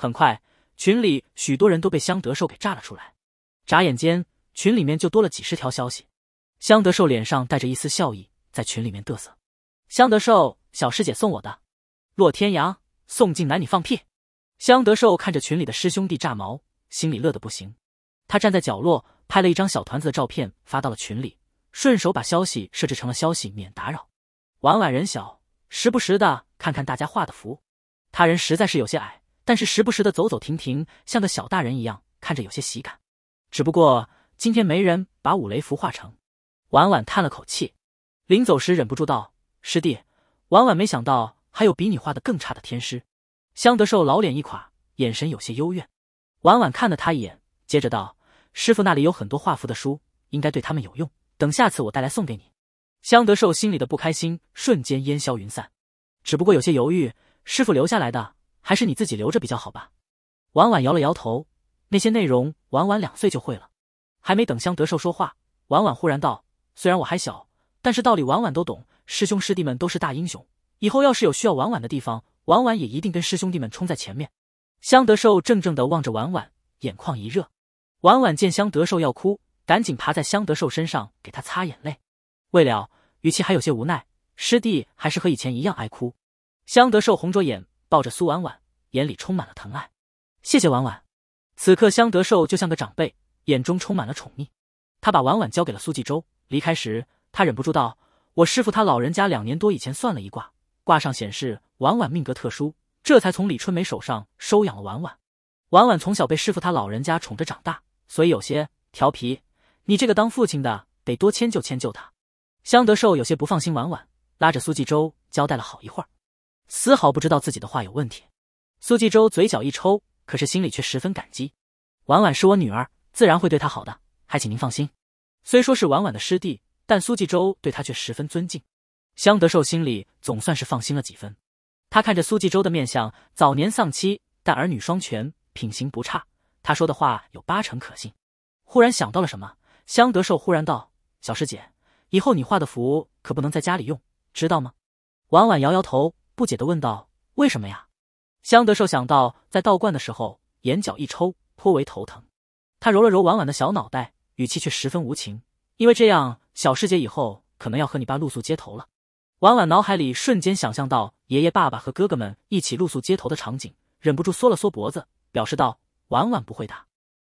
很快，群里许多人都被香德寿给炸了出来。眨眼间，群里面就多了几十条消息。香德寿脸上带着一丝笑意，在群里面嘚瑟：“香德寿，小师姐送我的。”洛天阳、宋静南，你放屁！香德寿看着群里的师兄弟炸毛，心里乐得不行。他站在角落拍了一张小团子的照片发到了群里，顺手把消息设置成了消息免打扰。婉婉人小，时不时的看看大家画的符，他人实在是有些矮。但是时不时的走走停停，像个小大人一样，看着有些喜感。只不过今天没人把五雷符化成。婉婉叹了口气，临走时忍不住道：“师弟，婉婉没想到还有比你画的更差的天师。”香德寿老脸一垮，眼神有些幽怨。婉婉看了他一眼，接着道：“师傅那里有很多画符的书，应该对他们有用。等下次我带来送给你。”香德寿心里的不开心瞬间烟消云散，只不过有些犹豫：“师傅留下来的。”还是你自己留着比较好吧。婉婉摇了摇头，那些内容婉婉两岁就会了。还没等香德寿说话，婉婉忽然道：“虽然我还小，但是道理婉婉都懂。师兄师弟们都是大英雄，以后要是有需要婉婉的地方，婉婉也一定跟师兄弟们冲在前面。”香德寿怔怔的望着婉婉，眼眶一热。婉婉见香德寿要哭，赶紧爬在香德寿身上给他擦眼泪，未了语气还有些无奈：“师弟还是和以前一样爱哭。”香德寿红着眼。抱着苏婉婉，眼里充满了疼爱。谢谢婉婉。此刻，香德寿就像个长辈，眼中充满了宠溺。他把婉婉交给了苏纪州，离开时，他忍不住道：“我师父他老人家两年多以前算了一卦，卦上显示婉婉命格特殊，这才从李春梅手上收养了婉婉。婉婉从小被师父他老人家宠着长大，所以有些调皮。你这个当父亲的得多迁就迁就他。”香德寿有些不放心婉婉，拉着苏纪州交代了好一会儿。丝毫不知道自己的话有问题，苏纪州嘴角一抽，可是心里却十分感激。婉婉是我女儿，自然会对她好的，还请您放心。虽说是婉婉的师弟，但苏纪州对她却十分尊敬。香德寿心里总算是放心了几分。他看着苏纪州的面相，早年丧妻，但儿女双全，品行不差，他说的话有八成可信。忽然想到了什么，香德寿忽然道：“小师姐，以后你画的符可不能在家里用，知道吗？”婉婉摇摇头。不解的问道：“为什么呀？”香德寿想到在道观的时候，眼角一抽，颇为头疼。他揉了揉婉婉的小脑袋，语气却十分无情：“因为这样，小师姐以后可能要和你爸露宿街头了。”婉婉脑海里瞬间想象到爷爷、爸爸和哥哥们一起露宿街头的场景，忍不住缩了缩脖子，表示道：“婉婉不会打。”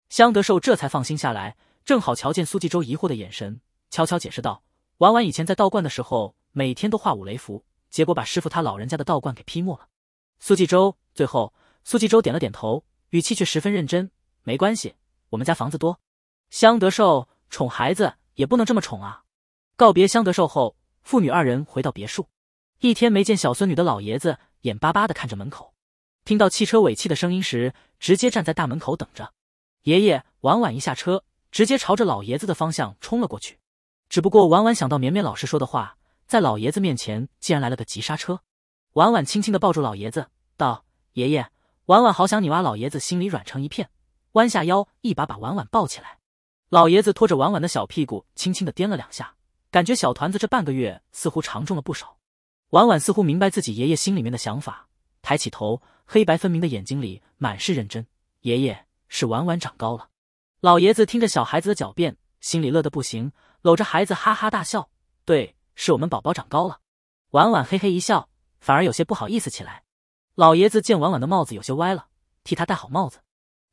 香德寿这才放心下来，正好瞧见苏纪州疑惑的眼神，悄悄解释道：“婉婉以前在道观的时候，每天都画五雷符。”结果把师傅他老人家的道观给劈没了。苏纪州最后，苏纪州点了点头，语气却十分认真：“没关系，我们家房子多。”相德寿宠孩子也不能这么宠啊。告别相德寿后，父女二人回到别墅。一天没见小孙女的老爷子，眼巴巴的看着门口，听到汽车尾气的声音时，直接站在大门口等着。爷爷婉婉一下车，直接朝着老爷子的方向冲了过去。只不过婉婉想到绵绵老师说的话。在老爷子面前，竟然来了个急刹车。婉婉轻轻的抱住老爷子，道：“爷爷，婉婉好想你哇！”老爷子心里软成一片，弯下腰，一把把婉婉抱起来。老爷子拖着婉婉的小屁股，轻轻的颠了两下，感觉小团子这半个月似乎长重了不少。婉婉似乎明白自己爷爷心里面的想法，抬起头，黑白分明的眼睛里满是认真。爷爷是婉婉长高了。老爷子听着小孩子的狡辩，心里乐得不行，搂着孩子哈哈大笑。对。是我们宝宝长高了，婉婉嘿嘿一笑，反而有些不好意思起来。老爷子见婉婉的帽子有些歪了，替她戴好帽子。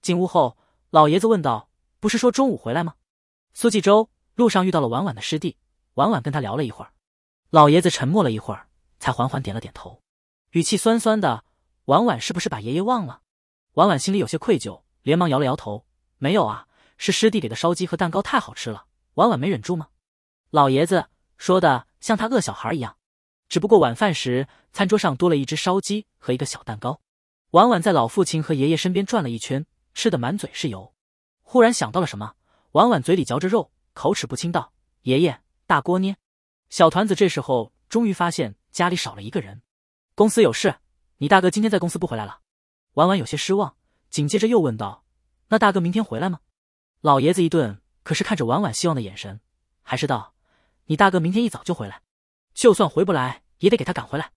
进屋后，老爷子问道：“不是说中午回来吗？”苏纪州路上遇到了婉婉的师弟，婉婉跟他聊了一会儿。老爷子沉默了一会儿，才缓缓点了点头，语气酸酸的：“婉婉是不是把爷爷忘了？”婉婉心里有些愧疚，连忙摇了摇头：“没有啊，是师弟给的烧鸡和蛋糕太好吃了，婉婉没忍住吗？”老爷子。说的像他饿小孩一样，只不过晚饭时餐桌上多了一只烧鸡和一个小蛋糕。婉婉在老父亲和爷爷身边转了一圈，吃的满嘴是油。忽然想到了什么，婉婉嘴里嚼着肉，口齿不清道：“爷爷，大锅捏。”小团子这时候终于发现家里少了一个人。公司有事，你大哥今天在公司不回来了。婉婉有些失望，紧接着又问道：“那大哥明天回来吗？”老爷子一顿，可是看着婉婉希望的眼神，还是道。你大哥明天一早就回来，就算回不来也得给他赶回来。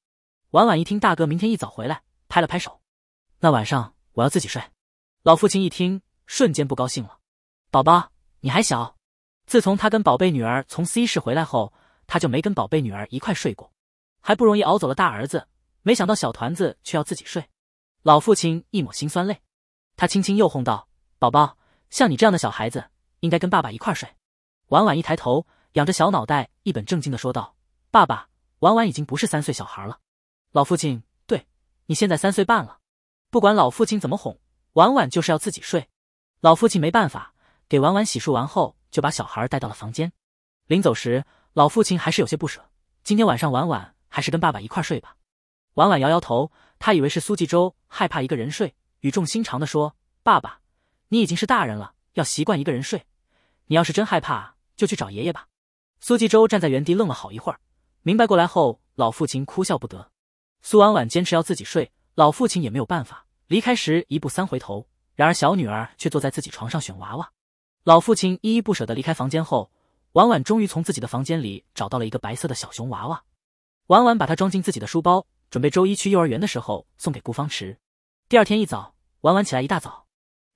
婉婉一听大哥明天一早回来，拍了拍手。那晚上我要自己睡。老父亲一听，瞬间不高兴了。宝宝，你还小。自从他跟宝贝女儿从 C 市回来后，他就没跟宝贝女儿一块睡过。还不容易熬走了大儿子，没想到小团子却要自己睡。老父亲一抹心酸泪，他轻轻又哄道：“宝宝，像你这样的小孩子，应该跟爸爸一块睡。”婉婉一抬头。仰着小脑袋，一本正经的说道：“爸爸，婉婉已经不是三岁小孩了。老父亲，对，你现在三岁半了。不管老父亲怎么哄，婉婉就是要自己睡。老父亲没办法，给婉婉洗漱完后，就把小孩带到了房间。临走时，老父亲还是有些不舍。今天晚上，婉婉还是跟爸爸一块睡吧。”婉婉摇摇头，他以为是苏纪周害怕一个人睡，语重心长地说：“爸爸，你已经是大人了，要习惯一个人睡。你要是真害怕，就去找爷爷吧。”苏纪州站在原地愣了好一会儿，明白过来后，老父亲哭笑不得。苏婉婉坚持要自己睡，老父亲也没有办法。离开时一步三回头，然而小女儿却坐在自己床上选娃娃。老父亲依依不舍地离开房间后，婉婉终于从自己的房间里找到了一个白色的小熊娃娃。婉婉把它装进自己的书包，准备周一去幼儿园的时候送给顾方池。第二天一早，婉婉起来一大早，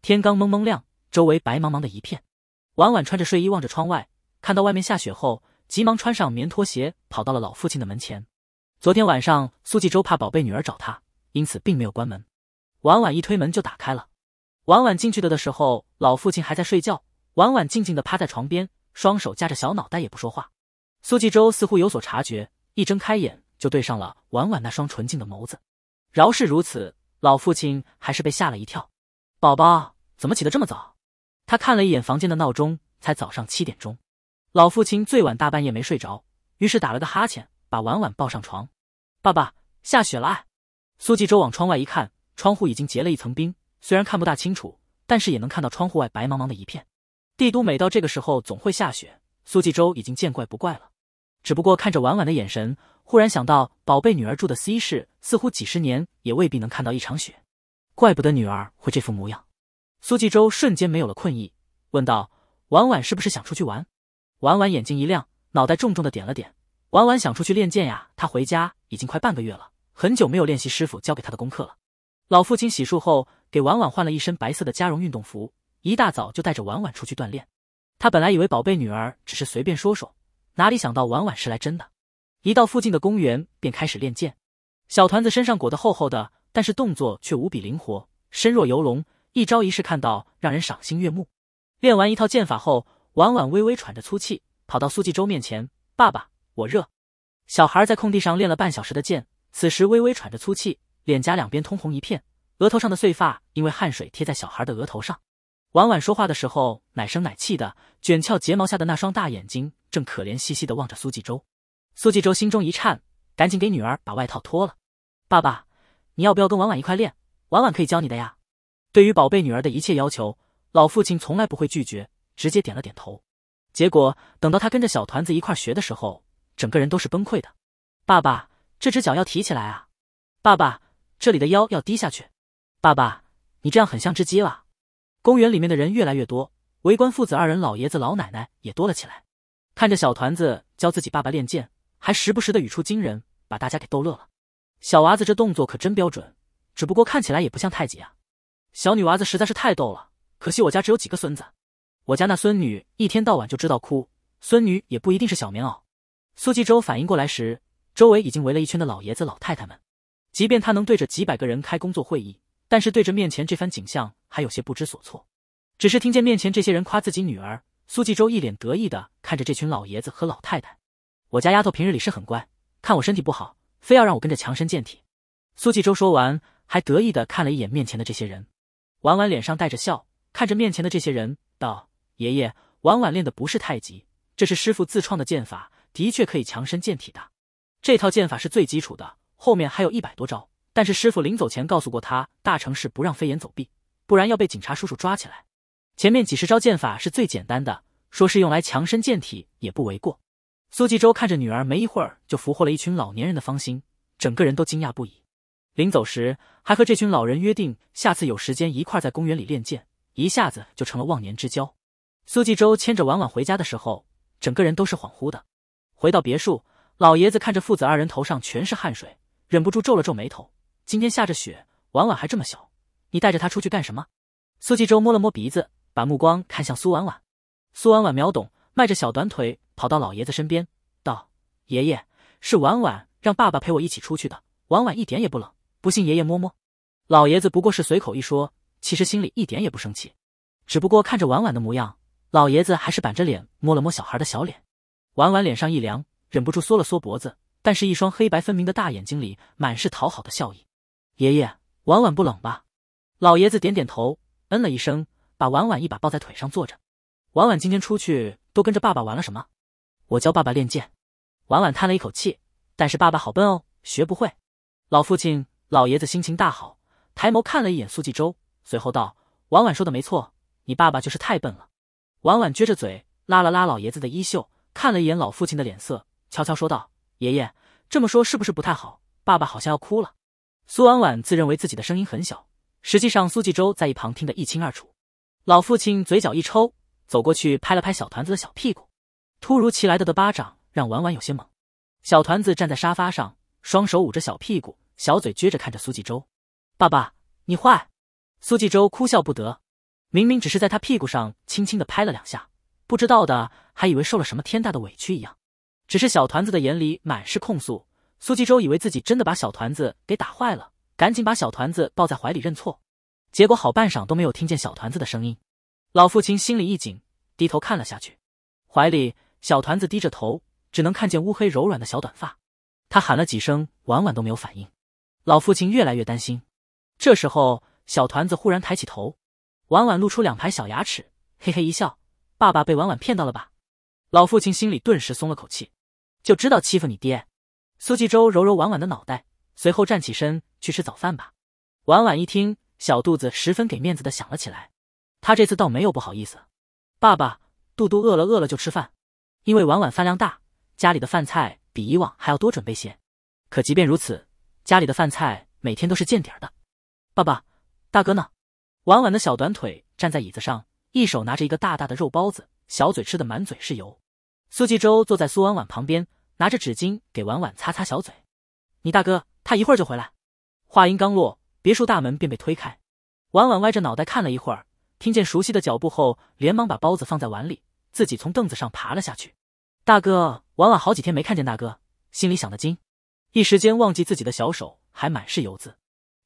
天刚蒙蒙亮，周围白茫茫的一片。婉婉穿着睡衣望着窗外。看到外面下雪后，急忙穿上棉拖鞋，跑到了老父亲的门前。昨天晚上，苏纪州怕宝贝女儿找他，因此并没有关门。婉婉一推门就打开了。婉婉进去的的时候，老父亲还在睡觉。婉婉静静的趴在床边，双手夹着小脑袋，也不说话。苏纪州似乎有所察觉，一睁开眼就对上了婉婉那双纯净的眸子。饶是如此，老父亲还是被吓了一跳。宝宝怎么起得这么早？他看了一眼房间的闹钟，才早上七点钟。老父亲最晚大半夜没睡着，于是打了个哈欠，把晚晚抱上床。爸爸，下雪了！苏纪州往窗外一看，窗户已经结了一层冰，虽然看不大清楚，但是也能看到窗户外白茫茫的一片。帝都每到这个时候总会下雪，苏纪州已经见怪不怪了。只不过看着晚晚的眼神，忽然想到宝贝女儿住的 C 市似乎几十年也未必能看到一场雪，怪不得女儿会这副模样。苏纪州瞬间没有了困意，问道：“晚晚是不是想出去玩？”婉婉眼睛一亮，脑袋重重的点了点。婉婉想出去练剑呀，她回家已经快半个月了，很久没有练习师傅教给她的功课了。老父亲洗漱后，给婉婉换了一身白色的加绒运动服，一大早就带着婉婉出去锻炼。他本来以为宝贝女儿只是随便说说，哪里想到婉婉是来真的。一到附近的公园，便开始练剑。小团子身上裹得厚厚的，但是动作却无比灵活，身若游龙，一招一式看到让人赏心悦目。练完一套剑法后。婉婉微微喘着粗气，跑到苏纪州面前：“爸爸，我热。”小孩在空地上练了半小时的剑，此时微微喘着粗气，脸颊两边通红一片，额头上的碎发因为汗水贴在小孩的额头上。婉婉说话的时候奶声奶气的，卷翘睫毛下的那双大眼睛正可怜兮兮的望着苏纪州。苏纪州心中一颤，赶紧给女儿把外套脱了。“爸爸，你要不要跟婉婉一块练？婉婉可以教你的呀。”对于宝贝女儿的一切要求，老父亲从来不会拒绝。直接点了点头，结果等到他跟着小团子一块学的时候，整个人都是崩溃的。爸爸，这只脚要提起来啊！爸爸，这里的腰要低下去。爸爸，你这样很像只鸡了。公园里面的人越来越多，围观父子二人、老爷子、老奶奶也多了起来。看着小团子教自己爸爸练剑，还时不时的语出惊人，把大家给逗乐了。小娃子这动作可真标准，只不过看起来也不像太极啊。小女娃子实在是太逗了，可惜我家只有几个孙子。我家那孙女一天到晚就知道哭，孙女也不一定是小棉袄。苏纪州反应过来时，周围已经围了一圈的老爷子、老太太们。即便他能对着几百个人开工作会议，但是对着面前这番景象还有些不知所措。只是听见面前这些人夸自己女儿，苏纪州一脸得意的看着这群老爷子和老太太。我家丫头平日里是很乖，看我身体不好，非要让我跟着强身健体。苏纪州说完，还得意的看了一眼面前的这些人。婉婉脸上带着笑，看着面前的这些人，道。爷爷，婉婉练的不是太极，这是师傅自创的剑法，的确可以强身健体的。这套剑法是最基础的，后面还有一百多招。但是师傅临走前告诉过他，大城市不让飞檐走壁，不然要被警察叔叔抓起来。前面几十招剑法是最简单的，说是用来强身健体也不为过。苏纪州看着女儿，没一会儿就俘获了一群老年人的芳心，整个人都惊讶不已。临走时还和这群老人约定，下次有时间一块在公园里练剑，一下子就成了忘年之交。苏纪州牵着婉婉回家的时候，整个人都是恍惚的。回到别墅，老爷子看着父子二人头上全是汗水，忍不住皱了皱眉头。今天下着雪，婉婉还这么小，你带着她出去干什么？苏纪州摸了摸鼻子，把目光看向苏婉婉。苏婉婉秒懂，迈着小短腿跑到老爷子身边，道：“爷爷，是婉婉让爸爸陪我一起出去的。婉婉一点也不冷，不信爷爷摸摸。”老爷子不过是随口一说，其实心里一点也不生气，只不过看着婉婉的模样。老爷子还是板着脸，摸了摸小孩的小脸，婉婉脸上一凉，忍不住缩了缩脖子，但是，一双黑白分明的大眼睛里满是讨好的笑意。爷爷，婉婉不冷吧？老爷子点点头，嗯了一声，把婉婉一把抱在腿上坐着。婉婉今天出去都跟着爸爸玩了什么？我教爸爸练剑。婉婉叹了一口气，但是爸爸好笨哦，学不会。老父亲，老爷子心情大好，抬眸看了一眼苏纪州，随后道：“婉婉说的没错，你爸爸就是太笨了。”婉婉撅着嘴，拉了拉老爷子的衣袖，看了一眼老父亲的脸色，悄悄说道：“爷爷，这么说是不是不太好？爸爸好像要哭了。”苏婉婉自认为自己的声音很小，实际上苏纪洲在一旁听得一清二楚。老父亲嘴角一抽，走过去拍了拍小团子的小屁股。突如其来的的巴掌让婉婉有些懵。小团子站在沙发上，双手捂着小屁股，小嘴撅着看着苏纪洲：“爸爸，你坏。”苏纪洲哭笑不得。明明只是在他屁股上轻轻的拍了两下，不知道的还以为受了什么天大的委屈一样。只是小团子的眼里满是控诉。苏纪州以为自己真的把小团子给打坏了，赶紧把小团子抱在怀里认错。结果好半晌都没有听见小团子的声音，老父亲心里一紧，低头看了下去，怀里小团子低着头，只能看见乌黑柔软的小短发。他喊了几声，婉婉都没有反应。老父亲越来越担心。这时候，小团子忽然抬起头。婉婉露出两排小牙齿，嘿嘿一笑。爸爸被婉婉骗到了吧？老父亲心里顿时松了口气，就知道欺负你爹。苏纪州揉揉婉婉的脑袋，随后站起身去吃早饭吧。婉婉一听，小肚子十分给面子的响了起来。他这次倒没有不好意思。爸爸，肚肚饿了，饿了就吃饭。因为婉婉饭量大，家里的饭菜比以往还要多准备些。可即便如此，家里的饭菜每天都是见底儿的。爸爸，大哥呢？婉婉的小短腿站在椅子上，一手拿着一个大大的肉包子，小嘴吃的满嘴是油。苏纪州坐在苏婉婉旁边，拿着纸巾给婉婉擦擦小嘴。你大哥他一会儿就回来。话音刚落，别墅大门便被推开。婉婉歪着脑袋看了一会儿，听见熟悉的脚步后，连忙把包子放在碗里，自己从凳子上爬了下去。大哥，婉婉好几天没看见大哥，心里想的精，一时间忘记自己的小手还满是油渍。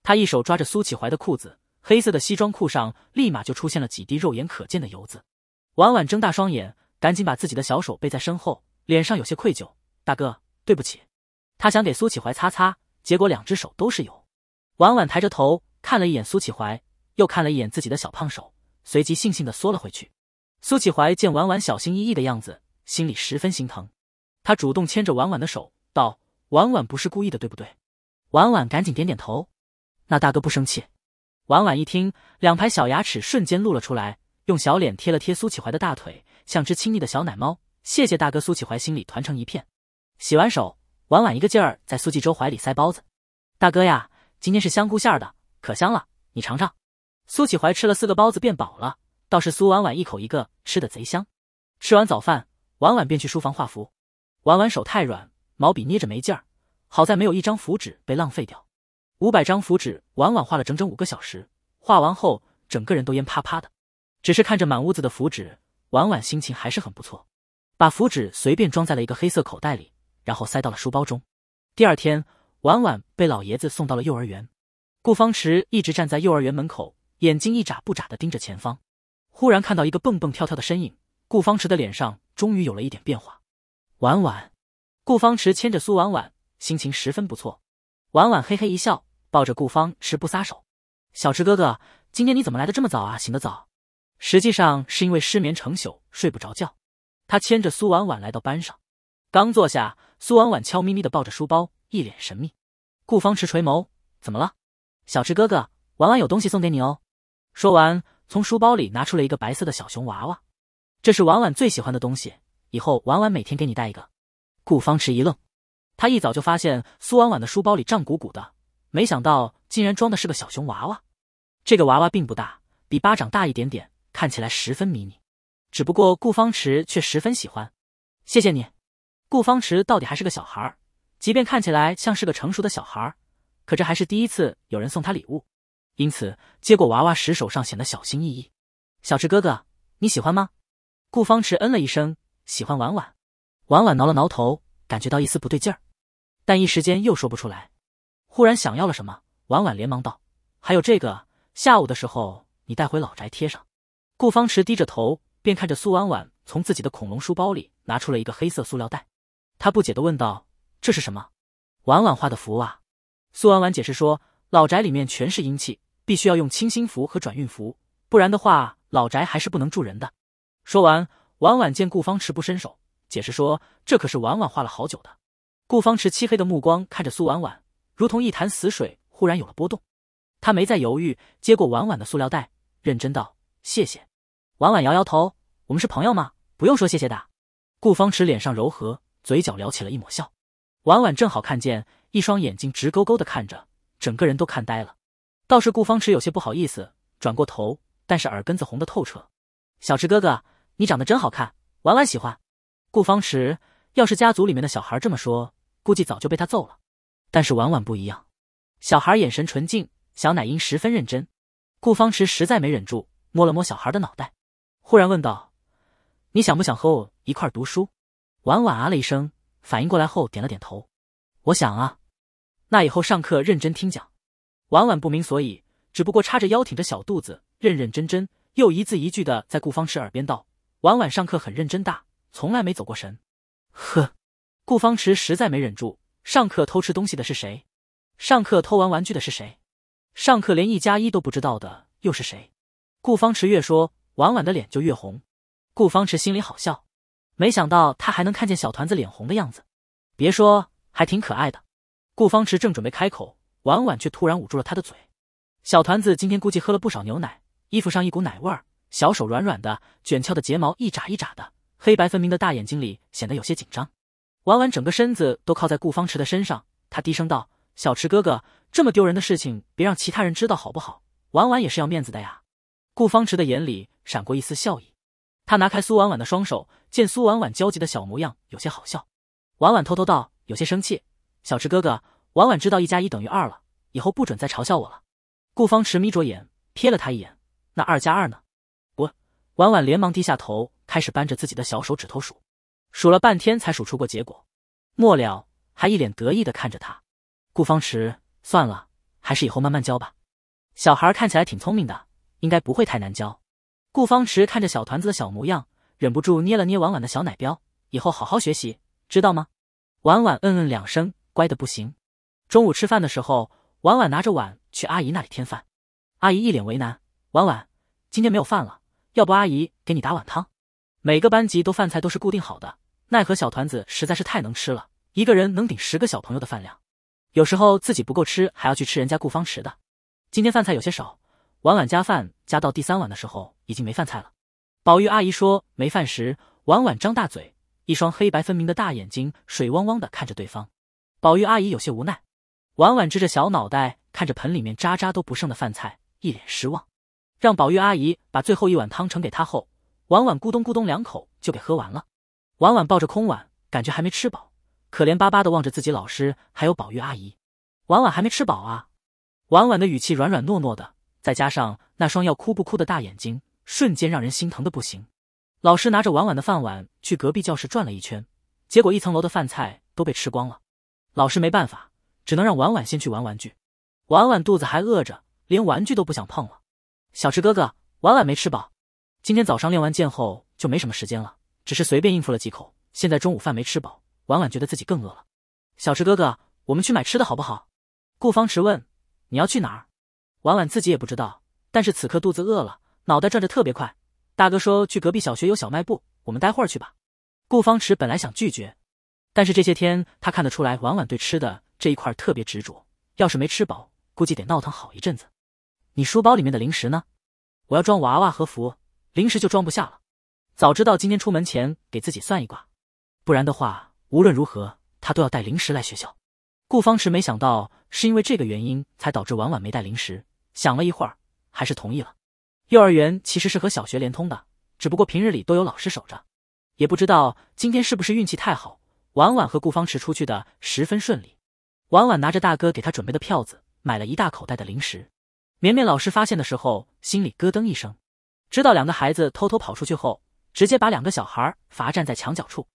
他一手抓着苏启怀的裤子。黑色的西装裤上立马就出现了几滴肉眼可见的油渍，婉婉睁大双眼，赶紧把自己的小手背在身后，脸上有些愧疚：“大哥，对不起。”他想给苏启怀擦擦，结果两只手都是油。婉婉抬着头看了一眼苏启怀，又看了一眼自己的小胖手，随即悻悻地缩了回去。苏启怀见婉婉小心翼翼的样子，心里十分心疼，他主动牵着婉婉的手，道：“婉婉不是故意的，对不对？”婉婉赶紧点点头：“那大哥不生气。”婉婉一听，两排小牙齿瞬间露了出来，用小脸贴了贴苏启怀的大腿，像只亲昵的小奶猫。谢谢大哥，苏启怀心里团成一片。洗完手，婉婉一个劲儿在苏纪州怀里塞包子，大哥呀，今天是香菇馅儿的，可香了，你尝尝。苏启怀吃了四个包子便饱了，倒是苏婉婉一口一个吃的贼香。吃完早饭，婉婉便去书房画符。婉婉手太软，毛笔捏着没劲儿，好在没有一张符纸被浪费掉。五百张符纸，婉婉画了整整五个小时。画完后，整个人都蔫啪啪的。只是看着满屋子的符纸，婉婉心情还是很不错。把符纸随便装在了一个黑色口袋里，然后塞到了书包中。第二天，婉婉被老爷子送到了幼儿园。顾方池一直站在幼儿园门口，眼睛一眨不眨的盯着前方。忽然看到一个蹦蹦跳跳的身影，顾方池的脸上终于有了一点变化。婉婉，顾方池牵着苏婉婉，心情十分不错。婉婉嘿嘿一笑。抱着顾方池不撒手，小池哥哥，今天你怎么来的这么早啊？醒得早，实际上是因为失眠成宿睡不着觉。他牵着苏婉婉来到班上，刚坐下，苏婉婉悄咪咪的抱着书包，一脸神秘。顾方池垂眸，怎么了？小池哥哥，婉婉有东西送给你哦。说完，从书包里拿出了一个白色的小熊娃娃，这是婉婉最喜欢的东西，以后婉婉每天给你带一个。顾方池一愣，他一早就发现苏婉婉的书包里胀鼓鼓的。没想到竟然装的是个小熊娃娃，这个娃娃并不大，比巴掌大一点点，看起来十分迷你。只不过顾方池却十分喜欢。谢谢你，顾方池到底还是个小孩儿，即便看起来像是个成熟的小孩儿，可这还是第一次有人送他礼物，因此接过娃娃时手上显得小心翼翼。小池哥哥，你喜欢吗？顾方池嗯了一声，喜欢。婉婉，婉婉挠了挠头，感觉到一丝不对劲儿，但一时间又说不出来。忽然想要了什么？婉婉连忙道：“还有这个，下午的时候你带回老宅贴上。”顾方池低着头，便看着苏婉婉从自己的恐龙书包里拿出了一个黑色塑料袋。他不解的问道：“这是什么？”“婉婉画的符啊。”苏婉婉解释说：“老宅里面全是阴气，必须要用清新符和转运符，不然的话老宅还是不能住人的。”说完，婉婉见顾方池不伸手，解释说：“这可是婉婉画了好久的。”顾方池漆黑的目光看着苏婉婉。如同一潭死水，忽然有了波动。他没再犹豫，接过婉婉的塑料袋，认真道：“谢谢。”婉婉摇摇头：“我们是朋友吗？不用说谢谢的。”顾方池脸上柔和，嘴角撩起了一抹笑。婉婉正好看见，一双眼睛直勾勾的看着，整个人都看呆了。倒是顾方池有些不好意思，转过头，但是耳根子红得透彻。“小池哥哥，你长得真好看，婉婉喜欢。”顾方池要是家族里面的小孩这么说，估计早就被他揍了。但是婉婉不一样，小孩眼神纯净，小奶音十分认真。顾方池实在没忍住，摸了摸小孩的脑袋，忽然问道：“你想不想和我一块读书？”婉婉啊了一声，反应过来后点了点头：“我想啊。”那以后上课认真听讲。婉婉不明所以，只不过叉着腰挺着小肚子，认认真真又一字一句的在顾方池耳边道：“婉婉上课很认真，大从来没走过神。”呵，顾方池实在没忍住。上课偷吃东西的是谁？上课偷玩玩具的是谁？上课连一加一都不知道的又是谁？顾方池越说，婉婉的脸就越红。顾方池心里好笑，没想到他还能看见小团子脸红的样子，别说，还挺可爱的。顾方池正准备开口，婉婉却突然捂住了他的嘴。小团子今天估计喝了不少牛奶，衣服上一股奶味儿，小手软软的，卷翘的睫毛一眨一眨的，黑白分明的大眼睛里显得有些紧张。婉婉整个身子都靠在顾方池的身上，他低声道：“小池哥哥，这么丢人的事情别让其他人知道好不好？婉婉也是要面子的呀。”顾方池的眼里闪过一丝笑意，他拿开苏婉婉的双手，见苏婉婉焦急的小模样，有些好笑。婉婉偷偷道：“有些生气，小池哥哥，婉婉知道一加一等于二了，以后不准再嘲笑我了。”顾方池眯着眼瞥了他一眼：“那二加二呢？”我，婉婉连忙低下头，开始扳着自己的小手指头数。数了半天才数出过结果，末了还一脸得意的看着他。顾方池，算了，还是以后慢慢教吧。小孩看起来挺聪明的，应该不会太难教。顾方池看着小团子的小模样，忍不住捏了捏婉婉的小奶膘。以后好好学习，知道吗？婉婉嗯嗯两声，乖的不行。中午吃饭的时候，婉婉拿着碗去阿姨那里添饭。阿姨一脸为难：“婉婉，今天没有饭了，要不阿姨给你打碗汤？”每个班级都饭菜都是固定好的。奈何小团子实在是太能吃了，一个人能顶十个小朋友的饭量。有时候自己不够吃，还要去吃人家顾芳池的。今天饭菜有些少，婉婉加饭加到第三碗的时候，已经没饭菜了。宝玉阿姨说没饭时，婉婉张大嘴，一双黑白分明的大眼睛水汪汪的看着对方。宝玉阿姨有些无奈。婉婉支着小脑袋看着盆里面渣渣都不剩的饭菜，一脸失望。让宝玉阿姨把最后一碗汤盛给她后，婉婉咕咚咕咚两口就给喝完了。婉婉抱着空碗，感觉还没吃饱，可怜巴巴的望着自己老师还有宝玉阿姨。婉婉还没吃饱啊！婉婉的语气软软糯糯的，再加上那双要哭不哭的大眼睛，瞬间让人心疼的不行。老师拿着婉婉的饭碗去隔壁教室转了一圈，结果一层楼的饭菜都被吃光了。老师没办法，只能让婉婉先去玩玩具。婉婉肚子还饿着，连玩具都不想碰了。小池哥哥，婉婉没吃饱。今天早上练完剑后就没什么时间了。只是随便应付了几口，现在中午饭没吃饱，婉婉觉得自己更饿了。小池哥哥，我们去买吃的好不好？顾方池问。你要去哪儿？婉婉自己也不知道，但是此刻肚子饿了，脑袋转着特别快。大哥说去隔壁小学有小卖部，我们待会儿去吧。顾方池本来想拒绝，但是这些天他看得出来婉婉对吃的这一块特别执着，要是没吃饱，估计得闹腾好一阵子。你书包里面的零食呢？我要装娃娃和服，零食就装不下了。早知道今天出门前给自己算一卦，不然的话，无论如何他都要带零食来学校。顾方池没想到是因为这个原因才导致婉婉没带零食，想了一会儿还是同意了。幼儿园其实是和小学连通的，只不过平日里都有老师守着。也不知道今天是不是运气太好，婉婉和顾方池出去的十分顺利。婉婉拿着大哥给他准备的票子，买了一大口袋的零食。绵绵老师发现的时候心里咯噔一声，知道两个孩子偷偷跑出去后。直接把两个小孩罚站在墙角处，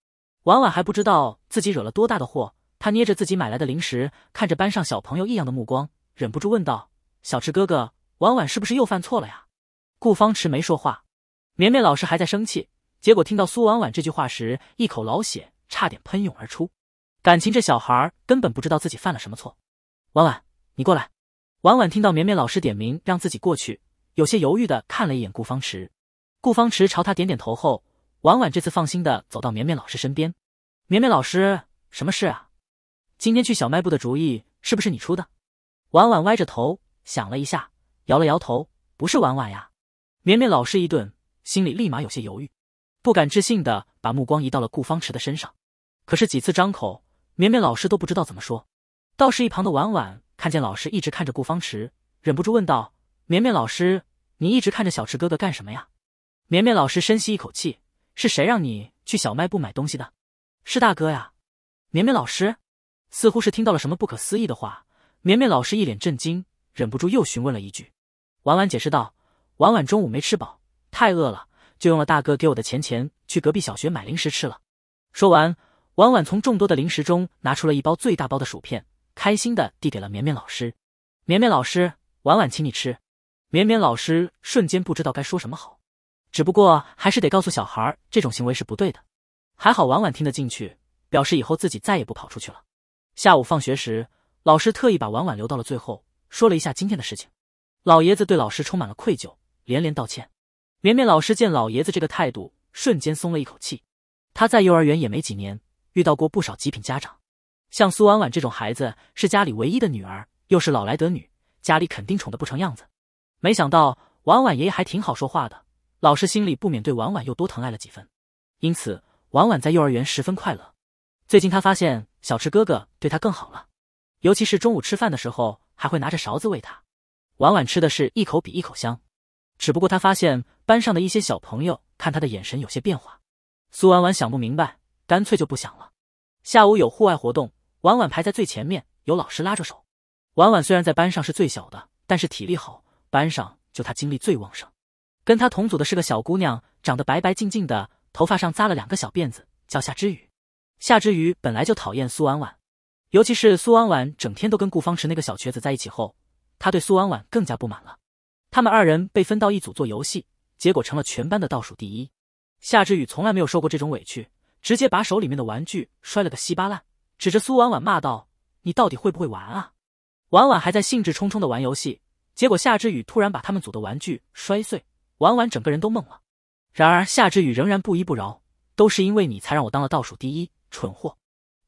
婉婉还不知道自己惹了多大的祸。她捏着自己买来的零食，看着班上小朋友异样的目光，忍不住问道：“小池哥哥，婉婉是不是又犯错了呀？”顾方池没说话。绵绵老师还在生气，结果听到苏婉婉这句话时，一口老血差点喷涌而出。感情这小孩根本不知道自己犯了什么错。婉婉，你过来。婉婉听到绵绵老师点名让自己过去，有些犹豫的看了一眼顾方池。顾方池朝他点点头后，婉婉这次放心的走到绵绵老师身边。绵绵老师，什么事啊？今天去小卖部的主意是不是你出的？婉婉歪着头想了一下，摇了摇头，不是婉婉呀。绵绵老师一顿，心里立马有些犹豫，不敢置信的把目光移到了顾方池的身上。可是几次张口，绵绵老师都不知道怎么说，倒是一旁的婉婉看见老师一直看着顾方池，忍不住问道：绵绵老师，你一直看着小池哥哥干什么呀？绵绵老师深吸一口气：“是谁让你去小卖部买东西的？”“是大哥呀。”绵绵老师似乎是听到了什么不可思议的话，绵绵老师一脸震惊，忍不住又询问了一句。婉婉解释道：“婉婉中午没吃饱，太饿了，就用了大哥给我的钱钱去隔壁小学买零食吃了。”说完，婉婉从众多的零食中拿出了一包最大包的薯片，开心的递给了绵绵老师。“绵绵老师，婉婉请你吃。”绵绵老师瞬间不知道该说什么好。只不过还是得告诉小孩儿，这种行为是不对的。还好婉婉听得进去，表示以后自己再也不跑出去了。下午放学时，老师特意把婉婉留到了最后，说了一下今天的事情。老爷子对老师充满了愧疚，连连道歉。绵绵老师见老爷子这个态度，瞬间松了一口气。他在幼儿园也没几年，遇到过不少极品家长，像苏婉婉这种孩子，是家里唯一的女儿，又是老来得女，家里肯定宠得不成样子。没想到婉婉爷爷还挺好说话的。老师心里不免对婉婉又多疼爱了几分，因此婉婉在幼儿园十分快乐。最近他发现小池哥哥对他更好了，尤其是中午吃饭的时候，还会拿着勺子喂他。婉婉吃的是一口比一口香，只不过他发现班上的一些小朋友看他的眼神有些变化。苏婉婉想不明白，干脆就不想了。下午有户外活动，婉婉排在最前面，有老师拉着手。婉婉虽然在班上是最小的，但是体力好，班上就她精力最旺盛。跟他同组的是个小姑娘，长得白白净净的，头发上扎了两个小辫子，叫夏之雨。夏之雨本来就讨厌苏婉婉，尤其是苏婉婉整天都跟顾方池那个小瘸子在一起后，她对苏婉婉更加不满了。他们二人被分到一组做游戏，结果成了全班的倒数第一。夏之雨从来没有受过这种委屈，直接把手里面的玩具摔了个稀巴烂，指着苏婉婉骂道：“你到底会不会玩啊？”婉婉还在兴致冲冲的玩游戏，结果夏之雨突然把他们组的玩具摔碎。婉婉整个人都懵了，然而夏之雨仍然不依不饶，都是因为你才让我当了倒数第一，蠢货！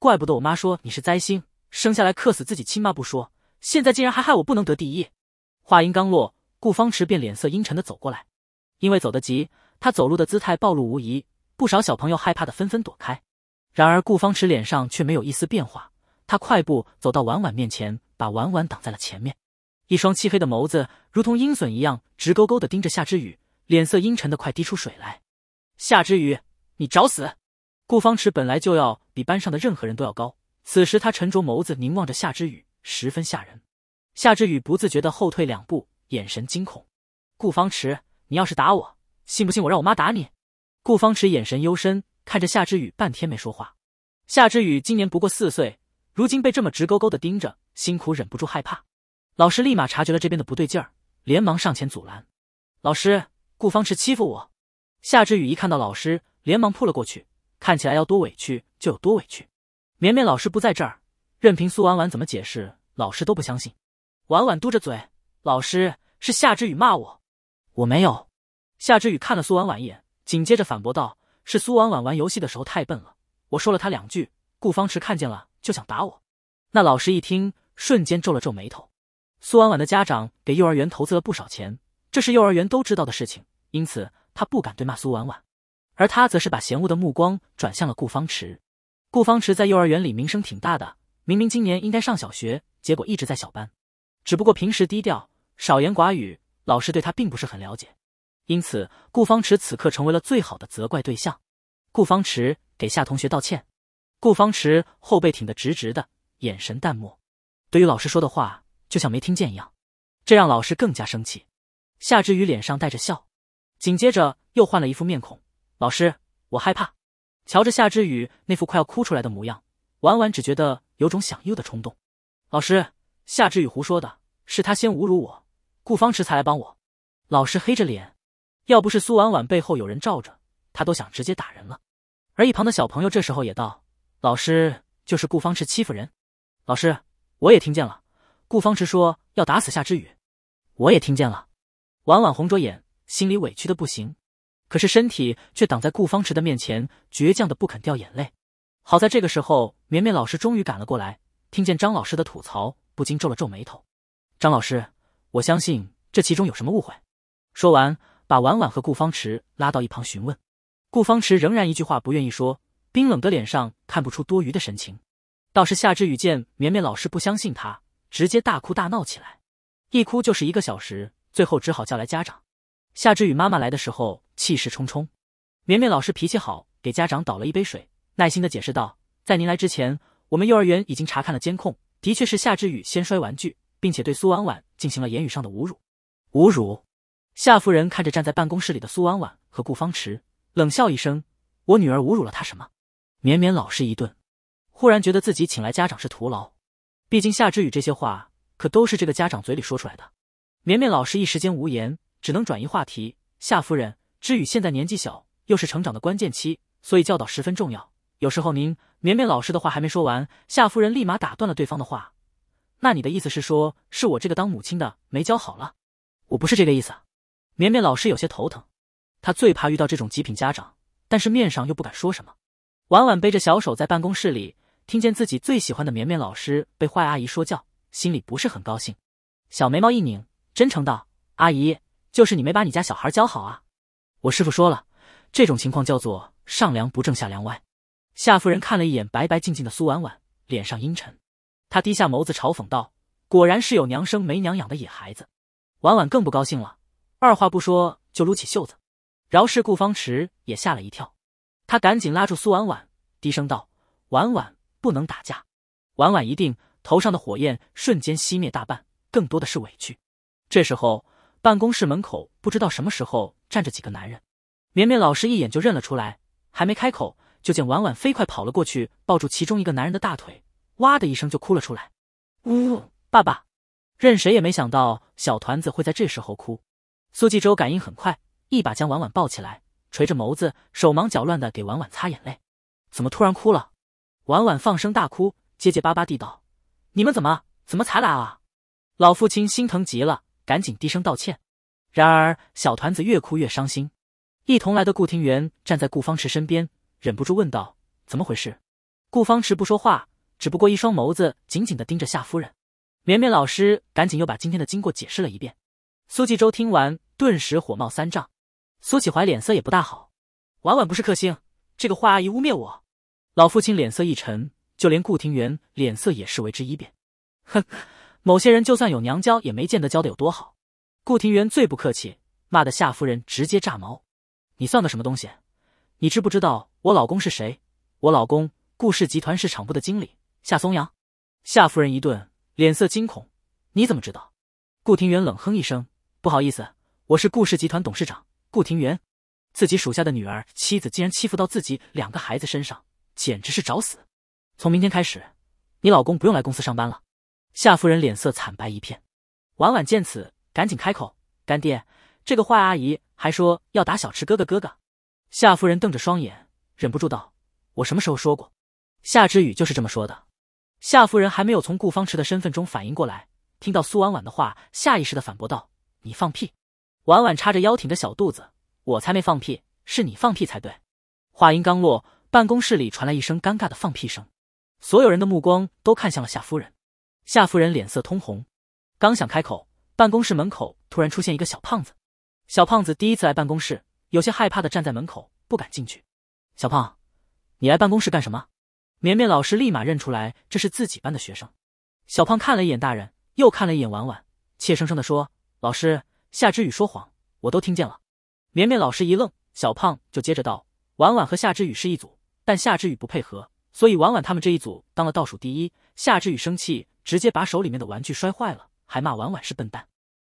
怪不得我妈说你是灾星，生下来克死自己亲妈不说，现在竟然还害我不能得第一！话音刚落，顾方池便脸色阴沉的走过来，因为走得急，他走路的姿态暴露无遗，不少小朋友害怕的纷纷躲开，然而顾方池脸上却没有一丝变化，他快步走到婉婉面前，把婉婉挡在了前面，一双漆黑的眸子如同鹰隼一样直勾勾的盯着夏之雨。脸色阴沉的快滴出水来，夏之雨，你找死！顾方池本来就要比班上的任何人都要高，此时他沉着眸子凝望着夏之雨，十分吓人。夏之雨不自觉地后退两步，眼神惊恐。顾方池，你要是打我，信不信我让我妈打你？顾方池眼神幽深，看着夏之雨半天没说话。夏之雨今年不过四岁，如今被这么直勾勾的盯着，辛苦忍不住害怕。老师立马察觉了这边的不对劲儿，连忙上前阻拦。老师。顾方池欺负我，夏之雨一看到老师，连忙扑了过去，看起来要多委屈就有多委屈。绵绵老师不在这儿，任凭苏婉婉怎么解释，老师都不相信。婉婉嘟着嘴：“老师是夏之雨骂我，我没有。”夏之雨看了苏婉婉一眼，紧接着反驳道：“是苏婉婉玩游戏的时候太笨了，我说了她两句，顾方池看见了就想打我。”那老师一听，瞬间皱了皱眉头。苏婉婉的家长给幼儿园投资了不少钱，这是幼儿园都知道的事情。因此，他不敢对骂苏婉婉，而他则是把嫌恶的目光转向了顾方池。顾方池在幼儿园里名声挺大的，明明今年应该上小学，结果一直在小班。只不过平时低调，少言寡语，老师对他并不是很了解，因此顾方池此刻成为了最好的责怪对象。顾方池给夏同学道歉，顾方池后背挺得直直的，眼神淡漠，对于老师说的话就像没听见一样，这让老师更加生气。夏之雨脸上带着笑。紧接着又换了一副面孔，老师，我害怕。瞧着夏之雨那副快要哭出来的模样，婉婉只觉得有种想哭的冲动。老师，夏之雨胡说的，是他先侮辱我，顾方池才来帮我。老师黑着脸，要不是苏婉婉背后有人罩着，他都想直接打人了。而一旁的小朋友这时候也道：“老师，就是顾方池欺负人。”老师，我也听见了，顾方池说要打死夏之雨，我也听见了。婉婉红着眼。心里委屈的不行，可是身体却挡在顾方池的面前，倔强的不肯掉眼泪。好在这个时候，绵绵老师终于赶了过来，听见张老师的吐槽，不禁皱了皱眉头。张老师，我相信这其中有什么误会。说完，把婉婉和顾方池拉到一旁询问。顾方池仍然一句话不愿意说，冰冷的脸上看不出多余的神情。倒是夏之雨见绵绵老师不相信他，直接大哭大闹起来，一哭就是一个小时，最后只好叫来家长。夏之雨妈妈来的时候气势冲冲，绵绵老师脾气好，给家长倒了一杯水，耐心的解释道：“在您来之前，我们幼儿园已经查看了监控，的确是夏之雨先摔玩具，并且对苏婉婉进行了言语上的侮辱。”侮辱。夏夫人看着站在办公室里的苏婉婉和顾方池，冷笑一声：“我女儿侮辱了她什么？”绵绵老师一顿，忽然觉得自己请来家长是徒劳，毕竟夏之雨这些话可都是这个家长嘴里说出来的。绵绵老师一时间无言。只能转移话题。夏夫人，知雨现在年纪小，又是成长的关键期，所以教导十分重要。有时候您，绵绵老师的话还没说完，夏夫人立马打断了对方的话。那你的意思是说，是我这个当母亲的没教好了？我不是这个意思。绵绵老师有些头疼，他最怕遇到这种极品家长，但是面上又不敢说什么。婉婉背着小手在办公室里，听见自己最喜欢的绵绵老师被坏阿姨说教，心里不是很高兴，小眉毛一拧，真诚道：“阿姨。”就是你没把你家小孩教好啊！我师傅说了，这种情况叫做上梁不正下梁歪。夏夫人看了一眼白白净净的苏婉婉，脸上阴沉，她低下眸子嘲讽道：“果然是有娘生没娘养的野孩子。”婉婉更不高兴了，二话不说就撸起袖子。饶是顾方池也吓了一跳，他赶紧拉住苏婉婉，低声道：“婉婉不能打架。”婉婉一定头上的火焰瞬间熄灭大半，更多的是委屈。这时候。办公室门口不知道什么时候站着几个男人，绵绵老师一眼就认了出来，还没开口，就见婉婉飞快跑了过去，抱住其中一个男人的大腿，哇的一声就哭了出来，呜，爸爸！任谁也没想到小团子会在这时候哭。苏纪州感应很快，一把将婉婉抱起来，垂着眸子，手忙脚乱的给婉婉擦眼泪。怎么突然哭了？婉婉放声大哭，结结巴巴地道：“你们怎么怎么才来啊？”老父亲心疼极了。赶紧低声道歉，然而小团子越哭越伤心。一同来的顾庭元站在顾方池身边，忍不住问道：“怎么回事？”顾方池不说话，只不过一双眸子紧紧的盯着夏夫人。绵绵老师赶紧又把今天的经过解释了一遍。苏纪州听完，顿时火冒三丈。苏启怀脸色也不大好，婉婉不是克星，这个坏阿姨污蔑我。老父亲脸色一沉，就连顾庭元脸色也是为之一变。哼。某些人就算有娘教，也没见得教的有多好。顾廷元最不客气，骂的夏夫人直接炸毛：“你算个什么东西？你知不知道我老公是谁？我老公顾氏集团市场部的经理夏松阳。”夏夫人一顿，脸色惊恐：“你怎么知道？”顾廷元冷哼一声：“不好意思，我是顾氏集团董事长顾廷元。自己属下的女儿、妻子竟然欺负到自己两个孩子身上，简直是找死！从明天开始，你老公不用来公司上班了。”夏夫人脸色惨白一片，婉婉见此，赶紧开口：“干爹，这个坏阿姨还说要打小池哥哥哥哥。”夏夫人瞪着双眼，忍不住道：“我什么时候说过？夏之雨就是这么说的。”夏夫人还没有从顾方池的身份中反应过来，听到苏婉婉的话，下意识的反驳道：“你放屁！”婉婉叉着腰，挺着小肚子：“我才没放屁，是你放屁才对。”话音刚落，办公室里传来一声尴尬的放屁声，所有人的目光都看向了夏夫人。夏夫人脸色通红，刚想开口，办公室门口突然出现一个小胖子。小胖子第一次来办公室，有些害怕的站在门口，不敢进去。小胖，你来办公室干什么？绵绵老师立马认出来，这是自己班的学生。小胖看了一眼大人，又看了一眼婉婉，怯生生的说：“老师，夏之雨说谎，我都听见了。”绵绵老师一愣，小胖就接着道：“婉婉和夏之雨是一组，但夏之雨不配合，所以婉婉他们这一组当了倒数第一。夏之雨生气。”直接把手里面的玩具摔坏了，还骂婉婉是笨蛋。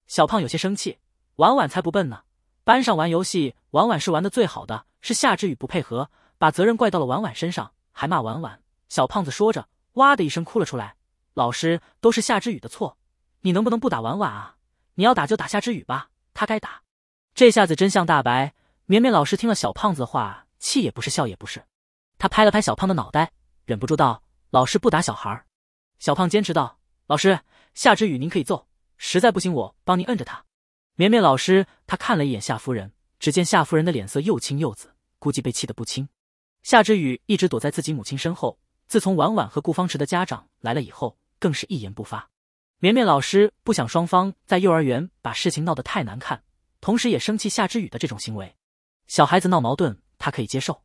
小胖有些生气，婉婉才不笨呢。班上玩游戏，婉婉是玩的最好的，是夏之雨不配合，把责任怪到了婉婉身上，还骂婉婉。小胖子说着，哇的一声哭了出来。老师都是夏之雨的错，你能不能不打婉婉啊？你要打就打夏之雨吧，他该打。这下子真相大白。绵绵老师听了小胖子的话，气也不是笑也不是，他拍了拍小胖的脑袋，忍不住道：“老师不打小孩。”小胖坚持道：“老师，夏之雨，您可以揍，实在不行我帮您摁着他。”绵绵老师他看了一眼夏夫人，只见夏夫人的脸色又青又紫，估计被气得不轻。夏之雨一直躲在自己母亲身后，自从婉婉和顾方池的家长来了以后，更是一言不发。绵绵老师不想双方在幼儿园把事情闹得太难看，同时也生气夏之雨的这种行为。小孩子闹矛盾他可以接受，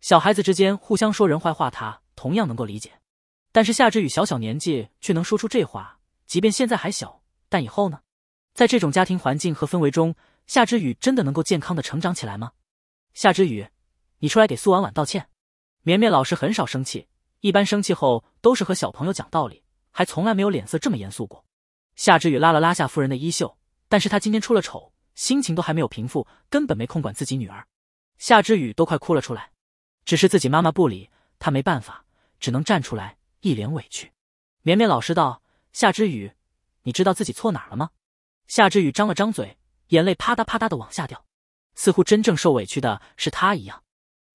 小孩子之间互相说人坏话他同样能够理解。但是夏之雨小小年纪却能说出这话，即便现在还小，但以后呢？在这种家庭环境和氛围中，夏之雨真的能够健康的成长起来吗？夏之雨，你出来给苏婉婉道歉。绵绵老师很少生气，一般生气后都是和小朋友讲道理，还从来没有脸色这么严肃过。夏之雨拉了拉夏夫人的衣袖，但是他今天出了丑，心情都还没有平复，根本没空管自己女儿。夏之雨都快哭了出来，只是自己妈妈不理他，没办法，只能站出来。一脸委屈，绵绵老师道：“夏之雨，你知道自己错哪儿了吗？”夏之雨张了张嘴，眼泪啪嗒啪嗒的往下掉，似乎真正受委屈的是他一样。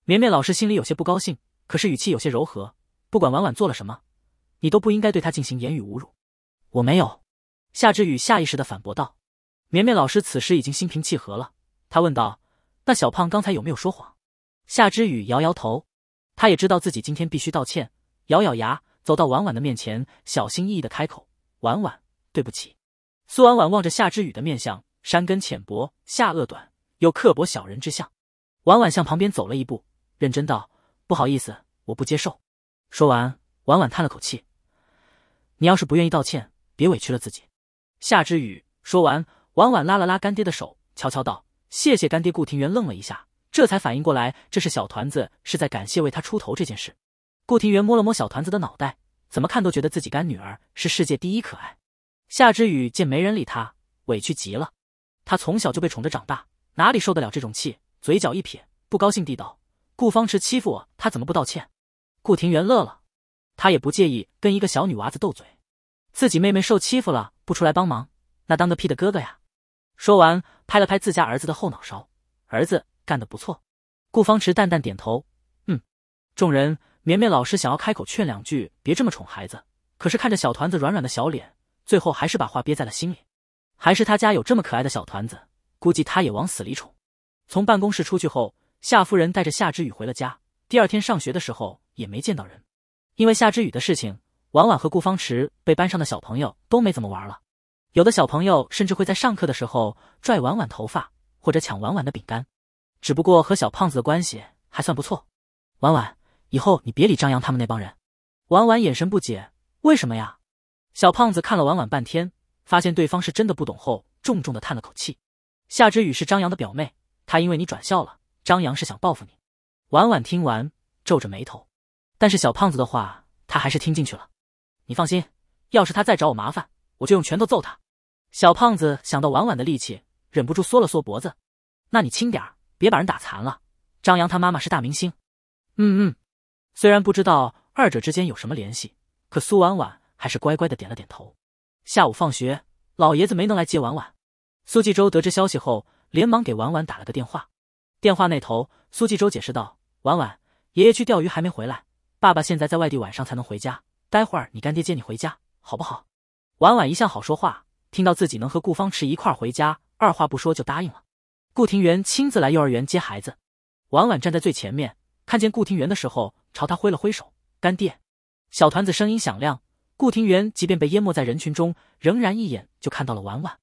绵绵老师心里有些不高兴，可是语气有些柔和：“不管婉婉做了什么，你都不应该对她进行言语侮辱。”“我没有。”夏之雨下意识的反驳道。绵绵老师此时已经心平气和了，他问道：“那小胖刚才有没有说谎？”夏之雨摇摇头，他也知道自己今天必须道歉，咬咬牙。走到婉婉的面前，小心翼翼的开口：“婉婉，对不起。”苏婉婉望着夏之雨的面相，山根浅薄，下颚短，有刻薄小人之相。婉婉向旁边走了一步，认真道：“不好意思，我不接受。”说完，婉婉叹了口气：“你要是不愿意道歉，别委屈了自己。”夏之雨说完，婉婉拉了拉干爹的手，悄悄道：“谢谢干爹。”顾庭元愣了一下，这才反应过来，这是小团子是在感谢为他出头这件事。顾廷园摸了摸小团子的脑袋，怎么看都觉得自己干女儿是世界第一可爱。夏之雨见没人理他，委屈极了。他从小就被宠着长大，哪里受得了这种气？嘴角一撇，不高兴地道：“顾方池欺负我，他怎么不道歉？”顾廷园乐了，他也不介意跟一个小女娃子斗嘴。自己妹妹受欺负了不出来帮忙，那当个屁的哥哥呀！说完，拍了拍自家儿子的后脑勺：“儿子干得不错。”顾方池淡淡点头：“嗯。”众人。绵绵老师想要开口劝两句，别这么宠孩子，可是看着小团子软软的小脸，最后还是把话憋在了心里。还是他家有这么可爱的小团子，估计他也往死里宠。从办公室出去后，夏夫人带着夏之雨回了家。第二天上学的时候也没见到人，因为夏之雨的事情，婉婉和顾方池被班上的小朋友都没怎么玩了。有的小朋友甚至会在上课的时候拽婉婉头发，或者抢婉婉的饼干。只不过和小胖子的关系还算不错。婉婉。以后你别理张扬他们那帮人。婉婉眼神不解，为什么呀？小胖子看了婉婉半天，发现对方是真的不懂后，重重的叹了口气。夏之雨是张扬的表妹，她因为你转校了，张扬是想报复你。婉婉听完，皱着眉头，但是小胖子的话他还是听进去了。你放心，要是他再找我麻烦，我就用拳头揍他。小胖子想到婉婉的力气，忍不住缩了缩脖子。那你轻点儿，别把人打残了。张扬他妈妈是大明星。嗯嗯。虽然不知道二者之间有什么联系，可苏婉婉还是乖乖的点了点头。下午放学，老爷子没能来接婉婉。苏纪州得知消息后，连忙给婉婉打了个电话。电话那头，苏纪州解释道：“婉婉，爷爷去钓鱼还没回来，爸爸现在在外地，晚上才能回家。待会儿你干爹接你回家，好不好？”婉婉一向好说话，听到自己能和顾方池一块回家，二话不说就答应了。顾庭园亲自来幼儿园接孩子，婉婉站在最前面，看见顾庭园的时候。朝他挥了挥手，干爹，小团子声音响亮。顾廷元即便被淹没在人群中，仍然一眼就看到了婉婉。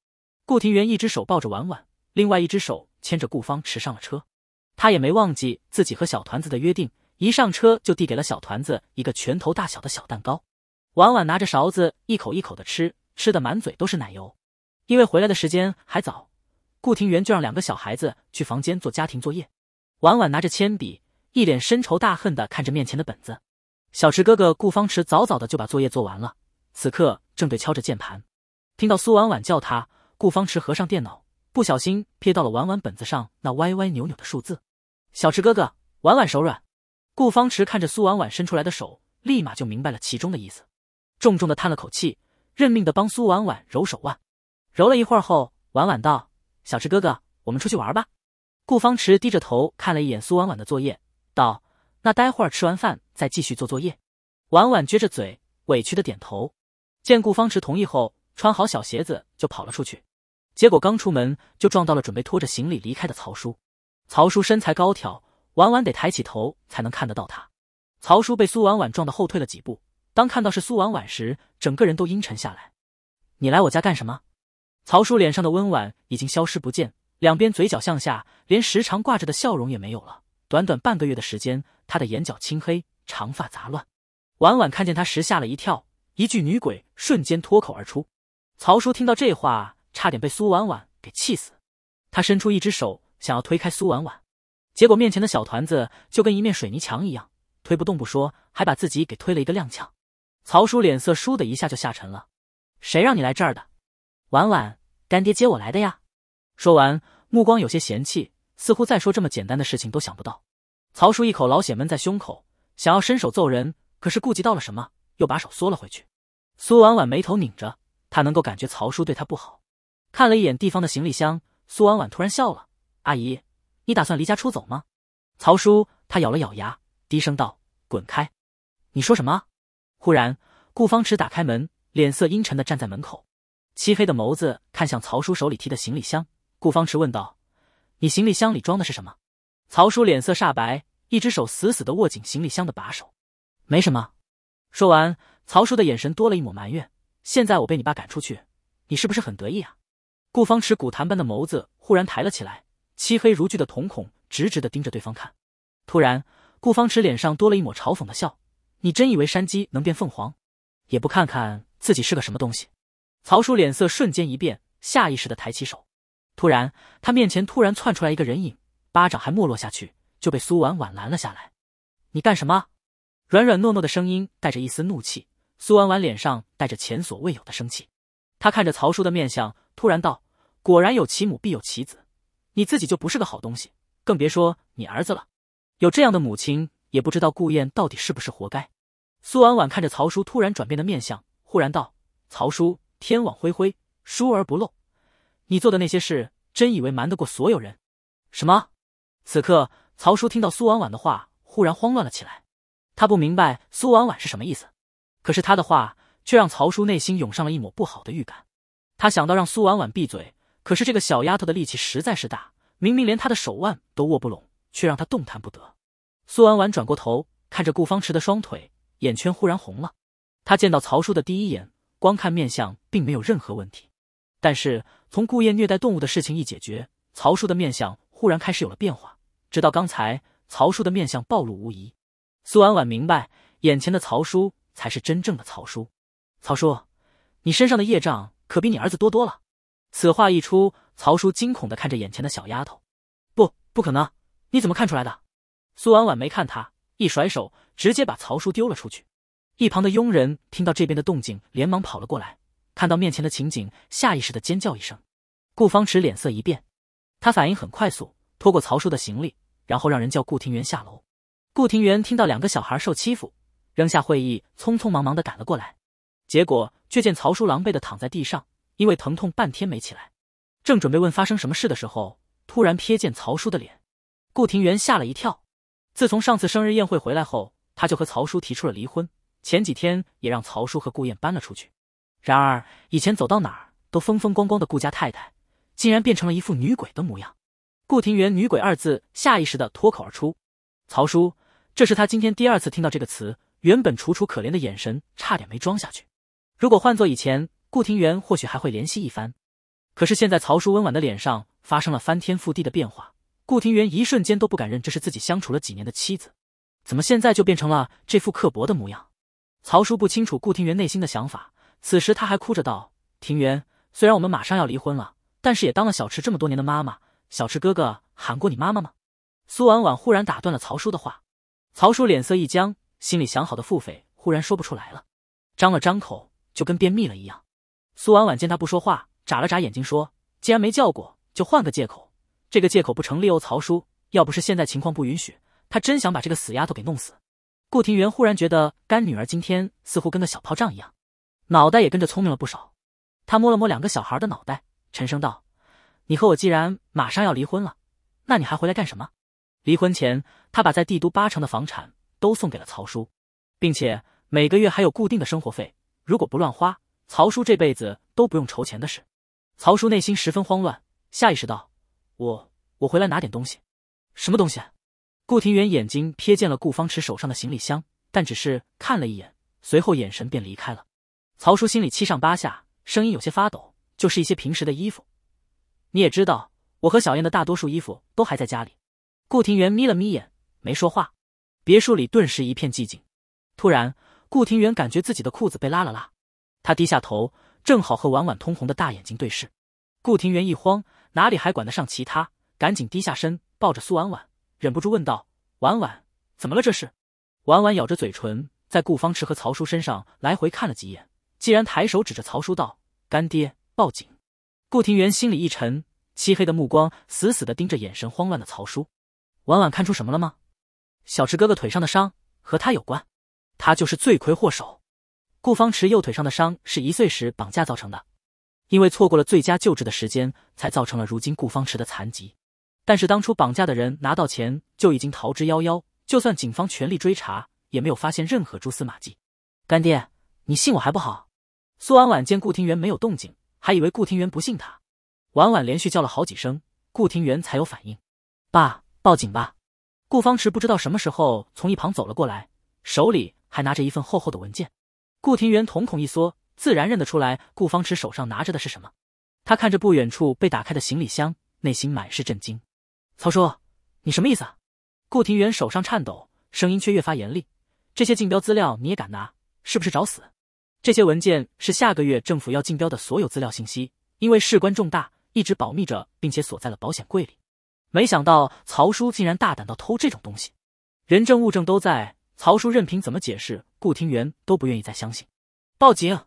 顾廷元一只手抱着婉婉，另外一只手牵着顾芳驰上了车。他也没忘记自己和小团子的约定，一上车就递给了小团子一个拳头大小的小蛋糕。婉婉拿着勺子一口一口的吃，吃的满嘴都是奶油。因为回来的时间还早，顾廷元就让两个小孩子去房间做家庭作业。婉婉拿着铅笔。一脸深仇大恨的看着面前的本子，小池哥哥顾方池早早的就把作业做完了，此刻正对敲着键盘。听到苏婉婉叫他，顾方池合上电脑，不小心瞥到了婉婉本子上那歪歪扭扭的数字。小池哥哥，婉婉手软。顾方池看着苏婉婉伸出来的手，立马就明白了其中的意思，重重的叹了口气，认命的帮苏婉婉揉手腕。揉了一会儿后，婉婉道：“小池哥哥，我们出去玩吧。”顾方池低着头看了一眼苏婉婉的作业。道：“那待会儿吃完饭再继续做作业。”婉婉撅着嘴，委屈的点头。见顾方池同意后，穿好小鞋子就跑了出去。结果刚出门就撞到了准备拖着行李离开的曹叔。曹叔身材高挑，婉婉得抬起头才能看得到他。曹叔被苏婉婉撞得后退了几步，当看到是苏婉婉时，整个人都阴沉下来。“你来我家干什么？”曹叔脸上的温婉已经消失不见，两边嘴角向下，连时常挂着的笑容也没有了。短短半个月的时间，他的眼角青黑，长发杂乱。婉婉看见他时吓了一跳，一具女鬼瞬间脱口而出。曹叔听到这话，差点被苏婉婉给气死。他伸出一只手想要推开苏婉婉，结果面前的小团子就跟一面水泥墙一样，推不动不说，还把自己给推了一个踉跄。曹叔脸色倏的一下就下沉了。谁让你来这儿的？婉婉，干爹接我来的呀。说完，目光有些嫌弃。似乎再说这么简单的事情都想不到，曹叔一口老血闷在胸口，想要伸手揍人，可是顾及到了什么，又把手缩了回去。苏婉婉眉头拧着，她能够感觉曹叔对她不好。看了一眼地方的行李箱，苏婉婉突然笑了：“阿姨，你打算离家出走吗？”曹叔他咬了咬牙，低声道：“滚开！”“你说什么？”忽然，顾方池打开门，脸色阴沉的站在门口，漆黑的眸子看向曹叔手里提的行李箱。顾方池问道。你行李箱里装的是什么？曹叔脸色煞白，一只手死死地握紧行李箱的把手。没什么。说完，曹叔的眼神多了一抹埋怨。现在我被你爸赶出去，你是不是很得意啊？顾方池古潭般的眸子忽然抬了起来，漆黑如炬的瞳孔直直地盯着对方看。突然，顾方池脸上多了一抹嘲讽的笑。你真以为山鸡能变凤凰？也不看看自己是个什么东西。曹叔脸色瞬间一变，下意识地抬起手。突然，他面前突然窜出来一个人影，巴掌还没落下去，就被苏婉婉拦了下来。你干什么？软软糯糯的声音带着一丝怒气。苏婉婉脸上带着前所未有的生气，他看着曹叔的面相，突然道：“果然有其母必有其子，你自己就不是个好东西，更别说你儿子了。有这样的母亲，也不知道顾燕到底是不是活该。”苏婉婉看着曹叔突然转变的面相，忽然道：“曹叔，天网恢恢，疏而不漏。”你做的那些事，真以为瞒得过所有人？什么？此刻，曹叔听到苏婉婉的话，忽然慌乱了起来。他不明白苏婉婉是什么意思，可是他的话却让曹叔内心涌上了一抹不好的预感。他想到让苏婉婉闭嘴，可是这个小丫头的力气实在是大，明明连他的手腕都握不拢，却让他动弹不得。苏婉婉转过头，看着顾方池的双腿，眼圈忽然红了。他见到曹叔的第一眼，光看面相，并没有任何问题。但是，从顾雁虐待动物的事情一解决，曹叔的面相忽然开始有了变化，直到刚才，曹叔的面相暴露无遗。苏婉婉明白，眼前的曹叔才是真正的曹叔。曹叔，你身上的业障可比你儿子多多了。此话一出，曹叔惊恐的看着眼前的小丫头，不，不可能，你怎么看出来的？苏婉婉没看他，一甩手，直接把曹叔丢了出去。一旁的佣人听到这边的动静，连忙跑了过来。看到面前的情景，下意识的尖叫一声，顾方池脸色一变，他反应很快速，拖过曹叔的行李，然后让人叫顾庭元下楼。顾庭元听到两个小孩受欺负，扔下会议，匆匆忙忙的赶了过来，结果却见曹叔狼狈的躺在地上，因为疼痛半天没起来，正准备问发生什么事的时候，突然瞥见曹叔的脸，顾庭元吓了一跳。自从上次生日宴会回来后，他就和曹叔提出了离婚，前几天也让曹叔和顾燕搬了出去。然而，以前走到哪儿都风风光光的顾家太太，竟然变成了一副女鬼的模样。顾廷园女鬼”二字下意识的脱口而出。曹叔，这是他今天第二次听到这个词。原本楚楚可怜的眼神差点没装下去。如果换做以前，顾廷园或许还会怜惜一番。可是现在，曹叔温婉的脸上发生了翻天覆地的变化，顾廷园一瞬间都不敢认，这是自己相处了几年的妻子，怎么现在就变成了这副刻薄的模样？曹叔不清楚顾廷园内心的想法。此时他还哭着道：“庭媛，虽然我们马上要离婚了，但是也当了小池这么多年的妈妈。小池哥哥喊过你妈妈吗？”苏婉婉忽然打断了曹叔的话，曹叔脸色一僵，心里想好的腹诽忽然说不出来了，张了张口就跟便秘了一样。苏婉婉见他不说话，眨了眨眼睛说：“既然没叫过，就换个借口。这个借口不成，利诱曹叔，要不是现在情况不允许，他真想把这个死丫头给弄死。”顾庭媛忽然觉得干女儿今天似乎跟个小炮仗一样。脑袋也跟着聪明了不少，他摸了摸两个小孩的脑袋，沉声道：“你和我既然马上要离婚了，那你还回来干什么？”离婚前，他把在帝都八成的房产都送给了曹叔，并且每个月还有固定的生活费，如果不乱花，曹叔这辈子都不用筹钱的事。曹叔内心十分慌乱，下意识道：“我我回来拿点东西，什么东西？”顾廷元眼睛瞥见了顾方池手上的行李箱，但只是看了一眼，随后眼神便离开了。曹叔心里七上八下，声音有些发抖。就是一些平时的衣服，你也知道，我和小燕的大多数衣服都还在家里。顾廷元眯了眯眼，没说话。别墅里顿时一片寂静。突然，顾廷元感觉自己的裤子被拉了拉，他低下头，正好和婉婉通红的大眼睛对视。顾廷元一慌，哪里还管得上其他？赶紧低下身，抱着苏婉婉，忍不住问道：“婉婉，怎么了？这是？”婉婉咬着嘴唇，在顾方池和曹叔身上来回看了几眼。既然抬手指着曹叔道：“干爹，报警。”顾廷元心里一沉，漆黑的目光死死的盯着眼神慌乱的曹叔。婉婉看出什么了吗？小池哥哥腿上的伤和他有关，他就是罪魁祸首。顾方池右腿上的伤是一岁时绑架造成的，因为错过了最佳救治的时间，才造成了如今顾方池的残疾。但是当初绑架的人拿到钱就已经逃之夭夭，就算警方全力追查，也没有发现任何蛛丝马迹。干爹，你信我还不好。苏婉婉见顾庭园没有动静，还以为顾庭园不信她。婉婉连续叫了好几声，顾庭园才有反应。爸，报警吧！顾方池不知道什么时候从一旁走了过来，手里还拿着一份厚厚的文件。顾庭元瞳孔一缩，自然认得出来顾方池手上拿着的是什么。他看着不远处被打开的行李箱，内心满是震惊。曹叔，你什么意思？啊？顾庭元手上颤抖，声音却越发严厉。这些竞标资料你也敢拿，是不是找死？这些文件是下个月政府要竞标的所有资料信息，因为事关重大，一直保密着，并且锁在了保险柜里。没想到曹叔竟然大胆到偷这种东西，人证物证都在，曹叔任凭怎么解释，顾廷元都不愿意再相信。报警！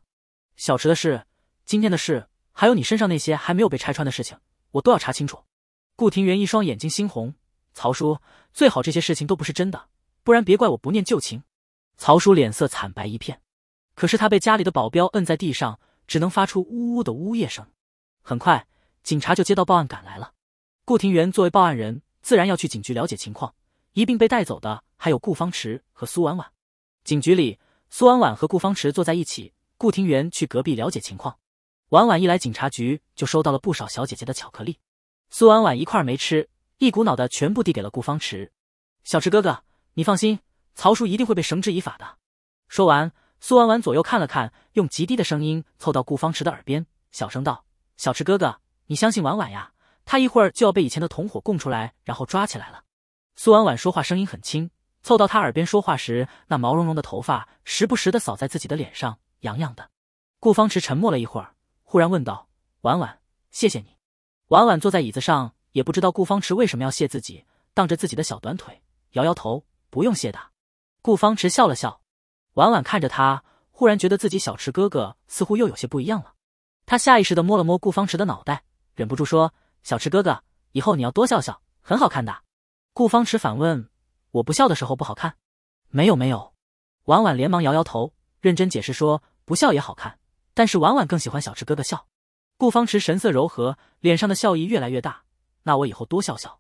小池的事，今天的事，还有你身上那些还没有被拆穿的事情，我都要查清楚。顾廷元一双眼睛猩红，曹叔最好这些事情都不是真的，不然别怪我不念旧情。曹叔脸色惨白一片。可是他被家里的保镖摁在地上，只能发出呜呜的呜咽声。很快，警察就接到报案赶来了。顾廷元作为报案人，自然要去警局了解情况。一并被带走的还有顾方池和苏婉婉。警局里，苏婉婉和顾方池坐在一起，顾廷元去隔壁了解情况。婉婉一来警察局就收到了不少小姐姐的巧克力，苏婉婉一块没吃，一股脑的全部递给了顾方池。小池哥哥，你放心，曹叔一定会被绳之以法的。说完。苏婉婉左右看了看，用极低的声音凑到顾方池的耳边，小声道：“小池哥哥，你相信婉婉呀？她一会儿就要被以前的同伙供出来，然后抓起来了。”苏婉婉说话声音很轻，凑到他耳边说话时，那毛茸茸的头发时不时的扫在自己的脸上，痒痒的。顾方池沉默了一会儿，忽然问道：“婉婉，谢谢你。”婉婉坐在椅子上，也不知道顾方池为什么要谢自己，荡着自己的小短腿，摇摇头：“不用谢的。”顾方池笑了笑。婉婉看着他，忽然觉得自己小池哥哥似乎又有些不一样了。他下意识地摸了摸顾方池的脑袋，忍不住说：“小池哥哥，以后你要多笑笑，很好看的。”顾方池反问：“我不笑的时候不好看？”“没有没有。”婉婉连忙摇摇头，认真解释说：“不笑也好看，但是婉婉更喜欢小池哥哥笑。”顾方池神色柔和，脸上的笑意越来越大。“那我以后多笑笑。”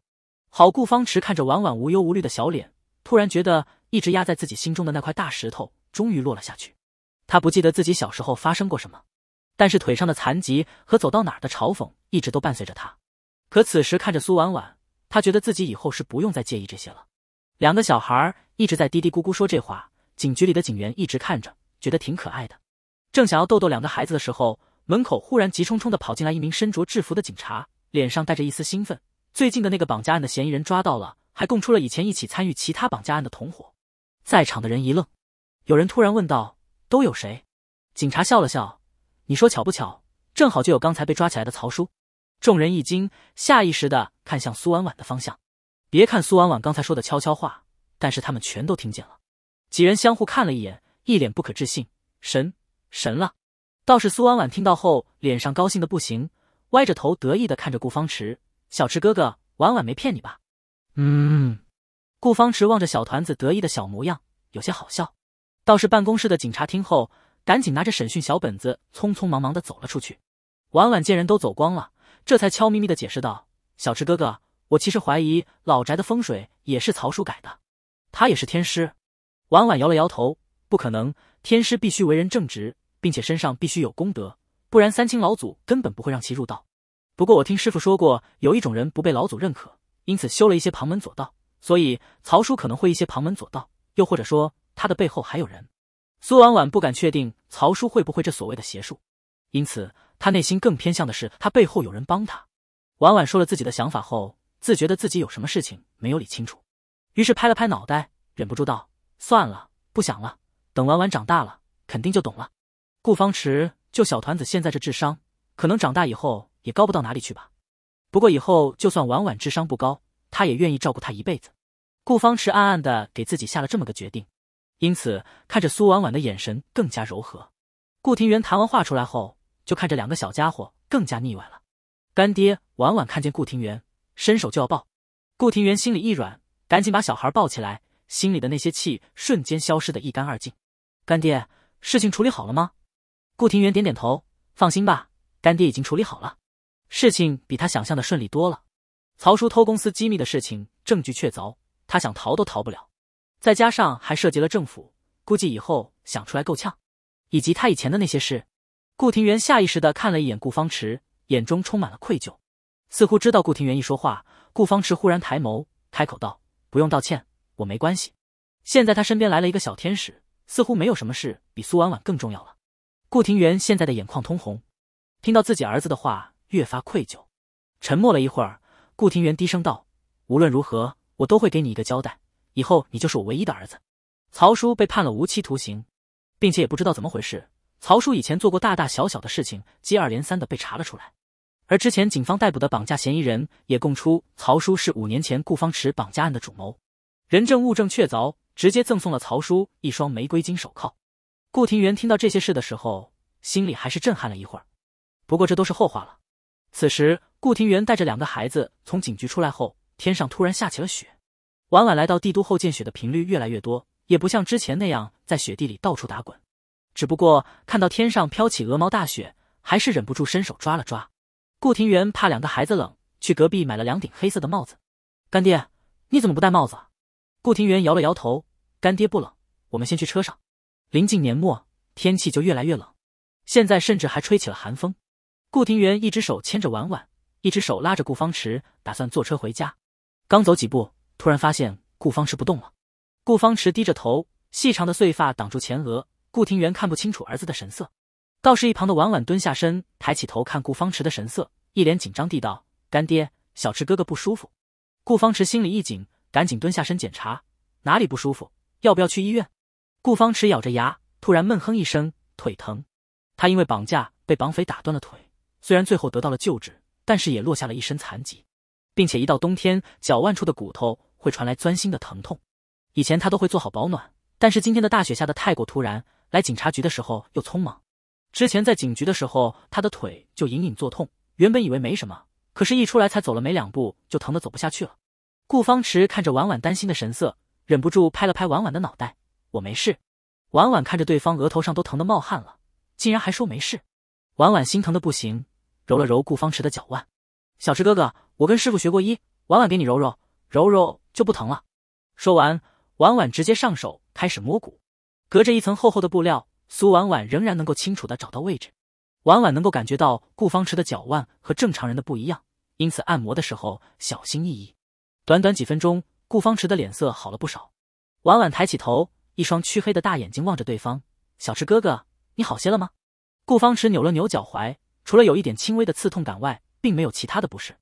好。顾方池看着婉婉无忧无虑的小脸，突然觉得一直压在自己心中的那块大石头。终于落了下去，他不记得自己小时候发生过什么，但是腿上的残疾和走到哪儿的嘲讽一直都伴随着他。可此时看着苏婉婉，他觉得自己以后是不用再介意这些了。两个小孩一直在嘀嘀咕咕说这话，警局里的警员一直看着，觉得挺可爱的。正想要逗逗两个孩子的时候，门口忽然急匆匆地跑进来一名身着制服的警察，脸上带着一丝兴奋。最近的那个绑架案的嫌疑人抓到了，还供出了以前一起参与其他绑架案的同伙。在场的人一愣。有人突然问道：“都有谁？”警察笑了笑：“你说巧不巧，正好就有刚才被抓起来的曹叔。”众人一惊，下意识的看向苏婉婉的方向。别看苏婉婉刚才说的悄悄话，但是他们全都听见了。几人相互看了一眼，一脸不可置信：“神神了！”倒是苏婉婉听到后，脸上高兴的不行，歪着头得意的看着顾方池：“小池哥哥，婉婉没骗你吧？”“嗯。”顾方池望着小团子得意的小模样，有些好笑。倒是办公室的警察听后，赶紧拿着审讯小本子，匆匆忙忙的走了出去。婉婉见人都走光了，这才悄咪咪的解释道：“小池哥哥，我其实怀疑老宅的风水也是曹叔改的，他也是天师。”婉婉摇了摇头：“不可能，天师必须为人正直，并且身上必须有功德，不然三清老祖根本不会让其入道。不过我听师傅说过，有一种人不被老祖认可，因此修了一些旁门左道，所以曹叔可能会一些旁门左道，又或者说。”他的背后还有人，苏婉婉不敢确定曹叔会不会这所谓的邪术，因此他内心更偏向的是他背后有人帮他。婉婉说了自己的想法后，自觉得自己有什么事情没有理清楚，于是拍了拍脑袋，忍不住道：“算了，不想了。等婉婉长大了，肯定就懂了。”顾方池就小团子现在这智商，可能长大以后也高不到哪里去吧。不过以后就算婉婉智商不高，他也愿意照顾她一辈子。顾方池暗暗的给自己下了这么个决定。因此，看着苏婉婉的眼神更加柔和。顾廷园谈完话出来后，就看着两个小家伙更加腻歪了。干爹，婉婉看见顾廷园，伸手就要抱。顾廷园心里一软，赶紧把小孩抱起来，心里的那些气瞬间消失的一干二净。干爹，事情处理好了吗？顾廷园点点头，放心吧，干爹已经处理好了。事情比他想象的顺利多了。曹叔偷公司机密的事情，证据确凿，他想逃都逃不了。再加上还涉及了政府，估计以后想出来够呛。以及他以前的那些事，顾廷元下意识的看了一眼顾方池，眼中充满了愧疚。似乎知道顾廷元一说话，顾方池忽然抬眸，开口道：“不用道歉，我没关系。”现在他身边来了一个小天使，似乎没有什么事比苏婉婉更重要了。顾廷元现在的眼眶通红，听到自己儿子的话，越发愧疚。沉默了一会儿，顾廷元低声道：“无论如何，我都会给你一个交代。”以后你就是我唯一的儿子。曹叔被判了无期徒刑，并且也不知道怎么回事，曹叔以前做过大大小小的事情，接二连三的被查了出来。而之前警方逮捕的绑架嫌疑人也供出，曹叔是五年前顾方池绑架案的主谋，人证物证确凿，直接赠送了曹叔一双玫瑰金手铐。顾廷元听到这些事的时候，心里还是震撼了一会儿。不过这都是后话了。此时，顾廷元带着两个孩子从警局出来后，天上突然下起了雪。婉婉来到帝都后，见雪的频率越来越多，也不像之前那样在雪地里到处打滚，只不过看到天上飘起鹅毛大雪，还是忍不住伸手抓了抓。顾庭元怕两个孩子冷，去隔壁买了两顶黑色的帽子。干爹，你怎么不戴帽子？顾庭元摇了摇头，干爹不冷。我们先去车上。临近年末，天气就越来越冷，现在甚至还吹起了寒风。顾庭元一只手牵着婉婉，一只手拉着顾方池，打算坐车回家。刚走几步。突然发现顾方池不动了，顾方池低着头，细长的碎发挡住前额，顾庭元看不清楚儿子的神色，倒是一旁的婉婉蹲下身，抬起头看顾方池的神色，一脸紧张地道：“干爹，小池哥哥不舒服。”顾方池心里一紧，赶紧蹲下身检查哪里不舒服，要不要去医院？顾方池咬着牙，突然闷哼一声，腿疼。他因为绑架被绑匪打断了腿，虽然最后得到了救治，但是也落下了一身残疾，并且一到冬天，脚腕处的骨头。会传来钻心的疼痛，以前他都会做好保暖，但是今天的大雪下的太过突然，来警察局的时候又匆忙。之前在警局的时候，他的腿就隐隐作痛，原本以为没什么，可是，一出来才走了没两步，就疼得走不下去了。顾方池看着婉婉担心的神色，忍不住拍了拍婉婉的脑袋：“我没事。”婉婉看着对方额头上都疼得冒汗了，竟然还说没事。婉婉心疼的不行，揉了揉顾方池的脚腕：“小池哥哥，我跟师傅学过医，婉婉给你揉揉揉揉。”就不疼了。说完，婉婉直接上手开始摸骨，隔着一层厚厚的布料，苏婉婉仍然能够清楚的找到位置。婉婉能够感觉到顾方池的脚腕和正常人的不一样，因此按摩的时候小心翼翼。短短几分钟，顾方池的脸色好了不少。婉婉抬起头，一双黢黑的大眼睛望着对方：“小池哥哥，你好些了吗？”顾方池扭了扭脚踝，除了有一点轻微的刺痛感外，并没有其他的不适。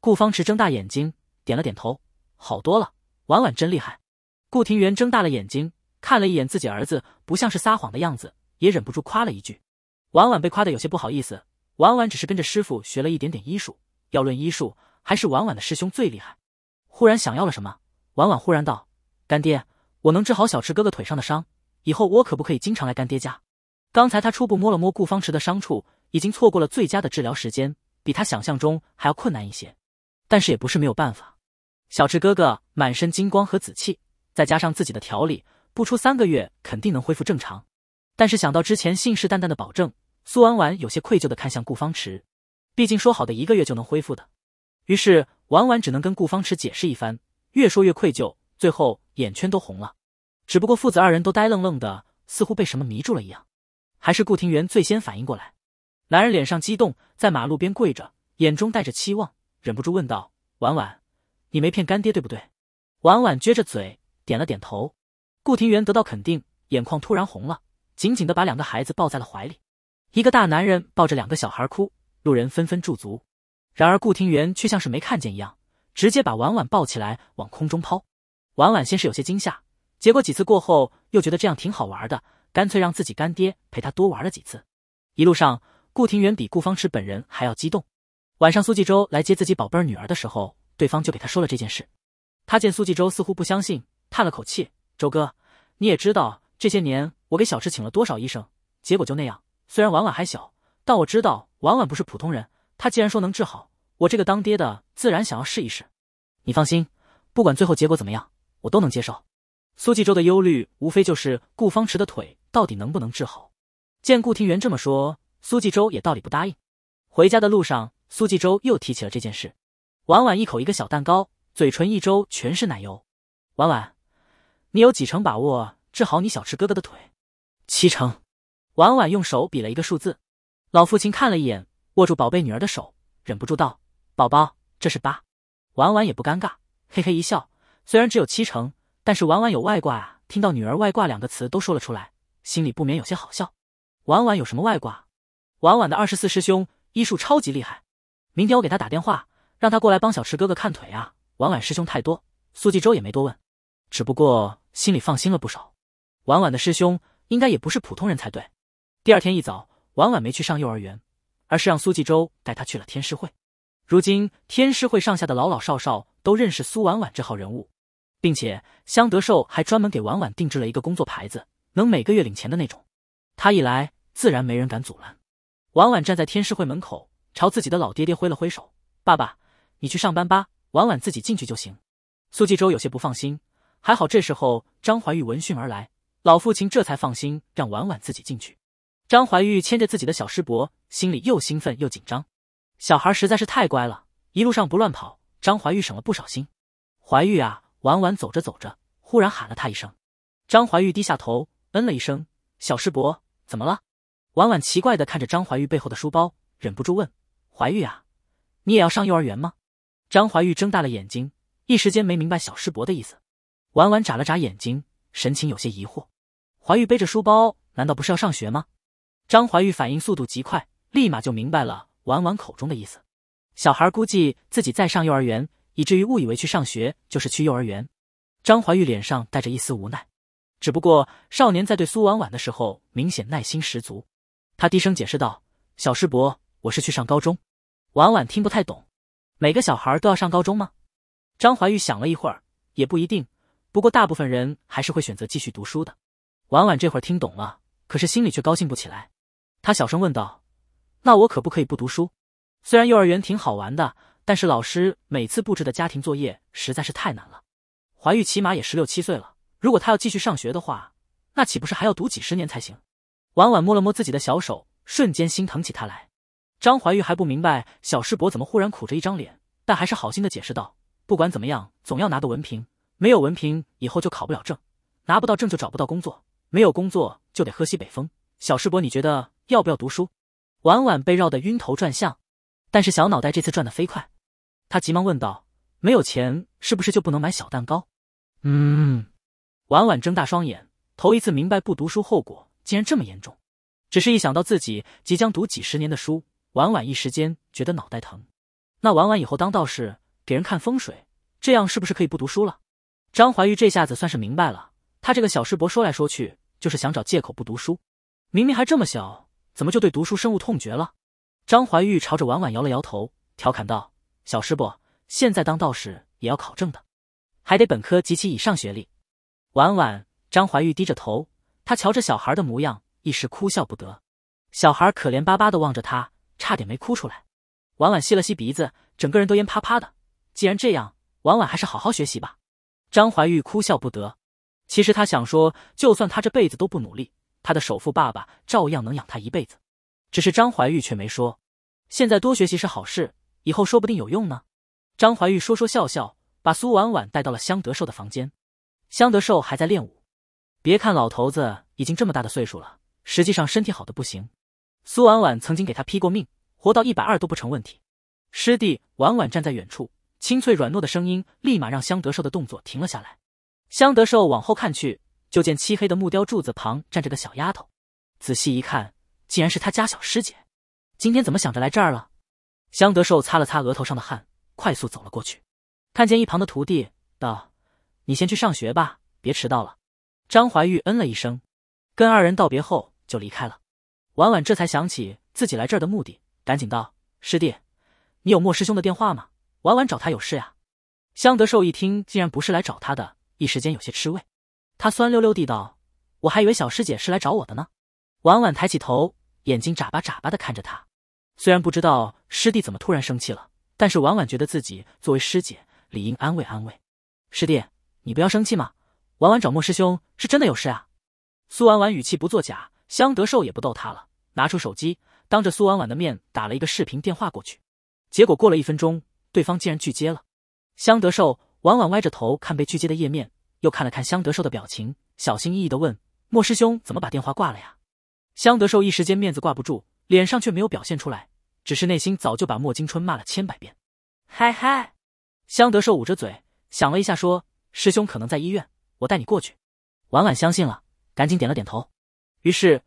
顾方池睁大眼睛，点了点头。好多了，婉婉真厉害。顾廷元睁大了眼睛，看了一眼自己儿子，不像是撒谎的样子，也忍不住夸了一句。婉婉被夸的有些不好意思。婉婉只是跟着师傅学了一点点医术，要论医术，还是婉婉的师兄最厉害。忽然想要了什么，婉婉忽然道：“干爹，我能治好小池哥哥腿上的伤，以后我可不可以经常来干爹家？”刚才他初步摸了摸顾方池的伤处，已经错过了最佳的治疗时间，比他想象中还要困难一些，但是也不是没有办法。小池哥哥满身金光和紫气，再加上自己的调理，不出三个月肯定能恢复正常。但是想到之前信誓旦旦的保证，苏婉婉有些愧疚的看向顾方池，毕竟说好的一个月就能恢复的。于是婉婉只能跟顾方池解释一番，越说越愧疚，最后眼圈都红了。只不过父子二人都呆愣愣的，似乎被什么迷住了一样。还是顾庭源最先反应过来，男人脸上激动，在马路边跪着，眼中带着期望，忍不住问道：“婉婉。”你没骗干爹对不对？婉婉撅着嘴点了点头。顾廷园得到肯定，眼眶突然红了，紧紧的把两个孩子抱在了怀里。一个大男人抱着两个小孩哭，路人纷纷驻足。然而顾廷元却像是没看见一样，直接把婉婉抱起来往空中抛。婉婉先是有些惊吓，结果几次过后又觉得这样挺好玩的，干脆让自己干爹陪她多玩了几次。一路上，顾廷元比顾方池本人还要激动。晚上苏纪州来接自己宝贝儿女儿的时候。对方就给他说了这件事，他见苏纪州似乎不相信，叹了口气：“周哥，你也知道这些年我给小池请了多少医生，结果就那样。虽然婉婉还小，但我知道婉婉不是普通人。他既然说能治好，我这个当爹的自然想要试一试。你放心，不管最后结果怎么样，我都能接受。”苏纪州的忧虑无非就是顾方池的腿到底能不能治好。见顾廷元这么说，苏纪州也道理不答应。回家的路上，苏纪州又提起了这件事。婉婉一口一个小蛋糕，嘴唇一周全是奶油。婉婉，你有几成把握治好你小池哥哥的腿？七成。婉婉用手比了一个数字。老父亲看了一眼，握住宝贝女儿的手，忍不住道：“宝宝，这是八。”婉婉也不尴尬，嘿嘿一笑。虽然只有七成，但是婉婉有外挂。啊！听到“女儿外挂”两个词都说了出来，心里不免有些好笑。婉婉有什么外挂？婉婉的二十四师兄医术超级厉害，明天我给他打电话。让他过来帮小池哥哥看腿啊！婉婉师兄太多，苏纪州也没多问，只不过心里放心了不少。婉婉的师兄应该也不是普通人才对。第二天一早，婉婉没去上幼儿园，而是让苏纪州带她去了天师会。如今天师会上下的老老少少都认识苏婉婉这号人物，并且香德寿还专门给婉婉定制了一个工作牌子，能每个月领钱的那种。他一来，自然没人敢阻拦。婉婉站在天师会门口，朝自己的老爹爹挥了挥手：“爸爸。”你去上班吧，婉婉自己进去就行。苏纪州有些不放心，还好这时候张怀玉闻讯而来，老父亲这才放心，让婉婉自己进去。张怀玉牵着自己的小师伯，心里又兴奋又紧张。小孩实在是太乖了，一路上不乱跑，张怀玉省了不少心。怀玉啊，婉婉走着走着，忽然喊了他一声。张怀玉低下头，嗯了一声。小师伯怎么了？婉婉奇怪的看着张怀玉背后的书包，忍不住问：“怀玉啊，你也要上幼儿园吗？”张怀玉睁大了眼睛，一时间没明白小师伯的意思。婉婉眨了眨眼睛，神情有些疑惑。怀玉背着书包，难道不是要上学吗？张怀玉反应速度极快，立马就明白了婉婉口中的意思。小孩估计自己在上幼儿园，以至于误以为去上学就是去幼儿园。张怀玉脸上带着一丝无奈，只不过少年在对苏婉婉的时候明显耐心十足。他低声解释道：“小师伯，我是去上高中。”婉婉听不太懂。每个小孩都要上高中吗？张怀玉想了一会儿，也不一定。不过大部分人还是会选择继续读书的。婉婉这会儿听懂了，可是心里却高兴不起来。她小声问道：“那我可不可以不读书？虽然幼儿园挺好玩的，但是老师每次布置的家庭作业实在是太难了。”怀玉起码也十六七岁了，如果他要继续上学的话，那岂不是还要读几十年才行？婉婉摸了摸自己的小手，瞬间心疼起他来。张怀玉还不明白小师伯怎么忽然苦着一张脸，但还是好心的解释道：“不管怎么样，总要拿个文凭，没有文凭以后就考不了证，拿不到证就找不到工作，没有工作就得喝西北风。”小师伯，你觉得要不要读书？婉婉被绕得晕头转向，但是小脑袋这次转得飞快，他急忙问道：“没有钱是不是就不能买小蛋糕？”嗯，婉婉睁大双眼，头一次明白不读书后果竟然这么严重。只是一想到自己即将读几十年的书，婉婉一时间觉得脑袋疼。那婉婉以后当道士，给人看风水，这样是不是可以不读书了？张怀玉这下子算是明白了，他这个小师伯说来说去就是想找借口不读书。明明还这么小，怎么就对读书深恶痛绝了？张怀玉朝着婉婉摇了摇头，调侃道：“小师伯，现在当道士也要考证的，还得本科及其以上学历。”婉婉，张怀玉低着头，他瞧着小孩的模样，一时哭笑不得。小孩可怜巴巴的望着他。差点没哭出来，婉婉吸了吸鼻子，整个人都焉啪啪的。既然这样，婉婉还是好好学习吧。张怀玉哭笑不得。其实他想说，就算他这辈子都不努力，他的首富爸爸照样能养他一辈子。只是张怀玉却没说。现在多学习是好事，以后说不定有用呢。张怀玉说说笑笑，把苏婉婉带到了香德寿的房间。香德寿还在练武，别看老头子已经这么大的岁数了，实际上身体好的不行。苏婉婉曾经给他批过命，活到一百二都不成问题。师弟婉婉站在远处，清脆软糯的声音立马让香德寿的动作停了下来。香德寿往后看去，就见漆黑的木雕柱子旁站着个小丫头，仔细一看，竟然是他家小师姐。今天怎么想着来这儿了？香德寿擦了擦额头上的汗，快速走了过去，看见一旁的徒弟道：“你先去上学吧，别迟到了。”张怀玉嗯了一声，跟二人道别后就离开了。婉婉这才想起自己来这儿的目的，赶紧道：“师弟，你有莫师兄的电话吗？婉婉找他有事呀。”香德寿一听，竟然不是来找他的，一时间有些吃味。他酸溜溜地道：“我还以为小师姐是来找我的呢。”婉婉抬起头，眼睛眨巴眨巴的看着他。虽然不知道师弟怎么突然生气了，但是婉婉觉得自己作为师姐，理应安慰安慰师弟。你不要生气嘛，婉婉找莫师兄是真的有事啊。”苏婉婉语气不作假。香德寿也不逗他了，拿出手机，当着苏婉婉的面打了一个视频电话过去。结果过了一分钟，对方竟然拒接了。香德寿婉婉歪着头看被拒接的页面，又看了看香德寿的表情，小心翼翼的问：“莫师兄怎么把电话挂了呀？”香德寿一时间面子挂不住，脸上却没有表现出来，只是内心早就把莫金春骂了千百遍。嗨嗨，香德寿捂着嘴想了一下，说：“师兄可能在医院，我带你过去。”婉婉相信了，赶紧点了点头。于是，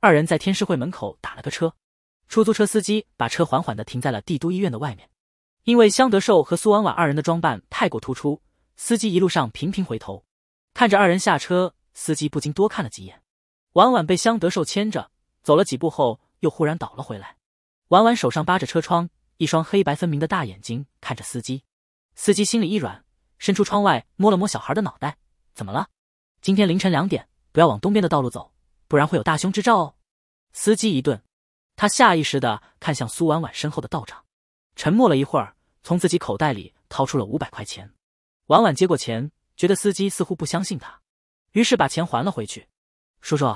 二人在天师会门口打了个车，出租车司机把车缓缓的停在了帝都医院的外面。因为香德寿和苏婉婉二人的装扮太过突出，司机一路上频频回头，看着二人下车，司机不禁多看了几眼。婉婉被香德寿牵着走了几步后，又忽然倒了回来。婉婉手上扒着车窗，一双黑白分明的大眼睛看着司机，司机心里一软，伸出窗外摸了摸小孩的脑袋，怎么了？今天凌晨两点，不要往东边的道路走。不然会有大凶之兆哦。司机一顿，他下意识的看向苏婉婉身后的道长，沉默了一会儿，从自己口袋里掏出了五百块钱。婉婉接过钱，觉得司机似乎不相信他，于是把钱还了回去。叔叔，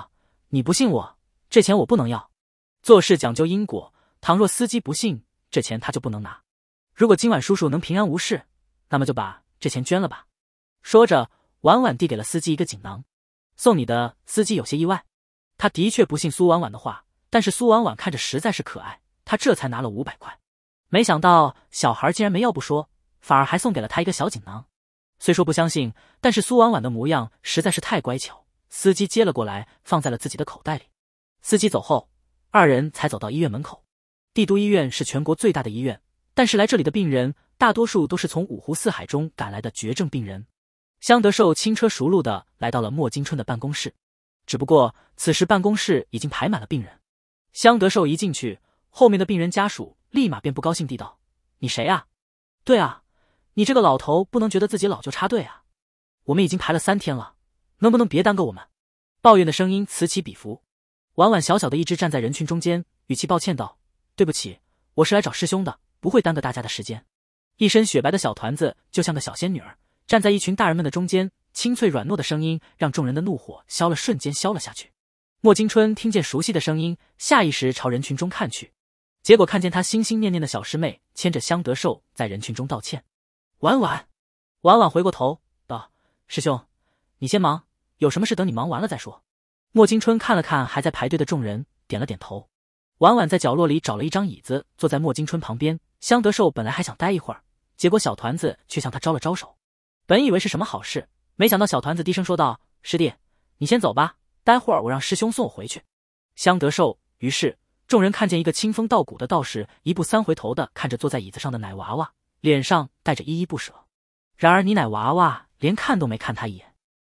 你不信我，这钱我不能要。做事讲究因果，倘若司机不信这钱，他就不能拿。如果今晚叔叔能平安无事，那么就把这钱捐了吧。说着，婉婉递给了司机一个锦囊，送你的。司机有些意外。他的确不信苏婉婉的话，但是苏婉婉看着实在是可爱，他这才拿了五百块。没想到小孩竟然没要不说，反而还送给了他一个小锦囊。虽说不相信，但是苏婉婉的模样实在是太乖巧，司机接了过来，放在了自己的口袋里。司机走后，二人才走到医院门口。帝都医院是全国最大的医院，但是来这里的病人大多数都是从五湖四海中赶来的绝症病人。香德寿轻车熟路的来到了莫金春的办公室。只不过此时办公室已经排满了病人，香德寿一进去，后面的病人家属立马便不高兴地道：“你谁啊？”“对啊，你这个老头不能觉得自己老就插队啊！我们已经排了三天了，能不能别耽搁我们？”抱怨的声音此起彼伏。婉婉小小的一只站在人群中间，语气抱歉道：“对不起，我是来找师兄的，不会耽搁大家的时间。”一身雪白的小团子就像个小仙女儿，站在一群大人们的中间。清脆软糯的声音让众人的怒火消了，瞬间消了下去。莫金春听见熟悉的声音，下意识朝人群中看去，结果看见他心心念念的小师妹牵着香德寿在人群中道歉。晚晚，晚晚回过头道：“师兄，你先忙，有什么事等你忙完了再说。”莫金春看了看还在排队的众人，点了点头。晚晚在角落里找了一张椅子，坐在莫金春旁边。香德寿本来还想待一会儿，结果小团子却向他招了招手。本以为是什么好事。没想到小团子低声说道：“师弟，你先走吧，待会儿我让师兄送我回去。”香德寿于是，众人看见一个清风道骨的道士，一步三回头的看着坐在椅子上的奶娃娃，脸上带着依依不舍。然而，你奶娃娃连看都没看他一眼，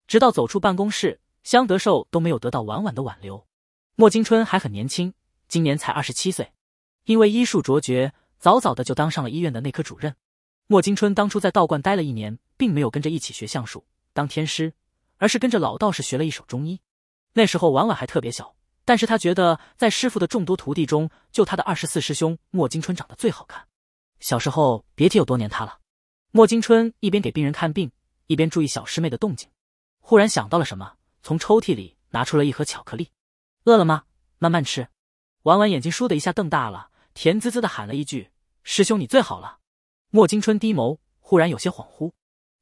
直到走出办公室，香德寿都没有得到婉婉的挽留。莫金春还很年轻，今年才二十七岁，因为医术卓绝，早早的就当上了医院的内科主任。莫金春当初在道观待了一年，并没有跟着一起学相术。当天师，而是跟着老道士学了一手中医。那时候婉婉还特别小，但是他觉得在师傅的众多徒弟中，就他的二十四师兄莫金春长得最好看。小时候别提有多黏他了。莫金春一边给病人看病，一边注意小师妹的动静，忽然想到了什么，从抽屉里拿出了一盒巧克力。饿了吗？慢慢吃。婉婉眼睛倏的一下瞪大了，甜滋滋的喊了一句：“师兄你最好了。”莫金春低眸，忽然有些恍惚。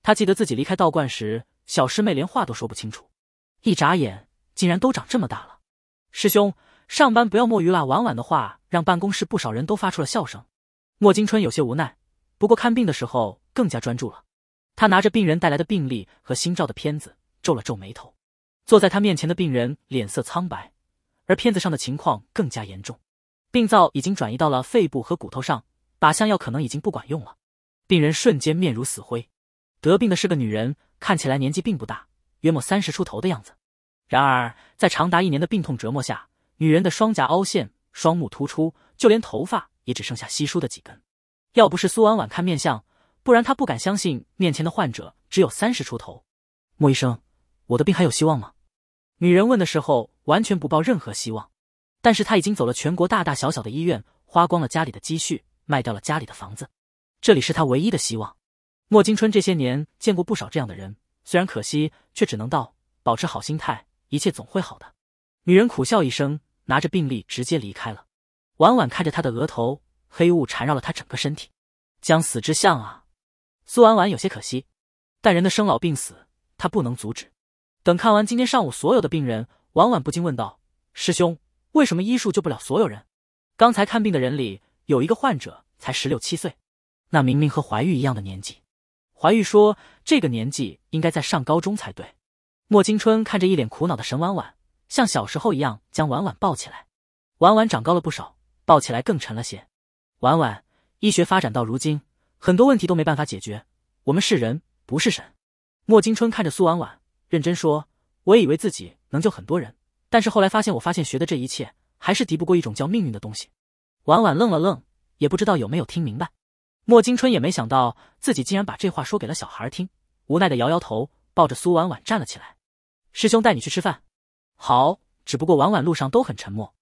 他记得自己离开道观时，小师妹连话都说不清楚，一眨眼竟然都长这么大了。师兄，上班不要摸鱼啦！婉婉的话让办公室不少人都发出了笑声。莫金春有些无奈，不过看病的时候更加专注了。他拿着病人带来的病历和新照的片子，皱了皱眉头。坐在他面前的病人脸色苍白，而片子上的情况更加严重，病灶已经转移到了肺部和骨头上，靶向药可能已经不管用了。病人瞬间面如死灰。得病的是个女人，看起来年纪并不大，约莫三十出头的样子。然而，在长达一年的病痛折磨下，女人的双颊凹陷，双目突出，就连头发也只剩下稀疏的几根。要不是苏婉婉看面相，不然她不敢相信面前的患者只有三十出头。莫医生，我的病还有希望吗？女人问的时候，完全不抱任何希望。但是她已经走了全国大大小小的医院，花光了家里的积蓄，卖掉了家里的房子，这里是她唯一的希望。莫金春这些年见过不少这样的人，虽然可惜，却只能道：保持好心态，一切总会好的。女人苦笑一声，拿着病历直接离开了。婉婉看着她的额头，黑雾缠绕了她整个身体，将死之相啊！苏婉婉有些可惜，但人的生老病死，她不能阻止。等看完今天上午所有的病人，婉婉不禁问道：“师兄，为什么医术救不了所有人？刚才看病的人里有一个患者才十六七岁，那明明和怀玉一样的年纪。”怀玉说：“这个年纪应该在上高中才对。”莫金春看着一脸苦恼的沈婉婉，像小时候一样将婉婉抱起来。婉婉长高了不少，抱起来更沉了些。婉婉，医学发展到如今，很多问题都没办法解决。我们是人，不是神。莫金春看着苏婉婉，认真说：“我以为自己能救很多人，但是后来发现，我发现学的这一切，还是敌不过一种叫命运的东西。”婉婉愣了愣，也不知道有没有听明白。莫金春也没想到自己竟然把这话说给了小孩听，无奈的摇摇头，抱着苏婉婉站了起来。师兄带你去吃饭，好。只不过婉婉路上都很沉默，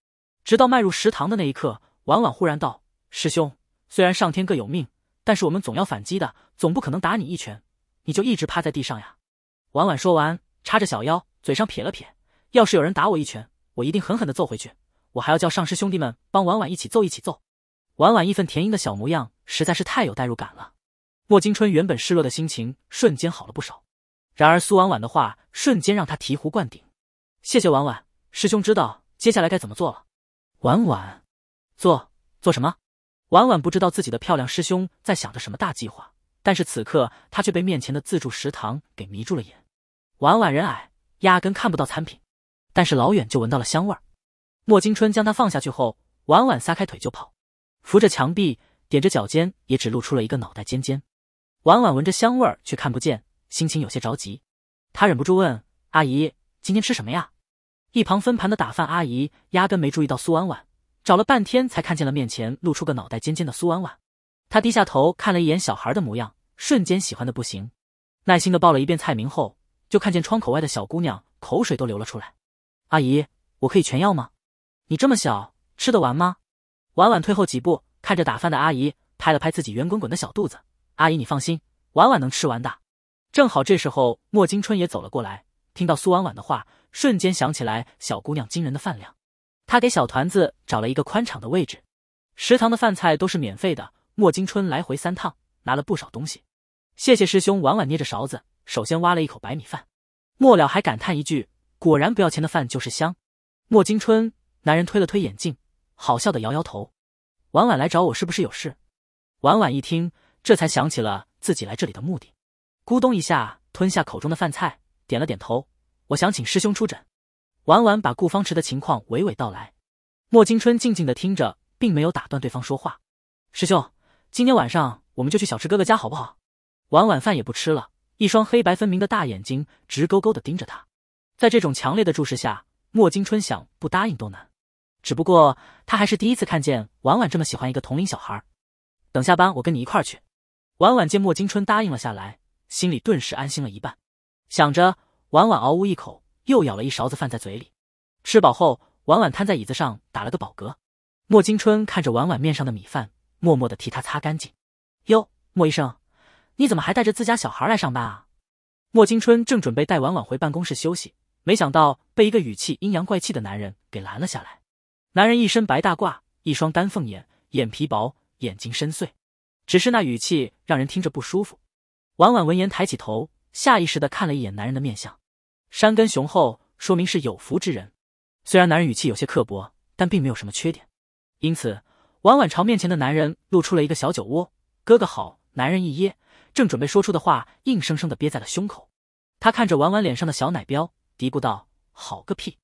直到迈入食堂的那一刻，婉婉忽然道：“师兄，虽然上天各有命，但是我们总要反击的，总不可能打你一拳，你就一直趴在地上呀。”婉婉说完，叉着小腰，嘴上撇了撇：“要是有人打我一拳，我一定狠狠的揍回去，我还要叫上师兄弟们帮婉婉一起揍，一起揍。”婉婉义愤填膺的小模样实在是太有代入感了。莫金春原本失落的心情瞬间好了不少。然而苏婉婉的话瞬间让他醍醐灌顶。谢谢婉婉，师兄知道接下来该怎么做了。婉婉，做做什么？婉婉不知道自己的漂亮师兄在想着什么大计划，但是此刻她却被面前的自助食堂给迷住了眼。婉婉人矮，压根看不到餐品，但是老远就闻到了香味儿。莫金春将她放下去后，婉婉撒开腿就跑。扶着墙壁，踮着脚尖，也只露出了一个脑袋尖尖。婉婉闻着香味儿，却看不见，心情有些着急。她忍不住问：“阿姨，今天吃什么呀？”一旁分盘的打饭阿姨压根没注意到苏婉婉，找了半天才看见了面前露出个脑袋尖尖的苏婉婉。她低下头看了一眼小孩的模样，瞬间喜欢的不行，耐心的报了一遍菜名后，就看见窗口外的小姑娘口水都流了出来。“阿姨，我可以全要吗？你这么小，吃得完吗？”婉婉退后几步，看着打饭的阿姨，拍了拍自己圆滚滚的小肚子。阿姨，你放心，婉婉能吃完的。正好这时候，莫金春也走了过来，听到苏婉婉的话，瞬间想起来小姑娘惊人的饭量。他给小团子找了一个宽敞的位置。食堂的饭菜都是免费的，莫金春来回三趟，拿了不少东西。谢谢师兄。婉婉捏着勺子，首先挖了一口白米饭，末了还感叹一句：“果然不要钱的饭就是香。”莫金春男人推了推眼镜。好笑的摇摇头，婉婉来找我是不是有事？婉婉一听，这才想起了自己来这里的目的，咕咚一下吞下口中的饭菜，点了点头。我想请师兄出诊。婉婉把顾方池的情况娓娓道来。莫金春静静的听着，并没有打断对方说话。师兄，今天晚上我们就去小池哥哥家，好不好？婉婉饭也不吃了，一双黑白分明的大眼睛直勾勾的盯着他。在这种强烈的注视下，莫金春想不答应都难。只不过他还是第一次看见婉婉这么喜欢一个同龄小孩。等下班我跟你一块去。婉婉见莫金春答应了下来，心里顿时安心了一半。想着，婉婉嗷呜一口，又咬了一勺子饭在嘴里。吃饱后，婉婉瘫在椅子上打了个饱嗝。莫金春看着婉婉面上的米饭，默默的替她擦干净。哟，莫医生，你怎么还带着自家小孩来上班啊？莫金春正准备带婉婉回办公室休息，没想到被一个语气阴阳怪气的男人给拦了下来。男人一身白大褂，一双丹凤眼，眼皮薄，眼睛深邃，只是那语气让人听着不舒服。婉婉闻言抬起头，下意识的看了一眼男人的面相，山根雄厚，说明是有福之人。虽然男人语气有些刻薄，但并没有什么缺点，因此婉婉朝面前的男人露出了一个小酒窝。哥哥好，男人一噎，正准备说出的话硬生生的憋在了胸口。他看着婉婉脸上的小奶膘，嘀咕道：“好个屁！”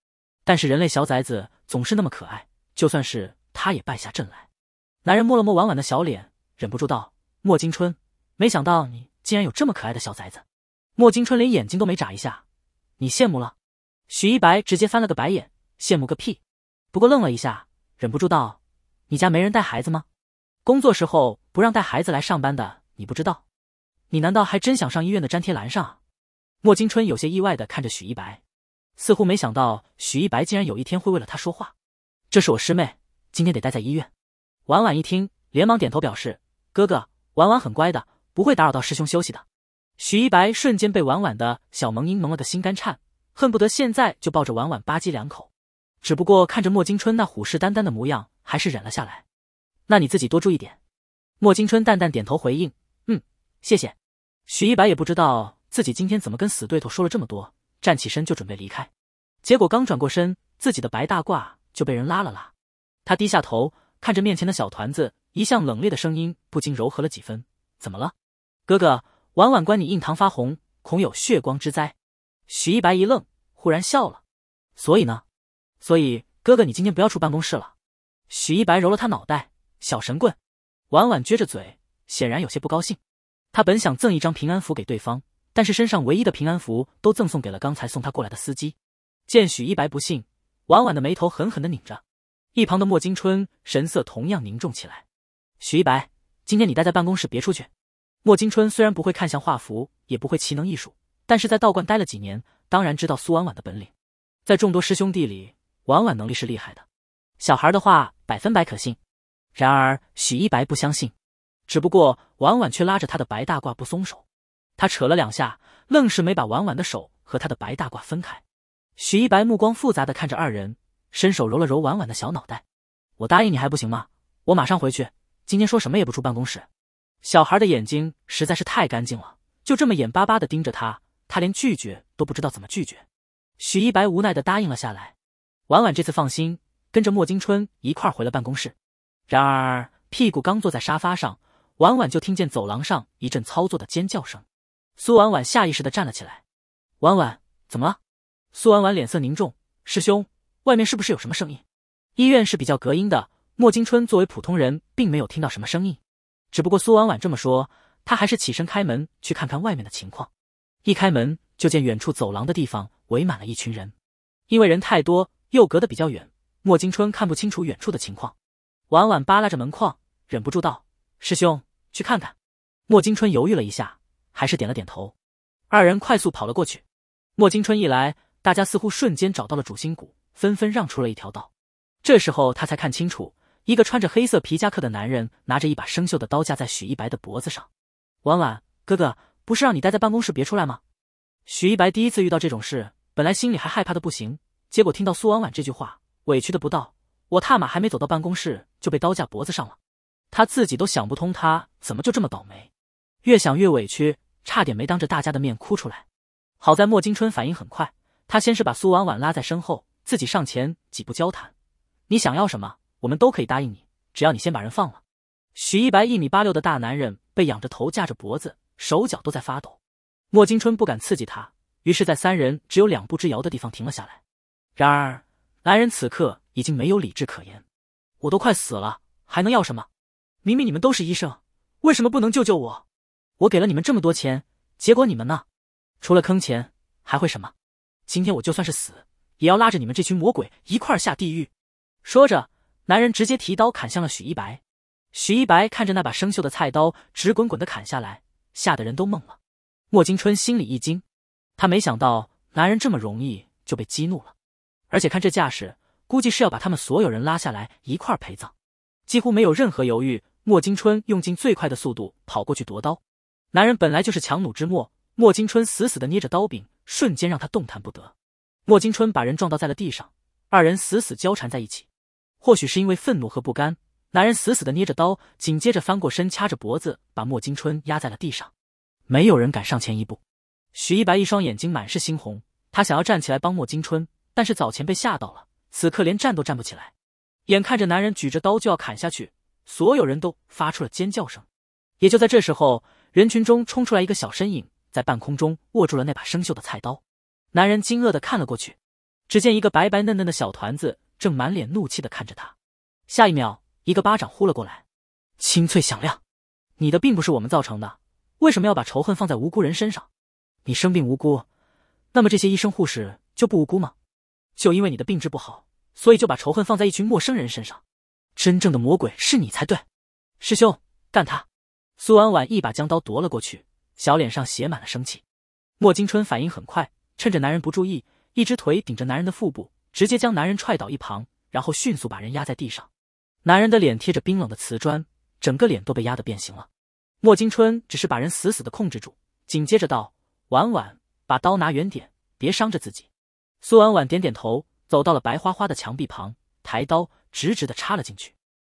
但是人类小崽子。总是那么可爱，就算是他也败下阵来。男人摸了摸婉婉的小脸，忍不住道：“莫金春，没想到你竟然有这么可爱的小崽子。”莫金春连眼睛都没眨一下，你羡慕了？许一白直接翻了个白眼，羡慕个屁！不过愣了一下，忍不住道：“你家没人带孩子吗？工作时候不让带孩子来上班的，你不知道？你难道还真想上医院的粘贴栏上啊？”莫金春有些意外的看着许一白。似乎没想到许一白竟然有一天会为了他说话，这是我师妹，今天得待在医院。婉婉一听，连忙点头表示，哥哥，婉婉很乖的，不会打扰到师兄休息的。许一白瞬间被婉婉的小萌音萌了个心肝颤，恨不得现在就抱着婉婉吧唧两口。只不过看着莫金春那虎视眈眈的模样，还是忍了下来。那你自己多注意点。莫金春淡淡点头回应，嗯，谢谢。许一白也不知道自己今天怎么跟死对头说了这么多。站起身就准备离开，结果刚转过身，自己的白大褂就被人拉了拉。他低下头看着面前的小团子，一向冷冽的声音不禁柔和了几分：“怎么了，哥哥？晚晚观你印堂发红，恐有血光之灾。”许一白一愣，忽然笑了：“所以呢？所以哥哥你今天不要出办公室了。”许一白揉了他脑袋：“小神棍。”婉婉撅着嘴，显然有些不高兴。他本想赠一张平安符给对方。但是身上唯一的平安符都赠送给了刚才送他过来的司机。见许一白不信，婉婉的眉头狠狠的拧着。一旁的莫金春神色同样凝重起来。许一白，今天你待在办公室别出去。莫金春虽然不会看相画符，也不会奇能艺术，但是在道观待了几年，当然知道苏婉婉的本领。在众多师兄弟里，婉婉能力是厉害的。小孩的话百分百可信。然而许一白不相信，只不过婉婉却拉着他的白大褂不松手。他扯了两下，愣是没把婉婉的手和他的白大褂分开。许一白目光复杂的看着二人，伸手揉了揉婉婉的小脑袋：“我答应你还不行吗？我马上回去，今天说什么也不出办公室。”小孩的眼睛实在是太干净了，就这么眼巴巴的盯着他，他连拒绝都不知道怎么拒绝。许一白无奈的答应了下来。婉婉这次放心，跟着莫金春一块回了办公室。然而屁股刚坐在沙发上，婉婉就听见走廊上一阵操作的尖叫声。苏婉婉下意识的站了起来，婉婉怎么了？苏婉婉脸色凝重，师兄，外面是不是有什么声音？医院是比较隔音的，莫金春作为普通人，并没有听到什么声音，只不过苏婉婉这么说，他还是起身开门去看看外面的情况。一开门，就见远处走廊的地方围满了一群人，因为人太多，又隔得比较远，莫金春看不清楚远处的情况。婉婉扒拉着门框，忍不住道：“师兄，去看看。”莫金春犹豫了一下。还是点了点头，二人快速跑了过去。莫金春一来，大家似乎瞬间找到了主心骨，纷纷让出了一条道。这时候他才看清楚，一个穿着黑色皮夹克的男人拿着一把生锈的刀架在许一白的脖子上。婉婉哥哥，不是让你待在办公室别出来吗？许一白第一次遇到这种事，本来心里还害怕的不行，结果听到苏婉婉这句话，委屈的不道：“我踏马还没走到办公室就被刀架脖子上了。他自己都想不通，他怎么就这么倒霉，越想越委屈。差点没当着大家的面哭出来，好在莫金春反应很快，他先是把苏婉婉拉在身后，自己上前几步交谈：“你想要什么，我们都可以答应你，只要你先把人放了。”许一白一米八六的大男人被仰着头架着脖子，手脚都在发抖。莫金春不敢刺激他，于是，在三人只有两步之遥的地方停了下来。然而，男人此刻已经没有理智可言：“我都快死了，还能要什么？明明你们都是医生，为什么不能救救我？”我给了你们这么多钱，结果你们呢？除了坑钱，还会什么？今天我就算是死，也要拉着你们这群魔鬼一块下地狱！说着，男人直接提刀砍向了许一白。许一白看着那把生锈的菜刀直滚滚的砍下来，吓得人都懵了。莫金春心里一惊，他没想到男人这么容易就被激怒了，而且看这架势，估计是要把他们所有人拉下来一块陪葬。几乎没有任何犹豫，莫金春用尽最快的速度跑过去夺刀。男人本来就是强弩之末，莫金春死死地捏着刀柄，瞬间让他动弹不得。莫金春把人撞倒在了地上，二人死死交缠在一起。或许是因为愤怒和不甘，男人死死地捏着刀，紧接着翻过身，掐着脖子把莫金春压在了地上。没有人敢上前一步。许一白一双眼睛满是猩红，他想要站起来帮莫金春，但是早前被吓到了，此刻连站都站不起来。眼看着男人举着刀就要砍下去，所有人都发出了尖叫声。也就在这时候。人群中冲出来一个小身影，在半空中握住了那把生锈的菜刀。男人惊愕的看了过去，只见一个白白嫩嫩的小团子正满脸怒气的看着他。下一秒，一个巴掌呼了过来，清脆响亮。你的病不是我们造成的，为什么要把仇恨放在无辜人身上？你生病无辜，那么这些医生护士就不无辜吗？就因为你的病治不好，所以就把仇恨放在一群陌生人身上？真正的魔鬼是你才对。师兄，干他！苏婉婉一把将刀夺了过去，小脸上写满了生气。莫金春反应很快，趁着男人不注意，一只腿顶着男人的腹部，直接将男人踹倒一旁，然后迅速把人压在地上。男人的脸贴着冰冷的瓷砖，整个脸都被压得变形了。莫金春只是把人死死的控制住，紧接着道：“婉婉，把刀拿远点，别伤着自己。”苏婉婉点点头，走到了白花花的墙壁旁，抬刀直直的插了进去，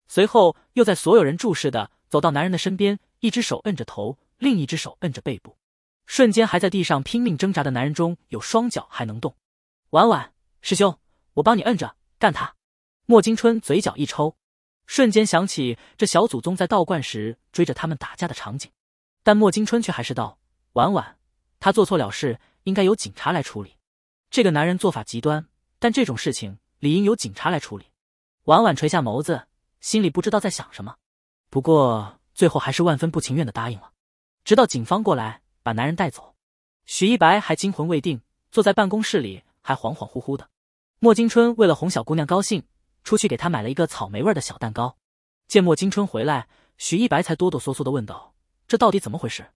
随后又在所有人注视的。走到男人的身边，一只手摁着头，另一只手摁着背部。瞬间，还在地上拼命挣扎的男人中有双脚还能动。婉婉，师兄，我帮你摁着，干他！莫金春嘴角一抽，瞬间想起这小祖宗在道观时追着他们打架的场景，但莫金春却还是道：婉婉，他做错了事，应该由警察来处理。这个男人做法极端，但这种事情理应由警察来处理。婉婉垂下眸子，心里不知道在想什么。不过最后还是万分不情愿的答应了，直到警方过来把男人带走，许一白还惊魂未定，坐在办公室里还恍恍惚惚的。莫金春为了哄小姑娘高兴，出去给她买了一个草莓味的小蛋糕。见莫金春回来，许一白才哆哆嗦嗦的问道：“这到底怎么回事？”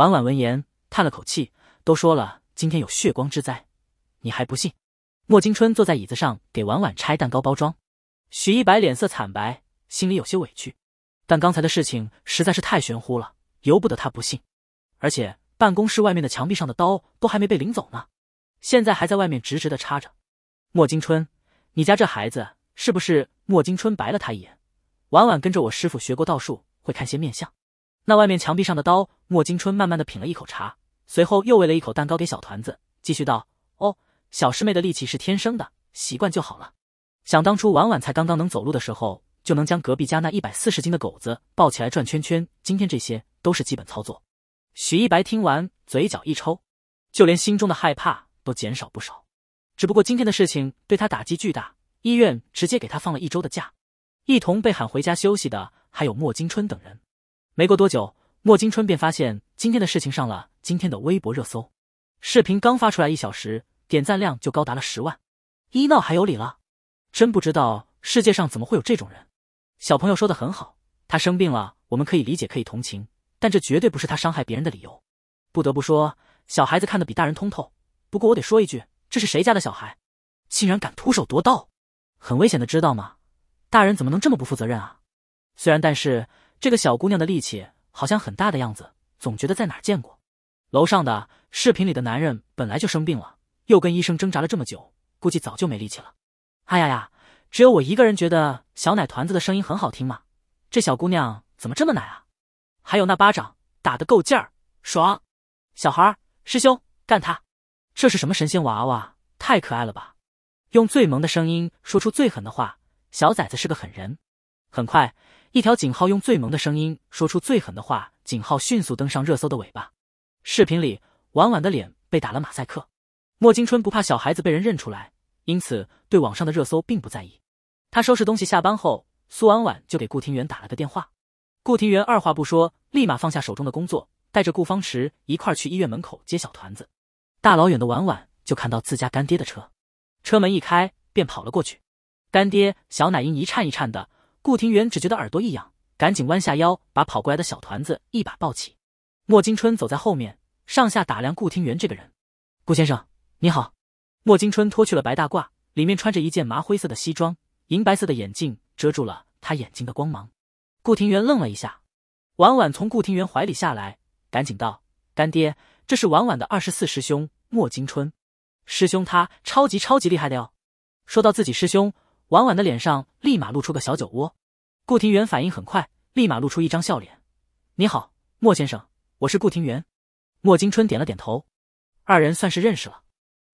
婉婉闻言叹了口气：“都说了今天有血光之灾，你还不信？”莫金春坐在椅子上给婉婉拆蛋糕包装，许一白脸色惨白，心里有些委屈。但刚才的事情实在是太玄乎了，由不得他不信。而且办公室外面的墙壁上的刀都还没被领走呢，现在还在外面直直的插着。莫金春，你家这孩子是不是？莫金春白了他一眼。婉婉跟着我师傅学过道术，会看些面相。那外面墙壁上的刀，莫金春慢慢的品了一口茶，随后又喂了一口蛋糕给小团子，继续道：“哦，小师妹的力气是天生的，习惯就好了。想当初婉婉才刚刚能走路的时候。”就能将隔壁家那一百四十斤的狗子抱起来转圈圈。今天这些都是基本操作。许一白听完，嘴角一抽，就连心中的害怕都减少不少。只不过今天的事情对他打击巨大，医院直接给他放了一周的假。一同被喊回家休息的还有莫金春等人。没过多久，莫金春便发现今天的事情上了今天的微博热搜。视频刚发出来一小时，点赞量就高达了十万。一闹还有理了？真不知道世界上怎么会有这种人！小朋友说的很好，他生病了，我们可以理解，可以同情，但这绝对不是他伤害别人的理由。不得不说，小孩子看的比大人通透。不过我得说一句，这是谁家的小孩，竟然敢徒手夺刀，很危险的，知道吗？大人怎么能这么不负责任啊？虽然，但是这个小姑娘的力气好像很大的样子，总觉得在哪儿见过。楼上的视频里的男人本来就生病了，又跟医生挣扎了这么久，估计早就没力气了。哎呀呀！只有我一个人觉得小奶团子的声音很好听吗？这小姑娘怎么这么奶啊？还有那巴掌打得够劲儿，爽！小孩儿，师兄干他！这是什么神仙娃娃？太可爱了吧！用最萌的声音说出最狠的话，小崽子是个狠人。很快，一条警号用最萌的声音说出最狠的话，警号迅速登上热搜的尾巴。视频里，婉婉的脸被打了马赛克。莫金春不怕小孩子被人认出来，因此对网上的热搜并不在意。他收拾东西下班后，苏婉婉就给顾庭元打了个电话。顾庭元二话不说，立马放下手中的工作，带着顾方池一块去医院门口接小团子。大老远的婉婉就看到自家干爹的车，车门一开，便跑了过去。干爹，小奶音一颤一颤的。顾庭元只觉得耳朵一痒，赶紧弯下腰把跑过来的小团子一把抱起。莫金春走在后面，上下打量顾庭元这个人。顾先生，你好。莫金春脱去了白大褂，里面穿着一件麻灰色的西装。银白色的眼镜遮住了他眼睛的光芒，顾廷元愣了一下，婉婉从顾廷元怀里下来，赶紧道：“干爹，这是婉婉的二十四师兄莫金春，师兄他超级超级厉害的哟。”说到自己师兄，婉婉的脸上立马露出个小酒窝。顾廷元反应很快，立马露出一张笑脸：“你好，莫先生，我是顾廷元。”莫金春点了点头，二人算是认识了。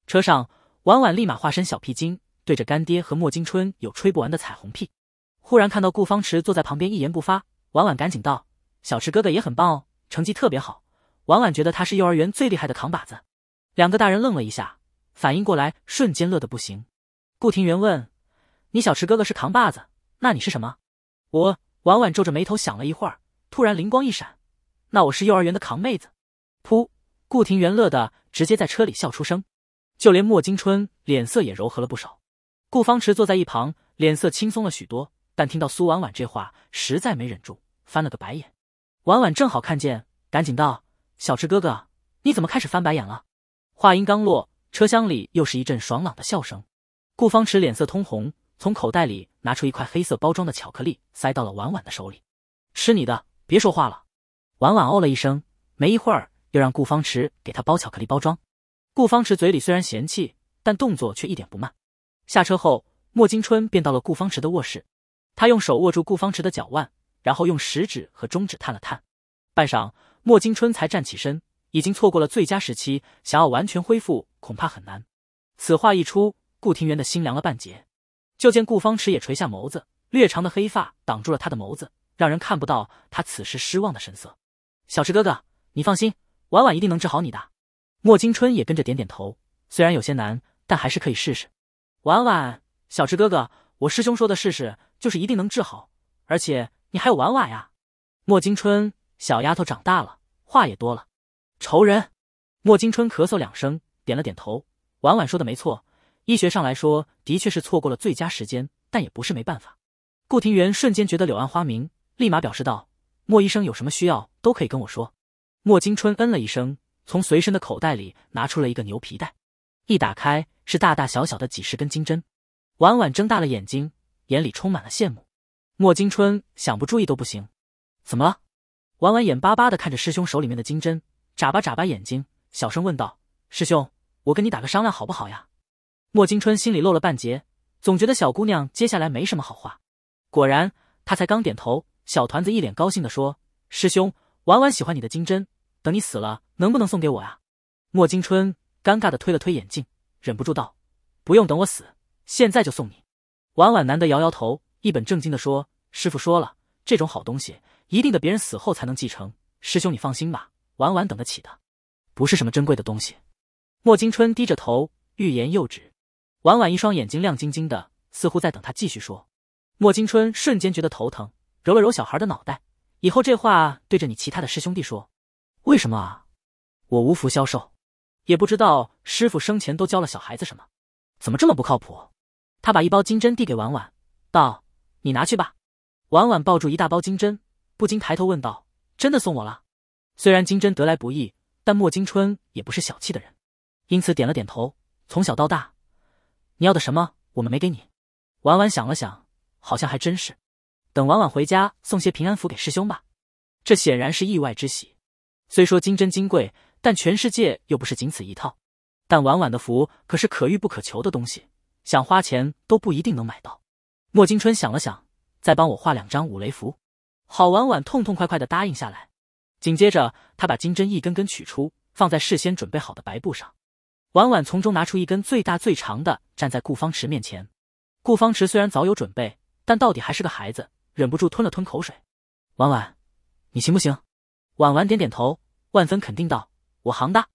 车上，婉婉立马化身小皮筋。对着干爹和莫金春有吹不完的彩虹屁，忽然看到顾方池坐在旁边一言不发，婉婉赶紧道：“小池哥哥也很棒哦，成绩特别好。”婉婉觉得他是幼儿园最厉害的扛把子。两个大人愣了一下，反应过来，瞬间乐得不行。顾廷元问：“你小池哥哥是扛把子，那你是什么？”我婉婉皱着眉头想了一会儿，突然灵光一闪：“那我是幼儿园的扛妹子。”噗！顾廷元乐得直接在车里笑出声，就连莫金春脸色也柔和了不少。顾方池坐在一旁，脸色轻松了许多，但听到苏婉婉这话，实在没忍住，翻了个白眼。婉婉正好看见，赶紧道：“小池哥哥，你怎么开始翻白眼了？”话音刚落，车厢里又是一阵爽朗的笑声。顾方池脸色通红，从口袋里拿出一块黑色包装的巧克力，塞到了婉婉的手里：“吃你的，别说话了。”婉婉哦了一声，没一会儿又让顾方池给他包巧克力包装。顾方池嘴里虽然嫌弃，但动作却一点不慢。下车后，莫金春便到了顾方池的卧室。他用手握住顾方池的脚腕，然后用食指和中指探了探。半晌，莫金春才站起身。已经错过了最佳时期，想要完全恢复恐怕很难。此话一出，顾庭元的心凉了半截。就见顾方池也垂下眸子，略长的黑发挡住了他的眸子，让人看不到他此时失望的神色。小池哥哥，你放心，婉婉一定能治好你的。莫金春也跟着点点头。虽然有些难，但还是可以试试。婉婉，小池哥哥，我师兄说的试试，就是一定能治好。而且你还有婉婉呀，莫金春，小丫头长大了，话也多了。仇人，莫金春咳嗽两声，点了点头。婉婉说的没错，医学上来说的确是错过了最佳时间，但也不是没办法。顾廷元瞬间觉得柳暗花明，立马表示道，莫医生有什么需要都可以跟我说。莫金春嗯了一声，从随身的口袋里拿出了一个牛皮袋。一打开是大大小小的几十根金针，婉婉睁大了眼睛，眼里充满了羡慕。莫金春想不注意都不行。怎么了？婉婉眼巴巴的看着师兄手里面的金针，眨巴眨巴眼睛，小声问道：“师兄，我跟你打个商量好不好呀？”莫金春心里漏了半截，总觉得小姑娘接下来没什么好话。果然，他才刚点头，小团子一脸高兴地说：“师兄，婉婉喜欢你的金针，等你死了能不能送给我呀？”莫金春。尴尬的推了推眼镜，忍不住道：“不用等我死，现在就送你。”婉婉难得摇摇头，一本正经的说：“师傅说了，这种好东西，一定得别人死后才能继承。师兄你放心吧，婉婉等得起的，不是什么珍贵的东西。”莫金春低着头，欲言又止。婉婉一双眼睛亮晶晶的，似乎在等他继续说。莫金春瞬间觉得头疼，揉了揉小孩的脑袋，以后这话对着你其他的师兄弟说。为什么啊？我无福消受。也不知道师傅生前都教了小孩子什么，怎么这么不靠谱？他把一包金针递给婉婉，道：“你拿去吧。”婉婉抱住一大包金针，不禁抬头问道：“真的送我了？”虽然金针得来不易，但莫金春也不是小气的人，因此点了点头。从小到大，你要的什么我们没给你？婉婉想了想，好像还真是。等婉婉回家送些平安符给师兄吧。这显然是意外之喜。虽说金针金贵。但全世界又不是仅此一套，但婉婉的符可是可遇不可求的东西，想花钱都不一定能买到。莫金春想了想，再帮我画两张五雷符。郝婉婉痛痛快快的答应下来，紧接着他把金针一根根取出，放在事先准备好的白布上。婉婉从中拿出一根最大最长的，站在顾方池面前。顾方池虽然早有准备，但到底还是个孩子，忍不住吞了吞口水。婉婉，你行不行？婉婉点点头，万分肯定道。我行的，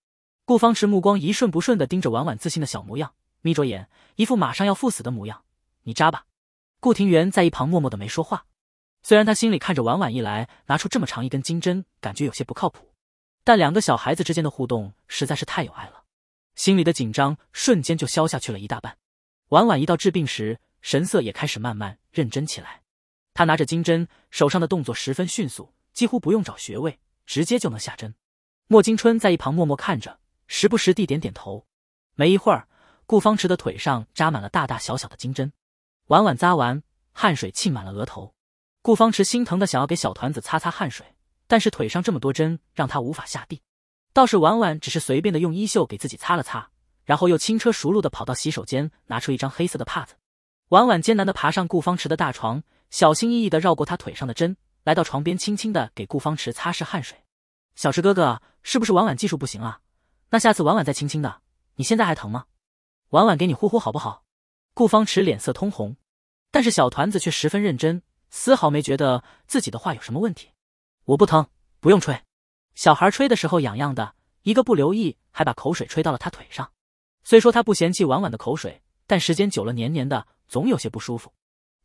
顾方池目光一瞬不顺的盯着婉婉自信的小模样，眯着眼，一副马上要赴死的模样。你扎吧。顾庭元在一旁默默的没说话，虽然他心里看着婉婉一来拿出这么长一根金针，感觉有些不靠谱，但两个小孩子之间的互动实在是太有爱了，心里的紧张瞬间就消下去了一大半。婉婉一到治病时，神色也开始慢慢认真起来，她拿着金针，手上的动作十分迅速，几乎不用找穴位，直接就能下针。莫金春在一旁默默看着，时不时地点点头。没一会儿，顾方池的腿上扎满了大大小小的金针。婉婉扎完，汗水沁满了额头。顾方池心疼的想要给小团子擦擦汗水，但是腿上这么多针让他无法下地。倒是婉婉只是随便的用衣袖给自己擦了擦，然后又轻车熟路的跑到洗手间，拿出一张黑色的帕子。婉婉艰难的爬上顾方池的大床，小心翼翼的绕过他腿上的针，来到床边，轻轻的给顾方池擦拭汗水。小池哥哥。是不是婉婉技术不行啊？那下次婉婉再轻轻的。你现在还疼吗？婉婉给你呼呼好不好？顾方池脸色通红，但是小团子却十分认真，丝毫没觉得自己的话有什么问题。我不疼，不用吹。小孩吹的时候痒痒的，一个不留意还把口水吹到了他腿上。虽说他不嫌弃婉婉的口水，但时间久了黏黏的，总有些不舒服。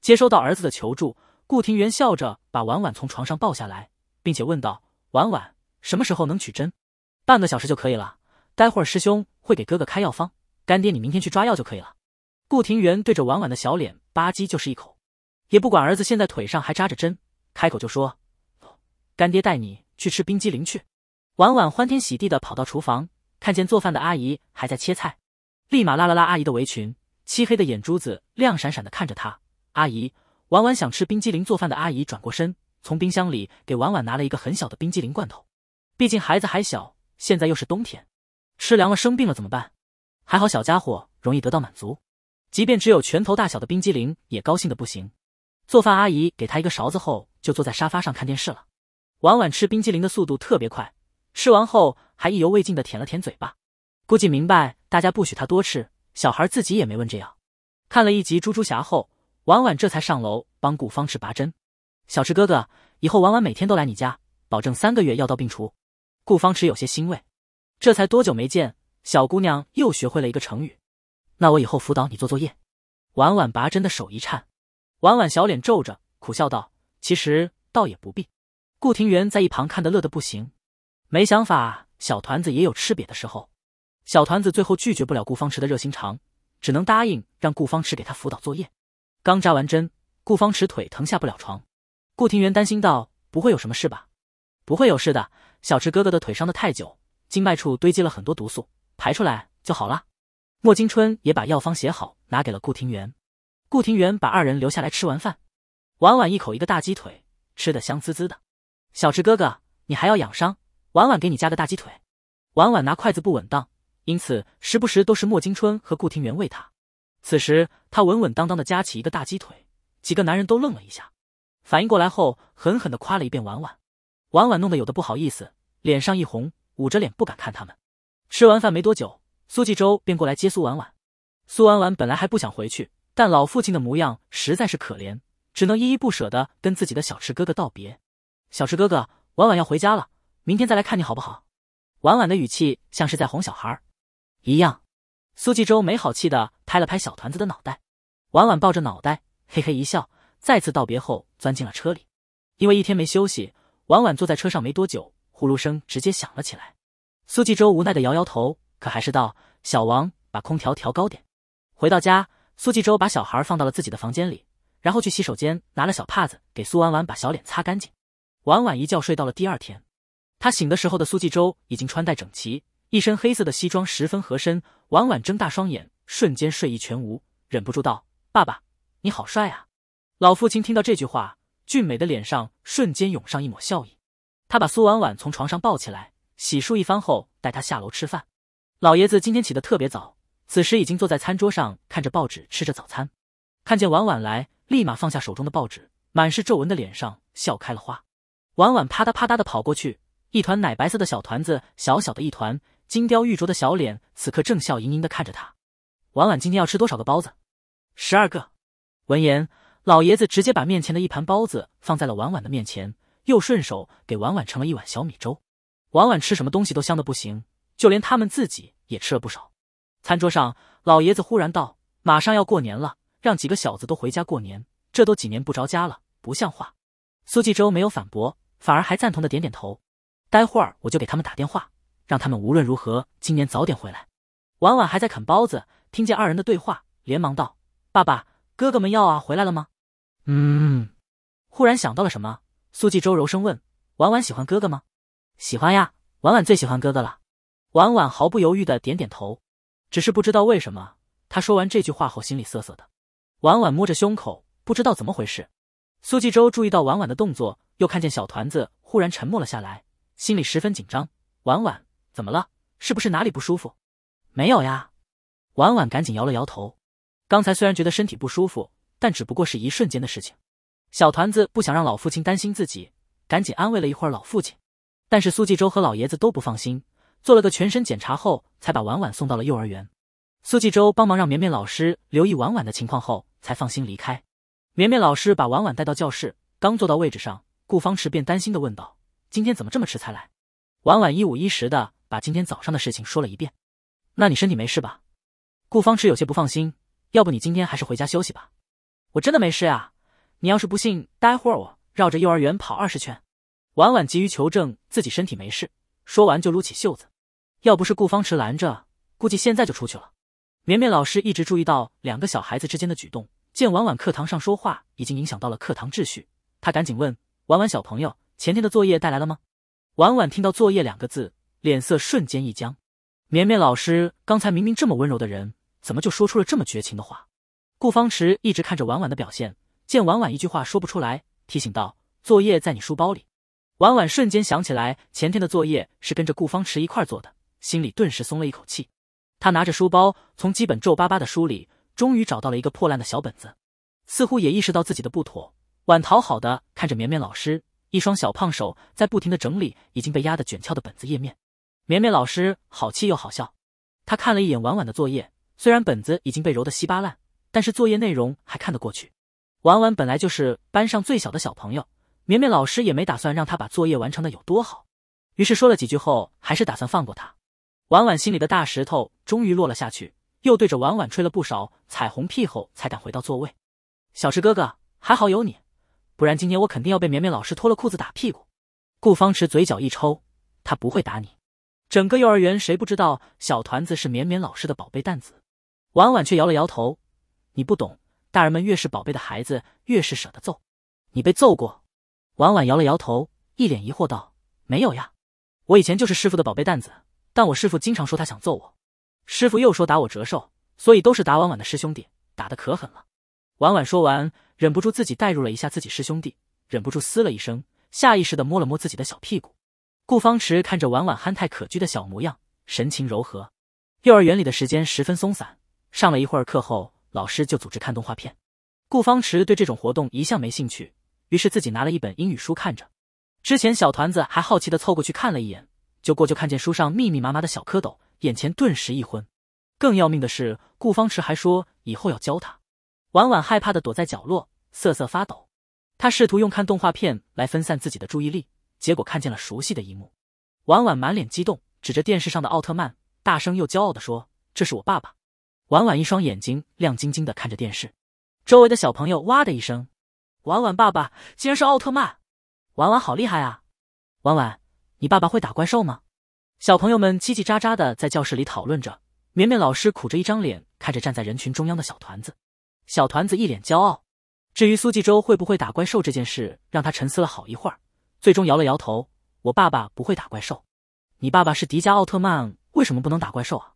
接收到儿子的求助，顾庭园笑着把婉婉从床上抱下来，并且问道：婉婉。什么时候能取针？半个小时就可以了。待会儿师兄会给哥哥开药方，干爹你明天去抓药就可以了。顾廷元对着婉婉的小脸吧唧就是一口，也不管儿子现在腿上还扎着针，开口就说：“干爹带你去吃冰激凌去。”婉婉欢天喜地的跑到厨房，看见做饭的阿姨还在切菜，立马拉了拉阿姨的围裙，漆黑的眼珠子亮闪闪的看着她。阿姨，婉婉想吃冰激凌。做饭的阿姨转过身，从冰箱里给婉婉拿了一个很小的冰激凌罐头。毕竟孩子还小，现在又是冬天，吃凉了生病了怎么办？还好小家伙容易得到满足，即便只有拳头大小的冰激凌也高兴的不行。做饭阿姨给他一个勺子后，就坐在沙发上看电视了。婉婉吃冰激凌的速度特别快，吃完后还意犹未尽的舔了舔嘴巴，估计明白大家不许他多吃，小孩自己也没问。这样，看了一集《猪猪侠》后，婉婉这才上楼帮顾方池拔针。小池哥哥，以后婉婉每天都来你家，保证三个月药到病除。顾方池有些欣慰，这才多久没见，小姑娘又学会了一个成语。那我以后辅导你做作业。婉婉拔针的手一颤，婉婉小脸皱着，苦笑道：“其实倒也不必。”顾廷元在一旁看得乐得不行，没想法，小团子也有吃瘪的时候。小团子最后拒绝不了顾方池的热心肠，只能答应让顾方池给他辅导作业。刚扎完针，顾方池腿疼下不了床，顾廷元担心道：“不会有什么事吧？”“不会有事的。”小池哥哥的腿伤的太久，经脉处堆积了很多毒素，排出来就好了。莫金春也把药方写好，拿给了顾庭元。顾庭元把二人留下来吃完饭。婉婉一口一个大鸡腿，吃的香滋滋的。小池哥哥，你还要养伤，婉婉给你加个大鸡腿。婉婉拿筷子不稳当，因此时不时都是莫金春和顾庭元喂他。此时他稳稳当当的夹起一个大鸡腿，几个男人都愣了一下，反应过来后狠狠的夸了一遍婉婉。婉婉弄得有的不好意思，脸上一红，捂着脸不敢看他们。吃完饭没多久，苏纪州便过来接苏婉婉。苏婉婉本来还不想回去，但老父亲的模样实在是可怜，只能依依不舍的跟自己的小池哥哥道别。小池哥哥，婉婉要回家了，明天再来看你好不好？婉婉的语气像是在哄小孩一样。苏纪州没好气的拍了拍小团子的脑袋，婉婉抱着脑袋嘿嘿一笑，再次道别后钻进了车里。因为一天没休息。婉婉坐在车上没多久，呼噜声直接响了起来。苏纪州无奈的摇摇头，可还是道：“小王，把空调调高点。”回到家，苏纪州把小孩放到了自己的房间里，然后去洗手间拿了小帕子，给苏婉婉把小脸擦干净。婉婉一觉睡到了第二天，她醒的时候的苏纪州已经穿戴整齐，一身黑色的西装十分合身。婉婉睁大双眼，瞬间睡意全无，忍不住道：“爸爸，你好帅啊！”老父亲听到这句话。俊美的脸上瞬间涌上一抹笑意，他把苏婉婉从床上抱起来，洗漱一番后带她下楼吃饭。老爷子今天起得特别早，此时已经坐在餐桌上，看着报纸吃着早餐。看见婉婉来，立马放下手中的报纸，满是皱纹的脸上笑开了花。婉婉啪嗒啪嗒的跑过去，一团奶白色的小团子，小小的一团，金雕玉琢的小脸，此刻正笑盈盈的看着他。婉婉今天要吃多少个包子？十二个。闻言。老爷子直接把面前的一盘包子放在了婉婉的面前，又顺手给婉婉盛了一碗小米粥。婉婉吃什么东西都香的不行，就连他们自己也吃了不少。餐桌上，老爷子忽然道：“马上要过年了，让几个小子都回家过年，这都几年不着家了，不像话。”苏纪州没有反驳，反而还赞同的点点头。待会儿我就给他们打电话，让他们无论如何今年早点回来。婉婉还在啃包子，听见二人的对话，连忙道：“爸爸。”哥哥们要啊，回来了吗？嗯，忽然想到了什么，苏纪州柔声问：“婉婉喜欢哥哥吗？”“喜欢呀，婉婉最喜欢哥哥了。”婉婉毫不犹豫的点点头，只是不知道为什么，他说完这句话后心里涩涩的。婉婉摸着胸口，不知道怎么回事。苏纪州注意到婉婉的动作，又看见小团子忽然沉默了下来，心里十分紧张。婉婉怎么了？是不是哪里不舒服？没有呀，婉婉赶紧摇了摇头。刚才虽然觉得身体不舒服，但只不过是一瞬间的事情。小团子不想让老父亲担心自己，赶紧安慰了一会儿老父亲。但是苏继州和老爷子都不放心，做了个全身检查后，才把婉婉送到了幼儿园。苏继州帮忙让绵绵老师留意婉婉的情况后，才放心离开。绵绵老师把婉婉带到教室，刚坐到位置上，顾方池便担心的问道：“今天怎么这么迟才来？”婉婉一五一十的把今天早上的事情说了一遍。那你身体没事吧？顾方池有些不放心。要不你今天还是回家休息吧，我真的没事啊！你要是不信，待会儿我绕着幼儿园跑二十圈。婉婉急于求证自己身体没事，说完就撸起袖子，要不是顾方池拦着，估计现在就出去了。绵绵老师一直注意到两个小孩子之间的举动，见婉婉课堂上说话已经影响到了课堂秩序，他赶紧问：婉婉小朋友，前天的作业带来了吗？婉婉听到作业两个字，脸色瞬间一僵。绵绵老师刚才明明这么温柔的人。怎么就说出了这么绝情的话？顾方池一直看着婉婉的表现，见婉婉一句话说不出来，提醒道：“作业在你书包里。”婉婉瞬间想起来前天的作业是跟着顾方池一块做的，心里顿时松了一口气。他拿着书包，从几本皱巴巴的书里终于找到了一个破烂的小本子，似乎也意识到自己的不妥，婉讨好的看着绵绵老师，一双小胖手在不停的整理已经被压得卷翘的本子页面。绵绵老师好气又好笑，他看了一眼婉婉的作业。虽然本子已经被揉得稀巴烂，但是作业内容还看得过去。婉婉本来就是班上最小的小朋友，绵绵老师也没打算让他把作业完成的有多好，于是说了几句后，还是打算放过他。婉婉心里的大石头终于落了下去，又对着婉婉吹了不少彩虹屁后，才敢回到座位。小池哥哥，还好有你，不然今天我肯定要被绵绵老师脱了裤子打屁股。顾方池嘴角一抽，他不会打你。整个幼儿园谁不知道小团子是绵绵老师的宝贝蛋子？婉婉却摇了摇头：“你不懂，大人们越是宝贝的孩子，越是舍得揍。你被揍过？”婉婉摇了摇头，一脸疑惑道：“没有呀，我以前就是师傅的宝贝蛋子，但我师傅经常说他想揍我，师傅又说打我折寿，所以都是打婉婉的师兄弟，打的可狠了。”婉婉说完，忍不住自己代入了一下自己师兄弟，忍不住嘶了一声，下意识的摸了摸自己的小屁股。顾方池看着婉婉憨态可掬的小模样，神情柔和。幼儿园里的时间十分松散。上了一会儿课后，老师就组织看动画片。顾方池对这种活动一向没兴趣，于是自己拿了一本英语书看着。之前小团子还好奇的凑过去看了一眼，就过就看见书上密密麻麻的小蝌蚪，眼前顿时一昏。更要命的是，顾方池还说以后要教他。婉婉害怕的躲在角落，瑟瑟发抖。他试图用看动画片来分散自己的注意力，结果看见了熟悉的一幕。婉婉满脸激动，指着电视上的奥特曼，大声又骄傲的说：“这是我爸爸。”婉婉一双眼睛亮晶晶的看着电视，周围的小朋友哇的一声：“婉婉爸爸竟然是奥特曼！婉婉好厉害啊！”“婉婉，你爸爸会打怪兽吗？”小朋友们叽叽喳喳的在教室里讨论着。绵绵老师苦着一张脸看着站在人群中央的小团子，小团子一脸骄傲。至于苏纪州会不会打怪兽这件事，让他沉思了好一会儿，最终摇了摇头：“我爸爸不会打怪兽。你爸爸是迪迦奥特曼，为什么不能打怪兽啊？”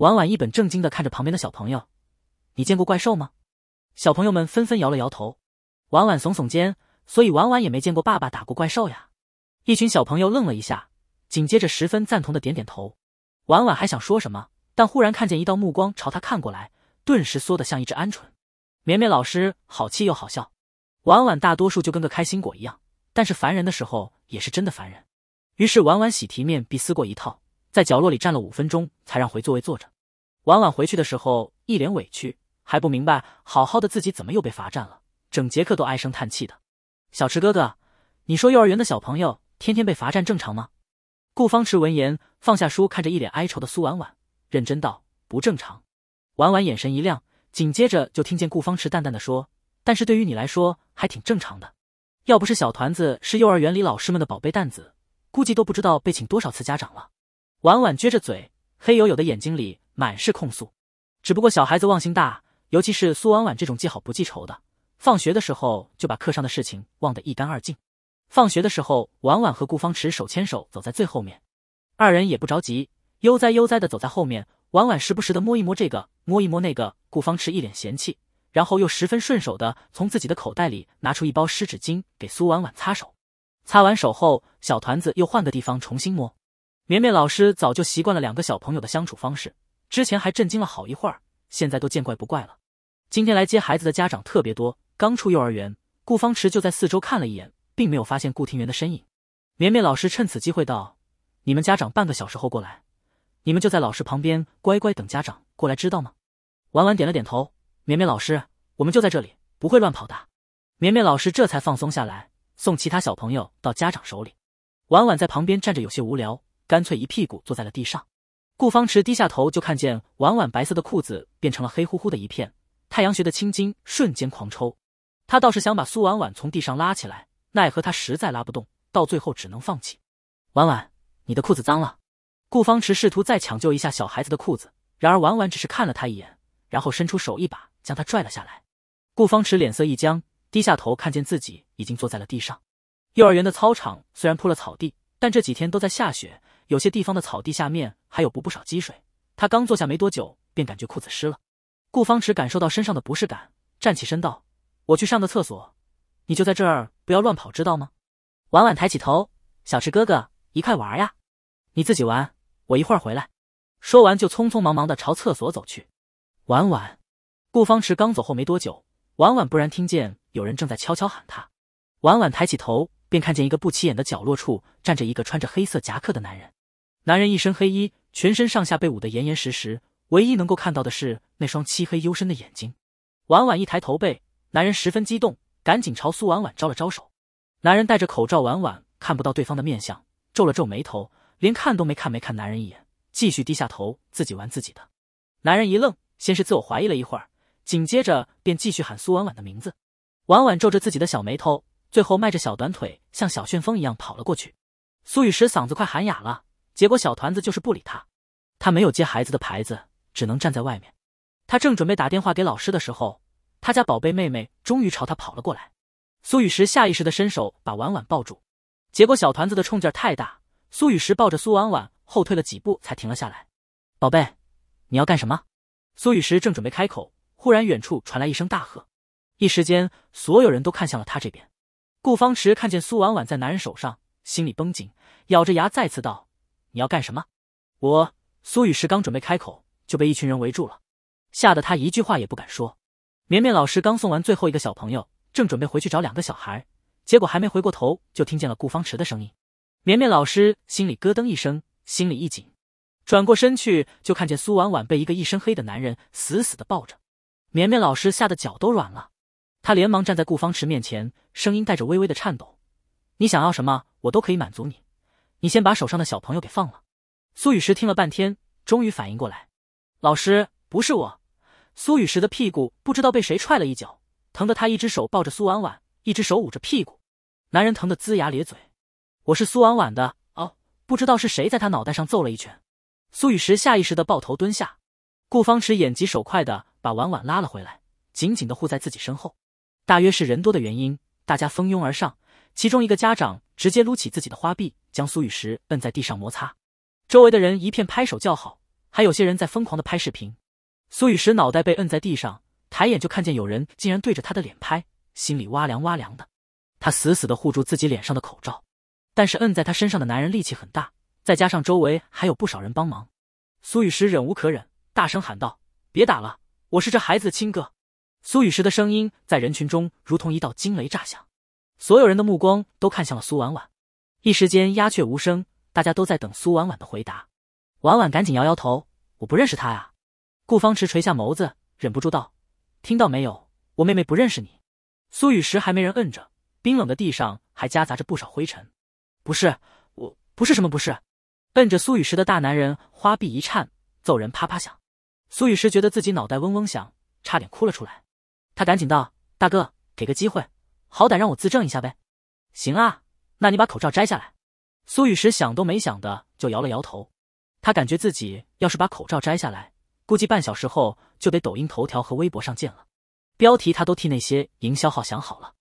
婉婉一本正经的看着旁边的小朋友：“你见过怪兽吗？”小朋友们纷纷摇了摇头。婉婉耸耸肩：“所以婉婉也没见过爸爸打过怪兽呀。”一群小朋友愣了一下，紧接着十分赞同的点点头。婉婉还想说什么，但忽然看见一道目光朝他看过来，顿时缩得像一只鹌鹑。绵绵老师好气又好笑。婉婉大多数就跟个开心果一样，但是烦人的时候也是真的烦人。于是婉婉喜提面壁思过一套。在角落里站了五分钟，才让回座位坐着。婉婉回去的时候一脸委屈，还不明白好好的自己怎么又被罚站了，整节课都唉声叹气的。小池哥哥，你说幼儿园的小朋友天天被罚站正常吗？顾方池闻言放下书，看着一脸哀愁的苏婉婉，认真道：“不正常。”婉婉眼神一亮，紧接着就听见顾方池淡淡的说：“但是对于你来说还挺正常的。要不是小团子是幼儿园里老师们的宝贝蛋子，估计都不知道被请多少次家长了。”婉婉撅着嘴，黑黝黝的眼睛里满是控诉。只不过小孩子忘性大，尤其是苏婉婉这种记好不记仇的，放学的时候就把课上的事情忘得一干二净。放学的时候，婉婉和顾方池手牵手走在最后面，二人也不着急，悠哉悠哉的走在后面。婉婉时不时的摸一摸这个，摸一摸那个。顾方池一脸嫌弃，然后又十分顺手的从自己的口袋里拿出一包湿纸巾给苏婉婉擦手。擦完手后，小团子又换个地方重新摸。绵绵老师早就习惯了两个小朋友的相处方式，之前还震惊了好一会儿，现在都见怪不怪了。今天来接孩子的家长特别多，刚出幼儿园，顾方池就在四周看了一眼，并没有发现顾庭园的身影。绵绵老师趁此机会道：“你们家长半个小时后过来，你们就在老师旁边乖乖等家长过来，知道吗？”婉婉点了点头。绵绵老师，我们就在这里，不会乱跑的。绵绵老师这才放松下来，送其他小朋友到家长手里。婉婉在旁边站着，有些无聊。干脆一屁股坐在了地上，顾方池低下头就看见婉婉白色的裤子变成了黑乎乎的一片，太阳穴的青筋瞬间狂抽。他倒是想把苏婉婉从地上拉起来，奈何他实在拉不动，到最后只能放弃。婉婉，你的裤子脏了。顾方池试图再抢救一下小孩子的裤子，然而婉婉只是看了他一眼，然后伸出手一把将他拽了下来。顾方池脸色一僵，低下头看见自己已经坐在了地上。幼儿园的操场虽然铺了草地，但这几天都在下雪。有些地方的草地下面还有不不少积水，他刚坐下没多久，便感觉裤子湿了。顾方池感受到身上的不适感，站起身道：“我去上个厕所，你就在这儿不要乱跑，知道吗？”婉婉抬起头：“小池哥哥，一块玩呀，你自己玩，我一会儿回来。”说完就匆匆忙忙的朝厕所走去。婉婉，顾方池刚走后没多久，婉婉忽然听见有人正在悄悄喊他。婉婉抬起头，便看见一个不起眼的角落处站着一个穿着黑色夹克的男人。男人一身黑衣，全身上下被捂得严严实实，唯一能够看到的是那双漆黑幽深的眼睛。婉婉一抬头被男人十分激动，赶紧朝苏婉婉招了招手。男人戴着口罩，婉婉看不到对方的面相，皱了皱眉头，连看都没看没看男人一眼，继续低下头自己玩自己的。男人一愣，先是自我怀疑了一会儿，紧接着便继续喊苏婉婉的名字。婉婉皱着自己的小眉头，最后迈着小短腿像小旋风一样跑了过去。苏雨石嗓子快喊哑了。结果小团子就是不理他，他没有接孩子的牌子，只能站在外面。他正准备打电话给老师的时候，他家宝贝妹妹终于朝他跑了过来。苏雨石下意识的伸手把婉婉抱住，结果小团子的冲劲儿太大，苏雨石抱着苏婉婉后退了几步才停了下来。宝贝，你要干什么？苏雨石正准备开口，忽然远处传来一声大喝，一时间所有人都看向了他这边。顾方池看见苏婉婉在男人手上，心里绷紧，咬着牙再次道。你要干什么？我苏雨石刚准备开口，就被一群人围住了，吓得他一句话也不敢说。绵绵老师刚送完最后一个小朋友，正准备回去找两个小孩，结果还没回过头，就听见了顾方池的声音。绵绵老师心里咯噔一声，心里一紧，转过身去就看见苏婉婉被一个一身黑的男人死死的抱着。绵绵老师吓得脚都软了，他连忙站在顾方池面前，声音带着微微的颤抖：“你想要什么，我都可以满足你。”你先把手上的小朋友给放了。苏雨石听了半天，终于反应过来，老师不是我。苏雨石的屁股不知道被谁踹了一脚，疼得他一只手抱着苏婉婉，一只手捂着屁股，男人疼得龇牙咧嘴。我是苏婉婉的哦，不知道是谁在他脑袋上揍了一拳。苏雨石下意识的抱头蹲下，顾方池眼疾手快的把婉婉拉了回来，紧紧的护在自己身后。大约是人多的原因，大家蜂拥而上，其中一个家长直接撸起自己的花臂。将苏雨石摁在地上摩擦，周围的人一片拍手叫好，还有些人在疯狂的拍视频。苏雨石脑袋被摁在地上，抬眼就看见有人竟然对着他的脸拍，心里哇凉哇凉的。他死死的护住自己脸上的口罩，但是摁在他身上的男人力气很大，再加上周围还有不少人帮忙，苏雨石忍无可忍，大声喊道：“别打了，我是这孩子的亲哥！”苏雨石的声音在人群中如同一道惊雷炸响，所有人的目光都看向了苏婉婉。一时间鸦雀无声，大家都在等苏婉婉的回答。婉婉赶紧摇摇头：“我不认识他呀。”顾方池垂下眸子，忍不住道：“听到没有？我妹妹不认识你。”苏雨石还没人摁着，冰冷的地上还夹杂着不少灰尘。不是我，不是什么不是。摁着苏雨石的大男人花臂一颤，揍人啪啪响。苏雨石觉得自己脑袋嗡嗡响，差点哭了出来。他赶紧道：“大哥，给个机会，好歹让我自证一下呗。”行啊。那你把口罩摘下来？苏雨石想都没想的就摇了摇头，他感觉自己要是把口罩摘下来，估计半小时后就得抖音、头条和微博上见了，标题他都替那些营销号想好了。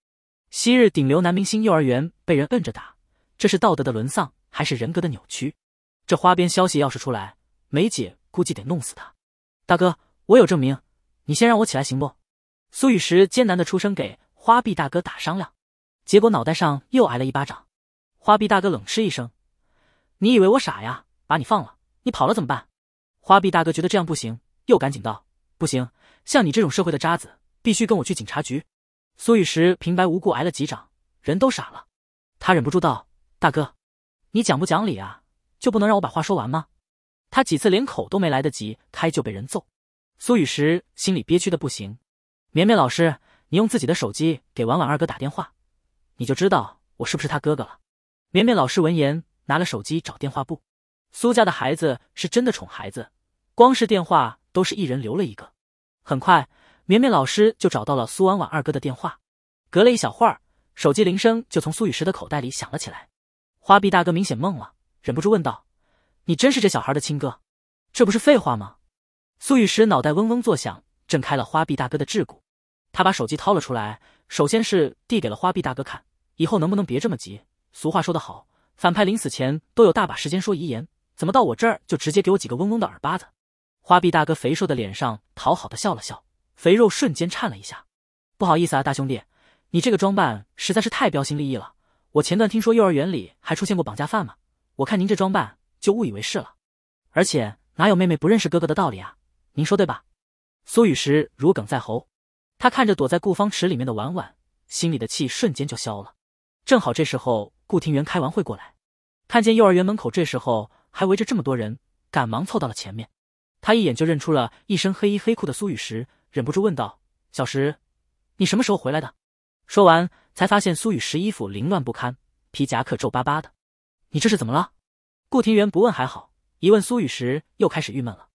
昔日顶流男明星幼儿园被人摁着打，这是道德的沦丧还是人格的扭曲？这花边消息要是出来，梅姐估计得弄死他。大哥，我有证明，你先让我起来行不？苏雨石艰难的出声给花臂大哥打商量，结果脑袋上又挨了一巴掌。花臂大哥冷嗤一声：“你以为我傻呀？把你放了，你跑了怎么办？”花臂大哥觉得这样不行，又赶紧道：“不行，像你这种社会的渣子，必须跟我去警察局。”苏雨石平白无故挨了几掌，人都傻了。他忍不住道：“大哥，你讲不讲理啊？就不能让我把话说完吗？”他几次连口都没来得及开，就被人揍。苏雨石心里憋屈的不行。绵绵老师，你用自己的手机给婉婉二哥打电话，你就知道我是不是他哥哥了。绵绵老师闻言，拿了手机找电话簿。苏家的孩子是真的宠孩子，光是电话都是一人留了一个。很快，绵绵老师就找到了苏婉婉二哥的电话。隔了一小会儿，手机铃声就从苏雨石的口袋里响了起来。花臂大哥明显懵了，忍不住问道：“你真是这小孩的亲哥？这不是废话吗？”苏雨石脑袋嗡嗡作响，震开了花臂大哥的桎梏。他把手机掏了出来，首先是递给了花臂大哥看，以后能不能别这么急？俗话说得好，反派临死前都有大把时间说遗言，怎么到我这儿就直接给我几个嗡嗡的耳巴子？花臂大哥肥瘦的脸上讨好的笑了笑，肥肉瞬间颤了一下。不好意思啊，大兄弟，你这个装扮实在是太标新立异了。我前段听说幼儿园里还出现过绑架犯嘛，我看您这装扮就误以为是了。而且哪有妹妹不认识哥哥的道理啊？您说对吧？苏雨时如鲠在喉，他看着躲在顾芳池里面的婉婉，心里的气瞬间就消了。正好这时候。顾廷园开完会过来，看见幼儿园门口这时候还围着这么多人，赶忙凑到了前面。他一眼就认出了一身黑衣黑裤的苏雨石，忍不住问道：“小石，你什么时候回来的？”说完才发现苏雨石衣服凌乱不堪，皮夹克皱巴巴的，“你这是怎么了？”顾廷元不问还好，一问苏雨石又开始郁闷了。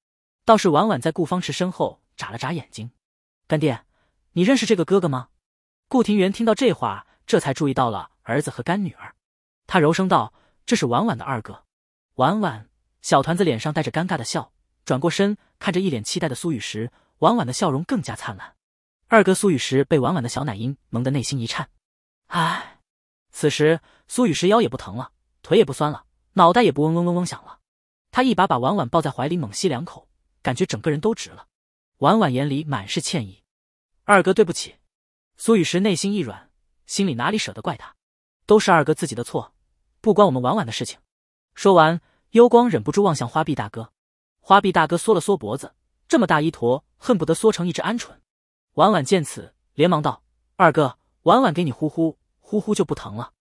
倒是婉婉在顾方池身后眨了眨眼睛：“干爹，你认识这个哥哥吗？”顾廷元听到这话，这才注意到了儿子和干女儿。他柔声道：“这是婉婉的二哥，婉婉。”小团子脸上带着尴尬的笑，转过身看着一脸期待的苏雨石，婉婉的笑容更加灿烂。二哥苏雨石被婉婉的小奶音萌得内心一颤。唉，此时苏雨石腰也不疼了，腿也不酸了，脑袋也不嗡嗡嗡嗡响了。他一把把婉婉抱在怀里，猛吸两口，感觉整个人都直了。婉婉眼里满是歉意：“二哥，对不起。”苏雨石内心一软，心里哪里舍得怪他，都是二哥自己的错。不关我们晚晚的事情。说完，幽光忍不住望向花臂大哥，花臂大哥缩了缩脖子，这么大一坨，恨不得缩成一只鹌鹑。晚晚见此，连忙道：“二哥，晚晚给你呼呼呼呼就不疼了。”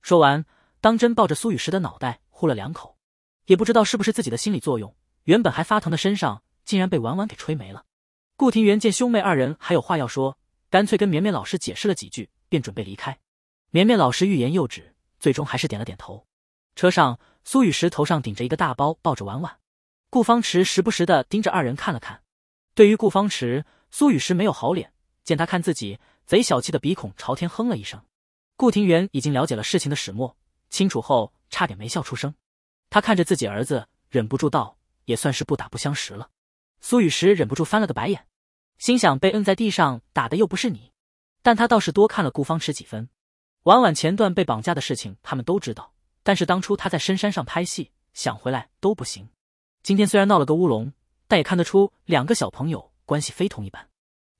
说完，当真抱着苏雨石的脑袋呼了两口。也不知道是不是自己的心理作用，原本还发疼的身上，竟然被晚晚给吹没了。顾廷元见兄妹二人还有话要说，干脆跟绵绵老师解释了几句，便准备离开。绵绵老师欲言又止。最终还是点了点头。车上，苏雨石头上顶着一个大包，抱着婉婉。顾方池时不时地盯着二人看了看。对于顾方池，苏雨石没有好脸，见他看自己，贼小气的鼻孔朝天哼了一声。顾廷元已经了解了事情的始末，清楚后差点没笑出声。他看着自己儿子，忍不住道：“也算是不打不相识了。”苏雨石忍不住翻了个白眼，心想被摁在地上打的又不是你，但他倒是多看了顾方池几分。婉婉前段被绑架的事情，他们都知道。但是当初他在深山上拍戏，想回来都不行。今天虽然闹了个乌龙，但也看得出两个小朋友关系非同一般。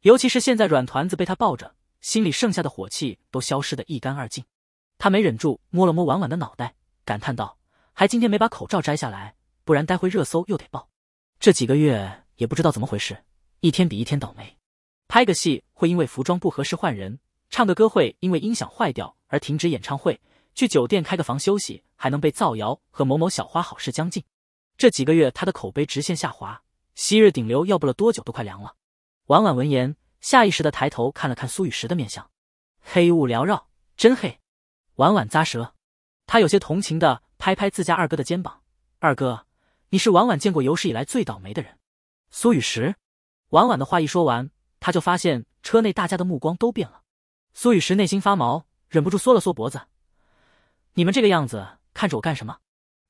尤其是现在软团子被他抱着，心里剩下的火气都消失得一干二净。他没忍住，摸了摸婉婉的脑袋，感叹道：“还今天没把口罩摘下来，不然待会热搜又得爆。这几个月也不知道怎么回事，一天比一天倒霉。拍个戏会因为服装不合适换人。”唱个歌会因为音响坏掉而停止演唱会，去酒店开个房休息还能被造谣和某某小花好事将近，这几个月他的口碑直线下滑，昔日顶流要不了多久都快凉了。婉婉闻言，下意识的抬头看了看苏雨石的面相，黑雾缭绕，真黑。婉婉咂舌，他有些同情的拍拍自家二哥的肩膀，二哥，你是婉婉见过有史以来最倒霉的人。苏雨石，婉婉的话一说完，他就发现车内大家的目光都变了。苏雨石内心发毛，忍不住缩了缩脖子。你们这个样子看着我干什么？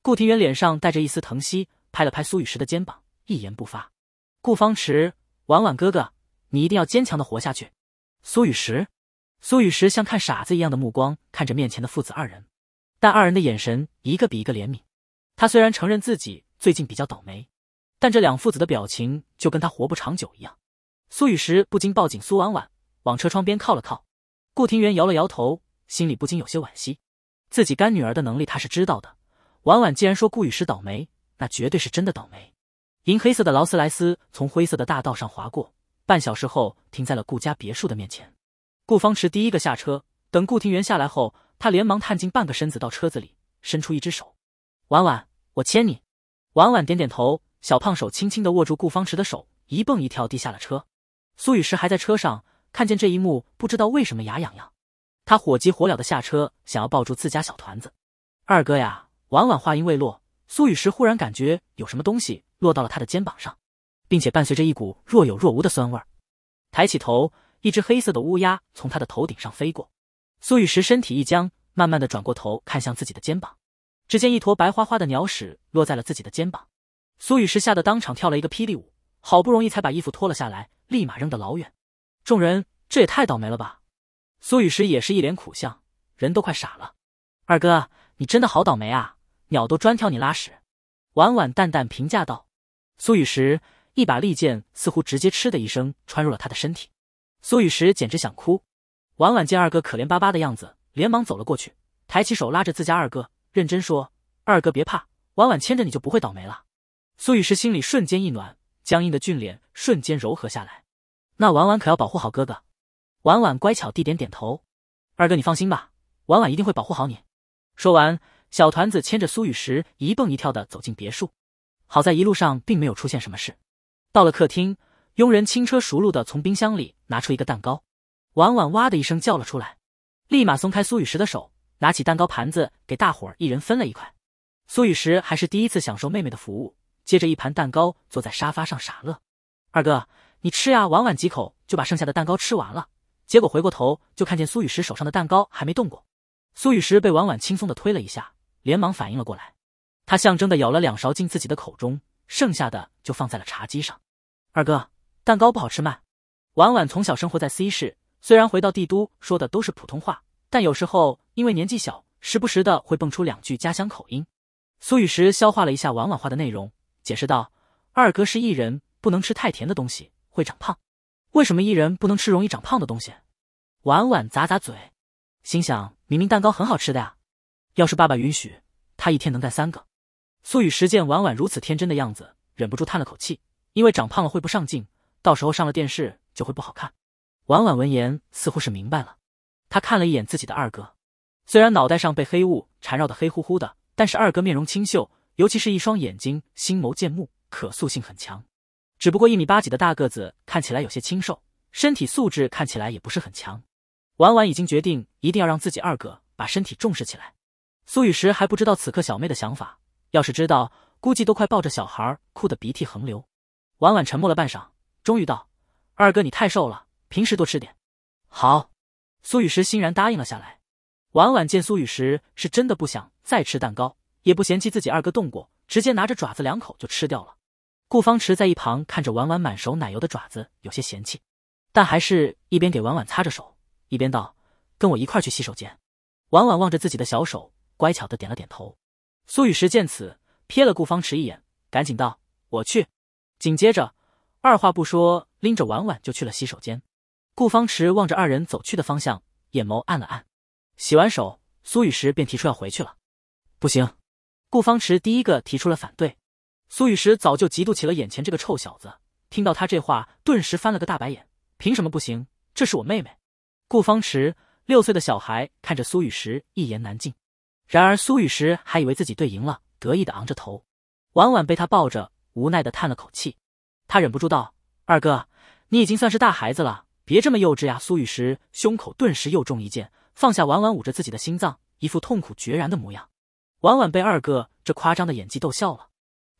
顾庭远脸上带着一丝疼惜，拍了拍苏雨石的肩膀，一言不发。顾方池，婉婉哥哥，你一定要坚强的活下去。苏雨石，苏雨石像看傻子一样的目光看着面前的父子二人，但二人的眼神一个比一个怜悯。他虽然承认自己最近比较倒霉，但这两父子的表情就跟他活不长久一样。苏雨石不禁抱紧苏婉婉，往车窗边靠了靠。顾廷元摇了摇头，心里不禁有些惋惜。自己干女儿的能力他是知道的。婉婉既然说顾雨石倒霉，那绝对是真的倒霉。银黑色的劳斯莱斯从灰色的大道上划过，半小时后停在了顾家别墅的面前。顾方池第一个下车，等顾廷元下来后，他连忙探进半个身子到车子里，伸出一只手：“婉婉，我牵你。”婉婉点点头，小胖手轻轻的握住顾方池的手，一蹦一跳地下了车。苏雨石还在车上。看见这一幕，不知道为什么牙痒痒，他火急火燎的下车，想要抱住自家小团子。二哥呀，婉婉话音未落，苏雨石忽然感觉有什么东西落到了他的肩膀上，并且伴随着一股若有若无的酸味儿。抬起头，一只黑色的乌鸦从他的头顶上飞过。苏雨石身体一僵，慢慢的转过头看向自己的肩膀，只见一坨白花花的鸟屎落在了自己的肩膀。苏雨石吓得当场跳了一个霹雳舞，好不容易才把衣服脱了下来，立马扔得老远。众人，这也太倒霉了吧！苏雨石也是一脸苦相，人都快傻了。二哥，你真的好倒霉啊！鸟都专挑你拉屎。婉婉淡淡评价道。苏雨石一把利剑似乎直接嗤的一声穿入了他的身体。苏雨石简直想哭。婉婉见二哥可怜巴巴的样子，连忙走了过去，抬起手拉着自家二哥，认真说：“二哥别怕，婉婉牵着你就不会倒霉了。”苏雨石心里瞬间一暖，僵硬的俊脸瞬间柔和下来。那婉婉可要保护好哥哥，婉婉乖巧地点点头。二哥，你放心吧，婉婉一定会保护好你。说完，小团子牵着苏雨石一蹦一跳的走进别墅。好在一路上并没有出现什么事。到了客厅，佣人轻车熟路的从冰箱里拿出一个蛋糕，婉婉哇的一声叫了出来，立马松开苏雨石的手，拿起蛋糕盘子给大伙儿一人分了一块。苏雨石还是第一次享受妹妹的服务，接着一盘蛋糕坐在沙发上傻乐。二哥。你吃呀，婉婉几口就把剩下的蛋糕吃完了。结果回过头就看见苏雨石手上的蛋糕还没动过。苏雨石被婉婉轻松的推了一下，连忙反应了过来。他象征的舀了两勺进自己的口中，剩下的就放在了茶几上。二哥，蛋糕不好吃吗？婉婉从小生活在 C 市，虽然回到帝都说的都是普通话，但有时候因为年纪小，时不时的会蹦出两句家乡口音。苏雨石消化了一下婉婉话的内容，解释道：“二哥是艺人，不能吃太甜的东西。”会长胖，为什么一人不能吃容易长胖的东西？婉婉咂咂嘴，心想明明蛋糕很好吃的呀，要是爸爸允许，他一天能带三个。苏雨实践婉婉如此天真的样子，忍不住叹了口气，因为长胖了会不上镜，到时候上了电视就会不好看。婉婉闻言似乎是明白了，她看了一眼自己的二哥，虽然脑袋上被黑雾缠绕的黑乎乎的，但是二哥面容清秀，尤其是一双眼睛，星眸剑目，可塑性很强。只不过一米八几的大个子看起来有些清瘦，身体素质看起来也不是很强。婉婉已经决定一定要让自己二哥把身体重视起来。苏雨石还不知道此刻小妹的想法，要是知道，估计都快抱着小孩哭得鼻涕横流。婉婉沉默了半晌，终于道：“二哥你太瘦了，平时多吃点。”好，苏雨石欣然答应了下来。婉婉见苏雨石是真的不想再吃蛋糕，也不嫌弃自己二哥动过，直接拿着爪子两口就吃掉了。顾方池在一旁看着婉婉满手奶油的爪子，有些嫌弃，但还是一边给婉婉擦着手，一边道：“跟我一块去洗手间。”婉婉望着自己的小手，乖巧的点了点头。苏雨石见此，瞥了顾方池一眼，赶紧道：“我去。”紧接着，二话不说，拎着婉婉就去了洗手间。顾方池望着二人走去的方向，眼眸暗了暗。洗完手，苏雨石便提出要回去了。不行，顾方池第一个提出了反对。苏雨石早就嫉妒起了眼前这个臭小子，听到他这话，顿时翻了个大白眼。凭什么不行？这是我妹妹，顾方池。六岁的小孩看着苏雨石，一言难尽。然而苏雨石还以为自己对赢了，得意的昂着头。婉婉被他抱着，无奈的叹了口气。他忍不住道：“二哥，你已经算是大孩子了，别这么幼稚呀。”苏雨石胸口顿时又中一箭，放下婉婉，捂着自己的心脏，一副痛苦决然的模样。婉婉被二哥这夸张的演技逗笑了。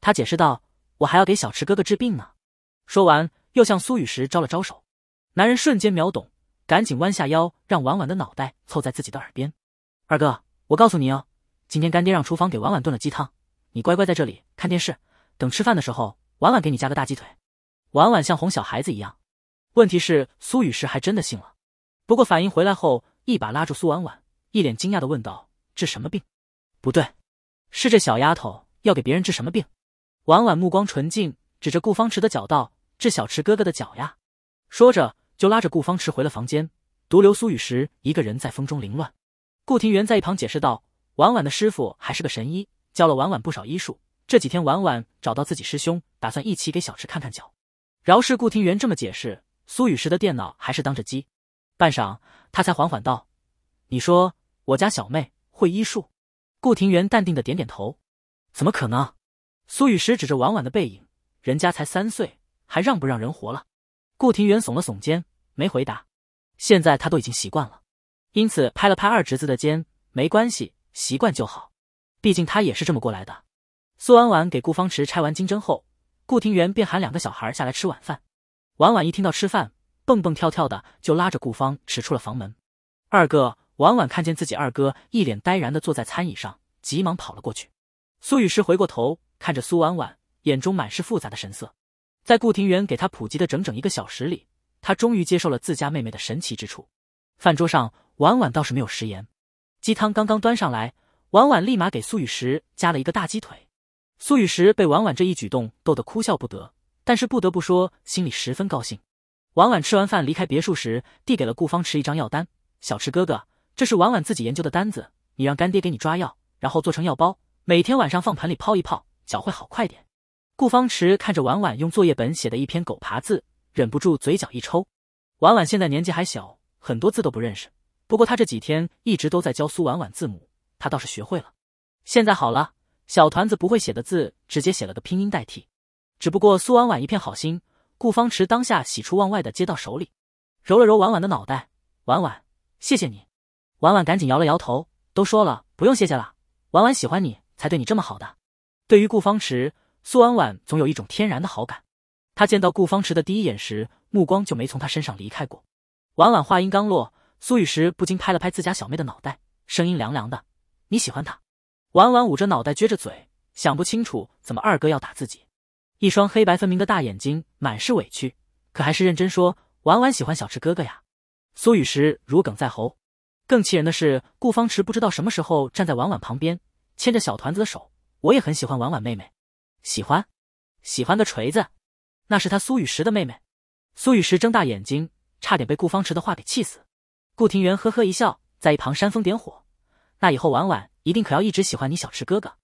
他解释道：“我还要给小池哥哥治病呢。”说完，又向苏雨石招了招手。男人瞬间秒懂，赶紧弯下腰，让婉婉的脑袋凑在自己的耳边：“二哥，我告诉你哦，今天干爹让厨房给婉婉炖了鸡汤，你乖乖在这里看电视，等吃饭的时候，婉婉给你加个大鸡腿。”婉婉像哄小孩子一样。问题是，苏雨石还真的信了。不过反应回来后，一把拉住苏婉婉，一脸惊讶的问道：“治什么病？不对，是这小丫头要给别人治什么病？”婉婉目光纯净，指着顾方池的脚道：“治小池哥哥的脚呀。”说着就拉着顾方池回了房间，独留苏雨时一个人在风中凌乱。顾庭园在一旁解释道：“婉婉的师傅还是个神医，教了婉婉不少医术。这几天婉婉找到自己师兄，打算一起给小池看看脚。”饶是顾庭园这么解释，苏雨时的电脑还是当着鸡。半晌，他才缓缓道：“你说我家小妹会医术？”顾庭元淡定的点点头：“怎么可能？”苏雨石指着婉婉的背影，人家才三岁，还让不让人活了？顾廷元耸了耸肩，没回答。现在他都已经习惯了，因此拍了拍二侄子的肩，没关系，习惯就好。毕竟他也是这么过来的。苏婉婉给顾方池拆完金针后，顾廷元便喊两个小孩下来吃晚饭。婉婉一听到吃饭，蹦蹦跳跳的就拉着顾方池出了房门。二哥，婉婉看见自己二哥一脸呆然的坐在餐椅上，急忙跑了过去。苏雨石回过头。看着苏婉婉，眼中满是复杂的神色。在顾廷园给他普及的整整一个小时里，他终于接受了自家妹妹的神奇之处。饭桌上，婉婉倒是没有食言。鸡汤刚刚端上来，婉婉立马给苏雨石加了一个大鸡腿。苏雨石被婉婉这一举动逗得哭笑不得，但是不得不说，心里十分高兴。婉婉吃完饭离开别墅时，递给了顾方池一张药单：“小池哥哥，这是婉婉自己研究的单子，你让干爹给你抓药，然后做成药包，每天晚上放盆里泡一泡。”脚会好快点。顾方池看着婉婉用作业本写的一篇狗爬字，忍不住嘴角一抽。婉婉现在年纪还小，很多字都不认识。不过他这几天一直都在教苏婉婉字母，她倒是学会了。现在好了，小团子不会写的字直接写了个拼音代替。只不过苏婉婉一片好心，顾方池当下喜出望外的接到手里，揉了揉婉婉的脑袋。婉婉，谢谢你。婉婉赶紧摇了摇头，都说了不用谢谢了。婉婉喜欢你，才对你这么好的。对于顾方池，苏婉婉总有一种天然的好感。她见到顾方池的第一眼时，目光就没从他身上离开过。婉婉话音刚落，苏雨石不禁拍了拍自家小妹的脑袋，声音凉凉的：“你喜欢他？”婉婉捂着脑袋，撅着嘴，想不清楚怎么二哥要打自己，一双黑白分明的大眼睛满是委屈，可还是认真说：“婉婉喜欢小池哥哥呀。”苏雨石如鲠在喉，更气人的是，顾方池不知道什么时候站在婉婉旁边，牵着小团子的手。我也很喜欢婉婉妹妹，喜欢？喜欢个锤子！那是她苏雨石的妹妹。苏雨石睁大眼睛，差点被顾方池的话给气死。顾庭元呵呵一笑，在一旁煽风点火。那以后婉婉一定可要一直喜欢你小池哥哥。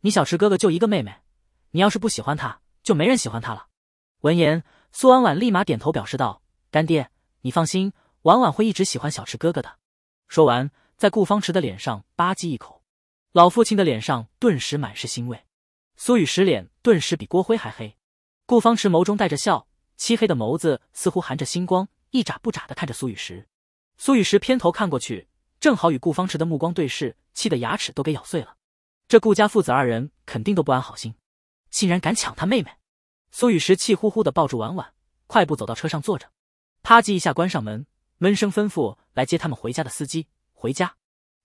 你小池哥哥就一个妹妹，你要是不喜欢他，就没人喜欢他了。闻言，苏婉婉立马点头表示道：“干爹，你放心，婉婉会一直喜欢小池哥哥的。”说完，在顾方池的脸上吧唧一口。老父亲的脸上顿时满是欣慰，苏雨石脸顿时比郭辉还黑。顾方池眸中带着笑，漆黑的眸子似乎含着星光，一眨不眨的看着苏雨石。苏雨石偏头看过去，正好与顾方池的目光对视，气得牙齿都给咬碎了。这顾家父子二人肯定都不安好心，竟然敢抢他妹妹！苏雨石气呼呼的抱住婉婉，快步走到车上坐着，啪叽一下关上门，闷声吩咐来接他们回家的司机：“回家。”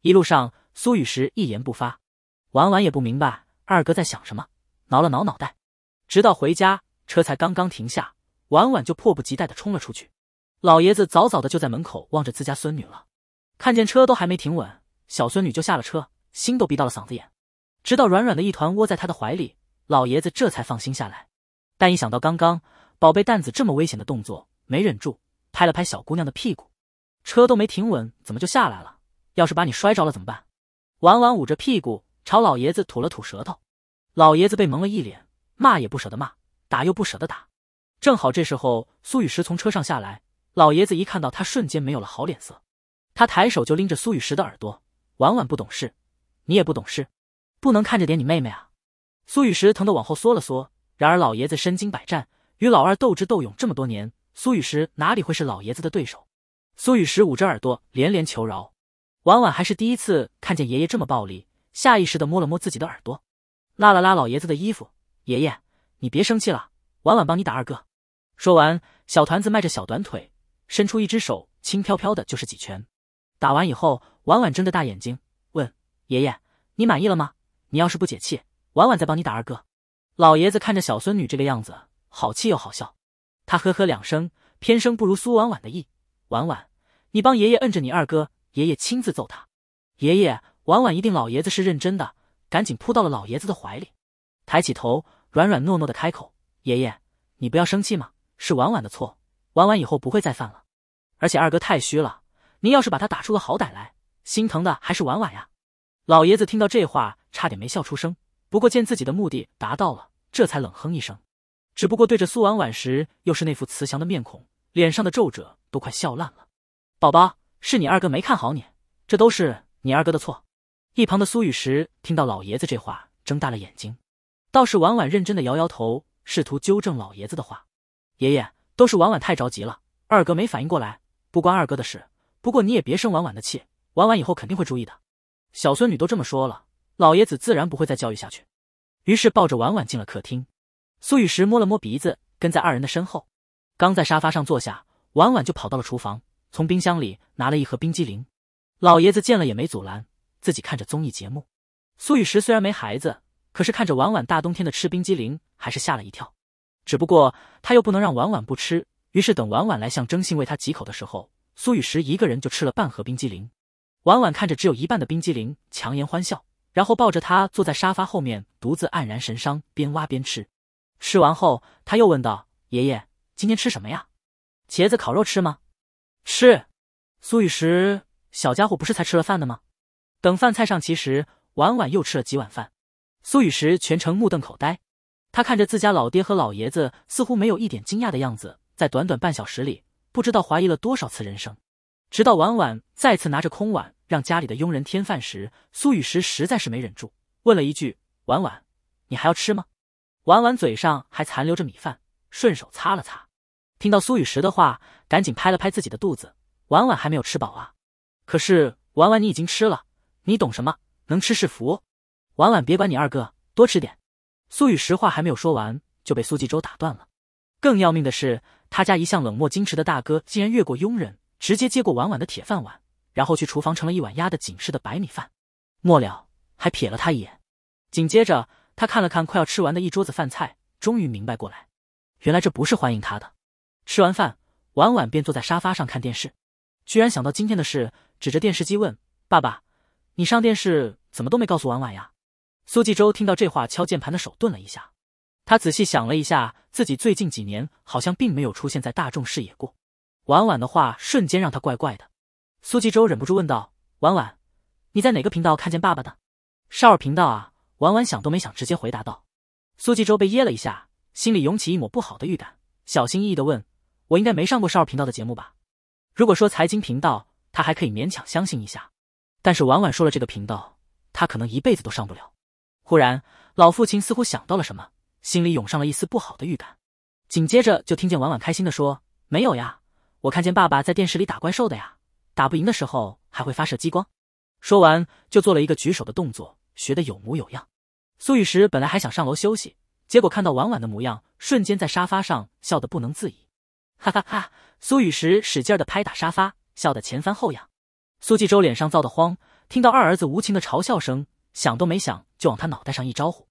一路上。苏雨时一言不发，婉婉也不明白二哥在想什么，挠了挠脑袋，直到回家车才刚刚停下，婉婉就迫不及待的冲了出去。老爷子早早的就在门口望着自家孙女了，看见车都还没停稳，小孙女就下了车，心都逼到了嗓子眼，直到软软的一团窝在他的怀里，老爷子这才放心下来。但一想到刚刚宝贝蛋子这么危险的动作，没忍住拍了拍小姑娘的屁股，车都没停稳，怎么就下来了？要是把你摔着了怎么办？婉婉捂着屁股，朝老爷子吐了吐舌头。老爷子被蒙了一脸，骂也不舍得骂，打又不舍得打。正好这时候，苏雨石从车上下来。老爷子一看到他，瞬间没有了好脸色。他抬手就拎着苏雨石的耳朵。婉婉不懂事，你也不懂事，不能看着点你妹妹啊！苏雨石疼得往后缩了缩。然而老爷子身经百战，与老二斗智斗勇这么多年，苏雨石哪里会是老爷子的对手？苏雨石捂着耳朵，连连求饶。婉婉还是第一次看见爷爷这么暴力，下意识的摸了摸自己的耳朵，拉了拉老爷子的衣服。爷爷，你别生气了，婉婉帮你打二哥。说完，小团子迈着小短腿，伸出一只手，轻飘飘的就是几拳。打完以后，婉婉睁着大眼睛问：“爷爷，你满意了吗？你要是不解气，婉婉再帮你打二哥。”老爷子看着小孙女这个样子，好气又好笑。他呵呵两声，偏生不如苏婉婉的意。婉婉，你帮爷爷摁着你二哥。爷爷亲自揍他，爷爷，婉婉一定。老爷子是认真的，赶紧扑到了老爷子的怀里，抬起头，软软糯糯的开口：“爷爷，你不要生气嘛，是婉婉的错，婉婉以后不会再犯了。而且二哥太虚了，您要是把他打出个好歹来，心疼的还是婉婉呀。”老爷子听到这话，差点没笑出声。不过见自己的目的达到了，这才冷哼一声。只不过对着苏婉婉时，又是那副慈祥的面孔，脸上的皱褶都快笑烂了。宝宝。是你二哥没看好你，这都是你二哥的错。一旁的苏雨石听到老爷子这话，睁大了眼睛。倒是婉婉认真的摇摇头，试图纠正老爷子的话：“爷爷，都是婉婉太着急了，二哥没反应过来，不关二哥的事。不过你也别生婉婉的气，婉婉以后肯定会注意的。”小孙女都这么说了，老爷子自然不会再教育下去。于是抱着婉婉进了客厅。苏雨石摸了摸鼻子，跟在二人的身后。刚在沙发上坐下，婉婉就跑到了厨房。从冰箱里拿了一盒冰激凌，老爷子见了也没阻拦，自己看着综艺节目。苏雨石虽然没孩子，可是看着婉婉大冬天的吃冰激凌，还是吓了一跳。只不过他又不能让婉婉不吃，于是等婉婉来象征性喂他几口的时候，苏雨石一个人就吃了半盒冰激凌。婉婉看着只有一半的冰激凌，强颜欢笑，然后抱着他坐在沙发后面，独自黯然神伤，边挖边吃。吃完后，他又问道：“爷爷，今天吃什么呀？茄子烤肉吃吗？”是，苏雨石小家伙不是才吃了饭的吗？等饭菜上齐时，婉婉又吃了几碗饭。苏雨石全程目瞪口呆，他看着自家老爹和老爷子，似乎没有一点惊讶的样子。在短短半小时里，不知道怀疑了多少次人生。直到婉婉再次拿着空碗让家里的佣人添饭时，苏雨石实在是没忍住，问了一句：“婉婉，你还要吃吗？”婉婉嘴上还残留着米饭，顺手擦了擦。听到苏雨石的话，赶紧拍了拍自己的肚子。婉婉还没有吃饱啊！可是婉婉，你已经吃了，你懂什么？能吃是福。婉婉，别管你二哥，多吃点。苏雨石话还没有说完，就被苏纪州打断了。更要命的是，他家一向冷漠矜持的大哥，竟然越过佣人，直接接过婉婉的铁饭碗，然后去厨房盛了一碗压得紧实的白米饭，末了还瞥了他一眼。紧接着，他看了看快要吃完的一桌子饭菜，终于明白过来，原来这不是欢迎他的。吃完饭，婉婉便坐在沙发上看电视，居然想到今天的事，指着电视机问：“爸爸，你上电视怎么都没告诉婉婉呀？”苏纪州听到这话，敲键盘的手顿了一下。他仔细想了一下，自己最近几年好像并没有出现在大众视野过。婉婉的话瞬间让他怪怪的。苏纪州忍不住问道：“婉婉，你在哪个频道看见爸爸的？少儿频道啊。”婉婉想都没想，直接回答道。苏纪州被噎了一下，心里涌起一抹不好的预感，小心翼翼的问。我应该没上过少儿频道的节目吧？如果说财经频道，他还可以勉强相信一下，但是婉婉说了这个频道，他可能一辈子都上不了。忽然，老父亲似乎想到了什么，心里涌上了一丝不好的预感。紧接着就听见婉婉开心的说：“没有呀，我看见爸爸在电视里打怪兽的呀，打不赢的时候还会发射激光。”说完就做了一个举手的动作，学得有模有样。苏雨石本来还想上楼休息，结果看到婉婉的模样，瞬间在沙发上笑得不能自已。哈哈哈！苏雨石使劲的拍打沙发，笑得前翻后仰。苏继州脸上臊得慌，听到二儿子无情的嘲笑声，想都没想就往他脑袋上一招呼。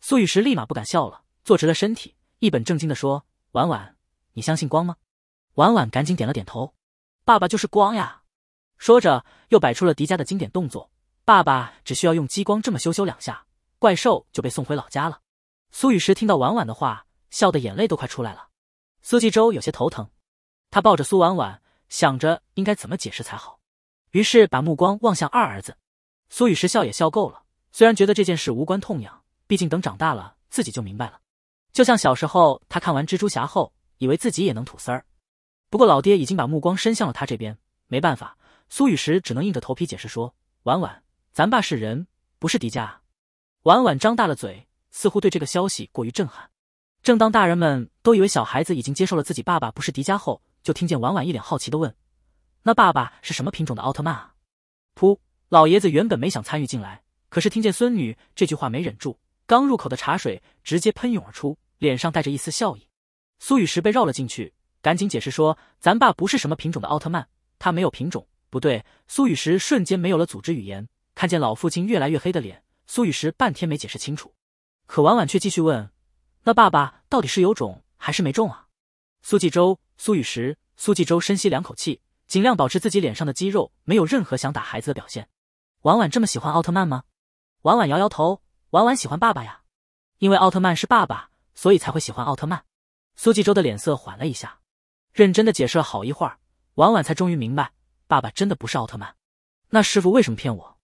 苏雨石立马不敢笑了，坐直了身体，一本正经的说：“婉婉，你相信光吗？”婉婉赶紧点了点头：“爸爸就是光呀！”说着又摆出了迪迦的经典动作：“爸爸只需要用激光这么咻咻两下，怪兽就被送回老家了。”苏雨石听到婉婉的话，笑得眼泪都快出来了。苏纪州有些头疼，他抱着苏婉婉，想着应该怎么解释才好，于是把目光望向二儿子苏雨石，笑也笑够了。虽然觉得这件事无关痛痒，毕竟等长大了自己就明白了。就像小时候他看完蜘蛛侠后，以为自己也能吐丝儿。不过老爹已经把目光伸向了他这边，没办法，苏雨石只能硬着头皮解释说：“婉婉，咱爸是人，不是迪迦。”婉婉张大了嘴，似乎对这个消息过于震撼。正当大人们都以为小孩子已经接受了自己爸爸不是迪迦后，就听见婉婉一脸好奇的问：“那爸爸是什么品种的奥特曼啊？”噗！老爷子原本没想参与进来，可是听见孙女这句话，没忍住，刚入口的茶水直接喷涌而出，脸上带着一丝笑意。苏雨石被绕了进去，赶紧解释说：“咱爸不是什么品种的奥特曼，他没有品种。”不对，苏雨石瞬间没有了组织语言，看见老父亲越来越黑的脸，苏雨石半天没解释清楚，可婉婉却继续问。那爸爸到底是有种还是没种啊？苏纪州、苏雨石、苏纪州深吸两口气，尽量保持自己脸上的肌肉没有任何想打孩子的表现。婉婉这么喜欢奥特曼吗？婉婉摇摇头，婉婉喜欢爸爸呀，因为奥特曼是爸爸，所以才会喜欢奥特曼。苏纪州的脸色缓了一下，认真的解释了好一会儿，婉婉才终于明白，爸爸真的不是奥特曼。那师傅为什么骗我？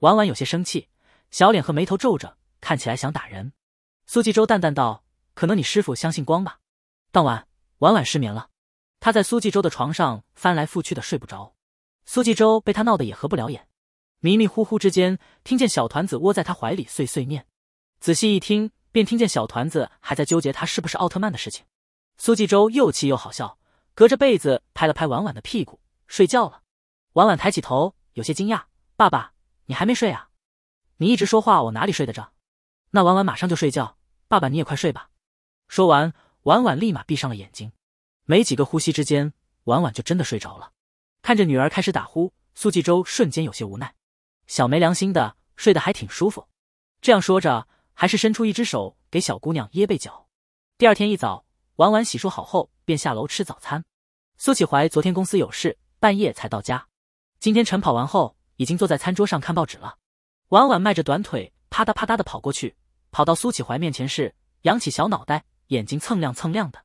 婉婉有些生气，小脸和眉头皱着，看起来想打人。苏纪州淡淡道：“可能你师傅相信光吧。”当晚，婉婉失眠了，他在苏纪州的床上翻来覆去的睡不着。苏纪州被他闹得也合不了眼，迷迷糊糊之间，听见小团子窝在他怀里碎碎念。仔细一听，便听见小团子还在纠结他是不是奥特曼的事情。苏纪州又气又好笑，隔着被子拍了拍婉婉的屁股，睡觉了。婉婉抬起头，有些惊讶：“爸爸，你还没睡啊？你一直说话，我哪里睡得着？”那婉婉马上就睡觉。爸爸，你也快睡吧。说完，婉婉立马闭上了眼睛，没几个呼吸之间，婉婉就真的睡着了。看着女儿开始打呼，苏纪洲瞬间有些无奈，小没良心的，睡得还挺舒服。这样说着，还是伸出一只手给小姑娘掖被角。第二天一早，婉婉洗漱好后便下楼吃早餐。苏启怀昨天公司有事，半夜才到家，今天晨跑完后，已经坐在餐桌上看报纸了。婉婉迈着短腿，啪嗒啪嗒的跑过去。跑到苏启怀面前时，扬起小脑袋，眼睛蹭亮蹭亮的。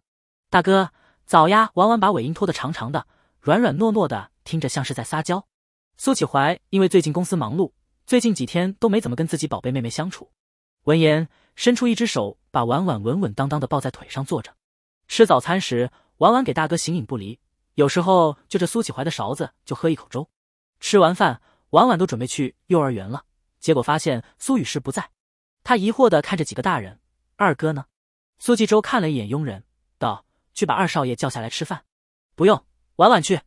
大哥早呀，婉婉把尾音拖得长长的，软软糯糯的，听着像是在撒娇。苏启怀因为最近公司忙碌，最近几天都没怎么跟自己宝贝妹妹相处。闻言，伸出一只手，把婉婉稳稳当当的抱在腿上坐着。吃早餐时，婉婉给大哥形影不离，有时候就着苏启怀的勺子就喝一口粥。吃完饭，婉婉都准备去幼儿园了，结果发现苏雨诗不在。他疑惑的看着几个大人，二哥呢？苏纪州看了一眼佣人，道：“去把二少爷叫下来吃饭。”“不用，婉婉去。”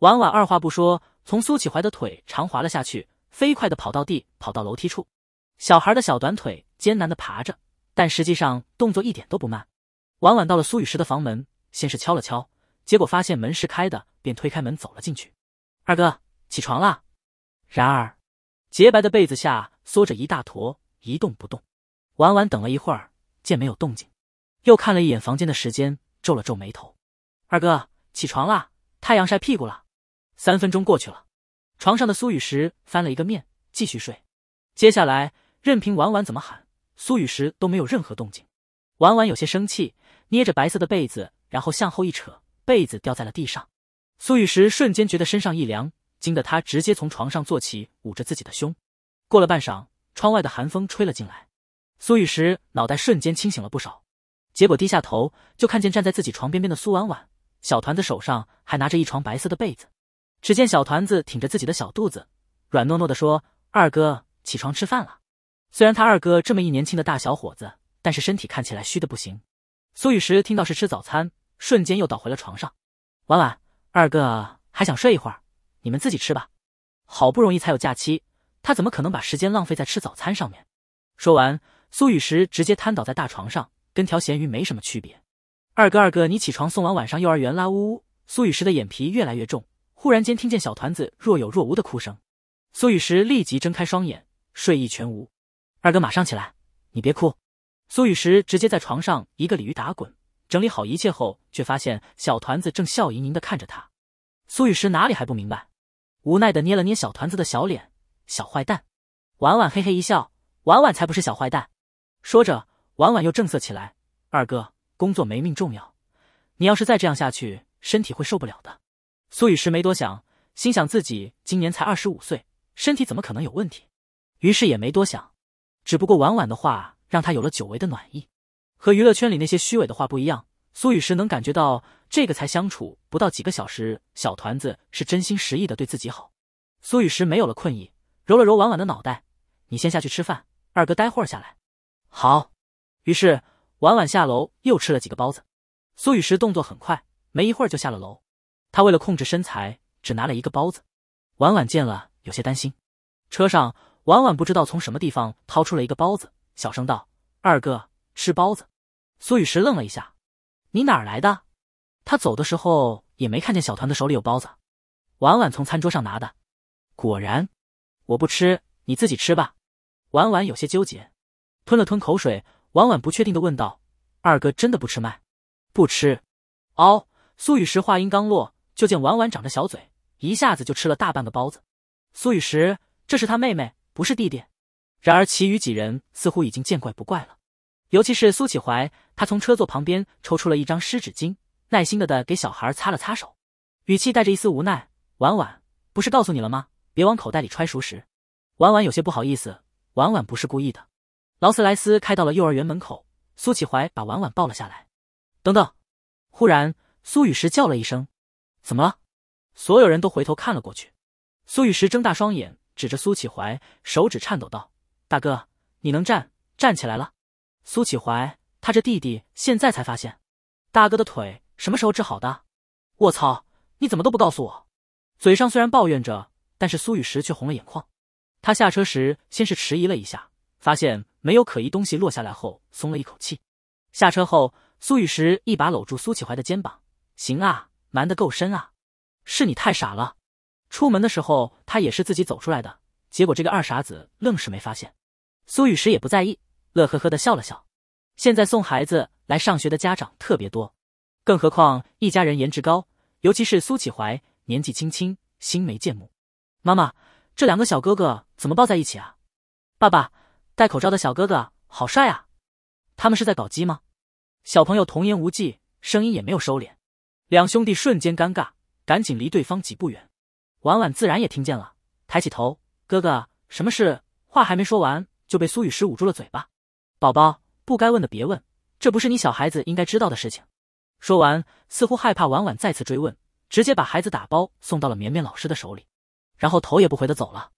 婉婉二话不说，从苏启怀的腿长滑了下去，飞快的跑到地，跑到楼梯处。小孩的小短腿艰难的爬着，但实际上动作一点都不慢。婉婉到了苏雨石的房门，先是敲了敲，结果发现门是开的，便推开门走了进去。“二哥，起床啦！”然而，洁白的被子下缩着一大坨。一动不动，婉婉等了一会儿，见没有动静，又看了一眼房间的时间，皱了皱眉头。二哥，起床啦，太阳晒屁股了。三分钟过去了，床上的苏雨石翻了一个面，继续睡。接下来，任凭婉婉怎么喊，苏雨石都没有任何动静。婉婉有些生气，捏着白色的被子，然后向后一扯，被子掉在了地上。苏雨石瞬间觉得身上一凉，惊得他直接从床上坐起，捂着自己的胸。过了半晌。窗外的寒风吹了进来，苏雨石脑袋瞬间清醒了不少，结果低下头就看见站在自己床边边的苏婉婉，小团子手上还拿着一床白色的被子。只见小团子挺着自己的小肚子，软糯糯的说：“二哥，起床吃饭了。”虽然他二哥这么一年轻的大小伙子，但是身体看起来虚的不行。苏雨石听到是吃早餐，瞬间又倒回了床上。婉婉，二哥还想睡一会儿，你们自己吃吧，好不容易才有假期。他怎么可能把时间浪费在吃早餐上面？说完，苏雨石直接瘫倒在大床上，跟条咸鱼没什么区别。二哥，二哥，你起床送完晚上幼儿园啦！呜呜。苏雨石的眼皮越来越重，忽然间听见小团子若有若无的哭声，苏雨石立即睁开双眼，睡意全无。二哥，马上起来，你别哭。苏雨石直接在床上一个鲤鱼打滚，整理好一切后，却发现小团子正笑盈盈的看着他。苏雨石哪里还不明白？无奈的捏了捏小团子的小脸。小坏蛋，婉婉嘿嘿一笑，婉婉才不是小坏蛋。说着，婉婉又正色起来：“二哥，工作没命重要，你要是再这样下去，身体会受不了的。”苏雨石没多想，心想自己今年才二十五岁，身体怎么可能有问题？于是也没多想，只不过婉婉的话让他有了久违的暖意。和娱乐圈里那些虚伪的话不一样，苏雨石能感觉到，这个才相处不到几个小时，小团子是真心实意的对自己好。苏雨石没有了困意。揉了揉婉婉的脑袋，你先下去吃饭，二哥待会儿下来。好。于是婉婉下楼又吃了几个包子。苏雨石动作很快，没一会儿就下了楼。他为了控制身材，只拿了一个包子。婉婉见了有些担心。车上，婉婉不知道从什么地方掏出了一个包子，小声道：“二哥，吃包子。”苏雨石愣了一下：“你哪来的？他走的时候也没看见小团子手里有包子。”婉婉从餐桌上拿的。果然。我不吃，你自己吃吧。婉婉有些纠结，吞了吞口水。婉婉不确定的问道：“二哥真的不吃麦？”“不吃。”哦，苏雨石话音刚落，就见婉婉长着小嘴，一下子就吃了大半个包子。苏雨石，这是他妹妹，不是弟弟。然而，其余几人似乎已经见怪不怪了。尤其是苏启怀，他从车座旁边抽出了一张湿纸巾，耐心的的给小孩擦了擦手，语气带着一丝无奈：“婉婉，不是告诉你了吗？”别往口袋里揣熟食，婉婉有些不好意思。婉婉不是故意的。劳斯莱斯开到了幼儿园门口，苏启怀把婉婉抱了下来。等等，忽然苏雨石叫了一声：“怎么了？”所有人都回头看了过去。苏雨石睁大双眼，指着苏启怀，手指颤抖道：“大哥，你能站站起来了？”苏启怀，他这弟弟现在才发现，大哥的腿什么时候治好的？我操，你怎么都不告诉我！嘴上虽然抱怨着。但是苏雨石却红了眼眶，他下车时先是迟疑了一下，发现没有可疑东西落下来后松了一口气。下车后，苏雨石一把搂住苏启怀的肩膀：“行啊，瞒得够深啊，是你太傻了。”出门的时候他也是自己走出来的，结果这个二傻子愣是没发现。苏雨石也不在意，乐呵呵的笑了笑。现在送孩子来上学的家长特别多，更何况一家人颜值高，尤其是苏启怀年纪轻轻，心眉见目。妈妈，这两个小哥哥怎么抱在一起啊？爸爸，戴口罩的小哥哥好帅啊！他们是在搞基吗？小朋友童言无忌，声音也没有收敛，两兄弟瞬间尴尬，赶紧离对方几步远。婉婉自然也听见了，抬起头，哥哥，什么事？话还没说完，就被苏雨石捂住了嘴巴。宝宝，不该问的别问，这不是你小孩子应该知道的事情。说完，似乎害怕婉婉再次追问，直接把孩子打包送到了绵绵老师的手里。然后头也不回的走了。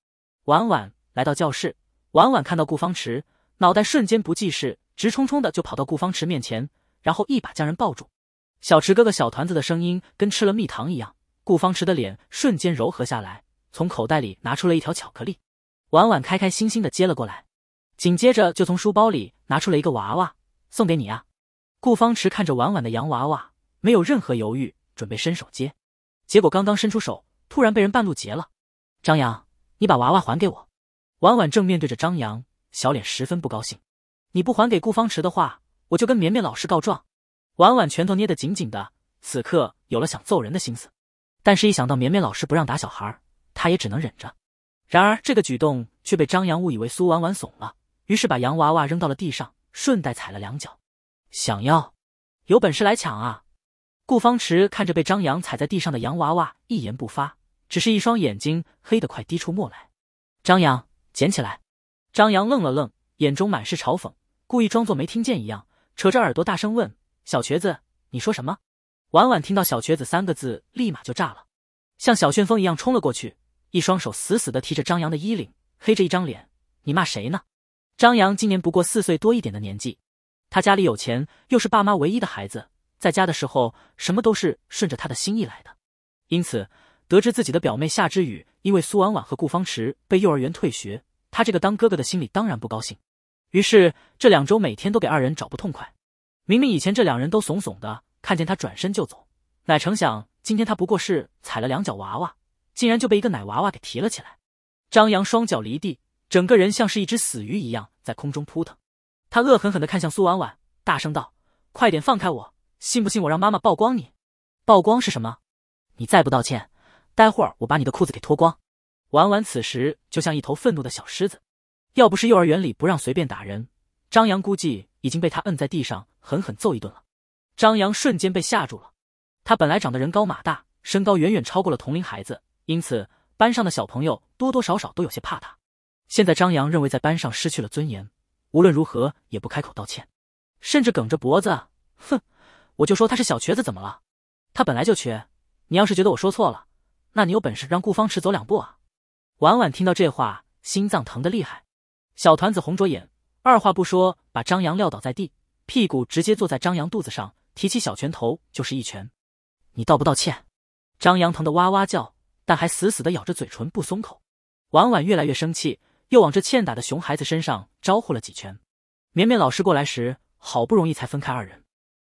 晚晚来到教室，晚晚看到顾方池，脑袋瞬间不记事，直冲冲的就跑到顾方池面前，然后一把将人抱住。小池哥哥，小团子的声音跟吃了蜜糖一样。顾方池的脸瞬间柔和下来，从口袋里拿出了一条巧克力，晚晚开开心心的接了过来，紧接着就从书包里拿出了一个娃娃送给你啊。顾方池看着晚晚的洋娃娃，没有任何犹豫，准备伸手接，结果刚刚伸出手，突然被人半路截了。张扬，你把娃娃还给我！婉婉正面对着张扬，小脸十分不高兴。你不还给顾方池的话，我就跟绵绵老师告状！婉婉拳头捏得紧紧的，此刻有了想揍人的心思。但是，一想到绵绵老师不让打小孩，她也只能忍着。然而，这个举动却被张扬误以为苏婉婉怂了，于是把洋娃娃扔到了地上，顺带踩了两脚。想要？有本事来抢啊！顾方池看着被张扬踩在地上的洋娃娃，一言不发。只是一双眼睛黑得快滴出墨来。张扬，捡起来。张扬愣了愣，眼中满是嘲讽，故意装作没听见一样，扯着耳朵大声问：“小瘸子，你说什么？”婉婉听到“小瘸子”三个字，立马就炸了，像小旋风一样冲了过去，一双手死死的提着张扬的衣领，黑着一张脸：“你骂谁呢？”张扬今年不过四岁多一点的年纪，他家里有钱，又是爸妈唯一的孩子，在家的时候什么都是顺着他的心意来的，因此。得知自己的表妹夏之雨因为苏婉婉和顾方池被幼儿园退学，他这个当哥哥的心里当然不高兴。于是这两周每天都给二人找不痛快。明明以前这两人都怂怂的，看见他转身就走，哪成想今天他不过是踩了两脚娃娃，竟然就被一个奶娃娃给提了起来。张扬双脚离地，整个人像是一只死鱼一样在空中扑腾。他恶狠狠地看向苏婉婉，大声道：“快点放开我！信不信我让妈妈曝光你？曝光是什么？你再不道歉！”待会儿我把你的裤子给脱光，玩婉此时就像一头愤怒的小狮子，要不是幼儿园里不让随便打人，张扬估计已经被他摁在地上狠狠揍一顿了。张扬瞬间被吓住了。他本来长得人高马大，身高远远超过了同龄孩子，因此班上的小朋友多多少少都有些怕他。现在张扬认为在班上失去了尊严，无论如何也不开口道歉，甚至梗着脖子，哼，我就说他是小瘸子怎么了？他本来就瘸，你要是觉得我说错了。那你有本事让顾方池走两步啊！婉婉听到这话，心脏疼得厉害。小团子红着眼，二话不说把张扬撂倒在地，屁股直接坐在张扬肚子上，提起小拳头就是一拳。你道不道歉？张扬疼得哇哇叫，但还死死的咬着嘴唇不松口。婉婉越来越生气，又往这欠打的熊孩子身上招呼了几拳。绵绵老师过来时，好不容易才分开二人。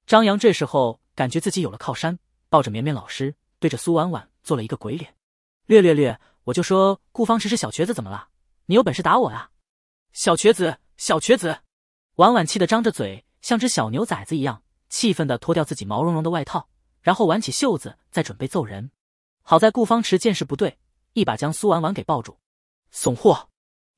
张扬这时候感觉自己有了靠山，抱着绵绵老师。对着苏婉婉做了一个鬼脸，略略略，我就说顾方池是小瘸子怎么了？你有本事打我啊！小瘸子，小瘸子！婉婉气得张着嘴，像只小牛崽子一样，气愤的脱掉自己毛茸茸的外套，然后挽起袖子，在准备揍人。好在顾方池见势不对，一把将苏婉婉给抱住。怂货！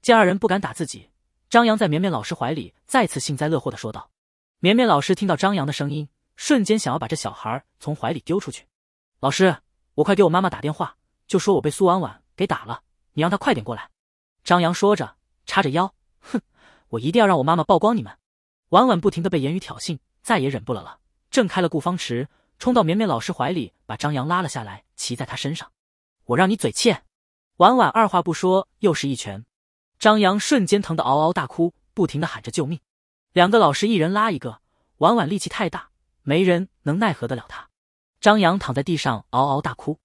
见二人不敢打自己，张扬在绵绵老师怀里再次幸灾乐祸的说道。绵绵老师听到张扬的声音，瞬间想要把这小孩从怀里丢出去。老师，我快给我妈妈打电话，就说我被苏婉婉给打了，你让她快点过来。张扬说着，叉着腰，哼，我一定要让我妈妈曝光你们。婉婉不停的被言语挑衅，再也忍不了了，挣开了顾方池，冲到绵绵老师怀里，把张扬拉了下来，骑在他身上，我让你嘴欠！婉婉二话不说，又是一拳，张扬瞬间疼得嗷嗷大哭，不停的喊着救命。两个老师一人拉一个，婉婉力气太大，没人能奈何得了他。张扬躺在地上嗷嗷大哭，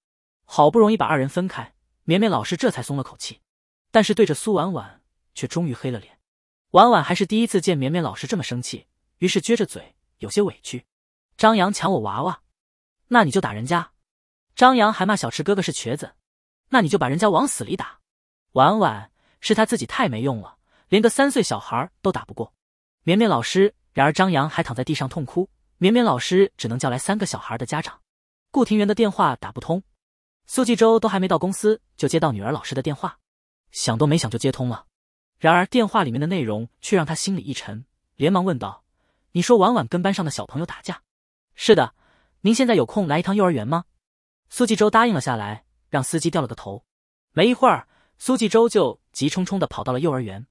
好不容易把二人分开，绵绵老师这才松了口气，但是对着苏婉婉却终于黑了脸。婉婉还是第一次见绵绵老师这么生气，于是撅着嘴，有些委屈。张扬抢我娃娃，那你就打人家！张扬还骂小池哥哥是瘸子，那你就把人家往死里打！婉婉是他自己太没用了，连个三岁小孩都打不过。绵绵老师，然而张扬还躺在地上痛哭，绵绵老师只能叫来三个小孩的家长。顾庭园的电话打不通，苏纪州都还没到公司，就接到女儿老师的电话，想都没想就接通了。然而电话里面的内容却让他心里一沉，连忙问道：“你说婉婉跟班上的小朋友打架？”“是的，您现在有空来一趟幼儿园吗？”苏纪州答应了下来，让司机掉了个头。没一会儿，苏纪州就急匆匆的跑到了幼儿园。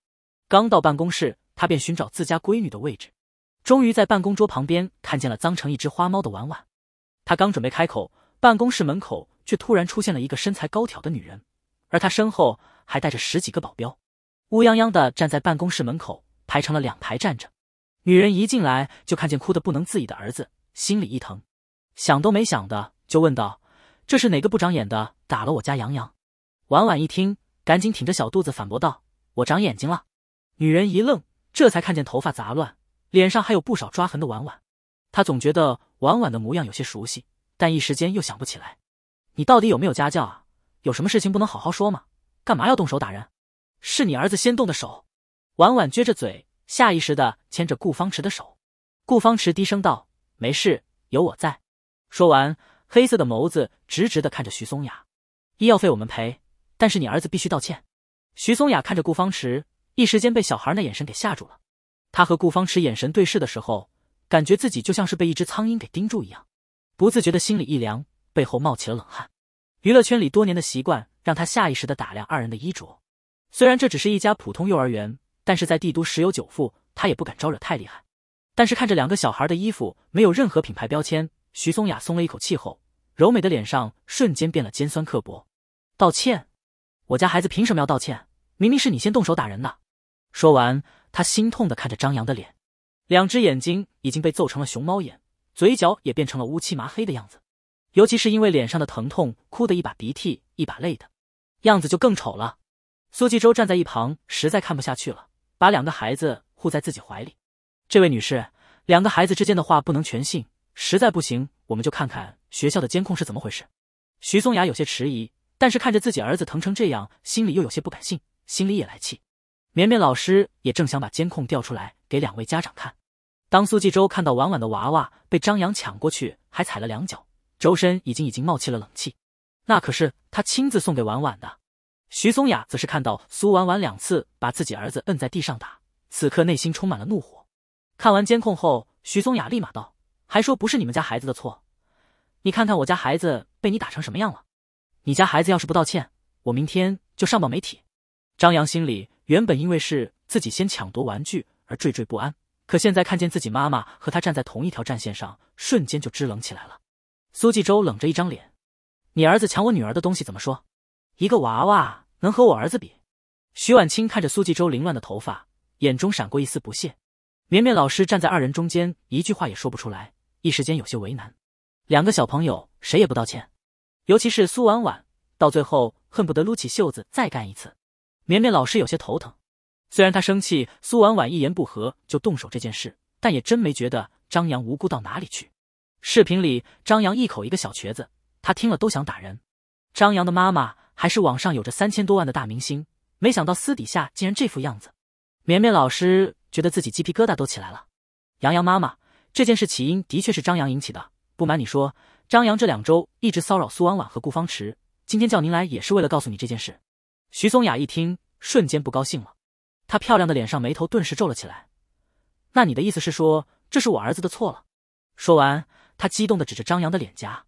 刚到办公室，他便寻找自家闺女的位置，终于在办公桌旁边看见了脏成一只花猫的婉婉。他刚准备开口，办公室门口却突然出现了一个身材高挑的女人，而她身后还带着十几个保镖，乌泱泱的站在办公室门口排成了两排站着。女人一进来就看见哭得不能自已的儿子，心里一疼，想都没想的就问道：“这是哪个不长眼的打了我家杨洋？”婉婉一听，赶紧挺着小肚子反驳道：“我长眼睛了。”女人一愣，这才看见头发杂乱、脸上还有不少抓痕的婉婉，她总觉得。婉婉的模样有些熟悉，但一时间又想不起来。你到底有没有家教啊？有什么事情不能好好说吗？干嘛要动手打人？是你儿子先动的手。婉婉撅着嘴，下意识的牵着顾方池的手。顾方池低声道：“没事，有我在。”说完，黑色的眸子直直的看着徐松雅。医药费我们赔，但是你儿子必须道歉。徐松雅看着顾方池，一时间被小孩那眼神给吓住了。他和顾方池眼神对视的时候。感觉自己就像是被一只苍蝇给盯住一样，不自觉的心里一凉，背后冒起了冷汗。娱乐圈里多年的习惯让他下意识的打量二人的衣着，虽然这只是一家普通幼儿园，但是在帝都十有九富，他也不敢招惹太厉害。但是看着两个小孩的衣服没有任何品牌标签，徐松雅松了一口气后，柔美的脸上瞬间变了尖酸刻薄。道歉？我家孩子凭什么要道歉？明明是你先动手打人的！说完，他心痛的看着张扬的脸。两只眼睛已经被揍成了熊猫眼，嘴角也变成了乌漆麻黑的样子，尤其是因为脸上的疼痛，哭的一把鼻涕一把泪的样子就更丑了。苏纪州站在一旁，实在看不下去了，把两个孩子护在自己怀里。这位女士，两个孩子之间的话不能全信，实在不行，我们就看看学校的监控是怎么回事。徐松雅有些迟疑，但是看着自己儿子疼成这样，心里又有些不敢信，心里也来气。绵绵老师也正想把监控调出来给两位家长看。当苏纪州看到婉婉的娃娃被张扬抢过去，还踩了两脚，周身已经已经冒起了冷气。那可是他亲自送给婉婉的。徐松雅则是看到苏婉婉两次把自己儿子摁在地上打，此刻内心充满了怒火。看完监控后，徐松雅立马道：“还说不是你们家孩子的错？你看看我家孩子被你打成什么样了！你家孩子要是不道歉，我明天就上报媒体。”张扬心里原本因为是自己先抢夺玩具而惴惴不安。可现在看见自己妈妈和他站在同一条战线上，瞬间就支棱起来了。苏纪州冷着一张脸：“你儿子抢我女儿的东西，怎么说？一个娃娃能和我儿子比？”徐婉清看着苏纪州凌乱的头发，眼中闪过一丝不屑。绵绵老师站在二人中间，一句话也说不出来，一时间有些为难。两个小朋友谁也不道歉，尤其是苏婉婉，到最后恨不得撸起袖子再干一次。绵绵老师有些头疼。虽然他生气苏婉婉一言不合就动手这件事，但也真没觉得张扬无辜到哪里去。视频里张扬一口一个小瘸子，他听了都想打人。张扬的妈妈还是网上有着三千多万的大明星，没想到私底下竟然这副样子。绵绵老师觉得自己鸡皮疙瘩都起来了。杨洋妈妈，这件事起因的确是张扬引起的。不瞒你说，张扬这两周一直骚扰苏婉婉和顾方池，今天叫您来也是为了告诉你这件事。徐松雅一听，瞬间不高兴了。她漂亮的脸上眉头顿时皱了起来。那你的意思是说，这是我儿子的错了？说完，她激动的指着张扬的脸颊：“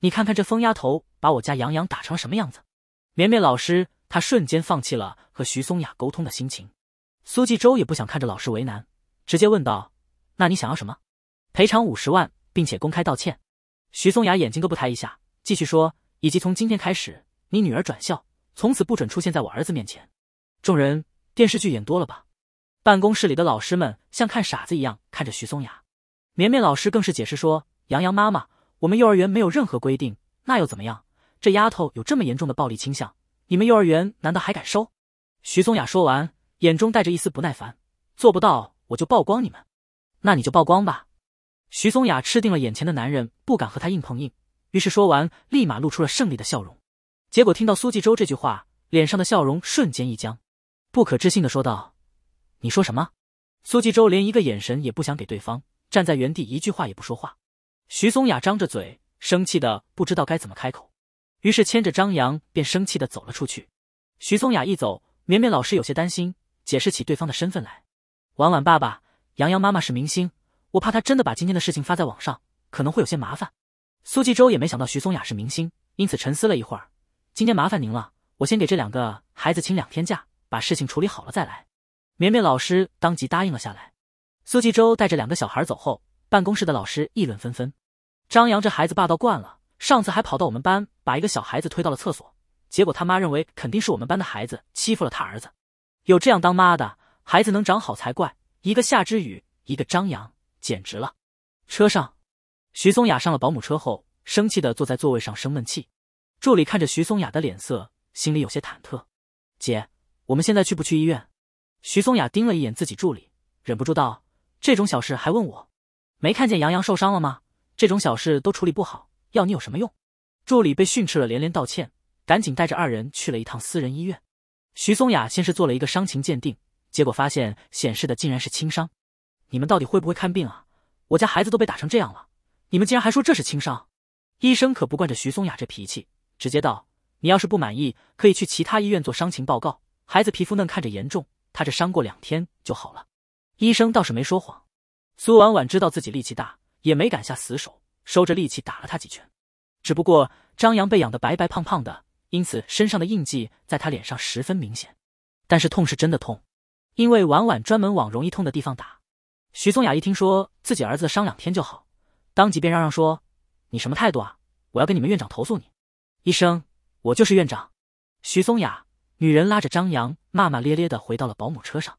你看看这疯丫头，把我家杨洋打成什么样子！”绵绵老师，她瞬间放弃了和徐松雅沟通的心情。苏继周也不想看着老师为难，直接问道：“那你想要什么？赔偿五十万，并且公开道歉。”徐松雅眼睛都不抬一下，继续说：“以及从今天开始，你女儿转校，从此不准出现在我儿子面前。”众人。电视剧演多了吧？办公室里的老师们像看傻子一样看着徐松雅，绵绵老师更是解释说：“杨洋妈妈，我们幼儿园没有任何规定，那又怎么样？这丫头有这么严重的暴力倾向，你们幼儿园难道还敢收？”徐松雅说完，眼中带着一丝不耐烦：“做不到我就曝光你们，那你就曝光吧。”徐松雅吃定了眼前的男人不敢和他硬碰硬，于是说完立马露出了胜利的笑容。结果听到苏纪州这句话，脸上的笑容瞬间一僵。不可置信的说道：“你说什么？”苏纪州连一个眼神也不想给对方，站在原地一句话也不说话。徐松雅张着嘴，生气的不知道该怎么开口，于是牵着张扬便生气的走了出去。徐松雅一走，绵绵老师有些担心，解释起对方的身份来：“婉婉爸爸，杨洋妈妈是明星，我怕他真的把今天的事情发在网上，可能会有些麻烦。”苏纪州也没想到徐松雅是明星，因此沉思了一会儿：“今天麻烦您了，我先给这两个孩子请两天假。”把事情处理好了再来，绵绵老师当即答应了下来。苏纪州带着两个小孩走后，办公室的老师议论纷纷。张扬这孩子霸道惯了，上次还跑到我们班把一个小孩子推到了厕所，结果他妈认为肯定是我们班的孩子欺负了他儿子。有这样当妈的孩子能长好才怪。一个夏之雨，一个张扬，简直了。车上，徐松雅上了保姆车后，生气的坐在座位上生闷气。助理看着徐松雅的脸色，心里有些忐忑。姐。我们现在去不去医院？徐松雅盯了一眼自己助理，忍不住道：“这种小事还问我？没看见杨洋受伤了吗？这种小事都处理不好，要你有什么用？”助理被训斥了，连连道歉，赶紧带着二人去了一趟私人医院。徐松雅先是做了一个伤情鉴定，结果发现显示的竟然是轻伤。你们到底会不会看病啊？我家孩子都被打成这样了，你们竟然还说这是轻伤！医生可不惯着徐松雅这脾气，直接道：“你要是不满意，可以去其他医院做伤情报告。”孩子皮肤嫩，看着严重，他这伤过两天就好了。医生倒是没说谎。苏婉婉知道自己力气大，也没敢下死手，收着力气打了他几拳。只不过张扬被养的白白胖胖的，因此身上的印记在他脸上十分明显。但是痛是真的痛，因为婉婉专门往容易痛的地方打。徐松雅一听说自己儿子伤两天就好，当即便嚷嚷说：“你什么态度啊？我要跟你们院长投诉你！”医生，我就是院长，徐松雅。女人拉着张扬骂骂咧咧的回到了保姆车上，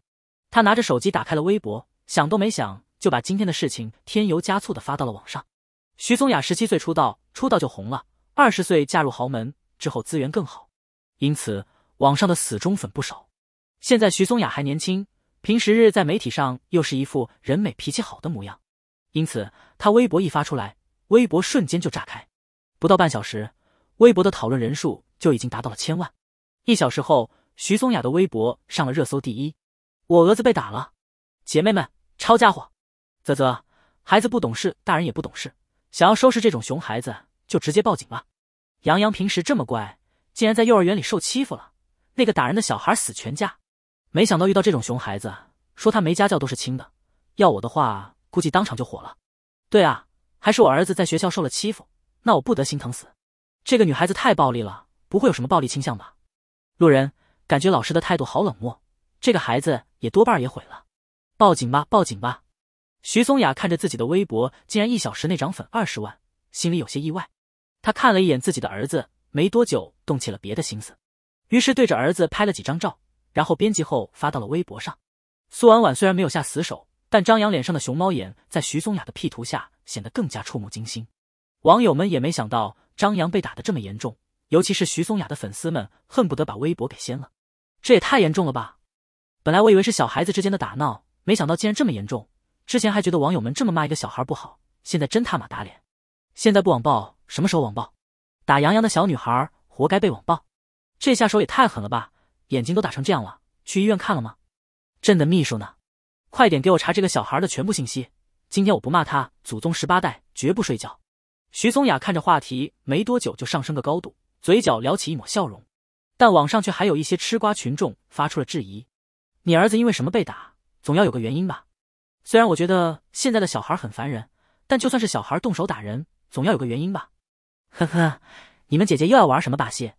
她拿着手机打开了微博，想都没想就把今天的事情添油加醋的发到了网上。徐松雅十七岁出道，出道就红了，二十岁嫁入豪门之后资源更好，因此网上的死忠粉不少。现在徐松雅还年轻，平时日在媒体上又是一副人美脾气好的模样，因此她微博一发出来，微博瞬间就炸开，不到半小时，微博的讨论人数就已经达到了千万。一小时后，徐松雅的微博上了热搜第一。我儿子被打了，姐妹们抄家伙！啧啧，孩子不懂事，大人也不懂事，想要收拾这种熊孩子，就直接报警吧。杨洋平时这么乖，竟然在幼儿园里受欺负了。那个打人的小孩死全家！没想到遇到这种熊孩子，说他没家教都是轻的。要我的话，估计当场就火了。对啊，还是我儿子在学校受了欺负，那我不得心疼死？这个女孩子太暴力了，不会有什么暴力倾向吧？路人感觉老师的态度好冷漠，这个孩子也多半也毁了，报警吧，报警吧！徐松雅看着自己的微博，竟然一小时内涨粉二十万，心里有些意外。他看了一眼自己的儿子，没多久动起了别的心思，于是对着儿子拍了几张照，然后编辑后发到了微博上。苏婉婉虽然没有下死手，但张扬脸上的熊猫眼在徐松雅的 P 图下显得更加触目惊心。网友们也没想到张扬被打得这么严重。尤其是徐松雅的粉丝们，恨不得把微博给掀了，这也太严重了吧！本来我以为是小孩子之间的打闹，没想到竟然这么严重。之前还觉得网友们这么骂一个小孩不好，现在真他妈打脸！现在不网暴什么时候网暴？打杨洋的小女孩活该被网暴，这下手也太狠了吧！眼睛都打成这样了，去医院看了吗？朕的秘书呢？快点给我查这个小孩的全部信息！今天我不骂他祖宗十八代，绝不睡觉！徐松雅看着话题，没多久就上升个高度。嘴角撩起一抹笑容，但网上却还有一些吃瓜群众发出了质疑：“你儿子因为什么被打？总要有个原因吧？”虽然我觉得现在的小孩很烦人，但就算是小孩动手打人，总要有个原因吧？呵呵，你们姐姐又要玩什么把戏？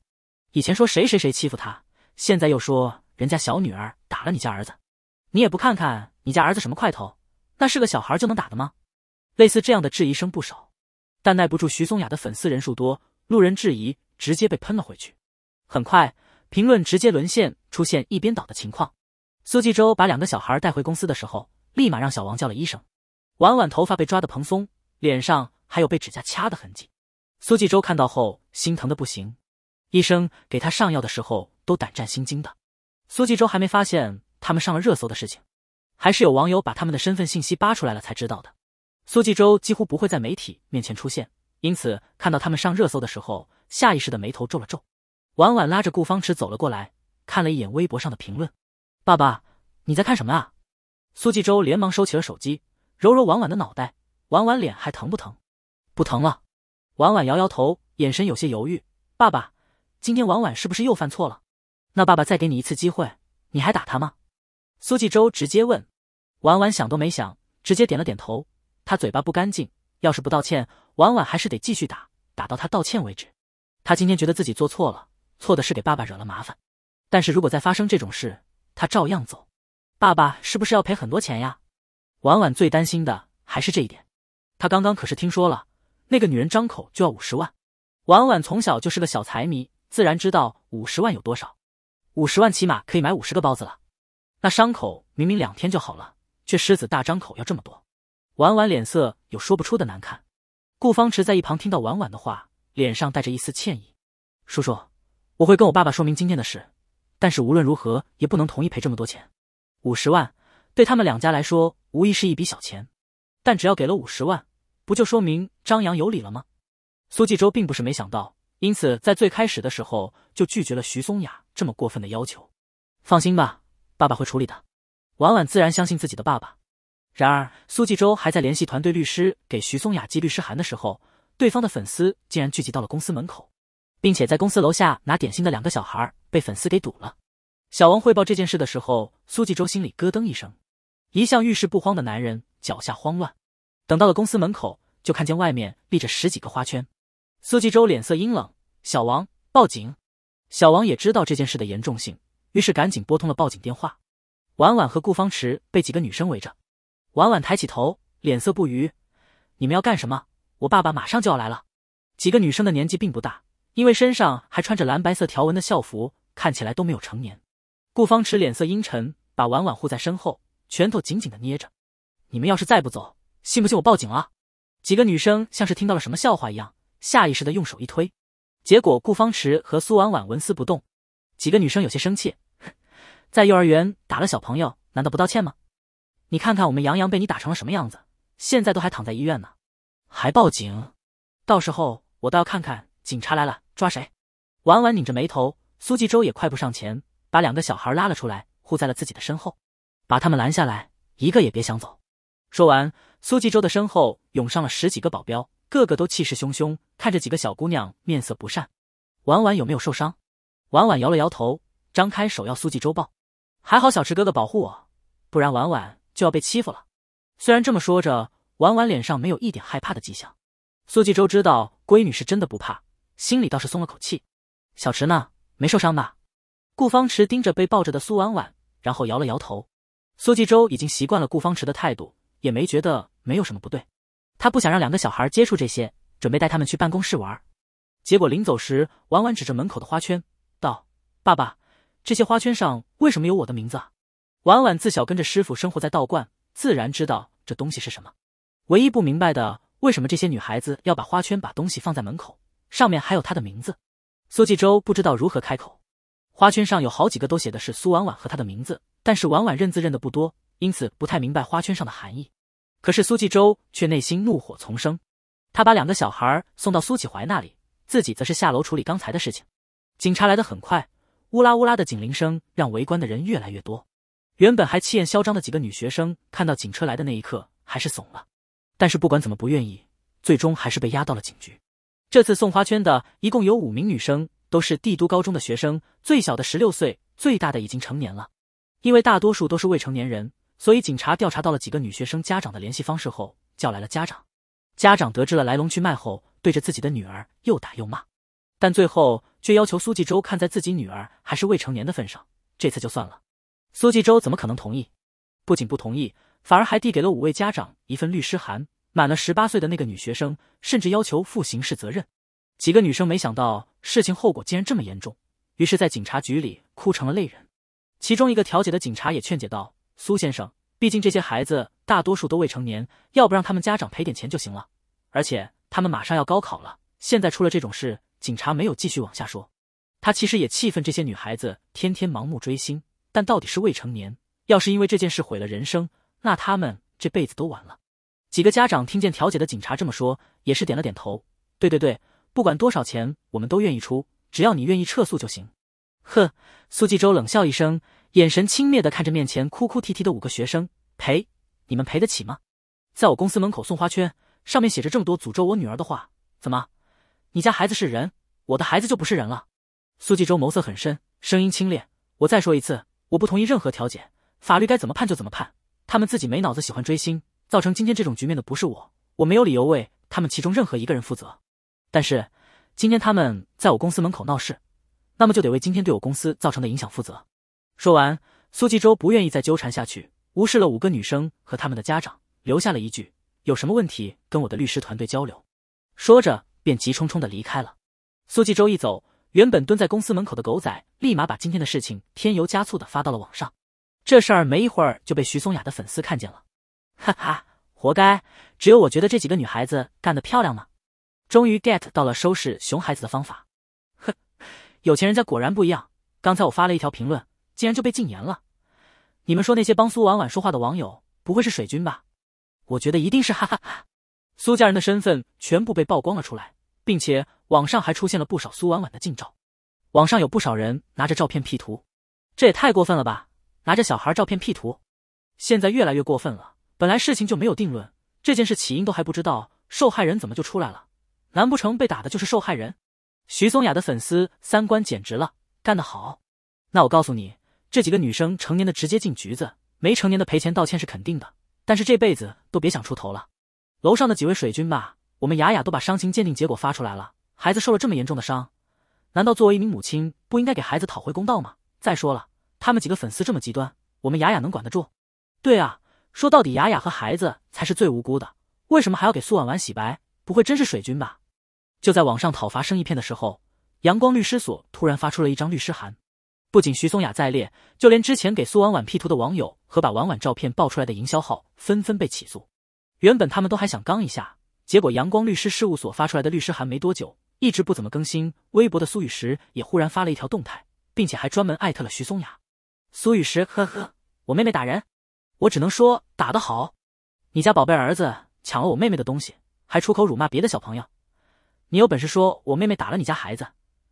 以前说谁谁谁欺负她，现在又说人家小女儿打了你家儿子，你也不看看你家儿子什么块头，那是个小孩就能打的吗？类似这样的质疑声不少，但耐不住徐松雅的粉丝人数多，路人质疑。直接被喷了回去，很快评论直接沦陷，出现一边倒的情况。苏纪州把两个小孩带回公司的时候，立马让小王叫了医生。婉婉头发被抓的蓬松，脸上还有被指甲掐的痕迹。苏纪州看到后心疼的不行，医生给他上药的时候都胆战心惊的。苏纪州还没发现他们上了热搜的事情，还是有网友把他们的身份信息扒出来了才知道的。苏纪州几乎不会在媒体面前出现，因此看到他们上热搜的时候。下意识的眉头皱了皱，婉婉拉着顾方池走了过来，看了一眼微博上的评论：“爸爸，你在看什么啊？”苏纪州连忙收起了手机，揉揉婉婉的脑袋：“婉婉，脸还疼不疼？”“不疼了。”婉婉摇摇头，眼神有些犹豫：“爸爸，今天婉婉是不是又犯错了？那爸爸再给你一次机会，你还打他吗？”苏纪州直接问，婉婉想都没想，直接点了点头。他嘴巴不干净，要是不道歉，婉婉还是得继续打，打到他道歉为止。他今天觉得自己做错了，错的是给爸爸惹了麻烦。但是如果再发生这种事，他照样走。爸爸是不是要赔很多钱呀？婉婉最担心的还是这一点。他刚刚可是听说了，那个女人张口就要五十万。婉婉从小就是个小财迷，自然知道五十万有多少。五十万起码可以买五十个包子了。那伤口明明两天就好了，却狮子大张口要这么多。婉婉脸色有说不出的难看。顾方池在一旁听到婉婉的话。脸上带着一丝歉意，叔叔，我会跟我爸爸说明今天的事，但是无论如何也不能同意赔这么多钱。五十万对他们两家来说无疑是一笔小钱，但只要给了五十万，不就说明张扬有理了吗？苏纪州并不是没想到，因此在最开始的时候就拒绝了徐松雅这么过分的要求。放心吧，爸爸会处理的。婉婉自然相信自己的爸爸。然而，苏纪州还在联系团队律师给徐松雅寄律师函的时候。对方的粉丝竟然聚集到了公司门口，并且在公司楼下拿点心的两个小孩被粉丝给堵了。小王汇报这件事的时候，苏纪周心里咯噔一声，一向遇事不慌的男人脚下慌乱。等到了公司门口，就看见外面立着十几个花圈。苏纪周脸色阴冷，小王报警。小王也知道这件事的严重性，于是赶紧拨通了报警电话。婉婉和顾方池被几个女生围着，婉婉抬起头，脸色不愉：“你们要干什么？”我爸爸马上就要来了。几个女生的年纪并不大，因为身上还穿着蓝白色条纹的校服，看起来都没有成年。顾方池脸色阴沉，把婉婉护在身后，拳头紧紧的捏着。你们要是再不走，信不信我报警了？几个女生像是听到了什么笑话一样，下意识的用手一推，结果顾方池和苏婉婉纹丝不动。几个女生有些生气，在幼儿园打了小朋友，难道不道歉吗？你看看我们杨洋被你打成了什么样子，现在都还躺在医院呢。还报警，到时候我倒要看看警察来了抓谁。婉婉拧着眉头，苏纪州也快步上前，把两个小孩拉了出来，护在了自己的身后，把他们拦下来，一个也别想走。说完，苏纪州的身后涌上了十几个保镖，个个都气势汹汹，看着几个小姑娘面色不善。婉婉有没有受伤？婉婉摇了摇头，张开手要苏纪州抱，还好小池哥哥保护我，不然婉婉就要被欺负了。虽然这么说着。婉婉脸上没有一点害怕的迹象，苏纪州知道闺女是真的不怕，心里倒是松了口气。小池呢？没受伤吧？顾方池盯着被抱着的苏婉婉，然后摇了摇头。苏纪州已经习惯了顾方池的态度，也没觉得没有什么不对。他不想让两个小孩接触这些，准备带他们去办公室玩。结果临走时，婉婉指着门口的花圈，道：“爸爸，这些花圈上为什么有我的名字？”婉婉自小跟着师傅生活在道观，自然知道这东西是什么。唯一不明白的，为什么这些女孩子要把花圈把东西放在门口，上面还有她的名字。苏纪州不知道如何开口。花圈上有好几个都写的是苏婉婉和她的名字，但是婉婉认字认的不多，因此不太明白花圈上的含义。可是苏纪州却内心怒火丛生。他把两个小孩送到苏启怀那里，自己则是下楼处理刚才的事情。警察来得很快，乌拉乌拉的警铃声让围观的人越来越多。原本还气焰嚣张的几个女学生，看到警车来的那一刻，还是怂了。但是不管怎么不愿意，最终还是被押到了警局。这次送花圈的一共有五名女生，都是帝都高中的学生，最小的十六岁，最大的已经成年了。因为大多数都是未成年人，所以警察调查到了几个女学生家长的联系方式后，叫来了家长。家长得知了来龙去脉后，对着自己的女儿又打又骂，但最后却要求苏纪州看在自己女儿还是未成年的份上，这次就算了。苏纪州怎么可能同意？不仅不同意。反而还递给了五位家长一份律师函，满了十八岁的那个女学生甚至要求负刑事责任。几个女生没想到事情后果竟然这么严重，于是，在警察局里哭成了泪人。其中一个调解的警察也劝解道：“苏先生，毕竟这些孩子大多数都未成年，要不让他们家长赔点钱就行了。而且他们马上要高考了，现在出了这种事。”警察没有继续往下说。他其实也气愤这些女孩子天天盲目追星，但到底是未成年，要是因为这件事毁了人生。那他们这辈子都完了。几个家长听见调解的警察这么说，也是点了点头。对对对，不管多少钱，我们都愿意出，只要你愿意撤诉就行。哼！苏纪州冷笑一声，眼神轻蔑的看着面前哭哭啼啼的五个学生。赔？你们赔得起吗？在我公司门口送花圈，上面写着这么多诅咒我女儿的话，怎么？你家孩子是人，我的孩子就不是人了？苏纪州眸色很深，声音清冽。我再说一次，我不同意任何调解，法律该怎么判就怎么判。他们自己没脑子，喜欢追星，造成今天这种局面的不是我，我没有理由为他们其中任何一个人负责。但是今天他们在我公司门口闹事，那么就得为今天对我公司造成的影响负责。说完，苏继州不愿意再纠缠下去，无视了五个女生和他们的家长，留下了一句：“有什么问题跟我的律师团队交流。”说着便急匆匆的离开了。苏继周一走，原本蹲在公司门口的狗仔立马把今天的事情添油加醋的发到了网上。这事儿没一会儿就被徐松雅的粉丝看见了，哈哈，活该！只有我觉得这几个女孩子干得漂亮吗？终于 get 到了收拾熊孩子的方法，哼，有钱人家果然不一样。刚才我发了一条评论，竟然就被禁言了。你们说那些帮苏婉婉说话的网友不会是水军吧？我觉得一定是哈哈哈。苏家人的身份全部被曝光了出来，并且网上还出现了不少苏婉婉的近照，网上有不少人拿着照片 P 图，这也太过分了吧！拿着小孩照片 P 图，现在越来越过分了。本来事情就没有定论，这件事起因都还不知道，受害人怎么就出来了？难不成被打的就是受害人？徐松雅的粉丝三观简直了，干得好！那我告诉你，这几个女生成年的直接进局子，没成年的赔钱道歉是肯定的，但是这辈子都别想出头了。楼上的几位水军吧，我们雅雅都把伤情鉴定结果发出来了，孩子受了这么严重的伤，难道作为一名母亲不应该给孩子讨回公道吗？再说了。他们几个粉丝这么极端，我们雅雅能管得住？对啊，说到底雅雅和孩子才是最无辜的，为什么还要给苏婉婉洗白？不会真是水军吧？就在网上讨伐声一片的时候，阳光律师所突然发出了一张律师函，不仅徐松雅在列，就连之前给苏婉婉 P 图的网友和把婉婉照片爆出来的营销号纷纷被起诉。原本他们都还想刚一下，结果阳光律师事务所发出来的律师函没多久，一直不怎么更新微博的苏雨石也忽然发了一条动态，并且还专门艾特了徐松雅。苏雨石，呵呵，我妹妹打人，我只能说打得好。你家宝贝儿子抢了我妹妹的东西，还出口辱骂别的小朋友。你有本事说我妹妹打了你家孩子，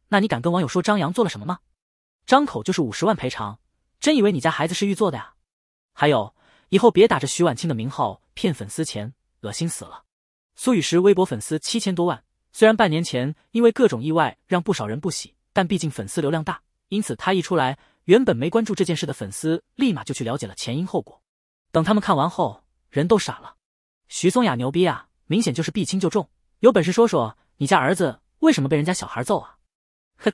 那你敢跟网友说张扬做了什么吗？张口就是五十万赔偿，真以为你家孩子是玉做的呀？还有，以后别打着徐婉清的名号骗粉丝钱，恶心死了。苏雨石微博粉丝七千多万，虽然半年前因为各种意外让不少人不喜，但毕竟粉丝流量大，因此他一出来。原本没关注这件事的粉丝，立马就去了解了前因后果。等他们看完后，人都傻了。徐松雅牛逼啊，明显就是避轻就重。有本事说说你家儿子为什么被人家小孩揍啊？哼，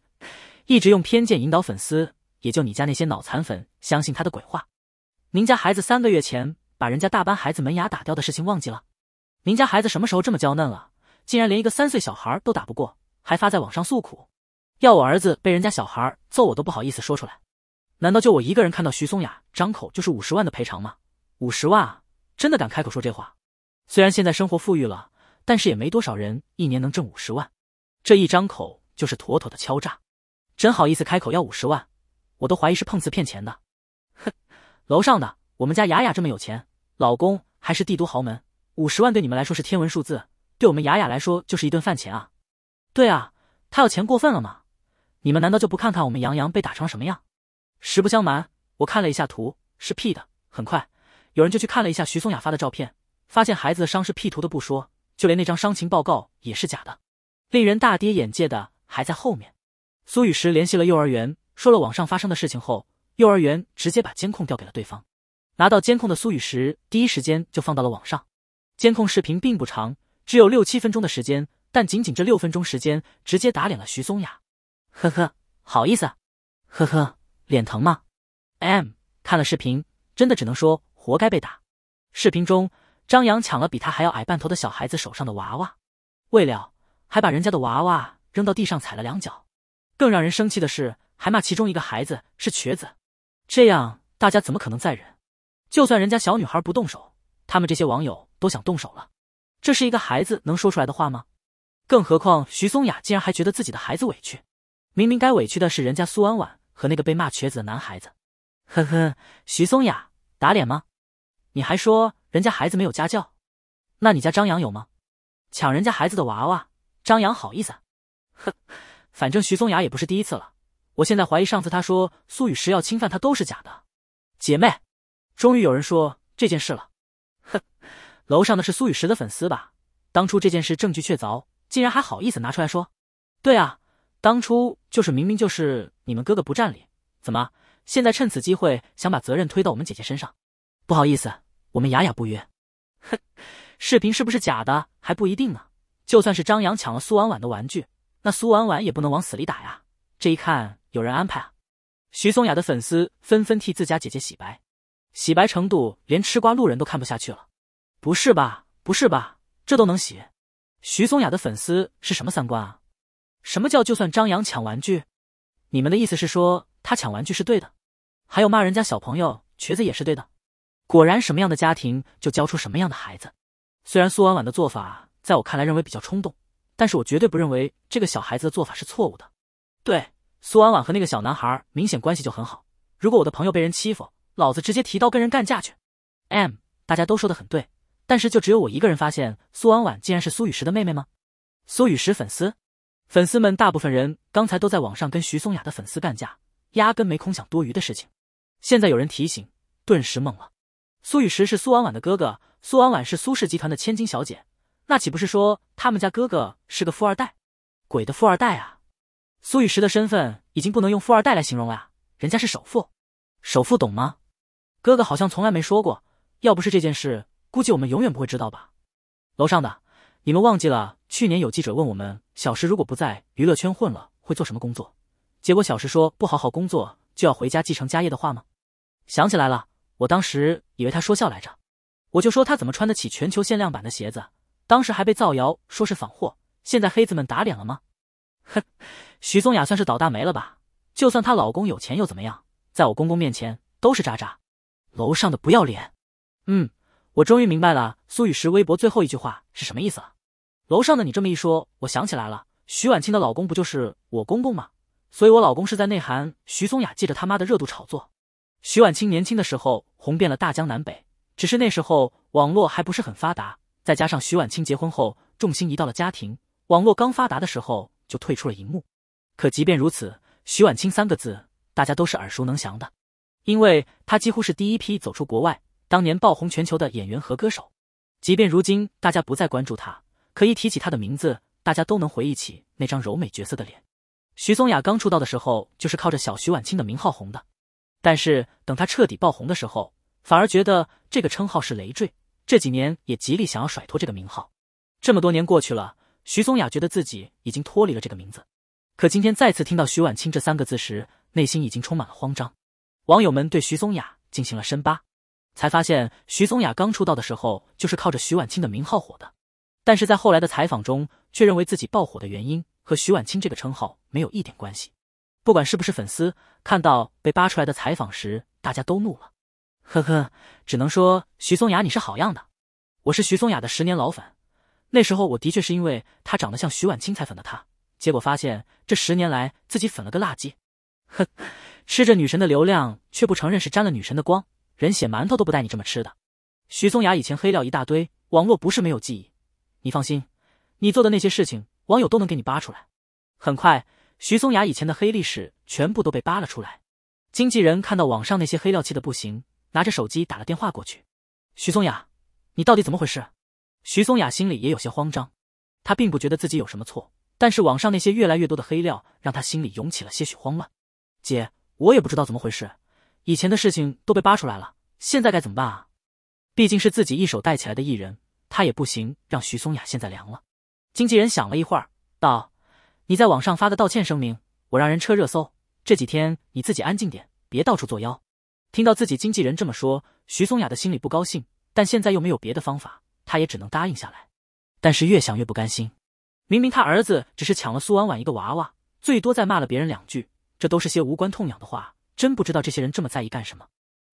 一直用偏见引导粉丝，也就你家那些脑残粉相信他的鬼话。您家孩子三个月前把人家大班孩子门牙打掉的事情忘记了？您家孩子什么时候这么娇嫩了，竟然连一个三岁小孩都打不过，还发在网上诉苦？要我儿子被人家小孩揍，我都不好意思说出来。难道就我一个人看到徐松雅张口就是五十万的赔偿吗？五十万啊，真的敢开口说这话？虽然现在生活富裕了，但是也没多少人一年能挣五十万。这一张口就是妥妥的敲诈，真好意思开口要五十万？我都怀疑是碰瓷骗钱的。哼，楼上的，我们家雅雅这么有钱，老公还是帝都豪门，五十万对你们来说是天文数字，对我们雅雅来说就是一顿饭钱啊。对啊，他要钱过分了吗？你们难道就不看看我们杨洋被打成什么样？实不相瞒，我看了一下图是 P 的。很快，有人就去看了一下徐松雅发的照片，发现孩子的伤是 P 图的不说，就连那张伤情报告也是假的。令人大跌眼界的还在后面。苏雨石联系了幼儿园，说了网上发生的事情后，幼儿园直接把监控调给了对方。拿到监控的苏雨石第一时间就放到了网上。监控视频并不长，只有六七分钟的时间，但仅仅这六分钟时间，直接打脸了徐松雅。呵呵，好意思？呵呵。脸疼吗？M 看了视频，真的只能说活该被打。视频中，张扬抢了比他还要矮半头的小孩子手上的娃娃，未了还把人家的娃娃扔到地上踩了两脚。更让人生气的是，还骂其中一个孩子是瘸子。这样大家怎么可能再忍？就算人家小女孩不动手，他们这些网友都想动手了。这是一个孩子能说出来的话吗？更何况徐松雅竟然还觉得自己的孩子委屈，明明该委屈的是人家苏婉婉。和那个被骂瘸子的男孩子，呵呵，徐松雅打脸吗？你还说人家孩子没有家教，那你家张扬有吗？抢人家孩子的娃娃，张扬好意思？哼，反正徐松雅也不是第一次了。我现在怀疑上次他说苏雨石要侵犯他都是假的。姐妹，终于有人说这件事了。哼，楼上的是苏雨石的粉丝吧？当初这件事证据确凿，竟然还好意思拿出来说？对啊。当初就是明明就是你们哥哥不占理，怎么现在趁此机会想把责任推到我们姐姐身上？不好意思，我们雅雅不约。哼，视频是不是假的还不一定呢。就算是张扬抢了苏婉婉的玩具，那苏婉婉也不能往死里打呀。这一看有人安排啊！徐松雅的粉丝纷纷替自家姐姐洗白，洗白程度连吃瓜路人都看不下去了。不是吧？不是吧？这都能洗？徐松雅的粉丝是什么三观啊？什么叫就算张扬抢玩具？你们的意思是说他抢玩具是对的？还有骂人家小朋友瘸子也是对的？果然什么样的家庭就教出什么样的孩子。虽然苏婉婉的做法在我看来认为比较冲动，但是我绝对不认为这个小孩子的做法是错误的。对，苏婉婉和那个小男孩明显关系就很好。如果我的朋友被人欺负，老子直接提刀跟人干架去。M，大家都说的很对，但是就只有我一个人发现苏婉婉竟然是苏雨石的妹妹吗？苏雨石粉丝？粉丝们，大部分人刚才都在网上跟徐松雅的粉丝干架，压根没空想多余的事情。现在有人提醒，顿时懵了。苏雨石是苏婉婉的哥哥，苏婉婉是苏氏集团的千金小姐，那岂不是说他们家哥哥是个富二代？鬼的富二代啊！苏雨石的身份已经不能用富二代来形容了，呀，人家是首富，首富懂吗？哥哥好像从来没说过，要不是这件事，估计我们永远不会知道吧。楼上的，你们忘记了？去年有记者问我们。小石如果不在娱乐圈混了，会做什么工作？结果小石说不好好工作就要回家继承家业的话吗？想起来了，我当时以为他说笑来着，我就说他怎么穿得起全球限量版的鞋子？当时还被造谣说是仿货，现在黑子们打脸了吗？哼，徐宗雅算是倒大霉了吧？就算她老公有钱又怎么样？在我公公面前都是渣渣。楼上的不要脸。嗯，我终于明白了苏雨石微博最后一句话是什么意思了。楼上的，你这么一说，我想起来了，徐婉清的老公不就是我公公吗？所以，我老公是在内涵徐松雅借着他妈的热度炒作。徐婉清年轻的时候红遍了大江南北，只是那时候网络还不是很发达，再加上徐婉清结婚后重心移到了家庭，网络刚发达的时候就退出了荧幕。可即便如此，徐婉清三个字大家都是耳熟能详的，因为她几乎是第一批走出国外、当年爆红全球的演员和歌手。即便如今大家不再关注她。可一提起她的名字，大家都能回忆起那张柔美角色的脸。徐松雅刚出道的时候，就是靠着“小徐婉清”的名号红的。但是等她彻底爆红的时候，反而觉得这个称号是累赘。这几年也极力想要甩脱这个名号。这么多年过去了，徐松雅觉得自己已经脱离了这个名字。可今天再次听到“徐婉清”这三个字时，内心已经充满了慌张。网友们对徐松雅进行了深扒，才发现徐松雅刚出道的时候就是靠着“徐婉清”的名号火的。但是在后来的采访中，却认为自己爆火的原因和徐婉清这个称号没有一点关系。不管是不是粉丝，看到被扒出来的采访时，大家都怒了。呵呵，只能说徐松雅，你是好样的。我是徐松雅的十年老粉，那时候我的确是因为她长得像徐婉清才粉的她，结果发现这十年来自己粉了个垃圾。呵吃着女神的流量却不承认是沾了女神的光，人血馒头都不带你这么吃的。徐松雅以前黑料一大堆，网络不是没有记忆。你放心，你做的那些事情，网友都能给你扒出来。很快，徐松雅以前的黑历史全部都被扒了出来。经纪人看到网上那些黑料，气得不行，拿着手机打了电话过去：“徐松雅，你到底怎么回事？”徐松雅心里也有些慌张，她并不觉得自己有什么错，但是网上那些越来越多的黑料，让她心里涌起了些许慌乱。“姐，我也不知道怎么回事，以前的事情都被扒出来了，现在该怎么办啊？毕竟是自己一手带起来的艺人。”他也不行，让徐松雅现在凉了。经纪人想了一会儿，道：“你在网上发个道歉声明，我让人撤热搜。这几天你自己安静点，别到处作妖。”听到自己经纪人这么说，徐松雅的心里不高兴，但现在又没有别的方法，他也只能答应下来。但是越想越不甘心，明明他儿子只是抢了苏婉婉一个娃娃，最多再骂了别人两句，这都是些无关痛痒的话，真不知道这些人这么在意干什么。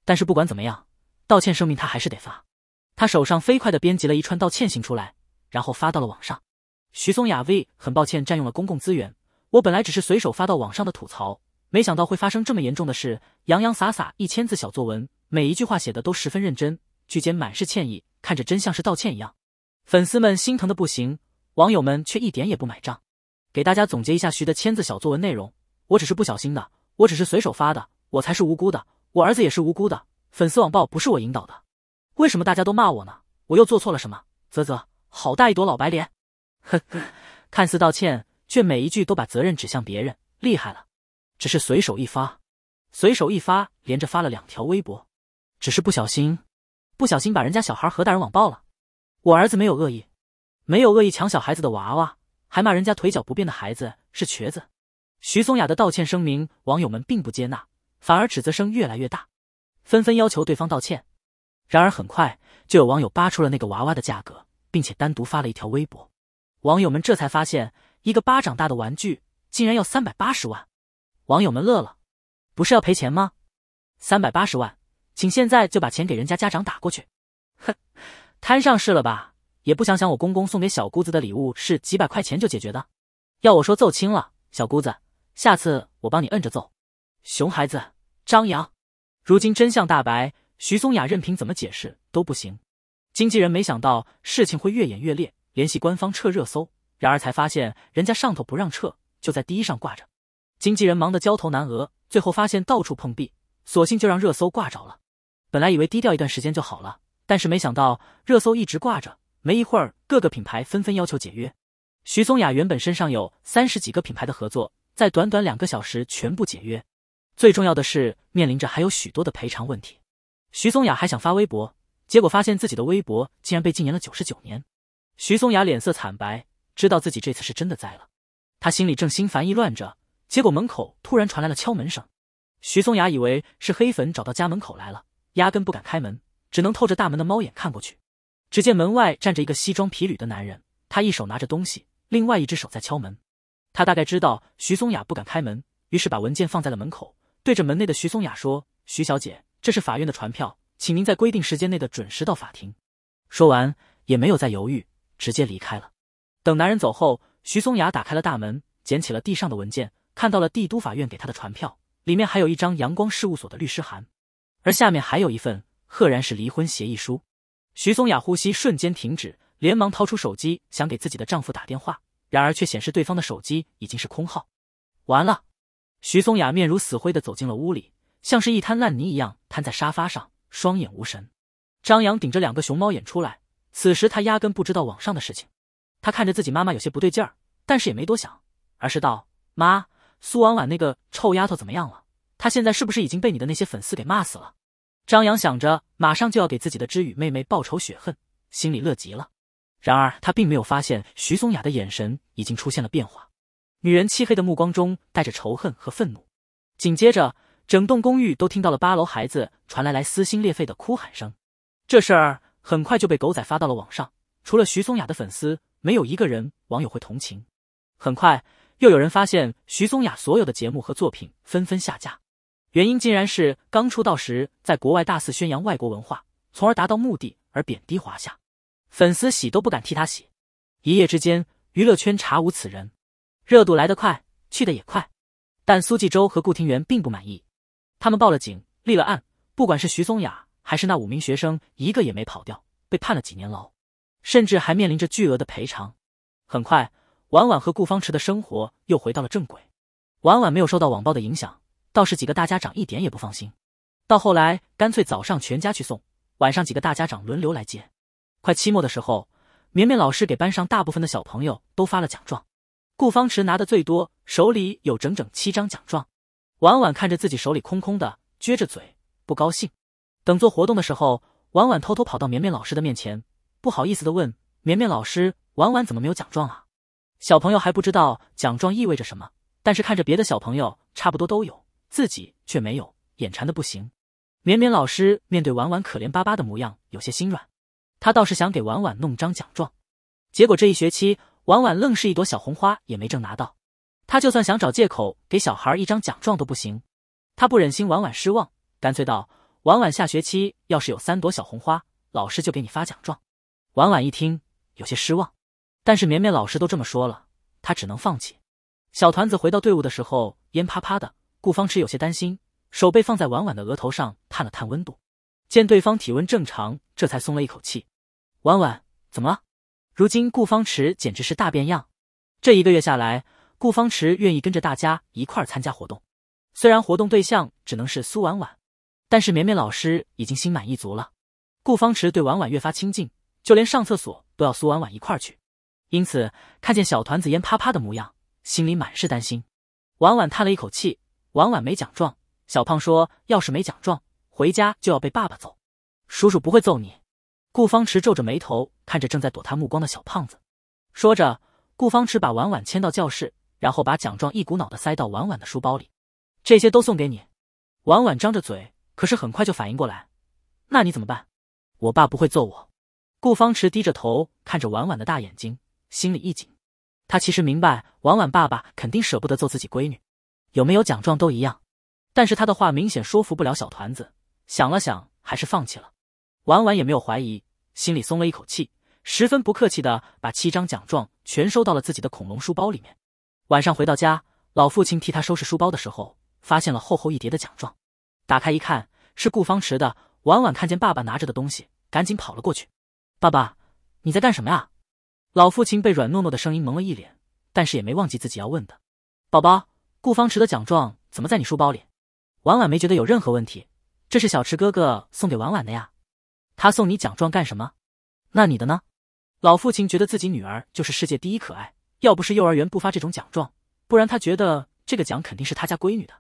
但是不管怎么样，道歉声明他还是得发。他手上飞快的编辑了一串道歉信出来，然后发到了网上。徐松雅 V 很抱歉占用了公共资源，我本来只是随手发到网上的吐槽，没想到会发生这么严重的事。洋洋洒洒一千字小作文，每一句话写的都十分认真，句间满是歉意，看着真像是道歉一样。粉丝们心疼的不行，网友们却一点也不买账。给大家总结一下徐的千字小作文内容：我只是不小心的，我只是随手发的，我才是无辜的，我儿子也是无辜的，粉丝网暴不是我引导的。为什么大家都骂我呢？我又做错了什么？啧啧，好大一朵老白莲！呵呵，看似道歉，却每一句都把责任指向别人，厉害了！只是随手一发，随手一发，连着发了两条微博，只是不小心，不小心把人家小孩和大人网暴了。我儿子没有恶意，没有恶意抢小孩子的娃娃，还骂人家腿脚不便的孩子是瘸子。徐松雅的道歉声明，网友们并不接纳，反而指责声越来越大，纷纷要求对方道歉。然而很快就有网友扒出了那个娃娃的价格，并且单独发了一条微博，网友们这才发现一个巴掌大的玩具竟然要三百八十万，网友们乐了，不是要赔钱吗？三百八十万，请现在就把钱给人家家长打过去，哼，摊上事了吧？也不想想我公公送给小姑子的礼物是几百块钱就解决的，要我说揍轻了，小姑子，下次我帮你摁着揍，熊孩子张扬，如今真相大白。徐松雅任凭怎么解释都不行，经纪人没想到事情会越演越烈，联系官方撤热搜，然而才发现人家上头不让撤，就在第一上挂着，经纪人忙得焦头难额，最后发现到处碰壁，索性就让热搜挂着了。本来以为低调一段时间就好了，但是没想到热搜一直挂着，没一会儿各个品牌纷纷要求解约。徐松雅原本身上有三十几个品牌的合作，在短短两个小时全部解约，最重要的是面临着还有许多的赔偿问题。徐松雅还想发微博，结果发现自己的微博竟然被禁言了九十九年。徐松雅脸色惨白，知道自己这次是真的栽了。他心里正心烦意乱着，结果门口突然传来了敲门声。徐松雅以为是黑粉找到家门口来了，压根不敢开门，只能透着大门的猫眼看过去。只见门外站着一个西装皮履的男人，他一手拿着东西，另外一只手在敲门。他大概知道徐松雅不敢开门，于是把文件放在了门口，对着门内的徐松雅说：“徐小姐。”这是法院的传票，请您在规定时间内的准时到法庭。说完，也没有再犹豫，直接离开了。等男人走后，徐松雅打开了大门，捡起了地上的文件，看到了帝都法院给他的传票，里面还有一张阳光事务所的律师函，而下面还有一份，赫然是离婚协议书。徐松雅呼吸瞬间停止，连忙掏出手机想给自己的丈夫打电话，然而却显示对方的手机已经是空号。完了，徐松雅面如死灰的走进了屋里。像是一滩烂泥一样瘫在沙发上，双眼无神。张扬顶着两个熊猫眼出来，此时他压根不知道网上的事情。他看着自己妈妈有些不对劲儿，但是也没多想，而是道：“妈，苏婉婉那个臭丫头怎么样了？她现在是不是已经被你的那些粉丝给骂死了？”张扬想着马上就要给自己的知雨妹妹报仇雪恨，心里乐极了。然而他并没有发现徐松雅的眼神已经出现了变化，女人漆黑的目光中带着仇恨和愤怒，紧接着。整栋公寓都听到了八楼孩子传来来撕心裂肺的哭喊声，这事儿很快就被狗仔发到了网上。除了徐松雅的粉丝，没有一个人网友会同情。很快又有人发现，徐松雅所有的节目和作品纷纷下架，原因竟然是刚出道时在国外大肆宣扬外国文化，从而达到目的而贬低华夏。粉丝喜都不敢替他喜。一夜之间，娱乐圈查无此人，热度来得快，去得也快。但苏纪州和顾廷元并不满意。他们报了警，立了案。不管是徐松雅还是那五名学生，一个也没跑掉，被判了几年牢，甚至还面临着巨额的赔偿。很快，婉婉和顾方池的生活又回到了正轨。婉婉没有受到网暴的影响，倒是几个大家长一点也不放心。到后来，干脆早上全家去送，晚上几个大家长轮流来接。快期末的时候，绵绵老师给班上大部分的小朋友都发了奖状，顾方池拿的最多，手里有整整七张奖状。婉婉看着自己手里空空的，撅着嘴，不高兴。等做活动的时候，婉婉偷偷跑到绵绵老师的面前，不好意思的问：“绵绵老师，婉婉怎么没有奖状啊？”小朋友还不知道奖状意味着什么，但是看着别的小朋友差不多都有，自己却没有，眼馋的不行。绵绵老师面对婉婉可怜巴巴的模样，有些心软，他倒是想给婉婉弄张奖状，结果这一学期，婉婉愣是一朵小红花也没挣拿到。他就算想找借口给小孩一张奖状都不行，他不忍心婉婉失望，干脆道：“婉婉下学期要是有三朵小红花，老师就给你发奖状。”婉婉一听，有些失望，但是绵绵老师都这么说了，他只能放弃。小团子回到队伍的时候，烟啪啪的，顾方池有些担心，手背放在婉婉的额头上，探了探温度，见对方体温正常，这才松了一口气。婉婉怎么了？如今顾方池简直是大变样，这一个月下来。顾方池愿意跟着大家一块儿参加活动，虽然活动对象只能是苏婉婉，但是绵绵老师已经心满意足了。顾方池对婉婉越发亲近，就连上厕所都要苏婉婉一块儿去，因此看见小团子焉啪啪的模样，心里满是担心。婉婉叹了一口气：“婉婉没奖状，小胖说要是没奖状，回家就要被爸爸揍。叔叔不会揍你。”顾方池皱着眉头看着正在躲他目光的小胖子，说着，顾方池把婉婉牵到教室。然后把奖状一股脑的塞到婉婉的书包里，这些都送给你。婉婉张着嘴，可是很快就反应过来。那你怎么办？我爸不会揍我。顾方池低着头看着婉婉的大眼睛，心里一紧。他其实明白，婉婉爸爸肯定舍不得揍自己闺女，有没有奖状都一样。但是他的话明显说服不了小团子，想了想，还是放弃了。婉婉也没有怀疑，心里松了一口气，十分不客气的把七张奖状全收到了自己的恐龙书包里面。晚上回到家，老父亲替他收拾书包的时候，发现了厚厚一叠的奖状。打开一看，是顾方池的。婉婉看见爸爸拿着的东西，赶紧跑了过去。“爸爸，你在干什么呀？”老父亲被软糯糯的声音蒙了一脸，但是也没忘记自己要问的：“宝宝，顾方池的奖状怎么在你书包里？”婉婉没觉得有任何问题，“这是小池哥哥送给婉婉的呀。”“他送你奖状干什么？”“那你的呢？”老父亲觉得自己女儿就是世界第一可爱。要不是幼儿园不发这种奖状，不然他觉得这个奖肯定是他家闺女的。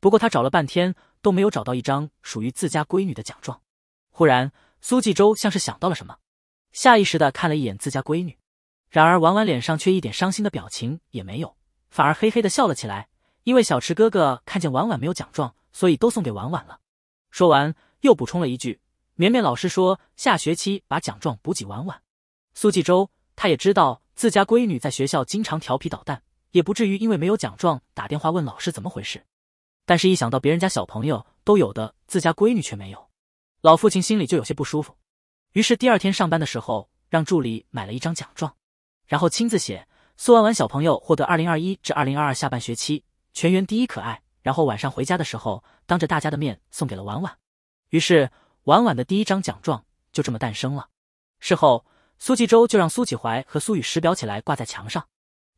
不过他找了半天都没有找到一张属于自家闺女的奖状。忽然，苏纪州像是想到了什么，下意识的看了一眼自家闺女，然而婉婉脸上却一点伤心的表情也没有，反而嘿嘿的笑了起来。因为小池哥哥看见婉婉没有奖状，所以都送给婉婉了。说完又补充了一句：“绵绵老师说下学期把奖状补给婉婉。”苏纪州他也知道。自家闺女在学校经常调皮捣蛋，也不至于因为没有奖状打电话问老师怎么回事。但是，一想到别人家小朋友都有的，自家闺女却没有，老父亲心里就有些不舒服。于是，第二天上班的时候，让助理买了一张奖状，然后亲自写：“苏婉婉小朋友获得二零二一至二零二二下半学期全员第一，可爱。”然后晚上回家的时候，当着大家的面送给了婉婉。于是，婉婉的第一张奖状就这么诞生了。事后。苏纪州就让苏启怀和苏雨石裱起来挂在墙上。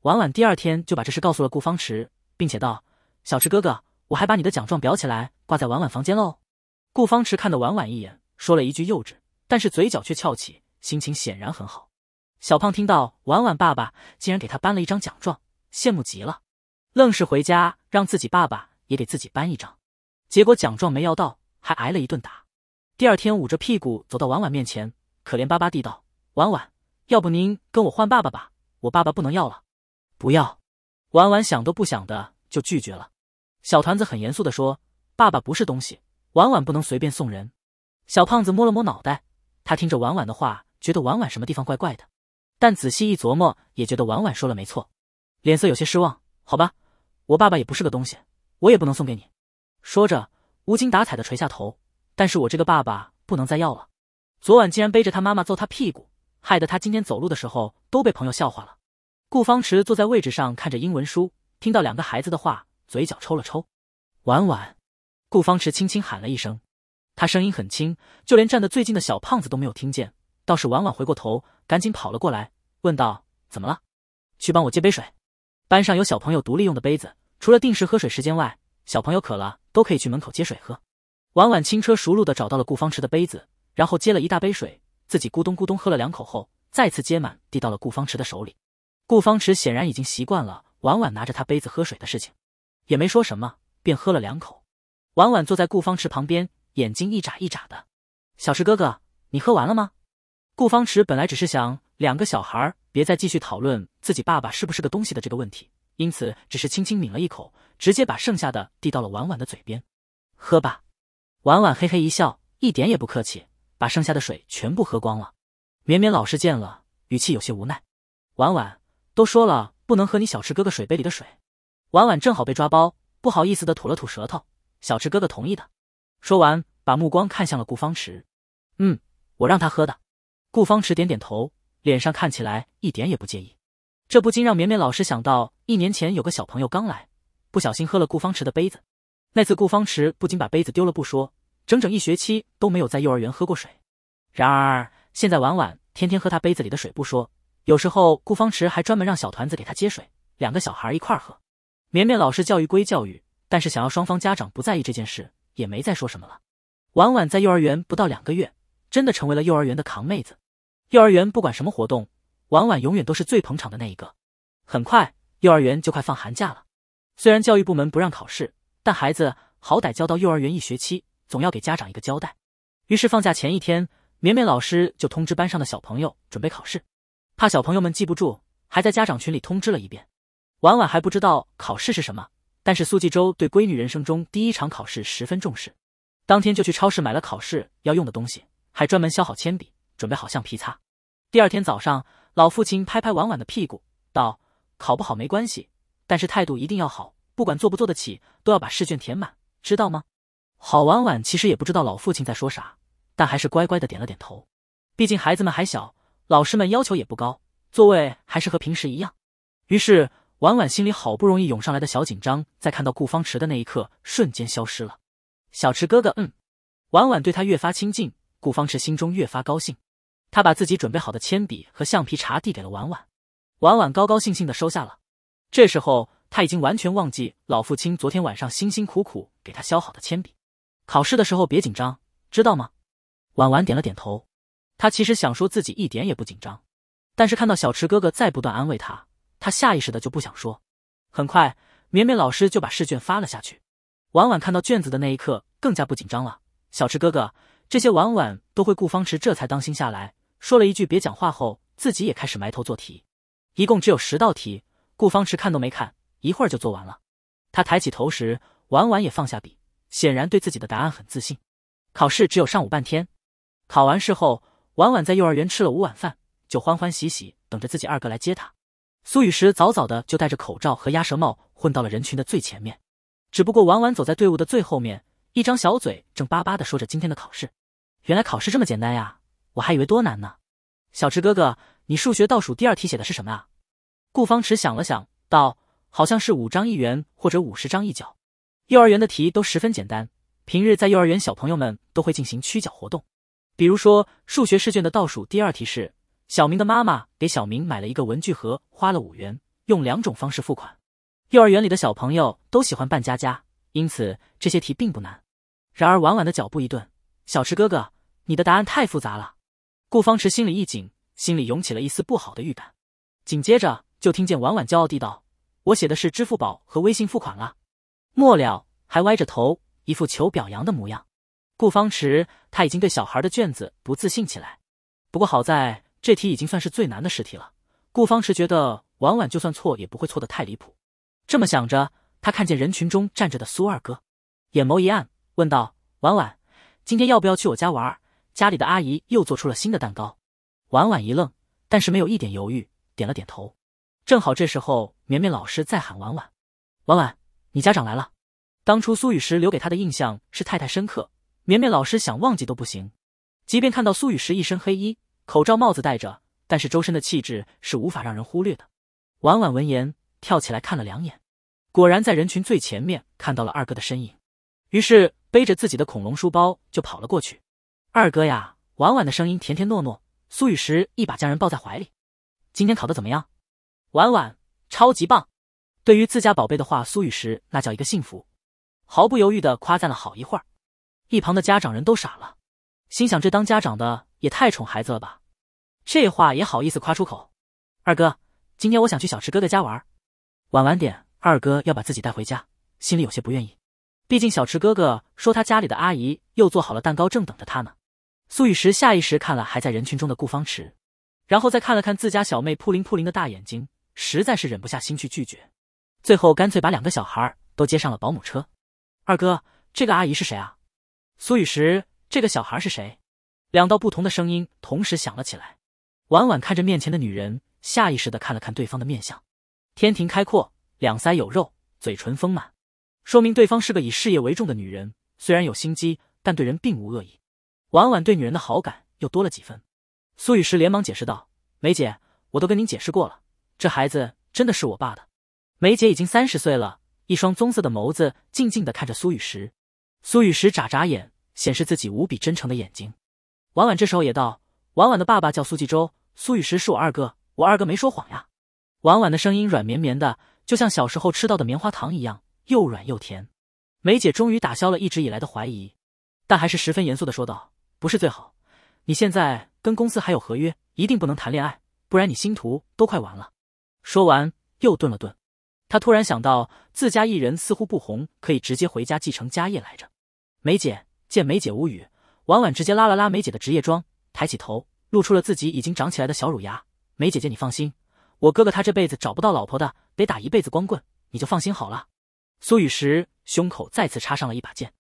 婉婉第二天就把这事告诉了顾方池，并且道：“小池哥哥，我还把你的奖状裱起来挂在婉婉房间喽。”顾方池看了婉婉一眼，说了一句幼稚，但是嘴角却翘起，心情显然很好。小胖听到婉婉爸爸竟然给他颁了一张奖状，羡慕极了，愣是回家让自己爸爸也给自己颁一张。结果奖状没要到，还挨了一顿打。第二天捂着屁股走到婉婉面前，可怜巴巴地道。婉婉，要不您跟我换爸爸吧？我爸爸不能要了。不要！婉婉想都不想的就拒绝了。小团子很严肃的说：“爸爸不是东西，婉婉不能随便送人。”小胖子摸了摸脑袋，他听着婉婉的话，觉得婉婉什么地方怪怪的，但仔细一琢磨，也觉得婉婉说了没错，脸色有些失望。好吧，我爸爸也不是个东西，我也不能送给你。说着，无精打采的垂下头。但是我这个爸爸不能再要了，昨晚竟然背着他妈妈揍他屁股。害得他今天走路的时候都被朋友笑话了。顾方池坐在位置上看着英文书，听到两个孩子的话，嘴角抽了抽。婉婉，顾方池轻轻喊了一声，他声音很轻，就连站得最近的小胖子都没有听见。倒是婉婉回过头，赶紧跑了过来，问道：“怎么了？去帮我接杯水。班上有小朋友独立用的杯子，除了定时喝水时间外，小朋友渴了都可以去门口接水喝。”婉婉轻车熟路的找到了顾方池的杯子，然后接了一大杯水。自己咕咚咕咚喝了两口后，再次接满，递到了顾方池的手里。顾方池显然已经习惯了婉婉拿着他杯子喝水的事情，也没说什么，便喝了两口。婉婉坐在顾方池旁边，眼睛一眨一眨的：“小池哥哥，你喝完了吗？”顾方池本来只是想两个小孩别再继续讨论自己爸爸是不是个东西的这个问题，因此只是轻轻抿了一口，直接把剩下的递到了婉婉的嘴边：“喝吧。”婉婉嘿嘿一笑，一点也不客气。把剩下的水全部喝光了，绵绵老师见了，语气有些无奈。婉婉都说了不能喝你小池哥哥水杯里的水，婉婉正好被抓包，不好意思的吐了吐舌头。小池哥哥同意的，说完把目光看向了顾方池。嗯，我让他喝的。顾方池点点头，脸上看起来一点也不介意。这不禁让绵绵老师想到，一年前有个小朋友刚来，不小心喝了顾方池的杯子，那次顾方池不仅把杯子丢了不说。整整一学期都没有在幼儿园喝过水，然而现在婉婉天天喝她杯子里的水不说，有时候顾方池还专门让小团子给她接水，两个小孩一块儿喝。绵绵老师教育归教育，但是想要双方家长不在意这件事，也没再说什么了。婉婉在幼儿园不到两个月，真的成为了幼儿园的扛妹子。幼儿园不管什么活动，婉婉永远都是最捧场的那一个。很快，幼儿园就快放寒假了。虽然教育部门不让考试，但孩子好歹交到幼儿园一学期。总要给家长一个交代，于是放假前一天，绵绵老师就通知班上的小朋友准备考试，怕小朋友们记不住，还在家长群里通知了一遍。婉婉还不知道考试是什么，但是苏继周对闺女人生中第一场考试十分重视，当天就去超市买了考试要用的东西，还专门削好铅笔，准备好橡皮擦。第二天早上，老父亲拍拍婉婉的屁股，道：“考不好没关系，但是态度一定要好，不管做不做得起，都要把试卷填满，知道吗？”郝婉婉其实也不知道老父亲在说啥，但还是乖乖的点了点头。毕竟孩子们还小，老师们要求也不高，座位还是和平时一样。于是婉婉心里好不容易涌上来的小紧张，在看到顾方池的那一刻瞬间消失了。小池哥哥，嗯，婉婉对他越发亲近。顾方池心中越发高兴，他把自己准备好的铅笔和橡皮擦递给了婉婉，婉婉高高兴兴的收下了。这时候他已经完全忘记老父亲昨天晚上辛辛苦苦给他削好的铅笔。考试的时候别紧张，知道吗？婉婉点了点头。她其实想说自己一点也不紧张，但是看到小池哥哥在不断安慰他，他下意识的就不想说。很快，绵绵老师就把试卷发了下去。婉婉看到卷子的那一刻，更加不紧张了。小池哥哥这些，婉婉都会。顾方池这才当心下来，说了一句“别讲话”后，自己也开始埋头做题。一共只有十道题，顾方池看都没看，一会儿就做完了。他抬起头时，婉婉也放下笔。显然对自己的答案很自信。考试只有上午半天，考完试后，婉婉在幼儿园吃了五碗饭，就欢欢喜喜等着自己二哥来接她。苏雨石早早的就戴着口罩和鸭舌帽混到了人群的最前面，只不过婉婉走在队伍的最后面，一张小嘴正巴巴的说着今天的考试。原来考试这么简单呀，我还以为多难呢。小池哥哥，你数学倒数第二题写的是什么啊？顾方池想了想，道：“好像是五张一元或者五十张一角。”幼儿园的题都十分简单，平日在幼儿园，小朋友们都会进行曲角活动，比如说数学试卷的倒数第二题是：小明的妈妈给小明买了一个文具盒，花了五元，用两种方式付款。幼儿园里的小朋友都喜欢扮家家，因此这些题并不难。然而婉婉的脚步一顿，小池哥哥，你的答案太复杂了。顾方池心里一紧，心里涌起了一丝不好的预感。紧接着就听见婉婉骄傲地道：“我写的是支付宝和微信付款了。”末了还歪着头，一副求表扬的模样。顾方池他已经对小孩的卷子不自信起来，不过好在这题已经算是最难的试题了。顾方池觉得婉婉就算错也不会错得太离谱。这么想着，他看见人群中站着的苏二哥，眼眸一暗，问道：“婉婉，今天要不要去我家玩？家里的阿姨又做出了新的蛋糕。”婉婉一愣，但是没有一点犹豫，点了点头。正好这时候，绵绵老师在喊婉婉：“婉婉。”你家长来了，当初苏雨石留给他的印象是太太深刻，绵绵老师想忘记都不行。即便看到苏雨石一身黑衣，口罩帽子戴着，但是周身的气质是无法让人忽略的。婉婉闻言跳起来看了两眼，果然在人群最前面看到了二哥的身影，于是背着自己的恐龙书包就跑了过去。二哥呀，婉婉的声音甜甜糯糯。苏雨石一把将人抱在怀里，今天考的怎么样？婉婉超级棒。对于自家宝贝的话，苏雨石那叫一个幸福，毫不犹豫的夸赞了好一会儿。一旁的家长人都傻了，心想这当家长的也太宠孩子了吧，这话也好意思夸出口。二哥，今天我想去小池哥哥家玩，晚晚点，二哥要把自己带回家，心里有些不愿意。毕竟小池哥哥说他家里的阿姨又做好了蛋糕，正等着他呢。苏雨石下意识看了还在人群中的顾方池，然后再看了看自家小妹扑灵扑灵的大眼睛，实在是忍不下心去拒绝。最后干脆把两个小孩都接上了保姆车。二哥，这个阿姨是谁啊？苏雨石，这个小孩是谁？两道不同的声音同时响了起来。婉婉看着面前的女人，下意识的看了看对方的面相，天庭开阔，两腮有肉，嘴唇丰满，说明对方是个以事业为重的女人，虽然有心机，但对人并无恶意。婉婉对女人的好感又多了几分。苏雨石连忙解释道：“梅姐，我都跟您解释过了，这孩子真的是我爸的。”梅姐已经三十岁了，一双棕色的眸子静静的看着苏雨石。苏雨石眨眨眼，显示自己无比真诚的眼睛。婉婉这时候也道：“婉婉的爸爸叫苏继周，苏雨石是我二哥，我二哥没说谎呀。”婉婉的声音软绵绵的，就像小时候吃到的棉花糖一样，又软又甜。梅姐终于打消了一直以来的怀疑，但还是十分严肃的说道：“不是最好，你现在跟公司还有合约，一定不能谈恋爱，不然你星途都快完了。”说完又顿了顿。他突然想到自家艺人似乎不红，可以直接回家继承家业来着。梅姐见梅姐无语，婉婉直接拉了拉梅姐的职业装，抬起头露出了自己已经长起来的小乳牙。梅姐姐，你放心，我哥哥他这辈子找不到老婆的，得打一辈子光棍，你就放心好了。苏雨石胸口再次插上了一把剑。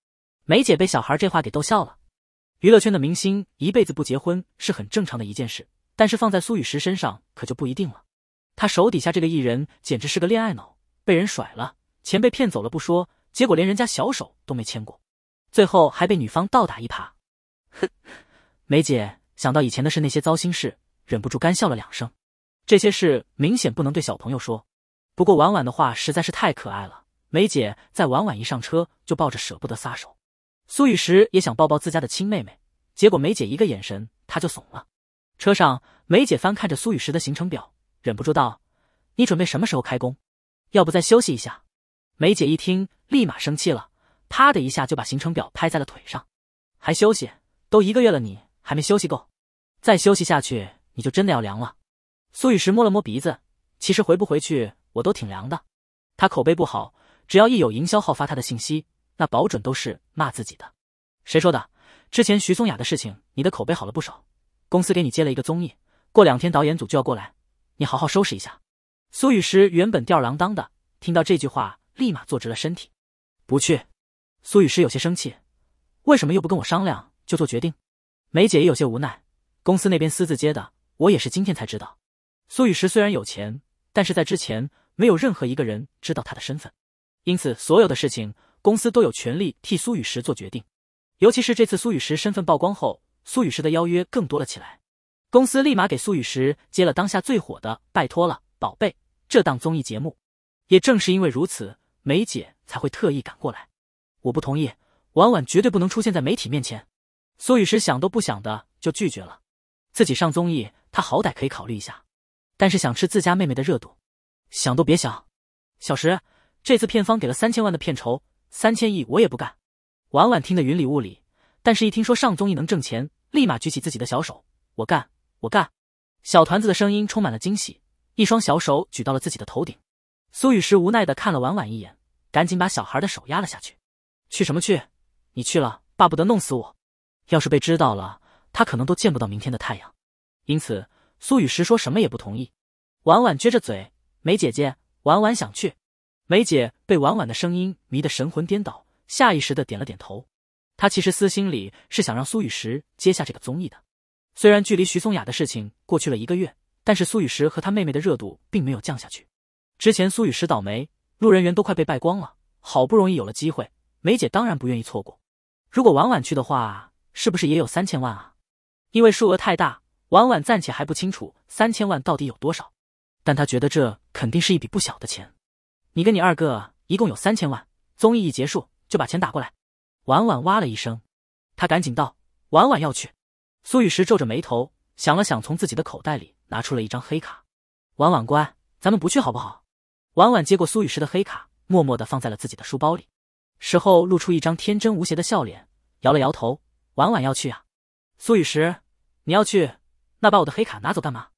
梅姐被小孩这话给逗笑了。娱乐圈的明星一辈子不结婚是很正常的一件事，但是放在苏雨石身上可就不一定了。他手底下这个艺人简直是个恋爱脑。被人甩了，钱被骗走了不说，结果连人家小手都没牵过，最后还被女方倒打一耙。哼，梅姐想到以前的事，那些糟心事，忍不住干笑了两声。这些事明显不能对小朋友说，不过婉婉的话实在是太可爱了，梅姐在婉婉一上车就抱着舍不得撒手。苏雨石也想抱抱自家的亲妹妹，结果梅姐一个眼神，他就怂了。车上，梅姐翻看着苏雨石的行程表，忍不住道：“你准备什么时候开工？”要不再休息一下？梅姐一听，立马生气了，啪的一下就把行程表拍在了腿上。还休息？都一个月了，你还没休息够？再休息下去，你就真的要凉了。苏雨石摸了摸鼻子，其实回不回去我都挺凉的。他口碑不好，只要一有营销号发他的信息，那保准都是骂自己的。谁说的？之前徐松雅的事情，你的口碑好了不少。公司给你接了一个综艺，过两天导演组就要过来，你好好收拾一下。苏雨石原本吊儿郎当的，听到这句话，立马坐直了身体。不去。苏雨石有些生气，为什么又不跟我商量就做决定？梅姐也有些无奈，公司那边私自接的，我也是今天才知道。苏雨石虽然有钱，但是在之前没有任何一个人知道他的身份，因此所有的事情公司都有权利替苏雨石做决定。尤其是这次苏雨石身份曝光后，苏雨石的邀约更多了起来，公司立马给苏雨石接了当下最火的，拜托了。宝贝，这档综艺节目，也正是因为如此，梅姐才会特意赶过来。我不同意，婉婉绝对不能出现在媒体面前。苏雨石想都不想的就拒绝了。自己上综艺，他好歹可以考虑一下，但是想吃自家妹妹的热度，想都别想。小石，这次片方给了三千万的片酬，三千亿我也不干。婉婉听得云里雾里，但是一听说上综艺能挣钱，立马举起自己的小手，我干，我干。小团子的声音充满了惊喜。一双小手举到了自己的头顶，苏雨石无奈的看了婉婉一眼，赶紧把小孩的手压了下去。去什么去？你去了，巴不得弄死我！要是被知道了，他可能都见不到明天的太阳。因此，苏雨石说什么也不同意。婉婉撅着嘴：“梅姐姐，婉婉想去。”梅姐被婉婉的声音迷得神魂颠倒，下意识的点了点头。她其实私心里是想让苏雨石接下这个综艺的，虽然距离徐松雅的事情过去了一个月。但是苏雨石和他妹妹的热度并没有降下去。之前苏雨石倒霉，路人缘都快被败光了，好不容易有了机会，梅姐当然不愿意错过。如果婉婉去的话，是不是也有三千万啊？因为数额太大，婉婉暂且还不清楚三千万到底有多少，但她觉得这肯定是一笔不小的钱。你跟你二哥一共有三千万，综艺一结束就把钱打过来。婉婉哇了一声，她赶紧道：“婉婉要去。”苏雨石皱着眉头想了想，从自己的口袋里。拿出了一张黑卡，婉婉乖，咱们不去好不好？婉婉接过苏雨石的黑卡，默默地放在了自己的书包里。石后露出一张天真无邪的笑脸，摇了摇头。婉婉要去啊？苏雨石，你要去，那把我的黑卡拿走干嘛？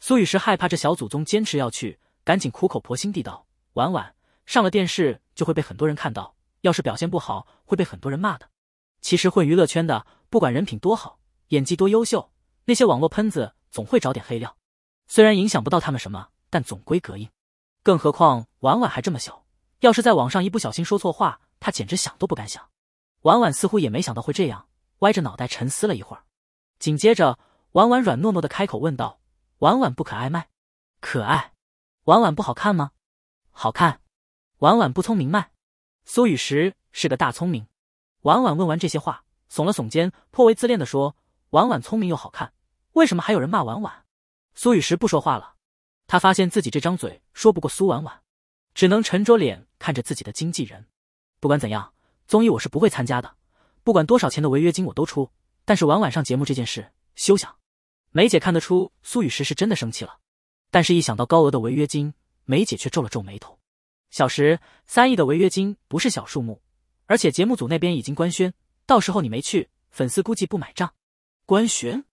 苏雨石害怕这小祖宗坚持要去，赶紧苦口婆心地道：婉婉上了电视就会被很多人看到，要是表现不好会被很多人骂的。其实混娱乐圈的，不管人品多好，演技多优秀，那些网络喷子。总会找点黑料，虽然影响不到他们什么，但总归隔音。更何况婉婉还这么小，要是在网上一不小心说错话，他简直想都不敢想。婉婉似乎也没想到会这样，歪着脑袋沉思了一会儿，紧接着婉婉软糯糯的开口问道：“婉婉不可爱吗？可爱。婉婉不好看吗？好看。婉婉不聪明卖？苏雨石是个大聪明。”婉婉问完这些话，耸了耸肩，颇为自恋的说：“婉婉聪明又好看。”为什么还有人骂婉婉？苏雨石不说话了，他发现自己这张嘴说不过苏婉婉，只能沉着脸看着自己的经纪人。不管怎样，综艺我是不会参加的，不管多少钱的违约金我都出。但是婉婉上节目这件事，休想！梅姐看得出苏雨石是真的生气了，但是一想到高额的违约金，梅姐却皱了皱眉头。小石，三亿的违约金不是小数目，而且节目组那边已经官宣，到时候你没去，粉丝估计不买账。官宣。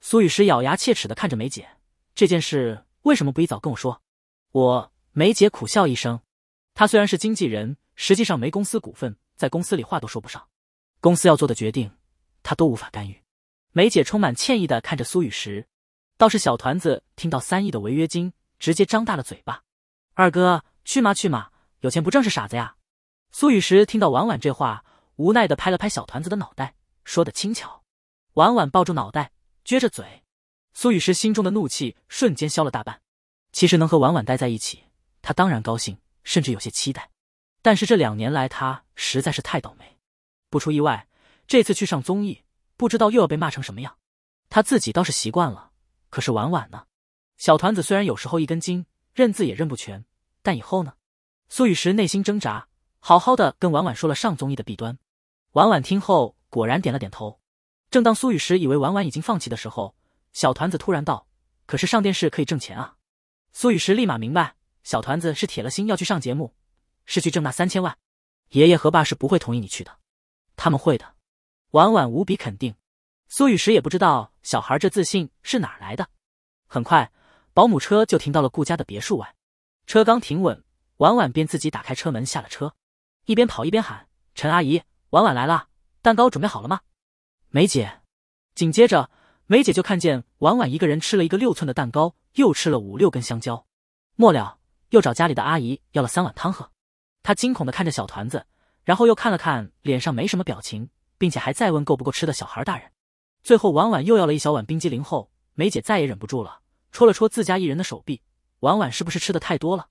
苏雨石咬牙切齿的看着梅姐，这件事为什么不一早跟我说？我梅姐苦笑一声，她虽然是经纪人，实际上没公司股份，在公司里话都说不上，公司要做的决定他都无法干预。梅姐充满歉意的看着苏雨石，倒是小团子听到三亿的违约金，直接张大了嘴巴。二哥去嘛去嘛，有钱不正是傻子呀？苏雨石听到婉婉这话，无奈的拍了拍小团子的脑袋，说的轻巧。婉婉抱住脑袋。撅着嘴，苏雨石心中的怒气瞬间消了大半。其实能和婉婉待在一起，他当然高兴，甚至有些期待。但是这两年来，他实在是太倒霉。不出意外，这次去上综艺，不知道又要被骂成什么样。他自己倒是习惯了，可是婉婉呢？小团子虽然有时候一根筋，认字也认不全，但以后呢？苏雨石内心挣扎，好好的跟婉婉说了上综艺的弊端。婉婉听后，果然点了点头。正当苏雨石以为婉婉已经放弃的时候，小团子突然道：“可是上电视可以挣钱啊！”苏雨石立马明白，小团子是铁了心要去上节目，是去挣那三千万。爷爷和爸是不会同意你去的，他们会的。婉婉无比肯定。苏雨石也不知道小孩这自信是哪来的。很快，保姆车就停到了顾家的别墅外，车刚停稳，婉婉便自己打开车门下了车，一边跑一边喊：“陈阿姨，婉婉来了，蛋糕准备好了吗？”梅姐，紧接着梅姐就看见婉婉一个人吃了一个六寸的蛋糕，又吃了五六根香蕉，末了又找家里的阿姨要了三碗汤喝。她惊恐的看着小团子，然后又看了看脸上没什么表情，并且还再问够不够吃的小孩大人。最后婉婉又要了一小碗冰激凌后，梅姐再也忍不住了，戳了戳自家一人的手臂，婉婉是不是吃的太多了？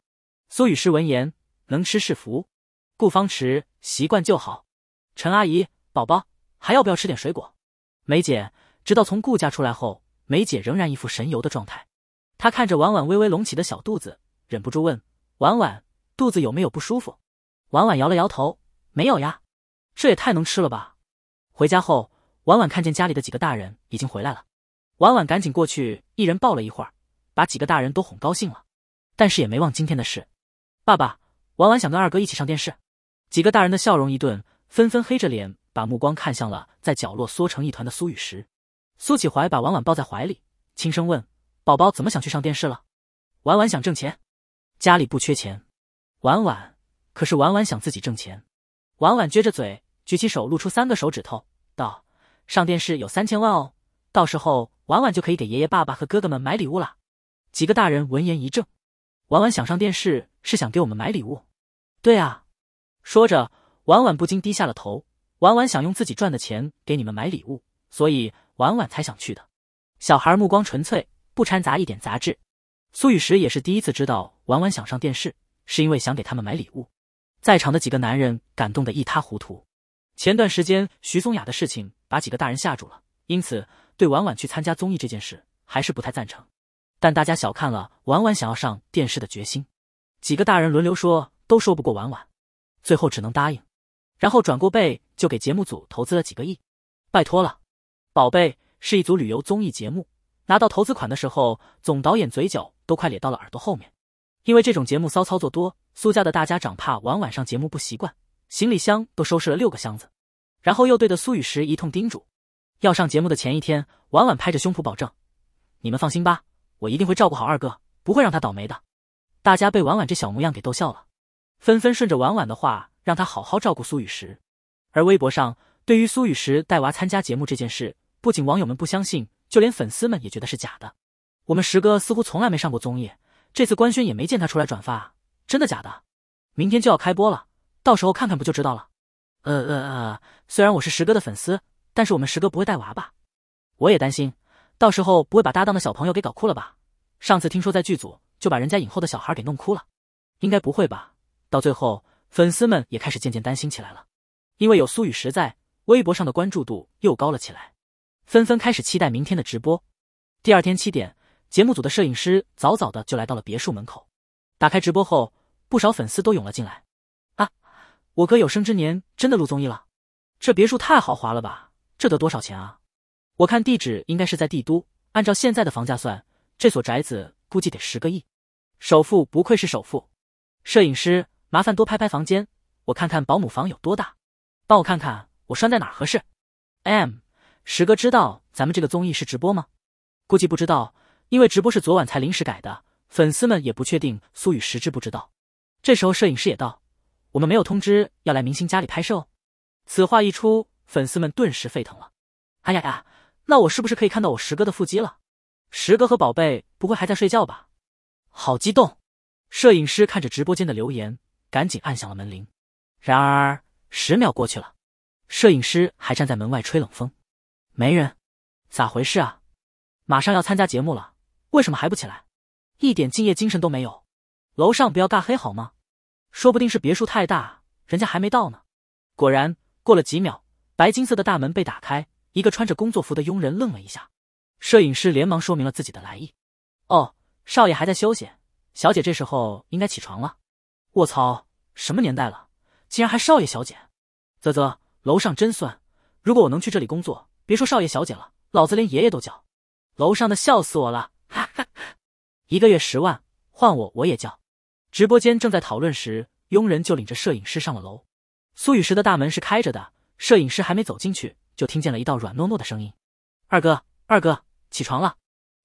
苏雨诗闻言，能吃是福，顾方池习惯就好。陈阿姨，宝宝还要不要吃点水果？梅姐直到从顾家出来后，梅姐仍然一副神游的状态。她看着婉婉微微隆起的小肚子，忍不住问：“婉婉，肚子有没有不舒服？”婉婉摇了摇头：“没有呀。”这也太能吃了吧！回家后，婉婉看见家里的几个大人已经回来了，婉婉赶紧过去，一人抱了一会儿，把几个大人都哄高兴了。但是也没忘今天的事。爸爸，婉婉想跟二哥一起上电视。几个大人的笑容一顿，纷纷黑着脸。把目光看向了在角落缩成一团的苏雨石，苏启怀把婉婉抱在怀里，轻声问：“宝宝怎么想去上电视了？”婉婉想挣钱，家里不缺钱。婉婉可是婉婉想自己挣钱。婉婉撅着嘴，举起手，露出三个手指头，道：“上电视有三千万哦，到时候婉婉就可以给爷爷、爸爸和哥哥们买礼物啦。”几个大人闻言一怔：“婉婉想上电视是想给我们买礼物？”“对啊。”说着，婉婉不禁低下了头。婉婉想用自己赚的钱给你们买礼物，所以婉婉才想去的。小孩目光纯粹，不掺杂一点杂质。苏雨石也是第一次知道婉婉想上电视，是因为想给他们买礼物。在场的几个男人感动得一塌糊涂。前段时间徐松雅的事情把几个大人吓住了，因此对婉婉去参加综艺这件事还是不太赞成。但大家小看了婉婉想要上电视的决心，几个大人轮流说都说不过婉婉，最后只能答应。然后转过背就给节目组投资了几个亿，拜托了，宝贝是一组旅游综艺节目。拿到投资款的时候，总导演嘴角都快咧到了耳朵后面，因为这种节目骚操作多。苏家的大家长怕晚晚上节目不习惯，行李箱都收拾了六个箱子，然后又对着苏雨石一通叮嘱。要上节目的前一天，晚晚拍着胸脯保证：“你们放心吧，我一定会照顾好二哥，不会让他倒霉的。”大家被婉婉这小模样给逗笑了，纷纷顺着婉婉的话。让他好好照顾苏雨石，而微博上对于苏雨石带娃参加节目这件事，不仅网友们不相信，就连粉丝们也觉得是假的。我们石哥似乎从来没上过综艺，这次官宣也没见他出来转发，真的假的？明天就要开播了，到时候看看不就知道了。呃呃呃，虽然我是石哥的粉丝，但是我们石哥不会带娃吧？我也担心，到时候不会把搭档的小朋友给搞哭了吧？上次听说在剧组就把人家影后的小孩给弄哭了，应该不会吧？到最后。粉丝们也开始渐渐担心起来了，因为有苏雨实在微博上的关注度又高了起来，纷纷开始期待明天的直播。第二天七点，节目组的摄影师早早的就来到了别墅门口。打开直播后，不少粉丝都涌了进来。啊，我哥有生之年真的录综艺了？这别墅太豪华了吧？这得多少钱啊？我看地址应该是在帝都，按照现在的房价算，这所宅子估计得十个亿。首付不愧是首富，摄影师。麻烦多拍拍房间，我看看保姆房有多大。帮我看看我拴在哪合适。M，时哥知道咱们这个综艺是直播吗？估计不知道，因为直播是昨晚才临时改的，粉丝们也不确定。苏雨时知不知道。这时候摄影师也到，我们没有通知要来明星家里拍摄。此话一出，粉丝们顿时沸腾了。哎呀呀，那我是不是可以看到我时哥的腹肌了？时哥和宝贝不会还在睡觉吧？好激动！摄影师看着直播间的留言。赶紧按响了门铃，然而十秒过去了，摄影师还站在门外吹冷风，没人，咋回事啊？马上要参加节目了，为什么还不起来？一点敬业精神都没有！楼上不要尬黑好吗？说不定是别墅太大，人家还没到呢。果然，过了几秒，白金色的大门被打开，一个穿着工作服的佣人愣了一下，摄影师连忙说明了自己的来意：“哦，少爷还在休息，小姐这时候应该起床了。”卧槽！什么年代了，竟然还少爷小姐？啧啧，楼上真酸。如果我能去这里工作，别说少爷小姐了，老子连爷爷都叫。楼上的笑死我了，哈哈。一个月十万，换我我也叫。直播间正在讨论时，佣人就领着摄影师上了楼。苏雨石的大门是开着的，摄影师还没走进去，就听见了一道软糯糯的声音：“二哥，二哥，起床了，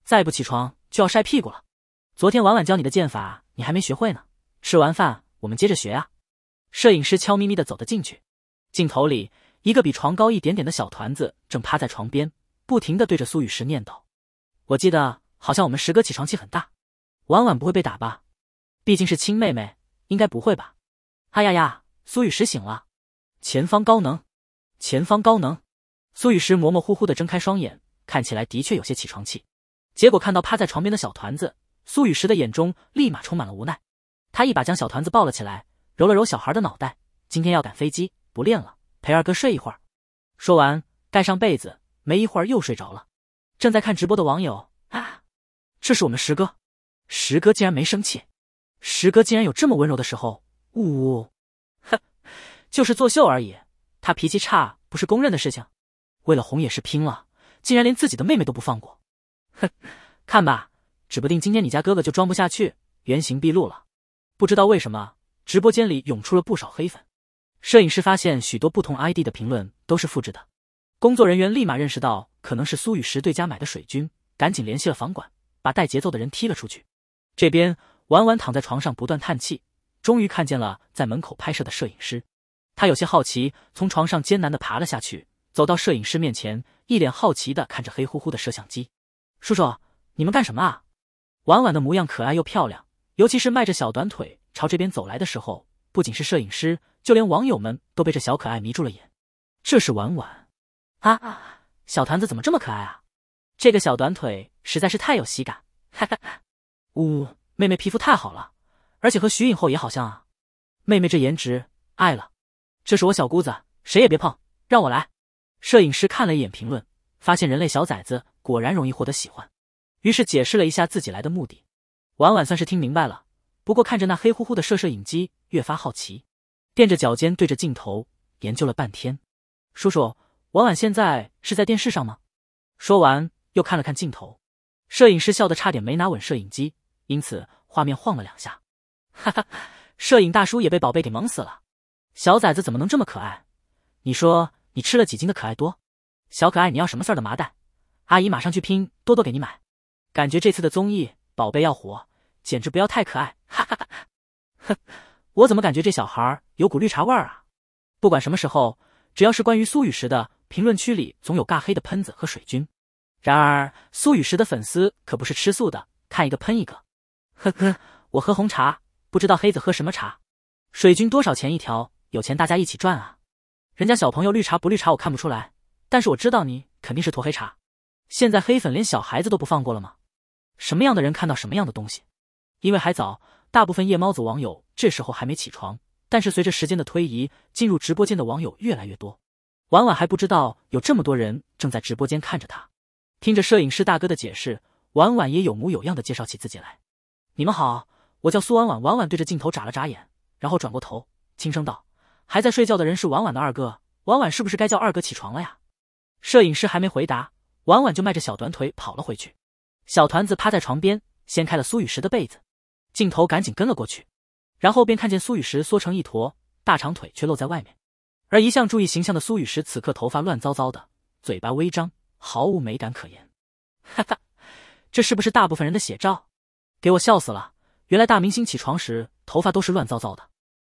再不起床就要晒屁股了。昨天婉婉教你的剑法，你还没学会呢。”吃完饭，我们接着学啊！摄影师悄咪咪的走了进去，镜头里，一个比床高一点点的小团子正趴在床边，不停的对着苏雨石念叨：“我记得好像我们十哥起床气很大，婉婉不会被打吧？毕竟是亲妹妹，应该不会吧？”哎呀呀，苏雨石醒了！前方高能，前方高能！苏雨石模模糊糊的睁开双眼，看起来的确有些起床气。结果看到趴在床边的小团子，苏雨石的眼中立马充满了无奈。他一把将小团子抱了起来，揉了揉小孩的脑袋。今天要赶飞机，不练了，陪二哥睡一会儿。说完，盖上被子，没一会儿又睡着了。正在看直播的网友啊，这是我们石哥，石哥竟然没生气，石哥竟然有这么温柔的时候。呜呜，哼，就是作秀而已。他脾气差不是公认的事情，为了红也是拼了，竟然连自己的妹妹都不放过。哼，看吧，指不定今天你家哥哥就装不下去，原形毕露了。不知道为什么，直播间里涌出了不少黑粉。摄影师发现许多不同 ID 的评论都是复制的，工作人员立马认识到可能是苏雨石对家买的水军，赶紧联系了房管，把带节奏的人踢了出去。这边婉婉躺在床上不断叹气，终于看见了在门口拍摄的摄影师，他有些好奇，从床上艰难的爬了下去，走到摄影师面前，一脸好奇的看着黑乎乎的摄像机：“叔叔，你们干什么啊？”婉婉的模样可爱又漂亮。尤其是迈着小短腿朝这边走来的时候，不仅是摄影师，就连网友们都被这小可爱迷住了眼。这是婉婉，啊啊！小团子怎么这么可爱啊？这个小短腿实在是太有喜感，哈哈哈！呜，妹妹皮肤太好了，而且和徐影后也好像啊。妹妹这颜值，爱了！这是我小姑子，谁也别碰，让我来。摄影师看了一眼评论，发现人类小崽子果然容易获得喜欢，于是解释了一下自己来的目的。婉婉算是听明白了，不过看着那黑乎乎的摄摄影机，越发好奇，垫着脚尖对着镜头研究了半天。叔叔，婉婉现在是在电视上吗？说完又看了看镜头，摄影师笑得差点没拿稳摄影机，因此画面晃了两下。哈哈，摄影大叔也被宝贝给萌死了，小崽子怎么能这么可爱？你说你吃了几斤的可爱多？小可爱你要什么色儿的麻袋？阿姨马上去拼多多给你买。感觉这次的综艺，宝贝要火。简直不要太可爱，哈哈哈！呵，我怎么感觉这小孩有股绿茶味儿啊？不管什么时候，只要是关于苏雨石的评论区里，总有尬黑的喷子和水军。然而，苏雨石的粉丝可不是吃素的，看一个喷一个。呵呵，我喝红茶，不知道黑子喝什么茶。水军多少钱一条？有钱大家一起赚啊！人家小朋友绿茶不绿茶，我看不出来，但是我知道你肯定是坨黑茶。现在黑粉连小孩子都不放过了吗？什么样的人看到什么样的东西。因为还早，大部分夜猫子网友这时候还没起床。但是随着时间的推移，进入直播间的网友越来越多。婉婉还不知道有这么多人正在直播间看着他，听着摄影师大哥的解释，婉婉也有模有样的介绍起自己来：“你们好，我叫苏婉婉。”婉婉对着镜头眨了眨眼，然后转过头轻声道：“还在睡觉的人是婉婉的二哥，婉婉是不是该叫二哥起床了呀？”摄影师还没回答，婉婉就迈着小短腿跑了回去。小团子趴在床边，掀开了苏雨石的被子。镜头赶紧跟了过去，然后便看见苏雨石缩成一坨，大长腿却露在外面。而一向注意形象的苏雨石，此刻头发乱糟糟的，嘴巴微张，毫无美感可言。哈哈，这是不是大部分人的写照？给我笑死了！原来大明星起床时头发都是乱糟糟的。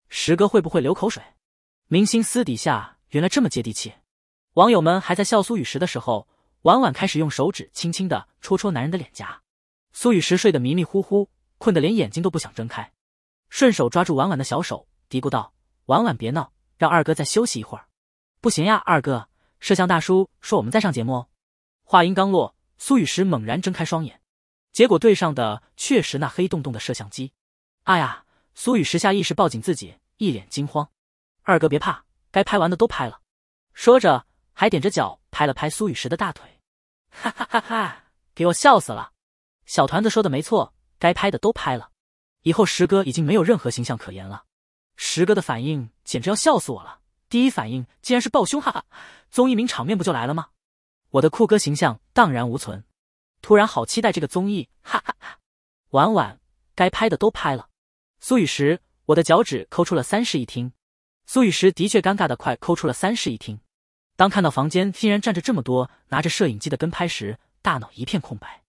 石哥会不会流口水？明星私底下原来这么接地气。网友们还在笑苏雨石的时候，婉婉开始用手指轻轻的戳戳男人的脸颊。苏雨石睡得迷迷糊糊。困得连眼睛都不想睁开，顺手抓住婉婉的小手，嘀咕道：“婉婉别闹，让二哥再休息一会儿。”“不行呀，二哥，摄像大叔说我们在上节目。”话音刚落，苏雨石猛然睁开双眼，结果对上的确实那黑洞洞的摄像机。“哎呀！”苏雨石下意识抱紧自己，一脸惊慌。“二哥别怕，该拍完的都拍了。”说着还踮着脚拍了拍苏雨石的大腿，“哈哈哈哈，给我笑死了！小团子说的没错。”该拍的都拍了，以后石哥已经没有任何形象可言了。石哥的反应简直要笑死我了，第一反应竟然是抱胸，哈哈，综艺名场面不就来了吗？我的酷哥形象荡然无存，突然好期待这个综艺，哈哈哈。晚晚，该拍的都拍了。苏雨石，我的脚趾抠出了三室一厅。苏雨石的确尴尬的快抠出了三室一厅，当看到房间竟然站着这么多拿着摄影机的跟拍时，大脑一片空白。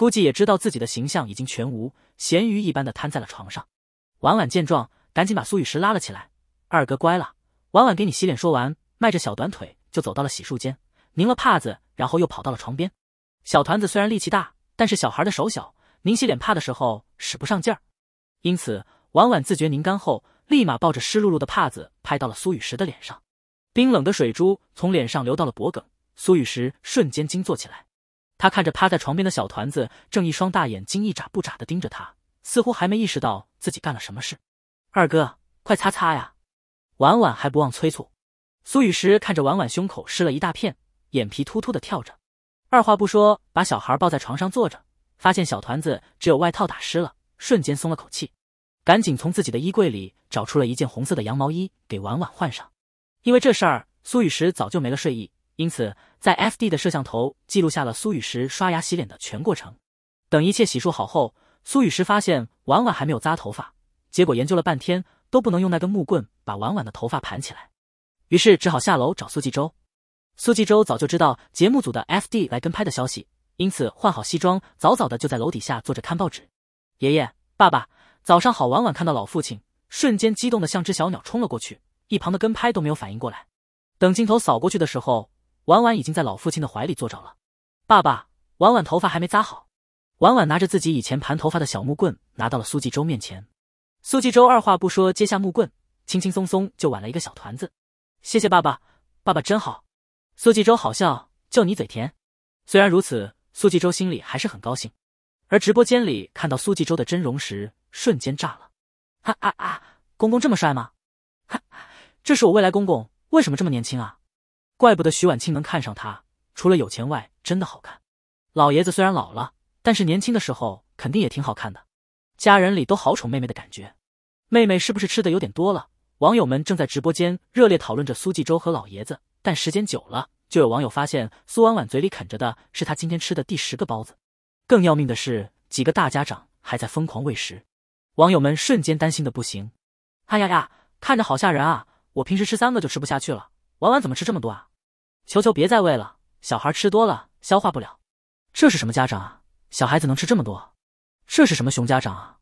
估计也知道自己的形象已经全无，咸鱼一般的瘫在了床上。婉婉见状，赶紧把苏雨石拉了起来：“二哥乖了，婉婉给你洗脸。”说完，迈着小短腿就走到了洗漱间，拧了帕子，然后又跑到了床边。小团子虽然力气大，但是小孩的手小，拧洗脸帕的时候使不上劲儿，因此婉婉自觉拧干后，立马抱着湿漉漉的帕子拍到了苏雨石的脸上，冰冷的水珠从脸上流到了脖颈，苏雨石瞬间惊坐起来。他看着趴在床边的小团子，正一双大眼睛一眨不眨的盯着他，似乎还没意识到自己干了什么事。二哥，快擦擦呀！婉婉还不忘催促。苏雨石看着婉婉胸口湿了一大片，眼皮突突的跳着，二话不说把小孩抱在床上坐着，发现小团子只有外套打湿了，瞬间松了口气，赶紧从自己的衣柜里找出了一件红色的羊毛衣给婉婉换上。因为这事儿，苏雨石早就没了睡意。因此，在 F D 的摄像头记录下了苏雨石刷牙洗脸的全过程。等一切洗漱好后，苏雨石发现婉婉还没有扎头发，结果研究了半天都不能用那根木棍把婉婉的头发盘起来，于是只好下楼找苏纪周。苏纪周早就知道节目组的 F D 来跟拍的消息，因此换好西装，早早的就在楼底下坐着看报纸。爷爷、爸爸，早上好！婉婉看到老父亲，瞬间激动的像只小鸟冲了过去，一旁的跟拍都没有反应过来。等镜头扫过去的时候。婉婉已经在老父亲的怀里坐着了，爸爸，婉婉头发还没扎好。婉婉拿着自己以前盘头发的小木棍，拿到了苏纪州面前。苏纪州二话不说接下木棍，轻轻松松就挽了一个小团子。谢谢爸爸，爸爸真好。苏纪州好笑，就你嘴甜。虽然如此，苏纪州心里还是很高兴。而直播间里看到苏纪州的真容时，瞬间炸了。哈哈啊！公公这么帅吗？哈，这是我未来公公，为什么这么年轻啊？怪不得徐婉清能看上他，除了有钱外，真的好看。老爷子虽然老了，但是年轻的时候肯定也挺好看的。家人里都好宠妹妹的感觉。妹妹是不是吃的有点多了？网友们正在直播间热烈讨论着苏纪周和老爷子，但时间久了，就有网友发现苏婉婉嘴里啃着的是她今天吃的第十个包子。更要命的是，几个大家长还在疯狂喂食，网友们瞬间担心的不行。哎呀呀，看着好吓人啊！我平时吃三个就吃不下去了，婉婉怎么吃这么多啊？求求别再喂了，小孩吃多了消化不了。这是什么家长啊？小孩子能吃这么多？这是什么熊家长啊？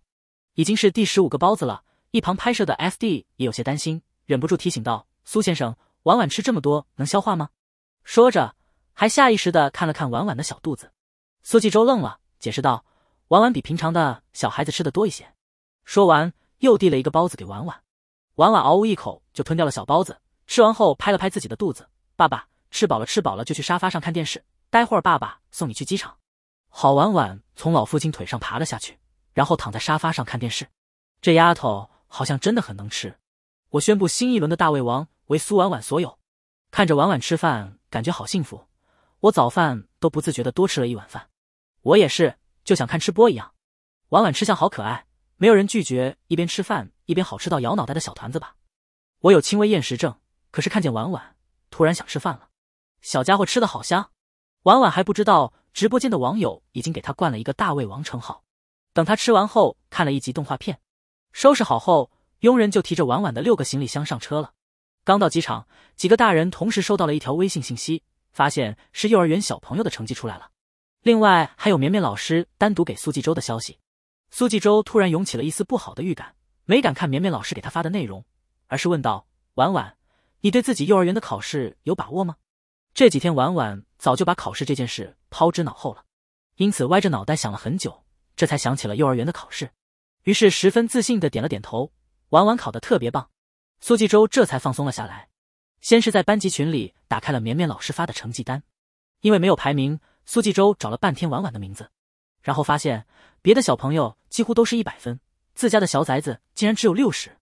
已经是第十五个包子了。一旁拍摄的 S D 也有些担心，忍不住提醒道：“苏先生，婉婉吃这么多能消化吗？”说着，还下意识的看了看婉婉的小肚子。苏纪周愣了，解释道：“婉婉比平常的小孩子吃的多一些。”说完，又递了一个包子给婉婉。婉婉嗷呜一口就吞掉了小包子，吃完后拍了拍自己的肚子，爸爸。吃饱了，吃饱了就去沙发上看电视。待会儿爸爸送你去机场。郝婉婉从老父亲腿上爬了下去，然后躺在沙发上看电视。这丫头好像真的很能吃。我宣布新一轮的大胃王为苏婉婉所有。看着婉婉吃饭，感觉好幸福。我早饭都不自觉的多吃了一碗饭。我也是，就想看吃播一样。婉婉吃相好可爱，没有人拒绝。一边吃饭一边好吃到咬脑袋的小团子吧。我有轻微厌食症，可是看见婉婉，突然想吃饭了。小家伙吃的好香，婉婉还不知道直播间的网友已经给他灌了一个大胃王称号。等他吃完后，看了一集动画片，收拾好后，佣人就提着婉婉的六个行李箱上车了。刚到机场，几个大人同时收到了一条微信信息，发现是幼儿园小朋友的成绩出来了。另外还有绵绵老师单独给苏纪州的消息。苏纪州突然涌起了一丝不好的预感，没敢看绵绵老师给他发的内容，而是问道：“婉婉，你对自己幼儿园的考试有把握吗？”这几天，婉婉早就把考试这件事抛之脑后了，因此歪着脑袋想了很久，这才想起了幼儿园的考试，于是十分自信的点了点头。婉婉考得特别棒，苏纪州这才放松了下来。先是在班级群里打开了绵绵老师发的成绩单，因为没有排名，苏纪州找了半天婉婉的名字，然后发现别的小朋友几乎都是一百分，自家的小崽子竟然只有六十。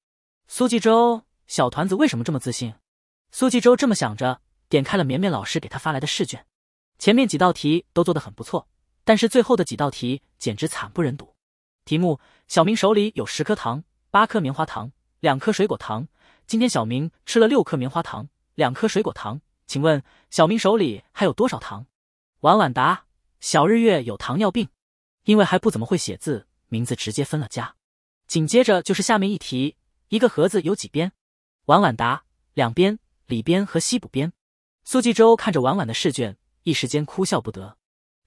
苏纪州，小团子为什么这么自信？苏纪州这么想着。点开了绵绵老师给他发来的试卷，前面几道题都做得很不错，但是最后的几道题简直惨不忍睹。题目：小明手里有十颗糖，八颗棉花糖，两颗水果糖。今天小明吃了六颗棉花糖，两颗水果糖。请问小明手里还有多少糖？婉婉答：小日月有糖尿病，因为还不怎么会写字，名字直接分了家。紧接着就是下面一题：一个盒子有几边？婉婉答：两边，里边和西补边。苏纪州看着婉婉的试卷，一时间哭笑不得，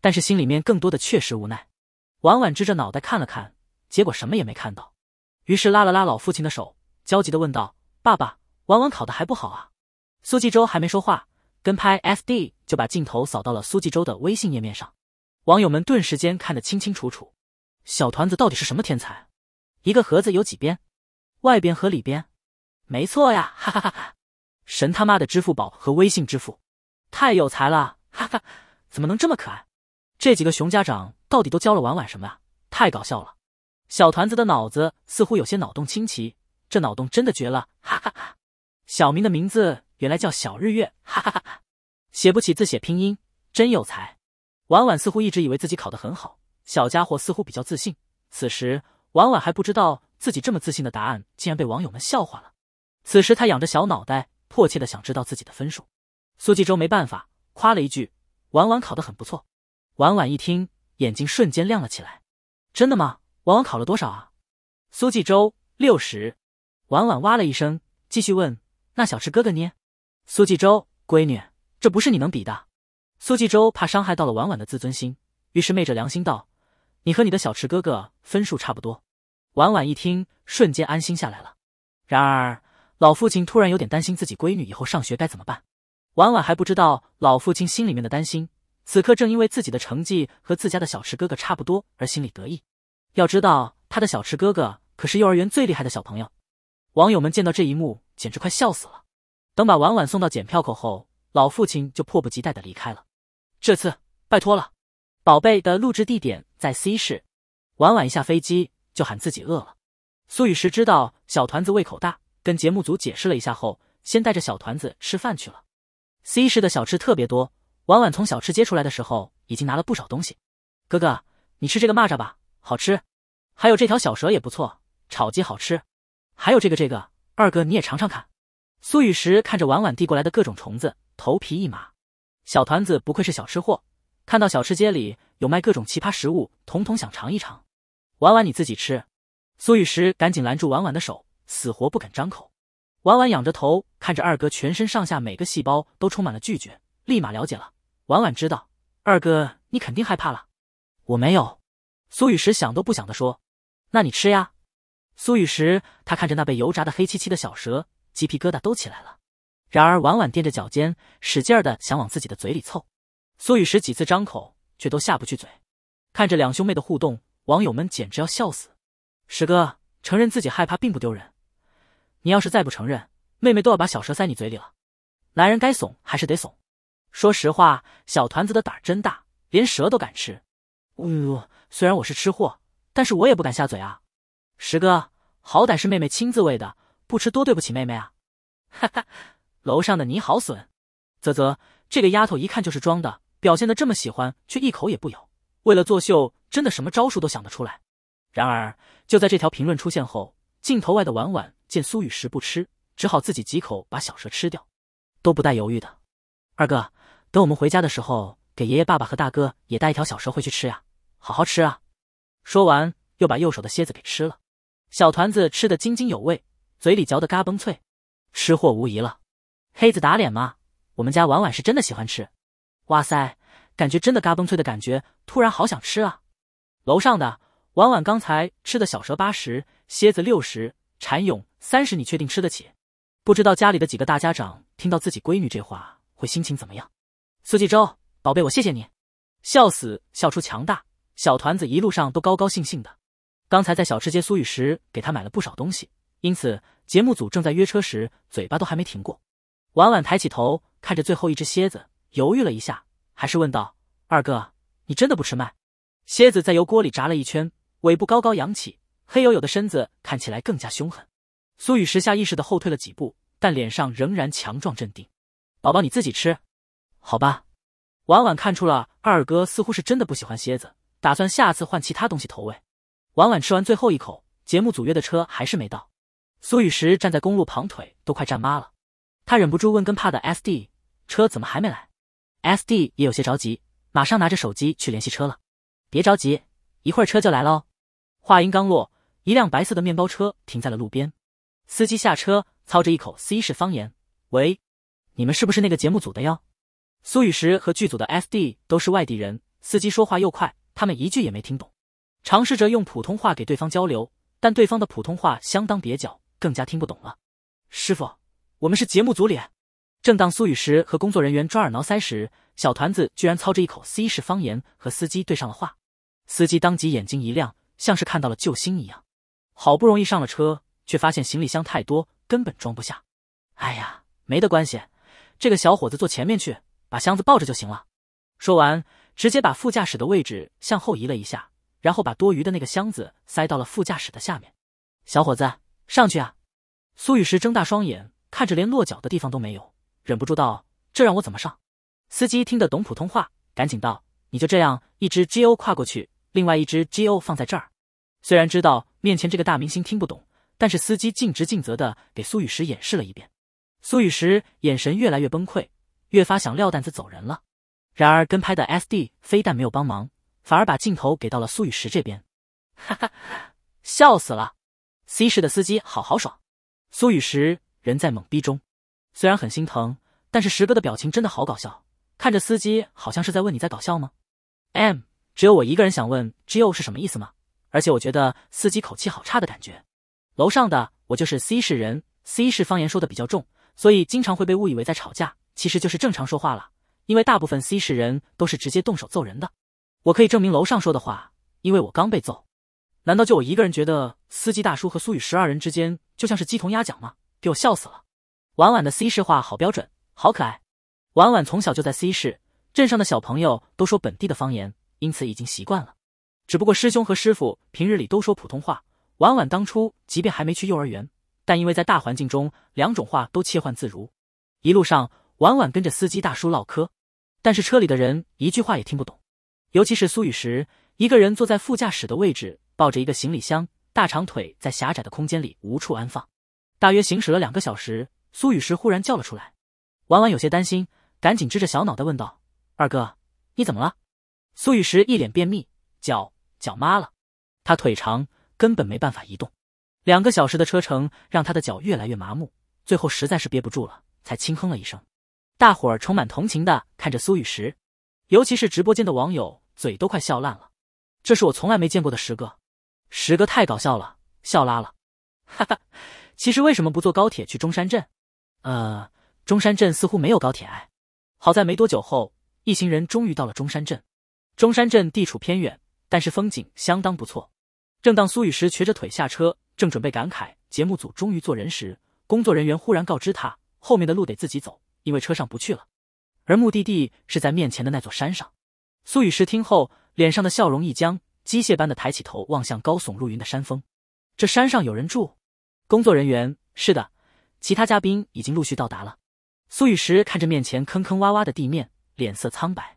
但是心里面更多的确实无奈。婉婉支着脑袋看了看，结果什么也没看到，于是拉了拉老父亲的手，焦急的问道：“爸爸，婉婉考的还不好啊？”苏纪州还没说话，跟拍 S D 就把镜头扫到了苏纪州的微信页面上，网友们顿时间看得清清楚楚，小团子到底是什么天才？一个盒子有几边？外边和里边？没错呀，哈哈哈哈。神他妈的支付宝和微信支付，太有才了，哈哈！怎么能这么可爱？这几个熊家长到底都教了婉婉什么啊？太搞笑了！小团子的脑子似乎有些脑洞清奇，这脑洞真的绝了，哈哈哈！小明的名字原来叫小日月，哈哈哈哈！写不起字写拼音，真有才！婉婉似乎一直以为自己考得很好，小家伙似乎比较自信。此时婉婉还不知道自己这么自信的答案竟然被网友们笑话了。此时他仰着小脑袋。迫切的想知道自己的分数，苏纪州没办法，夸了一句：“婉婉考的很不错。”婉婉一听，眼睛瞬间亮了起来：“真的吗？婉婉考了多少啊？”苏纪州六十。婉婉哇了一声，继续问：“那小池哥哥呢？”苏纪州：“闺女，这不是你能比的。”苏纪州怕伤害到了婉婉的自尊心，于是昧着良心道：“你和你的小池哥哥分数差不多。”婉婉一听，瞬间安心下来了。然而。老父亲突然有点担心自己闺女以后上学该怎么办。婉婉还不知道老父亲心里面的担心，此刻正因为自己的成绩和自家的小池哥哥差不多而心里得意。要知道他的小池哥哥可是幼儿园最厉害的小朋友。网友们见到这一幕简直快笑死了。等把婉婉送到检票口后，老父亲就迫不及待的离开了。这次拜托了，宝贝的录制地点在 C 市。婉婉一下飞机就喊自己饿了。苏雨石知道小团子胃口大。跟节目组解释了一下后，先带着小团子吃饭去了。C 市的小吃特别多，婉婉从小吃街出来的时候，已经拿了不少东西。哥哥，你吃这个蚂蚱吧，好吃。还有这条小蛇也不错，炒鸡好吃。还有这个这个，二哥你也尝尝看。苏雨石看着婉婉递过来的各种虫子，头皮一麻。小团子不愧是小吃货，看到小吃街里有卖各种奇葩食物，统统想尝一尝。婉婉你自己吃。苏雨石赶紧拦住婉婉的手。死活不肯张口，婉婉仰着头看着二哥，全身上下每个细胞都充满了拒绝，立马了解了。婉婉知道，二哥你肯定害怕了，我没有。苏雨石想都不想的说：“那你吃呀。”苏雨石他看着那被油炸的黑漆漆的小蛇，鸡皮疙瘩都起来了。然而婉婉踮着脚尖，使劲儿的想往自己的嘴里凑。苏雨石几次张口，却都下不去嘴。看着两兄妹的互动，网友们简直要笑死。石哥承认自己害怕并不丢人。你要是再不承认，妹妹都要把小蛇塞你嘴里了。男人该怂还是得怂。说实话，小团子的胆真大，连蛇都敢吃。呜，虽然我是吃货，但是我也不敢下嘴啊。十哥，好歹是妹妹亲自喂的，不吃多对不起妹妹啊。哈哈，楼上的你好损。啧啧，这个丫头一看就是装的，表现的这么喜欢，却一口也不咬，为了作秀，真的什么招数都想得出来。然而，就在这条评论出现后，镜头外的婉婉。见苏雨食不吃，只好自己几口把小蛇吃掉，都不带犹豫的。二哥，等我们回家的时候，给爷爷、爸爸和大哥也带一条小蛇回去吃呀，好好吃啊！说完，又把右手的蝎子给吃了。小团子吃得津津有味，嘴里嚼得嘎嘣脆，吃货无疑了。黑子打脸吗？我们家婉婉是真的喜欢吃。哇塞，感觉真的嘎嘣脆的感觉，突然好想吃啊！楼上的婉婉刚才吃的小蛇八十，蝎子六十，蝉蛹。三十，你确定吃得起？不知道家里的几个大家长听到自己闺女这话会心情怎么样？苏纪州，宝贝，我谢谢你，笑死，笑出强大。小团子一路上都高高兴兴的，刚才在小吃街苏雨时给他买了不少东西，因此节目组正在约车时嘴巴都还没停过。婉婉抬起头看着最后一只蝎子，犹豫了一下，还是问道：“二哥，你真的不吃麦？”蝎子在油锅里炸了一圈，尾部高高扬起，黑黝黝的身子看起来更加凶狠。苏雨石下意识的后退了几步，但脸上仍然强壮镇定。宝宝你自己吃，好吧。婉婉看出了二哥似乎是真的不喜欢蝎子，打算下次换其他东西投喂。婉婉吃完最后一口，节目组约的车还是没到。苏雨石站在公路旁，腿都快站麻了。他忍不住问跟帕的 S D 车怎么还没来？S D 也有些着急，马上拿着手机去联系车了。别着急，一会儿车就来喽。话音刚落，一辆白色的面包车停在了路边。司机下车，操着一口 C 式方言：“喂，你们是不是那个节目组的哟？”苏雨石和剧组的 F D 都是外地人，司机说话又快，他们一句也没听懂。尝试着用普通话给对方交流，但对方的普通话相当蹩脚，更加听不懂了。师傅，我们是节目组里。正当苏雨石和工作人员抓耳挠腮时，小团子居然操着一口 C 式方言和司机对上了话。司机当即眼睛一亮，像是看到了救星一样。好不容易上了车。却发现行李箱太多，根本装不下。哎呀，没得关系，这个小伙子坐前面去，把箱子抱着就行了。说完，直接把副驾驶的位置向后移了一下，然后把多余的那个箱子塞到了副驾驶的下面。小伙子，上去啊！苏雨石睁大双眼看着，连落脚的地方都没有，忍不住道：“这让我怎么上？”司机听得懂普通话，赶紧道：“你就这样一只 G O 跨过去，另外一只 G O 放在这儿。”虽然知道面前这个大明星听不懂。但是司机尽职尽责的给苏雨石演示了一遍，苏雨石眼神越来越崩溃，越发想撂担子走人了。然而跟拍的 S D 非但没有帮忙，反而把镜头给到了苏雨石这边，哈哈哈，笑死了！C 市的司机好豪爽。苏雨石人在懵逼中，虽然很心疼，但是石哥的表情真的好搞笑，看着司机好像是在问你在搞笑吗？M 只有我一个人想问 G O 是什么意思吗？而且我觉得司机口气好差的感觉。楼上的我就是 C 市人，C 市方言说的比较重，所以经常会被误以为在吵架，其实就是正常说话了。因为大部分 C 市人都是直接动手揍人的，我可以证明楼上说的话，因为我刚被揍。难道就我一个人觉得司机大叔和苏雨十二人之间就像是鸡同鸭讲吗？给我笑死了！婉婉的 C 市话好标准，好可爱。婉婉从小就在 C 市镇上的小朋友都说本地的方言，因此已经习惯了。只不过师兄和师傅平日里都说普通话。婉婉当初即便还没去幼儿园，但因为在大环境中，两种话都切换自如。一路上，婉婉跟着司机大叔唠嗑，但是车里的人一句话也听不懂。尤其是苏雨石，一个人坐在副驾驶的位置，抱着一个行李箱，大长腿在狭窄的空间里无处安放。大约行驶了两个小时，苏雨石忽然叫了出来。婉婉有些担心，赶紧支着小脑袋问道：“二哥，你怎么了？”苏雨石一脸便秘，脚脚麻了。他腿长。根本没办法移动，两个小时的车程让他的脚越来越麻木，最后实在是憋不住了，才轻哼了一声。大伙儿充满同情的看着苏雨石，尤其是直播间的网友，嘴都快笑烂了。这是我从来没见过的石哥，石哥太搞笑了，笑拉了，哈哈。其实为什么不坐高铁去中山镇？呃，中山镇似乎没有高铁哎。好在没多久后，一行人终于到了中山镇。中山镇地处偏远，但是风景相当不错。正当苏雨石瘸着腿下车，正准备感慨节目组终于做人时，工作人员忽然告知他，后面的路得自己走，因为车上不去了，而目的地是在面前的那座山上。苏雨石听后，脸上的笑容一僵，机械般的抬起头望向高耸入云的山峰。这山上有人住？工作人员是的，其他嘉宾已经陆续到达了。苏雨石看着面前坑坑洼洼的地面，脸色苍白，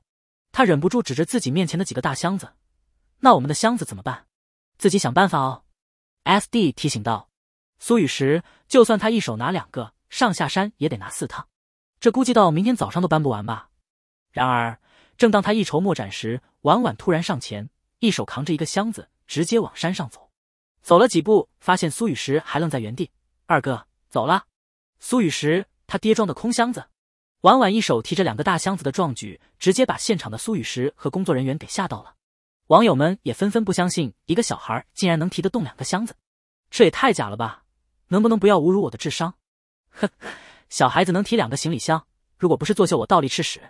他忍不住指着自己面前的几个大箱子，那我们的箱子怎么办？自己想办法哦，S D 提醒道。苏雨石，就算他一手拿两个，上下山也得拿四趟，这估计到明天早上都搬不完吧。然而，正当他一筹莫展时，婉婉突然上前，一手扛着一个箱子，直接往山上走。走了几步，发现苏雨石还愣在原地。二哥，走了。苏雨石，他爹装的空箱子。婉婉一手提着两个大箱子的壮举，直接把现场的苏雨石和工作人员给吓到了。网友们也纷纷不相信，一个小孩竟然能提得动两个箱子，这也太假了吧！能不能不要侮辱我的智商？呵，小孩子能提两个行李箱，如果不是作秀，我倒立吃屎。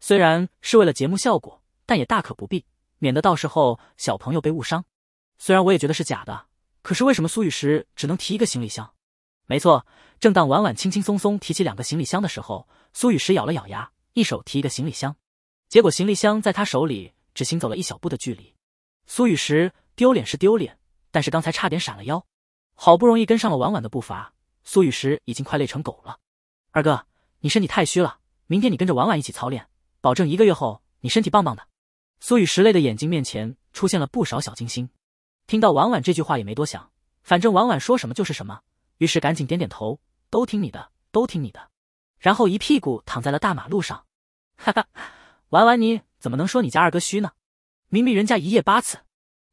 虽然是为了节目效果，但也大可不必，免得到时候小朋友被误伤。虽然我也觉得是假的，可是为什么苏雨石只能提一个行李箱？没错，正当婉婉轻轻松松提起两个行李箱的时候，苏雨石咬了咬牙，一手提一个行李箱，结果行李箱在他手里。只行走了一小步的距离，苏雨石丢脸是丢脸，但是刚才差点闪了腰，好不容易跟上了婉婉的步伐，苏雨石已经快累成狗了。二哥，你身体太虚了，明天你跟着婉婉一起操练，保证一个月后你身体棒棒的。苏雨石累的眼睛面前出现了不少小金星，听到婉婉这句话也没多想，反正婉婉说什么就是什么，于是赶紧点点头，都听你的，都听你的，然后一屁股躺在了大马路上，哈哈，婉婉你。怎么能说你家二哥虚呢？明明人家一夜八次，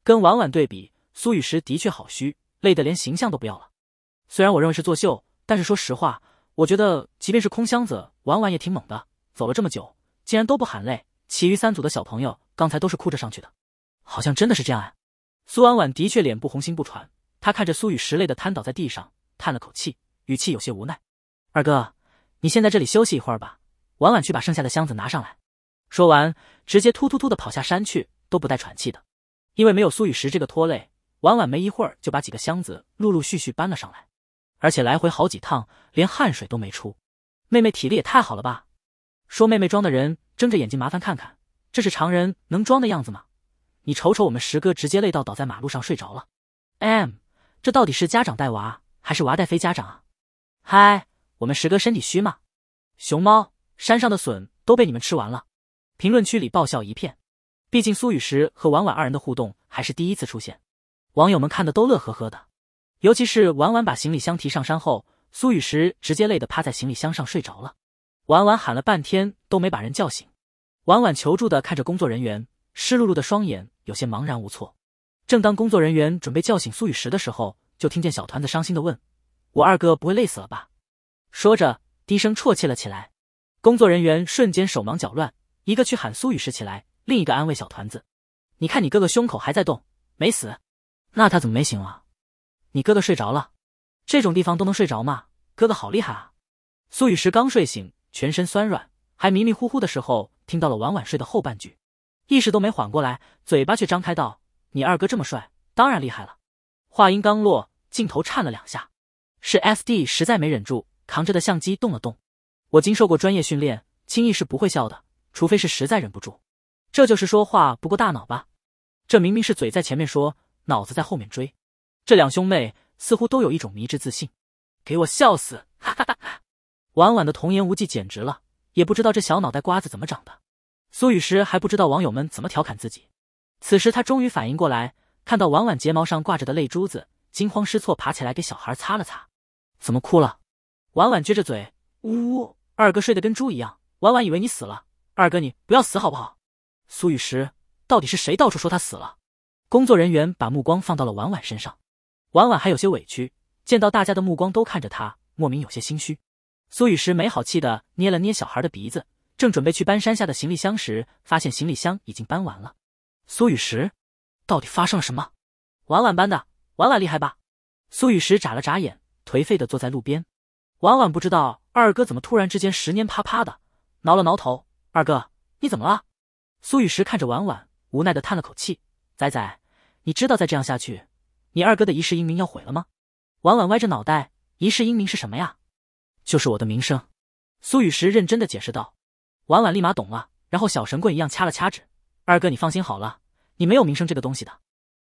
跟婉婉对比，苏雨石的确好虚，累得连形象都不要了。虽然我认为是作秀，但是说实话，我觉得即便是空箱子，婉婉也挺猛的。走了这么久，竟然都不喊累。其余三组的小朋友刚才都是哭着上去的，好像真的是这样啊。苏婉婉的确脸不红心不喘，她看着苏雨石累得瘫倒在地上，叹了口气，语气有些无奈：“二哥，你先在这里休息一会儿吧。婉婉去把剩下的箱子拿上来。”说完，直接突突突的跑下山去，都不带喘气的，因为没有苏雨石这个拖累，婉婉没一会儿就把几个箱子陆陆续续搬了上来，而且来回好几趟，连汗水都没出。妹妹体力也太好了吧？说妹妹装的人睁着眼睛麻烦看看，这是常人能装的样子吗？你瞅瞅我们石哥直接累到倒在马路上睡着了。M，这到底是家长带娃还是娃带飞家长啊？嗨，我们石哥身体虚吗？熊猫山上的笋都被你们吃完了。评论区里爆笑一片，毕竟苏雨石和婉婉二人的互动还是第一次出现，网友们看的都乐呵呵的。尤其是婉婉把行李箱提上山后，苏雨石直接累得趴在行李箱上睡着了，婉婉喊了半天都没把人叫醒，婉婉求助的看着工作人员，湿漉漉的双眼有些茫然无措。正当工作人员准备叫醒苏雨石的时候，就听见小团子伤心的问：“我二哥不会累死了吧？”说着低声啜泣了起来。工作人员瞬间手忙脚乱。一个去喊苏雨石起来，另一个安慰小团子：“你看你哥哥胸口还在动，没死。那他怎么没醒啊？”“你哥哥睡着了，这种地方都能睡着吗？”“哥哥好厉害啊！”苏雨石刚睡醒，全身酸软，还迷迷糊糊的时候，听到了晚晚睡的后半句，意识都没缓过来，嘴巴却张开道：“你二哥这么帅，当然厉害了。”话音刚落，镜头颤了两下，是 S D 实在没忍住，扛着的相机动了动。我经受过专业训练，轻易是不会笑的。除非是实在忍不住，这就是说话不过大脑吧？这明明是嘴在前面说，脑子在后面追。这两兄妹似乎都有一种迷之自信，给我笑死！哈哈哈！婉婉的童言无忌简直了，也不知道这小脑袋瓜子怎么长的。苏雨时还不知道网友们怎么调侃自己，此时他终于反应过来，看到婉婉睫毛上挂着的泪珠子，惊慌失措，爬起来给小孩擦了擦。怎么哭了？婉婉撅着嘴，呜呜，二哥睡得跟猪一样。婉婉以为你死了。二哥，你不要死好不好？苏雨石，到底是谁到处说他死了？工作人员把目光放到了婉婉身上，婉婉还有些委屈，见到大家的目光都看着他，莫名有些心虚。苏雨石没好气的捏了捏小孩的鼻子，正准备去搬山下的行李箱时，发现行李箱已经搬完了。苏雨石，到底发生了什么？婉婉搬的，婉婉厉害吧？苏雨石眨了眨眼，颓废的坐在路边。婉婉不知道二哥怎么突然之间十年啪啪的，挠了挠头。二哥，你怎么了？苏雨石看着婉婉，无奈的叹了口气：“仔仔，你知道再这样下去，你二哥的一世英名要毁了吗？”婉婉歪着脑袋：“一世英名是什么呀？”“就是我的名声。”苏雨石认真的解释道。婉婉立马懂了，然后小神棍一样掐了掐指：“二哥，你放心好了，你没有名声这个东西的。”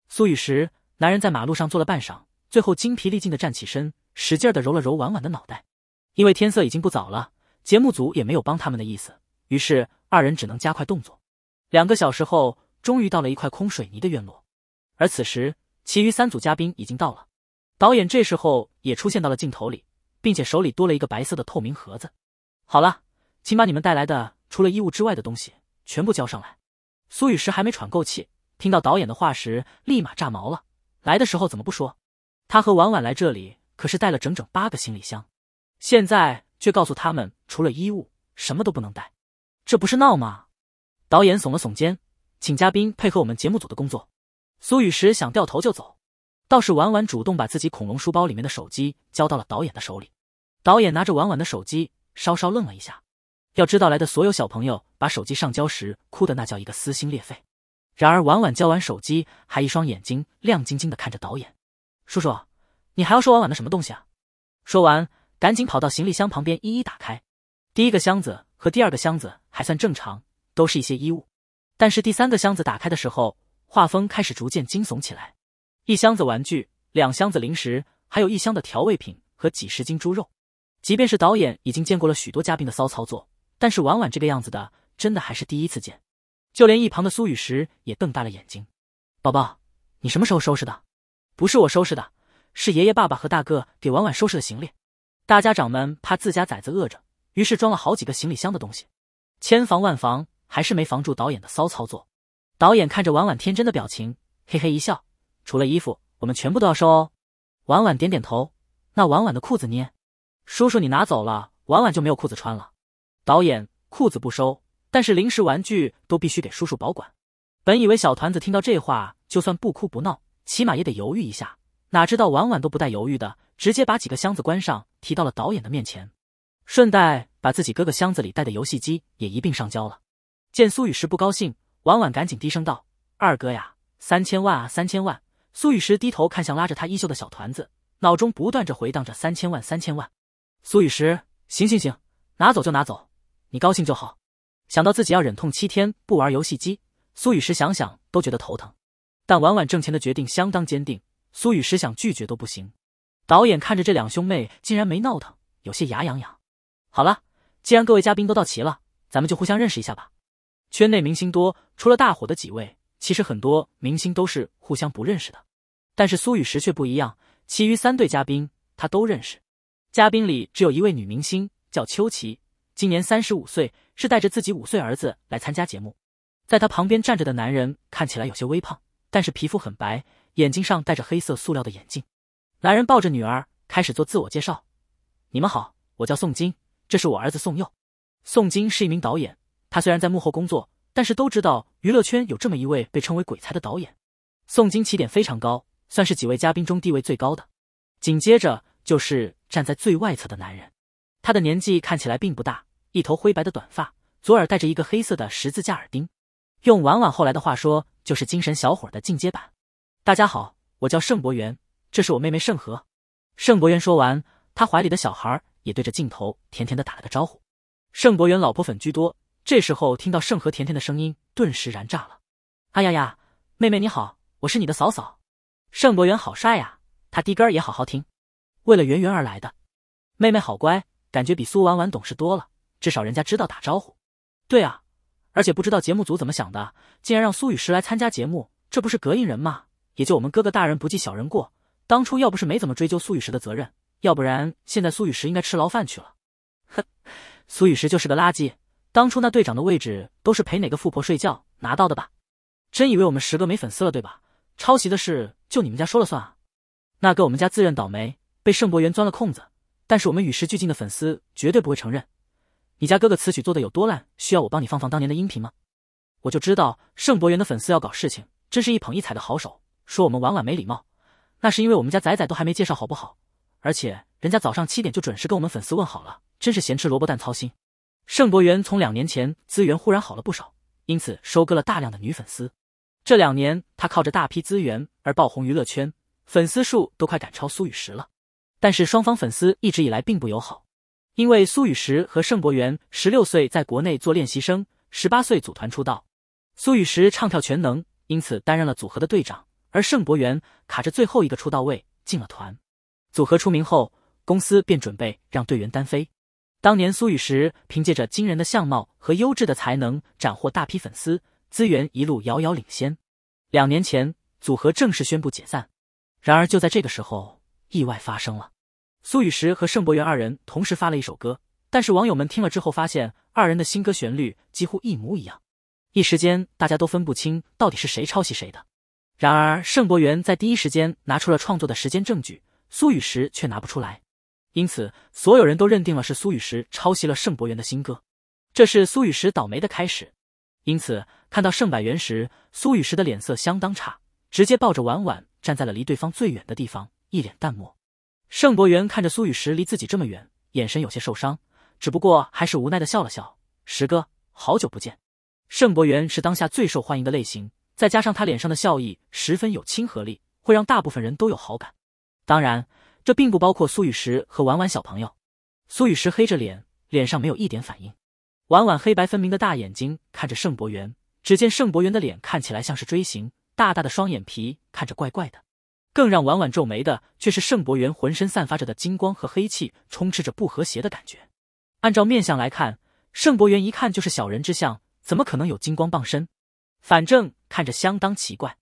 苏雨石男人在马路上坐了半晌，最后精疲力尽的站起身，使劲的揉了揉婉婉的脑袋。因为天色已经不早了，节目组也没有帮他们的意思。于是二人只能加快动作。两个小时后，终于到了一块空水泥的院落。而此时，其余三组嘉宾已经到了。导演这时候也出现到了镜头里，并且手里多了一个白色的透明盒子。好了，请把你们带来的除了衣物之外的东西全部交上来。苏雨石还没喘够气，听到导演的话时，立马炸毛了。来的时候怎么不说？他和婉婉来这里可是带了整整八个行李箱，现在却告诉他们除了衣物什么都不能带。这不是闹吗？导演耸了耸肩，请嘉宾配合我们节目组的工作。苏雨石想掉头就走，倒是婉婉主动把自己恐龙书包里面的手机交到了导演的手里。导演拿着婉婉的手机，稍稍愣了一下。要知道来的所有小朋友把手机上交时，哭的那叫一个撕心裂肺。然而婉婉交完手机，还一双眼睛亮晶晶的看着导演叔叔：“你还要说婉婉的什么东西啊？”说完，赶紧跑到行李箱旁边，一一打开。第一个箱子。和第二个箱子还算正常，都是一些衣物。但是第三个箱子打开的时候，画风开始逐渐惊悚起来。一箱子玩具，两箱子零食，还有一箱的调味品和几十斤猪肉。即便是导演已经见过了许多嘉宾的骚操作，但是婉婉这个样子的，真的还是第一次见。就连一旁的苏雨石也瞪大了眼睛：“宝宝，你什么时候收拾的？不是我收拾的，是爷爷、爸爸和大哥给婉婉收拾的行李。大家长们怕自家崽子饿着。”于是装了好几个行李箱的东西，千防万防还是没防住导演的骚操作。导演看着婉婉天真的表情，嘿嘿一笑：“除了衣服，我们全部都要收。”哦。”婉婉点点头：“那婉婉的裤子呢？叔叔你拿走了，婉婉就没有裤子穿了。”导演：“裤子不收，但是零食玩具都必须给叔叔保管。”本以为小团子听到这话就算不哭不闹，起码也得犹豫一下，哪知道婉婉都不带犹豫的，直接把几个箱子关上，提到了导演的面前。顺带把自己哥哥箱子里带的游戏机也一并上交了。见苏雨石不高兴，婉婉赶紧低声道：“二哥呀，三千万啊，三千万！”苏雨石低头看向拉着他衣袖的小团子，脑中不断着回荡着三千万、三千万。苏雨石，行行行，拿走就拿走，你高兴就好。想到自己要忍痛七天不玩游戏机，苏雨石想想都觉得头疼。但婉婉挣钱的决定相当坚定，苏雨石想拒绝都不行。导演看着这两兄妹竟然没闹腾，有些牙痒痒。好了，既然各位嘉宾都到齐了，咱们就互相认识一下吧。圈内明星多，除了大伙的几位，其实很多明星都是互相不认识的。但是苏雨石却不一样，其余三对嘉宾他都认识。嘉宾里只有一位女明星，叫秋琪，今年三十五岁，是带着自己五岁儿子来参加节目。在她旁边站着的男人看起来有些微胖，但是皮肤很白，眼睛上戴着黑色塑料的眼镜。男人抱着女儿开始做自我介绍：“你们好，我叫宋金。”这是我儿子宋佑，宋金是一名导演。他虽然在幕后工作，但是都知道娱乐圈有这么一位被称为“鬼才”的导演。宋金起点非常高，算是几位嘉宾中地位最高的。紧接着就是站在最外侧的男人，他的年纪看起来并不大，一头灰白的短发，左耳戴着一个黑色的十字架耳钉。用晚晚后来的话说，就是精神小伙的进阶版。大家好，我叫盛博元，这是我妹妹盛和。盛博元说完，他怀里的小孩。也对着镜头甜甜的打了个招呼。盛博元老婆粉居多，这时候听到盛和甜甜的声音，顿时燃炸了。哎呀呀，妹妹你好，我是你的嫂嫂。盛博元好帅呀，他的歌也好好听。为了圆圆而来的。妹妹好乖，感觉比苏婉婉懂事多了，至少人家知道打招呼。对啊，而且不知道节目组怎么想的，竟然让苏雨石来参加节目，这不是膈应人吗？也就我们哥哥大人不计小人过，当初要不是没怎么追究苏雨石的责任。要不然现在苏雨石应该吃牢饭去了。哼，苏雨石就是个垃圾，当初那队长的位置都是陪哪个富婆睡觉拿到的吧？真以为我们十个没粉丝了对吧？抄袭的事就你们家说了算啊？那个我们家自认倒霉，被盛博源钻了空子，但是我们与时俱进的粉丝绝对不会承认。你家哥哥词曲做的有多烂，需要我帮你放放当年的音频吗？我就知道盛博源的粉丝要搞事情，真是一捧一踩的好手。说我们婉婉没礼貌，那是因为我们家仔仔都还没介绍好不好？而且人家早上七点就准时跟我们粉丝问好了，真是咸吃萝卜淡操心。盛博园从两年前资源忽然好了不少，因此收割了大量的女粉丝。这两年他靠着大批资源而爆红娱乐圈，粉丝数都快赶超苏雨石了。但是双方粉丝一直以来并不友好，因为苏雨石和盛博园十六岁在国内做练习生，十八岁组团出道。苏雨石唱跳全能，因此担任了组合的队长，而盛博元卡着最后一个出道位进了团。组合出名后，公司便准备让队员单飞。当年苏雨石凭借着惊人的相貌和优质的才能，斩获大批粉丝资源，一路遥遥领先。两年前，组合正式宣布解散。然而就在这个时候，意外发生了。苏雨石和盛博元二人同时发了一首歌，但是网友们听了之后发现，二人的新歌旋律几乎一模一样。一时间，大家都分不清到底是谁抄袭谁的。然而，盛博元在第一时间拿出了创作的时间证据。苏雨石却拿不出来，因此所有人都认定了是苏雨石抄袭了盛博元的新歌，这是苏雨石倒霉的开始。因此，看到盛百元时，苏雨石的脸色相当差，直接抱着婉婉站在了离对方最远的地方，一脸淡漠。盛博元看着苏雨石离自己这么远，眼神有些受伤，只不过还是无奈的笑了笑：“石哥，好久不见。”盛博元是当下最受欢迎的类型，再加上他脸上的笑意十分有亲和力，会让大部分人都有好感。当然，这并不包括苏雨石和婉婉小朋友。苏雨石黑着脸，脸上没有一点反应。婉婉黑白分明的大眼睛看着盛博元，只见盛博元的脸看起来像是锥形，大大的双眼皮看着怪怪的。更让婉婉皱眉的却是盛博元浑身散发着的金光和黑气，充斥着不和谐的感觉。按照面相来看，盛博元一看就是小人之相，怎么可能有金光傍身？反正看着相当奇怪。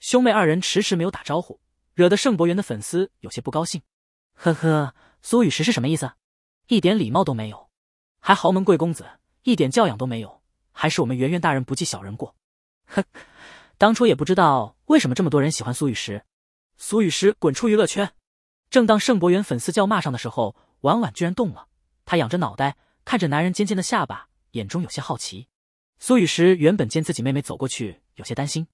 兄妹二人迟迟没有打招呼。惹得盛博源的粉丝有些不高兴。呵呵，苏雨石是什么意思？一点礼貌都没有，还豪门贵公子，一点教养都没有。还是我们圆圆大人不计小人过。呵，当初也不知道为什么这么多人喜欢苏雨石。苏雨石滚出娱乐圈！正当盛博园粉丝叫骂上的时候，婉婉居然动了。她仰着脑袋看着男人尖尖的下巴，眼中有些好奇。苏雨石原本见自己妹妹走过去，有些担心。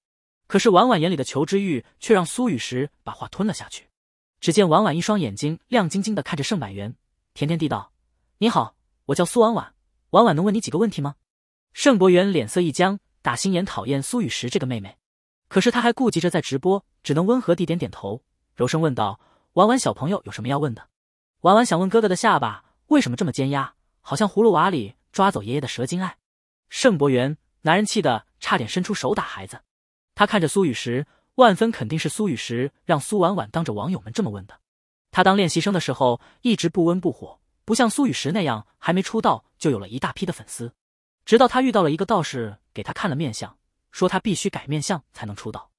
可是婉婉眼里的求知欲却让苏雨石把话吞了下去。只见婉婉一双眼睛亮晶晶的看着盛柏源，甜甜地道：“你好，我叫苏婉婉。婉婉能问你几个问题吗？”盛柏源脸色一僵，打心眼讨厌苏雨石这个妹妹。可是他还顾及着在直播，只能温和地点点头，柔声问道：“婉婉小朋友有什么要问的？”婉婉想问哥哥的下巴为什么这么尖呀，好像葫芦娃里抓走爷爷的蛇精爱。盛柏源男人气的差点伸出手打孩子。他看着苏雨时，万分肯定是苏雨时让苏婉婉当着网友们这么问的。他当练习生的时候一直不温不火，不像苏雨时那样还没出道就有了一大批的粉丝。直到他遇到了一个道士，给他看了面相，说他必须改面相才能出道。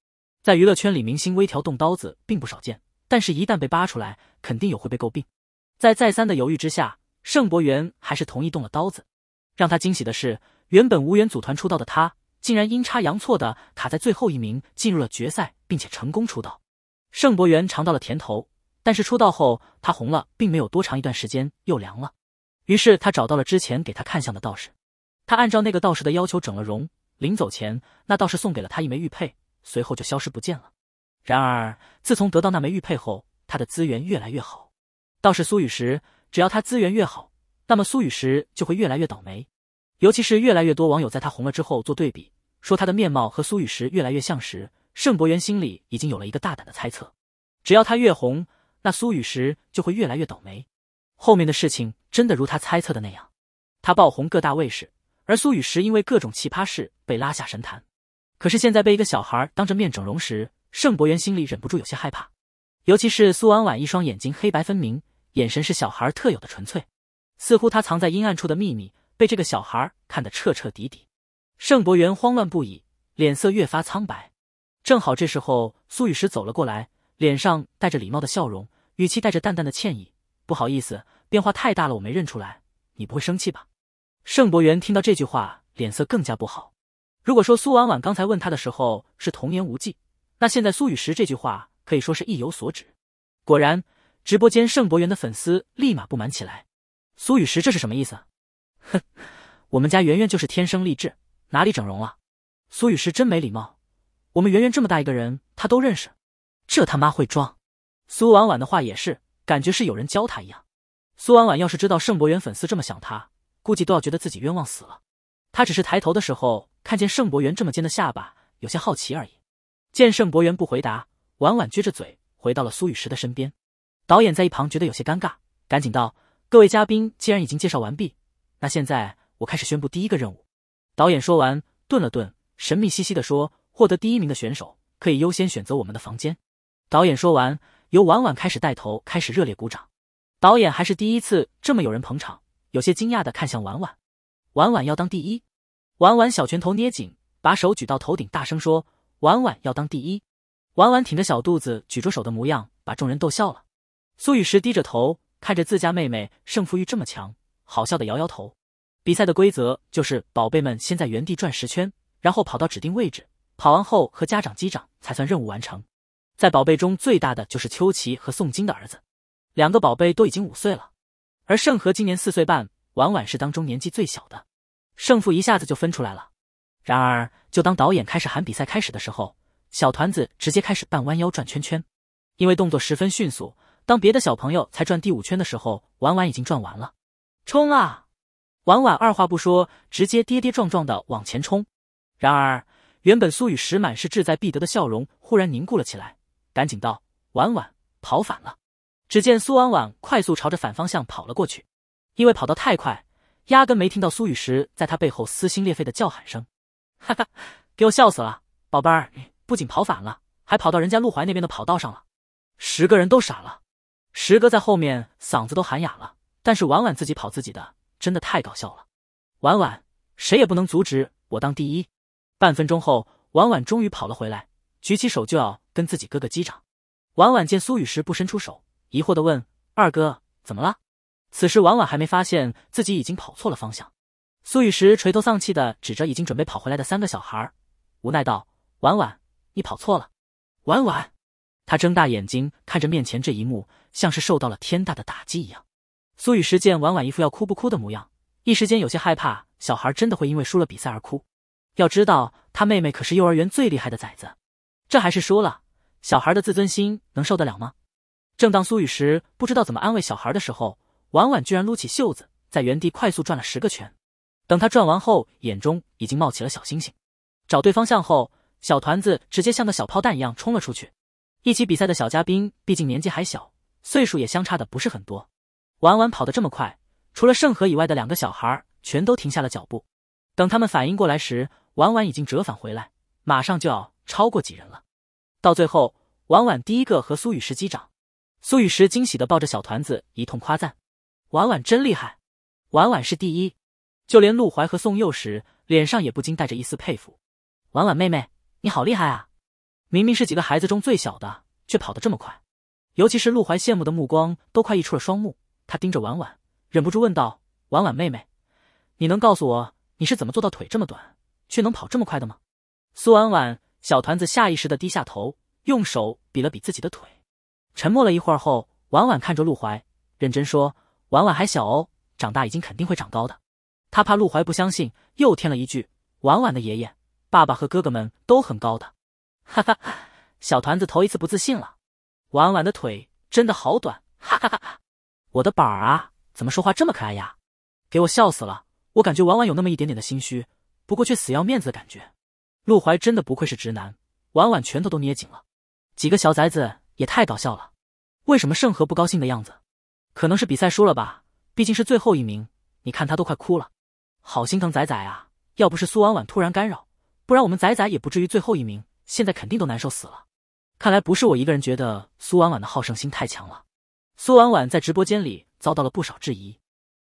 在娱乐圈里，明星微调动刀子并不少见，但是一旦被扒出来，肯定有会被诟病。在再三的犹豫之下，盛博元还是同意动了刀子。让他惊喜的是，原本无缘组团出道的他。竟然阴差阳错的卡在最后一名进入了决赛，并且成功出道。盛博元尝到了甜头，但是出道后他红了，并没有多长一段时间又凉了。于是他找到了之前给他看相的道士，他按照那个道士的要求整了容。临走前，那道士送给了他一枚玉佩，随后就消失不见了。然而自从得到那枚玉佩后，他的资源越来越好。道士苏雨石，只要他资源越好，那么苏雨石就会越来越倒霉。尤其是越来越多网友在她红了之后做对比，说她的面貌和苏雨石越来越像时，盛博元心里已经有了一个大胆的猜测：只要她越红，那苏雨石就会越来越倒霉。后面的事情真的如他猜测的那样，他爆红各大卫视，而苏雨石因为各种奇葩事被拉下神坛。可是现在被一个小孩当着面整容时，盛博元心里忍不住有些害怕。尤其是苏婉婉一双眼睛黑白分明，眼神是小孩特有的纯粹，似乎他藏在阴暗处的秘密。被这个小孩看得彻彻底底，盛博元慌乱不已，脸色越发苍白。正好这时候，苏雨石走了过来，脸上带着礼貌的笑容，语气带着淡淡的歉意：“不好意思，变化太大了，我没认出来，你不会生气吧？”盛博元听到这句话，脸色更加不好。如果说苏婉婉刚才问他的时候是童言无忌，那现在苏雨石这句话可以说是意有所指。果然，直播间盛博元的粉丝立马不满起来：“苏雨石这是什么意思？”哼，我们家圆圆就是天生丽质，哪里整容了？苏雨石真没礼貌，我们圆圆这么大一个人，她都认识，这他妈会装！苏婉婉的话也是，感觉是有人教她一样。苏婉婉要是知道盛博元粉丝这么想她，估计都要觉得自己冤枉死了。她只是抬头的时候看见盛博元这么尖的下巴，有些好奇而已。见盛博元不回答，婉婉撅着嘴回到了苏雨石的身边。导演在一旁觉得有些尴尬，赶紧道：“各位嘉宾，既然已经介绍完毕。”那现在我开始宣布第一个任务。导演说完，顿了顿，神秘兮兮的说：“获得第一名的选手可以优先选择我们的房间。”导演说完，由婉婉开始带头，开始热烈鼓掌。导演还是第一次这么有人捧场，有些惊讶的看向婉婉。婉婉要当第一，婉婉小拳头捏紧，把手举到头顶，大声说：“婉婉要当第一。”婉婉挺着小肚子，举着手的模样把众人逗笑了。苏雨石低着头，看着自家妹妹，胜负欲这么强。好笑的摇摇头，比赛的规则就是宝贝们先在原地转十圈，然后跑到指定位置，跑完后和家长击掌才算任务完成。在宝贝中最大的就是秋琪和宋金的儿子，两个宝贝都已经五岁了，而盛和今年四岁半，婉婉是当中年纪最小的。胜负一下子就分出来了。然而，就当导演开始喊比赛开始的时候，小团子直接开始半弯腰转圈圈，因为动作十分迅速，当别的小朋友才转第五圈的时候，婉婉已经转完了。冲啊！婉婉二话不说，直接跌跌撞撞的往前冲。然而，原本苏雨石满是志在必得的笑容忽然凝固了起来，赶紧道：“婉婉，跑反了！”只见苏婉婉快速朝着反方向跑了过去，因为跑得太快，压根没听到苏雨石在她背后撕心裂肺的叫喊声。哈哈，给我笑死了，宝贝儿，不仅跑反了，还跑到人家陆怀那边的跑道上了。十个人都傻了，十哥在后面嗓子都喊哑了。但是婉婉自己跑自己的，真的太搞笑了。婉婉，谁也不能阻止我当第一。半分钟后，婉婉终于跑了回来，举起手就要跟自己哥哥击掌。婉婉见苏雨石不伸出手，疑惑的问：“二哥，怎么了？”此时婉婉还没发现自己已经跑错了方向。苏雨石垂头丧气的指着已经准备跑回来的三个小孩，无奈道：“婉婉，你跑错了。”婉婉，他睁大眼睛看着面前这一幕，像是受到了天大的打击一样。苏雨时见婉婉一副要哭不哭的模样，一时间有些害怕，小孩真的会因为输了比赛而哭。要知道，他妹妹可是幼儿园最厉害的崽子，这还是输了，小孩的自尊心能受得了吗？正当苏雨时不知道怎么安慰小孩的时候，婉婉居然撸起袖子，在原地快速转了十个圈。等他转完后，眼中已经冒起了小星星。找对方向后，小团子直接像个小炮弹一样冲了出去。一起比赛的小嘉宾毕竟年纪还小，岁数也相差的不是很多。婉婉跑得这么快，除了盛和以外的两个小孩全都停下了脚步。等他们反应过来时，婉婉已经折返回来，马上就要超过几人了。到最后，婉婉第一个和苏雨石击掌。苏雨石惊喜地抱着小团子，一通夸赞：“婉婉真厉害，婉婉是第一。”就连陆怀和宋佑时脸上也不禁带着一丝佩服：“婉婉妹妹，你好厉害啊！明明是几个孩子中最小的，却跑得这么快。尤其是陆怀羡慕的目光都快溢出了双目。”他盯着婉婉，忍不住问道：“婉婉妹妹，你能告诉我你是怎么做到腿这么短却能跑这么快的吗？”苏婉婉小团子下意识的低下头，用手比了比自己的腿。沉默了一会儿后，婉婉看着陆怀，认真说：“婉婉还小哦，长大已经肯定会长高的。”他怕陆怀不相信，又添了一句：“婉婉的爷爷、爸爸和哥哥们都很高的。”哈哈哈！小团子头一次不自信了。婉婉的腿真的好短，哈哈哈哈！我的板儿啊，怎么说话这么可爱呀？给我笑死了！我感觉婉婉有那么一点点的心虚，不过却死要面子的感觉。陆怀真的不愧是直男，婉婉拳头都捏紧了。几个小崽子也太搞笑了，为什么盛和不高兴的样子？可能是比赛输了吧，毕竟是最后一名。你看他都快哭了，好心疼仔仔啊！要不是苏婉婉突然干扰，不然我们仔仔也不至于最后一名。现在肯定都难受死了。看来不是我一个人觉得苏婉婉的好胜心太强了。苏婉婉在直播间里遭到了不少质疑，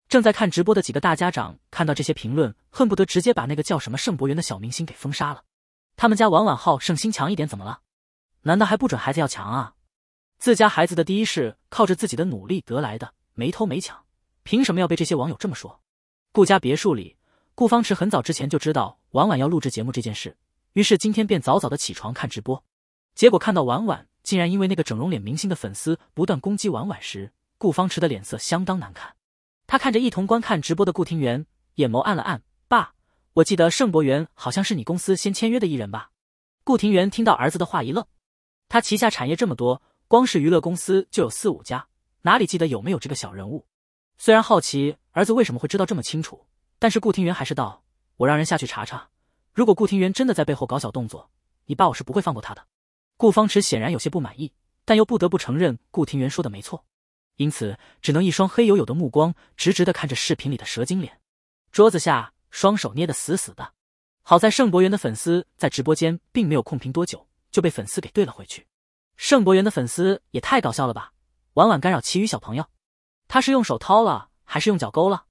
正在看直播的几个大家长看到这些评论，恨不得直接把那个叫什么盛博源的小明星给封杀了。他们家婉婉好胜心强一点，怎么了？难道还不准孩子要强啊？自家孩子的第一是靠着自己的努力得来的，没偷没抢，凭什么要被这些网友这么说？顾家别墅里，顾方池很早之前就知道婉婉要录制节目这件事，于是今天便早早的起床看直播，结果看到婉婉。竟然因为那个整容脸明星的粉丝不断攻击婉婉时，顾方池的脸色相当难看。他看着一同观看直播的顾庭园，眼眸暗了暗：“爸，我记得盛博源好像是你公司先签约的艺人吧？”顾庭园听到儿子的话一愣，他旗下产业这么多，光是娱乐公司就有四五家，哪里记得有没有这个小人物？虽然好奇儿子为什么会知道这么清楚，但是顾庭园还是道：“我让人下去查查，如果顾庭园真的在背后搞小动作，你爸我是不会放过他的。”顾方池显然有些不满意，但又不得不承认顾庭园说的没错，因此只能一双黑黝黝的目光直直的看着视频里的蛇精脸，桌子下双手捏得死死的。好在盛博源的粉丝在直播间并没有控评多久，就被粉丝给怼了回去。盛博源的粉丝也太搞笑了吧！婉婉干扰其余小朋友，他是用手掏了还是用脚勾了？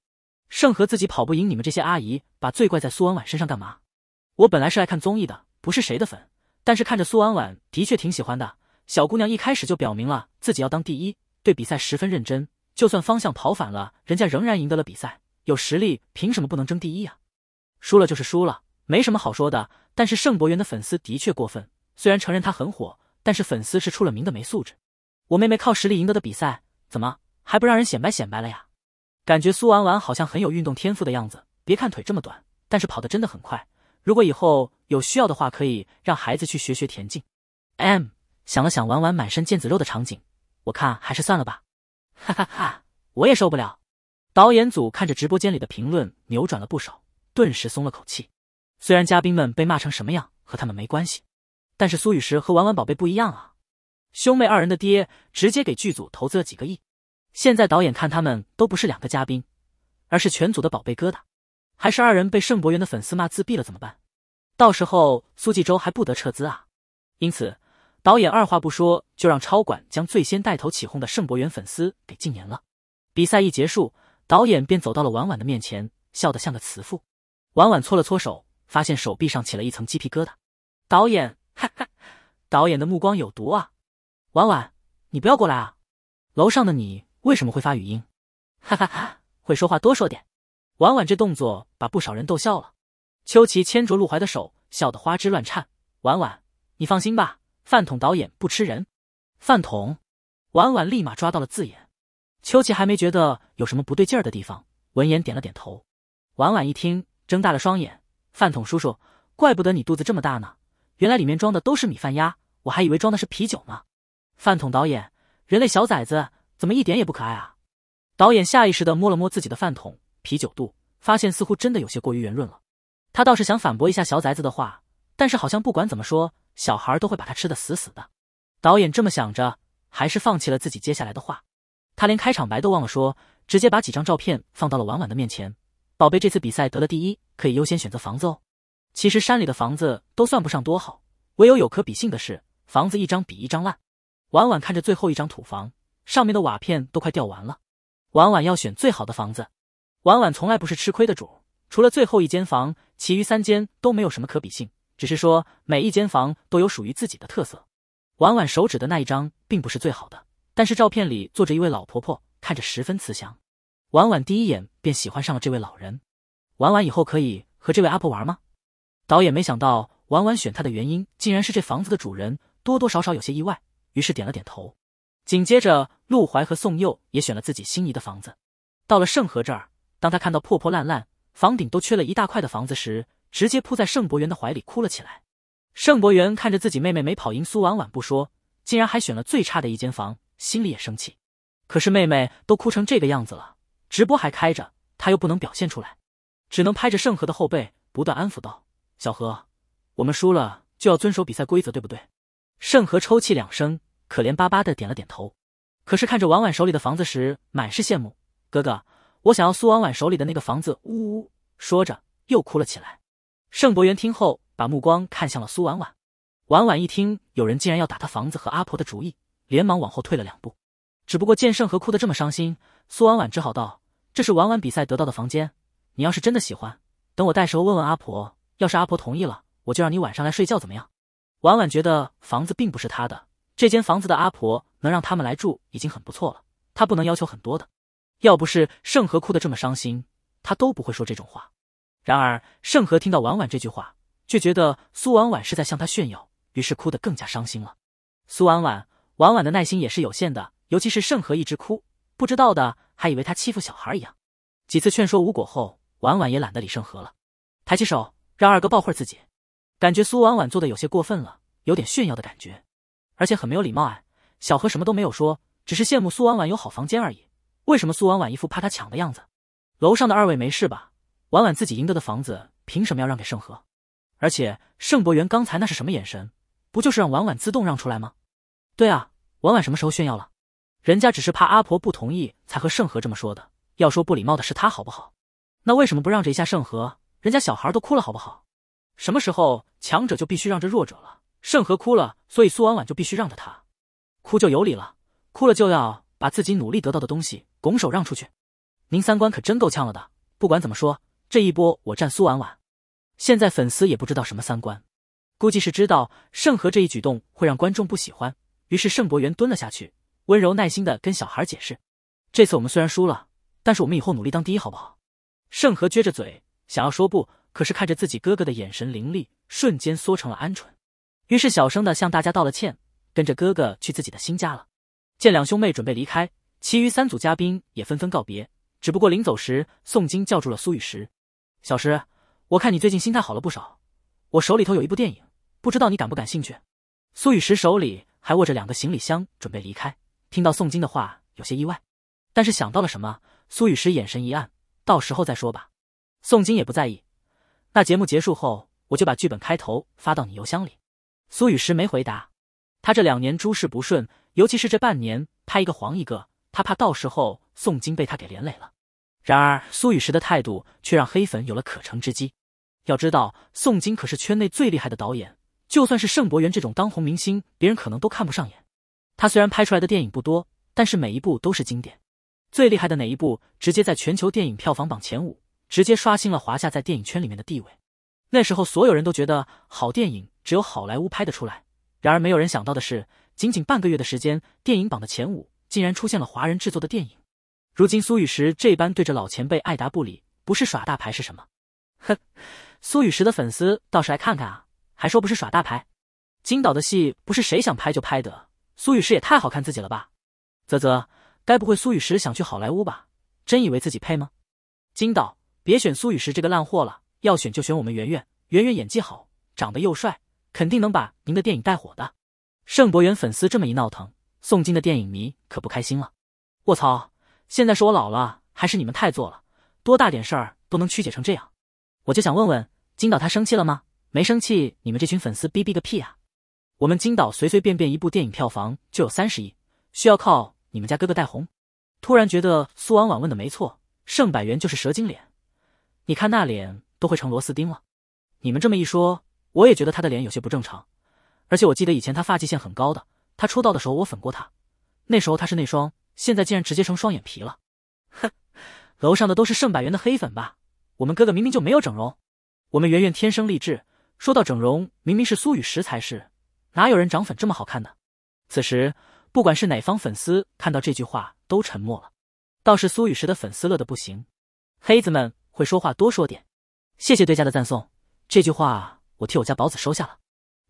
盛和自己跑不赢你们这些阿姨，把罪怪在苏婉婉身上干嘛？我本来是来看综艺的，不是谁的粉。但是看着苏婉婉的确挺喜欢的，小姑娘一开始就表明了自己要当第一，对比赛十分认真。就算方向跑反了，人家仍然赢得了比赛。有实力，凭什么不能争第一啊？输了就是输了，没什么好说的。但是盛博源的粉丝的确过分，虽然承认他很火，但是粉丝是出了名的没素质。我妹妹靠实力赢得的比赛，怎么还不让人显摆显摆了呀？感觉苏婉婉好像很有运动天赋的样子，别看腿这么短，但是跑得真的很快。如果以后有需要的话，可以让孩子去学学田径。M 想了想，玩玩满身腱子肉的场景，我看还是算了吧。哈哈哈，我也受不了。导演组看着直播间里的评论扭转了不少，顿时松了口气。虽然嘉宾们被骂成什么样和他们没关系，但是苏雨石和婉婉宝贝不一样啊。兄妹二人的爹直接给剧组投资了几个亿，现在导演看他们都不是两个嘉宾，而是全组的宝贝疙瘩。还是二人被盛博源的粉丝骂自闭了怎么办？到时候苏纪州还不得撤资啊！因此，导演二话不说就让超管将最先带头起哄的盛博源粉丝给禁言了。比赛一结束，导演便走到了婉婉的面前，笑得像个慈父。婉婉搓了搓手，发现手臂上起了一层鸡皮疙瘩。导演，哈哈，导演的目光有毒啊！婉婉，你不要过来啊！楼上的你为什么会发语音？哈哈哈，会说话多说点。婉婉这动作把不少人逗笑了。秋琪牵着陆怀的手，笑得花枝乱颤。婉婉，你放心吧，饭桶导演不吃人。饭桶？婉婉立马抓到了字眼。秋琪还没觉得有什么不对劲儿的地方，闻言点了点头。婉婉一听，睁大了双眼。饭桶叔叔，怪不得你肚子这么大呢，原来里面装的都是米饭鸭，我还以为装的是啤酒呢。饭桶导演，人类小崽子怎么一点也不可爱啊？导演下意识的摸了摸自己的饭桶。啤酒肚发现似乎真的有些过于圆润了，他倒是想反驳一下小崽子的话，但是好像不管怎么说，小孩都会把他吃得死死的。导演这么想着，还是放弃了自己接下来的话，他连开场白都忘了说，直接把几张照片放到了婉婉的面前。宝贝，这次比赛得了第一，可以优先选择房子哦。其实山里的房子都算不上多好，唯有有可比性的是，房子一张比一张烂。婉婉看着最后一张土房，上面的瓦片都快掉完了。婉婉要选最好的房子。婉婉从来不是吃亏的主，除了最后一间房，其余三间都没有什么可比性，只是说每一间房都有属于自己的特色。婉婉手指的那一张并不是最好的，但是照片里坐着一位老婆婆，看着十分慈祥。婉婉第一眼便喜欢上了这位老人。婉婉以后可以和这位阿婆玩吗？导演没想到婉婉选她的原因竟然是这房子的主人，多多少少有些意外，于是点了点头。紧接着，陆怀和宋佑也选了自己心仪的房子，到了盛和这儿。当他看到破破烂烂、房顶都缺了一大块的房子时，直接扑在盛博元的怀里哭了起来。盛博元看着自己妹妹没跑赢苏婉婉不说，竟然还选了最差的一间房，心里也生气。可是妹妹都哭成这个样子了，直播还开着，他又不能表现出来，只能拍着盛和的后背，不断安抚道：“小何，我们输了就要遵守比赛规则，对不对？”盛和抽泣两声，可怜巴巴的点了点头。可是看着婉婉手里的房子时，满是羡慕。哥哥。我想要苏婉婉手里的那个房子，呜呜，说着又哭了起来。盛博元听后，把目光看向了苏婉婉。婉婉一听有人竟然要打他房子和阿婆的主意，连忙往后退了两步。只不过见盛和哭得这么伤心，苏婉婉只好道：“这是婉婉比赛得到的房间，你要是真的喜欢，等我到时候问问阿婆，要是阿婆同意了，我就让你晚上来睡觉，怎么样？”婉婉觉得房子并不是她的，这间房子的阿婆能让他们来住已经很不错了，她不能要求很多的。要不是盛和哭得这么伤心，他都不会说这种话。然而，盛和听到婉婉这句话，却觉得苏婉婉是在向他炫耀，于是哭得更加伤心了。苏婉婉，婉婉的耐心也是有限的，尤其是盛和一直哭，不知道的还以为他欺负小孩一样。几次劝说无果后，婉婉也懒得理盛和了，抬起手让二哥抱会自己。感觉苏婉婉做的有些过分了，有点炫耀的感觉，而且很没有礼貌哎。小何什么都没有说，只是羡慕苏婉婉有好房间而已。为什么苏婉婉一副怕他抢的样子？楼上的二位没事吧？婉婉自己赢得的房子，凭什么要让给盛和？而且盛博元刚才那是什么眼神？不就是让婉婉自动让出来吗？对啊，婉婉什么时候炫耀了？人家只是怕阿婆不同意才和盛和这么说的。要说不礼貌的是他，好不好？那为什么不让着一下盛和？人家小孩都哭了，好不好？什么时候强者就必须让着弱者了？盛和哭了，所以苏婉婉就必须让着他，哭就有理了，哭了就要把自己努力得到的东西。拱手让出去，您三观可真够呛了的。不管怎么说，这一波我占苏婉婉。现在粉丝也不知道什么三观，估计是知道盛和这一举动会让观众不喜欢，于是盛博元蹲了下去，温柔耐心的跟小孩解释：“这次我们虽然输了，但是我们以后努力当第一，好不好？”盛和撅着嘴想要说不，可是看着自己哥哥的眼神凌厉，瞬间缩成了鹌鹑。于是小声的向大家道了歉，跟着哥哥去自己的新家了。见两兄妹准备离开。其余三组嘉宾也纷纷告别，只不过临走时，宋金叫住了苏雨石：“小石，我看你最近心态好了不少。我手里头有一部电影，不知道你感不感兴趣？”苏雨石手里还握着两个行李箱，准备离开。听到宋金的话，有些意外，但是想到了什么，苏雨石眼神一暗：“到时候再说吧。”宋金也不在意。那节目结束后，我就把剧本开头发到你邮箱里。苏雨石没回答。他这两年诸事不顺，尤其是这半年，拍一个黄一个。他怕到时候宋金被他给连累了，然而苏雨石的态度却让黑粉有了可乘之机。要知道，宋金可是圈内最厉害的导演，就算是盛博源这种当红明星，别人可能都看不上眼。他虽然拍出来的电影不多，但是每一部都是经典。最厉害的哪一部，直接在全球电影票房榜前五，直接刷新了华夏在电影圈里面的地位。那时候所有人都觉得好电影只有好莱坞拍得出来，然而没有人想到的是，仅仅半个月的时间，电影榜的前五。竟然出现了华人制作的电影，如今苏雨石这般对着老前辈爱答不理，不是耍大牌是什么？呵，苏雨石的粉丝倒是来看看啊，还说不是耍大牌，金导的戏不是谁想拍就拍的，苏雨石也太好看自己了吧？啧啧，该不会苏雨石想去好莱坞吧？真以为自己配吗？金导，别选苏雨石这个烂货了，要选就选我们圆圆，圆圆演技好，长得又帅，肯定能把您的电影带火的。盛博源粉丝这么一闹腾。宋金的电影迷可不开心了，卧槽！现在是我老了还是你们太作了？多大点事儿都能曲解成这样？我就想问问金导他生气了吗？没生气，你们这群粉丝逼逼个屁啊！我们金导随随便便一部电影票房就有三十亿，需要靠你们家哥哥带红？突然觉得苏婉婉问的没错，盛百元就是蛇精脸，你看那脸都会成螺丝钉了。你们这么一说，我也觉得他的脸有些不正常，而且我记得以前他发际线很高的。他出道的时候我粉过他，那时候他是内双，现在竟然直接成双眼皮了。哼，楼上的都是盛百元的黑粉吧？我们哥哥明明就没有整容，我们圆圆天生丽质。说到整容，明明是苏雨石才是，哪有人长粉这么好看的？此时，不管是哪方粉丝看到这句话都沉默了。倒是苏雨石的粉丝乐得不行，黑子们会说话多说点。谢谢对家的赞颂，这句话我替我家宝子收下了。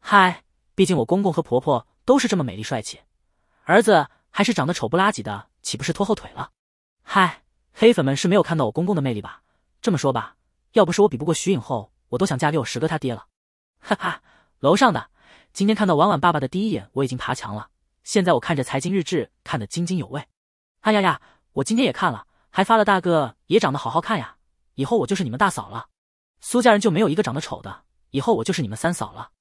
嗨，毕竟我公公和婆婆。都是这么美丽帅气，儿子还是长得丑不拉几的，岂不是拖后腿了？嗨，黑粉们是没有看到我公公的魅力吧？这么说吧，要不是我比不过徐影后，我都想嫁给我十哥他爹了。哈哈，楼上的，今天看到婉婉爸爸的第一眼，我已经爬墙了。现在我看着《财经日志》看得津津有味。哎呀呀，我今天也看了，还发了大哥也长得好好看呀，以后我就是你们大嫂了。苏家人就没有一个长得丑的，以后我就是你们三嫂了。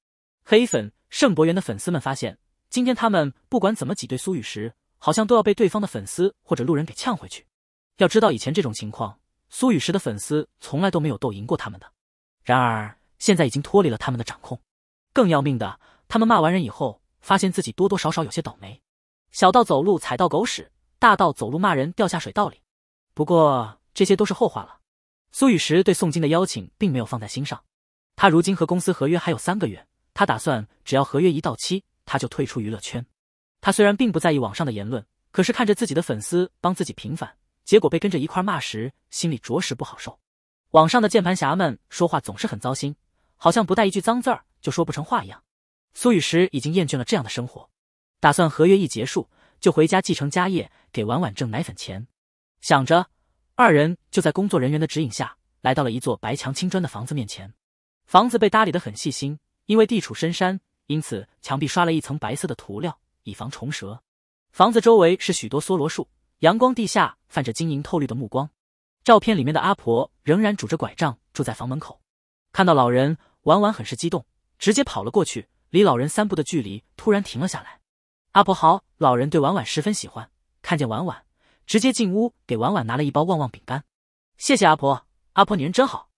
黑粉，盛博源的粉丝们发现。今天他们不管怎么挤兑苏雨石，好像都要被对方的粉丝或者路人给呛回去。要知道以前这种情况，苏雨石的粉丝从来都没有斗赢过他们的。然而现在已经脱离了他们的掌控。更要命的，他们骂完人以后，发现自己多多少少有些倒霉，小到走路踩到狗屎，大到走路骂人掉下水道里。不过这些都是后话了。苏雨石对宋金的邀请并没有放在心上，他如今和公司合约还有三个月，他打算只要合约一到期。他就退出娱乐圈。他虽然并不在意网上的言论，可是看着自己的粉丝帮自己平反，结果被跟着一块骂时，心里着实不好受。网上的键盘侠们说话总是很糟心，好像不带一句脏字儿就说不成话一样。苏雨石已经厌倦了这样的生活，打算合约一结束就回家继承家业，给婉婉挣奶粉钱。想着，二人就在工作人员的指引下来到了一座白墙青砖的房子面前。房子被打理得很细心，因为地处深山。因此，墙壁刷了一层白色的涂料，以防虫蛇。房子周围是许多梭罗树，阳光地下泛着晶莹透绿的目光。照片里面的阿婆仍然拄着拐杖，住在房门口。看到老人，婉婉很是激动，直接跑了过去，离老人三步的距离突然停了下来。阿婆好，老人对婉婉十分喜欢，看见婉婉，直接进屋给婉婉拿了一包旺旺饼干。谢谢阿婆，阿婆你人真好。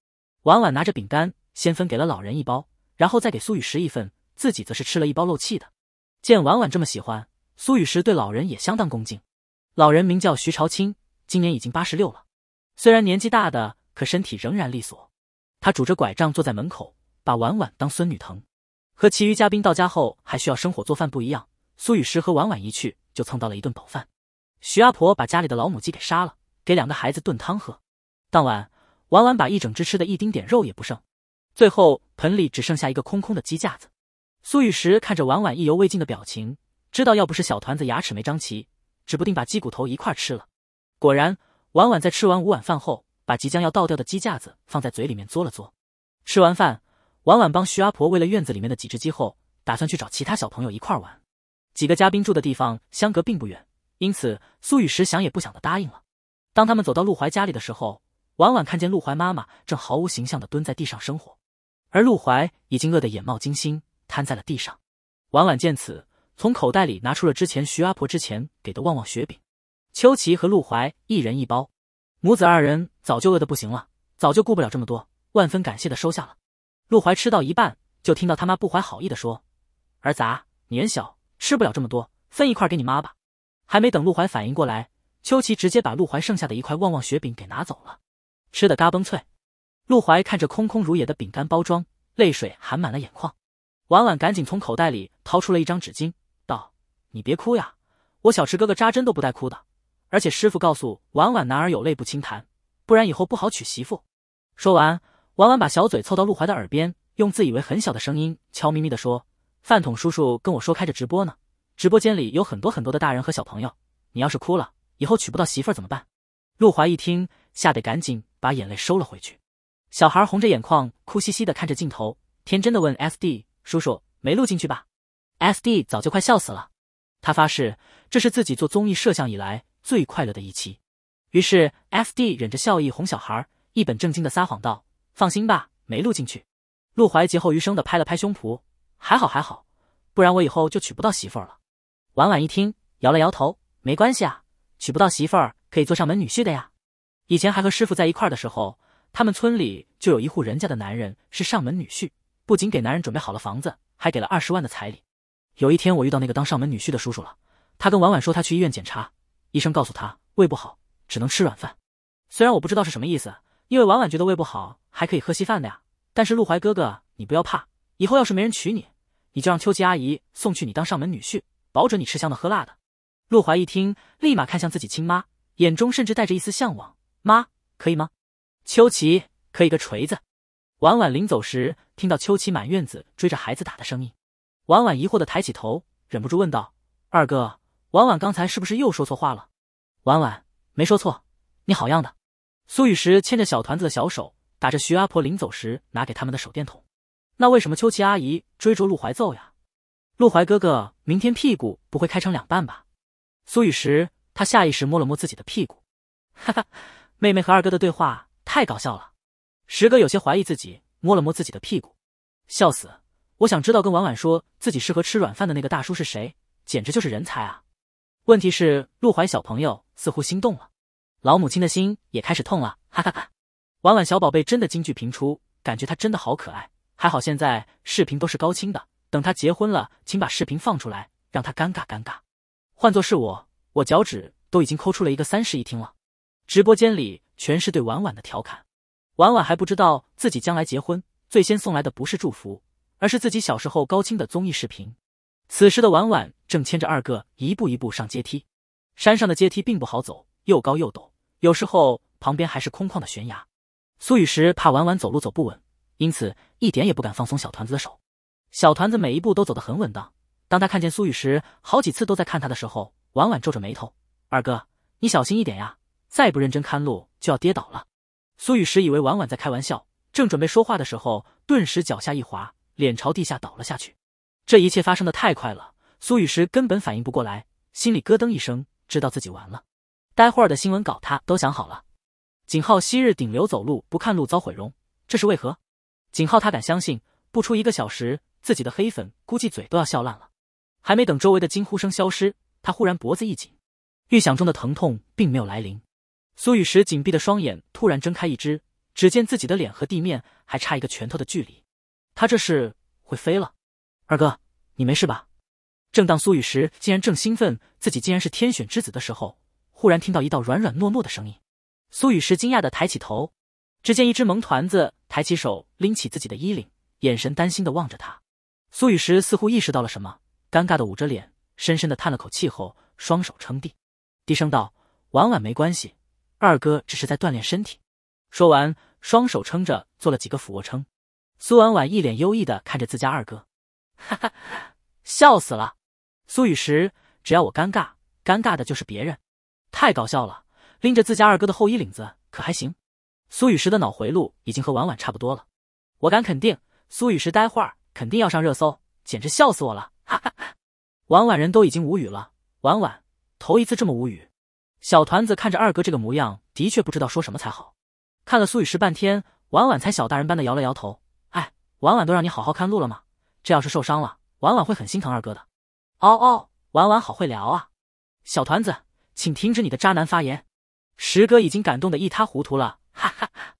婉婉拿着饼干，先分给了老人一包，然后再给苏雨石一份。自己则是吃了一包漏气的，见婉婉这么喜欢，苏雨石对老人也相当恭敬。老人名叫徐朝清，今年已经八十六了，虽然年纪大的，可身体仍然利索。他拄着拐杖坐在门口，把婉婉当孙女疼。和其余嘉宾到家后还需要生火做饭不一样，苏雨石和婉婉一去就蹭到了一顿饱饭。徐阿婆把家里的老母鸡给杀了，给两个孩子炖汤喝。当晚，婉婉把一整只吃的一丁点肉也不剩，最后盆里只剩下一个空空的鸡架子。苏雨石看着婉婉意犹未尽的表情，知道要不是小团子牙齿没张齐，指不定把鸡骨头一块吃了。果然，婉婉在吃完五碗饭后，把即将要倒掉的鸡架子放在嘴里面嘬了嘬。吃完饭，婉婉帮徐阿婆喂了院子里面的几只鸡后，打算去找其他小朋友一块玩。几个嘉宾住的地方相隔并不远，因此苏雨石想也不想的答应了。当他们走到陆怀家里的时候，婉婉看见陆怀妈妈正毫无形象的蹲在地上生火，而陆怀已经饿得眼冒金星。瘫在了地上，婉婉见此，从口袋里拿出了之前徐阿婆之前给的旺旺雪饼，秋琪和陆怀一人一包，母子二人早就饿得不行了，早就顾不了这么多，万分感谢的收下了。陆怀吃到一半，就听到他妈不怀好意的说：“儿砸，你人小吃不了这么多，分一块给你妈吧。”还没等陆怀反应过来，秋琪直接把陆怀剩下的一块旺旺雪饼给拿走了，吃的嘎嘣脆。陆怀看着空空如也的饼干包装，泪水含满了眼眶。婉婉赶紧从口袋里掏出了一张纸巾，道：“你别哭呀，我小池哥哥扎针都不带哭的。而且师傅告诉婉婉，男儿有泪不轻弹，不然以后不好娶媳妇。”说完，婉婉把小嘴凑到陆怀的耳边，用自以为很小的声音悄咪咪地说：“饭桶叔叔跟我说开着直播呢，直播间里有很多很多的大人和小朋友。你要是哭了，以后娶不到媳妇怎么办？”陆怀一听，吓得赶紧把眼泪收了回去。小孩红着眼眶，哭兮兮的看着镜头，天真的问：“S D？” 叔叔没录进去吧 s D 早就快笑死了，他发誓这是自己做综艺摄像以来最快乐的一期。于是 s D 忍着笑意哄小孩，一本正经的撒谎道：“放心吧，没录进去。”陆怀劫后余生的拍了拍胸脯：“还好还好，不然我以后就娶不到媳妇了。”婉婉一听，摇了摇头：“没关系啊，娶不到媳妇可以做上门女婿的呀。以前还和师傅在一块的时候，他们村里就有一户人家的男人是上门女婿。”不仅给男人准备好了房子，还给了二十万的彩礼。有一天我遇到那个当上门女婿的叔叔了，他跟婉婉说他去医院检查，医生告诉他胃不好，只能吃软饭。虽然我不知道是什么意思，因为婉婉觉得胃不好还可以喝稀饭的呀。但是陆怀哥哥，你不要怕，以后要是没人娶你，你就让秋琪阿姨送去你当上门女婿，保准你吃香的喝辣的。陆怀一听，立马看向自己亲妈，眼中甚至带着一丝向往。妈，可以吗？秋琪，可以个锤子。婉婉临走时，听到秋琪满院子追着孩子打的声音，婉婉疑惑的抬起头，忍不住问道：“二哥，婉婉刚才是不是又说错话了？”婉婉没说错，你好样的！苏雨石牵着小团子的小手，打着徐阿婆临走时拿给他们的手电筒。那为什么秋琪阿姨追着陆怀揍呀？陆怀哥哥，明天屁股不会开成两半吧？苏雨石，他下意识摸了摸自己的屁股，哈哈，妹妹和二哥的对话太搞笑了。石哥有些怀疑自己，摸了摸自己的屁股，笑死！我想知道跟婉婉说自己适合吃软饭的那个大叔是谁，简直就是人才啊！问题是陆怀小朋友似乎心动了，老母亲的心也开始痛了，哈哈哈！婉婉小宝贝真的金句频出，感觉她真的好可爱。还好现在视频都是高清的，等她结婚了，请把视频放出来，让她尴尬尴尬。换作是我，我脚趾都已经抠出了一个三室一厅了。直播间里全是对婉婉的调侃。婉婉还不知道自己将来结婚，最先送来的不是祝福，而是自己小时候高清的综艺视频。此时的婉婉正牵着二哥一步一步上阶梯，山上的阶梯并不好走，又高又陡，有时候旁边还是空旷的悬崖。苏雨时怕婉婉走路走不稳，因此一点也不敢放松小团子的手。小团子每一步都走得很稳当。当他看见苏雨时，好几次都在看他的时候，婉婉皱着眉头：“二哥，你小心一点呀，再不认真看路就要跌倒了。”苏雨石以为婉婉在开玩笑，正准备说话的时候，顿时脚下一滑，脸朝地下倒了下去。这一切发生的太快了，苏雨石根本反应不过来，心里咯噔一声，知道自己完了。待会儿的新闻稿他都想好了。景浩昔日顶流走路不看路遭毁容，这是为何？景浩他敢相信，不出一个小时，自己的黑粉估计嘴都要笑烂了。还没等周围的惊呼声消失，他忽然脖子一紧，预想中的疼痛并没有来临。苏雨石紧闭的双眼突然睁开一只，只见自己的脸和地面还差一个拳头的距离。他这是会飞了？二哥，你没事吧？正当苏雨石竟然正兴奋自己竟然是天选之子的时候，忽然听到一道软软糯糯的声音。苏雨石惊讶的抬起头，只见一只萌团子抬起手拎起自己的衣领，眼神担心的望着他。苏雨石似乎意识到了什么，尴尬的捂着脸，深深的叹了口气后，双手撑地，低声道：“婉婉没关系。”二哥只是在锻炼身体。说完，双手撑着做了几个俯卧撑。苏婉婉一脸忧郁的看着自家二哥，哈哈哈，笑死了。苏雨石，只要我尴尬，尴尬的就是别人，太搞笑了。拎着自家二哥的后衣领子，可还行。苏雨石的脑回路已经和婉婉差不多了，我敢肯定，苏雨石待会儿肯定要上热搜，简直笑死我了，哈哈哈。婉婉人都已经无语了，婉婉头一次这么无语。小团子看着二哥这个模样，的确不知道说什么才好。看了苏雨石半天，婉婉才小大人般的摇了摇头。哎，婉婉都让你好好看路了吗？这要是受伤了，婉婉会很心疼二哥的。哦哦，婉婉好会聊啊！小团子，请停止你的渣男发言。石哥已经感动的一塌糊涂了，哈哈哈。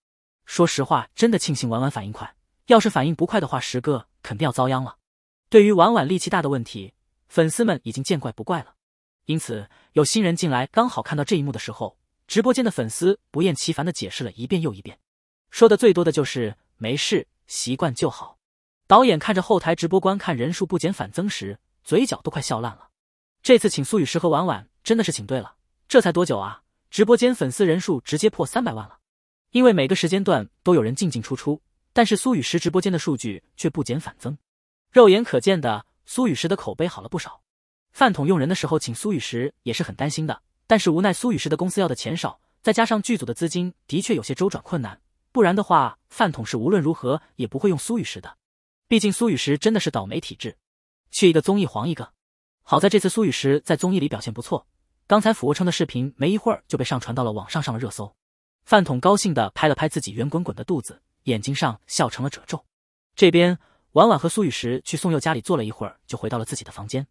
说实话，真的庆幸婉婉反应快，要是反应不快的话，石哥肯定要遭殃了。对于婉婉力气大的问题，粉丝们已经见怪不怪了，因此。有新人进来，刚好看到这一幕的时候，直播间的粉丝不厌其烦的解释了一遍又一遍，说的最多的就是没事，习惯就好。导演看着后台直播观看人数不减反增时，嘴角都快笑烂了。这次请苏雨石和婉婉真的是请对了，这才多久啊，直播间粉丝人数直接破三百万了。因为每个时间段都有人进进出出，但是苏雨石直播间的数据却不减反增，肉眼可见的，苏雨石的口碑好了不少。饭桶用人的时候请苏雨石也是很担心的，但是无奈苏雨石的公司要的钱少，再加上剧组的资金的确有些周转困难，不然的话饭桶是无论如何也不会用苏雨石的。毕竟苏雨石真的是倒霉体质，去一个综艺黄一个。好在这次苏雨石在综艺里表现不错，刚才俯卧撑的视频没一会儿就被上传到了网上，上了热搜。饭桶高兴的拍了拍自己圆滚滚的肚子，眼睛上笑成了褶皱。这边婉婉和苏雨石去宋佑家里坐了一会儿，就回到了自己的房间。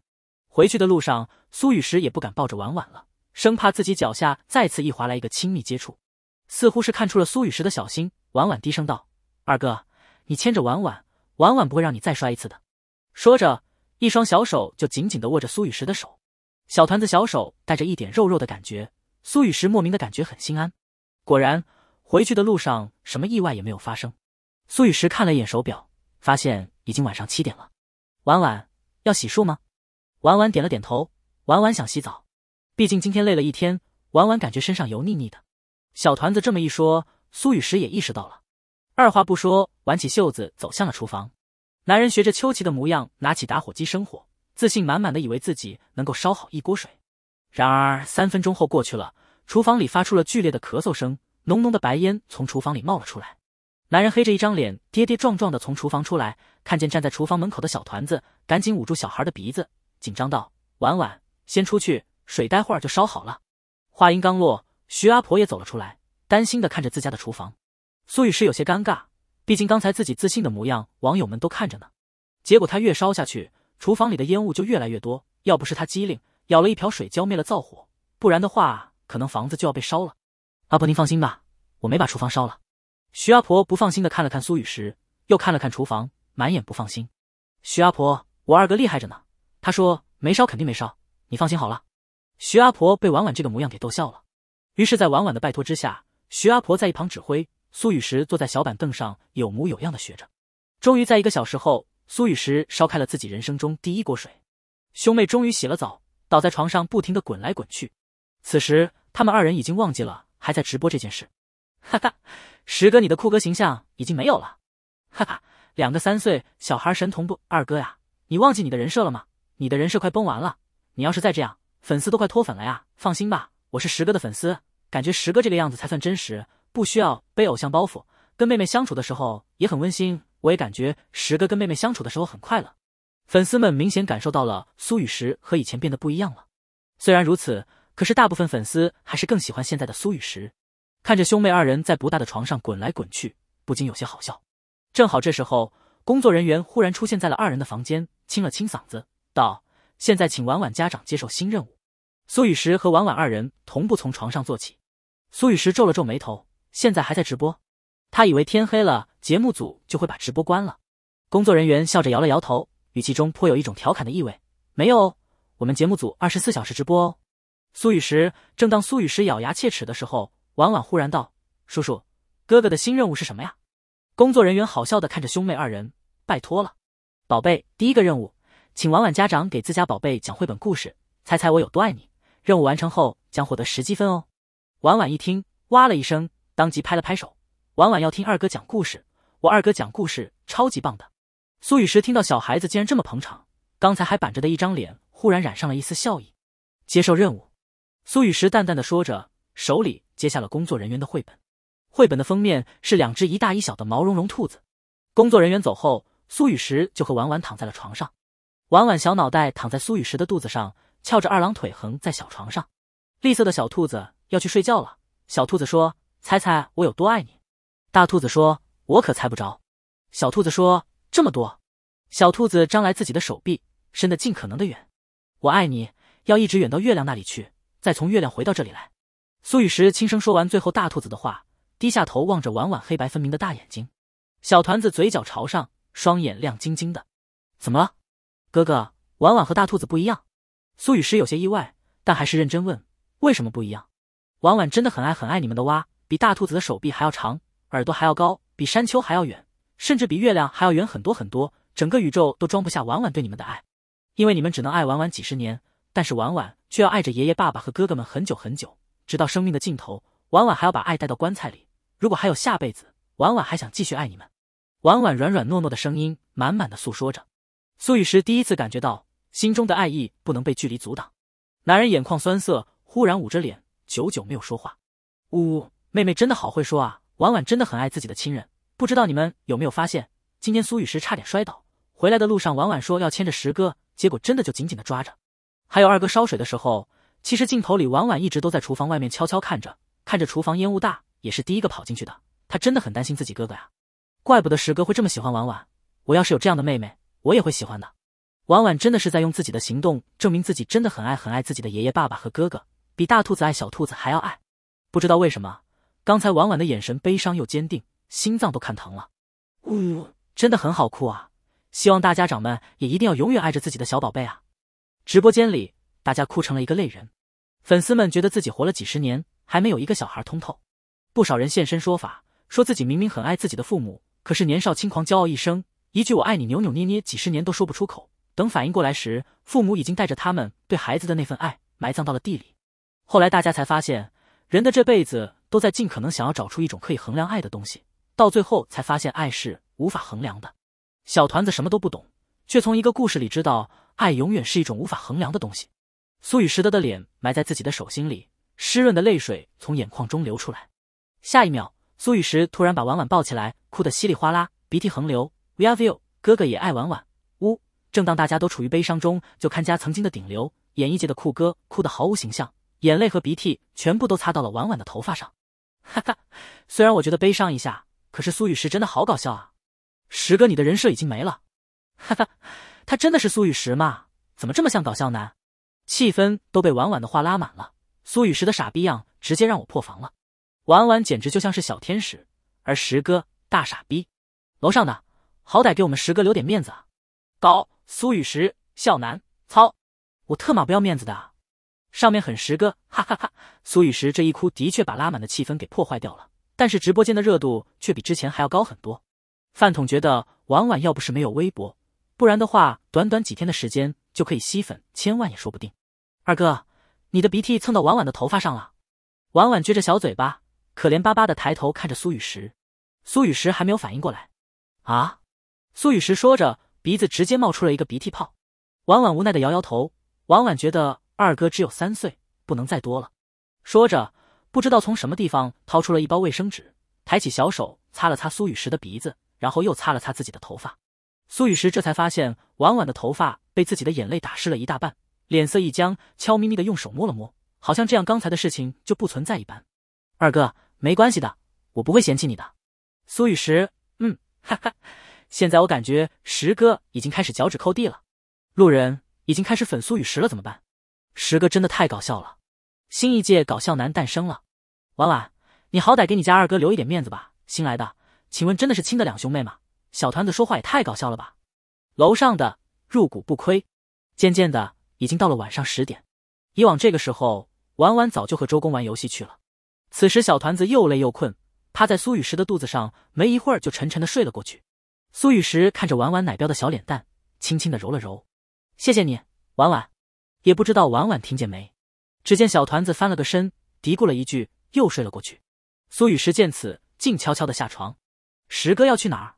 回去的路上，苏雨石也不敢抱着婉婉了，生怕自己脚下再次一滑来一个亲密接触。似乎是看出了苏雨石的小心，婉婉低声道：“二哥，你牵着婉婉，婉婉不会让你再摔一次的。”说着，一双小手就紧紧的握着苏雨石的手。小团子小手带着一点肉肉的感觉，苏雨石莫名的感觉很心安。果然，回去的路上什么意外也没有发生。苏雨石看了一眼手表，发现已经晚上七点了。婉婉要洗漱吗？婉婉点了点头。婉婉想洗澡，毕竟今天累了一天，婉婉感觉身上油腻腻的。小团子这么一说，苏雨石也意识到了，二话不说，挽起袖子走向了厨房。男人学着秋琪的模样，拿起打火机生火，自信满满的以为自己能够烧好一锅水。然而三分钟后过去了，厨房里发出了剧烈的咳嗽声，浓浓的白烟从厨房里冒了出来。男人黑着一张脸，跌跌撞撞的从厨房出来，看见站在厨房门口的小团子，赶紧捂住小孩的鼻子。紧张道：“婉婉，先出去，水待会儿就烧好了。”话音刚落，徐阿婆也走了出来，担心的看着自家的厨房。苏雨石有些尴尬，毕竟刚才自己自信的模样，网友们都看着呢。结果他越烧下去，厨房里的烟雾就越来越多。要不是他机灵，舀了一瓢水浇灭了灶火，不然的话，可能房子就要被烧了。阿婆，您放心吧，我没把厨房烧了。徐阿婆不放心的看了看苏雨石，又看了看厨房，满眼不放心。徐阿婆，我二哥厉害着呢。他说：“没烧肯定没烧，你放心好了。”徐阿婆被婉婉这个模样给逗笑了。于是，在婉婉的拜托之下，徐阿婆在一旁指挥苏雨石坐在小板凳上，有模有样的学着。终于，在一个小时后，苏雨石烧开了自己人生中第一锅水。兄妹终于洗了澡，倒在床上不停的滚来滚去。此时，他们二人已经忘记了还在直播这件事。哈哈，石哥你的酷哥形象已经没有了。哈哈，两个三岁小孩神童不？二哥呀，你忘记你的人设了吗？你的人设快崩完了，你要是再这样，粉丝都快脱粉了呀！放心吧，我是十哥的粉丝，感觉十哥这个样子才算真实，不需要背偶像包袱。跟妹妹相处的时候也很温馨，我也感觉十哥跟妹妹相处的时候很快乐。粉丝们明显感受到了苏雨石和以前变得不一样了。虽然如此，可是大部分粉丝还是更喜欢现在的苏雨石。看着兄妹二人在不大的床上滚来滚去，不禁有些好笑。正好这时候，工作人员忽然出现在了二人的房间，清了清嗓子。到现在，请婉婉家长接受新任务。苏雨石和婉婉二人同步从床上坐起。苏雨石皱了皱眉头，现在还在直播？他以为天黑了，节目组就会把直播关了。工作人员笑着摇了摇头，语气中颇有一种调侃的意味：“没有，我们节目组二十四小时直播哦。”苏雨石正当苏雨石咬牙切齿的时候，婉婉忽然道：“叔叔，哥哥的新任务是什么呀？”工作人员好笑的看着兄妹二人：“拜托了，宝贝，第一个任务。”请婉婉家长给自家宝贝讲绘本故事，猜猜我有多爱你。任务完成后将获得十积分哦。婉婉一听，哇了一声，当即拍了拍手。婉婉要听二哥讲故事，我二哥讲故事超级棒的。苏雨石听到小孩子竟然这么捧场，刚才还板着的一张脸忽然染上了一丝笑意。接受任务，苏雨石淡淡的说着，手里接下了工作人员的绘本。绘本的封面是两只一大一小的毛茸茸兔子。工作人员走后，苏雨石就和婉婉躺在了床上。婉婉小脑袋躺在苏雨石的肚子上，翘着二郎腿横在小床上。栗色的小兔子要去睡觉了。小兔子说：“猜猜我有多爱你？”大兔子说：“我可猜不着。”小兔子说：“这么多。”小兔子张来自己的手臂，伸得尽可能的远。“我爱你，要一直远到月亮那里去，再从月亮回到这里来。”苏雨石轻声说完最后大兔子的话，低下头望着婉婉黑白分明的大眼睛。小团子嘴角朝上，双眼亮晶晶的。怎么了？哥哥，婉婉和大兔子不一样。苏雨诗有些意外，但还是认真问：“为什么不一样？”婉婉真的很爱很爱你们的蛙，比大兔子的手臂还要长，耳朵还要高，比山丘还要远，甚至比月亮还要远很多很多，整个宇宙都装不下婉婉对你们的爱。因为你们只能爱婉婉几十年，但是婉婉却要爱着爷爷、爸爸和哥哥们很久很久，直到生命的尽头。婉婉还要把爱带到棺材里。如果还有下辈子，婉婉还想继续爱你们。婉婉软软糯糯的声音，满满的诉说着。苏雨石第一次感觉到心中的爱意不能被距离阻挡，男人眼眶酸涩，忽然捂着脸，久久没有说话。呜呜，妹妹真的好会说啊！婉婉真的很爱自己的亲人，不知道你们有没有发现，今天苏雨石差点摔倒，回来的路上婉婉说要牵着石哥，结果真的就紧紧的抓着。还有二哥烧水的时候，其实镜头里婉婉一直都在厨房外面悄悄看着，看着厨房烟雾大，也是第一个跑进去的。他真的很担心自己哥哥啊，怪不得石哥会这么喜欢婉婉。我要是有这样的妹妹。我也会喜欢的，婉婉真的是在用自己的行动证明自己真的很爱很爱自己的爷爷、爸爸和哥哥，比大兔子爱小兔子还要爱。不知道为什么，刚才婉婉的眼神悲伤又坚定，心脏都看疼了。呜，真的很好哭啊！希望大家长们也一定要永远爱着自己的小宝贝啊！直播间里，大家哭成了一个泪人。粉丝们觉得自己活了几十年，还没有一个小孩通透。不少人现身说法，说自己明明很爱自己的父母，可是年少轻狂、骄傲一生。一句“我爱你”，扭扭捏捏几十年都说不出口。等反应过来时，父母已经带着他们对孩子的那份爱埋葬到了地里。后来大家才发现，人的这辈子都在尽可能想要找出一种可以衡量爱的东西，到最后才发现爱是无法衡量的。小团子什么都不懂，却从一个故事里知道，爱永远是一种无法衡量的东西。苏雨石德的脸埋在自己的手心里，湿润的泪水从眼眶中流出来。下一秒，苏雨石突然把婉婉抱起来，哭得稀里哗啦，鼻涕横流。Viaviu 哥哥也爱婉婉，呜，正当大家都处于悲伤中，就看家曾经的顶流演艺界的酷哥哭得毫无形象，眼泪和鼻涕全部都擦到了婉婉的头发上。哈哈，虽然我觉得悲伤一下，可是苏雨石真的好搞笑啊！石哥你的人设已经没了。哈哈，他真的是苏雨石吗？怎么这么像搞笑男？气氛都被婉婉的话拉满了，苏雨石的傻逼样直接让我破防了。婉婉简直就像是小天使，而石哥大傻逼。楼上的。好歹给我们十哥留点面子啊！搞苏雨石笑男操，我特码不要面子的！上面很十哥，哈哈哈！苏雨石这一哭，的确把拉满的气氛给破坏掉了，但是直播间的热度却比之前还要高很多。饭桶觉得婉婉要不是没有微博，不然的话，短短几天的时间就可以吸粉千万也说不定。二哥，你的鼻涕蹭到婉婉的头发上了。婉婉撅着小嘴巴，可怜巴巴的抬头看着苏雨石。苏雨石还没有反应过来，啊！苏雨石说着，鼻子直接冒出了一个鼻涕泡。婉婉无奈的摇摇头，婉婉觉得二哥只有三岁，不能再多了。说着，不知道从什么地方掏出了一包卫生纸，抬起小手擦了擦苏雨石的鼻子，然后又擦了擦自己的头发。苏雨石这才发现婉婉的头发被自己的眼泪打湿了一大半，脸色一僵，悄咪咪的用手摸了摸，好像这样刚才的事情就不存在一般。二哥，没关系的，我不会嫌弃你的。苏雨石，嗯，哈哈。现在我感觉石哥已经开始脚趾抠地了，路人已经开始粉苏雨石了，怎么办？石哥真的太搞笑了，新一届搞笑男诞生了。婉婉，你好歹给你家二哥留一点面子吧。新来的，请问真的是亲的两兄妹吗？小团子说话也太搞笑了吧。楼上的入股不亏。渐渐的，已经到了晚上十点，以往这个时候婉婉早就和周公玩游戏去了。此时小团子又累又困，趴在苏雨石的肚子上，没一会儿就沉沉的睡了过去。苏雨石看着婉婉奶膘的小脸蛋，轻轻的揉了揉，谢谢你，婉婉。也不知道婉婉听见没。只见小团子翻了个身，嘀咕了一句，又睡了过去。苏雨石见此，静悄悄的下床。石哥要去哪儿？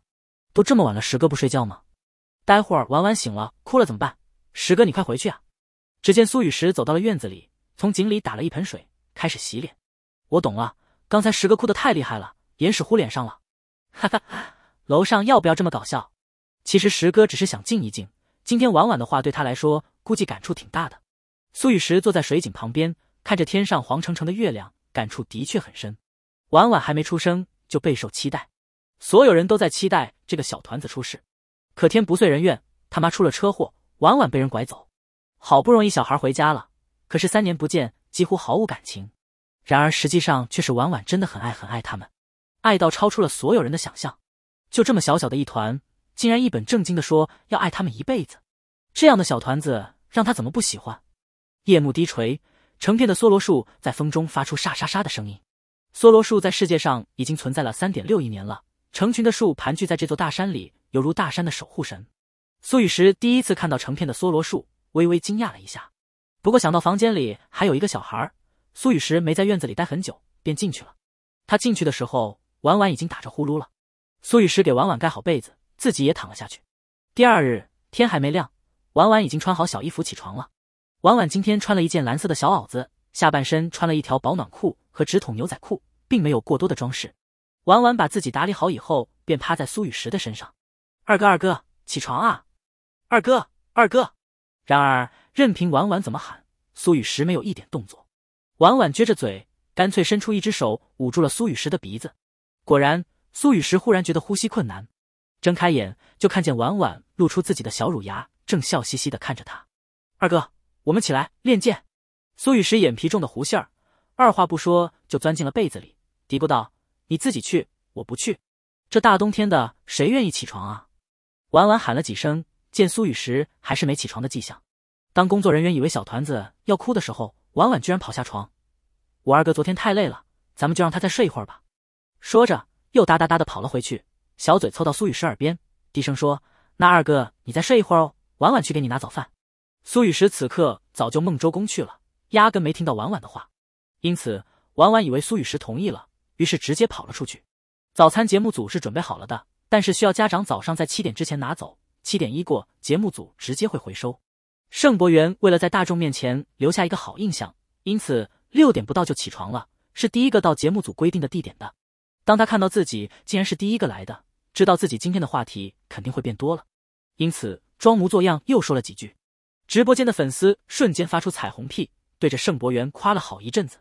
都这么晚了，石哥不睡觉吗？待会儿婉婉醒了哭了怎么办？石哥你快回去啊！只见苏雨石走到了院子里，从井里打了一盆水，开始洗脸。我懂了，刚才石哥哭得太厉害了，眼屎糊脸上了。哈哈哈。楼上要不要这么搞笑？其实石哥只是想静一静。今天婉婉的话对他来说，估计感触挺大的。苏雨石坐在水井旁边，看着天上黄澄澄的月亮，感触的确很深。婉婉还没出生就备受期待，所有人都在期待这个小团子出世。可天不遂人愿，他妈出了车祸，婉婉被人拐走。好不容易小孩回家了，可是三年不见，几乎毫无感情。然而实际上却是婉婉真的很爱很爱他们，爱到超出了所有人的想象。就这么小小的一团，竟然一本正经的说要爱他们一辈子，这样的小团子让他怎么不喜欢？夜幕低垂，成片的梭罗树在风中发出沙沙沙的声音。梭罗树在世界上已经存在了三点六亿年了，成群的树盘踞在这座大山里，犹如大山的守护神。苏雨石第一次看到成片的梭罗树，微微惊讶了一下。不过想到房间里还有一个小孩，苏雨石没在院子里待很久，便进去了。他进去的时候，婉婉已经打着呼噜了。苏雨石给婉婉盖好被子，自己也躺了下去。第二日天还没亮，婉婉已经穿好小衣服起床了。婉婉今天穿了一件蓝色的小袄子，下半身穿了一条保暖裤和直筒牛仔裤，并没有过多的装饰。婉婉把自己打理好以后，便趴在苏雨石的身上：“二哥，二哥，起床啊！二哥，二哥！”然而，任凭婉婉怎么喊，苏雨石没有一点动作。婉婉撅着嘴，干脆伸出一只手捂住了苏雨石的鼻子。果然。苏雨石忽然觉得呼吸困难，睁开眼就看见婉婉露出自己的小乳牙，正笑嘻嘻的看着他。二哥，我们起来练剑。苏雨石眼皮重的狐线二话不说就钻进了被子里，嘀咕道：“你自己去，我不去。这大冬天的，谁愿意起床啊？”婉婉喊了几声，见苏雨石还是没起床的迹象，当工作人员以为小团子要哭的时候，婉婉居然跑下床：“我二哥昨天太累了，咱们就让他再睡一会儿吧。”说着。又哒哒哒的跑了回去，小嘴凑到苏雨石耳边，低声说：“那二哥，你再睡一会儿哦，晚晚去给你拿早饭。”苏雨石此刻早就梦周公去了，压根没听到晚晚的话，因此晚晚以为苏雨石同意了，于是直接跑了出去。早餐节目组是准备好了的，但是需要家长早上在七点之前拿走，七点一过，节目组直接会回收。盛博源为了在大众面前留下一个好印象，因此六点不到就起床了，是第一个到节目组规定的地点的。当他看到自己竟然是第一个来的，知道自己今天的话题肯定会变多了，因此装模作样又说了几句。直播间的粉丝瞬间发出彩虹屁，对着盛博元夸了好一阵子。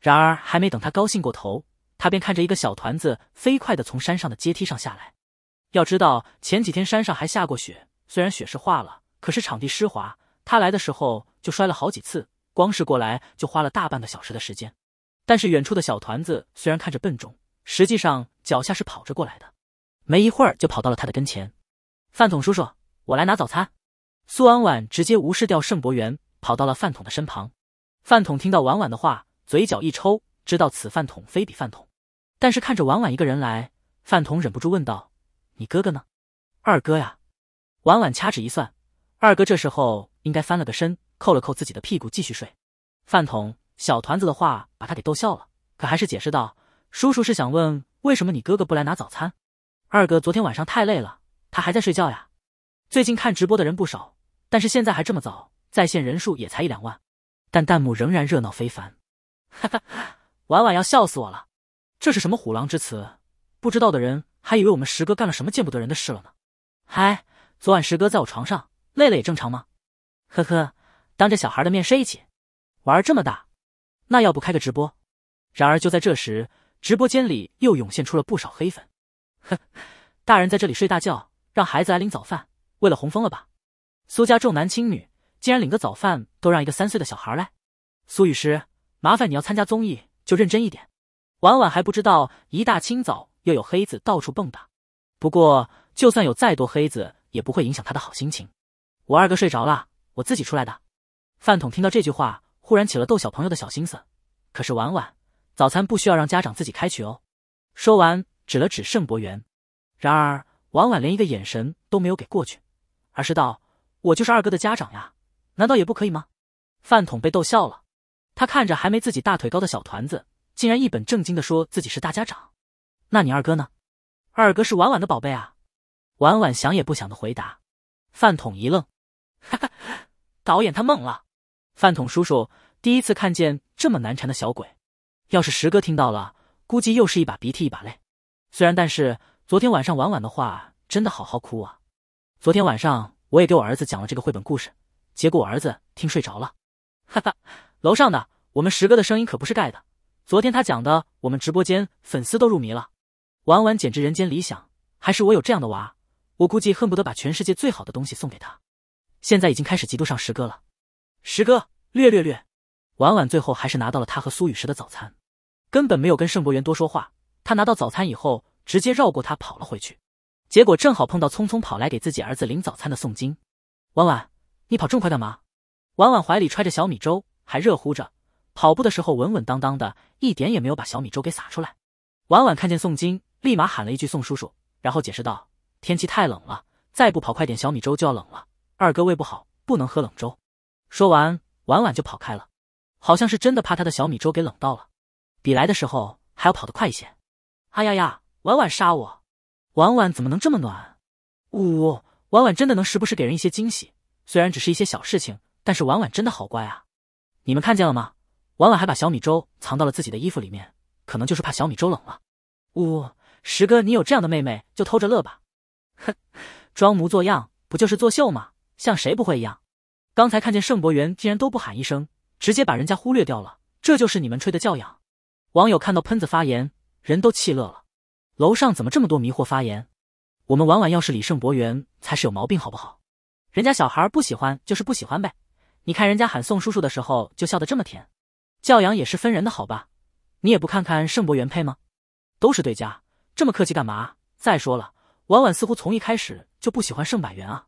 然而还没等他高兴过头，他便看着一个小团子飞快地从山上的阶梯上下来。要知道前几天山上还下过雪，虽然雪是化了，可是场地湿滑，他来的时候就摔了好几次，光是过来就花了大半个小时的时间。但是远处的小团子虽然看着笨重，实际上，脚下是跑着过来的，没一会儿就跑到了他的跟前。饭桶叔叔，我来拿早餐。苏婉婉直接无视掉盛博元，跑到了饭桶的身旁。饭桶听到婉婉的话，嘴角一抽，知道此饭桶非彼饭桶。但是看着婉婉一个人来，饭桶忍不住问道：“你哥哥呢？二哥呀？”婉婉掐指一算，二哥这时候应该翻了个身，扣了扣自己的屁股，继续睡。饭桶小团子的话把他给逗笑了，可还是解释道。叔叔是想问，为什么你哥哥不来拿早餐？二哥昨天晚上太累了，他还在睡觉呀。最近看直播的人不少，但是现在还这么早，在线人数也才一两万，但弹幕仍然热闹非凡。哈哈，婉婉要笑死我了，这是什么虎狼之词？不知道的人还以为我们十哥干了什么见不得人的事了呢。嗨，昨晚十哥在我床上，累了也正常吗？呵呵，当着小孩的面睡一起，玩这么大，那要不开个直播？然而就在这时。直播间里又涌现出了不少黑粉，哼，大人在这里睡大觉，让孩子来领早饭，为了红峰了吧？苏家重男轻女，竟然领个早饭都让一个三岁的小孩来。苏雨诗，麻烦你要参加综艺就认真一点。晚晚还不知道，一大清早又有黑子到处蹦跶。不过就算有再多黑子，也不会影响他的好心情。我二哥睡着了，我自己出来的。饭桶听到这句话，忽然起了逗小朋友的小心思，可是晚晚。早餐不需要让家长自己开取哦。说完，指了指盛博源。然而，婉婉连一个眼神都没有给过去，而是道：“我就是二哥的家长呀，难道也不可以吗？”饭桶被逗笑了。他看着还没自己大腿高的小团子，竟然一本正经的说自己是大家长。那你二哥呢？二哥是婉婉的宝贝啊。婉婉想也不想的回答。饭桶一愣，哈哈，导演他懵了。饭桶叔叔第一次看见这么难缠的小鬼。要是十哥听到了，估计又是一把鼻涕一把泪。虽然，但是昨天晚上婉婉的话真的好好哭啊。昨天晚上我也给我儿子讲了这个绘本故事，结果我儿子听睡着了。哈哈，楼上的，我们十哥的声音可不是盖的。昨天他讲的，我们直播间粉丝都入迷了。婉婉简直人间理想，还是我有这样的娃，我估计恨不得把全世界最好的东西送给他。现在已经开始嫉妒上十哥了。十哥，略略略。婉婉最后还是拿到了他和苏雨石的早餐，根本没有跟盛博元多说话。他拿到早餐以后，直接绕过他跑了回去，结果正好碰到匆匆跑来给自己儿子领早餐的宋金。婉婉，你跑这么快干嘛？婉婉怀里揣着小米粥，还热乎着，跑步的时候稳稳当当的，一点也没有把小米粥给洒出来。婉婉看见宋金，立马喊了一句宋叔叔，然后解释道：“天气太冷了，再不跑快点，小米粥就要冷了。二哥胃不好，不能喝冷粥。”说完，婉婉就跑开了。好像是真的怕他的小米粥给冷到了，比来的时候还要跑得快一些。哎呀呀，婉婉杀我！婉婉怎么能这么暖？呜呜，婉婉真的能时不时给人一些惊喜，虽然只是一些小事情，但是婉婉真的好乖啊！你们看见了吗？婉婉还把小米粥藏到了自己的衣服里面，可能就是怕小米粥冷了。呜，石哥，你有这样的妹妹就偷着乐吧。哼，装模作样不就是作秀吗？像谁不会一样？刚才看见盛博元竟然都不喊一声。直接把人家忽略掉了，这就是你们吹的教养？网友看到喷子发言，人都气乐了。楼上怎么这么多迷惑发言？我们婉婉要是李胜博源才是有毛病好不好？人家小孩不喜欢就是不喜欢呗。你看人家喊宋叔叔的时候就笑得这么甜，教养也是分人的好吧？你也不看看圣博原配吗？都是对家，这么客气干嘛？再说了，婉婉似乎从一开始就不喜欢盛百元啊，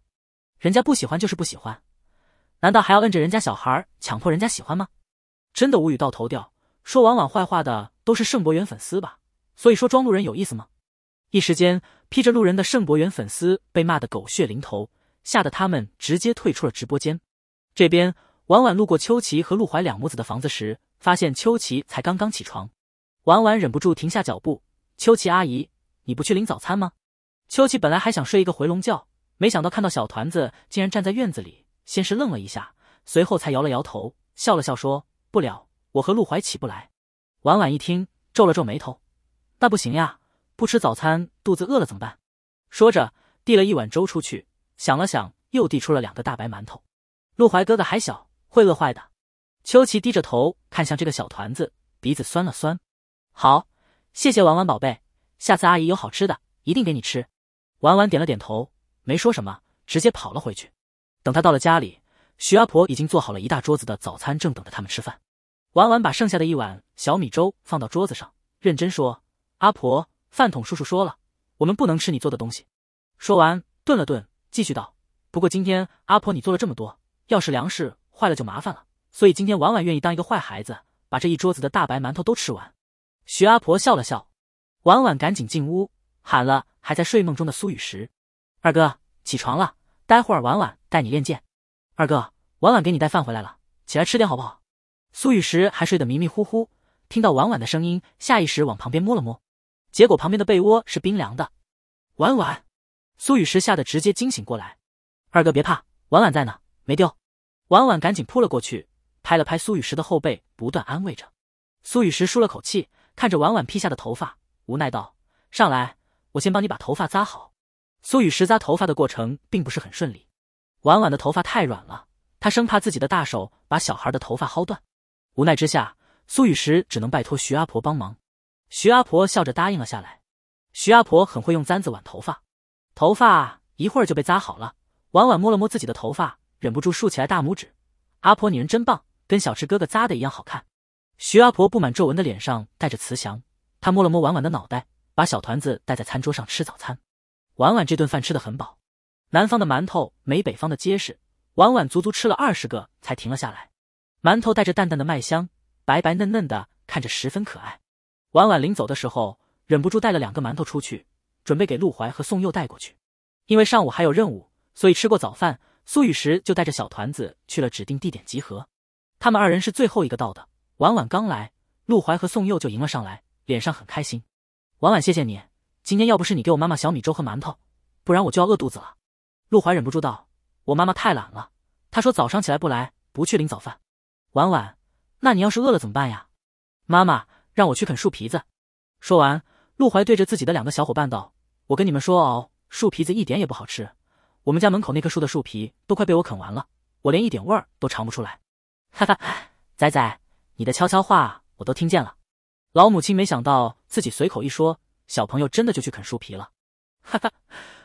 人家不喜欢就是不喜欢。难道还要摁着人家小孩，强迫人家喜欢吗？真的无语到头掉。说婉婉坏话的都是盛博元粉丝吧？所以说装路人有意思吗？一时间，披着路人的盛博元粉丝被骂得狗血淋头，吓得他们直接退出了直播间。这边，婉婉路过秋琪和陆怀两母子的房子时，发现秋琪才刚刚起床，婉婉忍不住停下脚步。秋琪阿姨，你不去领早餐吗？秋琪本来还想睡一个回笼觉，没想到看到小团子竟然站在院子里。先是愣了一下，随后才摇了摇头，笑了笑说：“不了，我和陆怀起不来。”婉婉一听，皱了皱眉头：“那不行呀，不吃早餐，肚子饿了怎么办？”说着，递了一碗粥出去，想了想，又递出了两个大白馒头。“陆怀哥哥还小，会饿坏的。”秋琪低着头看向这个小团子，鼻子酸了酸。“好，谢谢婉婉宝贝，下次阿姨有好吃的，一定给你吃。”婉婉点了点头，没说什么，直接跑了回去。等他到了家里，徐阿婆已经做好了一大桌子的早餐，正等着他们吃饭。婉婉把剩下的一碗小米粥放到桌子上，认真说：“阿婆，饭桶叔叔说了，我们不能吃你做的东西。”说完，顿了顿，继续道：“不过今天阿婆你做了这么多，要是粮食坏了就麻烦了，所以今天婉婉愿意当一个坏孩子，把这一桌子的大白馒头都吃完。”徐阿婆笑了笑，婉婉赶紧进屋，喊了还在睡梦中的苏雨石：“二哥，起床了。”待会儿晚晚带你练剑，二哥，晚晚给你带饭回来了，起来吃点好不好？苏雨石还睡得迷迷糊糊，听到婉婉的声音，下意识往旁边摸了摸，结果旁边的被窝是冰凉的。婉婉，苏雨石吓得直接惊醒过来。二哥别怕，婉婉在呢，没丢。婉婉赶紧扑了过去，拍了拍苏雨石的后背，不断安慰着。苏雨石舒了口气，看着婉婉披下的头发，无奈道：“上来，我先帮你把头发扎好。”苏雨石扎头发的过程并不是很顺利，婉婉的头发太软了，他生怕自己的大手把小孩的头发薅断。无奈之下，苏雨石只能拜托徐阿婆帮忙。徐阿婆笑着答应了下来。徐阿婆很会用簪子挽头发，头发一会儿就被扎好了。婉婉摸了摸自己的头发，忍不住竖起来大拇指：“阿婆，你人真棒，跟小池哥哥扎的一样好看。”徐阿婆布满皱纹的脸上带着慈祥，她摸了摸婉婉的脑袋，把小团子带在餐桌上吃早餐。婉婉这顿饭吃得很饱，南方的馒头没北方的结实，婉婉足足吃了二十个才停了下来。馒头带着淡淡的麦香，白白嫩嫩的，看着十分可爱。婉婉临走的时候，忍不住带了两个馒头出去，准备给陆怀和宋佑带过去。因为上午还有任务，所以吃过早饭，苏雨石就带着小团子去了指定地点集合。他们二人是最后一个到的，婉婉刚来，陆怀和宋佑就迎了上来，脸上很开心。婉婉，谢谢你。今天要不是你给我妈妈小米粥和馒头，不然我就要饿肚子了。”陆怀忍不住道，“我妈妈太懒了，她说早上起来不来，不去领早饭。”婉婉，那你要是饿了怎么办呀？妈妈让我去啃树皮子。”说完，陆怀对着自己的两个小伙伴道：“我跟你们说哦，树皮子一点也不好吃。我们家门口那棵树的树皮都快被我啃完了，我连一点味儿都尝不出来。”哈哈，仔仔，你的悄悄话我都听见了。老母亲没想到自己随口一说。小朋友真的就去啃树皮了，哈哈，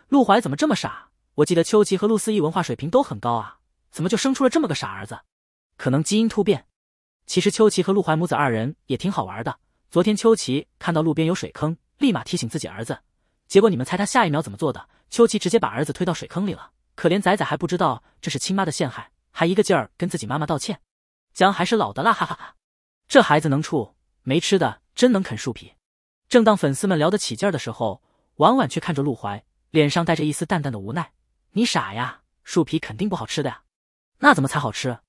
陆怀怎么这么傻？我记得秋琪和陆思义文化水平都很高啊，怎么就生出了这么个傻儿子？可能基因突变。其实秋琪和陆怀母子二人也挺好玩的。昨天秋琪看到路边有水坑，立马提醒自己儿子，结果你们猜他下一秒怎么做的？秋琪直接把儿子推到水坑里了。可怜仔仔还不知道这是亲妈的陷害，还一个劲儿跟自己妈妈道歉。姜还是老的辣，哈哈哈。这孩子能处，没吃的真能啃树皮。正当粉丝们聊得起劲的时候，婉婉却看着陆怀，脸上带着一丝淡淡的无奈：“你傻呀，树皮肯定不好吃的呀，那怎么才好吃？”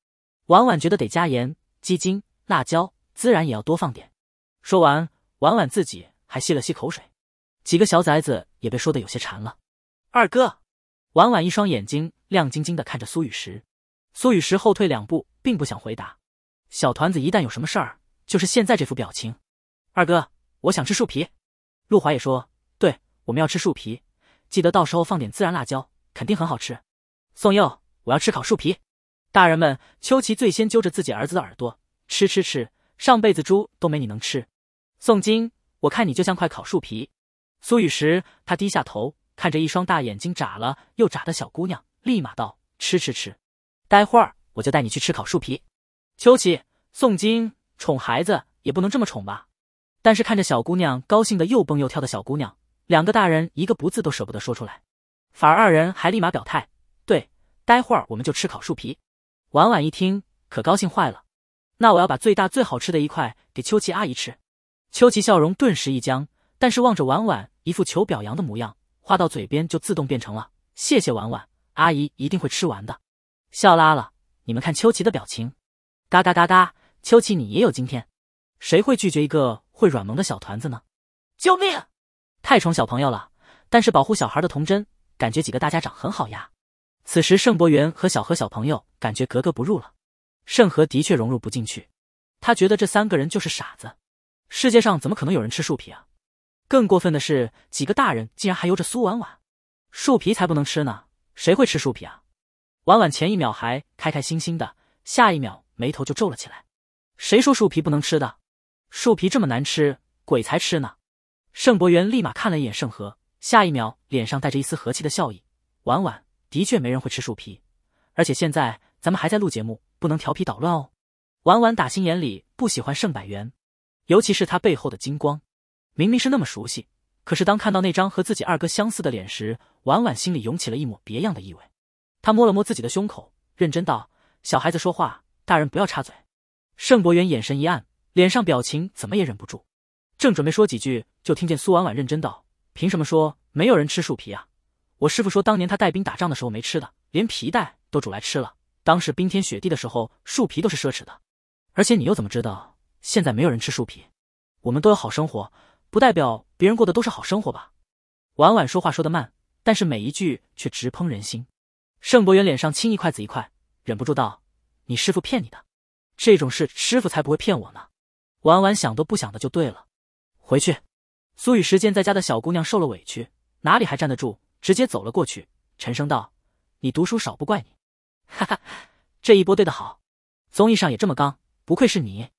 婉婉觉得得加盐、鸡精、辣椒，孜然也要多放点。说完，婉婉自己还吸了吸口水。几个小崽子也被说的有些馋了。二哥，婉婉一双眼睛亮晶晶的看着苏雨石。苏雨石后退两步，并不想回答。小团子一旦有什么事儿，就是现在这副表情。二哥。我想吃树皮，陆华也说，对，我们要吃树皮，记得到时候放点孜然辣椒，肯定很好吃。宋佑，我要吃烤树皮。大人们，秋琪最先揪着自己儿子的耳朵，吃吃吃，上辈子猪都没你能吃。宋金，我看你就像块烤树皮。苏雨石，他低下头，看着一双大眼睛眨了又眨的小姑娘，立马道，吃吃吃，待会儿我就带你去吃烤树皮。秋琪，宋金，宠孩子也不能这么宠吧。但是看着小姑娘高兴的又蹦又跳的小姑娘，两个大人一个不字都舍不得说出来，反而二人还立马表态，对，待会儿我们就吃烤树皮。婉婉一听可高兴坏了，那我要把最大最好吃的一块给秋琪阿姨吃。秋琪笑容顿时一僵，但是望着婉婉一副求表扬的模样，话到嘴边就自动变成了谢谢婉婉，阿姨一定会吃完的。笑拉了，你们看秋琪的表情，嘎嘎嘎嘎，秋琪你也有今天，谁会拒绝一个？会软萌的小团子呢，救命！太宠小朋友了，但是保护小孩的童真，感觉几个大家长很好呀。此时，盛博元和小何小朋友感觉格格不入了。盛和的确融入不进去，他觉得这三个人就是傻子。世界上怎么可能有人吃树皮啊？更过分的是，几个大人竟然还由着苏婉婉。树皮才不能吃呢，谁会吃树皮啊？婉婉前一秒还开开心心的，下一秒眉头就皱了起来。谁说树皮不能吃的？树皮这么难吃，鬼才吃呢！盛博元立马看了一眼盛和，下一秒脸上带着一丝和气的笑意。婉婉的确没人会吃树皮，而且现在咱们还在录节目，不能调皮捣乱哦。婉婉打心眼里不喜欢盛百元，尤其是他背后的金光，明明是那么熟悉，可是当看到那张和自己二哥相似的脸时，婉婉心里涌起了一抹别样的意味。他摸了摸自己的胸口，认真道：“小孩子说话，大人不要插嘴。”盛博元眼神一暗。脸上表情怎么也忍不住，正准备说几句，就听见苏婉婉认真道：“凭什么说没有人吃树皮啊？我师傅说，当年他带兵打仗的时候没吃的，连皮带都煮来吃了。当时冰天雪地的时候，树皮都是奢侈的。而且你又怎么知道现在没有人吃树皮？我们都有好生活，不代表别人过的都是好生活吧？”婉婉说话说的慢，但是每一句却直抨人心。盛博远脸上青一块紫一块，忍不住道：“你师傅骗你的，这种事师傅才不会骗我呢。”婉婉想都不想的就对了，回去。苏雨石见在家的小姑娘受了委屈，哪里还站得住，直接走了过去，沉声道：“你读书少，不怪你。”哈哈，这一波对的好，综艺上也这么刚，不愧是你。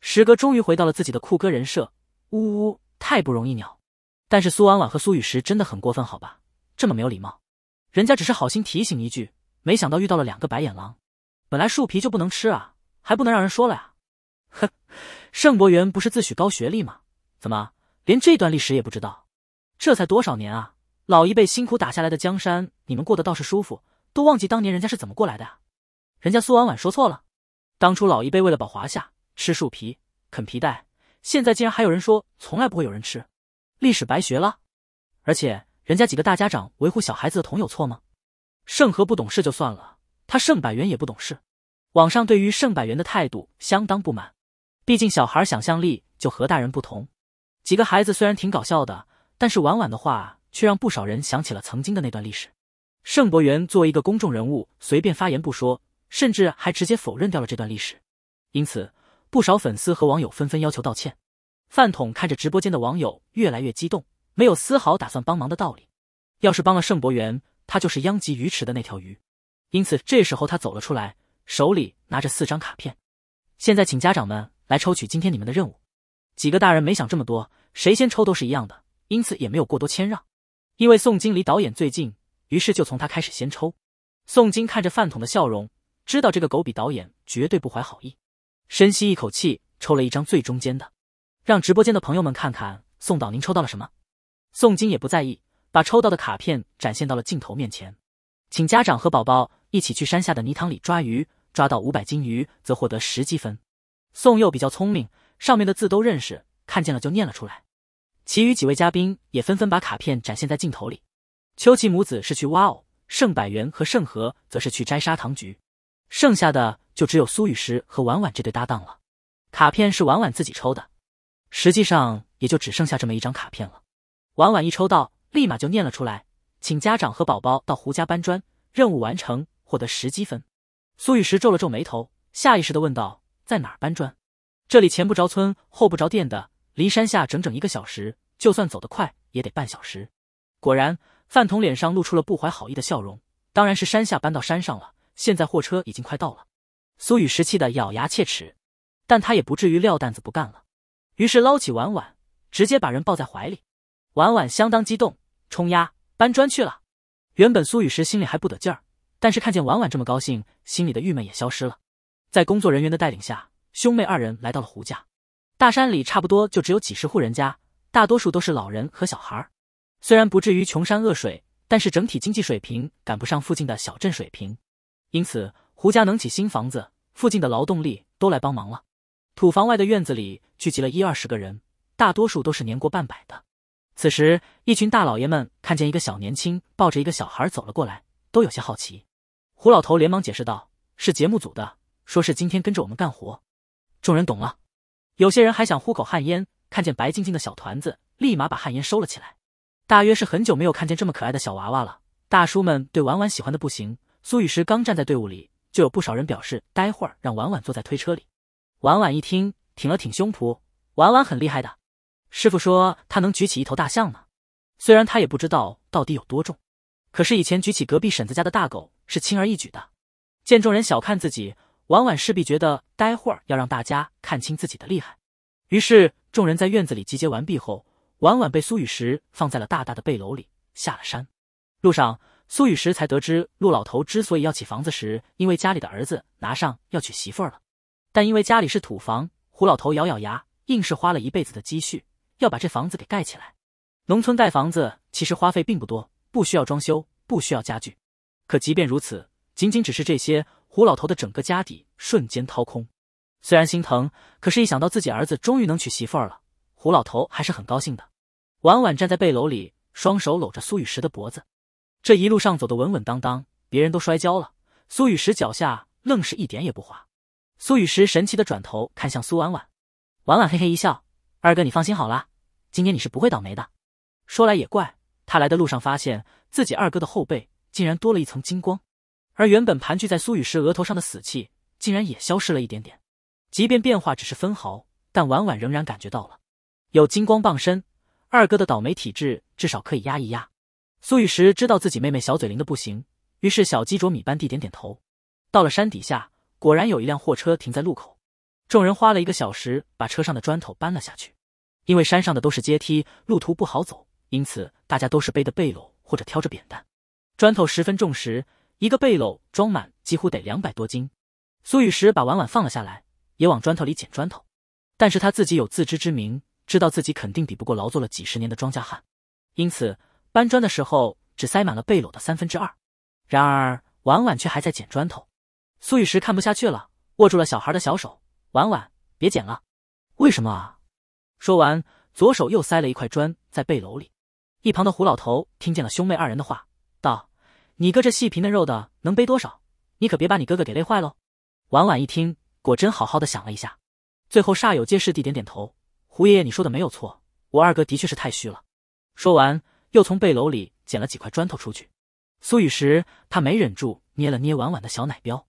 石哥终于回到了自己的酷哥人设，呜呜，太不容易鸟。但是苏婉婉和苏雨石真的很过分，好吧，这么没有礼貌。人家只是好心提醒一句，没想到遇到了两个白眼狼。本来树皮就不能吃啊，还不能让人说了呀？呵。盛博源不是自诩高学历吗？怎么连这段历史也不知道？这才多少年啊！老一辈辛苦打下来的江山，你们过得倒是舒服，都忘记当年人家是怎么过来的啊？人家苏婉婉说错了，当初老一辈为了保华夏，吃树皮啃皮带，现在竟然还有人说从来不会有人吃，历史白学了。而且人家几个大家长维护小孩子的同有错吗？盛和不懂事就算了，他盛柏源也不懂事。网上对于盛柏源的态度相当不满。毕竟小孩想象力就和大人不同，几个孩子虽然挺搞笑的，但是婉婉的话却让不少人想起了曾经的那段历史。盛博元作为一个公众人物，随便发言不说，甚至还直接否认掉了这段历史，因此不少粉丝和网友纷纷要求道歉。饭桶看着直播间的网友越来越激动，没有丝毫打算帮忙的道理。要是帮了盛博元，他就是殃及鱼池的那条鱼。因此这时候他走了出来，手里拿着四张卡片，现在请家长们。来抽取今天你们的任务，几个大人没想这么多，谁先抽都是一样的，因此也没有过多谦让。因为宋金离导演最近，于是就从他开始先抽。宋金看着饭桶的笑容，知道这个狗比导演绝对不怀好意，深吸一口气，抽了一张最中间的，让直播间的朋友们看看宋导您抽到了什么。宋金也不在意，把抽到的卡片展现到了镜头面前，请家长和宝宝一起去山下的泥塘里抓鱼，抓到五百斤鱼则获得十积分。宋佑比较聪明，上面的字都认识，看见了就念了出来。其余几位嘉宾也纷纷把卡片展现在镜头里。秋琪母子是去挖藕，盛百元和盛和则是去摘砂糖橘，剩下的就只有苏雨石和婉婉这对搭档了。卡片是婉婉自己抽的，实际上也就只剩下这么一张卡片了。婉婉一抽到，立马就念了出来：“请家长和宝宝到胡家搬砖，任务完成，获得十积分。”苏雨石皱了皱眉头，下意识的问道。在哪儿搬砖？这里前不着村后不着店的，离山下整整一个小时，就算走得快也得半小时。果然，饭桶脸上露出了不怀好意的笑容。当然是山下搬到山上了。现在货车已经快到了。苏雨石气得咬牙切齿，但他也不至于撂担子不干了。于是捞起婉婉，直接把人抱在怀里。婉婉相当激动，冲呀，搬砖去了。原本苏雨石心里还不得劲儿，但是看见婉婉这么高兴，心里的郁闷也消失了。在工作人员的带领下，兄妹二人来到了胡家。大山里差不多就只有几十户人家，大多数都是老人和小孩儿。虽然不至于穷山恶水，但是整体经济水平赶不上附近的小镇水平。因此，胡家能起新房子，附近的劳动力都来帮忙了。土房外的院子里聚集了一二十个人，大多数都是年过半百的。此时，一群大老爷们看见一个小年轻抱着一个小孩走了过来，都有些好奇。胡老头连忙解释道：“是节目组的。”说是今天跟着我们干活，众人懂了。有些人还想呼口旱烟，看见白净净的小团子，立马把旱烟收了起来。大约是很久没有看见这么可爱的小娃娃了。大叔们对婉婉喜欢的不行。苏雨石刚站在队伍里，就有不少人表示，待会让婉婉坐在推车里。婉婉一听，挺了挺胸脯，婉婉很厉害的。师傅说他能举起一头大象呢，虽然他也不知道到底有多重，可是以前举起隔壁婶子家的大狗是轻而易举的。见众人小看自己。婉婉势必觉得待会儿要让大家看清自己的厉害，于是众人在院子里集结完毕后，婉婉被苏雨石放在了大大的背篓里，下了山。路上，苏雨石才得知陆老头之所以要起房子时，因为家里的儿子拿上要娶媳妇了，但因为家里是土房，胡老头咬咬牙，硬是花了一辈子的积蓄要把这房子给盖起来。农村盖房子其实花费并不多，不需要装修，不需要家具，可即便如此，仅仅只是这些。胡老头的整个家底瞬间掏空，虽然心疼，可是，一想到自己儿子终于能娶媳妇儿了，胡老头还是很高兴的。婉婉站在背篓里，双手搂着苏雨石的脖子，这一路上走得稳稳当当，别人都摔跤了，苏雨石脚下愣是一点也不滑。苏雨石神奇的转头看向苏婉婉，婉婉嘿嘿一笑：“二哥，你放心好了，今天你是不会倒霉的。”说来也怪，他来的路上发现自己二哥的后背竟然多了一层金光。而原本盘踞在苏雨石额头上的死气，竟然也消失了一点点。即便变化只是分毫，但婉婉仍然感觉到了。有金光傍身，二哥的倒霉体质至少可以压一压。苏雨石知道自己妹妹小嘴灵的不行，于是小鸡啄米般地点点头。到了山底下，果然有一辆货车停在路口。众人花了一个小时把车上的砖头搬了下去。因为山上的都是阶梯，路途不好走，因此大家都是背的背篓或者挑着扁担。砖头十分重时。一个背篓装满，几乎得两百多斤。苏雨石把碗碗放了下来，也往砖头里捡砖头。但是他自己有自知之明，知道自己肯定比不过劳作了几十年的庄稼汉，因此搬砖的时候只塞满了背篓的三分之二。然而婉婉却还在捡砖头。苏雨石看不下去了，握住了小孩的小手：“婉婉，别捡了，为什么啊？”说完，左手又塞了一块砖在背篓里。一旁的胡老头听见了兄妹二人的话，道。你哥这细皮嫩肉的能背多少？你可别把你哥哥给累坏喽。婉婉一听，果真好好的想了一下，最后煞有介事地点点头。胡爷爷，你说的没有错，我二哥的确是太虚了。说完，又从背篓里捡了几块砖头出去。苏雨石，他没忍住捏了捏婉婉的小奶膘，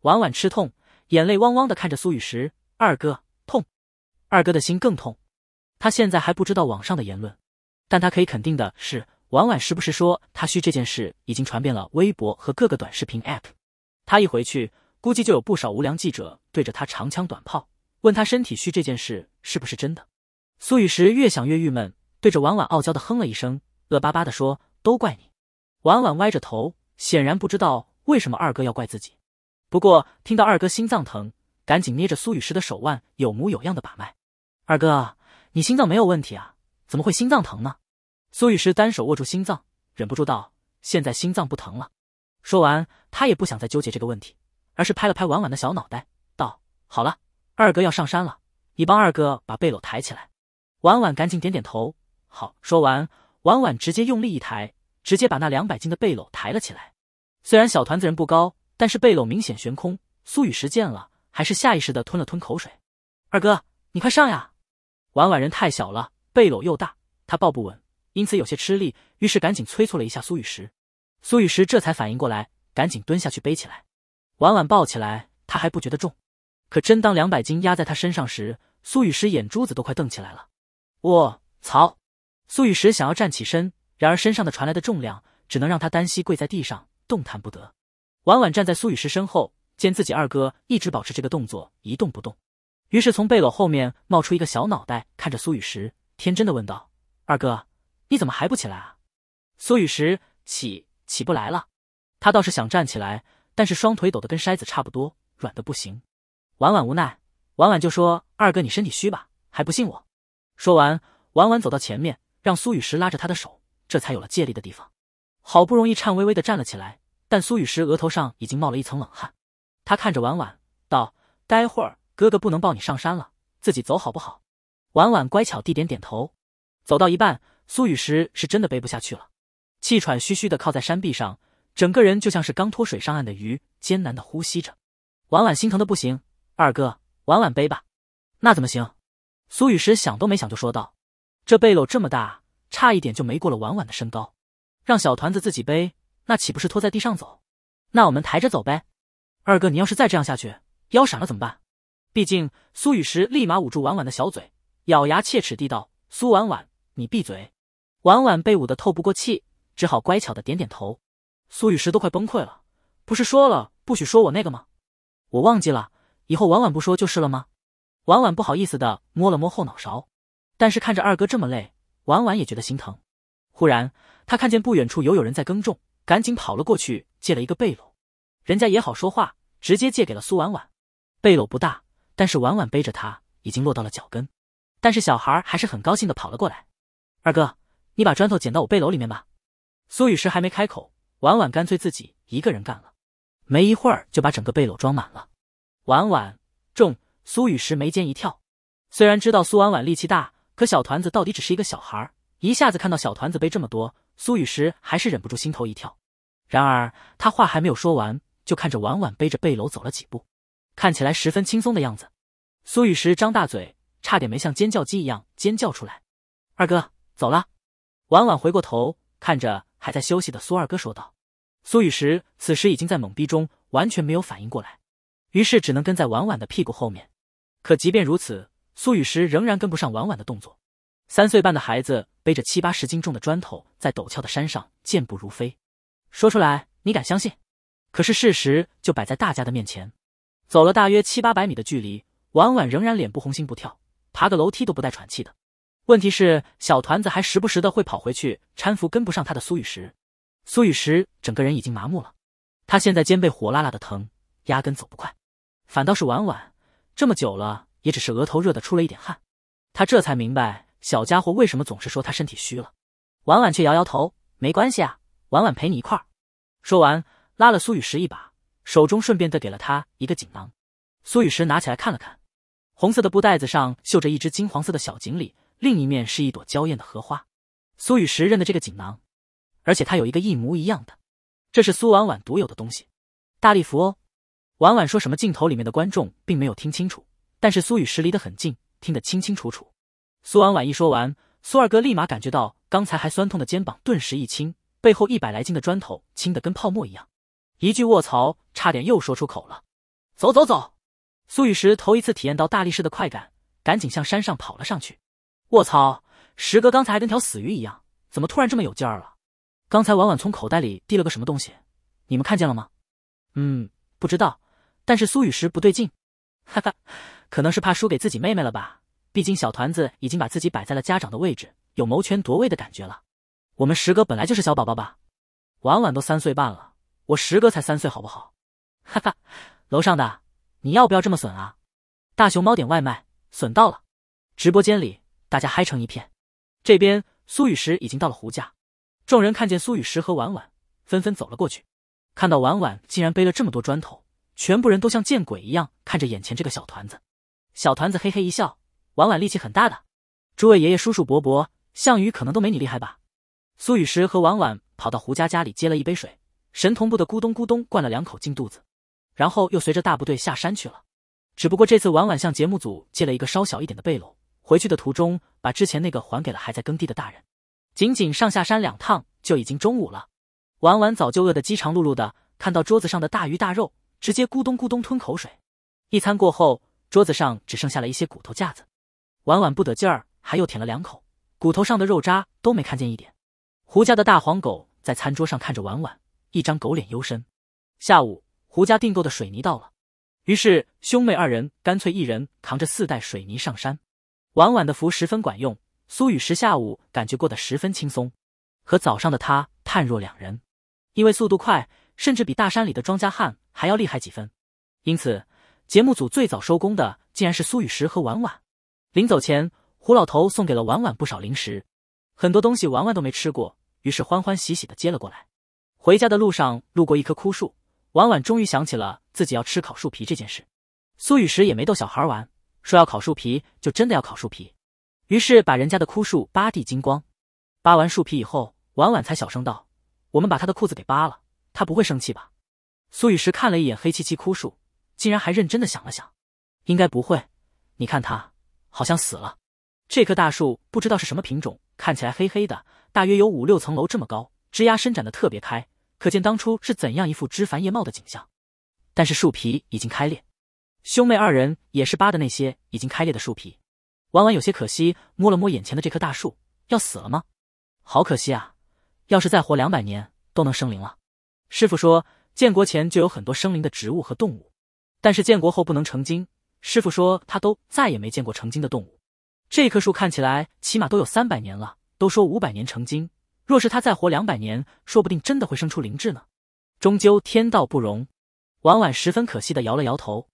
婉婉吃痛，眼泪汪汪的看着苏雨石二哥，痛。二哥的心更痛。他现在还不知道网上的言论，但他可以肯定的是。婉婉时不时说他虚这件事已经传遍了微博和各个短视频 app，他一回去，估计就有不少无良记者对着他长枪短炮，问他身体虚这件事是不是真的。苏雨石越想越郁闷，对着婉婉傲娇的哼了一声，恶巴巴的说：“都怪你。”婉婉歪着头，显然不知道为什么二哥要怪自己。不过听到二哥心脏疼，赶紧捏着苏雨石的手腕，有模有样的把脉：“二哥，你心脏没有问题啊，怎么会心脏疼呢？”苏雨石单手握住心脏，忍不住道：“现在心脏不疼了。”说完，他也不想再纠结这个问题，而是拍了拍婉婉的小脑袋，道：“好了，二哥要上山了，你帮二哥把背篓抬起来。”婉婉赶紧点点头：“好。”说完，婉婉直接用力一抬，直接把那两百斤的背篓抬了起来。虽然小团子人不高，但是背篓明显悬空。苏雨石见了，还是下意识的吞了吞口水：“二哥，你快上呀！”婉婉人太小了，背篓又大，他抱不稳。因此有些吃力，于是赶紧催促了一下苏雨石。苏雨石这才反应过来，赶紧蹲下去背起来。晚晚抱起来，他还不觉得重，可真当两百斤压在他身上时，苏雨石眼珠子都快瞪起来了。我操！苏雨石想要站起身，然而身上的传来的重量只能让他单膝跪在地上，动弹不得。晚晚站在苏雨石身后，见自己二哥一直保持这个动作，一动不动，于是从背篓后面冒出一个小脑袋，看着苏雨石，天真的问道：“二哥。”你怎么还不起来啊？苏雨石起起不来了，他倒是想站起来，但是双腿抖得跟筛子差不多，软的不行。婉婉无奈，婉婉就说：“二哥，你身体虚吧？还不信我？”说完，婉婉走到前面，让苏雨石拉着他的手，这才有了借力的地方。好不容易颤巍巍的站了起来，但苏雨石额头上已经冒了一层冷汗。他看着婉婉道：“待会儿哥哥不能抱你上山了，自己走好不好？”婉婉乖巧地点点头。走到一半。苏雨石是真的背不下去了，气喘吁吁的靠在山壁上，整个人就像是刚脱水上岸的鱼，艰难的呼吸着。婉婉心疼的不行：“二哥，婉婉背吧。”“那怎么行？”苏雨石想都没想就说道：“这背篓这么大，差一点就没过了婉婉的身高，让小团子自己背，那岂不是拖在地上走？那我们抬着走呗。”“二哥，你要是再这样下去，腰闪了怎么办？”毕竟，苏雨石立马捂住婉婉的小嘴，咬牙切齿地道：“苏婉婉，你闭嘴！”婉婉被捂得透不过气，只好乖巧的点点头。苏雨石都快崩溃了，不是说了不许说我那个吗？我忘记了，以后婉婉不说就是了吗？婉婉不好意思的摸了摸后脑勺，但是看着二哥这么累，婉婉也觉得心疼。忽然，他看见不远处有有人在耕种，赶紧跑了过去借了一个背篓，人家也好说话，直接借给了苏婉婉。背篓不大，但是婉婉背着他已经落到了脚跟，但是小孩还是很高兴的跑了过来，二哥。你把砖头捡到我背篓里面吧。苏雨石还没开口，婉婉干脆自己一个人干了，没一会儿就把整个背篓装满了。婉婉重，苏雨石眉间一跳。虽然知道苏婉婉力气大，可小团子到底只是一个小孩，一下子看到小团子背这么多，苏雨石还是忍不住心头一跳。然而他话还没有说完，就看着婉婉背着背篓走了几步，看起来十分轻松的样子。苏雨石张大嘴，差点没像尖叫鸡一样尖叫出来。二哥，走了。婉婉回过头，看着还在休息的苏二哥说道：“苏雨石此时已经在懵逼中，完全没有反应过来，于是只能跟在婉婉的屁股后面。可即便如此，苏雨石仍然跟不上婉婉的动作。三岁半的孩子背着七八十斤重的砖头，在陡峭的山上健步如飞。说出来你敢相信？可是事实就摆在大家的面前。走了大约七八百米的距离，婉婉仍然脸不红心不跳，爬个楼梯都不带喘气的。”问题是，小团子还时不时的会跑回去搀扶跟不上他的苏雨石。苏雨石整个人已经麻木了，他现在肩背火辣辣的疼，压根走不快。反倒是婉婉，这么久了也只是额头热的出了一点汗。他这才明白小家伙为什么总是说他身体虚了。婉婉却摇摇头：“没关系啊，婉婉陪你一块儿。”说完，拉了苏雨石一把，手中顺便的给了他一个锦囊。苏雨石拿起来看了看，红色的布袋子上绣着一只金黄色的小锦鲤。另一面是一朵娇艳的荷花。苏雨石认得这个锦囊，而且它有一个一模一样的。这是苏婉婉独有的东西，大力福哦。婉婉说什么镜头里面的观众并没有听清楚，但是苏雨石离得很近，听得清清楚楚。苏婉婉一说完，苏二哥立马感觉到刚才还酸痛的肩膀顿时一轻，背后一百来斤的砖头轻得跟泡沫一样，一句卧槽差点又说出口了。走走走，苏雨石头一次体验到大力士的快感，赶紧向山上跑了上去。我操，石哥刚才还跟条死鱼一样，怎么突然这么有劲儿了？刚才婉婉从口袋里递了个什么东西，你们看见了吗？嗯，不知道，但是苏雨石不对劲。哈哈，可能是怕输给自己妹妹了吧？毕竟小团子已经把自己摆在了家长的位置，有谋权夺位的感觉了。我们石哥本来就是小宝宝吧？婉婉都三岁半了，我石哥才三岁，好不好？哈哈，楼上的，你要不要这么损啊？大熊猫点外卖，损到了！直播间里。大家嗨成一片，这边苏雨石已经到了胡家，众人看见苏雨石和婉婉，纷纷走了过去。看到婉婉竟然背了这么多砖头，全部人都像见鬼一样看着眼前这个小团子。小团子嘿嘿一笑，婉婉力气很大的，诸位爷爷叔叔伯伯，项羽可能都没你厉害吧。苏雨石和婉婉跑到胡家家里接了一杯水，神同步的咕咚咕咚灌了两口进肚子，然后又随着大部队下山去了。只不过这次婉婉向节目组借了一个稍小一点的背篓。回去的途中，把之前那个还给了还在耕地的大人。仅仅上下山两趟，就已经中午了。婉婉早就饿得饥肠辘辘的，看到桌子上的大鱼大肉，直接咕咚咕咚吞口水。一餐过后，桌子上只剩下了一些骨头架子。婉婉不得劲儿，还又舔了两口，骨头上的肉渣都没看见一点。胡家的大黄狗在餐桌上看着婉婉，一张狗脸幽深。下午，胡家订购的水泥到了，于是兄妹二人干脆一人扛着四袋水泥上山。晚晚的符十分管用，苏雨石下午感觉过得十分轻松，和早上的他判若两人。因为速度快，甚至比大山里的庄稼汉还要厉害几分。因此，节目组最早收工的竟然是苏雨石和晚晚。临走前，胡老头送给了晚晚不少零食，很多东西晚晚都没吃过，于是欢欢喜喜的接了过来。回家的路上路过一棵枯树，晚晚终于想起了自己要吃烤树皮这件事。苏雨石也没逗小孩玩。说要烤树皮，就真的要烤树皮。于是把人家的枯树扒地精光。扒完树皮以后，婉婉才小声道：“我们把他的裤子给扒了，他不会生气吧？”苏雨石看了一眼黑漆漆枯树，竟然还认真的想了想：“应该不会。你看他好像死了。这棵大树不知道是什么品种，看起来黑黑的，大约有五六层楼这么高，枝丫伸展的特别开，可见当初是怎样一副枝繁叶茂的景象。但是树皮已经开裂。”兄妹二人也是扒的那些已经开裂的树皮，婉婉有些可惜，摸了摸眼前的这棵大树，要死了吗？好可惜啊！要是再活两百年，都能生灵了。师傅说，建国前就有很多生灵的植物和动物，但是建国后不能成精。师傅说他都再也没见过成精的动物。这棵树看起来起码都有三百年了，都说五百年成精，若是他再活两百年，说不定真的会生出灵智呢。终究天道不容，婉婉十分可惜的摇了摇头。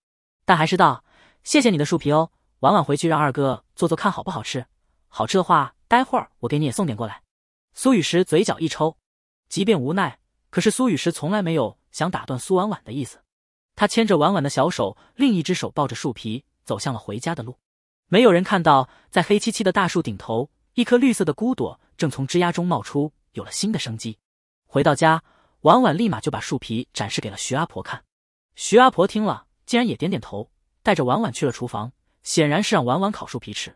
但还是道：“谢谢你的树皮哦，晚晚回去让二哥做做看，好不好吃？好吃的话，待会儿我给你也送点过来。”苏雨石嘴角一抽，即便无奈，可是苏雨石从来没有想打断苏婉婉的意思。他牵着婉婉的小手，另一只手抱着树皮，走向了回家的路。没有人看到，在黑漆漆的大树顶头，一棵绿色的孤朵正从枝丫中冒出，有了新的生机。回到家，婉婉立马就把树皮展示给了徐阿婆看。徐阿婆听了。竟然也点点头，带着婉婉去了厨房，显然是让婉婉烤树皮吃。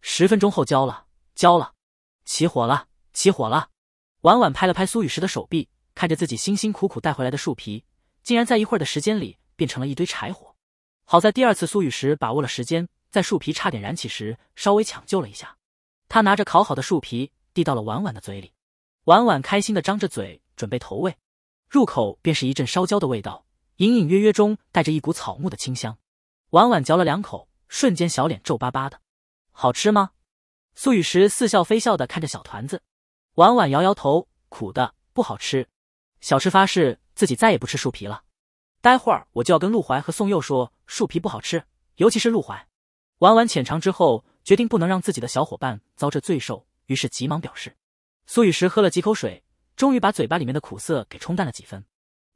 十分钟后，焦了，焦了，起火了，起火了！婉婉拍了拍苏雨石的手臂，看着自己辛辛苦苦带回来的树皮，竟然在一会儿的时间里变成了一堆柴火。好在第二次苏雨石把握了时间，在树皮差点燃起时稍微抢救了一下。他拿着烤好的树皮递到了婉婉的嘴里，婉婉开心的张着嘴准备投喂，入口便是一阵烧焦的味道。隐隐约约中带着一股草木的清香，婉婉嚼了两口，瞬间小脸皱巴巴的。好吃吗？苏雨石似笑非笑的看着小团子，婉婉摇摇头，苦的不好吃。小吃发誓自己再也不吃树皮了。待会儿我就要跟陆怀和宋佑说树皮不好吃，尤其是陆怀。婉婉浅尝之后决定不能让自己的小伙伴遭这罪受，于是急忙表示。苏雨石喝了几口水，终于把嘴巴里面的苦涩给冲淡了几分。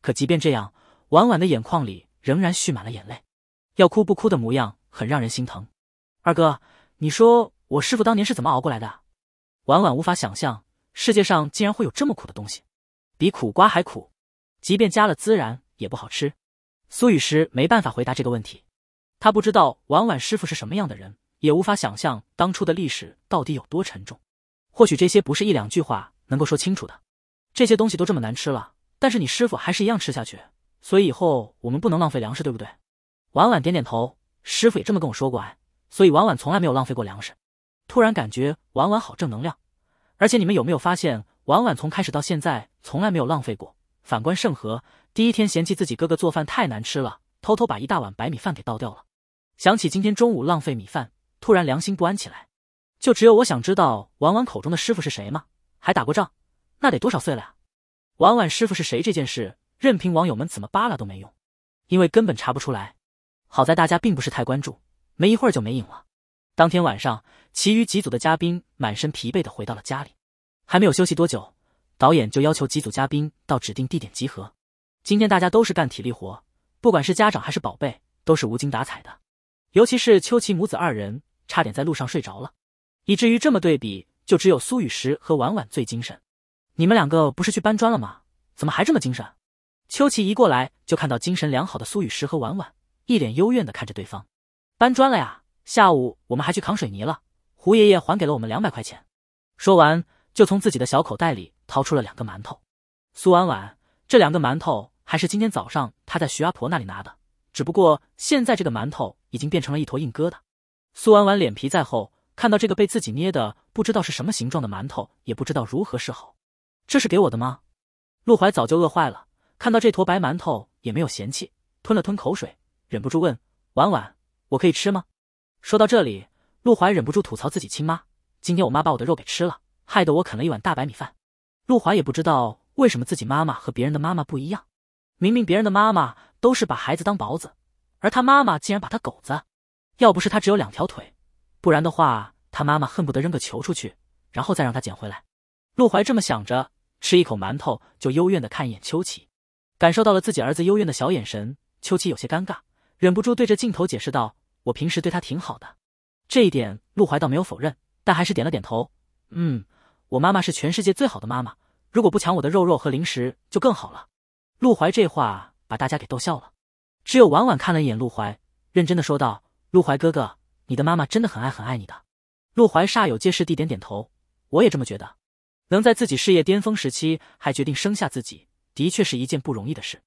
可即便这样。婉婉的眼眶里仍然蓄满了眼泪，要哭不哭的模样很让人心疼。二哥，你说我师傅当年是怎么熬过来的？婉婉无法想象世界上竟然会有这么苦的东西，比苦瓜还苦，即便加了孜然也不好吃。苏雨石没办法回答这个问题，他不知道婉婉师傅是什么样的人，也无法想象当初的历史到底有多沉重。或许这些不是一两句话能够说清楚的。这些东西都这么难吃了，但是你师傅还是一样吃下去。所以以后我们不能浪费粮食，对不对？婉婉点点头，师傅也这么跟我说过哎。所以婉婉从来没有浪费过粮食。突然感觉婉婉好正能量，而且你们有没有发现，婉婉从开始到现在从来没有浪费过。反观盛和，第一天嫌弃自己哥哥做饭太难吃了，偷偷把一大碗白米饭给倒掉了。想起今天中午浪费米饭，突然良心不安起来。就只有我想知道婉婉口中的师傅是谁吗？还打过仗，那得多少岁了呀？婉婉师傅是谁这件事？任凭网友们怎么扒拉都没用，因为根本查不出来。好在大家并不是太关注，没一会儿就没影了。当天晚上，其余几组的嘉宾满身疲惫的回到了家里，还没有休息多久，导演就要求几组嘉宾到指定地点集合。今天大家都是干体力活，不管是家长还是宝贝，都是无精打采的。尤其是邱琪母子二人，差点在路上睡着了，以至于这么对比，就只有苏雨石和婉婉最精神。你们两个不是去搬砖了吗？怎么还这么精神？秋琪一过来就看到精神良好的苏雨石和婉婉，一脸幽怨的看着对方。搬砖了呀，下午我们还去扛水泥了。胡爷爷还给了我们两百块钱。说完，就从自己的小口袋里掏出了两个馒头。苏婉婉，这两个馒头还是今天早上他在徐阿婆那里拿的，只不过现在这个馒头已经变成了一坨硬疙瘩。苏婉婉脸皮再厚，看到这个被自己捏的不知道是什么形状的馒头，也不知道如何是好。这是给我的吗？陆怀早就饿坏了。看到这坨白馒头也没有嫌弃，吞了吞口水，忍不住问：“婉婉，我可以吃吗？”说到这里，陆怀忍不住吐槽自己亲妈：“今天我妈把我的肉给吃了，害得我啃了一碗大白米饭。”陆怀也不知道为什么自己妈妈和别人的妈妈不一样，明明别人的妈妈都是把孩子当宝子，而他妈妈竟然把他狗子。要不是他只有两条腿，不然的话，他妈妈恨不得扔个球出去，然后再让他捡回来。陆怀这么想着，吃一口馒头就幽怨的看一眼秋琪。感受到了自己儿子幽怨的小眼神，秋琪有些尴尬，忍不住对着镜头解释道：“我平时对他挺好的。”这一点陆怀倒没有否认，但还是点了点头：“嗯，我妈妈是全世界最好的妈妈，如果不抢我的肉肉和零食就更好了。”陆怀这话把大家给逗笑了，只有婉婉看了一眼陆怀，认真的说道：“陆怀哥哥，你的妈妈真的很爱很爱你的。”陆怀煞有介事地点点头：“我也这么觉得，能在自己事业巅峰时期还决定生下自己。”的确是一件不容易的事。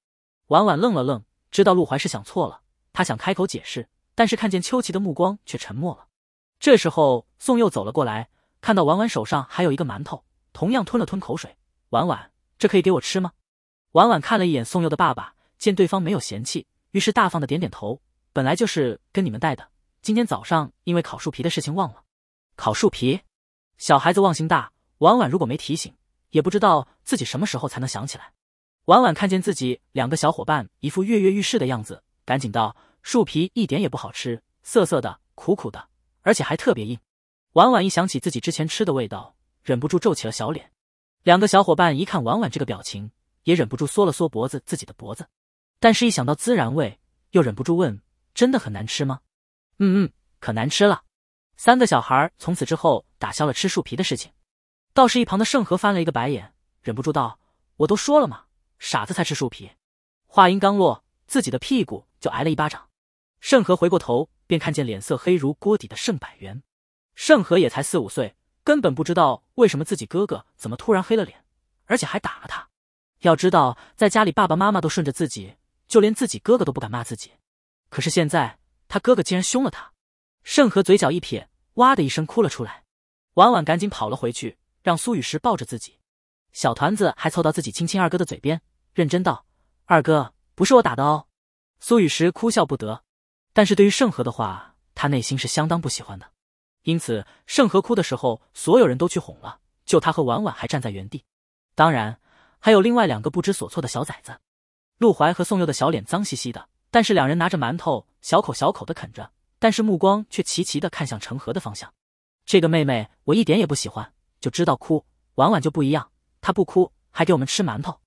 婉婉愣了愣，知道陆怀是想错了。他想开口解释，但是看见秋琪的目光，却沉默了。这时候，宋佑走了过来，看到婉婉手上还有一个馒头，同样吞了吞口水。婉婉，这可以给我吃吗？婉婉看了一眼宋佑的爸爸，见对方没有嫌弃，于是大方的点点头。本来就是跟你们带的，今天早上因为烤树皮的事情忘了。烤树皮？小孩子忘性大，婉婉如果没提醒，也不知道自己什么时候才能想起来。婉婉看见自己两个小伙伴一副跃跃欲试的样子，赶紧道：“树皮一点也不好吃，涩涩的，苦苦的，而且还特别硬。”婉婉一想起自己之前吃的味道，忍不住皱起了小脸。两个小伙伴一看婉婉这个表情，也忍不住缩了缩脖子，自己的脖子。但是一想到孜然味，又忍不住问：“真的很难吃吗？”“嗯嗯，可难吃了。”三个小孩从此之后打消了吃树皮的事情。倒是一旁的盛和翻了一个白眼，忍不住道：“我都说了嘛。”傻子才吃树皮！话音刚落，自己的屁股就挨了一巴掌。盛和回过头，便看见脸色黑如锅底的盛百元。盛和也才四五岁，根本不知道为什么自己哥哥怎么突然黑了脸，而且还打了他。要知道，在家里爸爸妈妈都顺着自己，就连自己哥哥都不敢骂自己。可是现在，他哥哥竟然凶了他。盛和嘴角一撇，哇的一声哭了出来。婉婉赶紧跑了回去，让苏雨石抱着自己。小团子还凑到自己亲亲二哥的嘴边，认真道：“二哥，不是我打的哦。”苏雨石哭笑不得，但是对于盛和的话，他内心是相当不喜欢的。因此，盛和哭的时候，所有人都去哄了，就他和婉婉还站在原地，当然还有另外两个不知所措的小崽子，陆怀和宋佑的小脸脏兮兮的，但是两人拿着馒头，小口小口的啃着，但是目光却齐齐的看向成和的方向。这个妹妹我一点也不喜欢，就知道哭。婉婉就不一样。他不哭，还给我们吃馒头。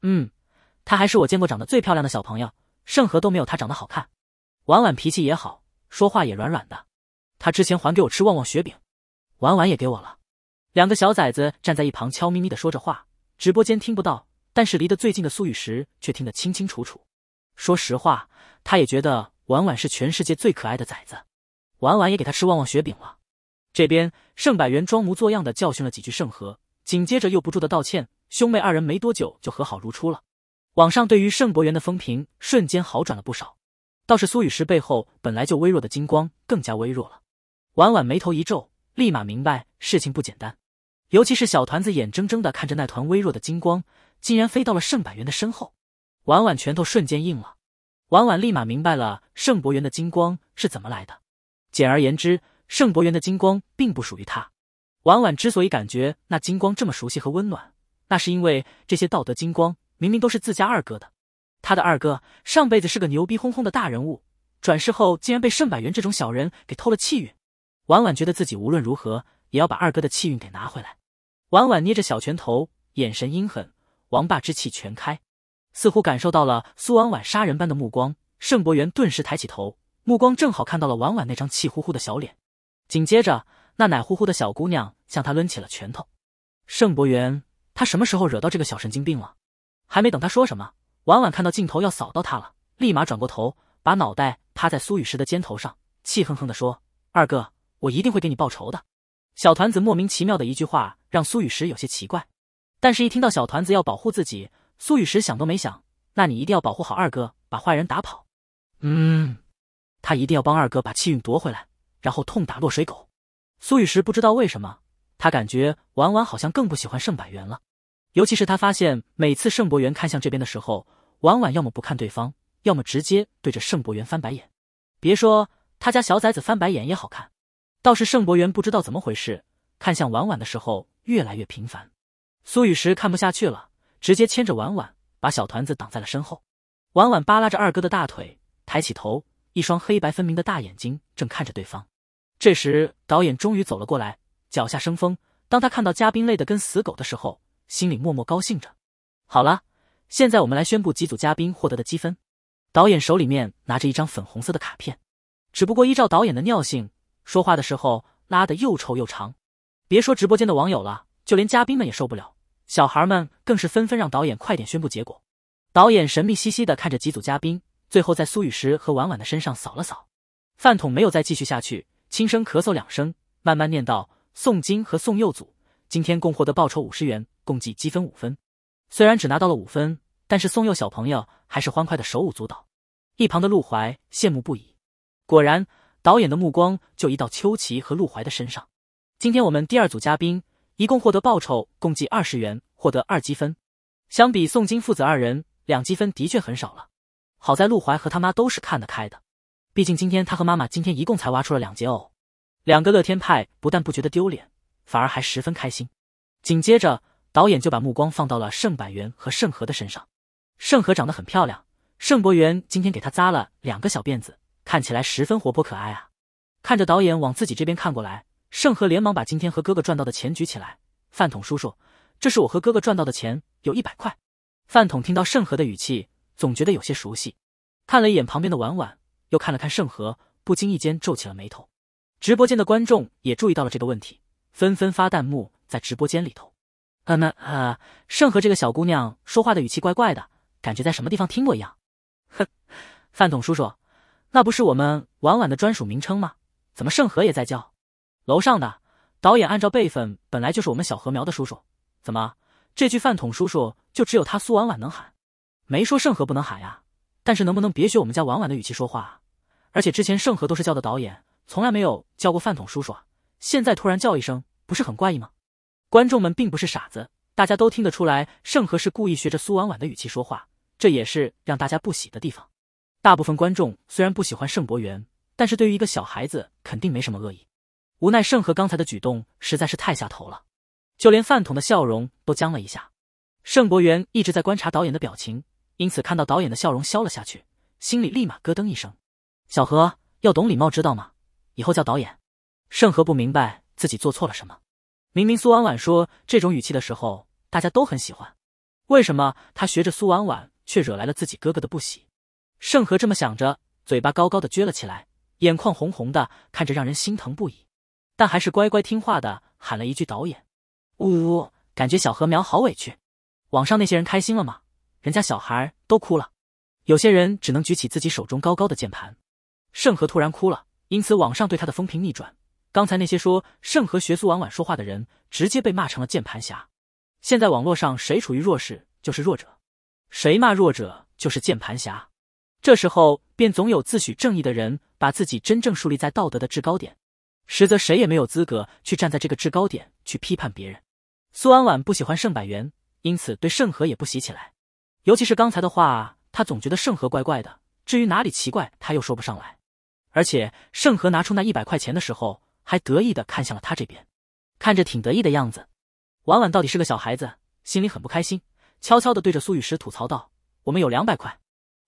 嗯，他还是我见过长得最漂亮的小朋友，盛和都没有他长得好看。婉婉脾气也好，说话也软软的。他之前还给我吃旺旺雪饼，婉婉也给我了。两个小崽子站在一旁悄咪咪的说着话，直播间听不到，但是离得最近的苏雨石却听得清清楚楚。说实话，他也觉得婉婉是全世界最可爱的崽子。婉婉也给他吃旺旺雪饼了。这边盛百元装模作样的教训了几句盛和。紧接着又不住的道歉，兄妹二人没多久就和好如初了。网上对于盛博元的风评瞬间好转了不少，倒是苏雨石背后本来就微弱的金光更加微弱了。婉婉眉头一皱，立马明白事情不简单。尤其是小团子眼睁睁的看着那团微弱的金光，竟然飞到了盛百元的身后，婉婉拳头瞬间硬了。婉婉立马明白了盛博元的金光是怎么来的。简而言之，盛博元的金光并不属于他。婉婉之所以感觉那金光这么熟悉和温暖，那是因为这些道德金光明明都是自家二哥的。他的二哥上辈子是个牛逼哄哄的大人物，转世后竟然被盛百元这种小人给偷了气运。婉婉觉得自己无论如何也要把二哥的气运给拿回来。婉婉捏着小拳头，眼神阴狠，王霸之气全开，似乎感受到了苏婉婉杀人般的目光。盛博元顿时抬起头，目光正好看到了婉婉那张气呼呼的小脸，紧接着。那奶乎乎的小姑娘向他抡起了拳头。盛博元，他什么时候惹到这个小神经病了？还没等他说什么，婉婉看到镜头要扫到他了，立马转过头，把脑袋趴在苏雨石的肩头上，气哼哼地说：“二哥，我一定会给你报仇的。”小团子莫名其妙的一句话让苏雨石有些奇怪，但是，一听到小团子要保护自己，苏雨石想都没想：“那你一定要保护好二哥，把坏人打跑。”嗯，他一定要帮二哥把气运夺回来，然后痛打落水狗。苏雨石不知道为什么，他感觉婉婉好像更不喜欢盛柏元了。尤其是他发现，每次盛柏元看向这边的时候，婉婉要么不看对方，要么直接对着盛柏元翻白眼。别说他家小崽子翻白眼也好看，倒是盛柏元不知道怎么回事，看向婉婉的时候越来越频繁。苏雨石看不下去了，直接牵着婉婉，把小团子挡在了身后。婉婉扒拉着二哥的大腿，抬起头，一双黑白分明的大眼睛正看着对方。这时，导演终于走了过来，脚下生风。当他看到嘉宾累得跟死狗的时候，心里默默高兴着。好了，现在我们来宣布几组嘉宾获得的积分。导演手里面拿着一张粉红色的卡片，只不过依照导演的尿性，说话的时候拉的又臭又长。别说直播间的网友了，就连嘉宾们也受不了，小孩们更是纷纷让导演快点宣布结果。导演神秘兮兮的看着几组嘉宾，最后在苏雨石和婉婉的身上扫了扫，饭桶没有再继续下去。轻声咳嗽两声，慢慢念道：“宋金和宋佑祖，今天共获得报酬五十元，共计积分五分。虽然只拿到了五分，但是宋佑小朋友还是欢快的手舞足蹈。一旁的陆怀羡慕不已。果然，导演的目光就移到秋琪和陆怀的身上。今天我们第二组嘉宾一共获得报酬共计二十元，获得二积分。相比宋金父子二人，两积分的确很少了。好在陆怀和他妈都是看得开的。”毕竟今天他和妈妈今天一共才挖出了两节藕，两个乐天派不但不觉得丢脸，反而还十分开心。紧接着，导演就把目光放到了盛柏元和盛和的身上。盛和长得很漂亮，盛柏元今天给他扎了两个小辫子，看起来十分活泼可爱啊！看着导演往自己这边看过来，盛和连忙把今天和哥哥赚到的钱举起来：“饭桶叔叔，这是我和哥哥赚到的钱，有一百块。”饭桶听到盛和的语气，总觉得有些熟悉，看了一眼旁边的婉婉。又看了看盛和，不经意间皱起了眉头。直播间的观众也注意到了这个问题，纷纷发弹幕在直播间里头。啊那啊，盛和这个小姑娘说话的语气怪怪的，感觉在什么地方听过一样。哼，饭桶叔叔，那不是我们婉婉的专属名称吗？怎么盛和也在叫？楼上的导演按照辈分本来就是我们小禾苗的叔叔，怎么这句饭桶叔叔就只有他苏婉婉能喊？没说盛和不能喊呀，但是能不能别学我们家婉婉的语气说话？而且之前盛和都是叫的导演，从来没有叫过饭桶叔叔啊！现在突然叫一声，不是很怪异吗？观众们并不是傻子，大家都听得出来，盛和是故意学着苏婉婉的语气说话，这也是让大家不喜的地方。大部分观众虽然不喜欢盛博元，但是对于一个小孩子肯定没什么恶意。无奈盛和刚才的举动实在是太下头了，就连饭桶的笑容都僵了一下。盛博元一直在观察导演的表情，因此看到导演的笑容消了下去，心里立马咯噔一声。小何要懂礼貌，知道吗？以后叫导演。盛和不明白自己做错了什么，明明苏婉婉说这种语气的时候，大家都很喜欢，为什么他学着苏婉婉，却惹来了自己哥哥的不喜？盛和这么想着，嘴巴高高的撅了起来，眼眶红红的，看着让人心疼不已，但还是乖乖听话的喊了一句“导演”。呜呜，感觉小禾苗好委屈。网上那些人开心了吗？人家小孩都哭了，有些人只能举起自己手中高高的键盘。盛和突然哭了，因此网上对他的风评逆转。刚才那些说盛和学苏婉婉说话的人，直接被骂成了键盘侠。现在网络上谁处于弱势就是弱者，谁骂弱者就是键盘侠。这时候便总有自诩正义的人，把自己真正树立在道德的制高点，实则谁也没有资格去站在这个制高点去批判别人。苏婉婉不喜欢盛百元，因此对盛和也不喜起来。尤其是刚才的话，她总觉得盛和怪怪的。至于哪里奇怪，她又说不上来。而且盛和拿出那一百块钱的时候，还得意的看向了他这边，看着挺得意的样子。婉婉到底是个小孩子，心里很不开心，悄悄的对着苏雨石吐槽道：“我们有两百块。”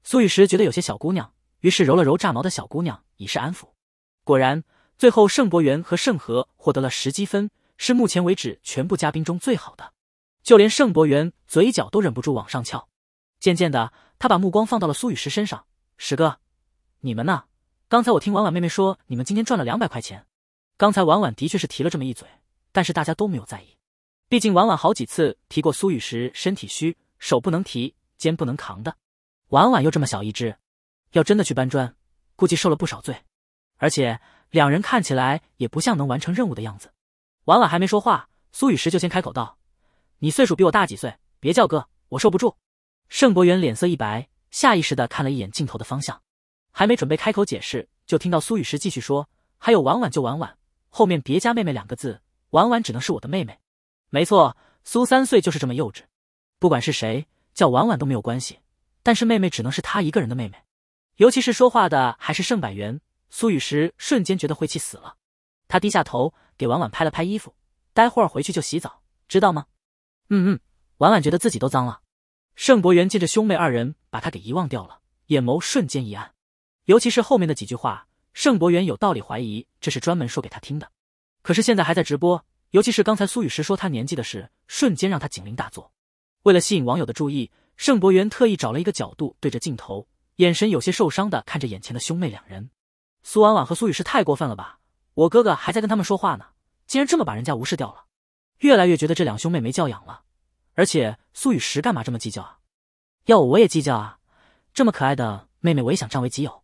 苏雨石觉得有些小姑娘，于是揉了揉炸毛的小姑娘，以示安抚。果然，最后盛博元和盛和获得了十积分，是目前为止全部嘉宾中最好的，就连盛博元嘴角都忍不住往上翘。渐渐的，他把目光放到了苏雨石身上：“石哥，你们呢？”刚才我听婉婉妹妹说，你们今天赚了两百块钱。刚才婉婉的确是提了这么一嘴，但是大家都没有在意。毕竟婉婉好几次提过苏雨时身体虚，手不能提，肩不能扛的。婉婉又这么小一只，要真的去搬砖，估计受了不少罪。而且两人看起来也不像能完成任务的样子。婉婉还没说话，苏雨时就先开口道：“你岁数比我大几岁，别叫哥，我受不住。”盛博远脸色一白，下意识的看了一眼镜头的方向。还没准备开口解释，就听到苏雨石继续说：“还有婉婉就婉婉，后面别家妹妹两个字，婉婉只能是我的妹妹。”没错，苏三岁就是这么幼稚。不管是谁叫婉婉都没有关系，但是妹妹只能是他一个人的妹妹。尤其是说话的还是盛柏元，苏雨石瞬间觉得晦气死了。他低下头给婉婉拍了拍衣服，待会儿回去就洗澡，知道吗？嗯嗯，婉婉觉得自己都脏了。盛柏元见着兄妹二人把他给遗忘掉了，眼眸瞬间一暗。尤其是后面的几句话，盛博元有道理怀疑这是专门说给他听的。可是现在还在直播，尤其是刚才苏雨石说他年纪的事，瞬间让他警铃大作。为了吸引网友的注意，盛博元特意找了一个角度对着镜头，眼神有些受伤的看着眼前的兄妹两人。苏婉婉和苏雨石太过分了吧！我哥哥还在跟他们说话呢，竟然这么把人家无视掉了。越来越觉得这两兄妹没教养了，而且苏雨石干嘛这么计较啊？要我我也计较啊！这么可爱的妹妹我也想占为己有。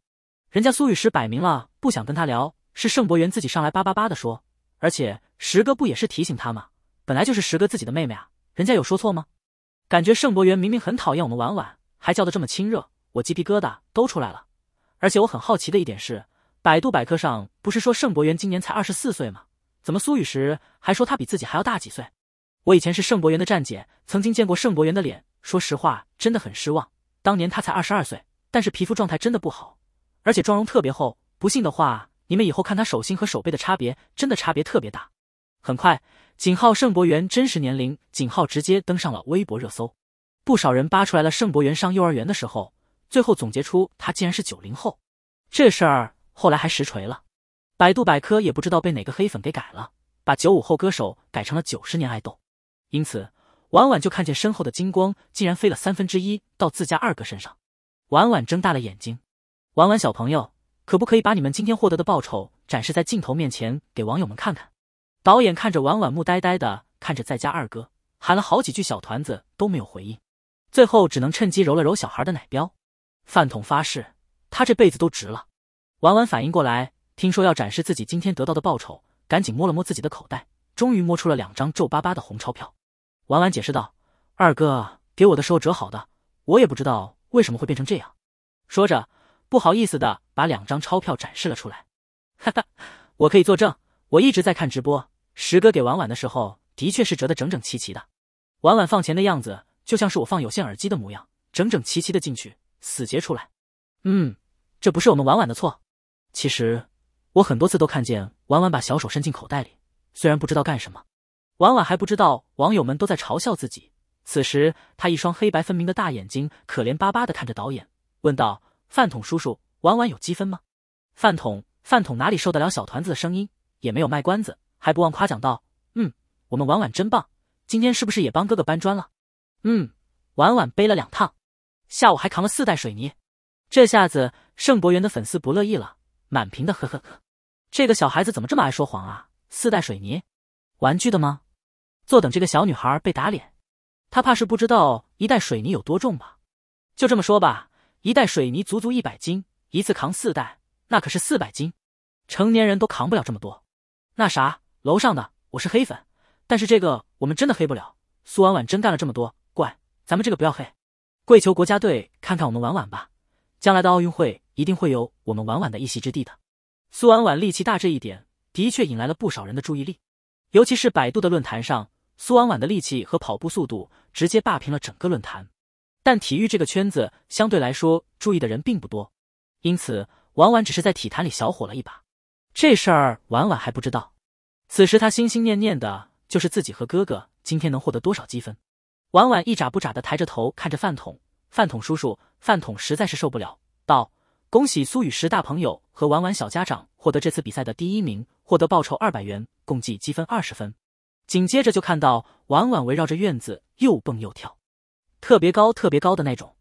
人家苏雨石摆明了不想跟他聊，是盛博元自己上来叭叭叭的说，而且石哥不也是提醒他吗？本来就是石哥自己的妹妹啊，人家有说错吗？感觉盛博元明明很讨厌我们婉婉，还叫得这么亲热，我鸡皮疙瘩都出来了。而且我很好奇的一点是，百度百科上不是说盛博元今年才二十四岁吗？怎么苏雨石还说他比自己还要大几岁？我以前是盛博元的站姐，曾经见过盛博元的脸，说实话真的很失望。当年他才二十二岁，但是皮肤状态真的不好。而且妆容特别厚，不信的话，你们以后看他手心和手背的差别，真的差别特别大。很快，景浩盛博园真实年龄，景浩直接登上了微博热搜，不少人扒出来了盛博园上幼儿园的时候，最后总结出他竟然是九零后。这事儿后来还实锤了，百度百科也不知道被哪个黑粉给改了，把九五后歌手改成了九十年爱豆。因此，婉婉就看见身后的金光竟然飞了三分之一到自家二哥身上，婉婉睁大了眼睛。婉婉小朋友，可不可以把你们今天获得的报酬展示在镜头面前，给网友们看看？导演看着婉婉，木呆呆的看着在家二哥，喊了好几句，小团子都没有回应，最后只能趁机揉了揉小孩的奶膘。饭桶发誓，他这辈子都值了。婉婉反应过来，听说要展示自己今天得到的报酬，赶紧摸了摸自己的口袋，终于摸出了两张皱巴巴的红钞票。婉婉解释道：“二哥给我的时候折好的，我也不知道为什么会变成这样。”说着。不好意思的，把两张钞票展示了出来。哈哈，我可以作证，我一直在看直播。石哥给婉婉的时候，的确是折得整整齐齐的。婉婉放钱的样子，就像是我放有线耳机的模样，整整齐齐的进去，死结出来。嗯，这不是我们婉婉的错。其实，我很多次都看见婉婉把小手伸进口袋里，虽然不知道干什么。婉婉还不知道网友们都在嘲笑自己。此时，她一双黑白分明的大眼睛，可怜巴巴的看着导演，问道。饭桶叔叔，碗碗有积分吗？饭桶，饭桶哪里受得了小团子的声音，也没有卖关子，还不忘夸奖道：“嗯，我们碗碗真棒，今天是不是也帮哥哥搬砖了？”“嗯，婉婉背了两趟，下午还扛了四袋水泥。”这下子，盛博源的粉丝不乐意了，满屏的呵呵呵。这个小孩子怎么这么爱说谎啊？四袋水泥？玩具的吗？坐等这个小女孩被打脸，她怕是不知道一袋水泥有多重吧？就这么说吧。一袋水泥足足一百斤，一次扛四袋，那可是四百斤，成年人都扛不了这么多。那啥，楼上的，我是黑粉，但是这个我们真的黑不了。苏婉婉真干了这么多，怪，咱们这个不要黑，跪求国家队看看我们婉婉吧，将来的奥运会一定会有我们婉婉的一席之地的。苏婉婉力气大这一点的确引来了不少人的注意力，尤其是百度的论坛上，苏婉婉的力气和跑步速度直接霸屏了整个论坛。但体育这个圈子相对来说注意的人并不多，因此婉婉只是在体坛里小火了一把。这事儿婉婉还不知道。此时她心心念念的就是自己和哥哥今天能获得多少积分。婉婉一眨不眨的抬着头看着饭桶，饭桶叔叔，饭桶实在是受不了，道：“恭喜苏雨石大朋友和婉婉小家长获得这次比赛的第一名，获得报酬二百元，共计积分二十分。”紧接着就看到婉婉围绕着院子又蹦又跳。特别高，特别高的那种。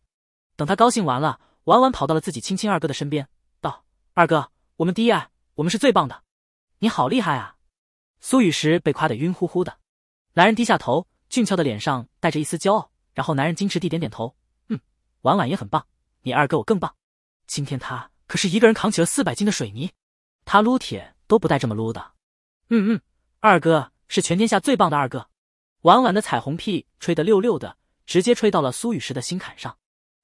等他高兴完了，婉婉跑到了自己亲亲二哥的身边，道：“二哥，我们第一，我们是最棒的。你好厉害啊！”苏雨石被夸得晕乎乎的。男人低下头，俊俏的脸上带着一丝骄傲，然后男人矜持地点点头：“嗯，婉婉也很棒，你二哥我更棒。今天他可是一个人扛起了四百斤的水泥，他撸铁都不带这么撸的。嗯嗯，二哥是全天下最棒的二哥。婉婉的彩虹屁吹得溜溜的。”直接吹到了苏雨石的心坎上。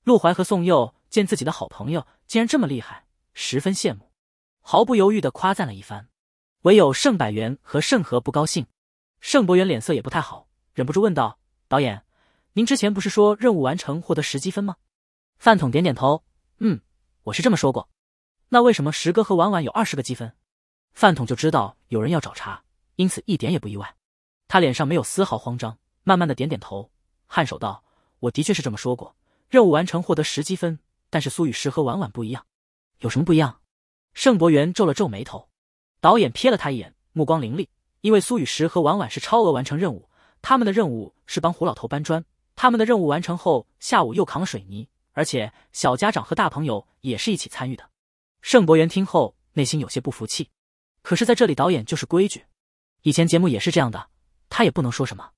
陆怀和宋佑见自己的好朋友竟然这么厉害，十分羡慕，毫不犹豫地夸赞了一番。唯有盛百元和盛和不高兴，盛博元脸色也不太好，忍不住问道：“导演，您之前不是说任务完成获得十积分吗？”饭桶点点头：“嗯，我是这么说过。那为什么石哥和婉婉有二十个积分？”饭桶就知道有人要找茬，因此一点也不意外，他脸上没有丝毫慌张，慢慢的点点头。颔首道：“我的确是这么说过，任务完成获得十积分。但是苏雨石和婉婉不一样，有什么不一样？”盛博元皱了皱眉头，导演瞥了他一眼，目光凌厉。因为苏雨石和婉婉是超额完成任务，他们的任务是帮胡老头搬砖，他们的任务完成后，下午又扛水泥，而且小家长和大朋友也是一起参与的。盛博元听后，内心有些不服气，可是在这里，导演就是规矩，以前节目也是这样的，他也不能说什么，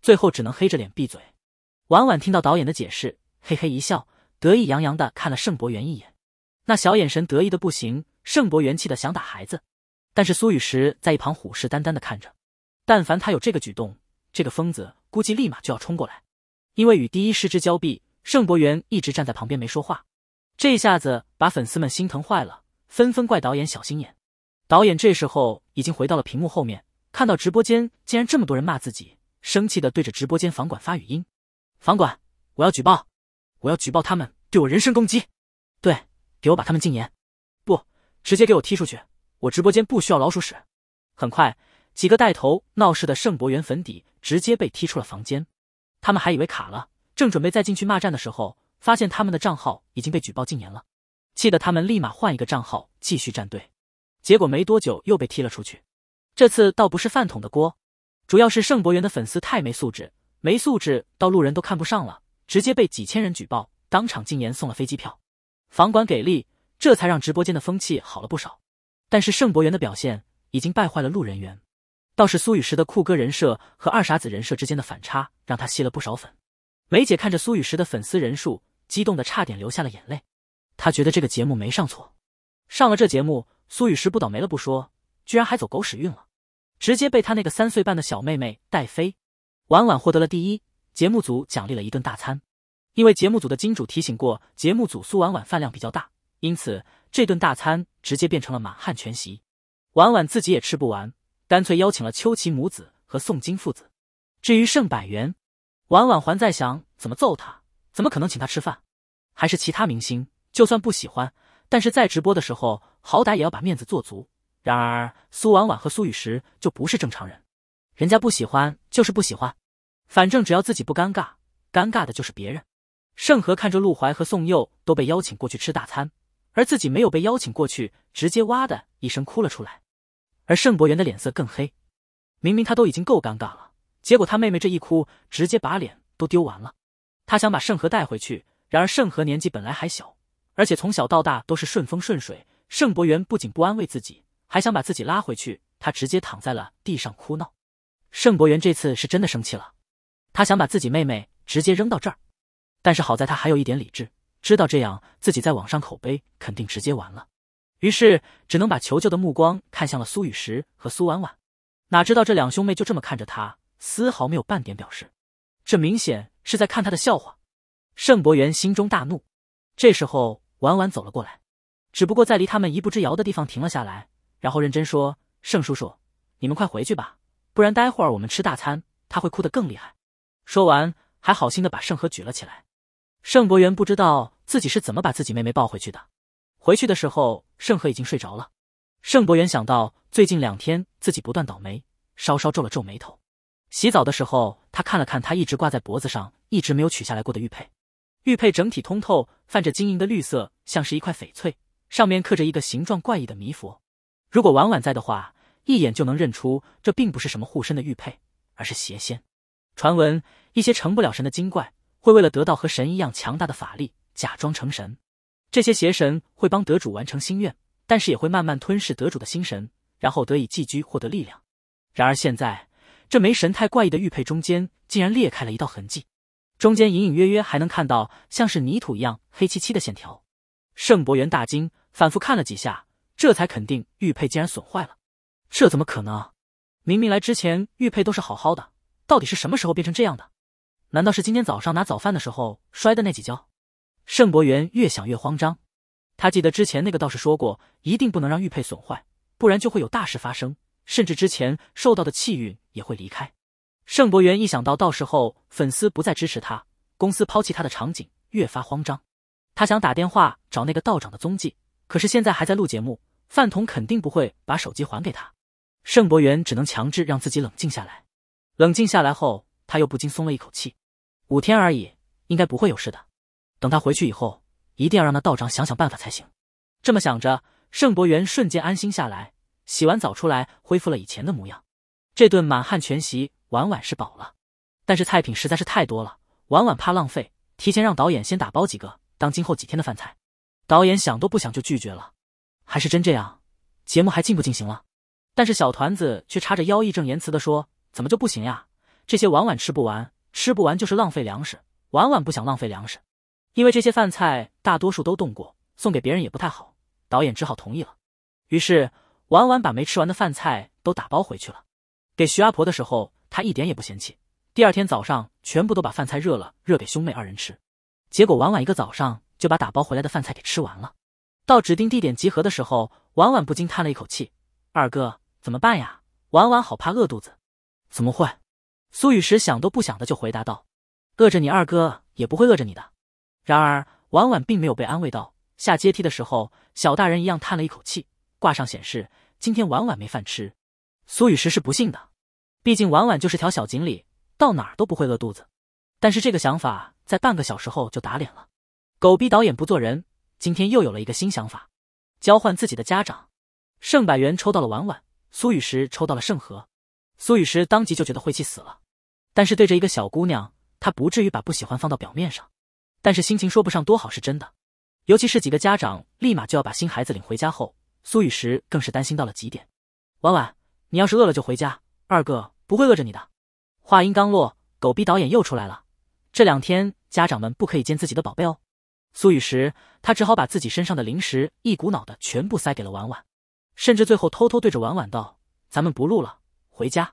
最后只能黑着脸闭嘴。婉婉听到导演的解释，嘿嘿一笑，得意洋洋的看了盛博元一眼，那小眼神得意的不行。盛博元气的想打孩子，但是苏雨石在一旁虎视眈眈的看着，但凡他有这个举动，这个疯子估计立马就要冲过来。因为与第一失之交臂，盛博元一直站在旁边没说话，这一下子把粉丝们心疼坏了，纷纷怪导演小心眼。导演这时候已经回到了屏幕后面，看到直播间竟然这么多人骂自己，生气的对着直播间房管发语音。房管，我要举报，我要举报他们对我人身攻击。对，给我把他们禁言，不，直接给我踢出去。我直播间不需要老鼠屎。很快，几个带头闹事的圣博园粉底直接被踢出了房间。他们还以为卡了，正准备再进去骂战的时候，发现他们的账号已经被举报禁言了，气得他们立马换一个账号继续站队。结果没多久又被踢了出去。这次倒不是饭桶的锅，主要是圣博园的粉丝太没素质。没素质，到路人都看不上了，直接被几千人举报，当场禁言，送了飞机票。房管给力，这才让直播间的风气好了不少。但是盛博元的表现已经败坏了路人缘，倒是苏雨石的酷哥人设和二傻子人设之间的反差，让他吸了不少粉。梅姐看着苏雨石的粉丝人数，激动的差点流下了眼泪。她觉得这个节目没上错，上了这节目，苏雨石不倒霉了不说，居然还走狗屎运了，直接被他那个三岁半的小妹妹带飞。婉婉获得了第一，节目组奖励了一顿大餐。因为节目组的金主提醒过，节目组苏婉婉饭量比较大，因此这顿大餐直接变成了满汉全席。婉婉自己也吃不完，干脆邀请了秋琪母子和宋金父子。至于盛百元，婉婉还在想怎么揍他，怎么可能请他吃饭？还是其他明星，就算不喜欢，但是在直播的时候，好歹也要把面子做足。然而苏婉婉和苏雨石就不是正常人，人家不喜欢就是不喜欢。反正只要自己不尴尬，尴尬的就是别人。盛和看着陆怀和宋佑都被邀请过去吃大餐，而自己没有被邀请过去，直接哇的一声哭了出来。而盛博元的脸色更黑，明明他都已经够尴尬了，结果他妹妹这一哭，直接把脸都丢完了。他想把盛和带回去，然而盛和年纪本来还小，而且从小到大都是顺风顺水。盛博元不仅不安慰自己，还想把自己拉回去，他直接躺在了地上哭闹。盛博元这次是真的生气了。他想把自己妹妹直接扔到这儿，但是好在他还有一点理智，知道这样自己在网上口碑肯定直接完了，于是只能把求救的目光看向了苏雨石和苏婉婉。哪知道这两兄妹就这么看着他，丝毫没有半点表示，这明显是在看他的笑话。盛博元心中大怒。这时候，婉婉走了过来，只不过在离他们一步之遥的地方停了下来，然后认真说：“盛叔叔，你们快回去吧，不然待会儿我们吃大餐，他会哭得更厉害。”说完，还好心的把盛荷举了起来。盛博元不知道自己是怎么把自己妹妹抱回去的。回去的时候，盛荷已经睡着了。盛博元想到最近两天自己不断倒霉，稍稍皱了皱眉头。洗澡的时候，他看了看他一直挂在脖子上、一直没有取下来过的玉佩。玉佩整体通透，泛着晶莹的绿色，像是一块翡翠，上面刻着一个形状怪异的弥佛。如果婉婉在的话，一眼就能认出这并不是什么护身的玉佩，而是邪仙。传闻，一些成不了神的精怪，会为了得到和神一样强大的法力，假装成神。这些邪神会帮得主完成心愿，但是也会慢慢吞噬得主的心神，然后得以寄居，获得力量。然而现在，这枚神态怪异的玉佩中间竟然裂开了一道痕迹，中间隐隐约约还能看到像是泥土一样黑漆漆的线条。圣博元大惊，反复看了几下，这才肯定玉佩竟然损坏了。这怎么可能？明明来之前玉佩都是好好的。到底是什么时候变成这样的？难道是今天早上拿早饭的时候摔的那几跤？盛博元越想越慌张。他记得之前那个道士说过，一定不能让玉佩损坏，不然就会有大事发生，甚至之前受到的气运也会离开。盛博元一想到到时候粉丝不再支持他，公司抛弃他的场景，越发慌张。他想打电话找那个道长的踪迹，可是现在还在录节目，饭桶肯定不会把手机还给他。盛博元只能强制让自己冷静下来。冷静下来后，他又不禁松了一口气。五天而已，应该不会有事的。等他回去以后，一定要让那道长想想办法才行。这么想着，盛博元瞬间安心下来。洗完澡出来，恢复了以前的模样。这顿满汉全席，婉婉是饱了，但是菜品实在是太多了。婉婉怕浪费，提前让导演先打包几个，当今后几天的饭菜。导演想都不想就拒绝了。还是真这样，节目还进不进行了？但是小团子却叉着腰，义正言辞的说。怎么就不行呀？这些晚晚吃不完，吃不完就是浪费粮食。晚晚不想浪费粮食，因为这些饭菜大多数都冻过，送给别人也不太好。导演只好同意了。于是晚晚把没吃完的饭菜都打包回去了，给徐阿婆的时候，她一点也不嫌弃。第二天早上，全部都把饭菜热了，热给兄妹二人吃。结果晚晚一个早上就把打包回来的饭菜给吃完了。到指定地点集合的时候，晚晚不禁叹了一口气：“二哥，怎么办呀？晚晚好怕饿肚子。”怎么会？苏雨石想都不想的就回答道：“饿着你二哥也不会饿着你的。”然而婉婉并没有被安慰到，下阶梯的时候，小大人一样叹了一口气，挂上显示：“今天婉婉没饭吃。”苏雨石是不信的，毕竟婉婉就是条小锦鲤，到哪儿都不会饿肚子。但是这个想法在半个小时后就打脸了。狗逼导演不做人，今天又有了一个新想法，交换自己的家长。盛百元抽到了婉婉，苏雨石抽到了盛和。苏雨石当即就觉得晦气死了，但是对着一个小姑娘，他不至于把不喜欢放到表面上，但是心情说不上多好是真的。尤其是几个家长立马就要把新孩子领回家后，苏雨石更是担心到了极点。婉婉，你要是饿了就回家，二哥不会饿着你的。话音刚落，狗逼导演又出来了。这两天家长们不可以见自己的宝贝哦。苏雨石他只好把自己身上的零食一股脑的全部塞给了婉婉，甚至最后偷偷对着婉婉道：“咱们不录了。”回家，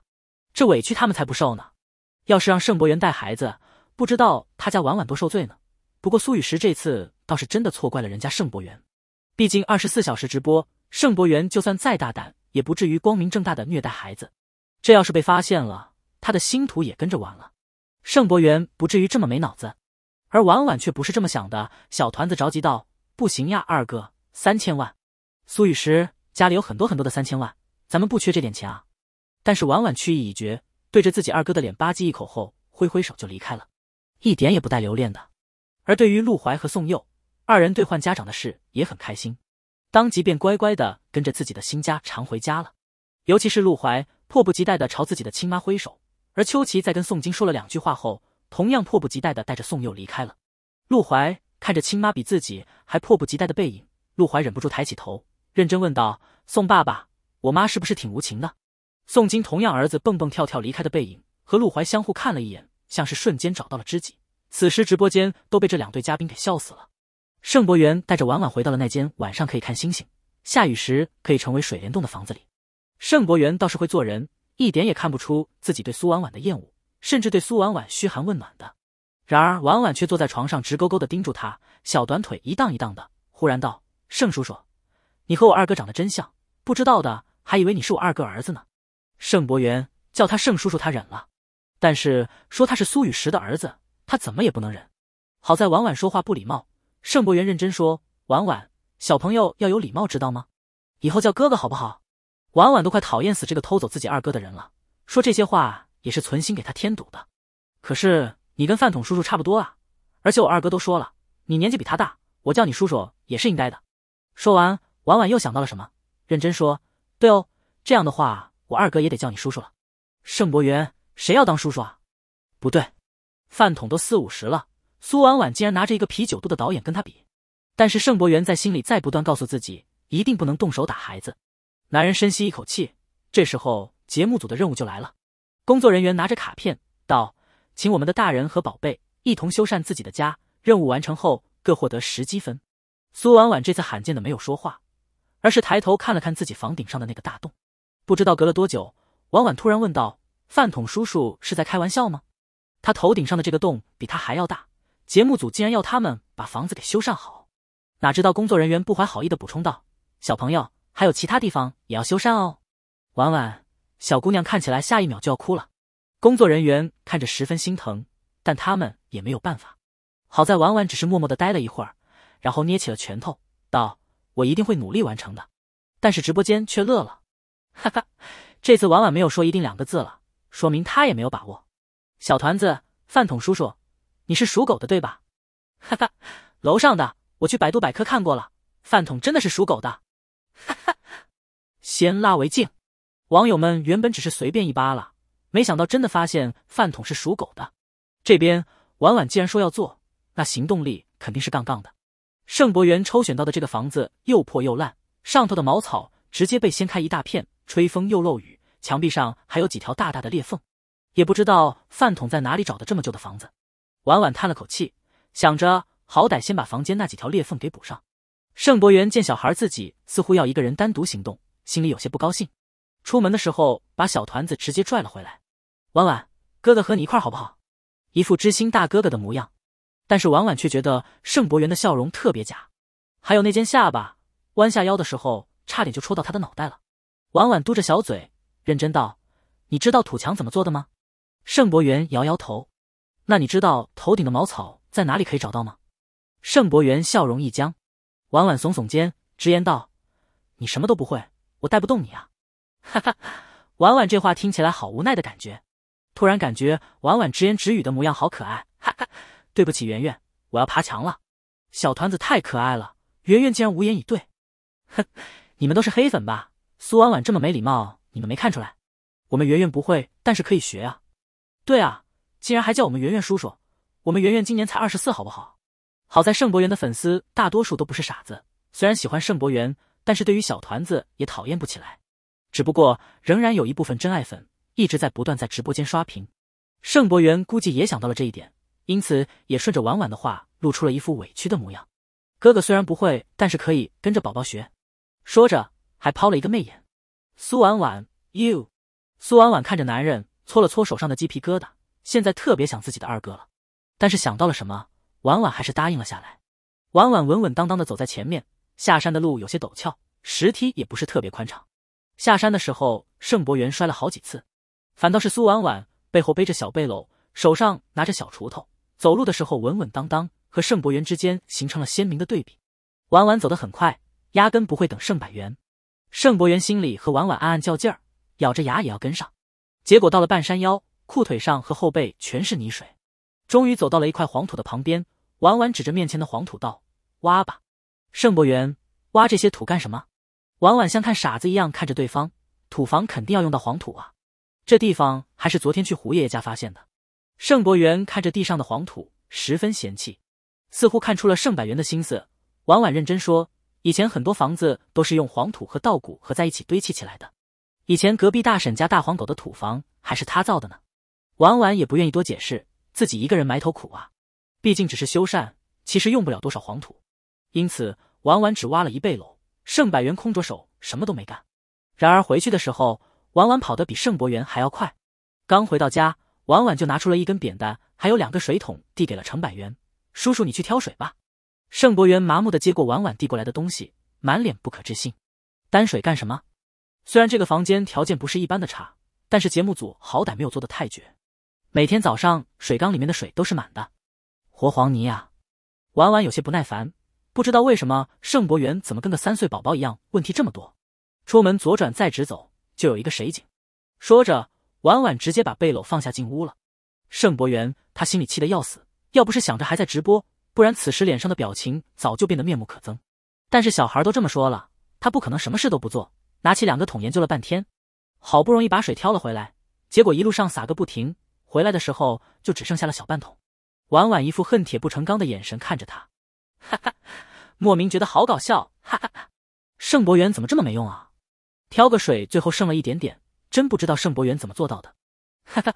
这委屈他们才不受呢。要是让盛博源带孩子，不知道他家婉婉多受罪呢。不过苏雨石这次倒是真的错怪了人家盛博源，毕竟二十四小时直播，盛博源就算再大胆，也不至于光明正大的虐待孩子。这要是被发现了，他的星途也跟着完了。盛博源不至于这么没脑子，而婉婉却不是这么想的。小团子着急道：“不行呀，二哥，三千万。苏雨石家里有很多很多的三千万，咱们不缺这点钱啊。”但是婉婉去意已决，对着自己二哥的脸吧唧一口后，挥挥手就离开了，一点也不带留恋的。而对于陆怀和宋佑二人兑换家长的事也很开心，当即便乖乖的跟着自己的新家常回家了。尤其是陆怀迫不及待的朝自己的亲妈挥手，而秋琪在跟宋金说了两句话后，同样迫不及待的带着宋佑离开了。陆怀看着亲妈比自己还迫不及待的背影，陆怀忍不住抬起头，认真问道：“宋爸爸，我妈是不是挺无情的？”宋金同样，儿子蹦蹦跳跳离开的背影和陆怀相互看了一眼，像是瞬间找到了知己。此时直播间都被这两对嘉宾给笑死了。盛博元带着婉婉回到了那间晚上可以看星星、下雨时可以成为水帘洞的房子里。盛博元倒是会做人，一点也看不出自己对苏婉婉的厌恶，甚至对苏婉婉嘘寒问暖的。然而婉婉却坐在床上，直勾勾的盯住他，小短腿一荡一荡的，忽然道：“盛叔叔，你和我二哥长得真像，不知道的还以为你是我二哥儿子呢。”盛博元叫他盛叔叔，他忍了，但是说他是苏雨石的儿子，他怎么也不能忍。好在婉婉说话不礼貌，盛博元认真说：“婉婉，小朋友要有礼貌，知道吗？以后叫哥哥好不好？”婉婉都快讨厌死这个偷走自己二哥的人了，说这些话也是存心给他添堵的。可是你跟饭桶叔叔差不多啊，而且我二哥都说了，你年纪比他大，我叫你叔叔也是应该的。说完，婉婉又想到了什么，认真说：“对哦，这样的话。”我二哥也得叫你叔叔了，盛博元，谁要当叔叔啊？不对，饭桶都四五十了，苏婉婉竟然拿着一个啤酒肚的导演跟他比。但是盛博元在心里再不断告诉自己，一定不能动手打孩子。男人深吸一口气，这时候节目组的任务就来了，工作人员拿着卡片道：“请我们的大人和宝贝一同修缮自己的家，任务完成后各获得十积分。”苏婉婉这次罕见的没有说话，而是抬头看了看自己房顶上的那个大洞。不知道隔了多久，婉婉突然问道：“饭桶叔叔是在开玩笑吗？”他头顶上的这个洞比他还要大，节目组竟然要他们把房子给修缮好。哪知道工作人员不怀好意的补充道：“小朋友，还有其他地方也要修缮哦。”婉婉小姑娘看起来下一秒就要哭了，工作人员看着十分心疼，但他们也没有办法。好在婉婉只是默默的待了一会儿，然后捏起了拳头，道：“我一定会努力完成的。”但是直播间却乐了。哈哈，这次婉婉没有说一定两个字了，说明她也没有把握。小团子，饭桶叔叔，你是属狗的对吧？哈哈，楼上的，我去百度百科看过了，饭桶真的是属狗的。哈哈，先拉为敬。网友们原本只是随便一扒拉，没想到真的发现饭桶是属狗的。这边婉婉既然说要做，那行动力肯定是杠杠的。盛博园抽选到的这个房子又破又烂，上头的茅草直接被掀开一大片。吹风又漏雨，墙壁上还有几条大大的裂缝，也不知道饭桶在哪里找的这么旧的房子。婉婉叹了口气，想着好歹先把房间那几条裂缝给补上。盛博元见小孩自己似乎要一个人单独行动，心里有些不高兴，出门的时候把小团子直接拽了回来。婉婉，哥哥和你一块好不好？一副知心大哥哥的模样，但是婉婉却觉得盛博元的笑容特别假，还有那尖下巴，弯下腰的时候差点就戳到他的脑袋了。婉婉嘟着小嘴，认真道：“你知道土墙怎么做的吗？”盛博元摇摇头。“那你知道头顶的茅草在哪里可以找到吗？”盛博元笑容一僵。婉婉耸耸肩，直言道：“你什么都不会，我带不动你啊！”哈哈，婉婉这话听起来好无奈的感觉。突然感觉婉婉直言直语的模样好可爱，哈哈，对不起圆圆，我要爬墙了。小团子太可爱了，圆圆竟然无言以对。哼，你们都是黑粉吧？苏婉婉这么没礼貌，你们没看出来？我们圆圆不会，但是可以学啊。对啊，竟然还叫我们圆圆叔叔。我们圆圆今年才二十四，好不好？好在盛博源的粉丝大多数都不是傻子，虽然喜欢盛博源，但是对于小团子也讨厌不起来。只不过仍然有一部分真爱粉一直在不断在直播间刷屏。盛博源估计也想到了这一点，因此也顺着婉婉的话，露出了一副委屈的模样。哥哥虽然不会，但是可以跟着宝宝学。说着。还抛了一个媚眼，苏婉婉，y o u 苏婉婉看着男人，搓了搓手上的鸡皮疙瘩，现在特别想自己的二哥了。但是想到了什么，婉婉还是答应了下来。婉婉稳稳当当的走在前面，下山的路有些陡峭，石梯也不是特别宽敞。下山的时候，盛博元摔了好几次，反倒是苏婉婉背后背着小背篓，手上拿着小锄头，走路的时候稳稳当当，和盛博元之间形成了鲜明的对比。婉婉走得很快，压根不会等盛百元。盛博源心里和婉婉暗暗较劲儿，咬着牙也要跟上，结果到了半山腰，裤腿上和后背全是泥水。终于走到了一块黄土的旁边，婉婉指着面前的黄土道：“挖吧，盛博源，挖这些土干什么？”婉婉像看傻子一样看着对方，土房肯定要用到黄土啊，这地方还是昨天去胡爷爷家发现的。盛博源看着地上的黄土，十分嫌弃，似乎看出了盛柏元的心思，婉婉认真说。以前很多房子都是用黄土和稻谷合在一起堆砌起来的。以前隔壁大婶家大黄狗的土房还是他造的呢。婉婉也不愿意多解释，自己一个人埋头苦挖，毕竟只是修缮，其实用不了多少黄土，因此婉婉只挖了一背篓，盛百元空着手什么都没干。然而回去的时候，婉婉跑得比盛博元还要快。刚回到家，婉婉就拿出了一根扁担，还有两个水桶，递给了盛百元叔叔：“你去挑水吧。”盛博元麻木的接过婉婉递过来的东西，满脸不可置信。担水干什么？虽然这个房间条件不是一般的差，但是节目组好歹没有做的太绝。每天早上水缸里面的水都是满的。活黄泥啊！婉婉有些不耐烦，不知道为什么盛博元怎么跟个三岁宝宝一样，问题这么多。出门左转再直走就有一个水井。说着，婉婉直接把背篓放下进屋了。盛博元，他心里气得要死，要不是想着还在直播。不然，此时脸上的表情早就变得面目可憎。但是小孩都这么说了，他不可能什么事都不做。拿起两个桶研究了半天，好不容易把水挑了回来，结果一路上洒个不停，回来的时候就只剩下了小半桶。婉婉一副恨铁不成钢的眼神看着他，哈哈，莫名觉得好搞笑，哈哈。盛博元怎么这么没用啊？挑个水最后剩了一点点，真不知道盛博元怎么做到的，哈哈。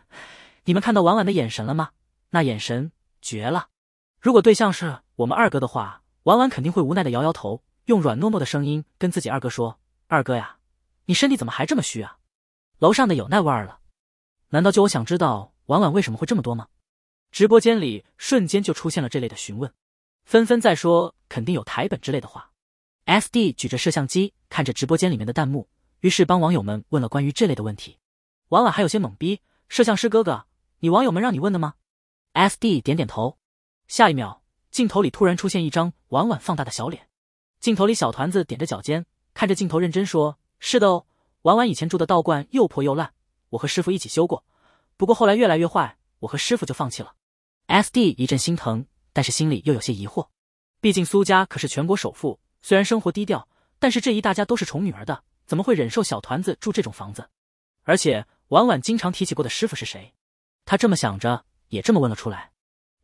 你们看到婉婉的眼神了吗？那眼神绝了。如果对象是我们二哥的话，婉婉肯定会无奈的摇摇头，用软糯糯的声音跟自己二哥说：“二哥呀，你身体怎么还这么虚啊？楼上的有那味儿了。”难道就我想知道婉婉为什么会这么多吗？直播间里瞬间就出现了这类的询问，纷纷在说肯定有台本之类的话。S D 举着摄像机看着直播间里面的弹幕，于是帮网友们问了关于这类的问题。婉婉还有些懵逼：“摄像师哥哥，你网友们让你问的吗？”S D 点点头。下一秒，镜头里突然出现一张婉婉放大的小脸。镜头里，小团子踮着脚尖，看着镜头认真说：“是的哦，婉婉以前住的道观又破又烂，我和师傅一起修过，不过后来越来越坏，我和师傅就放弃了。” S D 一阵心疼，但是心里又有些疑惑。毕竟苏家可是全国首富，虽然生活低调，但是这一大家都是宠女儿的，怎么会忍受小团子住这种房子？而且婉婉经常提起过的师傅是谁？他这么想着，也这么问了出来。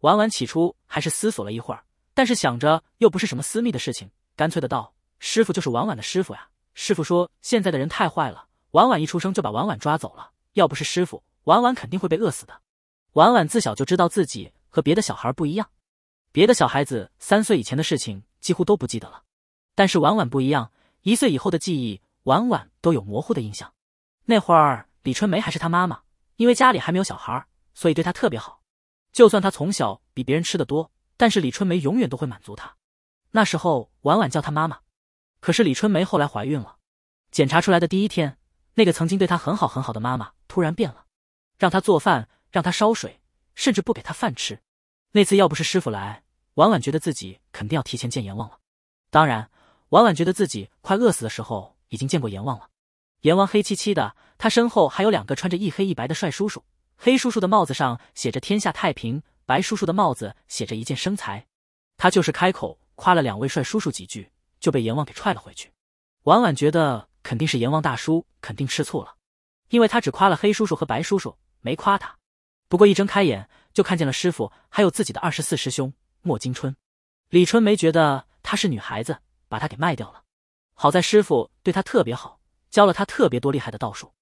婉婉起初还是思索了一会儿，但是想着又不是什么私密的事情，干脆的道：“师傅就是婉婉的师傅呀。师傅说现在的人太坏了，婉婉一出生就把婉婉抓走了，要不是师傅，婉婉肯定会被饿死的。”婉婉自小就知道自己和别的小孩不一样，别的小孩子三岁以前的事情几乎都不记得了，但是婉婉不一样，一岁以后的记忆，婉婉都有模糊的印象。那会儿李春梅还是她妈妈，因为家里还没有小孩，所以对她特别好。就算他从小比别人吃的多，但是李春梅永远都会满足他。那时候，婉婉叫她妈妈，可是李春梅后来怀孕了，检查出来的第一天，那个曾经对她很好很好的妈妈突然变了，让她做饭，让她烧水，甚至不给她饭吃。那次要不是师傅来，婉婉觉得自己肯定要提前见阎王了。当然，婉婉觉得自己快饿死的时候，已经见过阎王了。阎王黑漆漆的，他身后还有两个穿着一黑一白的帅叔叔。黑叔叔的帽子上写着“天下太平”，白叔叔的帽子写着“一见生财”。他就是开口夸了两位帅叔叔几句，就被阎王给踹了回去。婉婉觉得肯定是阎王大叔肯定吃醋了，因为他只夸了黑叔叔和白叔叔，没夸他。不过一睁开眼就看见了师傅，还有自己的二十四师兄莫金春、李春梅。觉得她是女孩子，把她给卖掉了。好在师傅对她特别好，教了她特别多厉害的道术。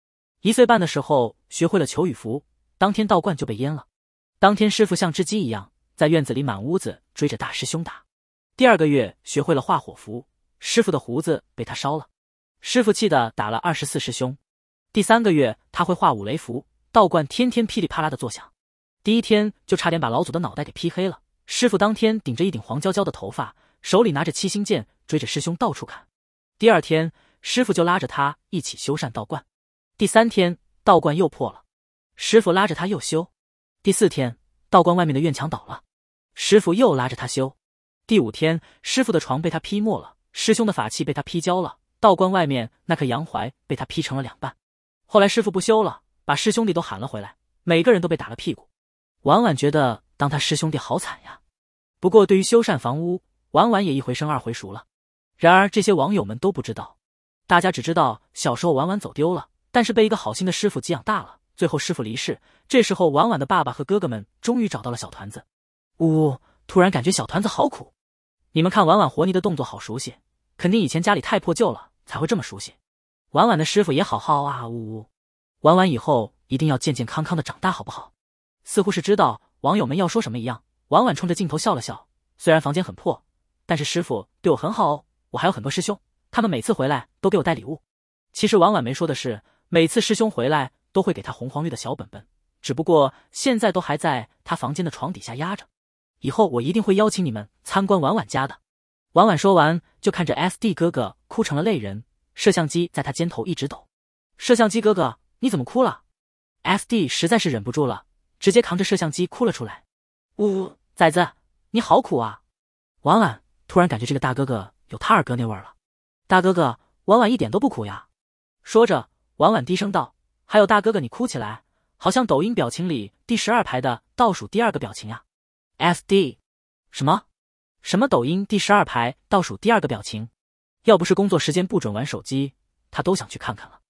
一岁半的时候学会了求雨符。当天道观就被淹了。当天师傅像只鸡一样，在院子里满屋子追着大师兄打。第二个月学会了画火符，师傅的胡子被他烧了。师傅气得打了二十四师兄。第三个月他会画五雷符，道观天天噼里啪啦的作响。第一天就差点把老祖的脑袋给劈黑了。师傅当天顶着一顶黄焦焦的头发，手里拿着七星剑追着师兄到处砍。第二天师傅就拉着他一起修缮道观。第三天道观又破了。师傅拉着他又修，第四天道观外面的院墙倒了，师傅又拉着他修，第五天师傅的床被他劈没了，师兄的法器被他劈焦了，道观外面那棵杨槐被他劈成了两半。后来师傅不修了，把师兄弟都喊了回来，每个人都被打了屁股。婉婉觉得当他师兄弟好惨呀，不过对于修缮房屋，婉婉也一回生二回熟了。然而这些网友们都不知道，大家只知道小时候婉婉走丢了，但是被一个好心的师傅给养大了。最后师傅离世，这时候婉婉的爸爸和哥哥们终于找到了小团子。呜呜，突然感觉小团子好苦。你们看婉婉活泥的动作好熟悉，肯定以前家里太破旧了才会这么熟悉。婉婉的师傅也好好啊，呜呜。婉婉以后一定要健健康康的长大，好不好？似乎是知道网友们要说什么一样，婉婉冲着镜头笑了笑。虽然房间很破，但是师傅对我很好哦。我还有很多师兄，他们每次回来都给我带礼物。其实婉婉没说的是，每次师兄回来。都会给他红黄绿的小本本，只不过现在都还在他房间的床底下压着。以后我一定会邀请你们参观婉婉家的。婉婉说完，就看着 S D 哥哥哭成了泪人，摄像机在他肩头一直抖。摄像机哥哥，你怎么哭了？S D 实在是忍不住了，直接扛着摄像机哭了出来。呜呜，崽子，你好苦啊！婉婉突然感觉这个大哥哥有他二哥那味儿了。大哥哥，婉婉一点都不苦呀。说着，婉婉低声道。还有大哥哥，你哭起来好像抖音表情里第十二排的倒数第二个表情呀，S D，什么？什么抖音第十二排倒数第二个表情？要不是工作时间不准玩手机，他都想去看看了。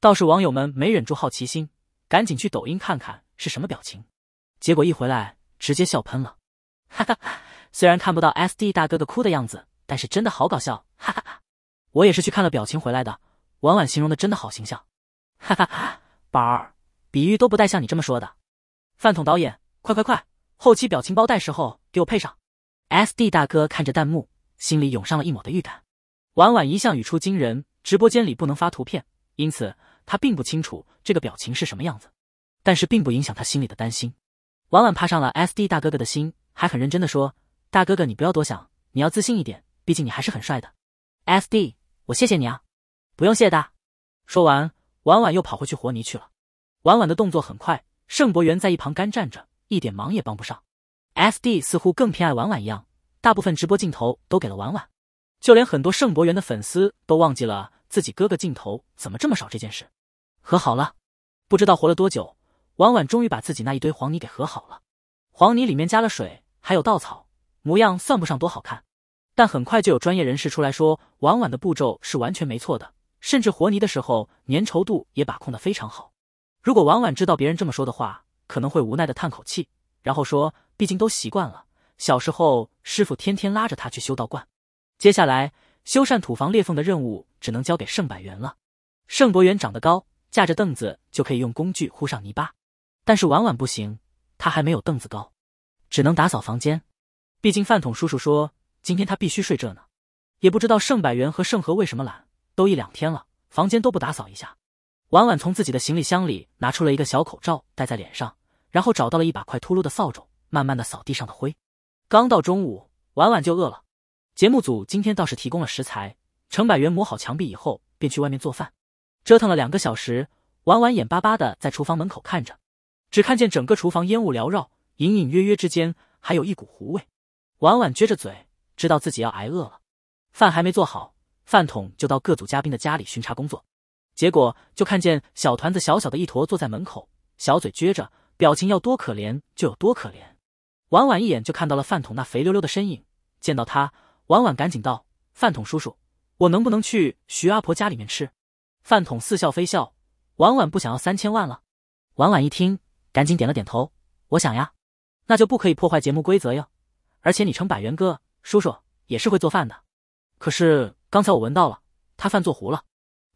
倒是网友们没忍住好奇心，赶紧去抖音看看是什么表情。结果一回来，直接笑喷了，哈哈！虽然看不到 S D 大哥哥哭的样子，但是真的好搞笑，哈哈哈！我也是去看了表情回来的，婉婉形容的真的好形象，哈哈哈！宝儿，比喻都不带像你这么说的。饭桶导演，快快快，后期表情包带时候给我配上。S D 大哥看着弹幕，心里涌上了一抹的预感。婉婉一向语出惊人，直播间里不能发图片，因此他并不清楚这个表情是什么样子，但是并不影响他心里的担心。婉婉爬上了 S D 大哥哥的心，还很认真的说：“大哥哥，你不要多想，你要自信一点，毕竟你还是很帅的。”S D，我谢谢你啊，不用谢的。说完。婉婉又跑回去和泥去了，婉婉的动作很快，盛博元在一旁干站着，一点忙也帮不上。S D 似乎更偏爱婉婉一样，大部分直播镜头都给了婉婉，就连很多盛博元的粉丝都忘记了自己哥哥镜头怎么这么少这件事。和好了，不知道活了多久，婉婉终于把自己那一堆黄泥给和好了。黄泥里面加了水，还有稻草，模样算不上多好看，但很快就有专业人士出来说，婉婉的步骤是完全没错的。甚至和泥的时候，粘稠度也把控的非常好。如果晚晚知道别人这么说的话，可能会无奈的叹口气，然后说：“毕竟都习惯了，小时候师傅天天拉着他去修道观。”接下来修缮土房裂缝的任务只能交给盛百元了。盛博元长得高，架着凳子就可以用工具糊上泥巴，但是晚晚不行，他还没有凳子高，只能打扫房间。毕竟饭桶叔叔说：“今天他必须睡这呢。”也不知道盛百元和盛和为什么懒。都一两天了，房间都不打扫一下。婉婉从自己的行李箱里拿出了一个小口罩，戴在脸上，然后找到了一把快秃噜的扫帚，慢慢的扫地上的灰。刚到中午，婉婉就饿了。节目组今天倒是提供了食材，程百元抹好墙壁以后，便去外面做饭，折腾了两个小时。婉婉眼巴巴的在厨房门口看着，只看见整个厨房烟雾缭绕，隐隐约约之间还有一股糊味。婉婉撅着嘴，知道自己要挨饿了。饭还没做好。饭桶就到各组嘉宾的家里巡查工作，结果就看见小团子小小的一坨坐在门口，小嘴撅着，表情要多可怜就有多可怜。婉婉一眼就看到了饭桶那肥溜溜的身影，见到他，婉婉赶紧道：“饭桶叔叔，我能不能去徐阿婆家里面吃？”饭桶似笑非笑。婉婉不想要三千万了。婉婉一听，赶紧点了点头：“我想呀，那就不可以破坏节目规则哟。而且你成百元哥叔叔也是会做饭的，可是……”刚才我闻到了，他饭做糊了，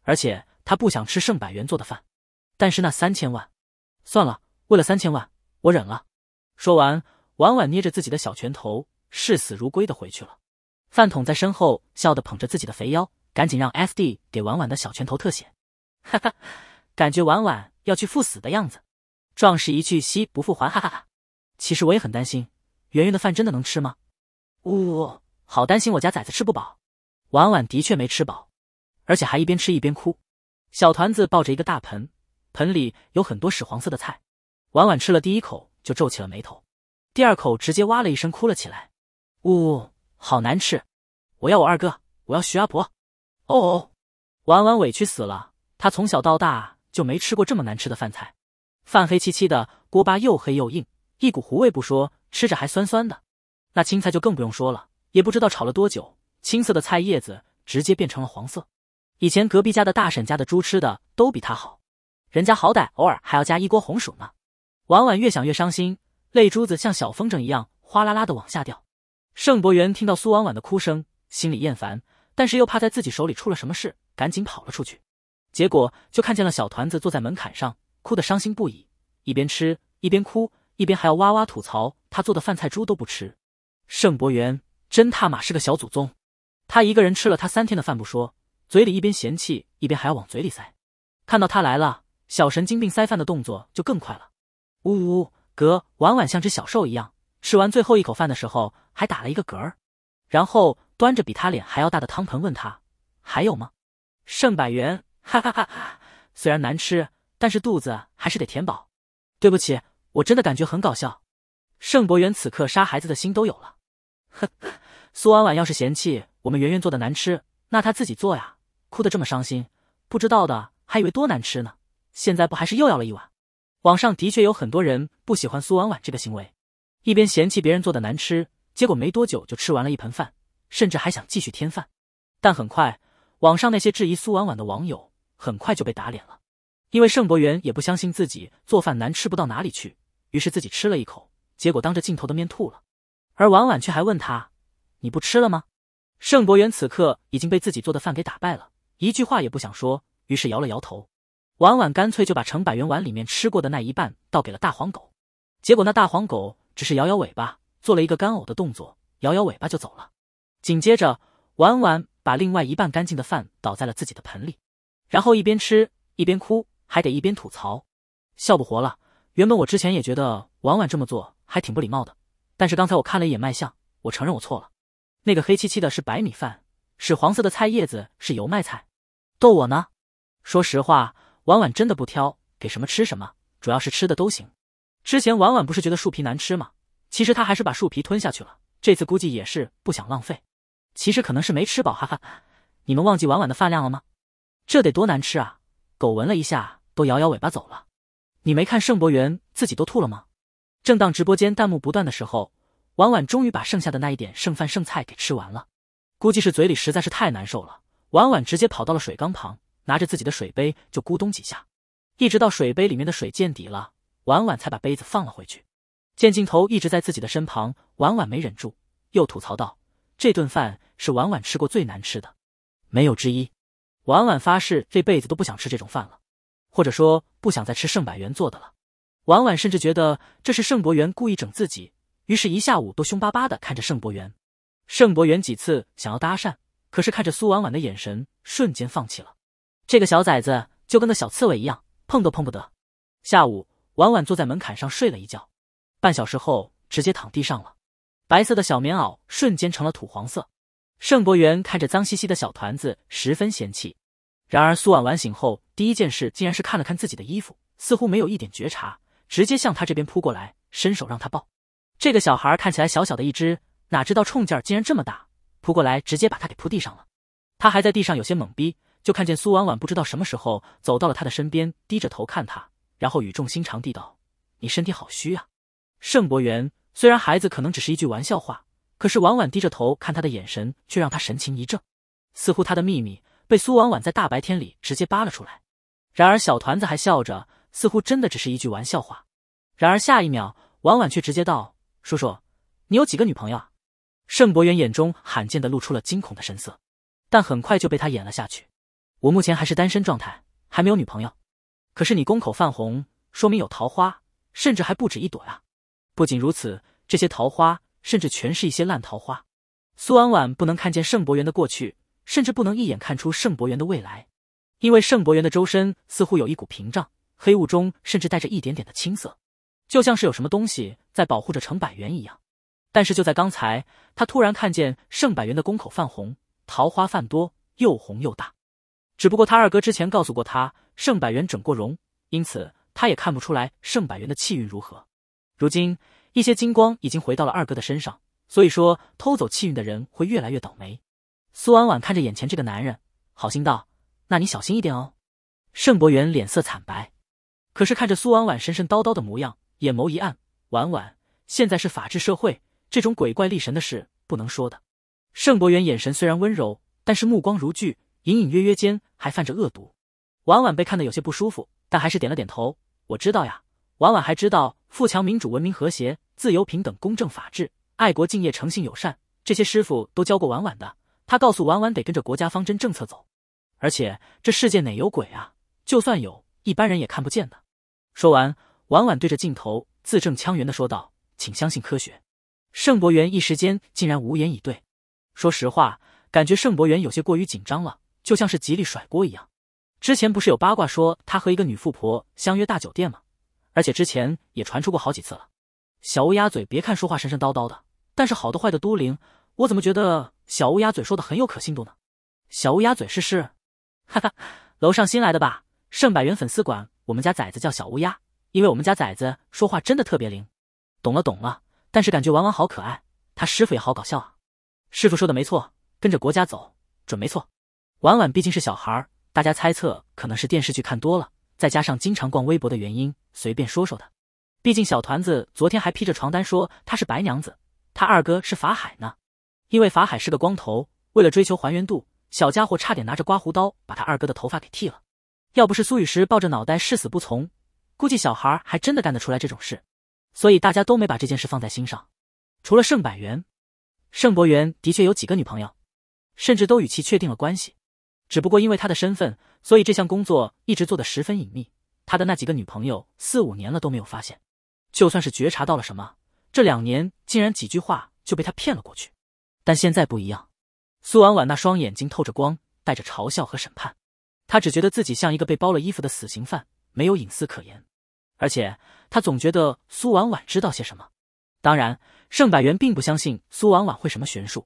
而且他不想吃盛百元做的饭，但是那三千万，算了，为了三千万，我忍了。说完，婉婉捏着自己的小拳头，视死如归的回去了。饭桶在身后笑得捧着自己的肥腰，赶紧让 S D 给婉婉的小拳头特写，哈哈，感觉婉婉要去赴死的样子。壮士一去兮不复还，哈哈哈。其实我也很担心，圆圆的饭真的能吃吗？呜，好担心我家崽子吃不饱。婉婉的确没吃饱，而且还一边吃一边哭。小团子抱着一个大盆，盆里有很多屎黄色的菜。婉婉吃了第一口就皱起了眉头，第二口直接哇了一声哭了起来。呜，好难吃！我要我二哥，我要徐阿婆。哦哦，婉婉委屈死了。她从小到大就没吃过这么难吃的饭菜。饭黑漆漆的，锅巴又黑又硬，一股糊味不说，吃着还酸酸的。那青菜就更不用说了，也不知道炒了多久。青色的菜叶子直接变成了黄色。以前隔壁家的大婶家的猪吃的都比他好，人家好歹偶尔还要加一锅红薯呢。婉婉越想越伤心，泪珠子像小风筝一样哗啦啦的往下掉。盛博元听到苏婉婉的哭声，心里厌烦，但是又怕在自己手里出了什么事，赶紧跑了出去。结果就看见了小团子坐在门槛上，哭得伤心不已，一边吃一边哭，一边还要哇哇吐槽他做的饭菜猪都不吃。盛博元真他妈是个小祖宗！他一个人吃了他三天的饭不说，嘴里一边嫌弃一边还要往嘴里塞。看到他来了，小神经病塞饭的动作就更快了。呜呜，嗝！婉婉像只小兽一样，吃完最后一口饭的时候还打了一个嗝儿，然后端着比他脸还要大的汤盆问他：“还有吗？”盛柏元，哈哈哈哈！虽然难吃，但是肚子还是得填饱。对不起，我真的感觉很搞笑。盛柏元此刻杀孩子的心都有了。呵，苏婉婉要是嫌弃。我们圆圆做的难吃，那他自己做呀，哭得这么伤心，不知道的还以为多难吃呢。现在不还是又要了一碗？网上的确有很多人不喜欢苏婉婉这个行为，一边嫌弃别人做的难吃，结果没多久就吃完了一盆饭，甚至还想继续添饭。但很快，网上那些质疑苏婉婉的网友很快就被打脸了，因为盛博元也不相信自己做饭难吃不到哪里去，于是自己吃了一口，结果当着镜头的面吐了。而婉婉却还问他：“你不吃了吗？”盛博远此刻已经被自己做的饭给打败了，一句话也不想说，于是摇了摇头。婉婉干脆就把盛百元碗里面吃过的那一半倒给了大黄狗，结果那大黄狗只是摇摇尾巴，做了一个干呕的动作，摇摇尾巴就走了。紧接着，婉婉把另外一半干净的饭倒在了自己的盆里，然后一边吃一边哭，还得一边吐槽，笑不活了。原本我之前也觉得婉婉这么做还挺不礼貌的，但是刚才我看了一眼卖相，我承认我错了。那个黑漆漆的是白米饭，屎黄色的菜叶子是油麦菜，逗我呢？说实话，婉婉真的不挑，给什么吃什么，主要是吃的都行。之前婉婉不是觉得树皮难吃吗？其实她还是把树皮吞下去了，这次估计也是不想浪费。其实可能是没吃饱，哈哈。你们忘记婉婉的饭量了吗？这得多难吃啊！狗闻了一下都摇摇尾巴走了。你没看盛博元自己都吐了吗？正当直播间弹幕不断的时候。婉婉终于把剩下的那一点剩饭剩菜给吃完了，估计是嘴里实在是太难受了，婉婉直接跑到了水缸旁，拿着自己的水杯就咕咚几下，一直到水杯里面的水见底了，婉婉才把杯子放了回去。见镜头一直在自己的身旁，婉婉没忍住又吐槽道：“这顿饭是婉婉吃过最难吃的，没有之一。”婉婉发誓这辈子都不想吃这种饭了，或者说不想再吃盛柏元做的了。婉婉甚至觉得这是盛柏元故意整自己。于是，一下午都凶巴巴的看着盛博远。盛博远几次想要搭讪，可是看着苏婉婉的眼神，瞬间放弃了。这个小崽子就跟个小刺猬一样，碰都碰不得。下午，婉婉坐在门槛上睡了一觉，半小时后直接躺地上了，白色的小棉袄瞬间成了土黄色。盛博远看着脏兮兮的小团子，十分嫌弃。然而，苏婉婉醒后第一件事竟然是看了看自己的衣服，似乎没有一点觉察，直接向他这边扑过来，伸手让他抱。这个小孩看起来小小的一只，哪知道冲劲儿竟然这么大，扑过来直接把他给扑地上了。他还在地上有些懵逼，就看见苏婉婉不知道什么时候走到了他的身边，低着头看他，然后语重心长地道：“你身体好虚啊。”盛博源虽然孩子可能只是一句玩笑话，可是婉婉低着头看他的眼神却让他神情一怔，似乎他的秘密被苏婉婉在大白天里直接扒了出来。然而小团子还笑着，似乎真的只是一句玩笑话。然而下一秒，婉婉却直接道。叔叔，你有几个女朋友啊？盛博远眼中罕见的露出了惊恐的神色，但很快就被他演了下去。我目前还是单身状态，还没有女朋友。可是你宫口泛红，说明有桃花，甚至还不止一朵呀。不仅如此，这些桃花甚至全是一些烂桃花。苏婉婉不能看见盛博远的过去，甚至不能一眼看出盛博远的未来，因为盛博远的周身似乎有一股屏障，黑雾中甚至带着一点点的青色。就像是有什么东西在保护着盛百元一样，但是就在刚才，他突然看见盛百元的宫口泛红，桃花泛多，又红又大。只不过他二哥之前告诉过他，盛百元整过容，因此他也看不出来盛百元的气运如何。如今一些金光已经回到了二哥的身上，所以说偷走气运的人会越来越倒霉。苏婉婉看着眼前这个男人，好心道：“那你小心一点哦。”盛博元脸色惨白，可是看着苏婉婉神神叨叨的模样。眼眸一暗，婉婉，现在是法治社会，这种鬼怪力神的事不能说的。盛博远眼神虽然温柔，但是目光如炬，隐隐约约间还泛着恶毒。婉婉被看得有些不舒服，但还是点了点头。我知道呀，婉婉还知道富强、民主、文明、和谐，自由、平等、公正、法治，爱国、敬业、诚信、友善，这些师傅都教过婉婉的。他告诉婉婉得跟着国家方针政策走，而且这世界哪有鬼啊？就算有，一般人也看不见的。说完。婉婉对着镜头字正腔圆的说道：“请相信科学。”盛博元一时间竟然无言以对。说实话，感觉盛博元有些过于紧张了，就像是极力甩锅一样。之前不是有八卦说他和一个女富婆相约大酒店吗？而且之前也传出过好几次了。小乌鸦嘴，别看说话神神叨叨的，但是好的坏的都灵。我怎么觉得小乌鸦嘴说的很有可信度呢？小乌鸦嘴是试，哈哈，楼上新来的吧？盛百元粉丝管我们家崽子叫小乌鸦。因为我们家崽子说话真的特别灵，懂了懂了。但是感觉婉婉好可爱，他师傅也好搞笑啊。师傅说的没错，跟着国家走准没错。婉婉毕竟是小孩儿，大家猜测可能是电视剧看多了，再加上经常逛微博的原因，随便说说的。毕竟小团子昨天还披着床单说他是白娘子，他二哥是法海呢。因为法海是个光头，为了追求还原度，小家伙差点拿着刮胡刀把他二哥的头发给剃了。要不是苏雨石抱着脑袋誓死不从。估计小孩还真的干得出来这种事，所以大家都没把这件事放在心上。除了盛百元，盛博元的确有几个女朋友，甚至都与其确定了关系。只不过因为他的身份，所以这项工作一直做得十分隐秘。他的那几个女朋友四五年了都没有发现，就算是觉察到了什么，这两年竟然几句话就被他骗了过去。但现在不一样，苏婉婉那双眼睛透着光，带着嘲笑和审判。他只觉得自己像一个被包了衣服的死刑犯，没有隐私可言。而且他总觉得苏婉婉知道些什么。当然，盛百元并不相信苏婉婉会什么玄术。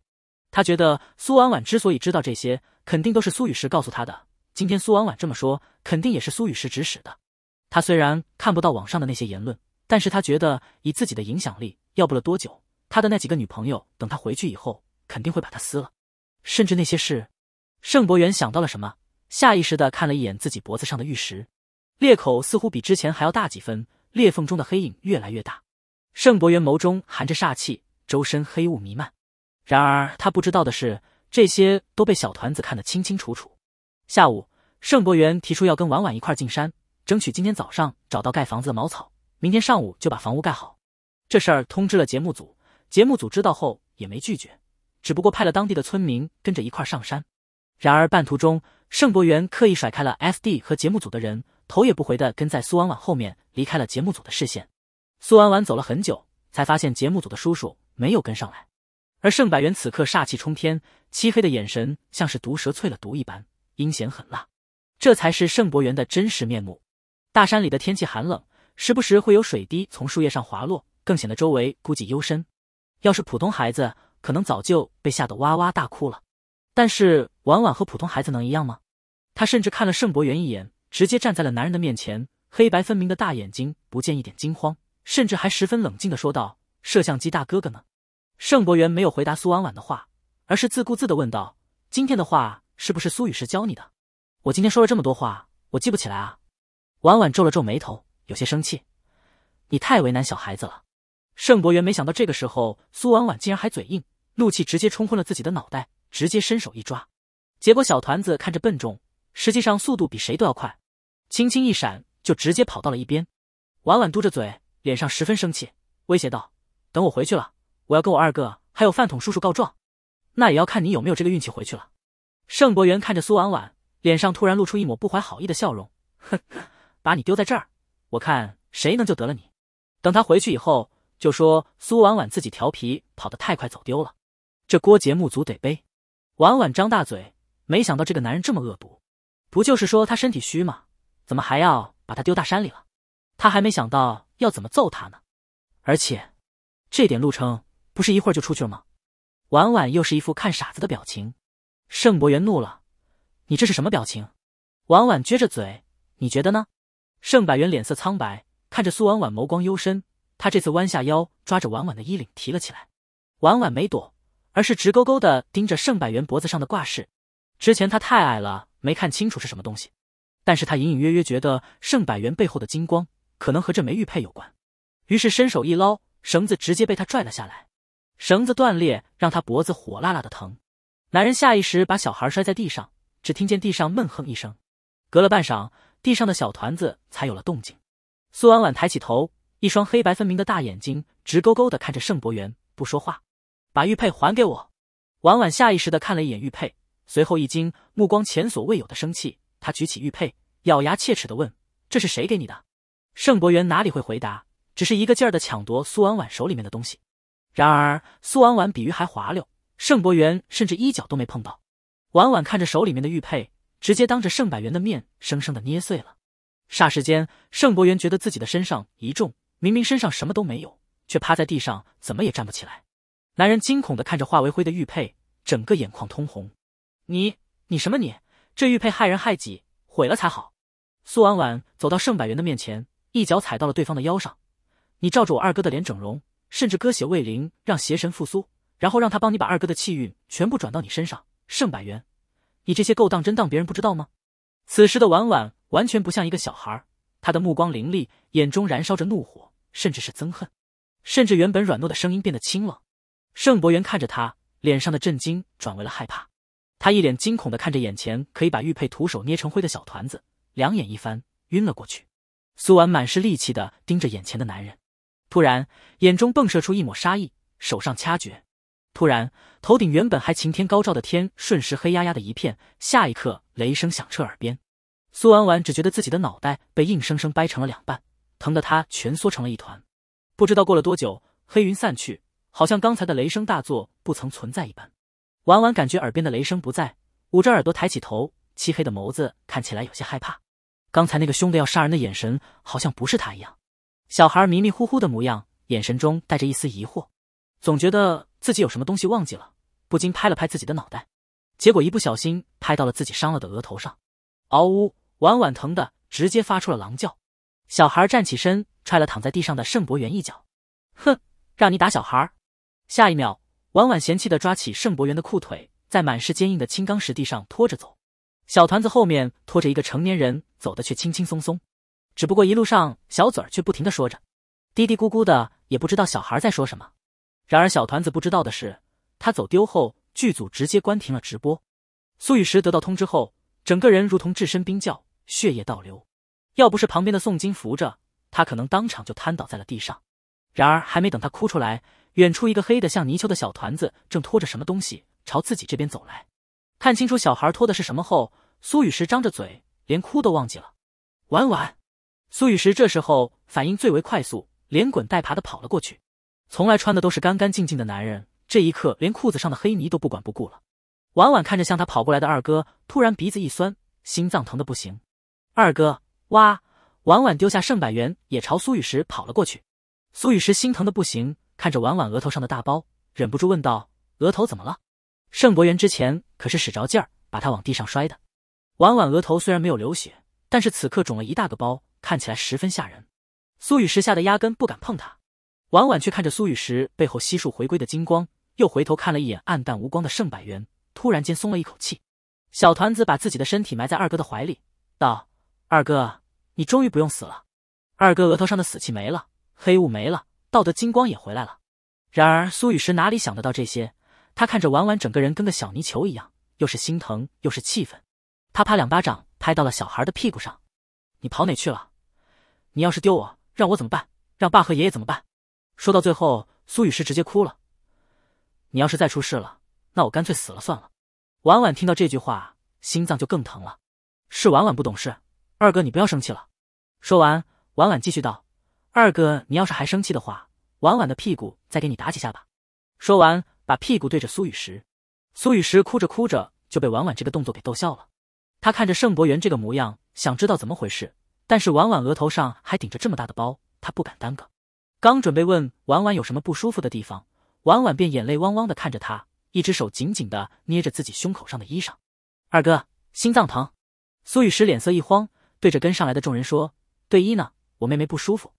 他觉得苏婉婉之所以知道这些，肯定都是苏雨石告诉他的。今天苏婉婉这么说，肯定也是苏雨石指使的。他虽然看不到网上的那些言论，但是他觉得以自己的影响力，要不了多久，他的那几个女朋友等他回去以后，肯定会把他撕了。甚至那些事，盛博元想到了什么，下意识的看了一眼自己脖子上的玉石。裂口似乎比之前还要大几分，裂缝中的黑影越来越大。圣博元眸中含着煞气，周身黑雾弥漫。然而他不知道的是，这些都被小团子看得清清楚楚。下午，圣博元提出要跟婉婉一块进山，争取今天早上找到盖房子的茅草，明天上午就把房屋盖好。这事儿通知了节目组，节目组知道后也没拒绝，只不过派了当地的村民跟着一块上山。然而半途中，圣博元刻意甩开了 S D 和节目组的人。头也不回的跟在苏婉婉后面离开了节目组的视线。苏婉婉走了很久，才发现节目组的叔叔没有跟上来。而盛柏元此刻煞气冲天，漆黑的眼神像是毒蛇淬了毒一般，阴险狠辣。这才是盛柏元的真实面目。大山里的天气寒冷，时不时会有水滴从树叶上滑落，更显得周围孤寂幽深。要是普通孩子，可能早就被吓得哇哇大哭了。但是婉婉和普通孩子能一样吗？他甚至看了盛柏元一眼。直接站在了男人的面前，黑白分明的大眼睛不见一点惊慌，甚至还十分冷静的说道：“摄像机大哥哥呢？”盛博元没有回答苏婉婉的话，而是自顾自的问道：“今天的话是不是苏雨石教你的？”“我今天说了这么多话，我记不起来啊！”婉婉皱了皱眉头，有些生气：“你太为难小孩子了。”盛博元没想到这个时候苏婉婉竟然还嘴硬，怒气直接冲昏了自己的脑袋，直接伸手一抓，结果小团子看着笨重，实际上速度比谁都要快。轻轻一闪，就直接跑到了一边。婉婉嘟着嘴，脸上十分生气，威胁道：“等我回去了，我要跟我二哥还有饭桶叔叔告状。那也要看你有没有这个运气回去了。”盛博元看着苏婉婉，脸上突然露出一抹不怀好意的笑容：“哼，把你丢在这儿，我看谁能救得了你。等他回去以后，就说苏婉婉自己调皮，跑得太快走丢了。这锅节目组得背。”婉婉张大嘴，没想到这个男人这么恶毒，不就是说他身体虚吗？怎么还要把他丢大山里了？他还没想到要怎么揍他呢。而且，这点路程不是一会儿就出去了吗？婉婉又是一副看傻子的表情。盛博元怒了：“你这是什么表情？”婉婉撅着嘴：“你觉得呢？”盛柏元脸色苍白，看着苏婉婉，眸光幽深。他这次弯下腰，抓着婉婉的衣领提了起来。婉婉没躲，而是直勾勾的盯着盛柏元脖子上的挂饰。之前他太矮了，没看清楚是什么东西。但是他隐隐约约觉得盛百元背后的金光可能和这枚玉佩有关，于是伸手一捞，绳子直接被他拽了下来，绳子断裂，让他脖子火辣辣的疼。男人下意识把小孩摔在地上，只听见地上闷哼一声。隔了半晌，地上的小团子才有了动静。苏婉婉抬起头，一双黑白分明的大眼睛直勾勾的看着盛博元，不说话。把玉佩还给我！婉婉下意识的看了一眼玉佩，随后一惊，目光前所未有的生气。他举起玉佩，咬牙切齿地问：“这是谁给你的？”盛博源哪里会回答，只是一个劲儿的抢夺苏婉婉手里面的东西。然而苏婉婉比鱼还滑溜，盛博源甚至衣角都没碰到。婉婉看着手里面的玉佩，直接当着盛百元的面生生的捏碎了。霎时间，盛博源觉得自己的身上一重，明明身上什么都没有，却趴在地上怎么也站不起来。男人惊恐的看着化为灰的玉佩，整个眼眶通红。“你，你什么你？”这玉佩害人害己，毁了才好。苏婉婉走到盛百元的面前，一脚踩到了对方的腰上。你照着我二哥的脸整容，甚至割血喂灵，让邪神复苏，然后让他帮你把二哥的气运全部转到你身上。盛百元，你这些勾当真当别人不知道吗？此时的婉婉完全不像一个小孩，她的目光凌厉，眼中燃烧着怒火，甚至是憎恨，甚至原本软糯的声音变得清冷。盛博元看着他，脸上的震惊转为了害怕。他一脸惊恐地看着眼前可以把玉佩徒手捏成灰的小团子，两眼一翻，晕了过去。苏婉满是戾气地盯着眼前的男人，突然眼中迸射出一抹杀意，手上掐诀。突然，头顶原本还晴天高照的天，瞬时黑压压的一片。下一刻，雷声响彻耳边。苏婉婉只觉得自己的脑袋被硬生生掰成了两半，疼得她蜷缩成了一团。不知道过了多久，黑云散去，好像刚才的雷声大作不曾存在一般。婉婉感觉耳边的雷声不在，捂着耳朵抬起头，漆黑的眸子看起来有些害怕。刚才那个凶的要杀人的眼神好像不是他一样。小孩迷迷糊糊的模样，眼神中带着一丝疑惑，总觉得自己有什么东西忘记了，不禁拍了拍自己的脑袋，结果一不小心拍到了自己伤了的额头上。嗷呜！婉婉疼的直接发出了狼叫。小孩站起身，踹了躺在地上的盛博元一脚，哼，让你打小孩！下一秒。婉婉嫌弃的抓起盛博元的裤腿，在满是坚硬的青冈石地上拖着走。小团子后面拖着一个成年人，走的却轻轻松松。只不过一路上小嘴儿却不停的说着，嘀嘀咕咕的，也不知道小孩在说什么。然而小团子不知道的是，他走丢后，剧组直接关停了直播。苏雨石得到通知后，整个人如同置身冰窖，血液倒流。要不是旁边的宋金扶着他，可能当场就瘫倒在了地上。然而还没等他哭出来。远处一个黑的像泥鳅的小团子正拖着什么东西朝自己这边走来。看清楚小孩拖的是什么后，苏雨石张着嘴，连哭都忘记了。婉婉，苏雨石这时候反应最为快速，连滚带爬的跑了过去。从来穿的都是干干净净的男人，这一刻连裤子上的黑泥都不管不顾了。婉婉看着向他跑过来的二哥，突然鼻子一酸，心脏疼的不行。二哥，哇！婉婉丢下盛百元也朝苏雨石跑了过去。苏雨石心疼的不行。看着婉婉额头上的大包，忍不住问道：“额头怎么了？”盛博元之前可是使着劲儿把她往地上摔的。婉婉额头虽然没有流血，但是此刻肿了一大个包，看起来十分吓人。苏雨石吓得压根不敢碰他。婉婉却看着苏雨石背后悉数回归的金光，又回头看了一眼暗淡无光的盛柏元，突然间松了一口气。小团子把自己的身体埋在二哥的怀里，道：“二哥，你终于不用死了。二哥额头上的死气没了，黑雾没了。”道德金光也回来了，然而苏雨石哪里想得到这些？他看着婉婉，整个人跟个小泥球一样，又是心疼又是气愤。他啪两巴掌拍到了小孩的屁股上：“你跑哪去了？你要是丢我，让我怎么办？让爸和爷爷怎么办？”说到最后，苏雨石直接哭了：“你要是再出事了，那我干脆死了算了。”婉婉听到这句话，心脏就更疼了。是婉婉不懂事，二哥你不要生气了。说完，婉婉继续道。二哥，你要是还生气的话，婉婉的屁股再给你打几下吧。说完，把屁股对着苏雨石。苏雨石哭着哭着就被婉婉这个动作给逗笑了。他看着盛博元这个模样，想知道怎么回事，但是婉婉额头上还顶着这么大的包，他不敢耽搁。刚准备问婉婉有什么不舒服的地方，婉婉便眼泪汪汪的看着他，一只手紧紧的捏着自己胸口上的衣裳。二哥，心脏疼。苏雨石脸色一慌，对着跟上来的众人说：“队医呢？我妹妹不舒服。”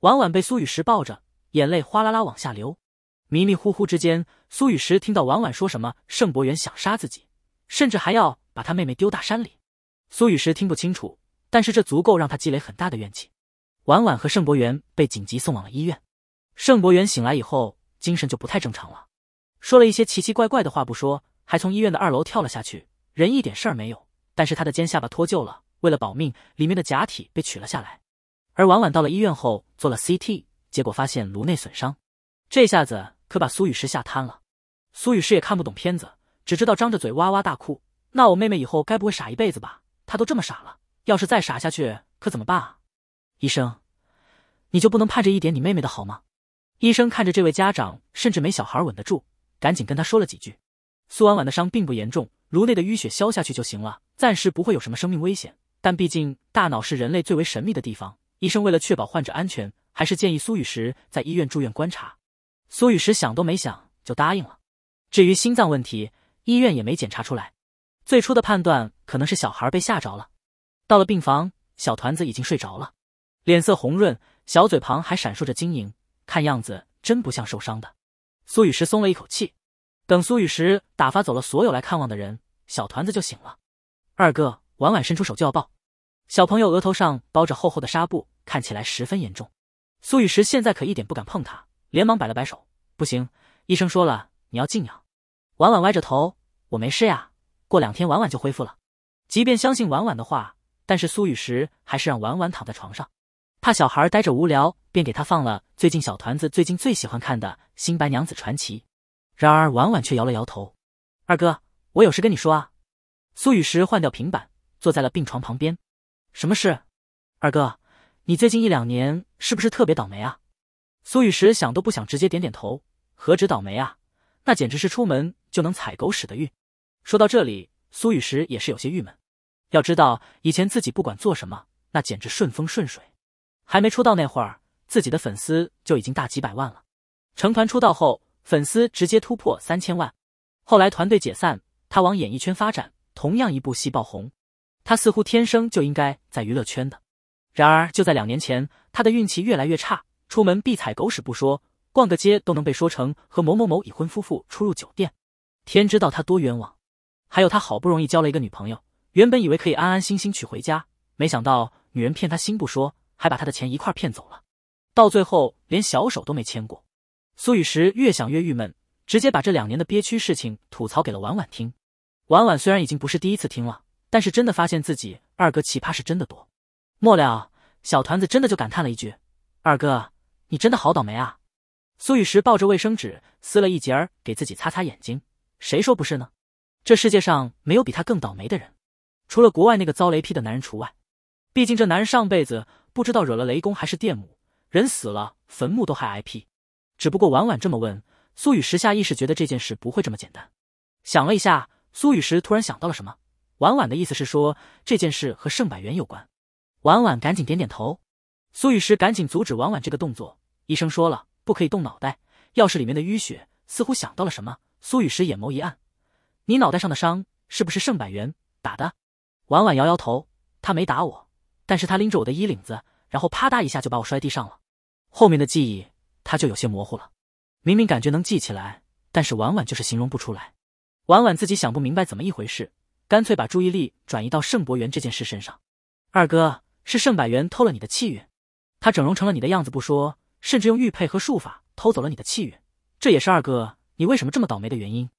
婉婉被苏雨石抱着，眼泪哗啦啦往下流。迷迷糊糊之间，苏雨石听到婉婉说什么：“盛博元想杀自己，甚至还要把他妹妹丢大山里。”苏雨石听不清楚，但是这足够让他积累很大的怨气。婉婉和盛博元被紧急送往了医院。盛博元醒来以后，精神就不太正常了，说了一些奇奇怪怪的话，不说，还从医院的二楼跳了下去。人一点事儿没有，但是他的尖下巴脱臼了，为了保命，里面的假体被取了下来。而婉婉到了医院后做了 CT，结果发现颅内损伤，这下子可把苏雨石吓瘫了。苏雨石也看不懂片子，只知道张着嘴哇哇大哭。那我妹妹以后该不会傻一辈子吧？她都这么傻了，要是再傻下去，可怎么办啊？医生，你就不能盼着一点你妹妹的好吗？医生看着这位家长，甚至没小孩稳得住，赶紧跟他说了几句。苏婉婉的伤并不严重，颅内的淤血消下去就行了，暂时不会有什么生命危险。但毕竟大脑是人类最为神秘的地方。医生为了确保患者安全，还是建议苏雨石在医院住院观察。苏雨石想都没想就答应了。至于心脏问题，医院也没检查出来，最初的判断可能是小孩被吓着了。到了病房，小团子已经睡着了，脸色红润，小嘴旁还闪烁着晶莹，看样子真不像受伤的。苏雨石松了一口气。等苏雨石打发走了所有来看望的人，小团子就醒了。二哥，晚晚伸出手就要抱。小朋友额头上包着厚厚的纱布，看起来十分严重。苏雨石现在可一点不敢碰他，连忙摆了摆手：“不行，医生说了，你要静养。”婉婉歪着头：“我没事呀，过两天婉婉就恢复了。”即便相信婉婉的话，但是苏雨石还是让婉婉躺在床上，怕小孩呆着无聊，便给他放了最近小团子最近最喜欢看的《新白娘子传奇》。然而婉婉却摇了摇头：“二哥，我有事跟你说啊。”苏雨石换掉平板，坐在了病床旁边。什么事，二哥？你最近一两年是不是特别倒霉啊？苏雨石想都不想，直接点点头。何止倒霉啊，那简直是出门就能踩狗屎的运。说到这里，苏雨石也是有些郁闷。要知道，以前自己不管做什么，那简直顺风顺水。还没出道那会儿，自己的粉丝就已经大几百万了。成团出道后，粉丝直接突破三千万。后来团队解散，他往演艺圈发展，同样一部戏爆红。他似乎天生就应该在娱乐圈的，然而就在两年前，他的运气越来越差，出门必踩狗屎不说，逛个街都能被说成和某某某已婚夫妇出入酒店，天知道他多冤枉！还有他好不容易交了一个女朋友，原本以为可以安安心心娶回家，没想到女人骗他心不说，还把他的钱一块骗走了，到最后连小手都没牵过。苏雨石越想越郁闷，直接把这两年的憋屈事情吐槽给了婉婉听。婉婉虽然已经不是第一次听了。但是真的发现自己二哥奇葩是真的多，末了小团子真的就感叹了一句：“二哥，你真的好倒霉啊！”苏雨石抱着卫生纸撕了一截儿给自己擦擦眼睛，谁说不是呢？这世界上没有比他更倒霉的人，除了国外那个遭雷劈的男人除外。毕竟这男人上辈子不知道惹了雷公还是电母，人死了坟墓都还挨劈。只不过晚晚这么问，苏雨石下意识觉得这件事不会这么简单。想了一下，苏雨石突然想到了什么。婉婉的意思是说这件事和盛百元有关，婉婉赶紧点点头。苏雨石赶紧阻止婉婉这个动作。医生说了，不可以动脑袋。钥匙里面的淤血似乎想到了什么，苏雨石眼眸一暗：“你脑袋上的伤是不是盛百元打的？”婉婉摇摇头：“他没打我，但是他拎着我的衣领子，然后啪嗒一下就把我摔地上了。后面的记忆他就有些模糊了，明明感觉能记起来，但是婉婉就是形容不出来。婉婉自己想不明白怎么一回事。”干脆把注意力转移到盛柏元这件事身上。二哥，是盛柏元偷了你的气运，他整容成了你的样子不说，甚至用玉佩和术法偷走了你的气运，这也是二哥你为什么这么倒霉的原因。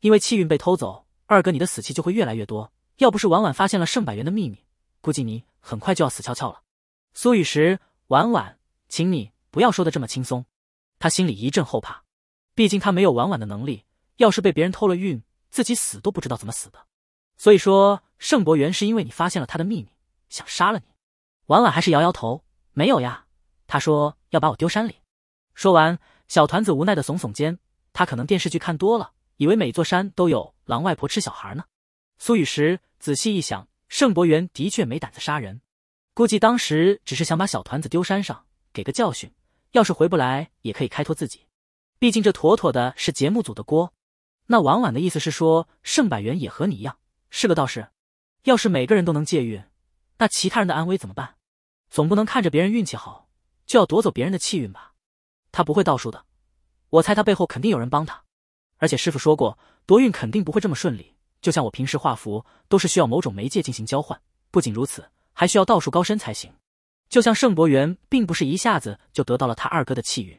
因为气运被偷走，二哥你的死气就会越来越多。要不是婉婉发现了盛柏元的秘密，估计你很快就要死翘翘了。苏雨石，婉婉，请你不要说的这么轻松。他心里一阵后怕，毕竟他没有婉婉的能力，要是被别人偷了运，自己死都不知道怎么死的。所以说，盛博源是因为你发现了他的秘密，想杀了你。婉婉还是摇摇头，没有呀。他说要把我丢山里。说完，小团子无奈的耸耸肩，他可能电视剧看多了，以为每座山都有狼外婆吃小孩呢。苏雨石仔细一想，盛博源的确没胆子杀人，估计当时只是想把小团子丢山上，给个教训。要是回不来，也可以开脱自己。毕竟这妥妥的是节目组的锅。那婉婉的意思是说，盛百元也和你一样。是个道士，要是每个人都能借运，那其他人的安危怎么办？总不能看着别人运气好就要夺走别人的气运吧？他不会道术的，我猜他背后肯定有人帮他。而且师傅说过，夺运肯定不会这么顺利。就像我平时画符，都是需要某种媒介进行交换。不仅如此，还需要道术高深才行。就像盛柏元，并不是一下子就得到了他二哥的气运。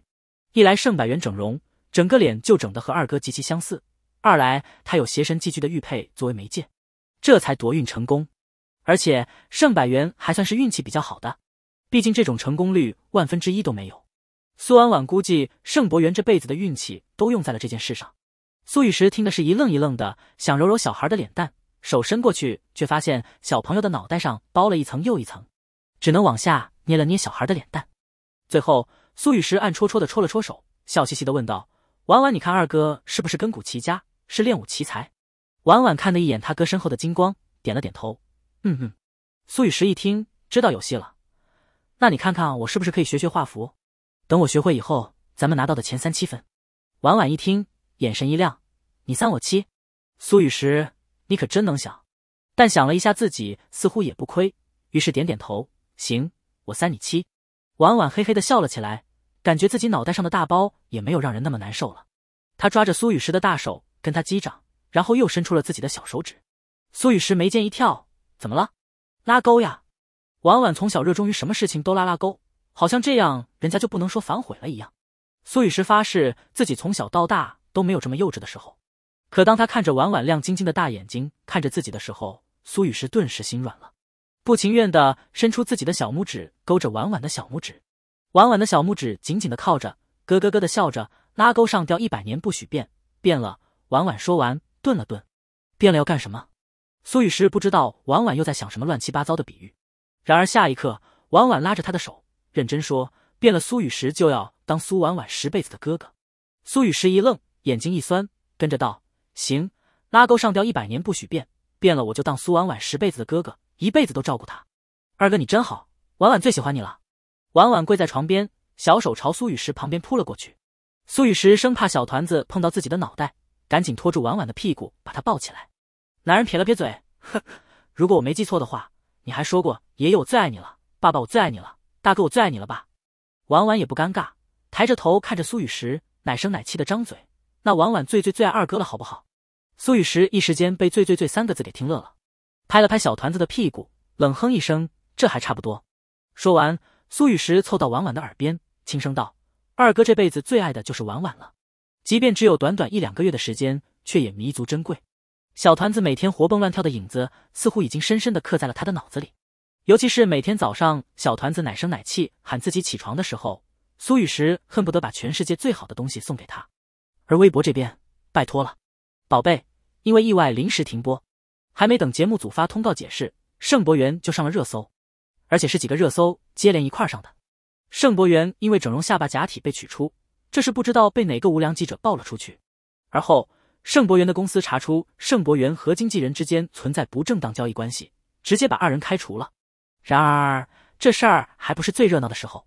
一来盛柏元整容，整个脸就整得和二哥极其相似；二来他有邪神寄居的玉佩作为媒介。这才夺运成功，而且盛百元还算是运气比较好的，毕竟这种成功率万分之一都没有。苏婉婉估计盛博元这辈子的运气都用在了这件事上。苏雨石听的是一愣一愣的，想揉揉小孩的脸蛋，手伸过去，却发现小朋友的脑袋上包了一层又一层，只能往下捏了捏小孩的脸蛋。最后，苏雨石暗戳戳的戳了戳手，笑嘻嘻的问道：“婉婉，你看二哥是不是根骨奇佳，是练武奇才？”婉婉看了一眼他哥身后的金光，点了点头，嗯嗯。苏雨石一听，知道有戏了。那你看看我是不是可以学学画符？等我学会以后，咱们拿到的前三七分。婉婉一听，眼神一亮，你三我七。苏雨石，你可真能想。但想了一下，自己似乎也不亏，于是点点头，行，我三你七。婉婉嘿嘿的笑了起来，感觉自己脑袋上的大包也没有让人那么难受了。他抓着苏雨石的大手，跟他击掌。然后又伸出了自己的小手指，苏雨石眉间一跳，怎么了？拉钩呀！婉婉从小热衷于什么事情都拉拉钩，好像这样人家就不能说反悔了一样。苏雨石发誓自己从小到大都没有这么幼稚的时候，可当他看着婉婉亮晶晶的大眼睛看着自己的时候，苏雨石顿时心软了，不情愿的伸出自己的小拇指勾着婉婉的小拇指，婉婉的小拇指紧紧的靠着，咯咯咯的笑着，拉钩上吊一百年不许变，变了！婉婉说完。顿了顿，变了要干什么？苏雨石不知道婉婉又在想什么乱七八糟的比喻。然而下一刻，婉婉拉着他的手，认真说：“变了，苏雨石就要当苏婉婉十辈子的哥哥。”苏雨石一愣，眼睛一酸，跟着道：“行，拉钩上吊一百年不许变，变了我就当苏婉婉十辈子的哥哥，一辈子都照顾他。二哥你真好，婉婉最喜欢你了。”婉婉跪在床边，小手朝苏雨石旁边扑了过去。苏雨石生怕小团子碰到自己的脑袋。赶紧拖住婉婉的屁股，把她抱起来。男人撇了撇嘴，呵，如果我没记错的话，你还说过爷爷我最爱你了，爸爸我最爱你了，大哥我最爱你了吧？婉婉也不尴尬，抬着头看着苏雨石，奶声奶气的张嘴，那婉婉最最最爱二哥了，好不好？苏雨石一时间被最最最三个字给听乐了，拍了拍小团子的屁股，冷哼一声，这还差不多。说完，苏雨石凑到婉婉的耳边，轻声道：“二哥这辈子最爱的就是婉婉了。”即便只有短短一两个月的时间，却也弥足珍贵。小团子每天活蹦乱跳的影子，似乎已经深深的刻在了他的脑子里。尤其是每天早上，小团子奶声奶气喊自己起床的时候，苏雨石恨不得把全世界最好的东西送给他。而微博这边，拜托了，宝贝，因为意外临时停播，还没等节目组发通告解释，盛博源就上了热搜，而且是几个热搜接连一块上的。盛博源因为整容下巴假体被取出。这是不知道被哪个无良记者爆了出去，而后盛博源的公司查出盛博源和经纪人之间存在不正当交易关系，直接把二人开除了。然而这事儿还不是最热闹的时候，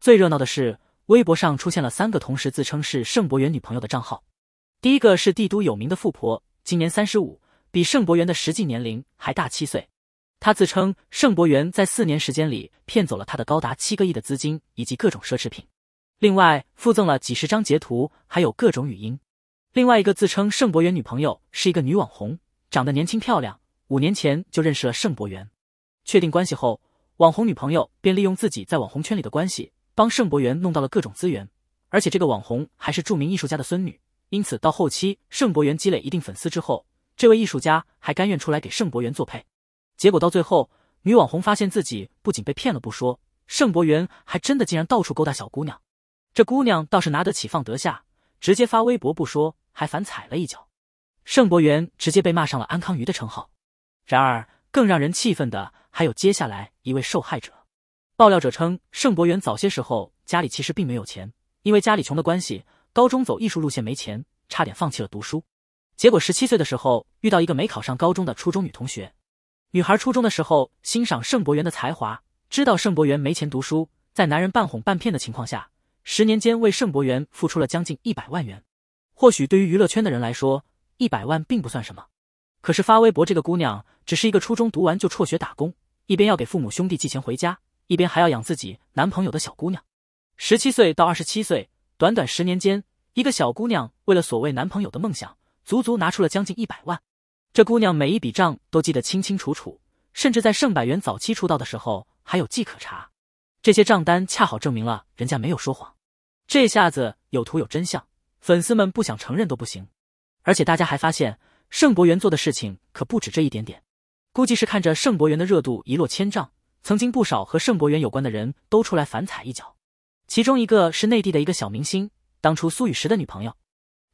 最热闹的是微博上出现了三个同时自称是盛博源女朋友的账号。第一个是帝都有名的富婆，今年三十五，比盛博源的实际年龄还大七岁。她自称盛博源在四年时间里骗走了她的高达七个亿的资金以及各种奢侈品。另外附赠了几十张截图，还有各种语音。另外一个自称盛博源女朋友是一个女网红，长得年轻漂亮，五年前就认识了盛博源。确定关系后，网红女朋友便利用自己在网红圈里的关系，帮盛博源弄到了各种资源。而且这个网红还是著名艺术家的孙女，因此到后期盛博源积累一定粉丝之后，这位艺术家还甘愿出来给盛博源作配。结果到最后，女网红发现自己不仅被骗了不说，盛博源还真的竟然到处勾搭小姑娘。这姑娘倒是拿得起放得下，直接发微博不说，还反踩了一脚，盛博元直接被骂上了“安康鱼”的称号。然而，更让人气愤的还有接下来一位受害者。爆料者称，盛博元早些时候家里其实并没有钱，因为家里穷的关系，高中走艺术路线没钱，差点放弃了读书。结果十七岁的时候遇到一个没考上高中的初中女同学，女孩初中的时候欣赏盛博元的才华，知道盛博元没钱读书，在男人半哄半骗的情况下。十年间为盛博园付出了将近一百万元，或许对于娱乐圈的人来说，一百万并不算什么。可是发微博这个姑娘只是一个初中读完就辍学打工，一边要给父母兄弟寄钱回家，一边还要养自己男朋友的小姑娘。十七岁到二十七岁，短短十年间，一个小姑娘为了所谓男朋友的梦想，足足拿出了将近一百万。这姑娘每一笔账都记得清清楚楚，甚至在盛百元早期出道的时候还有迹可查。这些账单恰好证明了人家没有说谎。这下子有图有真相，粉丝们不想承认都不行。而且大家还发现，盛博元做的事情可不止这一点点。估计是看着盛博元的热度一落千丈，曾经不少和盛博元有关的人都出来反踩一脚。其中一个是内地的一个小明星，当初苏雨石的女朋友。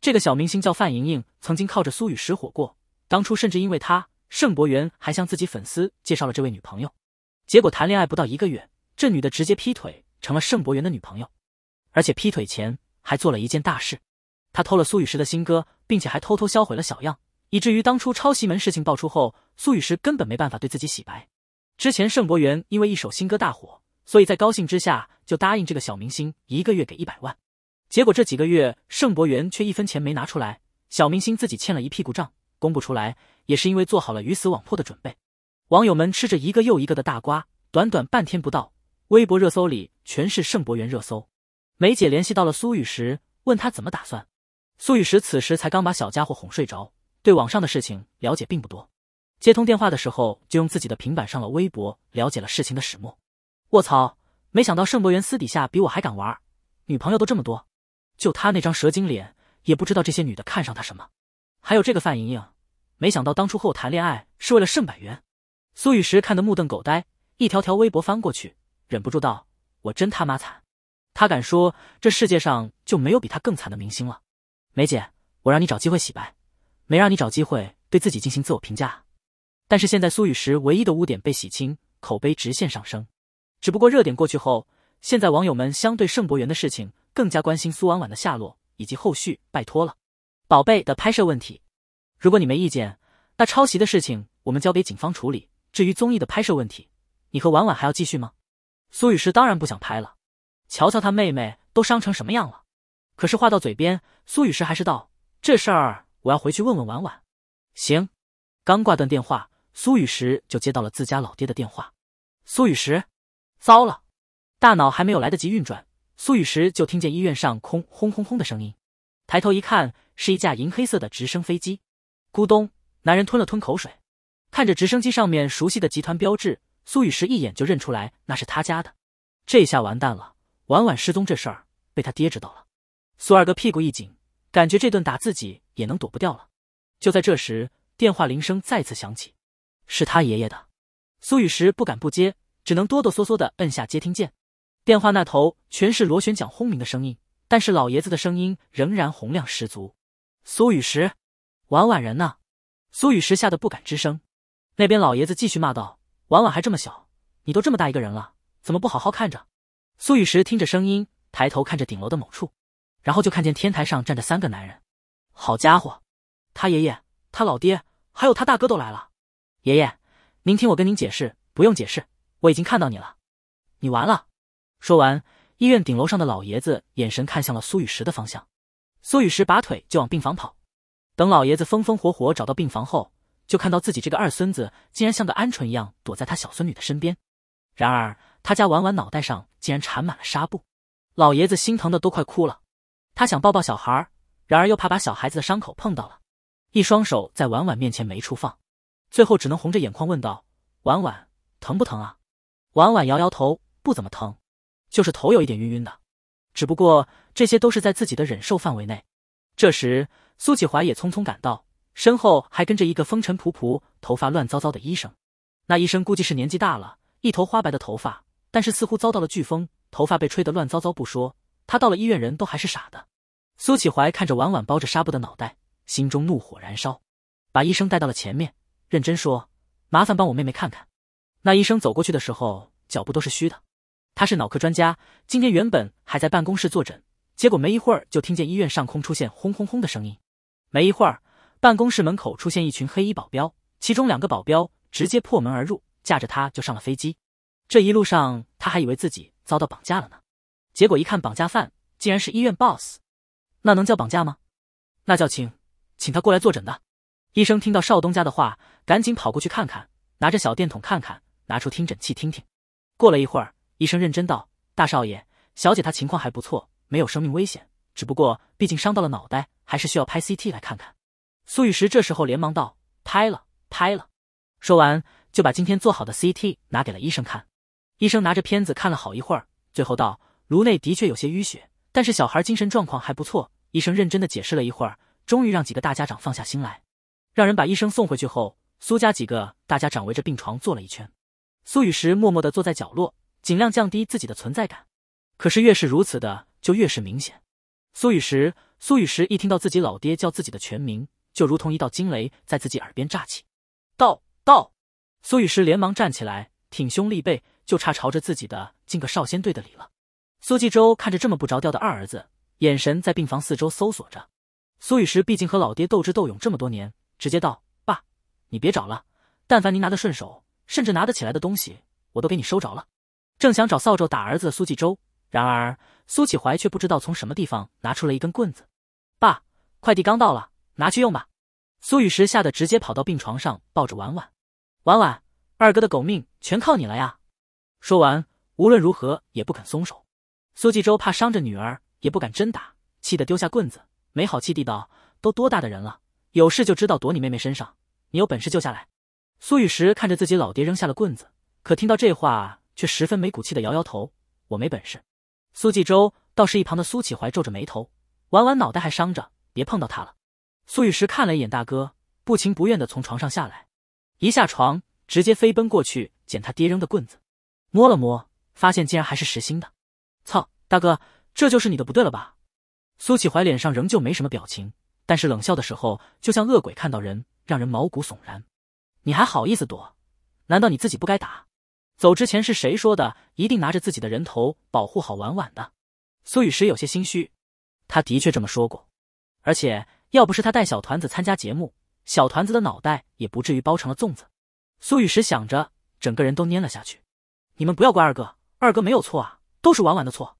这个小明星叫范莹莹，曾经靠着苏雨石火过。当初甚至因为她，盛博元还向自己粉丝介绍了这位女朋友。结果谈恋爱不到一个月，这女的直接劈腿，成了盛博元的女朋友。而且劈腿前还做了一件大事，他偷了苏雨石的新歌，并且还偷偷销毁了小样，以至于当初抄袭门事情爆出后，苏雨石根本没办法对自己洗白。之前盛博源因为一首新歌大火，所以在高兴之下就答应这个小明星一个月给一百万，结果这几个月盛博源却一分钱没拿出来，小明星自己欠了一屁股账，公布出来也是因为做好了鱼死网破的准备。网友们吃着一个又一个的大瓜，短短半天不到，微博热搜里全是盛博源热搜。梅姐联系到了苏雨石，问他怎么打算。苏雨石此时才刚把小家伙哄睡着，对网上的事情了解并不多。接通电话的时候，就用自己的平板上了微博，了解了事情的始末。卧槽！没想到盛博源私底下比我还敢玩，女朋友都这么多，就他那张蛇精脸，也不知道这些女的看上他什么。还有这个范莹莹，没想到当初和我谈恋爱是为了盛柏源。苏雨石看得目瞪口呆，一条条微博翻过去，忍不住道：“我真他妈惨。”他敢说，这世界上就没有比他更惨的明星了。梅姐，我让你找机会洗白，没让你找机会对自己进行自我评价。但是现在苏雨石唯一的污点被洗清，口碑直线上升。只不过热点过去后，现在网友们相对盛博源的事情更加关心苏婉婉的下落以及后续。拜托了，宝贝的拍摄问题，如果你没意见，那抄袭的事情我们交给警方处理。至于综艺的拍摄问题，你和婉婉还要继续吗？苏雨石当然不想拍了。瞧瞧他妹妹都伤成什么样了，可是话到嘴边，苏雨石还是道：“这事儿我要回去问问婉婉。”行。刚挂断电话，苏雨石就接到了自家老爹的电话。苏雨石，糟了！大脑还没有来得及运转，苏雨石就听见医院上空轰轰轰的声音，抬头一看，是一架银黑色的直升飞机。咕咚，男人吞了吞口水，看着直升机上面熟悉的集团标志，苏雨石一眼就认出来那是他家的，这下完蛋了。婉婉失踪这事儿被他爹知道了，苏二哥屁股一紧，感觉这顿打自己也能躲不掉了。就在这时，电话铃声再次响起，是他爷爷的。苏雨石不敢不接，只能哆哆嗦嗦地按下接听键。电话那头全是螺旋桨轰鸣的声音，但是老爷子的声音仍然洪亮十足。苏雨石，婉婉人呢？苏雨石吓得不敢吱声。那边老爷子继续骂道：“婉婉还这么小，你都这么大一个人了，怎么不好好看着？”苏雨石听着声音，抬头看着顶楼的某处，然后就看见天台上站着三个男人。好家伙，他爷爷、他老爹还有他大哥都来了。爷爷，您听我跟您解释，不用解释，我已经看到你了，你完了。说完，医院顶楼上的老爷子眼神看向了苏雨石的方向。苏雨石拔腿就往病房跑。等老爷子风风火火找到病房后，就看到自己这个二孙子竟然像个鹌鹑一样躲在他小孙女的身边。然而。他家婉婉脑袋上竟然缠满了纱布，老爷子心疼的都快哭了。他想抱抱小孩，然而又怕把小孩子的伤口碰到了，一双手在婉婉面前没处放，最后只能红着眼眶问道：“婉婉，疼不疼啊？”婉婉摇摇头，不怎么疼，就是头有一点晕晕的。只不过这些都是在自己的忍受范围内。这时，苏启怀也匆匆赶到，身后还跟着一个风尘仆仆、头发乱糟糟的医生。那医生估计是年纪大了，一头花白的头发。但是似乎遭到了飓风，头发被吹得乱糟糟不说，他到了医院，人都还是傻的。苏启怀看着婉婉包着纱布的脑袋，心中怒火燃烧，把医生带到了前面，认真说：“麻烦帮我妹妹看看。”那医生走过去的时候，脚步都是虚的。他是脑科专家，今天原本还在办公室坐诊，结果没一会儿就听见医院上空出现轰轰轰的声音。没一会儿，办公室门口出现一群黑衣保镖，其中两个保镖直接破门而入，架着他就上了飞机。这一路上，他还以为自己遭到绑架了呢，结果一看，绑架犯竟然是医院 boss，那能叫绑架吗？那叫请，请他过来坐诊的。医生听到少东家的话，赶紧跑过去看看，拿着小电筒看看，拿出听诊器听听。过了一会儿，医生认真道：“大少爷、小姐，她情况还不错，没有生命危险，只不过毕竟伤到了脑袋，还是需要拍 CT 来看看。”苏雨石这时候连忙道：“拍了，拍了。”说完就把今天做好的 CT 拿给了医生看。医生拿着片子看了好一会儿，最后道：“颅内的确有些淤血，但是小孩精神状况还不错。”医生认真的解释了一会儿，终于让几个大家长放下心来。让人把医生送回去后，苏家几个大家长围着病床坐了一圈。苏雨石默默地坐在角落，尽量降低自己的存在感。可是越是如此的，就越是明显。苏雨石，苏雨石一听到自己老爹叫自己的全名，就如同一道惊雷在自己耳边炸起。到到，苏雨石连忙站起来，挺胸立背。就差朝着自己的敬个少先队的礼了。苏纪州看着这么不着调的二儿子，眼神在病房四周搜索着。苏雨石毕竟和老爹斗智斗勇这么多年，直接道：“爸，你别找了，但凡您拿得顺手，甚至拿得起来的东西，我都给你收着了。”正想找扫帚打儿子的苏纪州，然而苏启怀却不知道从什么地方拿出了一根棍子：“爸，快递刚到了，拿去用吧。”苏雨石吓得直接跑到病床上抱着婉婉：“婉婉，二哥的狗命全靠你了呀！”说完，无论如何也不肯松手。苏纪州怕伤着女儿，也不敢真打，气得丢下棍子，没好气地道：“都多大的人了，有事就知道躲你妹妹身上，你有本事救下来。”苏雨石看着自己老爹扔下了棍子，可听到这话，却十分没骨气的摇摇头：“我没本事。”苏纪州倒是一旁的苏启怀皱着眉头：“婉婉脑袋还伤着，别碰到他了。”苏雨石看了一眼大哥，不情不愿的从床上下来，一下床直接飞奔过去捡他爹扔的棍子。摸了摸，发现竟然还是实心的。操，大哥，这就是你的不对了吧？苏启怀脸上仍旧没什么表情，但是冷笑的时候就像恶鬼看到人，让人毛骨悚然。你还好意思躲？难道你自己不该打？走之前是谁说的，一定拿着自己的人头保护好婉婉的？苏雨石有些心虚，他的确这么说过。而且要不是他带小团子参加节目，小团子的脑袋也不至于包成了粽子。苏雨石想着，整个人都蔫了下去。你们不要怪二哥，二哥没有错啊，都是婉婉的错。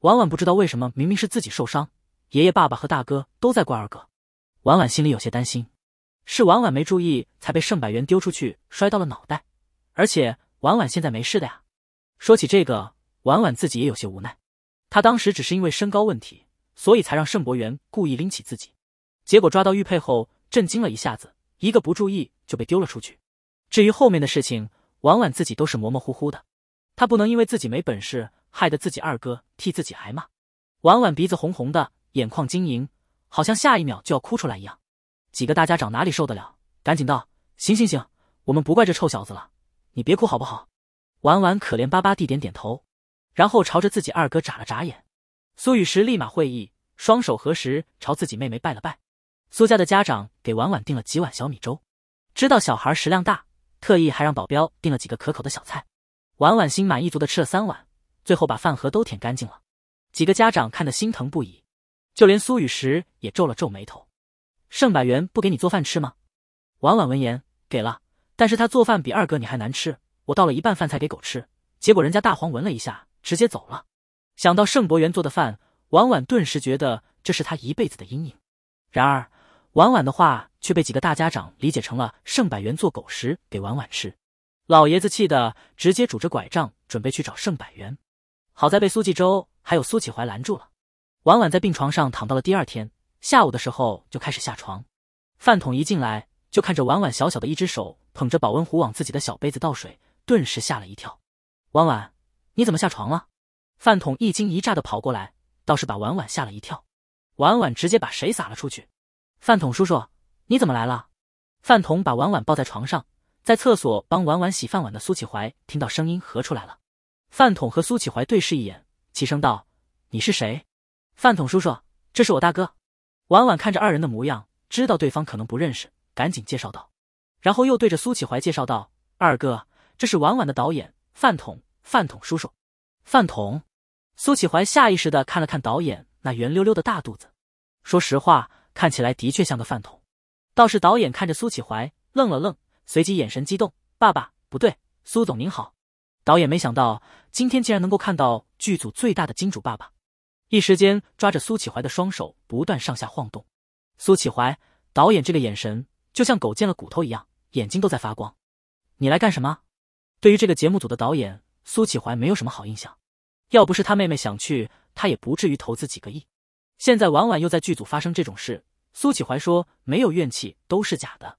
婉婉不知道为什么，明明是自己受伤，爷爷、爸爸和大哥都在怪二哥。婉婉心里有些担心，是婉婉没注意才被盛百元丢出去摔到了脑袋，而且婉婉现在没事的呀。说起这个，婉婉自己也有些无奈，她当时只是因为身高问题，所以才让盛柏元故意拎起自己，结果抓到玉佩后震惊了一下子，一个不注意就被丢了出去。至于后面的事情，婉婉自己都是模模糊糊的。他不能因为自己没本事，害得自己二哥替自己挨骂。婉婉鼻子红红的，眼眶晶莹，好像下一秒就要哭出来一样。几个大家长哪里受得了，赶紧道：“行行行，我们不怪这臭小子了，你别哭好不好？”婉婉可怜巴巴地点点头，然后朝着自己二哥眨了眨眼。苏雨石立马会意，双手合十朝自己妹妹拜了拜。苏家的家长给婉婉订了几碗小米粥，知道小孩食量大，特意还让保镖订了几个可口的小菜。婉婉心满意足的吃了三碗，最后把饭盒都舔干净了。几个家长看得心疼不已，就连苏雨石也皱了皱眉头。盛百元不给你做饭吃吗？婉婉闻言，给了，但是他做饭比二哥你还难吃。我倒了一半饭菜给狗吃，结果人家大黄闻了一下，直接走了。想到盛博元做的饭，婉婉顿时觉得这是他一辈子的阴影。然而，婉婉的话却被几个大家长理解成了盛百元做狗食给婉婉吃。老爷子气得直接拄着拐杖准备去找盛百元，好在被苏纪州还有苏启怀拦住了。婉婉在病床上躺到了第二天下午的时候就开始下床。饭桶一进来就看着婉婉小小的一只手捧着保温壶往自己的小杯子倒水，顿时吓了一跳。婉婉，你怎么下床了？饭桶一惊一乍的跑过来，倒是把婉婉吓了一跳。婉婉直接把水洒了出去。饭桶叔叔，你怎么来了？饭桶把婉婉抱在床上。在厕所帮婉婉洗饭碗的苏启怀听到声音，和出来了。饭桶和苏启怀对视一眼，齐声道：“你是谁？”饭桶叔叔，这是我大哥。婉婉看着二人的模样，知道对方可能不认识，赶紧介绍道，然后又对着苏启怀介绍道：“二哥，这是婉婉的导演，饭桶，饭桶叔叔。”饭桶。苏启怀下意识的看了看导演那圆溜溜的大肚子，说实话，看起来的确像个饭桶。倒是导演看着苏启怀，愣了愣。随即眼神激动，爸爸不对，苏总您好。导演没想到今天竟然能够看到剧组最大的金主爸爸，一时间抓着苏启怀的双手不断上下晃动。苏启怀，导演这个眼神就像狗见了骨头一样，眼睛都在发光。你来干什么？对于这个节目组的导演，苏启怀没有什么好印象。要不是他妹妹想去，他也不至于投资几个亿。现在婉婉又在剧组发生这种事，苏启怀说没有怨气都是假的。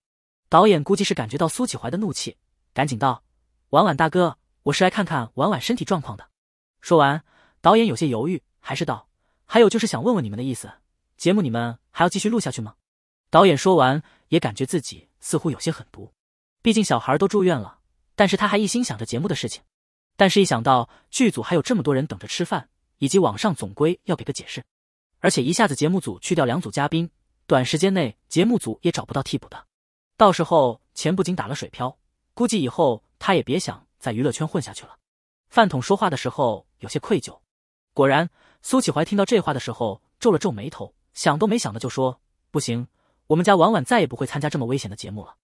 导演估计是感觉到苏启怀的怒气，赶紧道：“婉婉大哥，我是来看看婉婉身体状况的。”说完，导演有些犹豫，还是道：“还有就是想问问你们的意思，节目你们还要继续录下去吗？”导演说完，也感觉自己似乎有些狠毒，毕竟小孩都住院了，但是他还一心想着节目的事情。但是，一想到剧组还有这么多人等着吃饭，以及网上总归要给个解释，而且一下子节目组去掉两组嘉宾，短时间内节目组也找不到替补的。到时候钱不仅打了水漂，估计以后他也别想在娱乐圈混下去了。饭桶说话的时候有些愧疚。果然，苏启怀听到这话的时候皱了皱眉头，想都没想的就说：“不行，我们家婉婉再也不会参加这么危险的节目了。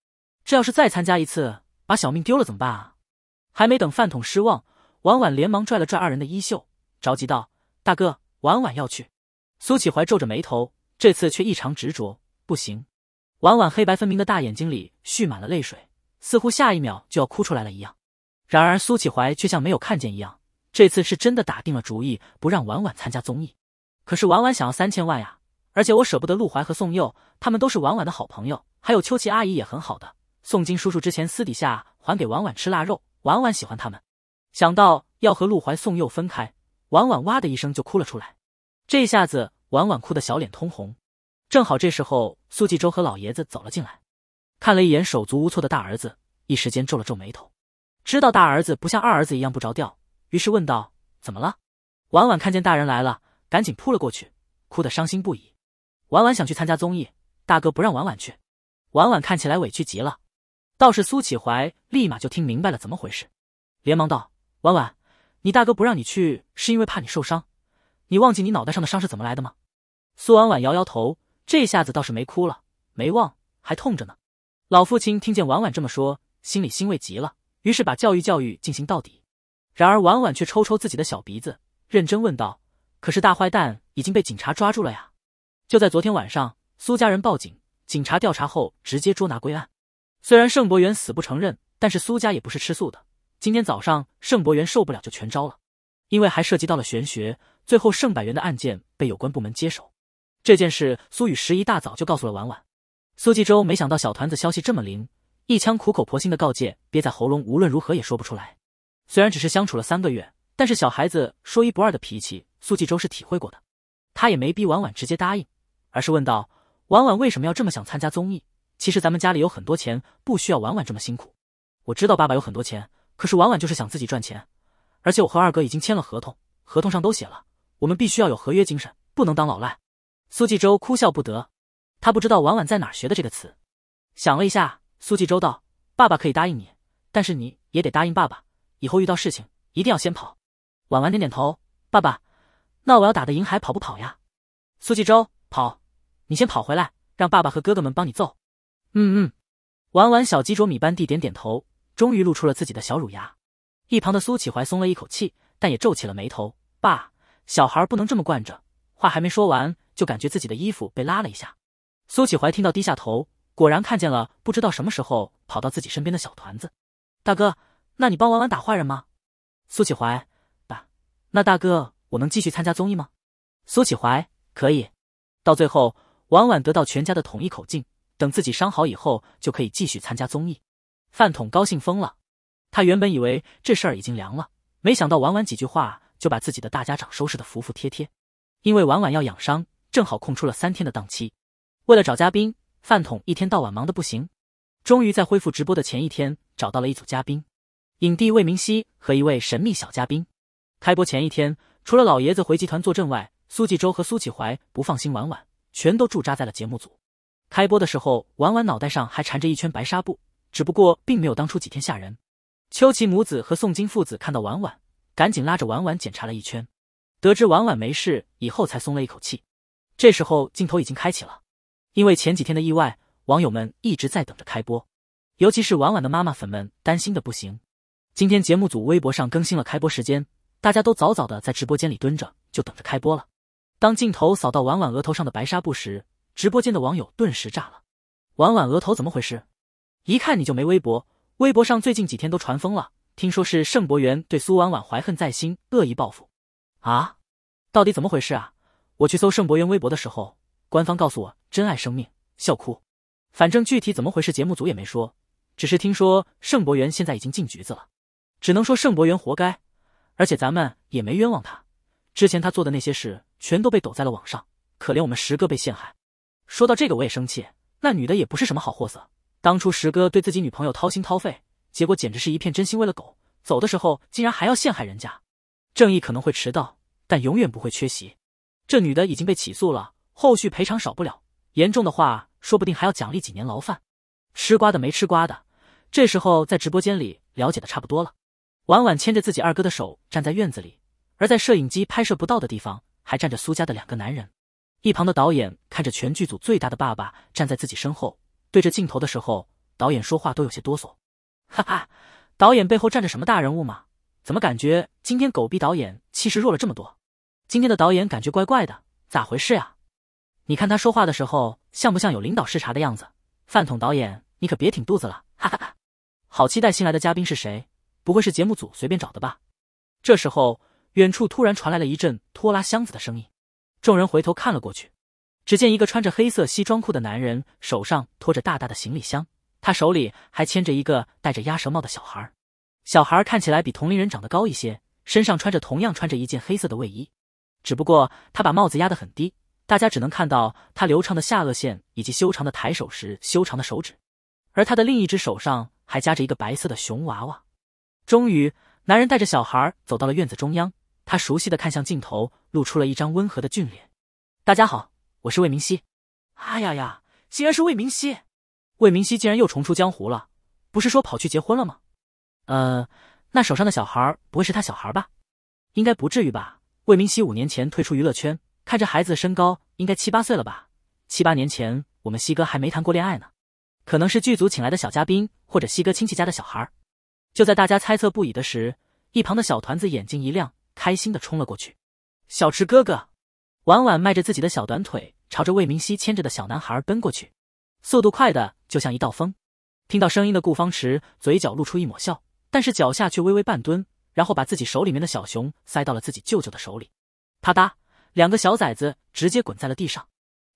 这要是再参加一次，把小命丢了怎么办啊？”还没等饭桶失望，婉婉连忙拽了拽二人的衣袖，着急道：“大哥，婉婉要去。”苏启怀皱着眉头，这次却异常执着：“不行。”婉婉黑白分明的大眼睛里蓄满了泪水，似乎下一秒就要哭出来了一样。然而苏启怀却像没有看见一样，这次是真的打定了主意不让婉婉参加综艺。可是婉婉想要三千万呀！而且我舍不得陆怀和宋佑，他们都是婉婉的好朋友，还有秋琪阿姨也很好的。宋金叔叔之前私底下还给婉婉吃腊肉，婉婉喜欢他们。想到要和陆怀、宋佑分开，婉婉哇的一声就哭了出来。这下子，婉婉哭的小脸通红。正好这时候，苏纪州和老爷子走了进来，看了一眼手足无措的大儿子，一时间皱了皱眉头，知道大儿子不像二儿子一样不着调，于是问道：“怎么了？”婉婉看见大人来了，赶紧扑了过去，哭得伤心不已。婉婉想去参加综艺，大哥不让婉婉去，婉婉看起来委屈极了。倒是苏启怀立马就听明白了怎么回事，连忙道：“婉婉，你大哥不让你去，是因为怕你受伤。你忘记你脑袋上的伤是怎么来的吗？”苏婉婉摇摇头。这下子倒是没哭了，没忘，还痛着呢。老父亲听见婉婉这么说，心里欣慰极了，于是把教育教育进行到底。然而婉婉却抽抽自己的小鼻子，认真问道：“可是大坏蛋已经被警察抓住了呀？就在昨天晚上，苏家人报警，警察调查后直接捉拿归案。虽然盛博元死不承认，但是苏家也不是吃素的。今天早上，盛博元受不了就全招了，因为还涉及到了玄学。最后盛百元的案件被有关部门接手。”这件事，苏雨石一大早就告诉了婉婉。苏纪州没想到小团子消息这么灵，一腔苦口婆心的告诫憋在喉咙，无论如何也说不出来。虽然只是相处了三个月，但是小孩子说一不二的脾气，苏纪州是体会过的。他也没逼婉婉直接答应，而是问道：“婉婉为什么要这么想参加综艺？其实咱们家里有很多钱，不需要婉婉这么辛苦。我知道爸爸有很多钱，可是婉婉就是想自己赚钱。而且我和二哥已经签了合同，合同上都写了，我们必须要有合约精神，不能当老赖。”苏纪州哭笑不得，他不知道婉婉在哪学的这个词。想了一下，苏纪州道：“爸爸可以答应你，但是你也得答应爸爸，以后遇到事情一定要先跑。”婉婉点点头：“爸爸，那我要打的银海跑不跑呀？”苏纪州：“跑，你先跑回来，让爸爸和哥哥们帮你揍。”“嗯嗯。”婉婉小鸡啄米般地点点头，终于露出了自己的小乳牙。一旁的苏启怀松了一口气，但也皱起了眉头：“爸，小孩不能这么惯着。”话还没说完，就感觉自己的衣服被拉了一下。苏启怀听到，低下头，果然看见了不知道什么时候跑到自己身边的小团子。大哥，那你帮婉婉打坏人吗？苏启怀，爸，那大哥，我能继续参加综艺吗？苏启怀，可以。到最后，婉婉得到全家的统一口径，等自己伤好以后，就可以继续参加综艺。饭桶高兴疯了，他原本以为这事儿已经凉了，没想到婉婉几句话就把自己的大家长收拾得服服帖帖。因为婉婉要养伤，正好空出了三天的档期。为了找嘉宾，饭桶一天到晚忙得不行。终于在恢复直播的前一天，找到了一组嘉宾：影帝魏明熙和一位神秘小嘉宾。开播前一天，除了老爷子回集团坐镇外，苏纪州和苏启怀不放心婉婉，全都驻扎在了节目组。开播的时候，婉婉脑袋上还缠着一圈白纱布，只不过并没有当初几天吓人。秋琪母子和宋金父子看到婉婉，赶紧拉着婉婉检查了一圈。得知婉婉没事以后，才松了一口气。这时候镜头已经开启了，因为前几天的意外，网友们一直在等着开播，尤其是婉婉的妈妈粉们担心的不行。今天节目组微博上更新了开播时间，大家都早早的在直播间里蹲着，就等着开播了。当镜头扫到婉婉额头上的白纱布时，直播间的网友顿时炸了：婉婉额头怎么回事？一看你就没微博，微博上最近几天都传疯了，听说是盛博源对苏婉婉怀恨在心，恶意报复。啊，到底怎么回事啊？我去搜圣博园微博的时候，官方告诉我珍爱生命，笑哭。反正具体怎么回事，节目组也没说，只是听说圣博园现在已经进局子了。只能说圣博园活该，而且咱们也没冤枉他。之前他做的那些事，全都被抖在了网上。可怜我们石哥被陷害。说到这个，我也生气。那女的也不是什么好货色。当初石哥对自己女朋友掏心掏肺，结果简直是一片真心喂了狗。走的时候，竟然还要陷害人家。正义可能会迟到，但永远不会缺席。这女的已经被起诉了，后续赔偿少不了，严重的话说不定还要奖励几年牢饭。吃瓜的没吃瓜的，这时候在直播间里了解的差不多了。婉婉牵着自己二哥的手站在院子里，而在摄影机拍摄不到的地方还站着苏家的两个男人。一旁的导演看着全剧组最大的爸爸站在自己身后，对着镜头的时候，导演说话都有些哆嗦。哈哈，导演背后站着什么大人物吗？怎么感觉今天狗逼导演气势弱了这么多？今天的导演感觉怪怪的，咋回事啊？你看他说话的时候像不像有领导视察的样子？饭桶导演，你可别挺肚子了！哈哈哈！好期待新来的嘉宾是谁，不会是节目组随便找的吧？这时候，远处突然传来了一阵拖拉箱子的声音，众人回头看了过去，只见一个穿着黑色西装裤的男人手上拖着大大的行李箱，他手里还牵着一个戴着鸭舌帽的小孩。小孩看起来比同龄人长得高一些，身上穿着同样穿着一件黑色的卫衣，只不过他把帽子压得很低，大家只能看到他流畅的下颚线以及修长的抬手时修长的手指，而他的另一只手上还夹着一个白色的熊娃娃。终于，男人带着小孩走到了院子中央，他熟悉的看向镜头，露出了一张温和的俊脸。大家好，我是魏明熙。哎呀呀，竟然是魏明熙！魏明熙竟然又重出江湖了，不是说跑去结婚了吗？呃，那手上的小孩不会是他小孩吧？应该不至于吧。魏明熙五年前退出娱乐圈，看这孩子的身高，应该七八岁了吧？七八年前，我们西哥还没谈过恋爱呢，可能是剧组请来的小嘉宾，或者西哥亲戚家的小孩。就在大家猜测不已的时，一旁的小团子眼睛一亮，开心的冲了过去。小池哥哥，婉婉迈着自己的小短腿，朝着魏明熙牵着的小男孩奔过去，速度快的就像一道风。听到声音的顾方池嘴角露出一抹笑。但是脚下却微微半蹲，然后把自己手里面的小熊塞到了自己舅舅的手里，啪嗒，两个小崽子直接滚在了地上。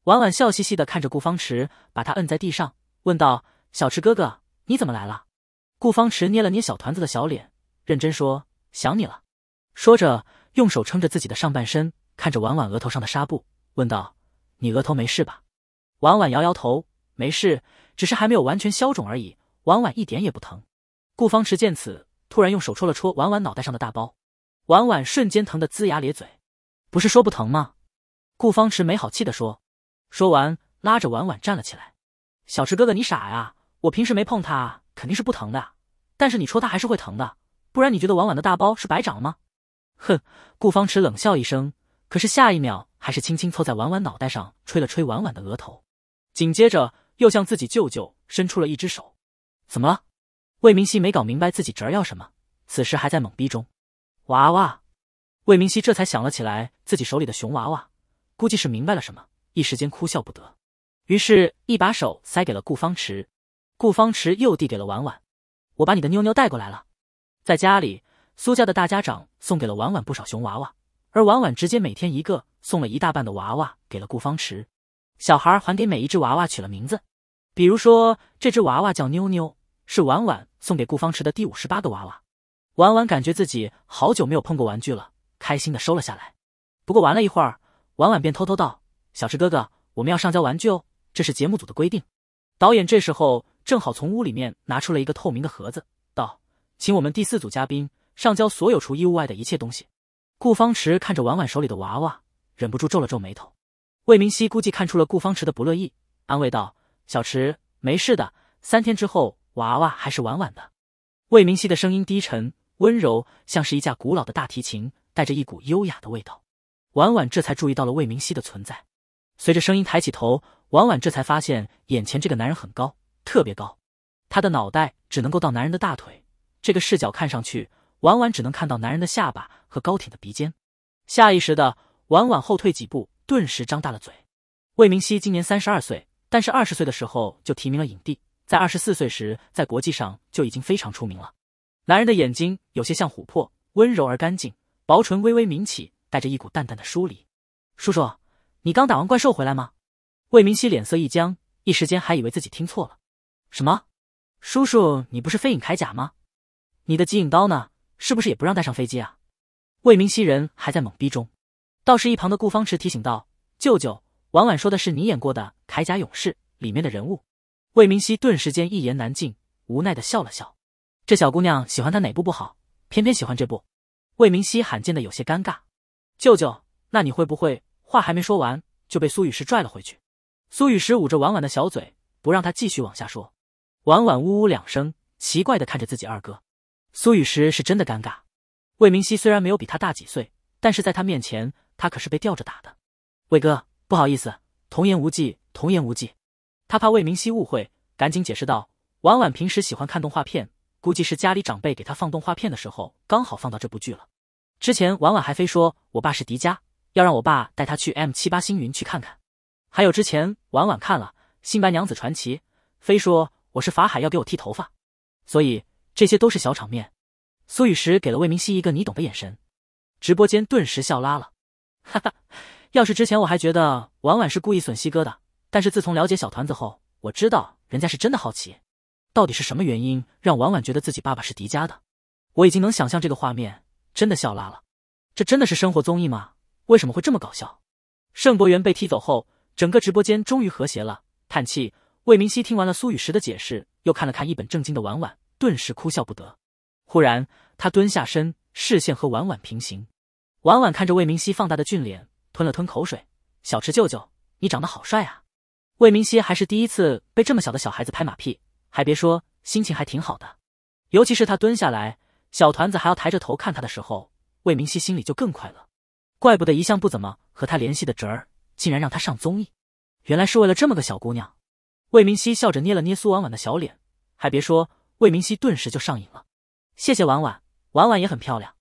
婉婉笑嘻嘻的看着顾方池，把他摁在地上，问道：“小池哥哥，你怎么来了？”顾方池捏了捏小团子的小脸，认真说：“想你了。”说着，用手撑着自己的上半身，看着婉婉额头上的纱布，问道：“你额头没事吧？”婉婉摇摇头：“没事，只是还没有完全消肿而已。婉婉一点也不疼。”顾方池见此，突然用手戳了戳婉婉脑袋上的大包，婉婉瞬间疼得龇牙咧嘴。不是说不疼吗？顾方池没好气的说，说完拉着婉婉站了起来。小池哥哥，你傻呀？我平时没碰他，肯定是不疼的。但是你戳他还是会疼的，不然你觉得婉婉的大包是白长了吗？哼！顾方池冷笑一声，可是下一秒还是轻轻凑在婉婉脑袋上，吹了吹婉婉的额头，紧接着又向自己舅舅伸出了一只手。怎么了？魏明熙没搞明白自己侄儿要什么，此时还在懵逼中。娃娃，魏明熙这才想了起来，自己手里的熊娃娃，估计是明白了什么，一时间哭笑不得。于是，一把手塞给了顾方池，顾方池又递给了婉婉：“我把你的妞妞带过来了。”在家里，苏家的大家长送给了婉婉不少熊娃娃，而婉婉直接每天一个，送了一大半的娃娃给了顾方池。小孩还给每一只娃娃取了名字，比如说这只娃娃叫妞妞。是婉婉送给顾方池的第五十八个娃娃，婉婉感觉自己好久没有碰过玩具了，开心的收了下来。不过玩了一会儿，婉婉便偷偷道：“小池哥哥，我们要上交玩具哦，这是节目组的规定。”导演这时候正好从屋里面拿出了一个透明的盒子，道：“请我们第四组嘉宾上交所有除衣物外的一切东西。”顾方池看着婉婉手里的娃娃，忍不住皱了皱眉头。魏明熙估计看出了顾方池的不乐意，安慰道：“小池，没事的，三天之后。”娃娃还是婉婉的，魏明熙的声音低沉温柔，像是一架古老的大提琴，带着一股优雅的味道。婉婉这才注意到了魏明熙的存在，随着声音抬起头，婉婉这才发现眼前这个男人很高，特别高，他的脑袋只能够到男人的大腿。这个视角看上去，婉婉只能看到男人的下巴和高挺的鼻尖。下意识的，婉婉后退几步，顿时张大了嘴。魏明熙今年三十二岁，但是二十岁的时候就提名了影帝。在二十四岁时，在国际上就已经非常出名了。男人的眼睛有些像琥珀，温柔而干净，薄唇微微抿起，带着一股淡淡的疏离。叔叔，你刚打完怪兽回来吗？魏明熙脸色一僵，一时间还以为自己听错了。什么？叔叔，你不是飞影铠甲吗？你的极影刀呢？是不是也不让带上飞机啊？魏明熙人还在懵逼中，倒是一旁的顾方池提醒道：“舅舅，婉婉说的是你演过的《铠甲勇士》里面的人物。”魏明熙顿时间一言难尽，无奈的笑了笑。这小姑娘喜欢他哪部不好，偏偏喜欢这部。魏明熙罕见的有些尴尬。舅舅，那你会不会？话还没说完，就被苏雨石拽了回去。苏雨石捂着婉婉的小嘴，不让她继续往下说。婉婉呜呜两声，奇怪的看着自己二哥。苏雨石是真的尴尬。魏明熙虽然没有比他大几岁，但是在他面前，他可是被吊着打的。魏哥，不好意思，童言无忌，童言无忌。他怕魏明熙误会，赶紧解释道：“婉婉平时喜欢看动画片，估计是家里长辈给他放动画片的时候，刚好放到这部剧了。之前婉婉还非说我爸是迪迦，要让我爸带他去 M 七八星云去看看。还有之前婉婉看了《新白娘子传奇》，非说我是法海，要给我剃头发。所以这些都是小场面。”苏雨石给了魏明熙一个你懂的眼神，直播间顿时笑拉了，哈哈！要是之前我还觉得婉婉是故意损西哥的。但是自从了解小团子后，我知道人家是真的好奇，到底是什么原因让婉婉觉得自己爸爸是迪迦的？我已经能想象这个画面，真的笑拉了。这真的是生活综艺吗？为什么会这么搞笑？盛博源被踢走后，整个直播间终于和谐了。叹气，魏明熙听完了苏雨石的解释，又看了看一本正经的婉婉，顿时哭笑不得。忽然，他蹲下身，视线和婉婉平行。婉婉看着魏明熙放大的俊脸，吞了吞口水：“小池舅舅，你长得好帅啊！”魏明熙还是第一次被这么小的小孩子拍马屁，还别说，心情还挺好的。尤其是他蹲下来，小团子还要抬着头看他的时候，魏明熙心里就更快乐。怪不得一向不怎么和他联系的侄儿，竟然让他上综艺，原来是为了这么个小姑娘。魏明熙笑着捏了捏苏婉婉的小脸，还别说，魏明熙顿时就上瘾了。谢谢婉婉，婉婉也很漂亮。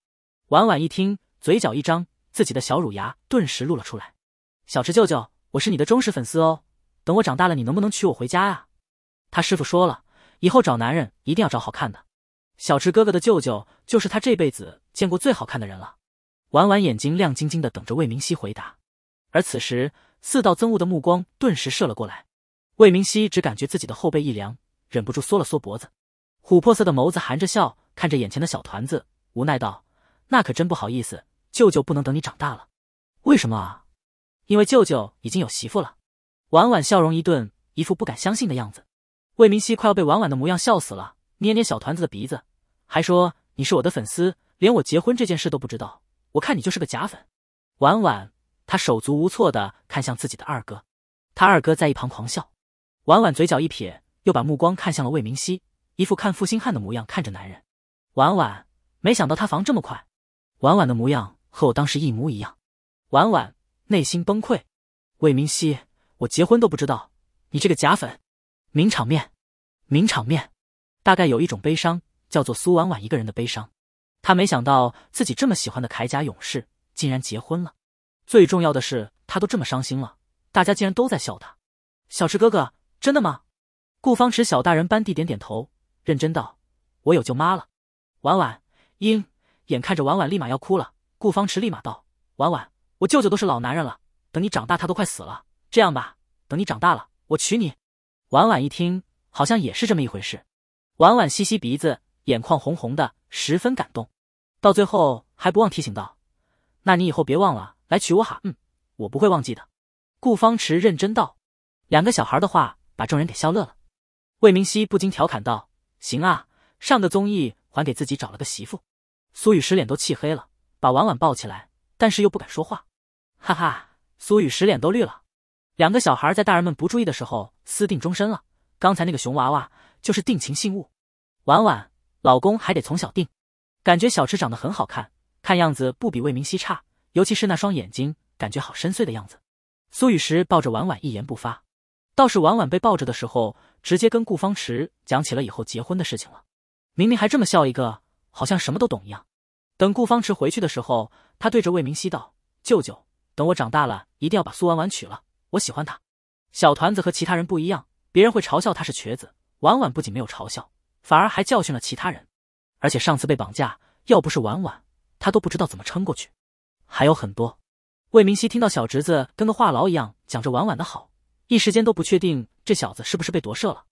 婉婉一听，嘴角一张，自己的小乳牙顿时露了出来。小池舅舅，我是你的忠实粉丝哦。等我长大了，你能不能娶我回家呀？他师傅说了，以后找男人一定要找好看的。小池哥哥的舅舅就是他这辈子见过最好看的人了。婉婉眼睛亮晶晶的，等着魏明熙回答。而此时，四道憎恶的目光顿时射了过来。魏明熙只感觉自己的后背一凉，忍不住缩了缩脖子。琥珀色的眸子含着笑，看着眼前的小团子，无奈道：“那可真不好意思，舅舅不能等你长大了。为什么啊？因为舅舅已经有媳妇了。”婉婉笑容一顿，一副不敢相信的样子。魏明熙快要被婉婉的模样笑死了，捏捏小团子的鼻子，还说：“你是我的粉丝，连我结婚这件事都不知道，我看你就是个假粉。”婉婉，他手足无措的看向自己的二哥，他二哥在一旁狂笑。婉婉嘴角一撇，又把目光看向了魏明熙，一副看负心汉的模样看着男人。婉婉没想到他防这么快，婉婉的模样和我当时一模一样。婉婉内心崩溃，魏明熙。我结婚都不知道，你这个假粉！名场面，名场面，大概有一种悲伤叫做苏婉婉一个人的悲伤。他没想到自己这么喜欢的铠甲勇士竟然结婚了。最重要的是，他都这么伤心了，大家竟然都在笑他。小池哥哥，真的吗？顾方池小大人般地点点头，认真道：“我有舅妈了。”婉婉，英眼看着婉婉立马要哭了，顾方池立马道：“婉婉，我舅舅都是老男人了，等你长大，他都快死了。”这样吧，等你长大了，我娶你。婉婉一听，好像也是这么一回事。婉婉吸吸鼻子，眼眶红红的，十分感动。到最后还不忘提醒道：“那你以后别忘了来娶我哈。”“嗯，我不会忘记的。”顾方池认真道。两个小孩的话把众人给笑乐了。魏明熙不禁调侃道：“行啊，上个综艺还给自己找了个媳妇。”苏雨石脸都气黑了，把婉婉抱起来，但是又不敢说话。哈哈，苏雨石脸都绿了。两个小孩在大人们不注意的时候私定终身了。刚才那个熊娃娃就是定情信物。婉婉，老公还得从小定。感觉小池长得很好看，看样子不比魏明熙差，尤其是那双眼睛，感觉好深邃的样子。苏雨石抱着婉婉一言不发，倒是婉婉被抱着的时候，直接跟顾方池讲起了以后结婚的事情了。明明还这么笑一个，好像什么都懂一样。等顾方池回去的时候，他对着魏明熙道：“舅舅，等我长大了一定要把苏婉婉娶了。”我喜欢他，小团子和其他人不一样，别人会嘲笑他是瘸子。婉婉不仅没有嘲笑，反而还教训了其他人。而且上次被绑架，要不是婉婉，他都不知道怎么撑过去。还有很多。魏明熙听到小侄子跟个话痨一样讲着婉婉的好，一时间都不确定这小子是不是被夺舍了。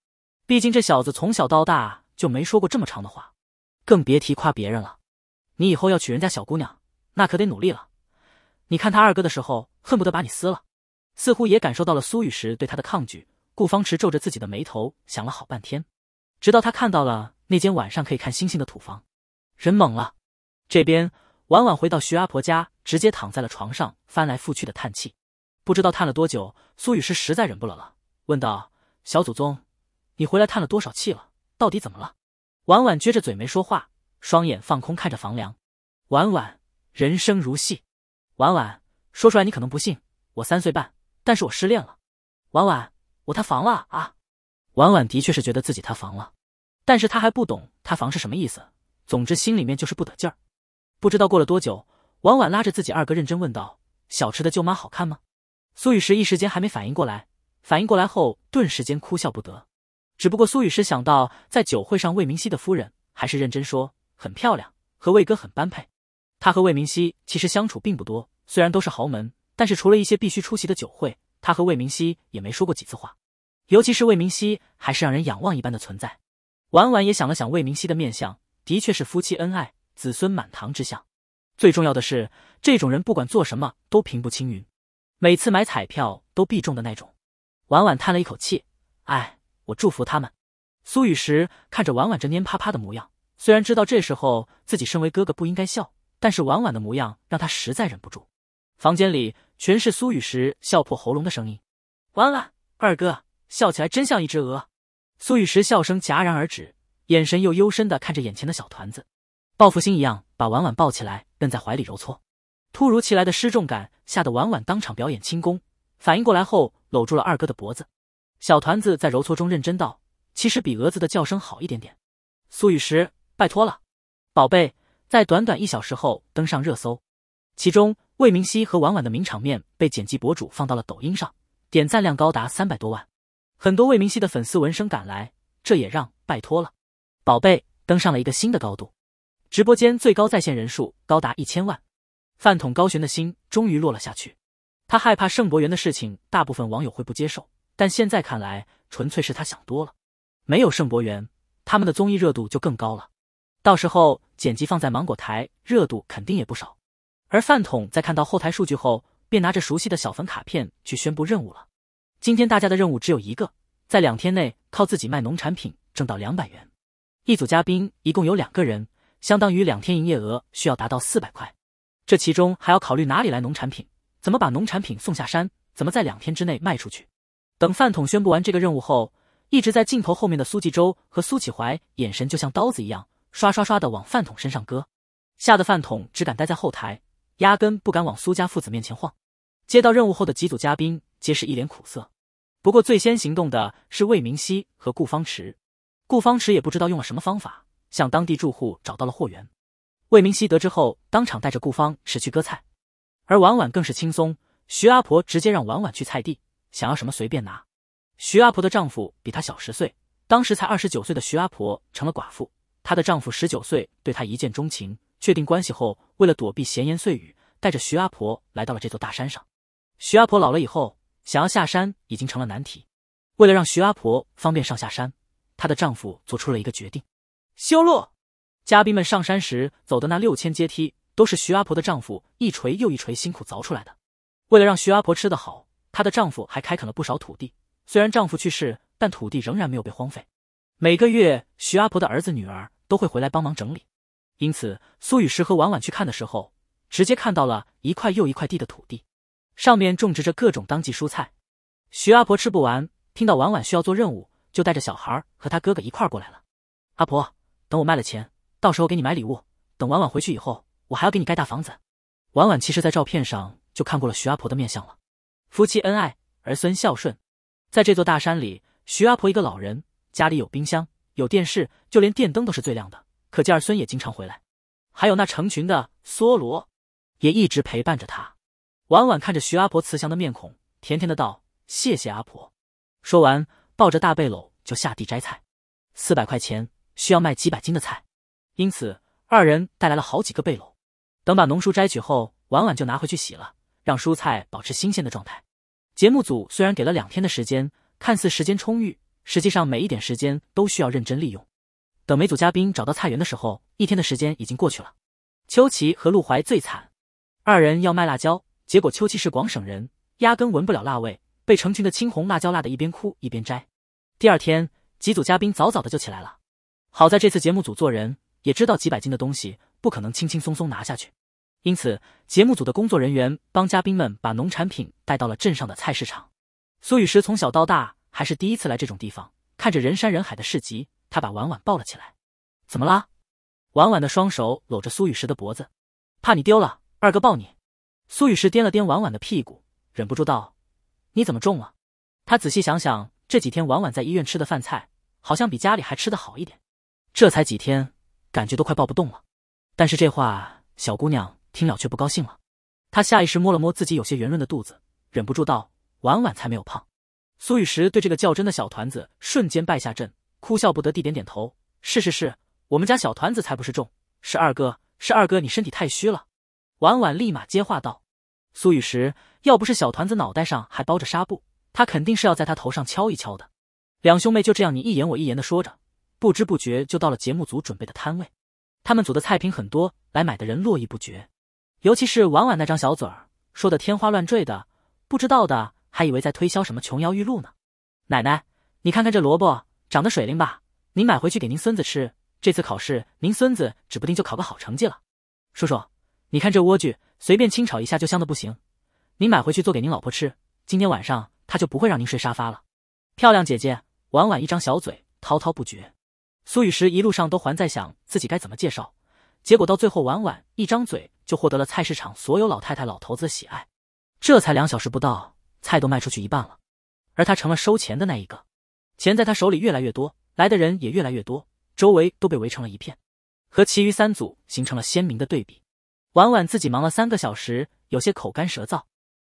毕竟这小子从小到大就没说过这么长的话，更别提夸别人了。你以后要娶人家小姑娘，那可得努力了。你看他二哥的时候，恨不得把你撕了。似乎也感受到了苏雨时对他的抗拒，顾方池皱着自己的眉头想了好半天，直到他看到了那间晚上可以看星星的土房，人懵了。这边婉婉回到徐阿婆家，直接躺在了床上，翻来覆去的叹气，不知道叹了多久。苏雨时实在忍不了了，问道：“小祖宗，你回来叹了多少气了？到底怎么了？”婉婉撅着嘴没说话，双眼放空看着房梁。婉婉，人生如戏。婉婉，说出来你可能不信，我三岁半。但是我失恋了，婉婉，我塌房了啊！婉婉的确是觉得自己塌房了，但是他还不懂塌房是什么意思，总之心里面就是不得劲儿。不知道过了多久，婉婉拉着自己二哥认真问道：“小池的舅妈好看吗？”苏雨石一时间还没反应过来，反应过来后顿时间哭笑不得。只不过苏雨石想到在酒会上魏明熙的夫人，还是认真说很漂亮，和魏哥很般配。他和魏明熙其实相处并不多，虽然都是豪门。但是，除了一些必须出席的酒会，他和魏明熙也没说过几次话。尤其是魏明熙，还是让人仰望一般的存在。婉婉也想了想魏明熙的面相，的确是夫妻恩爱、子孙满堂之相。最重要的是，这种人不管做什么都平步青云，每次买彩票都必中的那种。婉婉叹了一口气：“哎，我祝福他们。”苏雨石看着婉婉这蔫趴趴的模样，虽然知道这时候自己身为哥哥不应该笑，但是婉婉的模样让他实在忍不住。房间里全是苏雨石笑破喉咙的声音。完了，二哥笑起来真像一只鹅。苏雨石笑声戛然而止，眼神又幽深的看着眼前的小团子，报复心一样把婉婉抱起来，摁在怀里揉搓。突如其来的失重感吓得婉婉当场表演轻功，反应过来后搂住了二哥的脖子。小团子在揉搓中认真道：“其实比蛾子的叫声好一点点。”苏雨石，拜托了，宝贝，在短短一小时后登上热搜，其中。魏明熙和婉婉的名场面被剪辑博主放到了抖音上，点赞量高达三百多万。很多魏明熙的粉丝闻声赶来，这也让拜托了，宝贝登上了一个新的高度。直播间最高在线人数高达一千万，饭桶高悬的心终于落了下去。他害怕盛博源的事情大部分网友会不接受，但现在看来，纯粹是他想多了。没有盛博源，他们的综艺热度就更高了。到时候剪辑放在芒果台，热度肯定也不少。而饭桶在看到后台数据后，便拿着熟悉的小粉卡片去宣布任务了。今天大家的任务只有一个，在两天内靠自己卖农产品挣到两百元。一组嘉宾一共有两个人，相当于两天营业额需要达到四百块。这其中还要考虑哪里来农产品，怎么把农产品送下山，怎么在两天之内卖出去。等饭桶宣布完这个任务后，一直在镜头后面的苏继周和苏启怀眼神就像刀子一样，刷刷刷的往饭桶身上割，吓得饭桶只敢待在后台。压根不敢往苏家父子面前晃。接到任务后的几组嘉宾皆是一脸苦涩。不过最先行动的是魏明熙和顾方池，顾方池也不知道用了什么方法，向当地住户找到了货源。魏明熙得知后，当场带着顾方池去割菜。而婉婉更是轻松，徐阿婆直接让婉婉去菜地，想要什么随便拿。徐阿婆的丈夫比她小十岁，当时才二十九岁的徐阿婆成了寡妇，她的丈夫十九岁对她一见钟情。确定关系后，为了躲避闲言碎语，带着徐阿婆来到了这座大山上。徐阿婆老了以后，想要下山已经成了难题。为了让徐阿婆方便上下山，她的丈夫做出了一个决定：修路。嘉宾们上山时走的那六千阶梯，都是徐阿婆的丈夫一锤又一锤辛苦凿出来的。为了让徐阿婆吃得好，她的丈夫还开垦了不少土地。虽然丈夫去世，但土地仍然没有被荒废。每个月，徐阿婆的儿子女儿都会回来帮忙整理。因此，苏雨石和婉婉去看的时候，直接看到了一块又一块地的土地，上面种植着各种当季蔬菜。徐阿婆吃不完，听到婉婉需要做任务，就带着小孩和他哥哥一块过来了。阿婆，等我卖了钱，到时候给你买礼物。等婉婉回去以后，我还要给你盖大房子。婉婉其实，在照片上就看过了徐阿婆的面相了，夫妻恩爱，儿孙孝顺。在这座大山里，徐阿婆一个老人，家里有冰箱，有电视，就连电灯都是最亮的。可见儿孙也经常回来，还有那成群的梭罗，也一直陪伴着他。婉婉看着徐阿婆慈祥的面孔，甜甜的道：“谢谢阿婆。”说完，抱着大背篓就下地摘菜。四百块钱需要卖几百斤的菜，因此二人带来了好几个背篓。等把农书摘取后，婉婉就拿回去洗了，让蔬菜保持新鲜的状态。节目组虽然给了两天的时间，看似时间充裕，实际上每一点时间都需要认真利用。等每组嘉宾找到菜园的时候，一天的时间已经过去了。秋琪和陆怀最惨，二人要卖辣椒，结果秋琪是广省人，压根闻不了辣味，被成群的青红辣椒辣的一边哭一边摘。第二天，几组嘉宾早早的就起来了。好在这次节目组做人也知道几百斤的东西不可能轻轻松松拿下去，因此节目组的工作人员帮嘉宾们把农产品带到了镇上的菜市场。苏雨石从小到大还是第一次来这种地方，看着人山人海的市集。他把婉婉抱了起来，怎么啦？婉婉的双手搂着苏雨石的脖子，怕你丢了，二哥抱你。苏雨石掂了掂婉婉的屁股，忍不住道：“你怎么重了？”他仔细想想，这几天婉婉在医院吃的饭菜好像比家里还吃的好一点，这才几天，感觉都快抱不动了。但是这话，小姑娘听了却不高兴了。她下意识摸了摸自己有些圆润的肚子，忍不住道：“婉婉才没有胖。”苏雨石对这个较真的小团子瞬间败下阵。哭笑不得地点点头，是是是，我们家小团子才不是重，是二哥，是二哥，你身体太虚了。婉婉立马接话道：“苏雨石，要不是小团子脑袋上还包着纱布，他肯定是要在他头上敲一敲的。”两兄妹就这样你一言我一言的说着，不知不觉就到了节目组准备的摊位。他们组的菜品很多，来买的人络绎不绝。尤其是婉婉那张小嘴儿，说的天花乱坠的，不知道的还以为在推销什么琼瑶玉露呢。奶奶，你看看这萝卜。长得水灵吧，您买回去给您孙子吃，这次考试您孙子指不定就考个好成绩了。叔叔，你看这莴苣，随便清炒一下就香的不行，您买回去做给您老婆吃，今天晚上她就不会让您睡沙发了。漂亮姐姐，婉婉一张小嘴滔滔不绝。苏雨石一路上都还在想自己该怎么介绍，结果到最后婉婉一张嘴就获得了菜市场所有老太太老头子的喜爱。这才两小时不到，菜都卖出去一半了，而他成了收钱的那一个。钱在他手里越来越多，来的人也越来越多，周围都被围成了一片，和其余三组形成了鲜明的对比。婉婉自己忙了三个小时，有些口干舌燥。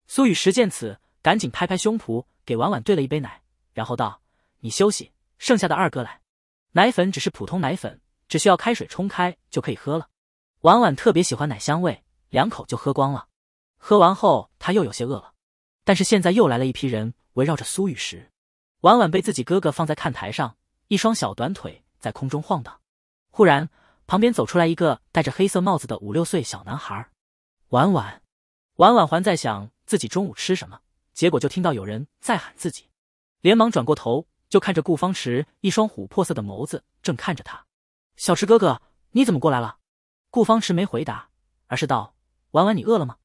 苏雨石见此，赶紧拍拍胸脯，给婉婉兑了一杯奶，然后道：“你休息，剩下的二哥来。”奶粉只是普通奶粉，只需要开水冲开就可以喝了。婉婉特别喜欢奶香味，两口就喝光了。喝完后，他又有些饿了，但是现在又来了一批人围绕着苏雨石。婉婉被自己哥哥放在看台上，一双小短腿在空中晃荡。忽然，旁边走出来一个戴着黑色帽子的五六岁小男孩。婉婉，婉婉还在想自己中午吃什么，结果就听到有人在喊自己，连忙转过头，就看着顾方池一双琥珀色的眸子正看着他。小池哥哥，你怎么过来了？顾方池没回答，而是道：“婉婉，你饿了吗？”“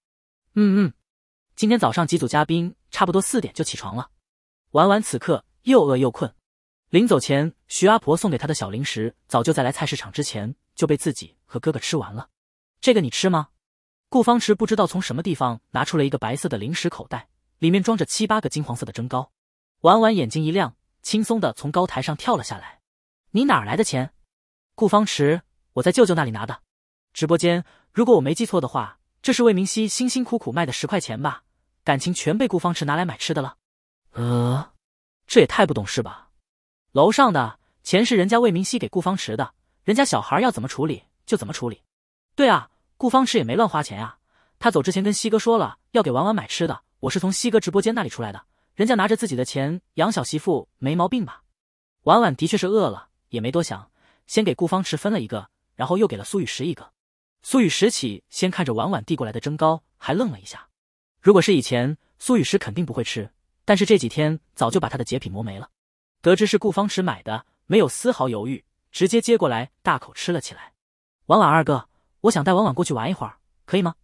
嗯嗯。”今天早上几组嘉宾差不多四点就起床了。婉婉此刻。又饿又困，临走前，徐阿婆送给他的小零食早就在来菜市场之前就被自己和哥哥吃完了。这个你吃吗？顾方池不知道从什么地方拿出了一个白色的零食口袋，里面装着七八个金黄色的蒸糕。婉婉眼睛一亮，轻松的从高台上跳了下来。你哪来的钱？顾方池，我在舅舅那里拿的。直播间，如果我没记错的话，这是魏明熙辛辛苦苦卖的十块钱吧？感情全被顾方池拿来买吃的了？呃。这也太不懂事吧！楼上的钱是人家魏明熙给顾方池的，人家小孩要怎么处理就怎么处理。对啊，顾方池也没乱花钱呀。他走之前跟西哥说了要给婉婉买吃的，我是从西哥直播间那里出来的，人家拿着自己的钱养小媳妇没毛病吧？婉婉的确是饿了，也没多想，先给顾方池分了一个，然后又给了苏雨石一个。苏雨石起先看着婉婉递过来的蒸糕，还愣了一下。如果是以前，苏雨石肯定不会吃。但是这几天早就把他的洁癖磨没了。得知是顾方池买的，没有丝毫犹豫，直接接过来，大口吃了起来。婉婉二哥，我想带婉婉过去玩一会儿，可以吗？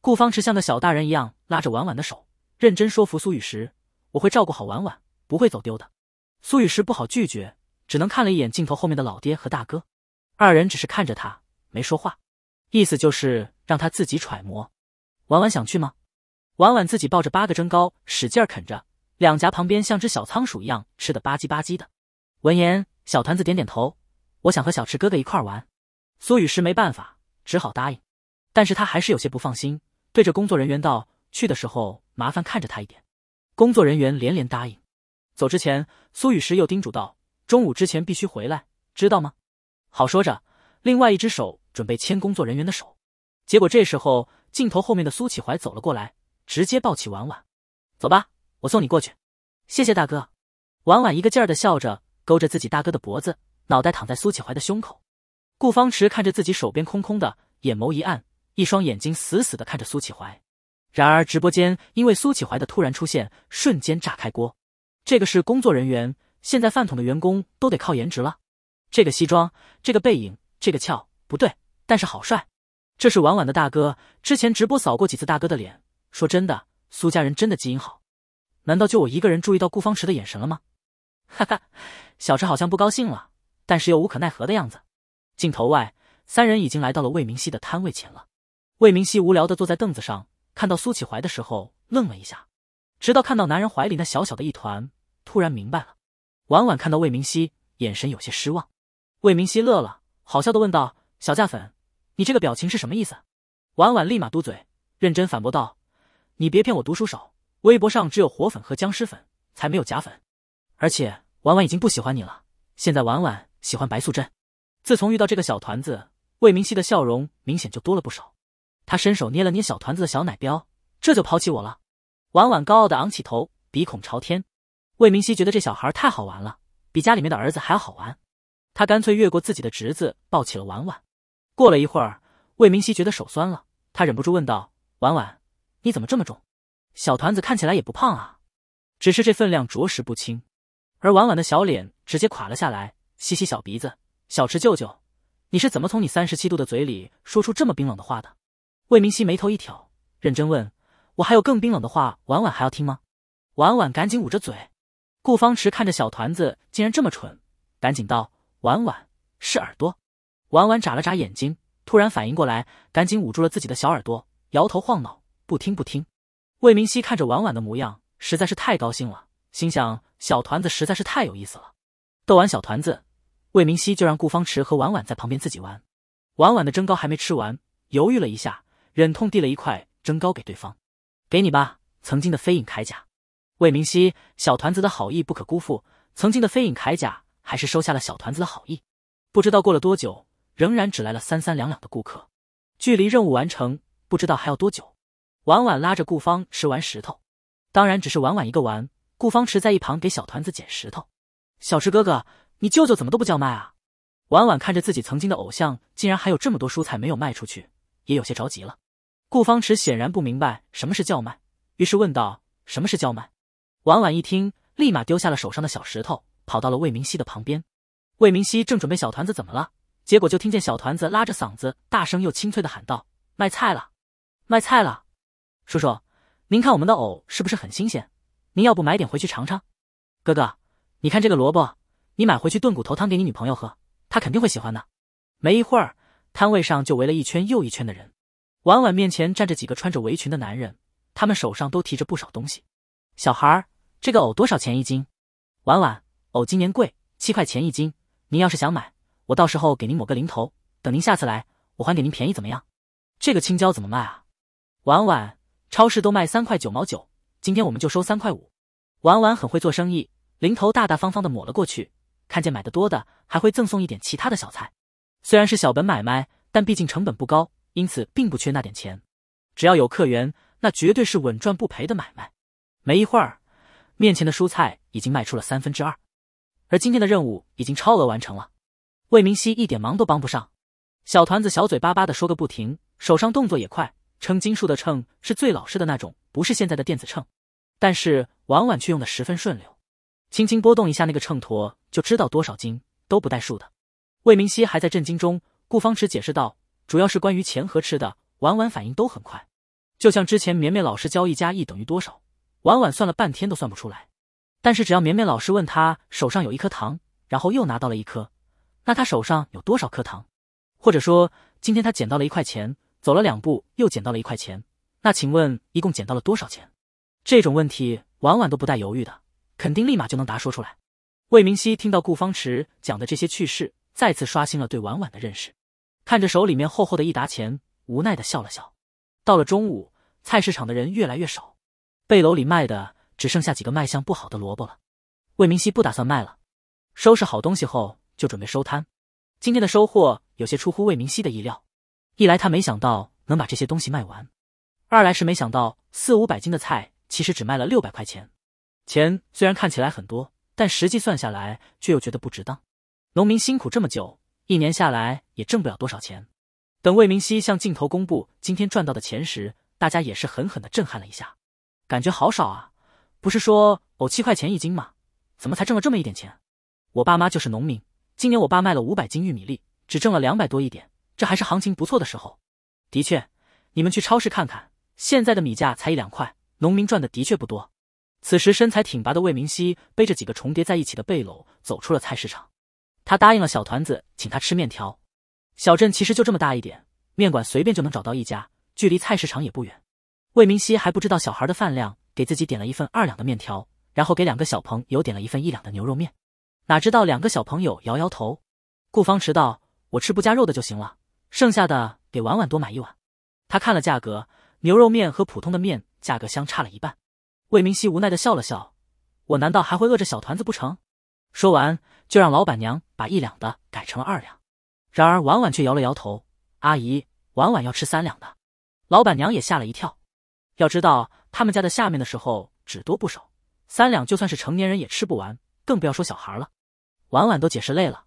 顾方池像个小大人一样，拉着婉婉的手，认真说服苏雨石：“我会照顾好婉婉，不会走丢的。”苏雨石不好拒绝，只能看了一眼镜头后面的老爹和大哥，二人只是看着他，没说话，意思就是让他自己揣摩。婉婉想去吗？婉婉自己抱着八个蒸糕，使劲啃着。两颊旁边像只小仓鼠一样吃的吧唧吧唧的。闻言，小团子点点头。我想和小池哥哥一块玩。苏雨石没办法，只好答应。但是他还是有些不放心，对着工作人员道：“去的时候麻烦看着他一点。”工作人员连连答应。走之前，苏雨石又叮嘱道：“中午之前必须回来，知道吗？”好说着，另外一只手准备牵工作人员的手。结果这时候，镜头后面的苏启怀走了过来，直接抱起婉婉：“走吧。”我送你过去，谢谢大哥。婉婉一个劲儿的笑着，勾着自己大哥的脖子，脑袋躺在苏启怀的胸口。顾方池看着自己手边空空的，眼眸一暗，一双眼睛死死的看着苏启怀。然而直播间因为苏启怀的突然出现，瞬间炸开锅。这个是工作人员，现在饭桶的员工都得靠颜值了。这个西装，这个背影，这个翘，不对，但是好帅。这是婉婉的大哥，之前直播扫过几次大哥的脸。说真的，苏家人真的基因好。难道就我一个人注意到顾方池的眼神了吗？哈哈，小池好像不高兴了，但是又无可奈何的样子。镜头外，三人已经来到了魏明熙的摊位前了。魏明熙无聊的坐在凳子上，看到苏启怀的时候愣了一下，直到看到男人怀里那小小的一团，突然明白了。婉婉看到魏明熙，眼神有些失望。魏明熙乐了，好笑的问道：“小架粉，你这个表情是什么意思？”婉婉立马嘟嘴，认真反驳道：“你别骗我，读书少。”微博上只有火粉和僵尸粉，才没有假粉。而且婉婉已经不喜欢你了，现在婉婉喜欢白素贞。自从遇到这个小团子，魏明熙的笑容明显就多了不少。他伸手捏了捏小团子的小奶膘，这就抛弃我了？婉婉高傲的昂起头，鼻孔朝天。魏明熙觉得这小孩太好玩了，比家里面的儿子还要好玩。他干脆越过自己的侄子抱起了婉婉。过了一会儿，魏明熙觉得手酸了，他忍不住问道：“婉婉，你怎么这么重？”小团子看起来也不胖啊，只是这分量着实不轻。而婉婉的小脸直接垮了下来，吸吸小鼻子。小池舅舅，你是怎么从你三十七度的嘴里说出这么冰冷的话的？魏明熙眉头一挑，认真问我：“还有更冰冷的话，婉婉还要听吗？”婉婉赶紧捂着嘴。顾方池看着小团子竟然这么蠢，赶紧道：“婉婉是耳朵。”婉婉眨了眨眼睛，突然反应过来，赶紧捂住了自己的小耳朵，摇头晃脑，不听不听。魏明熙看着婉婉的模样，实在是太高兴了，心想小团子实在是太有意思了。逗完小团子，魏明熙就让顾方池和婉婉在旁边自己玩。婉婉的蒸糕还没吃完，犹豫了一下，忍痛递了一块蒸糕给对方：“给你吧，曾经的飞影铠甲。”魏明熙小团子的好意不可辜负，曾经的飞影铠甲还是收下了小团子的好意。不知道过了多久，仍然只来了三三两两的顾客，距离任务完成不知道还要多久。婉婉拉着顾芳池玩石头，当然只是婉婉一个玩。顾芳池在一旁给小团子捡石头。小池哥哥，你舅舅怎么都不叫卖啊？婉婉看着自己曾经的偶像，竟然还有这么多蔬菜没有卖出去，也有些着急了。顾芳池显然不明白什么是叫卖，于是问道：“什么是叫卖？”婉婉一听，立马丢下了手上的小石头，跑到了魏明熙的旁边。魏明熙正准备小团子怎么了，结果就听见小团子拉着嗓子，大声又清脆的喊道：“卖菜了，卖菜了！”叔叔，您看我们的藕是不是很新鲜？您要不买点回去尝尝？哥哥，你看这个萝卜，你买回去炖骨头汤给你女朋友喝，她肯定会喜欢的。没一会儿，摊位上就围了一圈又一圈的人。婉婉面前站着几个穿着围裙的男人，他们手上都提着不少东西。小孩，这个藕多少钱一斤？婉婉，藕今年贵，七块钱一斤。您要是想买，我到时候给您抹个零头，等您下次来，我还给您便宜，怎么样？这个青椒怎么卖啊？婉婉。超市都卖三块九毛九，今天我们就收三块五。婉婉很会做生意，零头大大方方的抹了过去。看见买的多的，还会赠送一点其他的小菜。虽然是小本买卖，但毕竟成本不高，因此并不缺那点钱。只要有客源，那绝对是稳赚不赔的买卖。没一会儿，面前的蔬菜已经卖出了三分之二，而今天的任务已经超额完成了。魏明熙一点忙都帮不上，小团子小嘴巴巴的说个不停，手上动作也快。称斤数的秤是最老式的那种，不是现在的电子秤。但是婉婉却用的十分顺溜，轻轻拨动一下那个秤砣，就知道多少斤，都不带数的。魏明熙还在震惊中，顾方池解释道：“主要是关于钱和吃的，婉婉反应都很快。就像之前绵绵老师教一加一等于多少，婉婉算了半天都算不出来。但是只要绵绵老师问他手上有一颗糖，然后又拿到了一颗，那他手上有多少颗糖？或者说今天他捡到了一块钱？”走了两步，又捡到了一块钱。那请问一共捡到了多少钱？这种问题，婉婉都不带犹豫的，肯定立马就能答说出来。魏明熙听到顾方池讲的这些趣事，再次刷新了对婉婉的认识。看着手里面厚厚的一沓钱，无奈的笑了笑。到了中午，菜市场的人越来越少，背篓里卖的只剩下几个卖相不好的萝卜了。魏明熙不打算卖了，收拾好东西后就准备收摊。今天的收获有些出乎魏明熙的意料。一来他没想到能把这些东西卖完，二来是没想到四五百斤的菜其实只卖了六百块钱。钱虽然看起来很多，但实际算下来却又觉得不值当。农民辛苦这么久，一年下来也挣不了多少钱。等魏明熙向镜头公布今天赚到的钱时，大家也是狠狠的震撼了一下，感觉好少啊！不是说藕七块钱一斤吗？怎么才挣了这么一点钱？我爸妈就是农民，今年我爸卖了五百斤玉米粒，只挣了两百多一点。这还是行情不错的时候，的确，你们去超市看看，现在的米价才一两块，农民赚的的确不多。此时身材挺拔的魏明熙背着几个重叠在一起的背篓走出了菜市场，他答应了小团子请他吃面条。小镇其实就这么大一点，面馆随便就能找到一家，距离菜市场也不远。魏明熙还不知道小孩的饭量，给自己点了一份二两的面条，然后给两个小朋友点了一份一两的牛肉面。哪知道两个小朋友摇摇头，顾方迟道：“我吃不加肉的就行了。”剩下的给婉婉多买一碗。他看了价格，牛肉面和普通的面价格相差了一半。魏明熙无奈的笑了笑，我难道还会饿着小团子不成？说完就让老板娘把一两的改成了二两。然而婉婉却摇了摇头：“阿姨，婉婉要吃三两的。”老板娘也吓了一跳，要知道他们家的下面的时候只多不少，三两就算是成年人也吃不完，更不要说小孩了。婉婉都解释累了，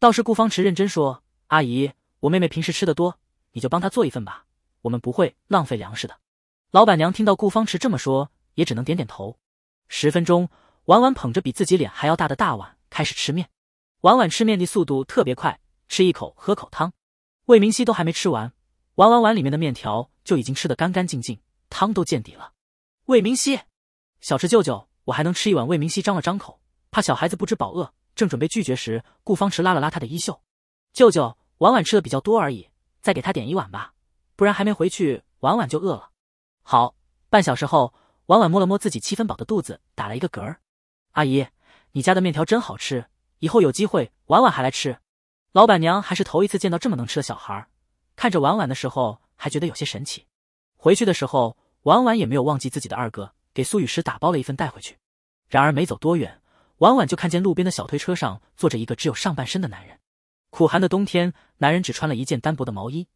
倒是顾方池认真说：“阿姨。”我妹妹平时吃的多，你就帮她做一份吧，我们不会浪费粮食的。老板娘听到顾方池这么说，也只能点点头。十分钟，婉婉捧着比自己脸还要大的大碗开始吃面。婉婉吃面的速度特别快，吃一口喝口汤。魏明熙都还没吃完，碗碗碗里面的面条就已经吃得干干净净，汤都见底了。魏明熙，小池舅舅，我还能吃一碗。魏明熙张了张口，怕小孩子不知饱饿，正准备拒绝时，顾方池拉了拉他的衣袖，舅舅。婉婉吃的比较多而已，再给他点一碗吧，不然还没回去，婉婉就饿了。好，半小时后，婉婉摸了摸自己七分饱的肚子，打了一个嗝。阿姨，你家的面条真好吃，以后有机会婉婉还来吃。老板娘还是头一次见到这么能吃的小孩，看着婉婉的时候还觉得有些神奇。回去的时候，婉婉也没有忘记自己的二哥，给苏雨石打包了一份带回去。然而没走多远，婉婉就看见路边的小推车上坐着一个只有上半身的男人。苦寒的冬天，男人只穿了一件单薄的毛衣，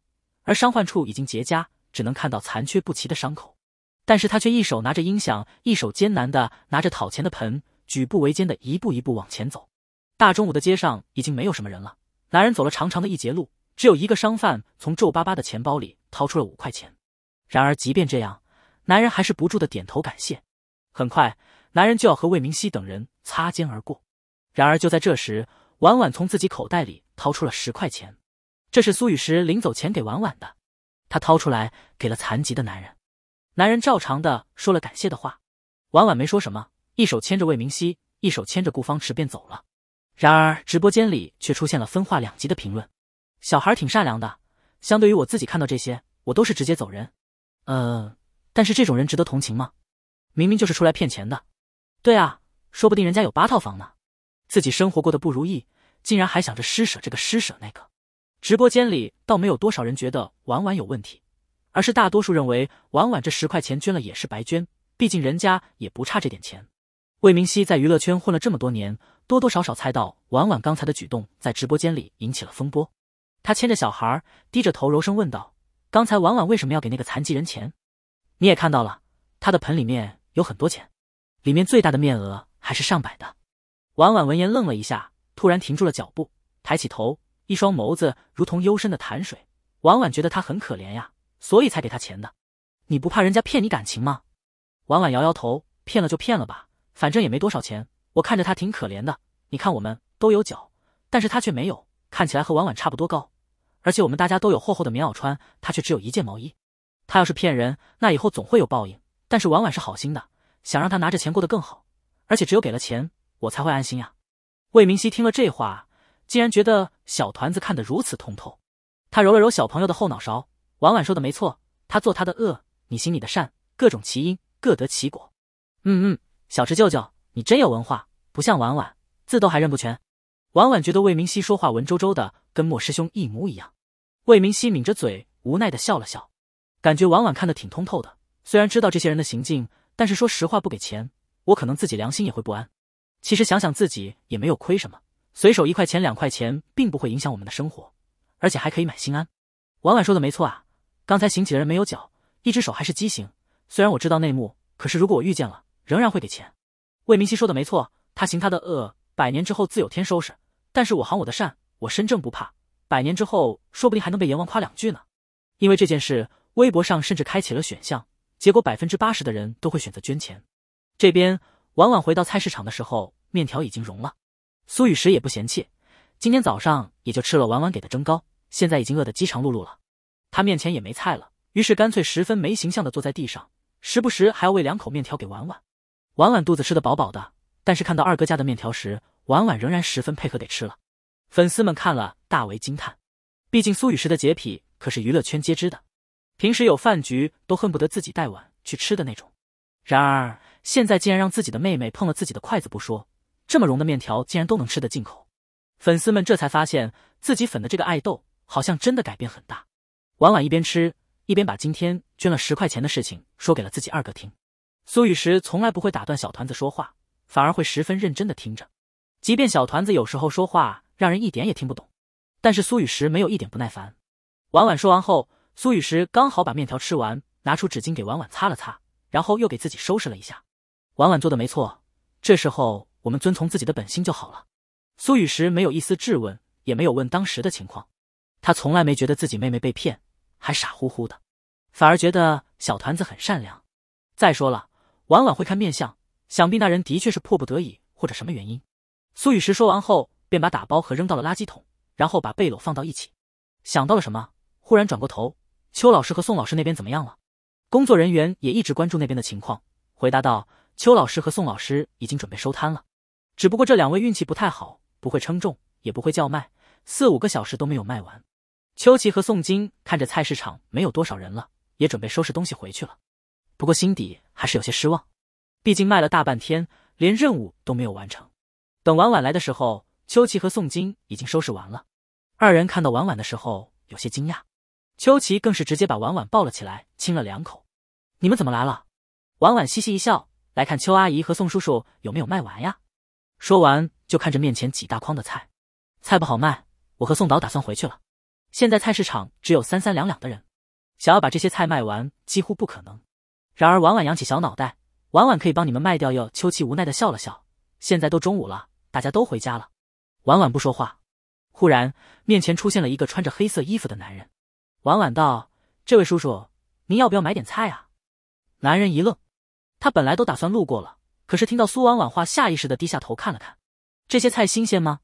而伤患处已经结痂，只能看到残缺不齐的伤口。但是他却一手拿着音响，一手艰难的拿着讨钱的盆，举步维艰的一步一步往前走。大中午的街上已经没有什么人了，男人走了长长的一截路，只有一个商贩从皱巴巴的钱包里掏出了五块钱。然而即便这样，男人还是不住的点头感谢。很快，男人就要和魏明熙等人擦肩而过，然而就在这时。婉婉从自己口袋里掏出了十块钱，这是苏雨石临走前给婉婉的。他掏出来给了残疾的男人，男人照常的说了感谢的话。婉婉没说什么，一手牵着魏明熙，一手牵着顾方池便走了。然而直播间里却出现了分化两极的评论：小孩挺善良的，相对于我自己看到这些，我都是直接走人。嗯，但是这种人值得同情吗？明明就是出来骗钱的。对啊，说不定人家有八套房呢。自己生活过的不如意，竟然还想着施舍这个施舍那个。直播间里倒没有多少人觉得婉婉有问题，而是大多数认为婉婉这十块钱捐了也是白捐，毕竟人家也不差这点钱。魏明熙在娱乐圈混了这么多年，多多少少猜到婉婉刚才的举动在直播间里引起了风波。他牵着小孩，低着头柔声问道：“刚才婉婉为什么要给那个残疾人钱？你也看到了，他的盆里面有很多钱，里面最大的面额还是上百的。”婉婉闻言愣了一下，突然停住了脚步，抬起头，一双眸子如同幽深的潭水。婉婉觉得他很可怜呀，所以才给他钱的。你不怕人家骗你感情吗？婉婉摇摇头，骗了就骗了吧，反正也没多少钱。我看着他挺可怜的，你看我们都有脚，但是他却没有，看起来和婉婉差不多高，而且我们大家都有厚厚的棉袄穿，他却只有一件毛衣。他要是骗人，那以后总会有报应。但是婉婉是好心的，想让他拿着钱过得更好，而且只有给了钱。我才会安心呀！魏明熙听了这话，竟然觉得小团子看得如此通透。他揉了揉小朋友的后脑勺，婉婉说的没错，他做他的恶，你行你的善，各种其因各得其果。嗯嗯，小池舅舅，你真有文化，不像婉婉，字都还认不全。婉婉觉得魏明熙说话文绉绉的，跟莫师兄一模一样。魏明熙抿着嘴，无奈的笑了笑，感觉婉婉看得挺通透的。虽然知道这些人的行径，但是说实话，不给钱，我可能自己良心也会不安。其实想想自己也没有亏什么，随手一块钱两块钱，并不会影响我们的生活，而且还可以买心安。婉婉说的没错啊，刚才行乞的人没有脚，一只手还是畸形。虽然我知道内幕，可是如果我遇见了，仍然会给钱。魏明熙说的没错，他行他的恶，百年之后自有天收拾。但是我行我的善，我身正不怕百年之后，说不定还能被阎王夸两句呢。因为这件事，微博上甚至开启了选项，结果百分之八十的人都会选择捐钱。这边。晚晚回到菜市场的时候，面条已经融了。苏雨石也不嫌弃，今天早上也就吃了晚晚给的蒸糕，现在已经饿得饥肠辘辘了。他面前也没菜了，于是干脆十分没形象的坐在地上，时不时还要喂两口面条给晚晚。晚晚肚子吃得饱饱的，但是看到二哥家的面条时，晚晚仍然十分配合的吃了。粉丝们看了大为惊叹，毕竟苏雨石的洁癖可是娱乐圈皆知的，平时有饭局都恨不得自己带碗去吃的那种。然而。现在竟然让自己的妹妹碰了自己的筷子不说，这么融的面条竟然都能吃得进口。粉丝们这才发现自己粉的这个爱豆好像真的改变很大。婉婉一边吃一边把今天捐了十块钱的事情说给了自己二哥听。苏雨石从来不会打断小团子说话，反而会十分认真的听着，即便小团子有时候说话让人一点也听不懂，但是苏雨石没有一点不耐烦。婉婉说完后，苏雨石刚好把面条吃完，拿出纸巾给婉婉擦了擦，然后又给自己收拾了一下。婉婉做的没错，这时候我们遵从自己的本心就好了。苏雨石没有一丝质问，也没有问当时的情况。他从来没觉得自己妹妹被骗，还傻乎乎的，反而觉得小团子很善良。再说了，婉婉会看面相，想必那人的确是迫不得已或者什么原因。苏雨石说完后，便把打包盒扔到了垃圾桶，然后把被篓放到一起。想到了什么，忽然转过头：“邱老师和宋老师那边怎么样了？”工作人员也一直关注那边的情况，回答道。邱老师和宋老师已经准备收摊了，只不过这两位运气不太好，不会称重，也不会叫卖，四五个小时都没有卖完。邱琪和宋金看着菜市场没有多少人了，也准备收拾东西回去了，不过心底还是有些失望，毕竟卖了大半天，连任务都没有完成。等婉婉来的时候，邱奇和宋金已经收拾完了，二人看到婉婉的时候有些惊讶，邱奇更是直接把婉婉抱了起来，亲了两口。你们怎么来了？婉婉嘻嘻一笑。来看邱阿姨和宋叔叔有没有卖完呀？说完就看着面前几大筐的菜，菜不好卖，我和宋导打算回去了。现在菜市场只有三三两两的人，想要把这些菜卖完几乎不可能。然而婉婉扬起小脑袋，婉婉可以帮你们卖掉哟。秋气无奈的笑了笑，现在都中午了，大家都回家了。婉婉不说话，忽然面前出现了一个穿着黑色衣服的男人。婉婉道：“这位叔叔，您要不要买点菜啊？”男人一愣。他本来都打算路过了，可是听到苏婉婉话，下意识的低下头看了看，这些菜新鲜吗？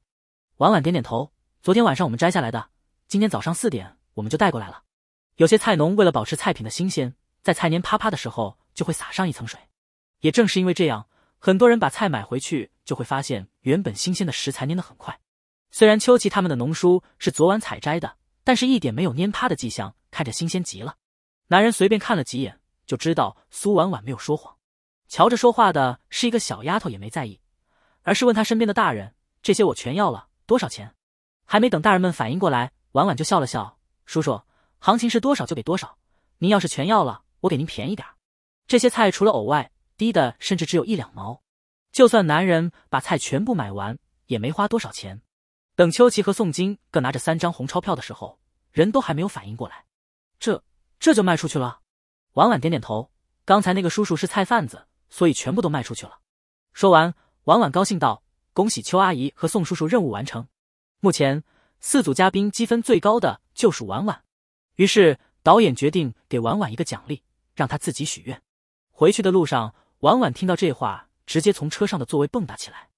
婉婉点点头，昨天晚上我们摘下来的，今天早上四点我们就带过来了。有些菜农为了保持菜品的新鲜，在菜蔫啪啪的时候就会撒上一层水。也正是因为这样，很多人把菜买回去就会发现原本新鲜的食材蔫得很快。虽然秋琪他们的农书是昨晚采摘的，但是一点没有蔫趴的迹象，看着新鲜极了。男人随便看了几眼，就知道苏婉婉没有说谎。瞧着说话的是一个小丫头，也没在意，而是问他身边的大人：“这些我全要了，多少钱？”还没等大人们反应过来，婉婉就笑了笑：“叔叔，行情是多少就给多少。您要是全要了，我给您便宜点儿。”这些菜除了藕外，低的甚至只有一两毛。就算男人把菜全部买完，也没花多少钱。等秋琪和宋金各拿着三张红钞票的时候，人都还没有反应过来，这这就卖出去了。婉婉点点头：“刚才那个叔叔是菜贩子。”所以全部都卖出去了。说完，婉婉高兴道：“恭喜邱阿姨和宋叔叔任务完成。目前四组嘉宾积分最高的就属婉婉。”于是导演决定给婉婉一个奖励，让她自己许愿。回去的路上，婉婉听到这话，直接从车上的座位蹦跶起来。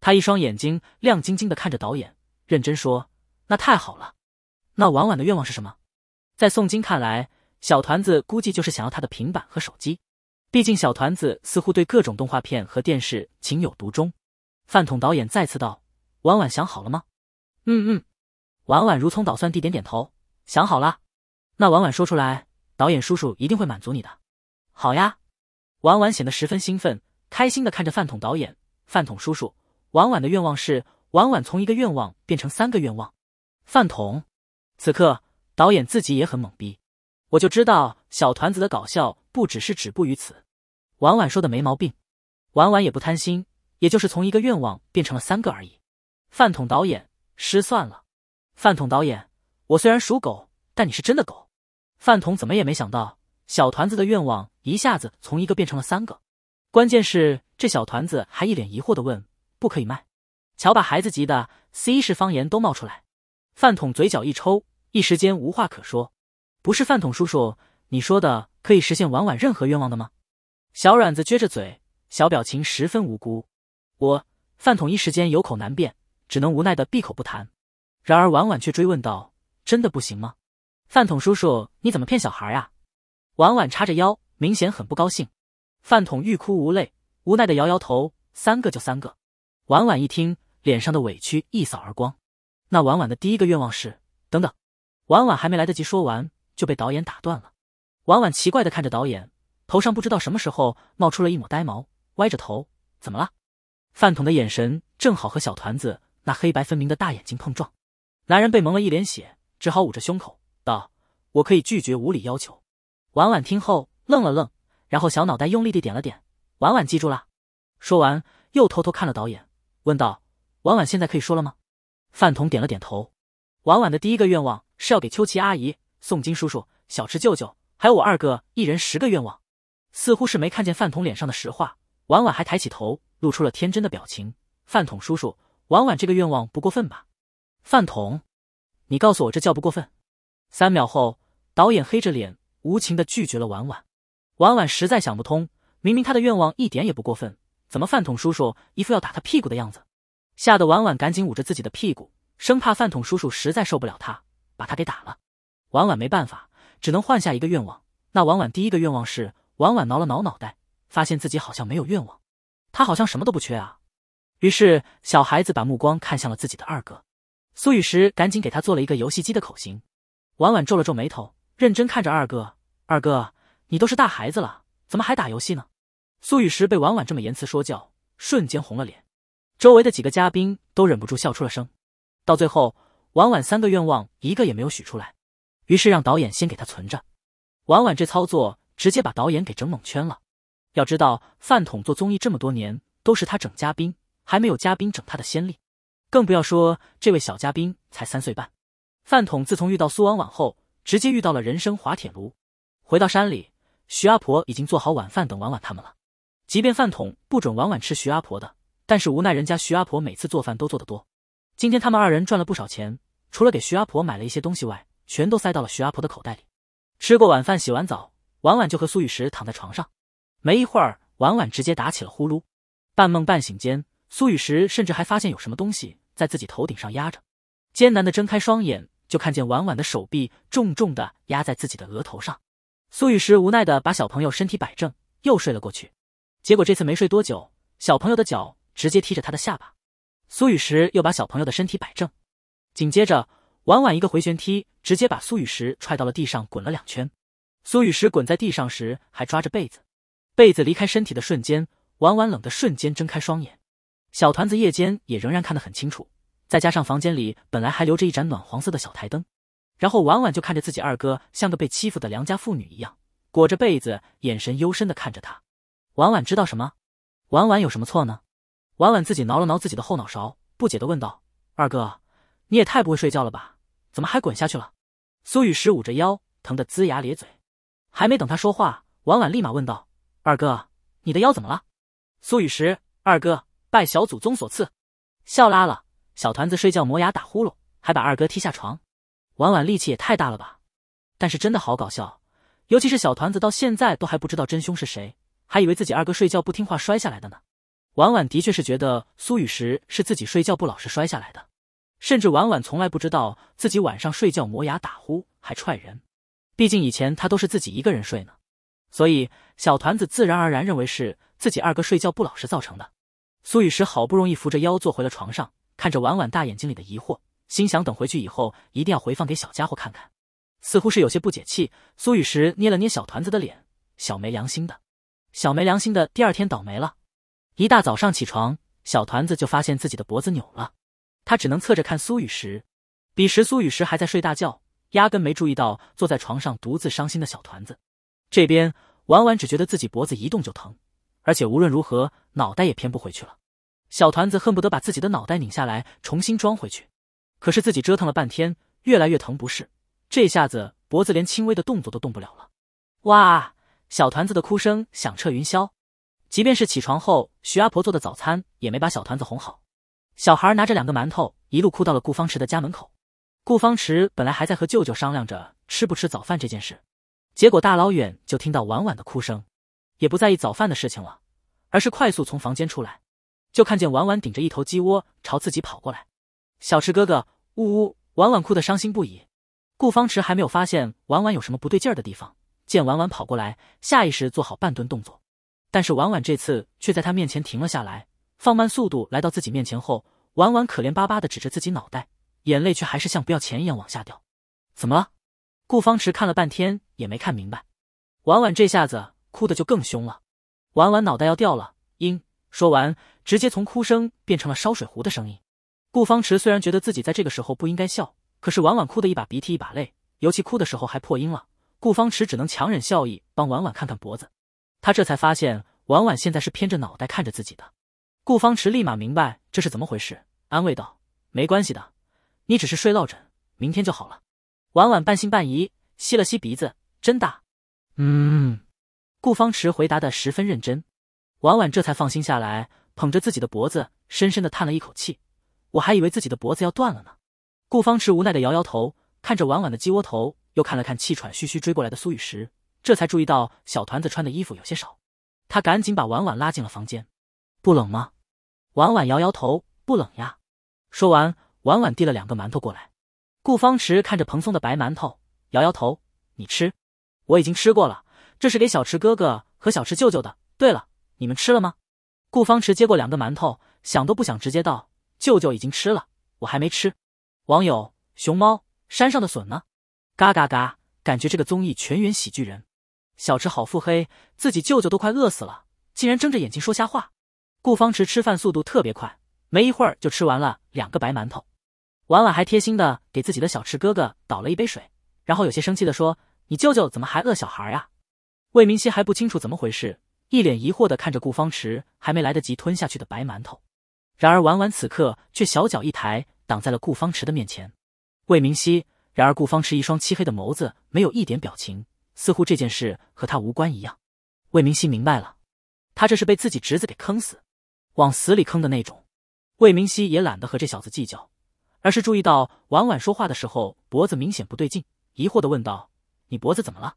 她一双眼睛亮晶晶的看着导演，认真说：“那太好了！那婉婉的愿望是什么？”在宋金看来，小团子估计就是想要他的平板和手机。毕竟小团子似乎对各种动画片和电视情有独钟，饭桶导演再次道：“婉婉想好了吗？”“嗯嗯。”婉婉如葱捣蒜地点点头：“想好了。”“那婉婉说出来，导演叔叔一定会满足你的。”“好呀！”婉婉显得十分兴奋，开心的看着饭桶导演。饭桶叔叔，婉婉的愿望是：婉婉从一个愿望变成三个愿望。饭桶，此刻导演自己也很懵逼。我就知道小团子的搞笑。不只是止步于此，婉婉说的没毛病。婉婉也不贪心，也就是从一个愿望变成了三个而已。饭桶导演失算了。饭桶导演，我虽然属狗，但你是真的狗。饭桶怎么也没想到，小团子的愿望一下子从一个变成了三个。关键是这小团子还一脸疑惑的问：“不可以卖？”瞧，把孩子急的，C 式方言都冒出来。饭桶嘴角一抽，一时间无话可说。不是饭桶叔叔。你说的可以实现婉婉任何愿望的吗？小软子撅着嘴，小表情十分无辜。我饭桶一时间有口难辩，只能无奈的闭口不谈。然而婉婉却追问道：“真的不行吗？”饭桶叔叔，你怎么骗小孩呀？婉婉叉着腰，明显很不高兴。饭桶欲哭无泪，无奈的摇摇头。三个就三个。婉婉一听，脸上的委屈一扫而光。那婉婉的第一个愿望是……等等，婉婉还没来得及说完，就被导演打断了。婉婉奇怪的看着导演，头上不知道什么时候冒出了一抹呆毛，歪着头：“怎么了？”饭桶的眼神正好和小团子那黑白分明的大眼睛碰撞，男人被蒙了一脸血，只好捂着胸口道：“我可以拒绝无理要求。”婉婉听后愣了愣，然后小脑袋用力地点了点：“婉婉记住了。”说完，又偷偷看了导演，问道：“婉婉现在可以说了吗？”饭桶点了点头。婉婉的第一个愿望是要给秋琪阿姨、宋金叔叔、小池舅舅。还有我二哥，一人十个愿望。似乎是没看见饭桶脸上的实话，婉婉还抬起头，露出了天真的表情。饭桶叔叔，婉婉这个愿望不过分吧？饭桶，你告诉我这叫不过分。三秒后，导演黑着脸，无情的拒绝了婉婉。婉婉实在想不通，明明他的愿望一点也不过分，怎么饭桶叔叔一副要打他屁股的样子？吓得婉婉赶紧捂着自己的屁股，生怕饭桶叔叔实在受不了他，把他给打了。婉婉没办法。只能换下一个愿望。那婉婉第一个愿望是，婉婉挠了挠脑袋，发现自己好像没有愿望，他好像什么都不缺啊。于是小孩子把目光看向了自己的二哥，苏雨石赶紧给他做了一个游戏机的口型。婉婉皱了皱眉头，认真看着二哥：“二哥，你都是大孩子了，怎么还打游戏呢？”苏雨石被婉婉这么言辞说教，瞬间红了脸。周围的几个嘉宾都忍不住笑出了声。到最后，婉婉三个愿望一个也没有许出来。于是让导演先给他存着，婉婉这操作直接把导演给整懵圈了。要知道，饭桶做综艺这么多年都是他整嘉宾，还没有嘉宾整他的先例，更不要说这位小嘉宾才三岁半。饭桶自从遇到苏婉婉后，直接遇到了人生滑铁卢。回到山里，徐阿婆已经做好晚饭等婉婉他们了。即便饭桶不准婉婉吃徐阿婆的，但是无奈人家徐阿婆每次做饭都做得多。今天他们二人赚了不少钱，除了给徐阿婆买了一些东西外。全都塞到了徐阿婆的口袋里。吃过晚饭，洗完澡，婉婉就和苏雨石躺在床上。没一会儿，婉婉直接打起了呼噜。半梦半醒间，苏雨石甚至还发现有什么东西在自己头顶上压着。艰难的睁开双眼，就看见婉婉的手臂重重的压在自己的额头上。苏雨石无奈的把小朋友身体摆正，又睡了过去。结果这次没睡多久，小朋友的脚直接踢着他的下巴。苏雨石又把小朋友的身体摆正，紧接着。婉婉一个回旋踢，直接把苏雨石踹到了地上，滚了两圈。苏雨石滚在地上时还抓着被子，被子离开身体的瞬间，婉婉冷的瞬间睁开双眼。小团子夜间也仍然看得很清楚，再加上房间里本来还留着一盏暖黄色的小台灯，然后婉婉就看着自己二哥像个被欺负的良家妇女一样，裹着被子，眼神幽深的看着他。婉婉知道什么？婉婉有什么错呢？婉婉自己挠了挠自己的后脑勺，不解的问道：“二哥，你也太不会睡觉了吧？”怎么还滚下去了？苏雨石捂着腰，疼得龇牙咧嘴。还没等他说话，婉婉立马问道：“二哥，你的腰怎么了？”苏雨石：“二哥拜小祖宗所赐，笑拉了。小团子睡觉磨牙打呼噜，还把二哥踢下床。婉婉力气也太大了吧？但是真的好搞笑，尤其是小团子到现在都还不知道真凶是谁，还以为自己二哥睡觉不听话摔下来的呢。婉婉的确是觉得苏雨石是自己睡觉不老实摔下来的。”甚至婉婉从来不知道自己晚上睡觉磨牙打呼还踹人，毕竟以前他都是自己一个人睡呢，所以小团子自然而然认为是自己二哥睡觉不老实造成的。苏雨石好不容易扶着腰坐回了床上，看着婉婉大眼睛里的疑惑，心想等回去以后一定要回放给小家伙看看。似乎是有些不解气，苏雨石捏了捏小团子的脸，小没良心的，小没良心的，第二天倒霉了，一大早上起床，小团子就发现自己的脖子扭了。他只能侧着看苏雨时，彼时苏雨时还在睡大觉，压根没注意到坐在床上独自伤心的小团子。这边婉婉只觉得自己脖子一动就疼，而且无论如何脑袋也偏不回去了。小团子恨不得把自己的脑袋拧下来重新装回去，可是自己折腾了半天，越来越疼，不是？这下子脖子连轻微的动作都动不了了。哇！小团子的哭声响彻云霄，即便是起床后徐阿婆做的早餐也没把小团子哄好。小孩拿着两个馒头，一路哭到了顾方池的家门口。顾方池本来还在和舅舅商量着吃不吃早饭这件事，结果大老远就听到婉婉的哭声，也不在意早饭的事情了，而是快速从房间出来，就看见婉婉顶着一头鸡窝朝自己跑过来。小池哥哥，呜呜，婉婉哭得伤心不已。顾方池还没有发现婉婉有什么不对劲儿的地方，见婉婉跑过来，下意识做好半蹲动作，但是婉婉这次却在他面前停了下来。放慢速度来到自己面前后，婉婉可怜巴巴的指着自己脑袋，眼泪却还是像不要钱一样往下掉。怎么了？顾方池看了半天也没看明白。婉婉这下子哭的就更凶了，婉婉脑袋要掉了！嘤，说完直接从哭声变成了烧水壶的声音。顾方池虽然觉得自己在这个时候不应该笑，可是婉婉哭的一把鼻涕一把泪，尤其哭的时候还破音了。顾方池只能强忍笑意帮婉婉看看脖子，他这才发现婉婉现在是偏着脑袋看着自己的。顾方池立马明白这是怎么回事，安慰道：“没关系的，你只是睡落枕，明天就好了。”婉婉半信半疑，吸了吸鼻子：“真的？”“嗯。”顾方池回答的十分认真。婉婉这才放心下来，捧着自己的脖子，深深的叹了一口气：“我还以为自己的脖子要断了呢。”顾方池无奈的摇摇头，看着婉婉的鸡窝头，又看了看气喘吁吁追过来的苏雨石，这才注意到小团子穿的衣服有些少，他赶紧把婉婉拉进了房间：“不冷吗？”婉婉摇摇头，不冷呀。说完，婉婉递了两个馒头过来。顾方池看着蓬松的白馒头，摇摇头：“你吃，我已经吃过了，这是给小池哥哥和小池舅舅的。对了，你们吃了吗？”顾方池接过两个馒头，想都不想，直接道：“舅舅已经吃了，我还没吃。”网友熊猫山上的笋呢？嘎嘎嘎！感觉这个综艺全员喜剧人。小池好腹黑，自己舅舅都快饿死了，竟然睁着眼睛说瞎话。顾方池吃饭速度特别快，没一会儿就吃完了两个白馒头。婉婉还贴心的给自己的小池哥哥倒了一杯水，然后有些生气的说：“你舅舅怎么还饿小孩呀？”魏明熙还不清楚怎么回事，一脸疑惑的看着顾方池还没来得及吞下去的白馒头。然而婉婉此刻却小脚一抬，挡在了顾方池的面前。魏明熙，然而顾方池一双漆黑的眸子没有一点表情，似乎这件事和他无关一样。魏明熙明白了，他这是被自己侄子给坑死。往死里坑的那种，魏明熙也懒得和这小子计较，而是注意到婉婉说话的时候脖子明显不对劲，疑惑的问道：“你脖子怎么了？”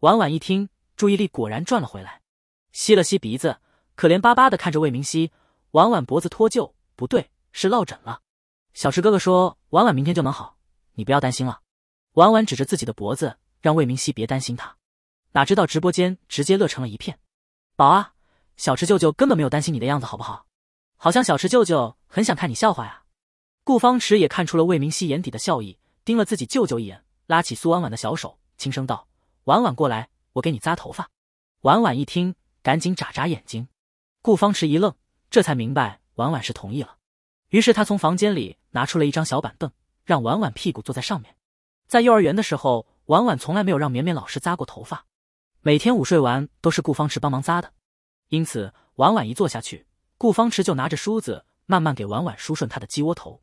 婉婉一听，注意力果然转了回来，吸了吸鼻子，可怜巴巴的看着魏明熙。婉婉脖子脱臼，不对，是落枕了。小池哥哥说婉婉明天就能好，你不要担心了。婉婉指着自己的脖子，让魏明熙别担心他。哪知道直播间直接乐成了一片，宝啊！小池舅舅根本没有担心你的样子，好不好？好像小池舅舅很想看你笑话呀。顾方池也看出了魏明熙眼底的笑意，盯了自己舅舅一眼，拉起苏婉婉的小手，轻声道：“婉婉过来，我给你扎头发。”婉婉一听，赶紧眨眨眼睛。顾方池一愣，这才明白婉婉是同意了。于是他从房间里拿出了一张小板凳，让婉婉屁股坐在上面。在幼儿园的时候，婉婉从来没有让绵绵老师扎过头发，每天午睡完都是顾方池帮忙扎的。因此，婉婉一坐下去，顾方池就拿着梳子慢慢给婉婉梳顺她的鸡窝头。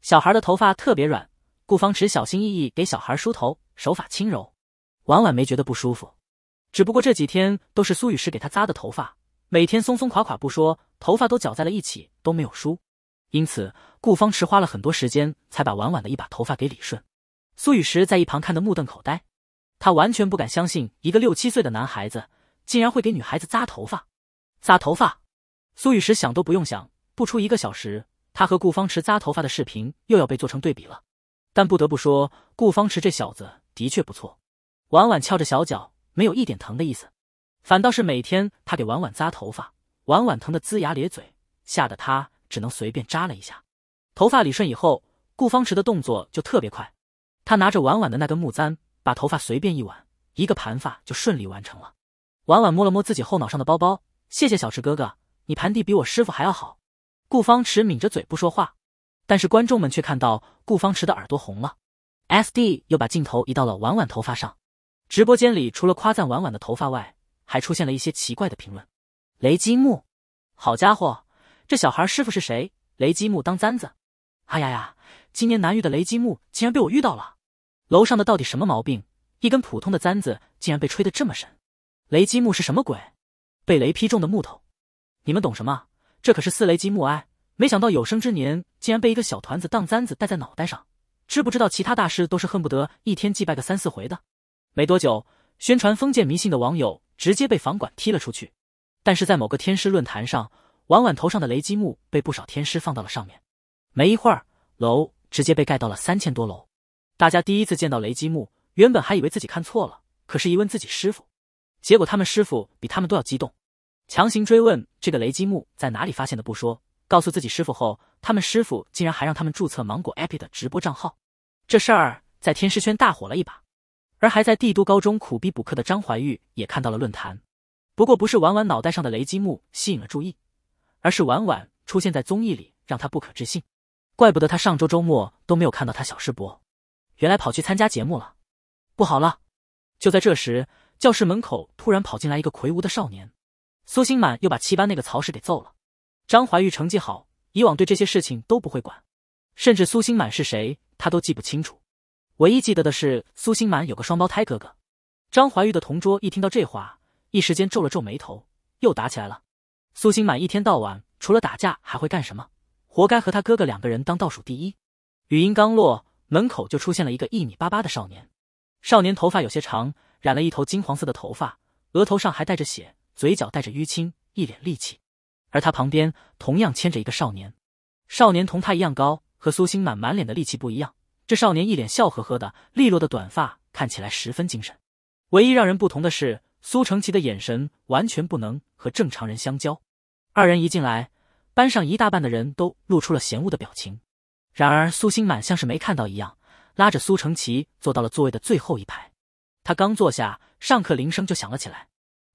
小孩的头发特别软，顾方池小心翼翼给小孩梳头，手法轻柔。婉婉没觉得不舒服，只不过这几天都是苏雨石给她扎的头发，每天松松垮垮不说，头发都搅在了一起都没有梳。因此，顾方池花了很多时间才把婉婉的一把头发给理顺。苏雨石在一旁看得目瞪口呆，他完全不敢相信一个六七岁的男孩子竟然会给女孩子扎头发。扎头发，苏雨石想都不用想，不出一个小时，他和顾方池扎头发的视频又要被做成对比了。但不得不说，顾方池这小子的确不错。婉婉翘着小脚，没有一点疼的意思，反倒是每天他给婉婉扎头发，婉婉疼得龇牙咧嘴，吓得他只能随便扎了一下。头发理顺以后，顾方池的动作就特别快，他拿着婉婉的那根木簪，把头发随便一挽，一个盘发就顺利完成了。婉婉摸了摸自己后脑上的包包。谢谢小池哥哥，你盘地比我师傅还要好。顾方池抿着嘴不说话，但是观众们却看到顾方池的耳朵红了。S D 又把镜头移到了婉婉头发上。直播间里除了夸赞婉婉的头发外，还出现了一些奇怪的评论。雷积木，好家伙，这小孩师傅是谁？雷积木当簪子？哎呀呀，今年难遇的雷积木竟然被我遇到了！楼上的到底什么毛病？一根普通的簪子竟然被吹得这么神？雷积木是什么鬼？被雷劈中的木头，你们懂什么？这可是四雷击木哎！没想到有生之年竟然被一个小团子当簪子戴在脑袋上，知不知道其他大师都是恨不得一天祭拜个三四回的？没多久，宣传封建迷信的网友直接被房管踢了出去。但是在某个天师论坛上，婉婉头上的雷击木被不少天师放到了上面，没一会儿楼直接被盖到了三千多楼。大家第一次见到雷击木，原本还以为自己看错了，可是一问自己师傅。结果他们师傅比他们都要激动，强行追问这个雷击木在哪里发现的，不说，告诉自己师傅后，他们师傅竟然还让他们注册芒果 APP 的直播账号，这事儿在天师圈大火了一把。而还在帝都高中苦逼补课的张怀玉也看到了论坛，不过不是婉婉脑袋上的雷击木吸引了注意，而是婉婉出现在综艺里，让他不可置信。怪不得他上周周末都没有看到他小师伯，原来跑去参加节目了。不好了！就在这时。教室门口突然跑进来一个魁梧的少年，苏心满又把七班那个曹氏给揍了。张怀玉成绩好，以往对这些事情都不会管，甚至苏心满是谁他都记不清楚。唯一记得的是苏心满有个双胞胎哥哥。张怀玉的同桌一听到这话，一时间皱了皱眉头，又打起来了。苏心满一天到晚除了打架还会干什么？活该和他哥哥两个人当倒数第一。语音刚落，门口就出现了一个一米八八的少年，少年头发有些长。染了一头金黄色的头发，额头上还带着血，嘴角带着淤青，一脸戾气。而他旁边同样牵着一个少年，少年同他一样高，和苏星满满脸的戾气不一样。这少年一脸笑呵呵的，利落的短发看起来十分精神。唯一让人不同的，是苏承奇的眼神完全不能和正常人相交。二人一进来，班上一大半的人都露出了嫌恶的表情。然而苏星满像是没看到一样，拉着苏承奇坐到了座位的最后一排。他刚坐下，上课铃声就响了起来。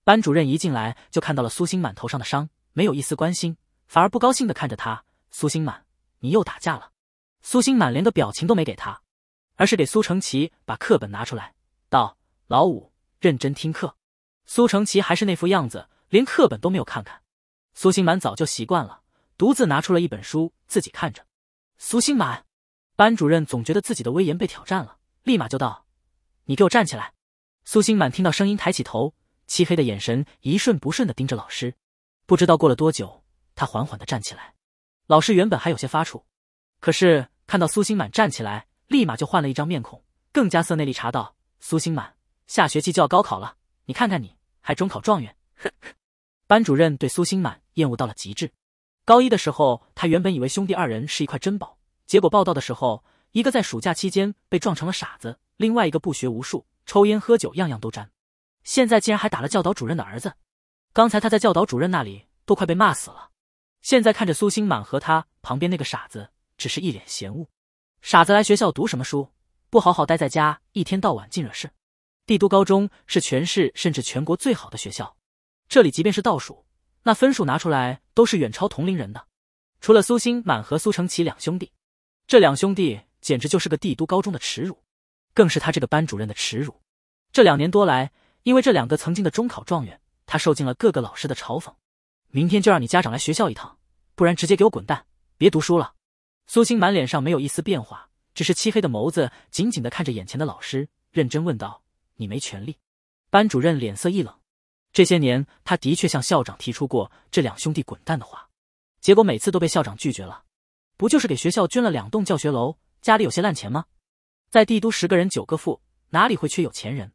班主任一进来就看到了苏星满头上的伤，没有一丝关心，反而不高兴地看着他。苏星满，你又打架了？苏星满连个表情都没给他，而是给苏承奇把课本拿出来，道：“老五，认真听课。”苏成奇还是那副样子，连课本都没有看看。苏星满早就习惯了，独自拿出了一本书自己看着。苏星满，班主任总觉得自己的威严被挑战了，立马就道：“你给我站起来！”苏星满听到声音，抬起头，漆黑的眼神一瞬不瞬的盯着老师。不知道过了多久，他缓缓的站起来。老师原本还有些发怵，可是看到苏星满站起来，立马就换了一张面孔，更加色内力查道：“苏星满，下学期就要高考了，你看看你还中考状元，呵呵。”班主任对苏星满厌恶到了极致。高一的时候，他原本以为兄弟二人是一块珍宝，结果报道的时候，一个在暑假期间被撞成了傻子，另外一个不学无术。抽烟喝酒样样都沾，现在竟然还打了教导主任的儿子。刚才他在教导主任那里都快被骂死了，现在看着苏星满和他旁边那个傻子，只是一脸嫌恶。傻子来学校读什么书？不好好待在家，一天到晚净惹事。帝都高中是全市甚至全国最好的学校，这里即便是倒数，那分数拿出来都是远超同龄人的。除了苏星满和苏成奇两兄弟，这两兄弟简直就是个帝都高中的耻辱。更是他这个班主任的耻辱。这两年多来，因为这两个曾经的中考状元，他受尽了各个老师的嘲讽。明天就让你家长来学校一趟，不然直接给我滚蛋，别读书了。苏欣满脸上没有一丝变化，只是漆黑的眸子紧紧的看着眼前的老师，认真问道：“你没权利。”班主任脸色一冷。这些年，他的确向校长提出过这两兄弟滚蛋的话，结果每次都被校长拒绝了。不就是给学校捐了两栋教学楼，家里有些烂钱吗？在帝都，十个人九个富，哪里会缺有钱人？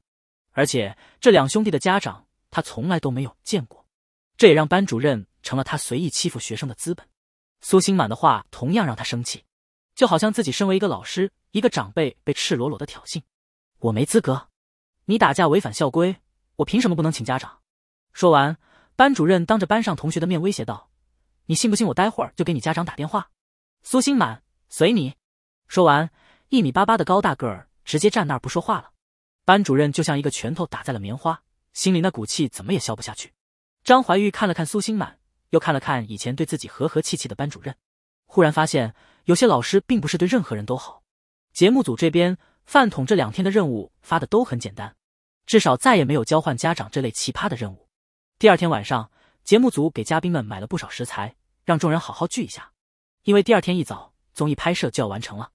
而且这两兄弟的家长，他从来都没有见过，这也让班主任成了他随意欺负学生的资本。苏心满的话同样让他生气，就好像自己身为一个老师、一个长辈，被赤裸裸的挑衅。我没资格，你打架违反校规，我凭什么不能请家长？说完，班主任当着班上同学的面威胁道：“你信不信我待会儿就给你家长打电话？”苏心满，随你。说完。一米八八的高大个儿直接站那儿不说话了，班主任就像一个拳头打在了棉花，心里那股气怎么也消不下去。张怀玉看了看苏新满，又看了看以前对自己和和气气的班主任，忽然发现有些老师并不是对任何人都好。节目组这边，饭桶这两天的任务发的都很简单，至少再也没有交换家长这类奇葩的任务。第二天晚上，节目组给嘉宾们买了不少食材，让众人好好聚一下，因为第二天一早综艺拍摄就要完成了。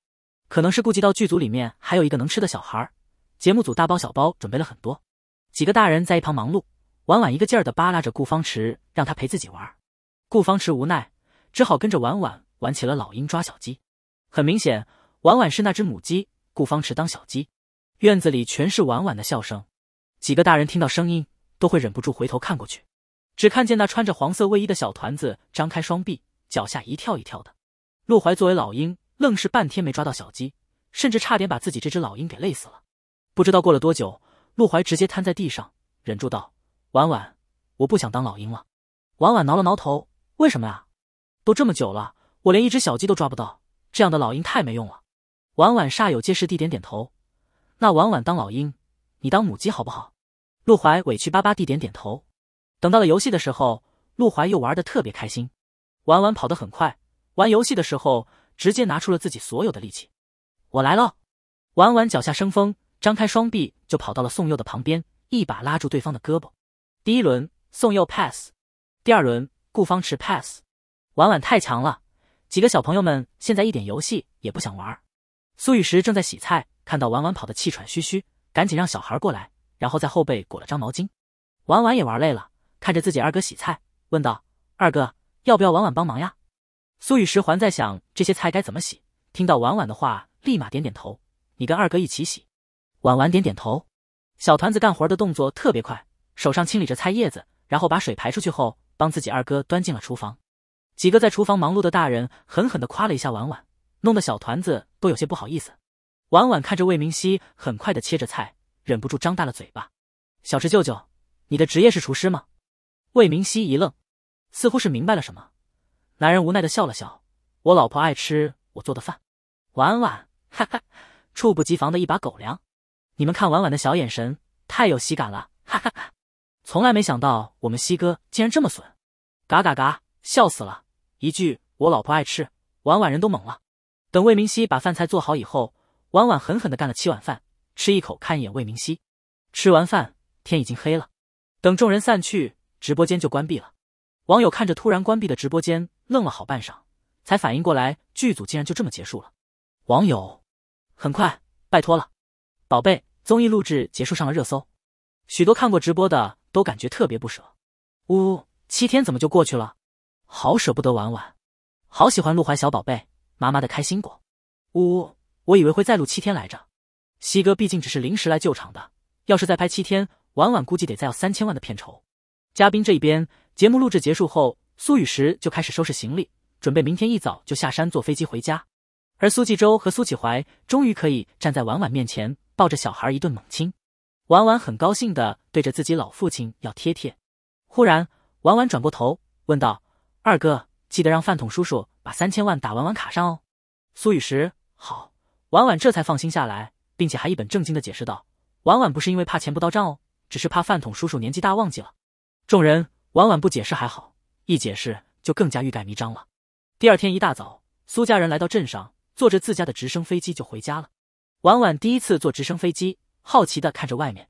可能是顾及到剧组里面还有一个能吃的小孩，节目组大包小包准备了很多，几个大人在一旁忙碌，婉婉一个劲儿的扒拉着顾方池，让他陪自己玩。顾方池无奈，只好跟着婉婉玩起了老鹰抓小鸡。很明显，婉婉是那只母鸡，顾方池当小鸡。院子里全是婉婉的笑声，几个大人听到声音都会忍不住回头看过去，只看见那穿着黄色卫衣的小团子张开双臂，脚下一跳一跳的。陆怀作为老鹰。愣是半天没抓到小鸡，甚至差点把自己这只老鹰给累死了。不知道过了多久，陆怀直接瘫在地上，忍住道：“婉婉，我不想当老鹰了。”婉婉挠了挠头：“为什么啊？都这么久了，我连一只小鸡都抓不到，这样的老鹰太没用了。”婉婉煞有介事地点点头：“那婉婉当老鹰，你当母鸡好不好？”陆怀委屈巴巴地点点头。等到了游戏的时候，陆怀又玩的特别开心。婉婉跑得很快，玩游戏的时候。直接拿出了自己所有的力气，我来了！婉婉脚下生风，张开双臂就跑到了宋佑的旁边，一把拉住对方的胳膊。第一轮，宋佑 pass；第二轮，顾方池 pass。婉婉太强了！几个小朋友们现在一点游戏也不想玩。苏雨石正在洗菜，看到婉婉跑得气喘吁吁，赶紧让小孩过来，然后在后背裹了张毛巾。婉婉也玩累了，看着自己二哥洗菜，问道：“二哥，要不要婉婉帮忙呀？”苏雨石还在想这些菜该怎么洗，听到婉婉的话，立马点点头。你跟二哥一起洗。婉婉点点头。小团子干活的动作特别快，手上清理着菜叶子，然后把水排出去后，帮自己二哥端进了厨房。几个在厨房忙碌的大人狠狠的夸了一下婉婉，弄得小团子都有些不好意思。婉婉看着魏明熙，很快的切着菜，忍不住张大了嘴巴。小池舅舅，你的职业是厨师吗？魏明熙一愣，似乎是明白了什么。男人无奈的笑了笑，我老婆爱吃我做的饭，婉婉，哈哈，猝不及防的一把狗粮，你们看婉婉的小眼神，太有喜感了，哈哈哈，从来没想到我们西哥竟然这么损，嘎嘎嘎，笑死了，一句我老婆爱吃，婉婉人都懵了。等魏明熙把饭菜做好以后，婉婉狠狠的干了七碗饭，吃一口看一眼魏明熙。吃完饭，天已经黑了，等众人散去，直播间就关闭了。网友看着突然关闭的直播间，愣了好半晌，才反应过来，剧组竟然就这么结束了。网友，很快拜托了，宝贝，综艺录制结束上了热搜，许多看过直播的都感觉特别不舍。呜呜，七天怎么就过去了？好舍不得婉婉，好喜欢陆怀小宝贝，妈妈的开心果。呜呜，我以为会再录七天来着。西哥毕竟只是临时来救场的，要是再拍七天，婉婉估计得再要三千万的片酬。嘉宾这一边。节目录制结束后，苏雨石就开始收拾行李，准备明天一早就下山坐飞机回家。而苏纪州和苏启怀终于可以站在婉婉面前，抱着小孩一顿猛亲。婉婉很高兴的对着自己老父亲要贴贴。忽然，婉婉转过头问道：“二哥，记得让饭桶叔叔把三千万打婉婉卡上哦。”苏雨石：“好。”婉婉这才放心下来，并且还一本正经的解释道：“婉婉不是因为怕钱不到账哦，只是怕饭桶叔叔年纪大忘记了。”众人。婉婉不解释还好，一解释就更加欲盖弥彰了。第二天一大早，苏家人来到镇上，坐着自家的直升飞机就回家了。婉婉第一次坐直升飞机，好奇的看着外面，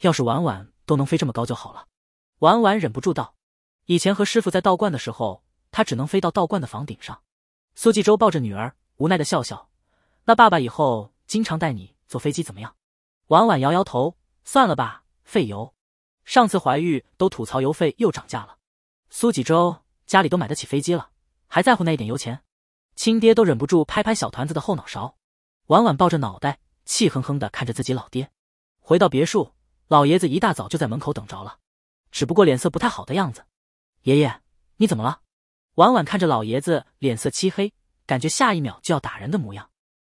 要是婉婉都能飞这么高就好了。婉婉忍不住道：“以前和师傅在道观的时候，他只能飞到道观的房顶上。”苏纪州抱着女儿，无奈的笑笑：“那爸爸以后经常带你坐飞机怎么样？”婉婉摇摇头：“算了吧，费油。”上次怀孕都吐槽油费又涨价了，苏几州家里都买得起飞机了，还在乎那一点油钱？亲爹都忍不住拍拍小团子的后脑勺，婉婉抱着脑袋，气哼哼的看着自己老爹。回到别墅，老爷子一大早就在门口等着了，只不过脸色不太好的样子。爷爷，你怎么了？婉婉看着老爷子脸色漆黑，感觉下一秒就要打人的模样，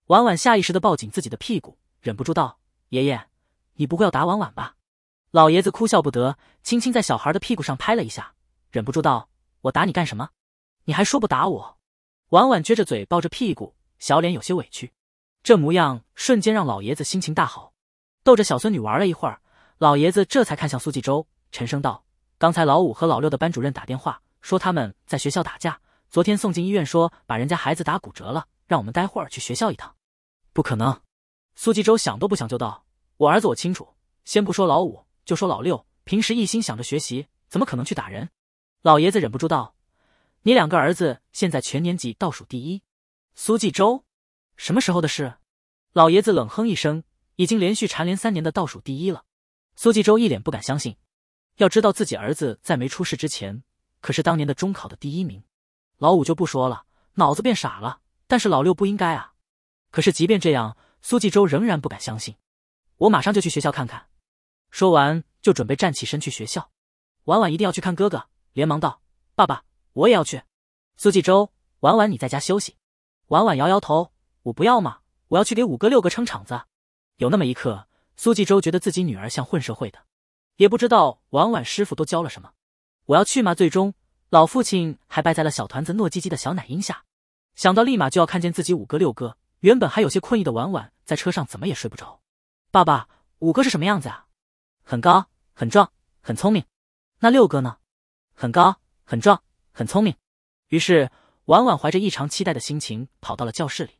婉婉下意识的抱紧自己的屁股，忍不住道：“爷爷，你不会要打婉婉吧？”老爷子哭笑不得，轻轻在小孩的屁股上拍了一下，忍不住道：“我打你干什么？你还说不打我？”婉婉撅着嘴，抱着屁股，小脸有些委屈，这模样瞬间让老爷子心情大好，逗着小孙女玩了一会儿。老爷子这才看向苏纪州，沉声道：“刚才老五和老六的班主任打电话，说他们在学校打架，昨天送进医院，说把人家孩子打骨折了，让我们待会儿去学校一趟。”不可能！苏纪州想都不想就道：“我儿子我清楚，先不说老五。”就说老六平时一心想着学习，怎么可能去打人？老爷子忍不住道：“你两个儿子现在全年级倒数第一，苏纪州，什么时候的事？”老爷子冷哼一声：“已经连续蝉联三年的倒数第一了。”苏纪州一脸不敢相信。要知道自己儿子在没出事之前可是当年的中考的第一名。老五就不说了，脑子变傻了，但是老六不应该啊。可是即便这样，苏纪州仍然不敢相信。我马上就去学校看看。说完就准备站起身去学校，婉婉一定要去看哥哥，连忙道：“爸爸，我也要去。”苏纪州，婉婉你在家休息。婉婉摇摇头：“我不要嘛，我要去给五哥六哥撑场子。”有那么一刻，苏纪州觉得自己女儿像混社会的，也不知道婉婉师傅都教了什么。我要去吗？最终，老父亲还败在了小团子糯叽叽的小奶音下。想到立马就要看见自己五哥六哥，原本还有些困意的婉婉在车上怎么也睡不着。爸爸，五哥是什么样子啊？很高，很壮，很聪明。那六哥呢？很高，很壮，很聪明。于是婉婉怀着异常期待的心情跑到了教室里。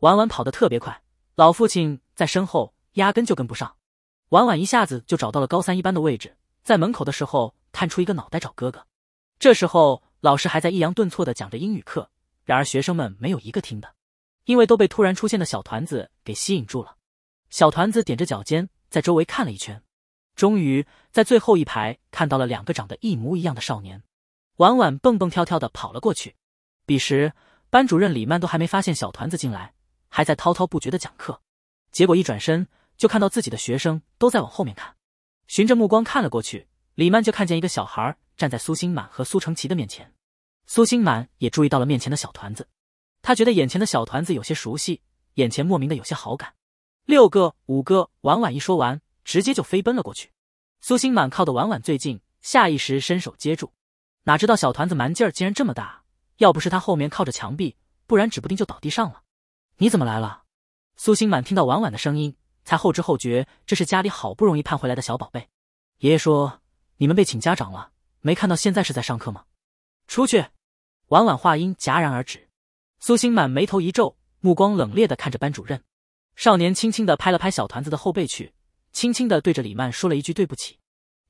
婉婉跑得特别快，老父亲在身后压根就跟不上。婉婉一下子就找到了高三一班的位置，在门口的时候探出一个脑袋找哥哥。这时候老师还在抑扬顿挫的讲着英语课，然而学生们没有一个听的，因为都被突然出现的小团子给吸引住了。小团子踮着脚尖在周围看了一圈。终于在最后一排看到了两个长得一模一样的少年，婉婉蹦蹦跳跳的跑了过去。彼时，班主任李曼都还没发现小团子进来，还在滔滔不绝的讲课。结果一转身就看到自己的学生都在往后面看。循着目光看了过去，李曼就看见一个小孩站在苏心满和苏成奇的面前。苏心满也注意到了面前的小团子，他觉得眼前的小团子有些熟悉，眼前莫名的有些好感。六个、五个，婉婉一说完。直接就飞奔了过去，苏星满靠得婉婉最近，下意识伸手接住，哪知道小团子蛮劲儿竟然这么大，要不是他后面靠着墙壁，不然指不定就倒地上了。你怎么来了？苏星满听到婉婉的声音，才后知后觉，这是家里好不容易盼回来的小宝贝。爷爷说你们被请家长了，没看到现在是在上课吗？出去！婉婉话音戛然而止，苏星满眉头一皱，目光冷冽的看着班主任。少年轻轻的拍了拍小团子的后背去。轻轻的对着李曼说了一句对不起，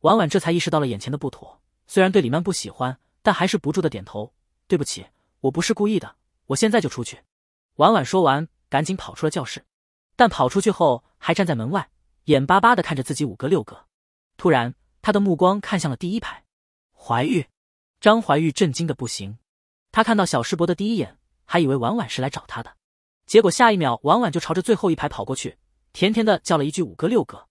婉婉这才意识到了眼前的不妥。虽然对李曼不喜欢，但还是不住的点头：“对不起，我不是故意的，我现在就出去。”婉婉说完，赶紧跑出了教室。但跑出去后，还站在门外，眼巴巴的看着自己五哥六哥。突然，他的目光看向了第一排，怀玉，张怀玉震惊的不行。他看到小师伯的第一眼，还以为婉婉是来找他的，结果下一秒，婉婉就朝着最后一排跑过去，甜甜的叫了一句“五哥六哥”。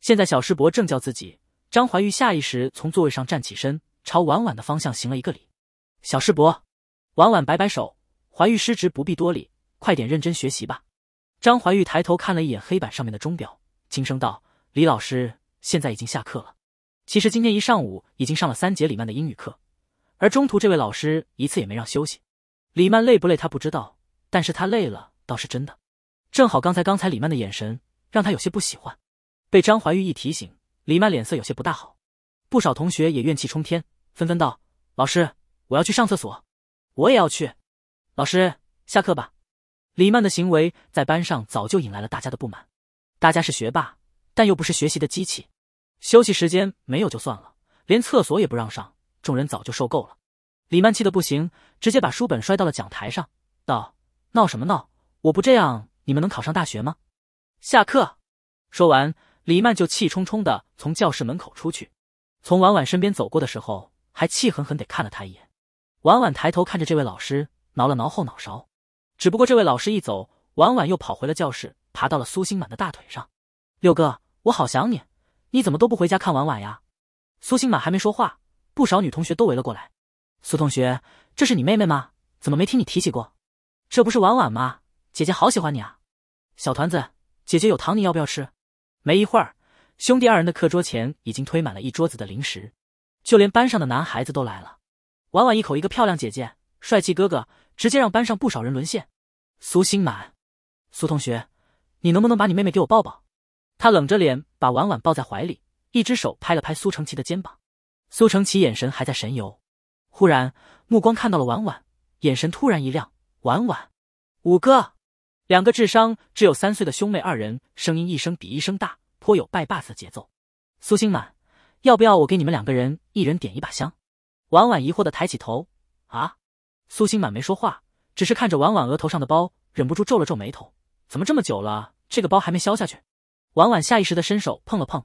现在小师伯正叫自己，张怀玉下意识从座位上站起身，朝婉婉的方向行了一个礼。小师伯，婉婉摆摆手，怀玉失职，不必多礼，快点认真学习吧。张怀玉抬头看了一眼黑板上面的钟表，轻声道：“李老师现在已经下课了。其实今天一上午已经上了三节李曼的英语课，而中途这位老师一次也没让休息。李曼累不累，他不知道，但是他累了倒是真的。正好刚才刚才李曼的眼神让他有些不喜欢。”被张怀玉一提醒，李曼脸色有些不大好，不少同学也怨气冲天，纷纷道：“老师，我要去上厕所，我也要去。”老师，下课吧。李曼的行为在班上早就引来了大家的不满。大家是学霸，但又不是学习的机器。休息时间没有就算了，连厕所也不让上，众人早就受够了。李曼气的不行，直接把书本摔到了讲台上，道：“闹什么闹？我不这样，你们能考上大学吗？”下课。说完。李曼就气冲冲的从教室门口出去，从婉婉身边走过的时候，还气狠狠地看了她一眼。婉婉抬头看着这位老师，挠了挠后脑勺。只不过这位老师一走，婉婉又跑回了教室，爬到了苏星满的大腿上。六哥，我好想你，你怎么都不回家看婉婉呀？苏星满还没说话，不少女同学都围了过来。苏同学，这是你妹妹吗？怎么没听你提起过？这不是婉婉吗？姐姐好喜欢你啊！小团子，姐姐有糖，你要不要吃？没一会儿，兄弟二人的课桌前已经推满了一桌子的零食，就连班上的男孩子都来了。婉婉一口一个漂亮姐姐、帅气哥哥，直接让班上不少人沦陷。苏心满，苏同学，你能不能把你妹妹给我抱抱？他冷着脸把婉婉抱在怀里，一只手拍了拍苏成奇的肩膀。苏成奇眼神还在神游，忽然目光看到了婉婉，眼神突然一亮。婉婉，五哥。两个智商只有三岁的兄妹二人，声音一声比一声大，颇有拜把子的节奏。苏星满，要不要我给你们两个人一人点一把香？婉婉疑惑的抬起头，啊？苏星满没说话，只是看着婉婉额头上的包，忍不住皱了皱眉头。怎么这么久了，这个包还没消下去？婉婉下意识的伸手碰了碰。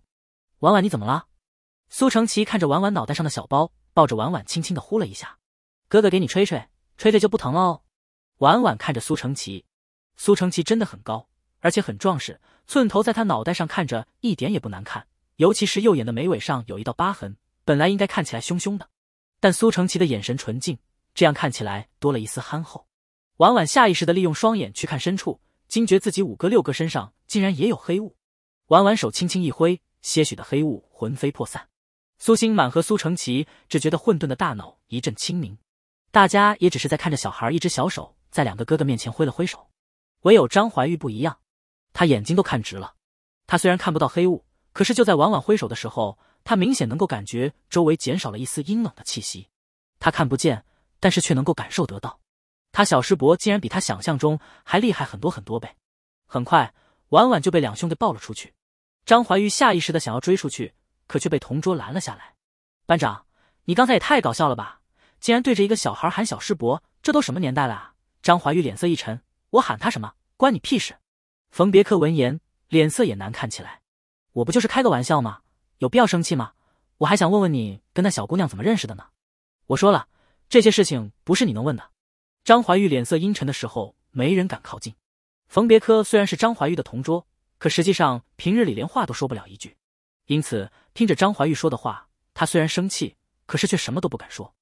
婉婉你怎么了？苏成奇看着婉婉脑袋上的小包，抱着婉婉轻轻的呼了一下。哥哥给你吹吹，吹吹就不疼了哦。婉婉看着苏成奇。苏成奇真的很高，而且很壮实，寸头在他脑袋上看着一点也不难看。尤其是右眼的眉尾上有一道疤痕，本来应该看起来凶凶的，但苏成奇的眼神纯净，这样看起来多了一丝憨厚。婉婉下意识的利用双眼去看深处，惊觉自己五哥六哥身上竟然也有黑雾。婉婉手轻轻一挥，些许的黑雾魂飞魄散。苏星满和苏成奇只觉得混沌的大脑一阵清明。大家也只是在看着小孩，一只小手在两个哥哥面前挥了挥手。唯有张怀玉不一样，他眼睛都看直了。他虽然看不到黑雾，可是就在婉婉挥手的时候，他明显能够感觉周围减少了一丝阴冷的气息。他看不见，但是却能够感受得到。他小师伯竟然比他想象中还厉害很多很多倍。很快，婉婉就被两兄弟抱了出去。张怀玉下意识的想要追出去，可却被同桌拦了下来。班长，你刚才也太搞笑了吧？竟然对着一个小孩喊小师伯，这都什么年代了？张怀玉脸色一沉，我喊他什么？关你屁事！冯别克闻言，脸色也难看起来。我不就是开个玩笑吗？有必要生气吗？我还想问问你，跟那小姑娘怎么认识的呢？我说了，这些事情不是你能问的。张怀玉脸色阴沉的时候，没人敢靠近。冯别科虽然是张怀玉的同桌，可实际上平日里连话都说不了一句，因此听着张怀玉说的话，他虽然生气，可是却什么都不敢说。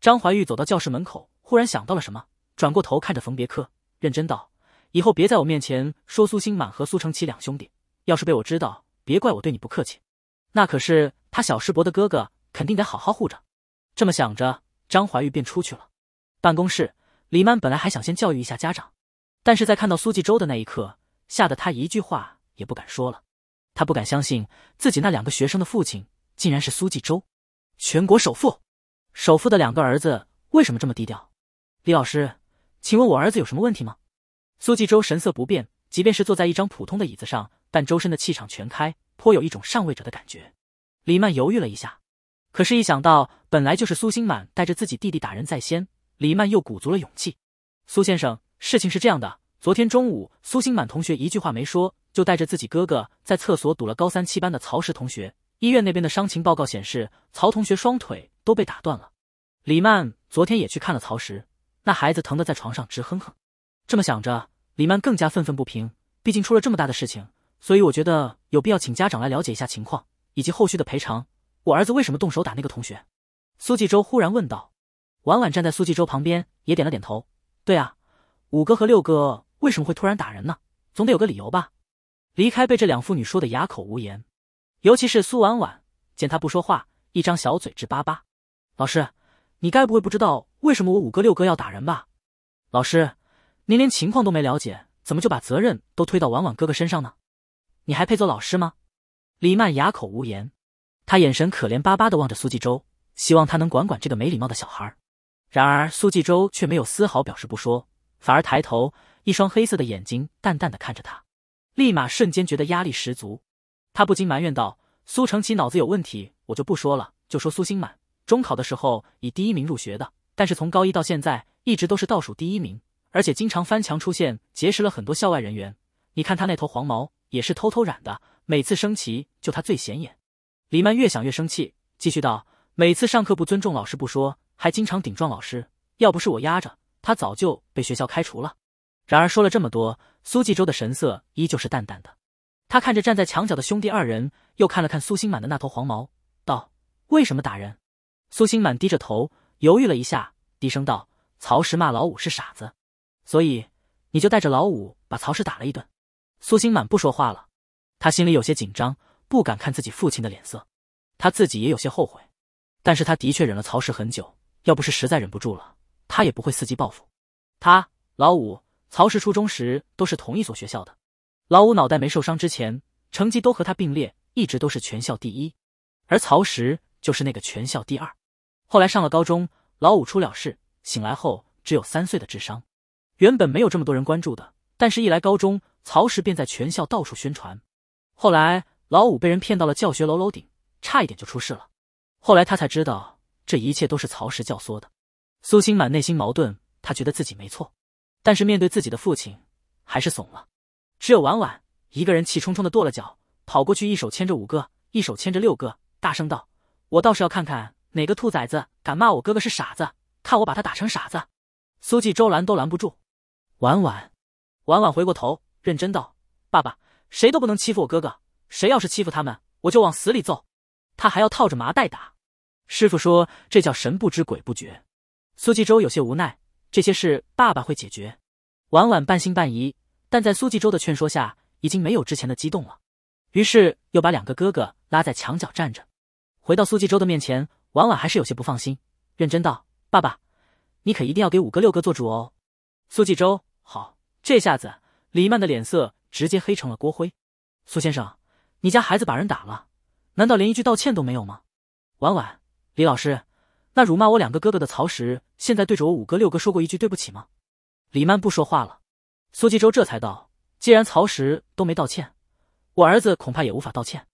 张怀玉走到教室门口，忽然想到了什么，转过头看着冯别克，认真道。以后别在我面前说苏星满和苏承启两兄弟，要是被我知道，别怪我对你不客气。那可是他小师伯的哥哥，肯定得好好护着。这么想着，张怀玉便出去了。办公室，李曼本来还想先教育一下家长，但是在看到苏继州的那一刻，吓得他一句话也不敢说了。他不敢相信自己那两个学生的父亲竟然是苏继州，全国首富，首富的两个儿子为什么这么低调？李老师，请问我儿子有什么问题吗？苏纪州神色不变，即便是坐在一张普通的椅子上，但周身的气场全开，颇有一种上位者的感觉。李曼犹豫了一下，可是，一想到本来就是苏心满带着自己弟弟打人在先，李曼又鼓足了勇气。苏先生，事情是这样的：昨天中午，苏心满同学一句话没说，就带着自己哥哥在厕所堵了高三七班的曹石同学。医院那边的伤情报告显示，曹同学双腿都被打断了。李曼昨天也去看了曹石，那孩子疼得在床上直哼哼。这么想着，李曼更加愤愤不平。毕竟出了这么大的事情，所以我觉得有必要请家长来了解一下情况以及后续的赔偿。我儿子为什么动手打那个同学？苏纪州忽然问道。婉婉站在苏纪州旁边，也点了点头。对啊，五哥和六哥为什么会突然打人呢？总得有个理由吧？离开被这两妇女说的哑口无言，尤其是苏婉婉，见他不说话，一张小嘴直巴巴。老师，你该不会不知道为什么我五哥六哥要打人吧？老师。您连情况都没了解，怎么就把责任都推到婉婉哥哥身上呢？你还配做老师吗？李曼哑口无言，她眼神可怜巴巴的望着苏纪州，希望他能管管这个没礼貌的小孩。然而苏纪州却没有丝毫表示，不说，反而抬头，一双黑色的眼睛淡淡的看着他，立马瞬间觉得压力十足。他不禁埋怨道：“苏承启脑子有问题，我就不说了，就说苏心满，中考的时候以第一名入学的，但是从高一到现在一直都是倒数第一名。”而且经常翻墙出现，结识了很多校外人员。你看他那头黄毛也是偷偷染的，每次升旗就他最显眼。李曼越想越生气，继续道：“每次上课不尊重老师不说，还经常顶撞老师。要不是我压着他，早就被学校开除了。”然而说了这么多，苏纪州的神色依旧是淡淡的。他看着站在墙角的兄弟二人，又看了看苏星满的那头黄毛，道：“为什么打人？”苏星满低着头，犹豫了一下，低声道：“曹石骂老五是傻子。”所以，你就带着老五把曹石打了一顿。苏心满不说话了，他心里有些紧张，不敢看自己父亲的脸色。他自己也有些后悔，但是他的确忍了曹石很久，要不是实在忍不住了，他也不会伺机报复。他老五、曹石初中时都是同一所学校的，老五脑袋没受伤之前，成绩都和他并列，一直都是全校第一。而曹石就是那个全校第二。后来上了高中，老五出了事，醒来后只有三岁的智商。原本没有这么多人关注的，但是一来高中，曹石便在全校到处宣传。后来老五被人骗到了教学楼楼顶，差一点就出事了。后来他才知道这一切都是曹石教唆的。苏心满内心矛盾，他觉得自己没错，但是面对自己的父亲，还是怂了。只有晚晚一个人气冲冲的跺了脚，跑过去，一手牵着五哥，一手牵着六哥，大声道：“我倒是要看看哪个兔崽子敢骂我哥哥是傻子，看我把他打成傻子。”苏纪周拦都拦不住。婉婉，婉婉回过头，认真道：“爸爸，谁都不能欺负我哥哥，谁要是欺负他们，我就往死里揍。他还要套着麻袋打，师傅说这叫神不知鬼不觉。”苏纪州有些无奈，这些事爸爸会解决。婉婉半信半疑，但在苏纪州的劝说下，已经没有之前的激动了。于是又把两个哥哥拉在墙角站着。回到苏纪州的面前，婉婉还是有些不放心，认真道：“爸爸，你可一定要给五哥六哥做主哦。”苏纪州。好，这下子李曼的脸色直接黑成了锅灰。苏先生，你家孩子把人打了，难道连一句道歉都没有吗？婉婉，李老师，那辱骂我两个哥哥的曹石，现在对着我五哥、六哥说过一句对不起吗？李曼不说话了。苏继州这才道：“既然曹石都没道歉，我儿子恐怕也无法道歉。”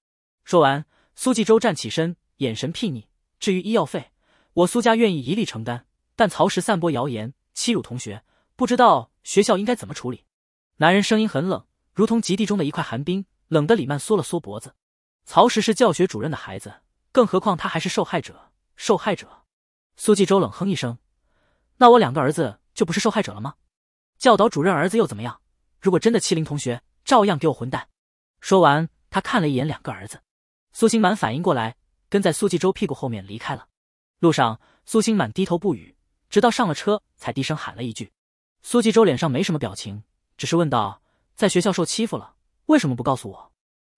说完，苏继州站起身，眼神睥睨。至于医药费，我苏家愿意一力承担。但曹石散播谣言，欺辱同学。不知道学校应该怎么处理。男人声音很冷，如同极地中的一块寒冰，冷得李曼缩了缩脖子。曹石是教学主任的孩子，更何况他还是受害者。受害者。苏纪州冷哼一声：“那我两个儿子就不是受害者了吗？教导主任儿子又怎么样？如果真的欺凌同学，照样给我混蛋。”说完，他看了一眼两个儿子。苏星满反应过来，跟在苏纪州屁股后面离开了。路上，苏星满低头不语，直到上了车，才低声喊了一句。苏纪州脸上没什么表情，只是问道：“在学校受欺负了，为什么不告诉我？”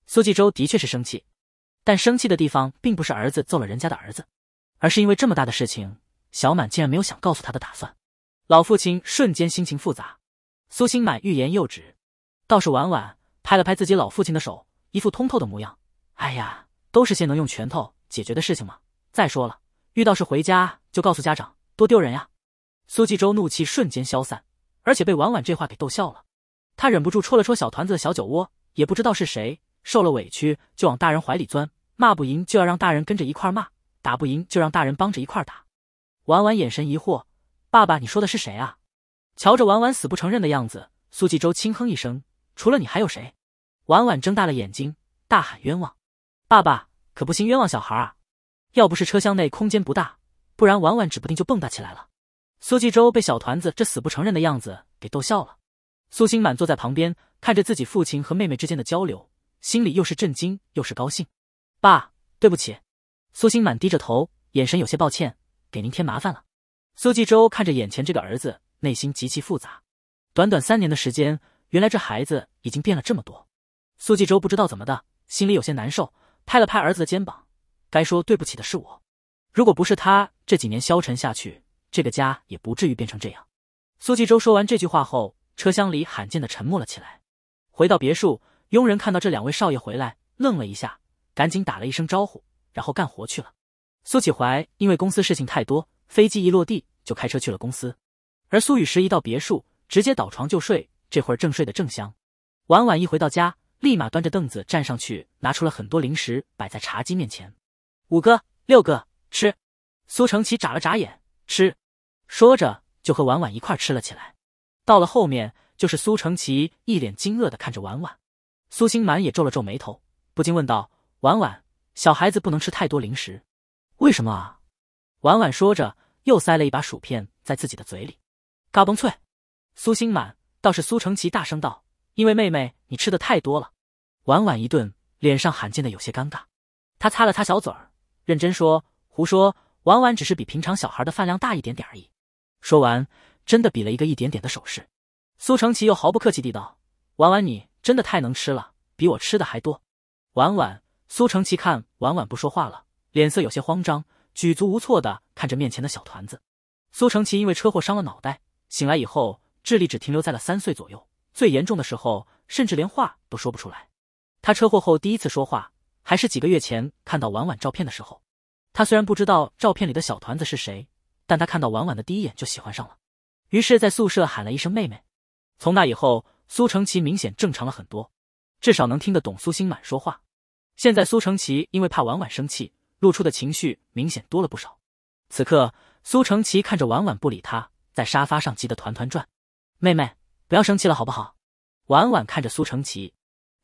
苏纪州的确是生气，但生气的地方并不是儿子揍了人家的儿子，而是因为这么大的事情，小满竟然没有想告诉他的打算。老父亲瞬间心情复杂。苏心满欲言又止，倒是婉婉拍了拍自己老父亲的手，一副通透的模样：“哎呀，都是些能用拳头解决的事情嘛。再说了，遇到事回家就告诉家长，多丢人呀！”苏纪州怒气瞬间消散。而且被婉婉这话给逗笑了，他忍不住戳了戳小团子的小酒窝，也不知道是谁受了委屈就往大人怀里钻，骂不赢就要让大人跟着一块骂，打不赢就让大人帮着一块打。婉婉眼神疑惑：“爸爸，你说的是谁啊？”瞧着婉婉死不承认的样子，苏纪州轻哼一声：“除了你还有谁？”婉婉睁大了眼睛，大喊：“冤枉！爸爸可不兴冤枉小孩啊！要不是车厢内空间不大，不然婉婉指不定就蹦跶起来了。”苏纪州被小团子这死不承认的样子给逗笑了。苏心满坐在旁边，看着自己父亲和妹妹之间的交流，心里又是震惊又是高兴。爸，对不起。苏心满低着头，眼神有些抱歉，给您添麻烦了。苏纪州看着眼前这个儿子，内心极其复杂。短短三年的时间，原来这孩子已经变了这么多。苏纪州不知道怎么的，心里有些难受，拍了拍儿子的肩膀。该说对不起的是我，如果不是他这几年消沉下去。这个家也不至于变成这样。苏纪州说完这句话后，车厢里罕见的沉默了起来。回到别墅，佣人看到这两位少爷回来，愣了一下，赶紧打了一声招呼，然后干活去了。苏启怀因为公司事情太多，飞机一落地就开车去了公司。而苏雨石一到别墅，直接倒床就睡，这会儿正睡得正香。晚晚一回到家，立马端着凳子站上去，拿出了很多零食摆在茶几面前。五哥、六哥吃。苏承启眨了眨眼。吃，说着就和婉婉一块吃了起来。到了后面，就是苏承奇一脸惊愕的看着婉婉，苏星满也皱了皱眉头，不禁问道：“婉婉，小孩子不能吃太多零食，为什么啊？”婉婉说着，又塞了一把薯片在自己的嘴里，嘎嘣脆。苏星满倒是苏承奇大声道：“因为妹妹你吃的太多了。”婉婉一顿，脸上罕见的有些尴尬，她擦了擦小嘴儿，认真说：“胡说。”婉婉只是比平常小孩的饭量大一点点而已。说完，真的比了一个一点点的手势。苏承奇又毫不客气地道：“婉婉，你真的太能吃了，比我吃的还多。”婉婉，苏承奇看婉婉不说话了，脸色有些慌张，举足无措地看着面前的小团子。苏成奇因为车祸伤了脑袋，醒来以后智力只停留在了三岁左右，最严重的时候甚至连话都说不出来。他车祸后第一次说话，还是几个月前看到婉婉照片的时候。他虽然不知道照片里的小团子是谁，但他看到婉婉的第一眼就喜欢上了，于是，在宿舍喊了一声“妹妹”。从那以后，苏承奇明显正常了很多，至少能听得懂苏星满说话。现在，苏成奇因为怕婉婉生气，露出的情绪明显多了不少。此刻，苏成奇看着婉婉不理他，在沙发上急得团团转。“妹妹，不要生气了，好不好？”婉婉看着苏成奇，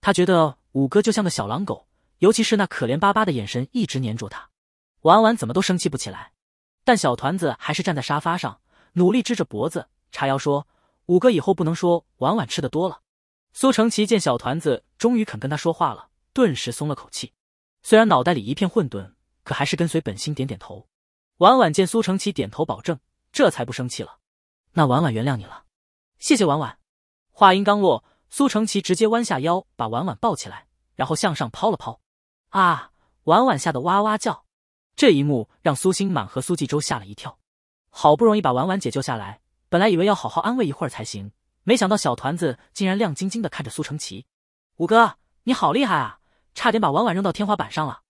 他觉得五哥就像个小狼狗，尤其是那可怜巴巴的眼神一直粘着他。婉婉怎么都生气不起来，但小团子还是站在沙发上，努力支着脖子，叉腰说：“五哥以后不能说婉婉吃的多了。”苏成奇见小团子终于肯跟他说话了，顿时松了口气。虽然脑袋里一片混沌，可还是跟随本心点点头。婉婉见苏成奇点头保证，这才不生气了。那婉婉原谅你了，谢谢婉婉。话音刚落，苏成奇直接弯下腰把婉婉抱起来，然后向上抛了抛。啊！婉婉吓得哇哇叫。这一幕让苏星满和苏纪州吓了一跳，好不容易把婉婉解救下来，本来以为要好好安慰一会儿才行，没想到小团子竟然亮晶晶的看着苏成奇，五哥你好厉害啊，差点把婉婉扔到天花板上了。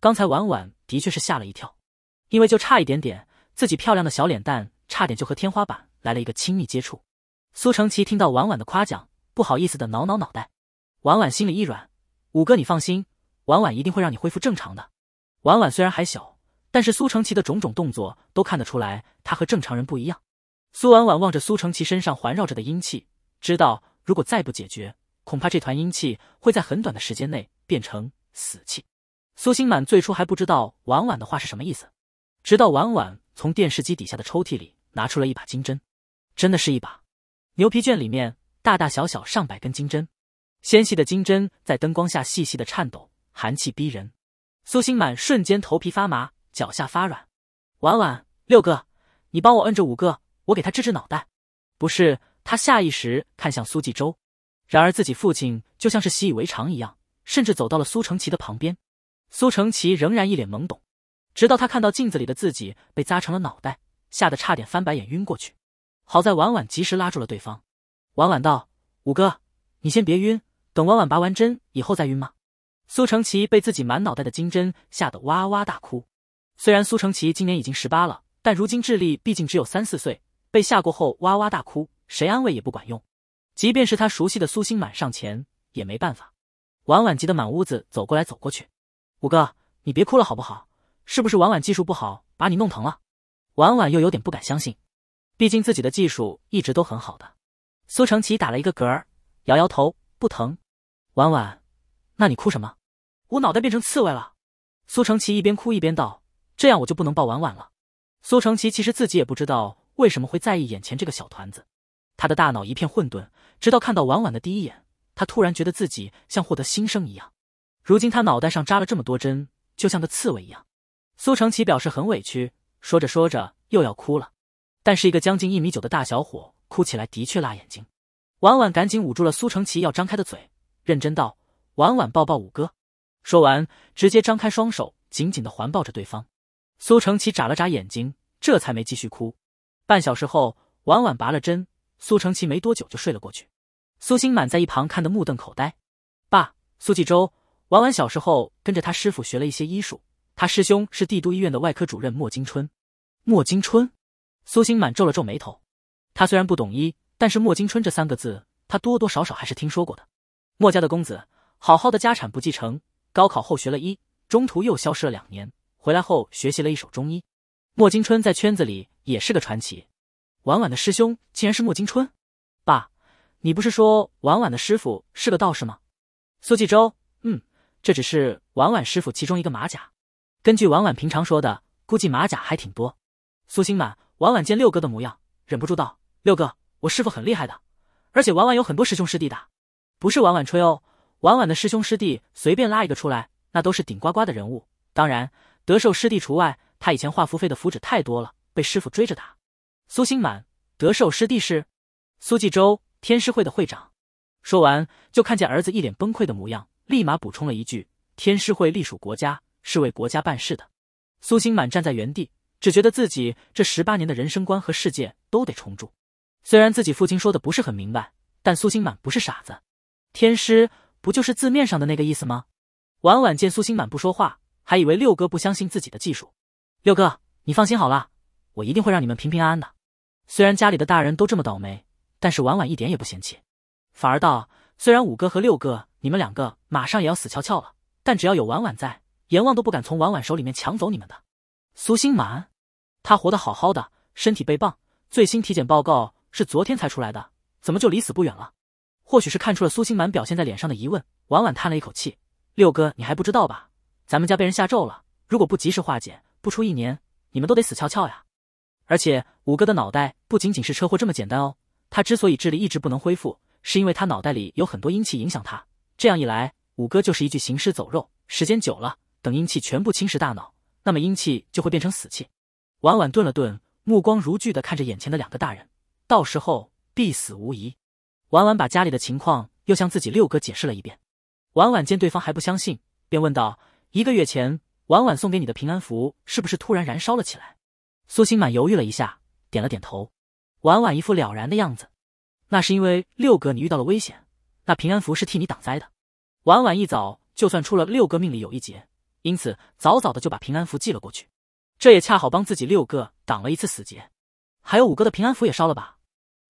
刚才婉婉的确是吓了一跳，因为就差一点点，自己漂亮的小脸蛋差点就和天花板来了一个亲密接触。苏成奇听到婉婉的夸奖，不好意思的挠挠脑袋，婉婉心里一软，五哥你放心，婉婉一定会让你恢复正常的。婉婉虽然还小。但是苏承奇的种种动作都看得出来，他和正常人不一样。苏婉婉望着苏承奇身上环绕着的阴气，知道如果再不解决，恐怕这团阴气会在很短的时间内变成死气。苏星满最初还不知道婉婉的话是什么意思，直到婉婉从电视机底下的抽屉里拿出了一把金针，真的是一把牛皮卷里面大大小小上百根金针，纤细的金针在灯光下细细的颤抖，寒气逼人。苏星满瞬间头皮发麻。脚下发软，婉婉六哥，你帮我摁着五哥，我给他治治脑袋。不是，他下意识看向苏纪州，然而自己父亲就像是习以为常一样，甚至走到了苏承奇的旁边。苏成奇仍然一脸懵懂，直到他看到镜子里的自己被扎成了脑袋，吓得差点翻白眼晕过去。好在婉婉及时拉住了对方。婉婉道：“五哥，你先别晕，等婉婉拔完针以后再晕吗？”苏成奇被自己满脑袋的金针吓得哇哇大哭。虽然苏成奇今年已经十八了，但如今智力毕竟只有三四岁，被吓过后哇哇大哭，谁安慰也不管用。即便是他熟悉的苏星满上前也没办法。婉婉急得满屋子走过来走过去：“五哥，你别哭了好不好？是不是婉婉技术不好把你弄疼了？”婉婉又有点不敢相信，毕竟自己的技术一直都很好的。苏成奇打了一个嗝儿，摇摇头，不疼。婉婉，那你哭什么？我脑袋变成刺猬了！苏成奇一边哭一边道。这样我就不能抱婉婉了。苏承其其实自己也不知道为什么会在意眼前这个小团子，他的大脑一片混沌。直到看到婉婉的第一眼，他突然觉得自己像获得新生一样。如今他脑袋上扎了这么多针，就像个刺猬一样。苏承其表示很委屈，说着说着又要哭了。但是一个将近一米九的大小伙哭起来的确辣眼睛。婉婉赶紧捂住了苏承其要张开的嘴，认真道：“婉婉抱抱五哥。”说完，直接张开双手，紧紧的环抱着对方。苏承奇眨了眨眼睛，这才没继续哭。半小时后，婉婉拔了针，苏承奇没多久就睡了过去。苏星满在一旁看得目瞪口呆。爸，苏纪州，婉婉小时候跟着他师傅学了一些医术，他师兄是帝都医院的外科主任莫金春。莫金春？苏星满皱了皱眉头。他虽然不懂医，但是莫金春这三个字，他多多少少还是听说过的。莫家的公子，好好的家产不继承，高考后学了医，中途又消失了两年。回来后学习了一手中医，莫金春在圈子里也是个传奇。婉婉的师兄竟然是莫金春，爸，你不是说婉婉的师傅是个道士吗？苏纪州，嗯，这只是婉婉师傅其中一个马甲。根据婉婉平常说的，估计马甲还挺多。苏心满，婉婉见六哥的模样，忍不住道：“六哥，我师傅很厉害的，而且婉婉有很多师兄师弟的，不是婉婉吹哦。婉婉的师兄师弟随便拉一个出来，那都是顶呱呱的人物，当然。”德寿师弟除外，他以前画符费的符纸太多了，被师傅追着打。苏心满，德寿师弟是苏纪周，天师会的会长。说完，就看见儿子一脸崩溃的模样，立马补充了一句：“天师会隶属国家，是为国家办事的。”苏心满站在原地，只觉得自己这十八年的人生观和世界都得重铸。虽然自己父亲说的不是很明白，但苏心满不是傻子。天师不就是字面上的那个意思吗？婉婉见苏心满不说话。还以为六哥不相信自己的技术，六哥，你放心好了，我一定会让你们平平安安的。虽然家里的大人都这么倒霉，但是婉婉一点也不嫌弃，反而道：虽然五哥和六哥你们两个马上也要死翘翘了，但只要有婉婉在，阎王都不敢从婉婉手里面抢走你们的。苏心满，他活得好好的，身体倍棒，最新体检报告是昨天才出来的，怎么就离死不远了？或许是看出了苏心满表现在脸上的疑问，婉婉叹了一口气：六哥，你还不知道吧？咱们家被人下咒了，如果不及时化解，不出一年，你们都得死翘翘呀！而且五哥的脑袋不仅仅是车祸这么简单哦，他之所以智力一直不能恢复，是因为他脑袋里有很多阴气影响他。这样一来，五哥就是一具行尸走肉，时间久了，等阴气全部侵蚀大脑，那么阴气就会变成死气。婉婉顿了顿，目光如炬的看着眼前的两个大人，到时候必死无疑。婉婉把家里的情况又向自己六哥解释了一遍。婉婉见对方还不相信，便问道。一个月前，婉婉送给你的平安符是不是突然燃烧了起来？苏心满犹豫了一下，点了点头。婉婉一副了然的样子，那是因为六哥你遇到了危险，那平安符是替你挡灾的。婉婉一早就算出了六哥命里有一劫，因此早早的就把平安符寄了过去，这也恰好帮自己六哥挡了一次死劫。还有五哥的平安符也烧了吧？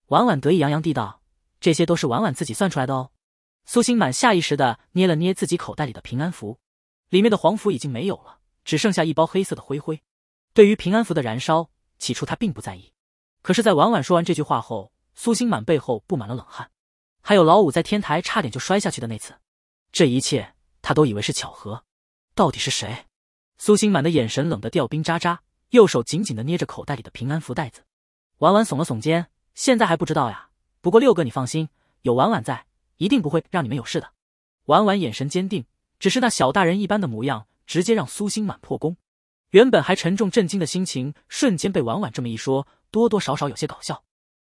婉婉得意洋洋地道：“这些都是婉婉自己算出来的哦。”苏心满下意识的捏了捏自己口袋里的平安符。里面的黄符已经没有了，只剩下一包黑色的灰灰。对于平安符的燃烧，起初他并不在意。可是，在婉婉说完这句话后，苏星满背后布满了冷汗，还有老五在天台差点就摔下去的那次，这一切他都以为是巧合。到底是谁？苏星满的眼神冷得掉冰渣渣，右手紧紧的捏着口袋里的平安符袋子。婉婉耸了耸肩：“现在还不知道呀，不过六哥你放心，有婉婉在，一定不会让你们有事的。”婉婉眼神坚定。只是那小大人一般的模样，直接让苏心满破功。原本还沉重震惊的心情，瞬间被婉婉这么一说，多多少少有些搞笑。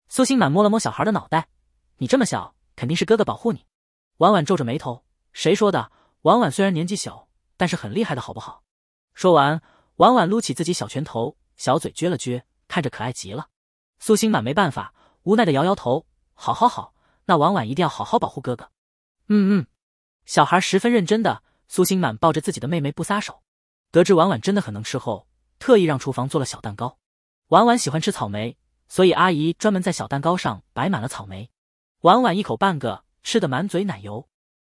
苏心满摸了摸小孩的脑袋：“你这么小，肯定是哥哥保护你。”婉婉皱着眉头：“谁说的？婉婉虽然年纪小，但是很厉害的好不好？”说完，婉婉撸起自己小拳头，小嘴撅了撅，看着可爱极了。苏心满没办法，无奈的摇摇头：“好好好，那婉婉一定要好好保护哥哥。”“嗯嗯。”小孩十分认真的，苏心满抱着自己的妹妹不撒手。得知婉婉真的很能吃后，特意让厨房做了小蛋糕。婉婉喜欢吃草莓，所以阿姨专门在小蛋糕上摆满了草莓。婉婉一口半个，吃得满嘴奶油。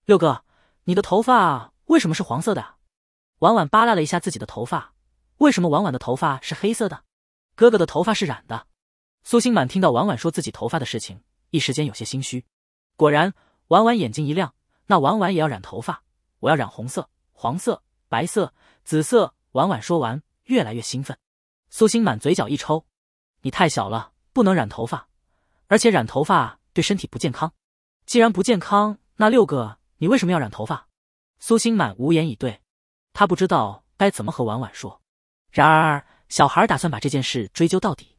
六哥，你的头发为什么是黄色的？婉婉扒拉了一下自己的头发，为什么婉婉的头发是黑色的？哥哥的头发是染的。苏心满听到婉婉说自己头发的事情，一时间有些心虚。果然，婉婉眼睛一亮。那婉婉也要染头发，我要染红色、黄色、白色、紫色。婉婉说完，越来越兴奋。苏心满嘴角一抽，你太小了，不能染头发，而且染头发对身体不健康。既然不健康，那六哥，你为什么要染头发？苏心满无言以对，他不知道该怎么和婉婉说。然而，小孩打算把这件事追究到底。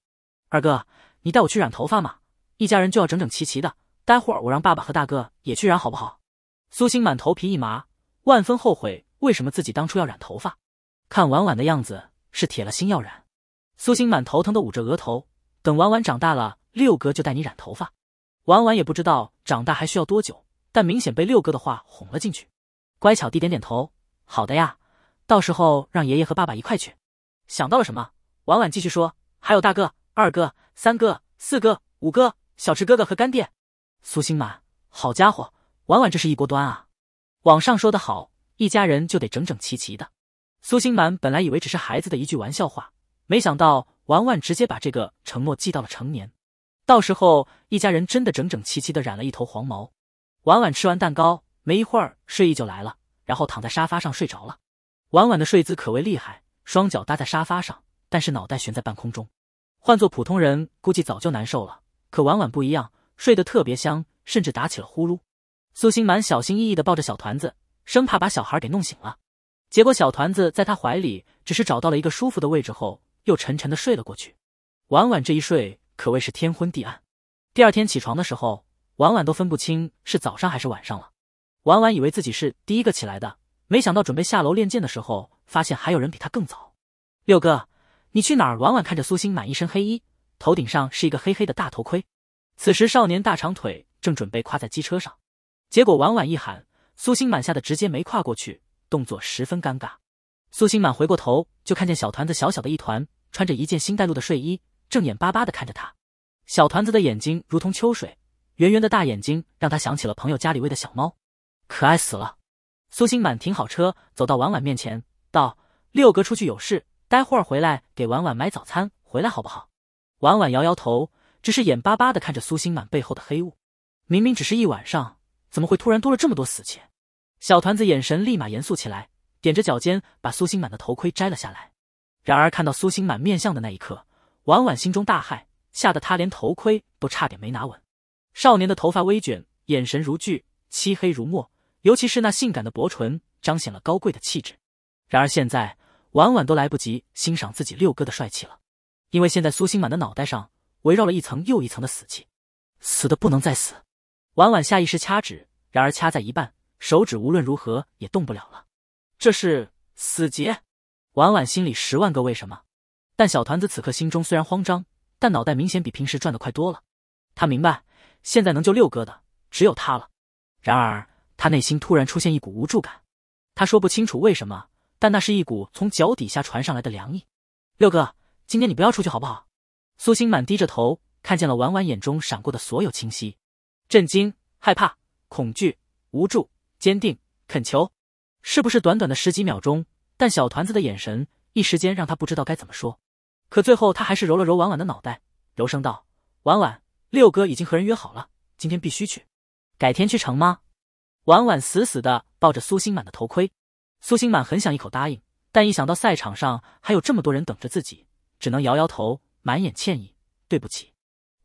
二哥，你带我去染头发嘛？一家人就要整整齐齐的。待会儿我让爸爸和大哥也去染，好不好？苏星满头皮一麻，万分后悔，为什么自己当初要染头发？看婉婉的样子，是铁了心要染。苏星满头疼的捂着额头，等婉婉长大了，六哥就带你染头发。婉婉也不知道长大还需要多久，但明显被六哥的话哄了进去，乖巧地点点头：“好的呀，到时候让爷爷和爸爸一块去。”想到了什么，婉婉继续说：“还有大哥、二哥、三哥、四哥、五哥、小池哥哥和干爹。”苏星满，好家伙！婉婉，这是一锅端啊！网上说的好，一家人就得整整齐齐的。苏星满本来以为只是孩子的一句玩笑话，没想到婉婉直接把这个承诺记到了成年，到时候一家人真的整整齐齐的染了一头黄毛。婉婉吃完蛋糕，没一会儿睡意就来了，然后躺在沙发上睡着了。婉婉的睡姿可谓厉害，双脚搭在沙发上，但是脑袋悬在半空中。换做普通人，估计早就难受了，可婉婉不一样，睡得特别香，甚至打起了呼噜。苏心满小心翼翼的抱着小团子，生怕把小孩给弄醒了。结果小团子在他怀里只是找到了一个舒服的位置后，又沉沉的睡了过去。婉婉这一睡可谓是天昏地暗。第二天起床的时候，婉婉都分不清是早上还是晚上了。婉婉以为自己是第一个起来的，没想到准备下楼练剑的时候，发现还有人比他更早。六哥，你去哪儿？婉婉看着苏心满一身黑衣，头顶上是一个黑黑的大头盔。此时少年大长腿正准备跨在机车上。结果婉婉一喊，苏心满吓得直接没跨过去，动作十分尴尬。苏心满回过头，就看见小团子小小的一团，穿着一件新带露的睡衣，正眼巴巴的看着他。小团子的眼睛如同秋水，圆圆的大眼睛让他想起了朋友家里喂的小猫，可爱死了。苏心满停好车，走到婉婉面前，道：“六哥出去有事，待会儿回来给婉婉买早餐，回来好不好？”婉婉摇摇头，只是眼巴巴的看着苏心满背后的黑雾。明明只是一晚上。怎么会突然多了这么多死气？小团子眼神立马严肃起来，踮着脚尖把苏星满的头盔摘了下来。然而看到苏星满面相的那一刻，婉婉心中大骇，吓得他连头盔都差点没拿稳。少年的头发微卷，眼神如炬，漆黑如墨，尤其是那性感的薄唇，彰显了高贵的气质。然而现在，婉婉都来不及欣赏自己六哥的帅气了，因为现在苏星满的脑袋上围绕了一层又一层的死气，死的不能再死。婉婉下意识掐指，然而掐在一半，手指无论如何也动不了了。这是死结。婉婉心里十万个为什么。但小团子此刻心中虽然慌张，但脑袋明显比平时转的快多了。他明白，现在能救六哥的只有他了。然而他内心突然出现一股无助感。他说不清楚为什么，但那是一股从脚底下传上来的凉意。六哥，今天你不要出去好不好？苏星满低着头，看见了婉婉眼中闪过的所有清晰。震惊、害怕、恐惧、无助、坚定、恳求，是不是短短的十几秒钟？但小团子的眼神一时间让他不知道该怎么说。可最后他还是揉了揉婉婉的脑袋，柔声道：“婉婉，六哥已经和人约好了，今天必须去，改天去成吗？”婉婉死死的抱着苏星满的头盔，苏星满很想一口答应，但一想到赛场上还有这么多人等着自己，只能摇摇头，满眼歉意：“对不起。”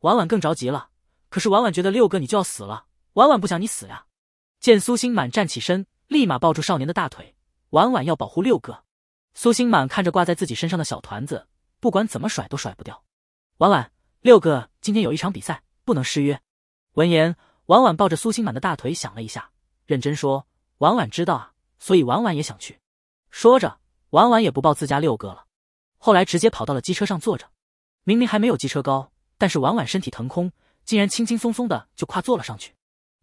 婉婉更着急了。可是婉婉觉得六哥你就要死了，婉婉不想你死呀！见苏星满站起身，立马抱住少年的大腿。婉婉要保护六哥。苏星满看着挂在自己身上的小团子，不管怎么甩都甩不掉。婉婉，六哥今天有一场比赛，不能失约。闻言，婉婉抱着苏星满的大腿想了一下，认真说：“婉婉知道，啊，所以婉婉也想去。”说着，婉婉也不抱自家六哥了，后来直接跑到了机车上坐着。明明还没有机车高，但是婉婉身体腾空。竟然轻轻松松的就跨坐了上去。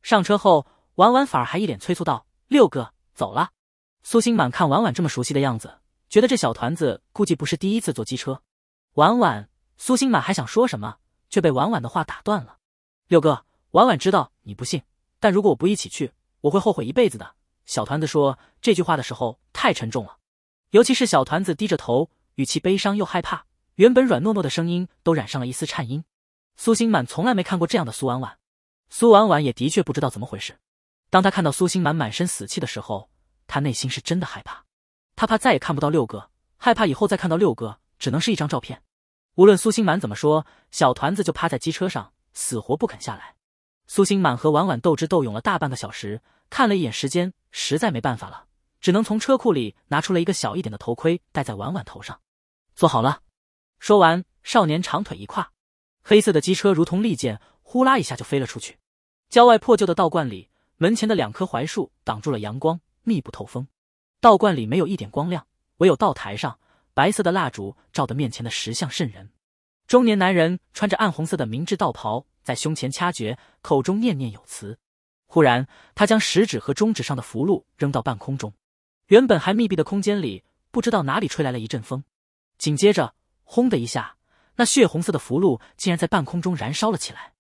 上车后，婉婉反而还一脸催促道：“六哥，走了。”苏星满看婉婉这么熟悉的样子，觉得这小团子估计不是第一次坐机车。婉婉，苏星满还想说什么，却被婉婉的话打断了。“六哥，婉婉知道你不信，但如果我不一起去，我会后悔一辈子的。”小团子说这句话的时候太沉重了，尤其是小团子低着头，语气悲伤又害怕，原本软糯糯的声音都染上了一丝颤音。苏星满从来没看过这样的苏婉婉，苏婉婉也的确不知道怎么回事。当他看到苏星满满身死气的时候，他内心是真的害怕，他怕再也看不到六哥，害怕以后再看到六哥只能是一张照片。无论苏星满怎么说，小团子就趴在机车上，死活不肯下来。苏星满和婉婉斗智斗勇了大半个小时，看了一眼时间，实在没办法了，只能从车库里拿出了一个小一点的头盔，戴在婉婉头上，坐好了。说完，少年长腿一跨。黑色的机车如同利剑，呼啦一下就飞了出去。郊外破旧的道观里，门前的两棵槐树挡住了阳光，密不透风。道观里没有一点光亮，唯有道台上白色的蜡烛照得面前的石像瘆人。中年男人穿着暗红色的明制道袍，在胸前掐诀，口中念念有词。忽然，他将食指和中指上的符箓扔到半空中。原本还密闭的空间里，不知道哪里吹来了一阵风，紧接着，轰的一下。那血红色的符箓竟然在半空中燃烧了起来。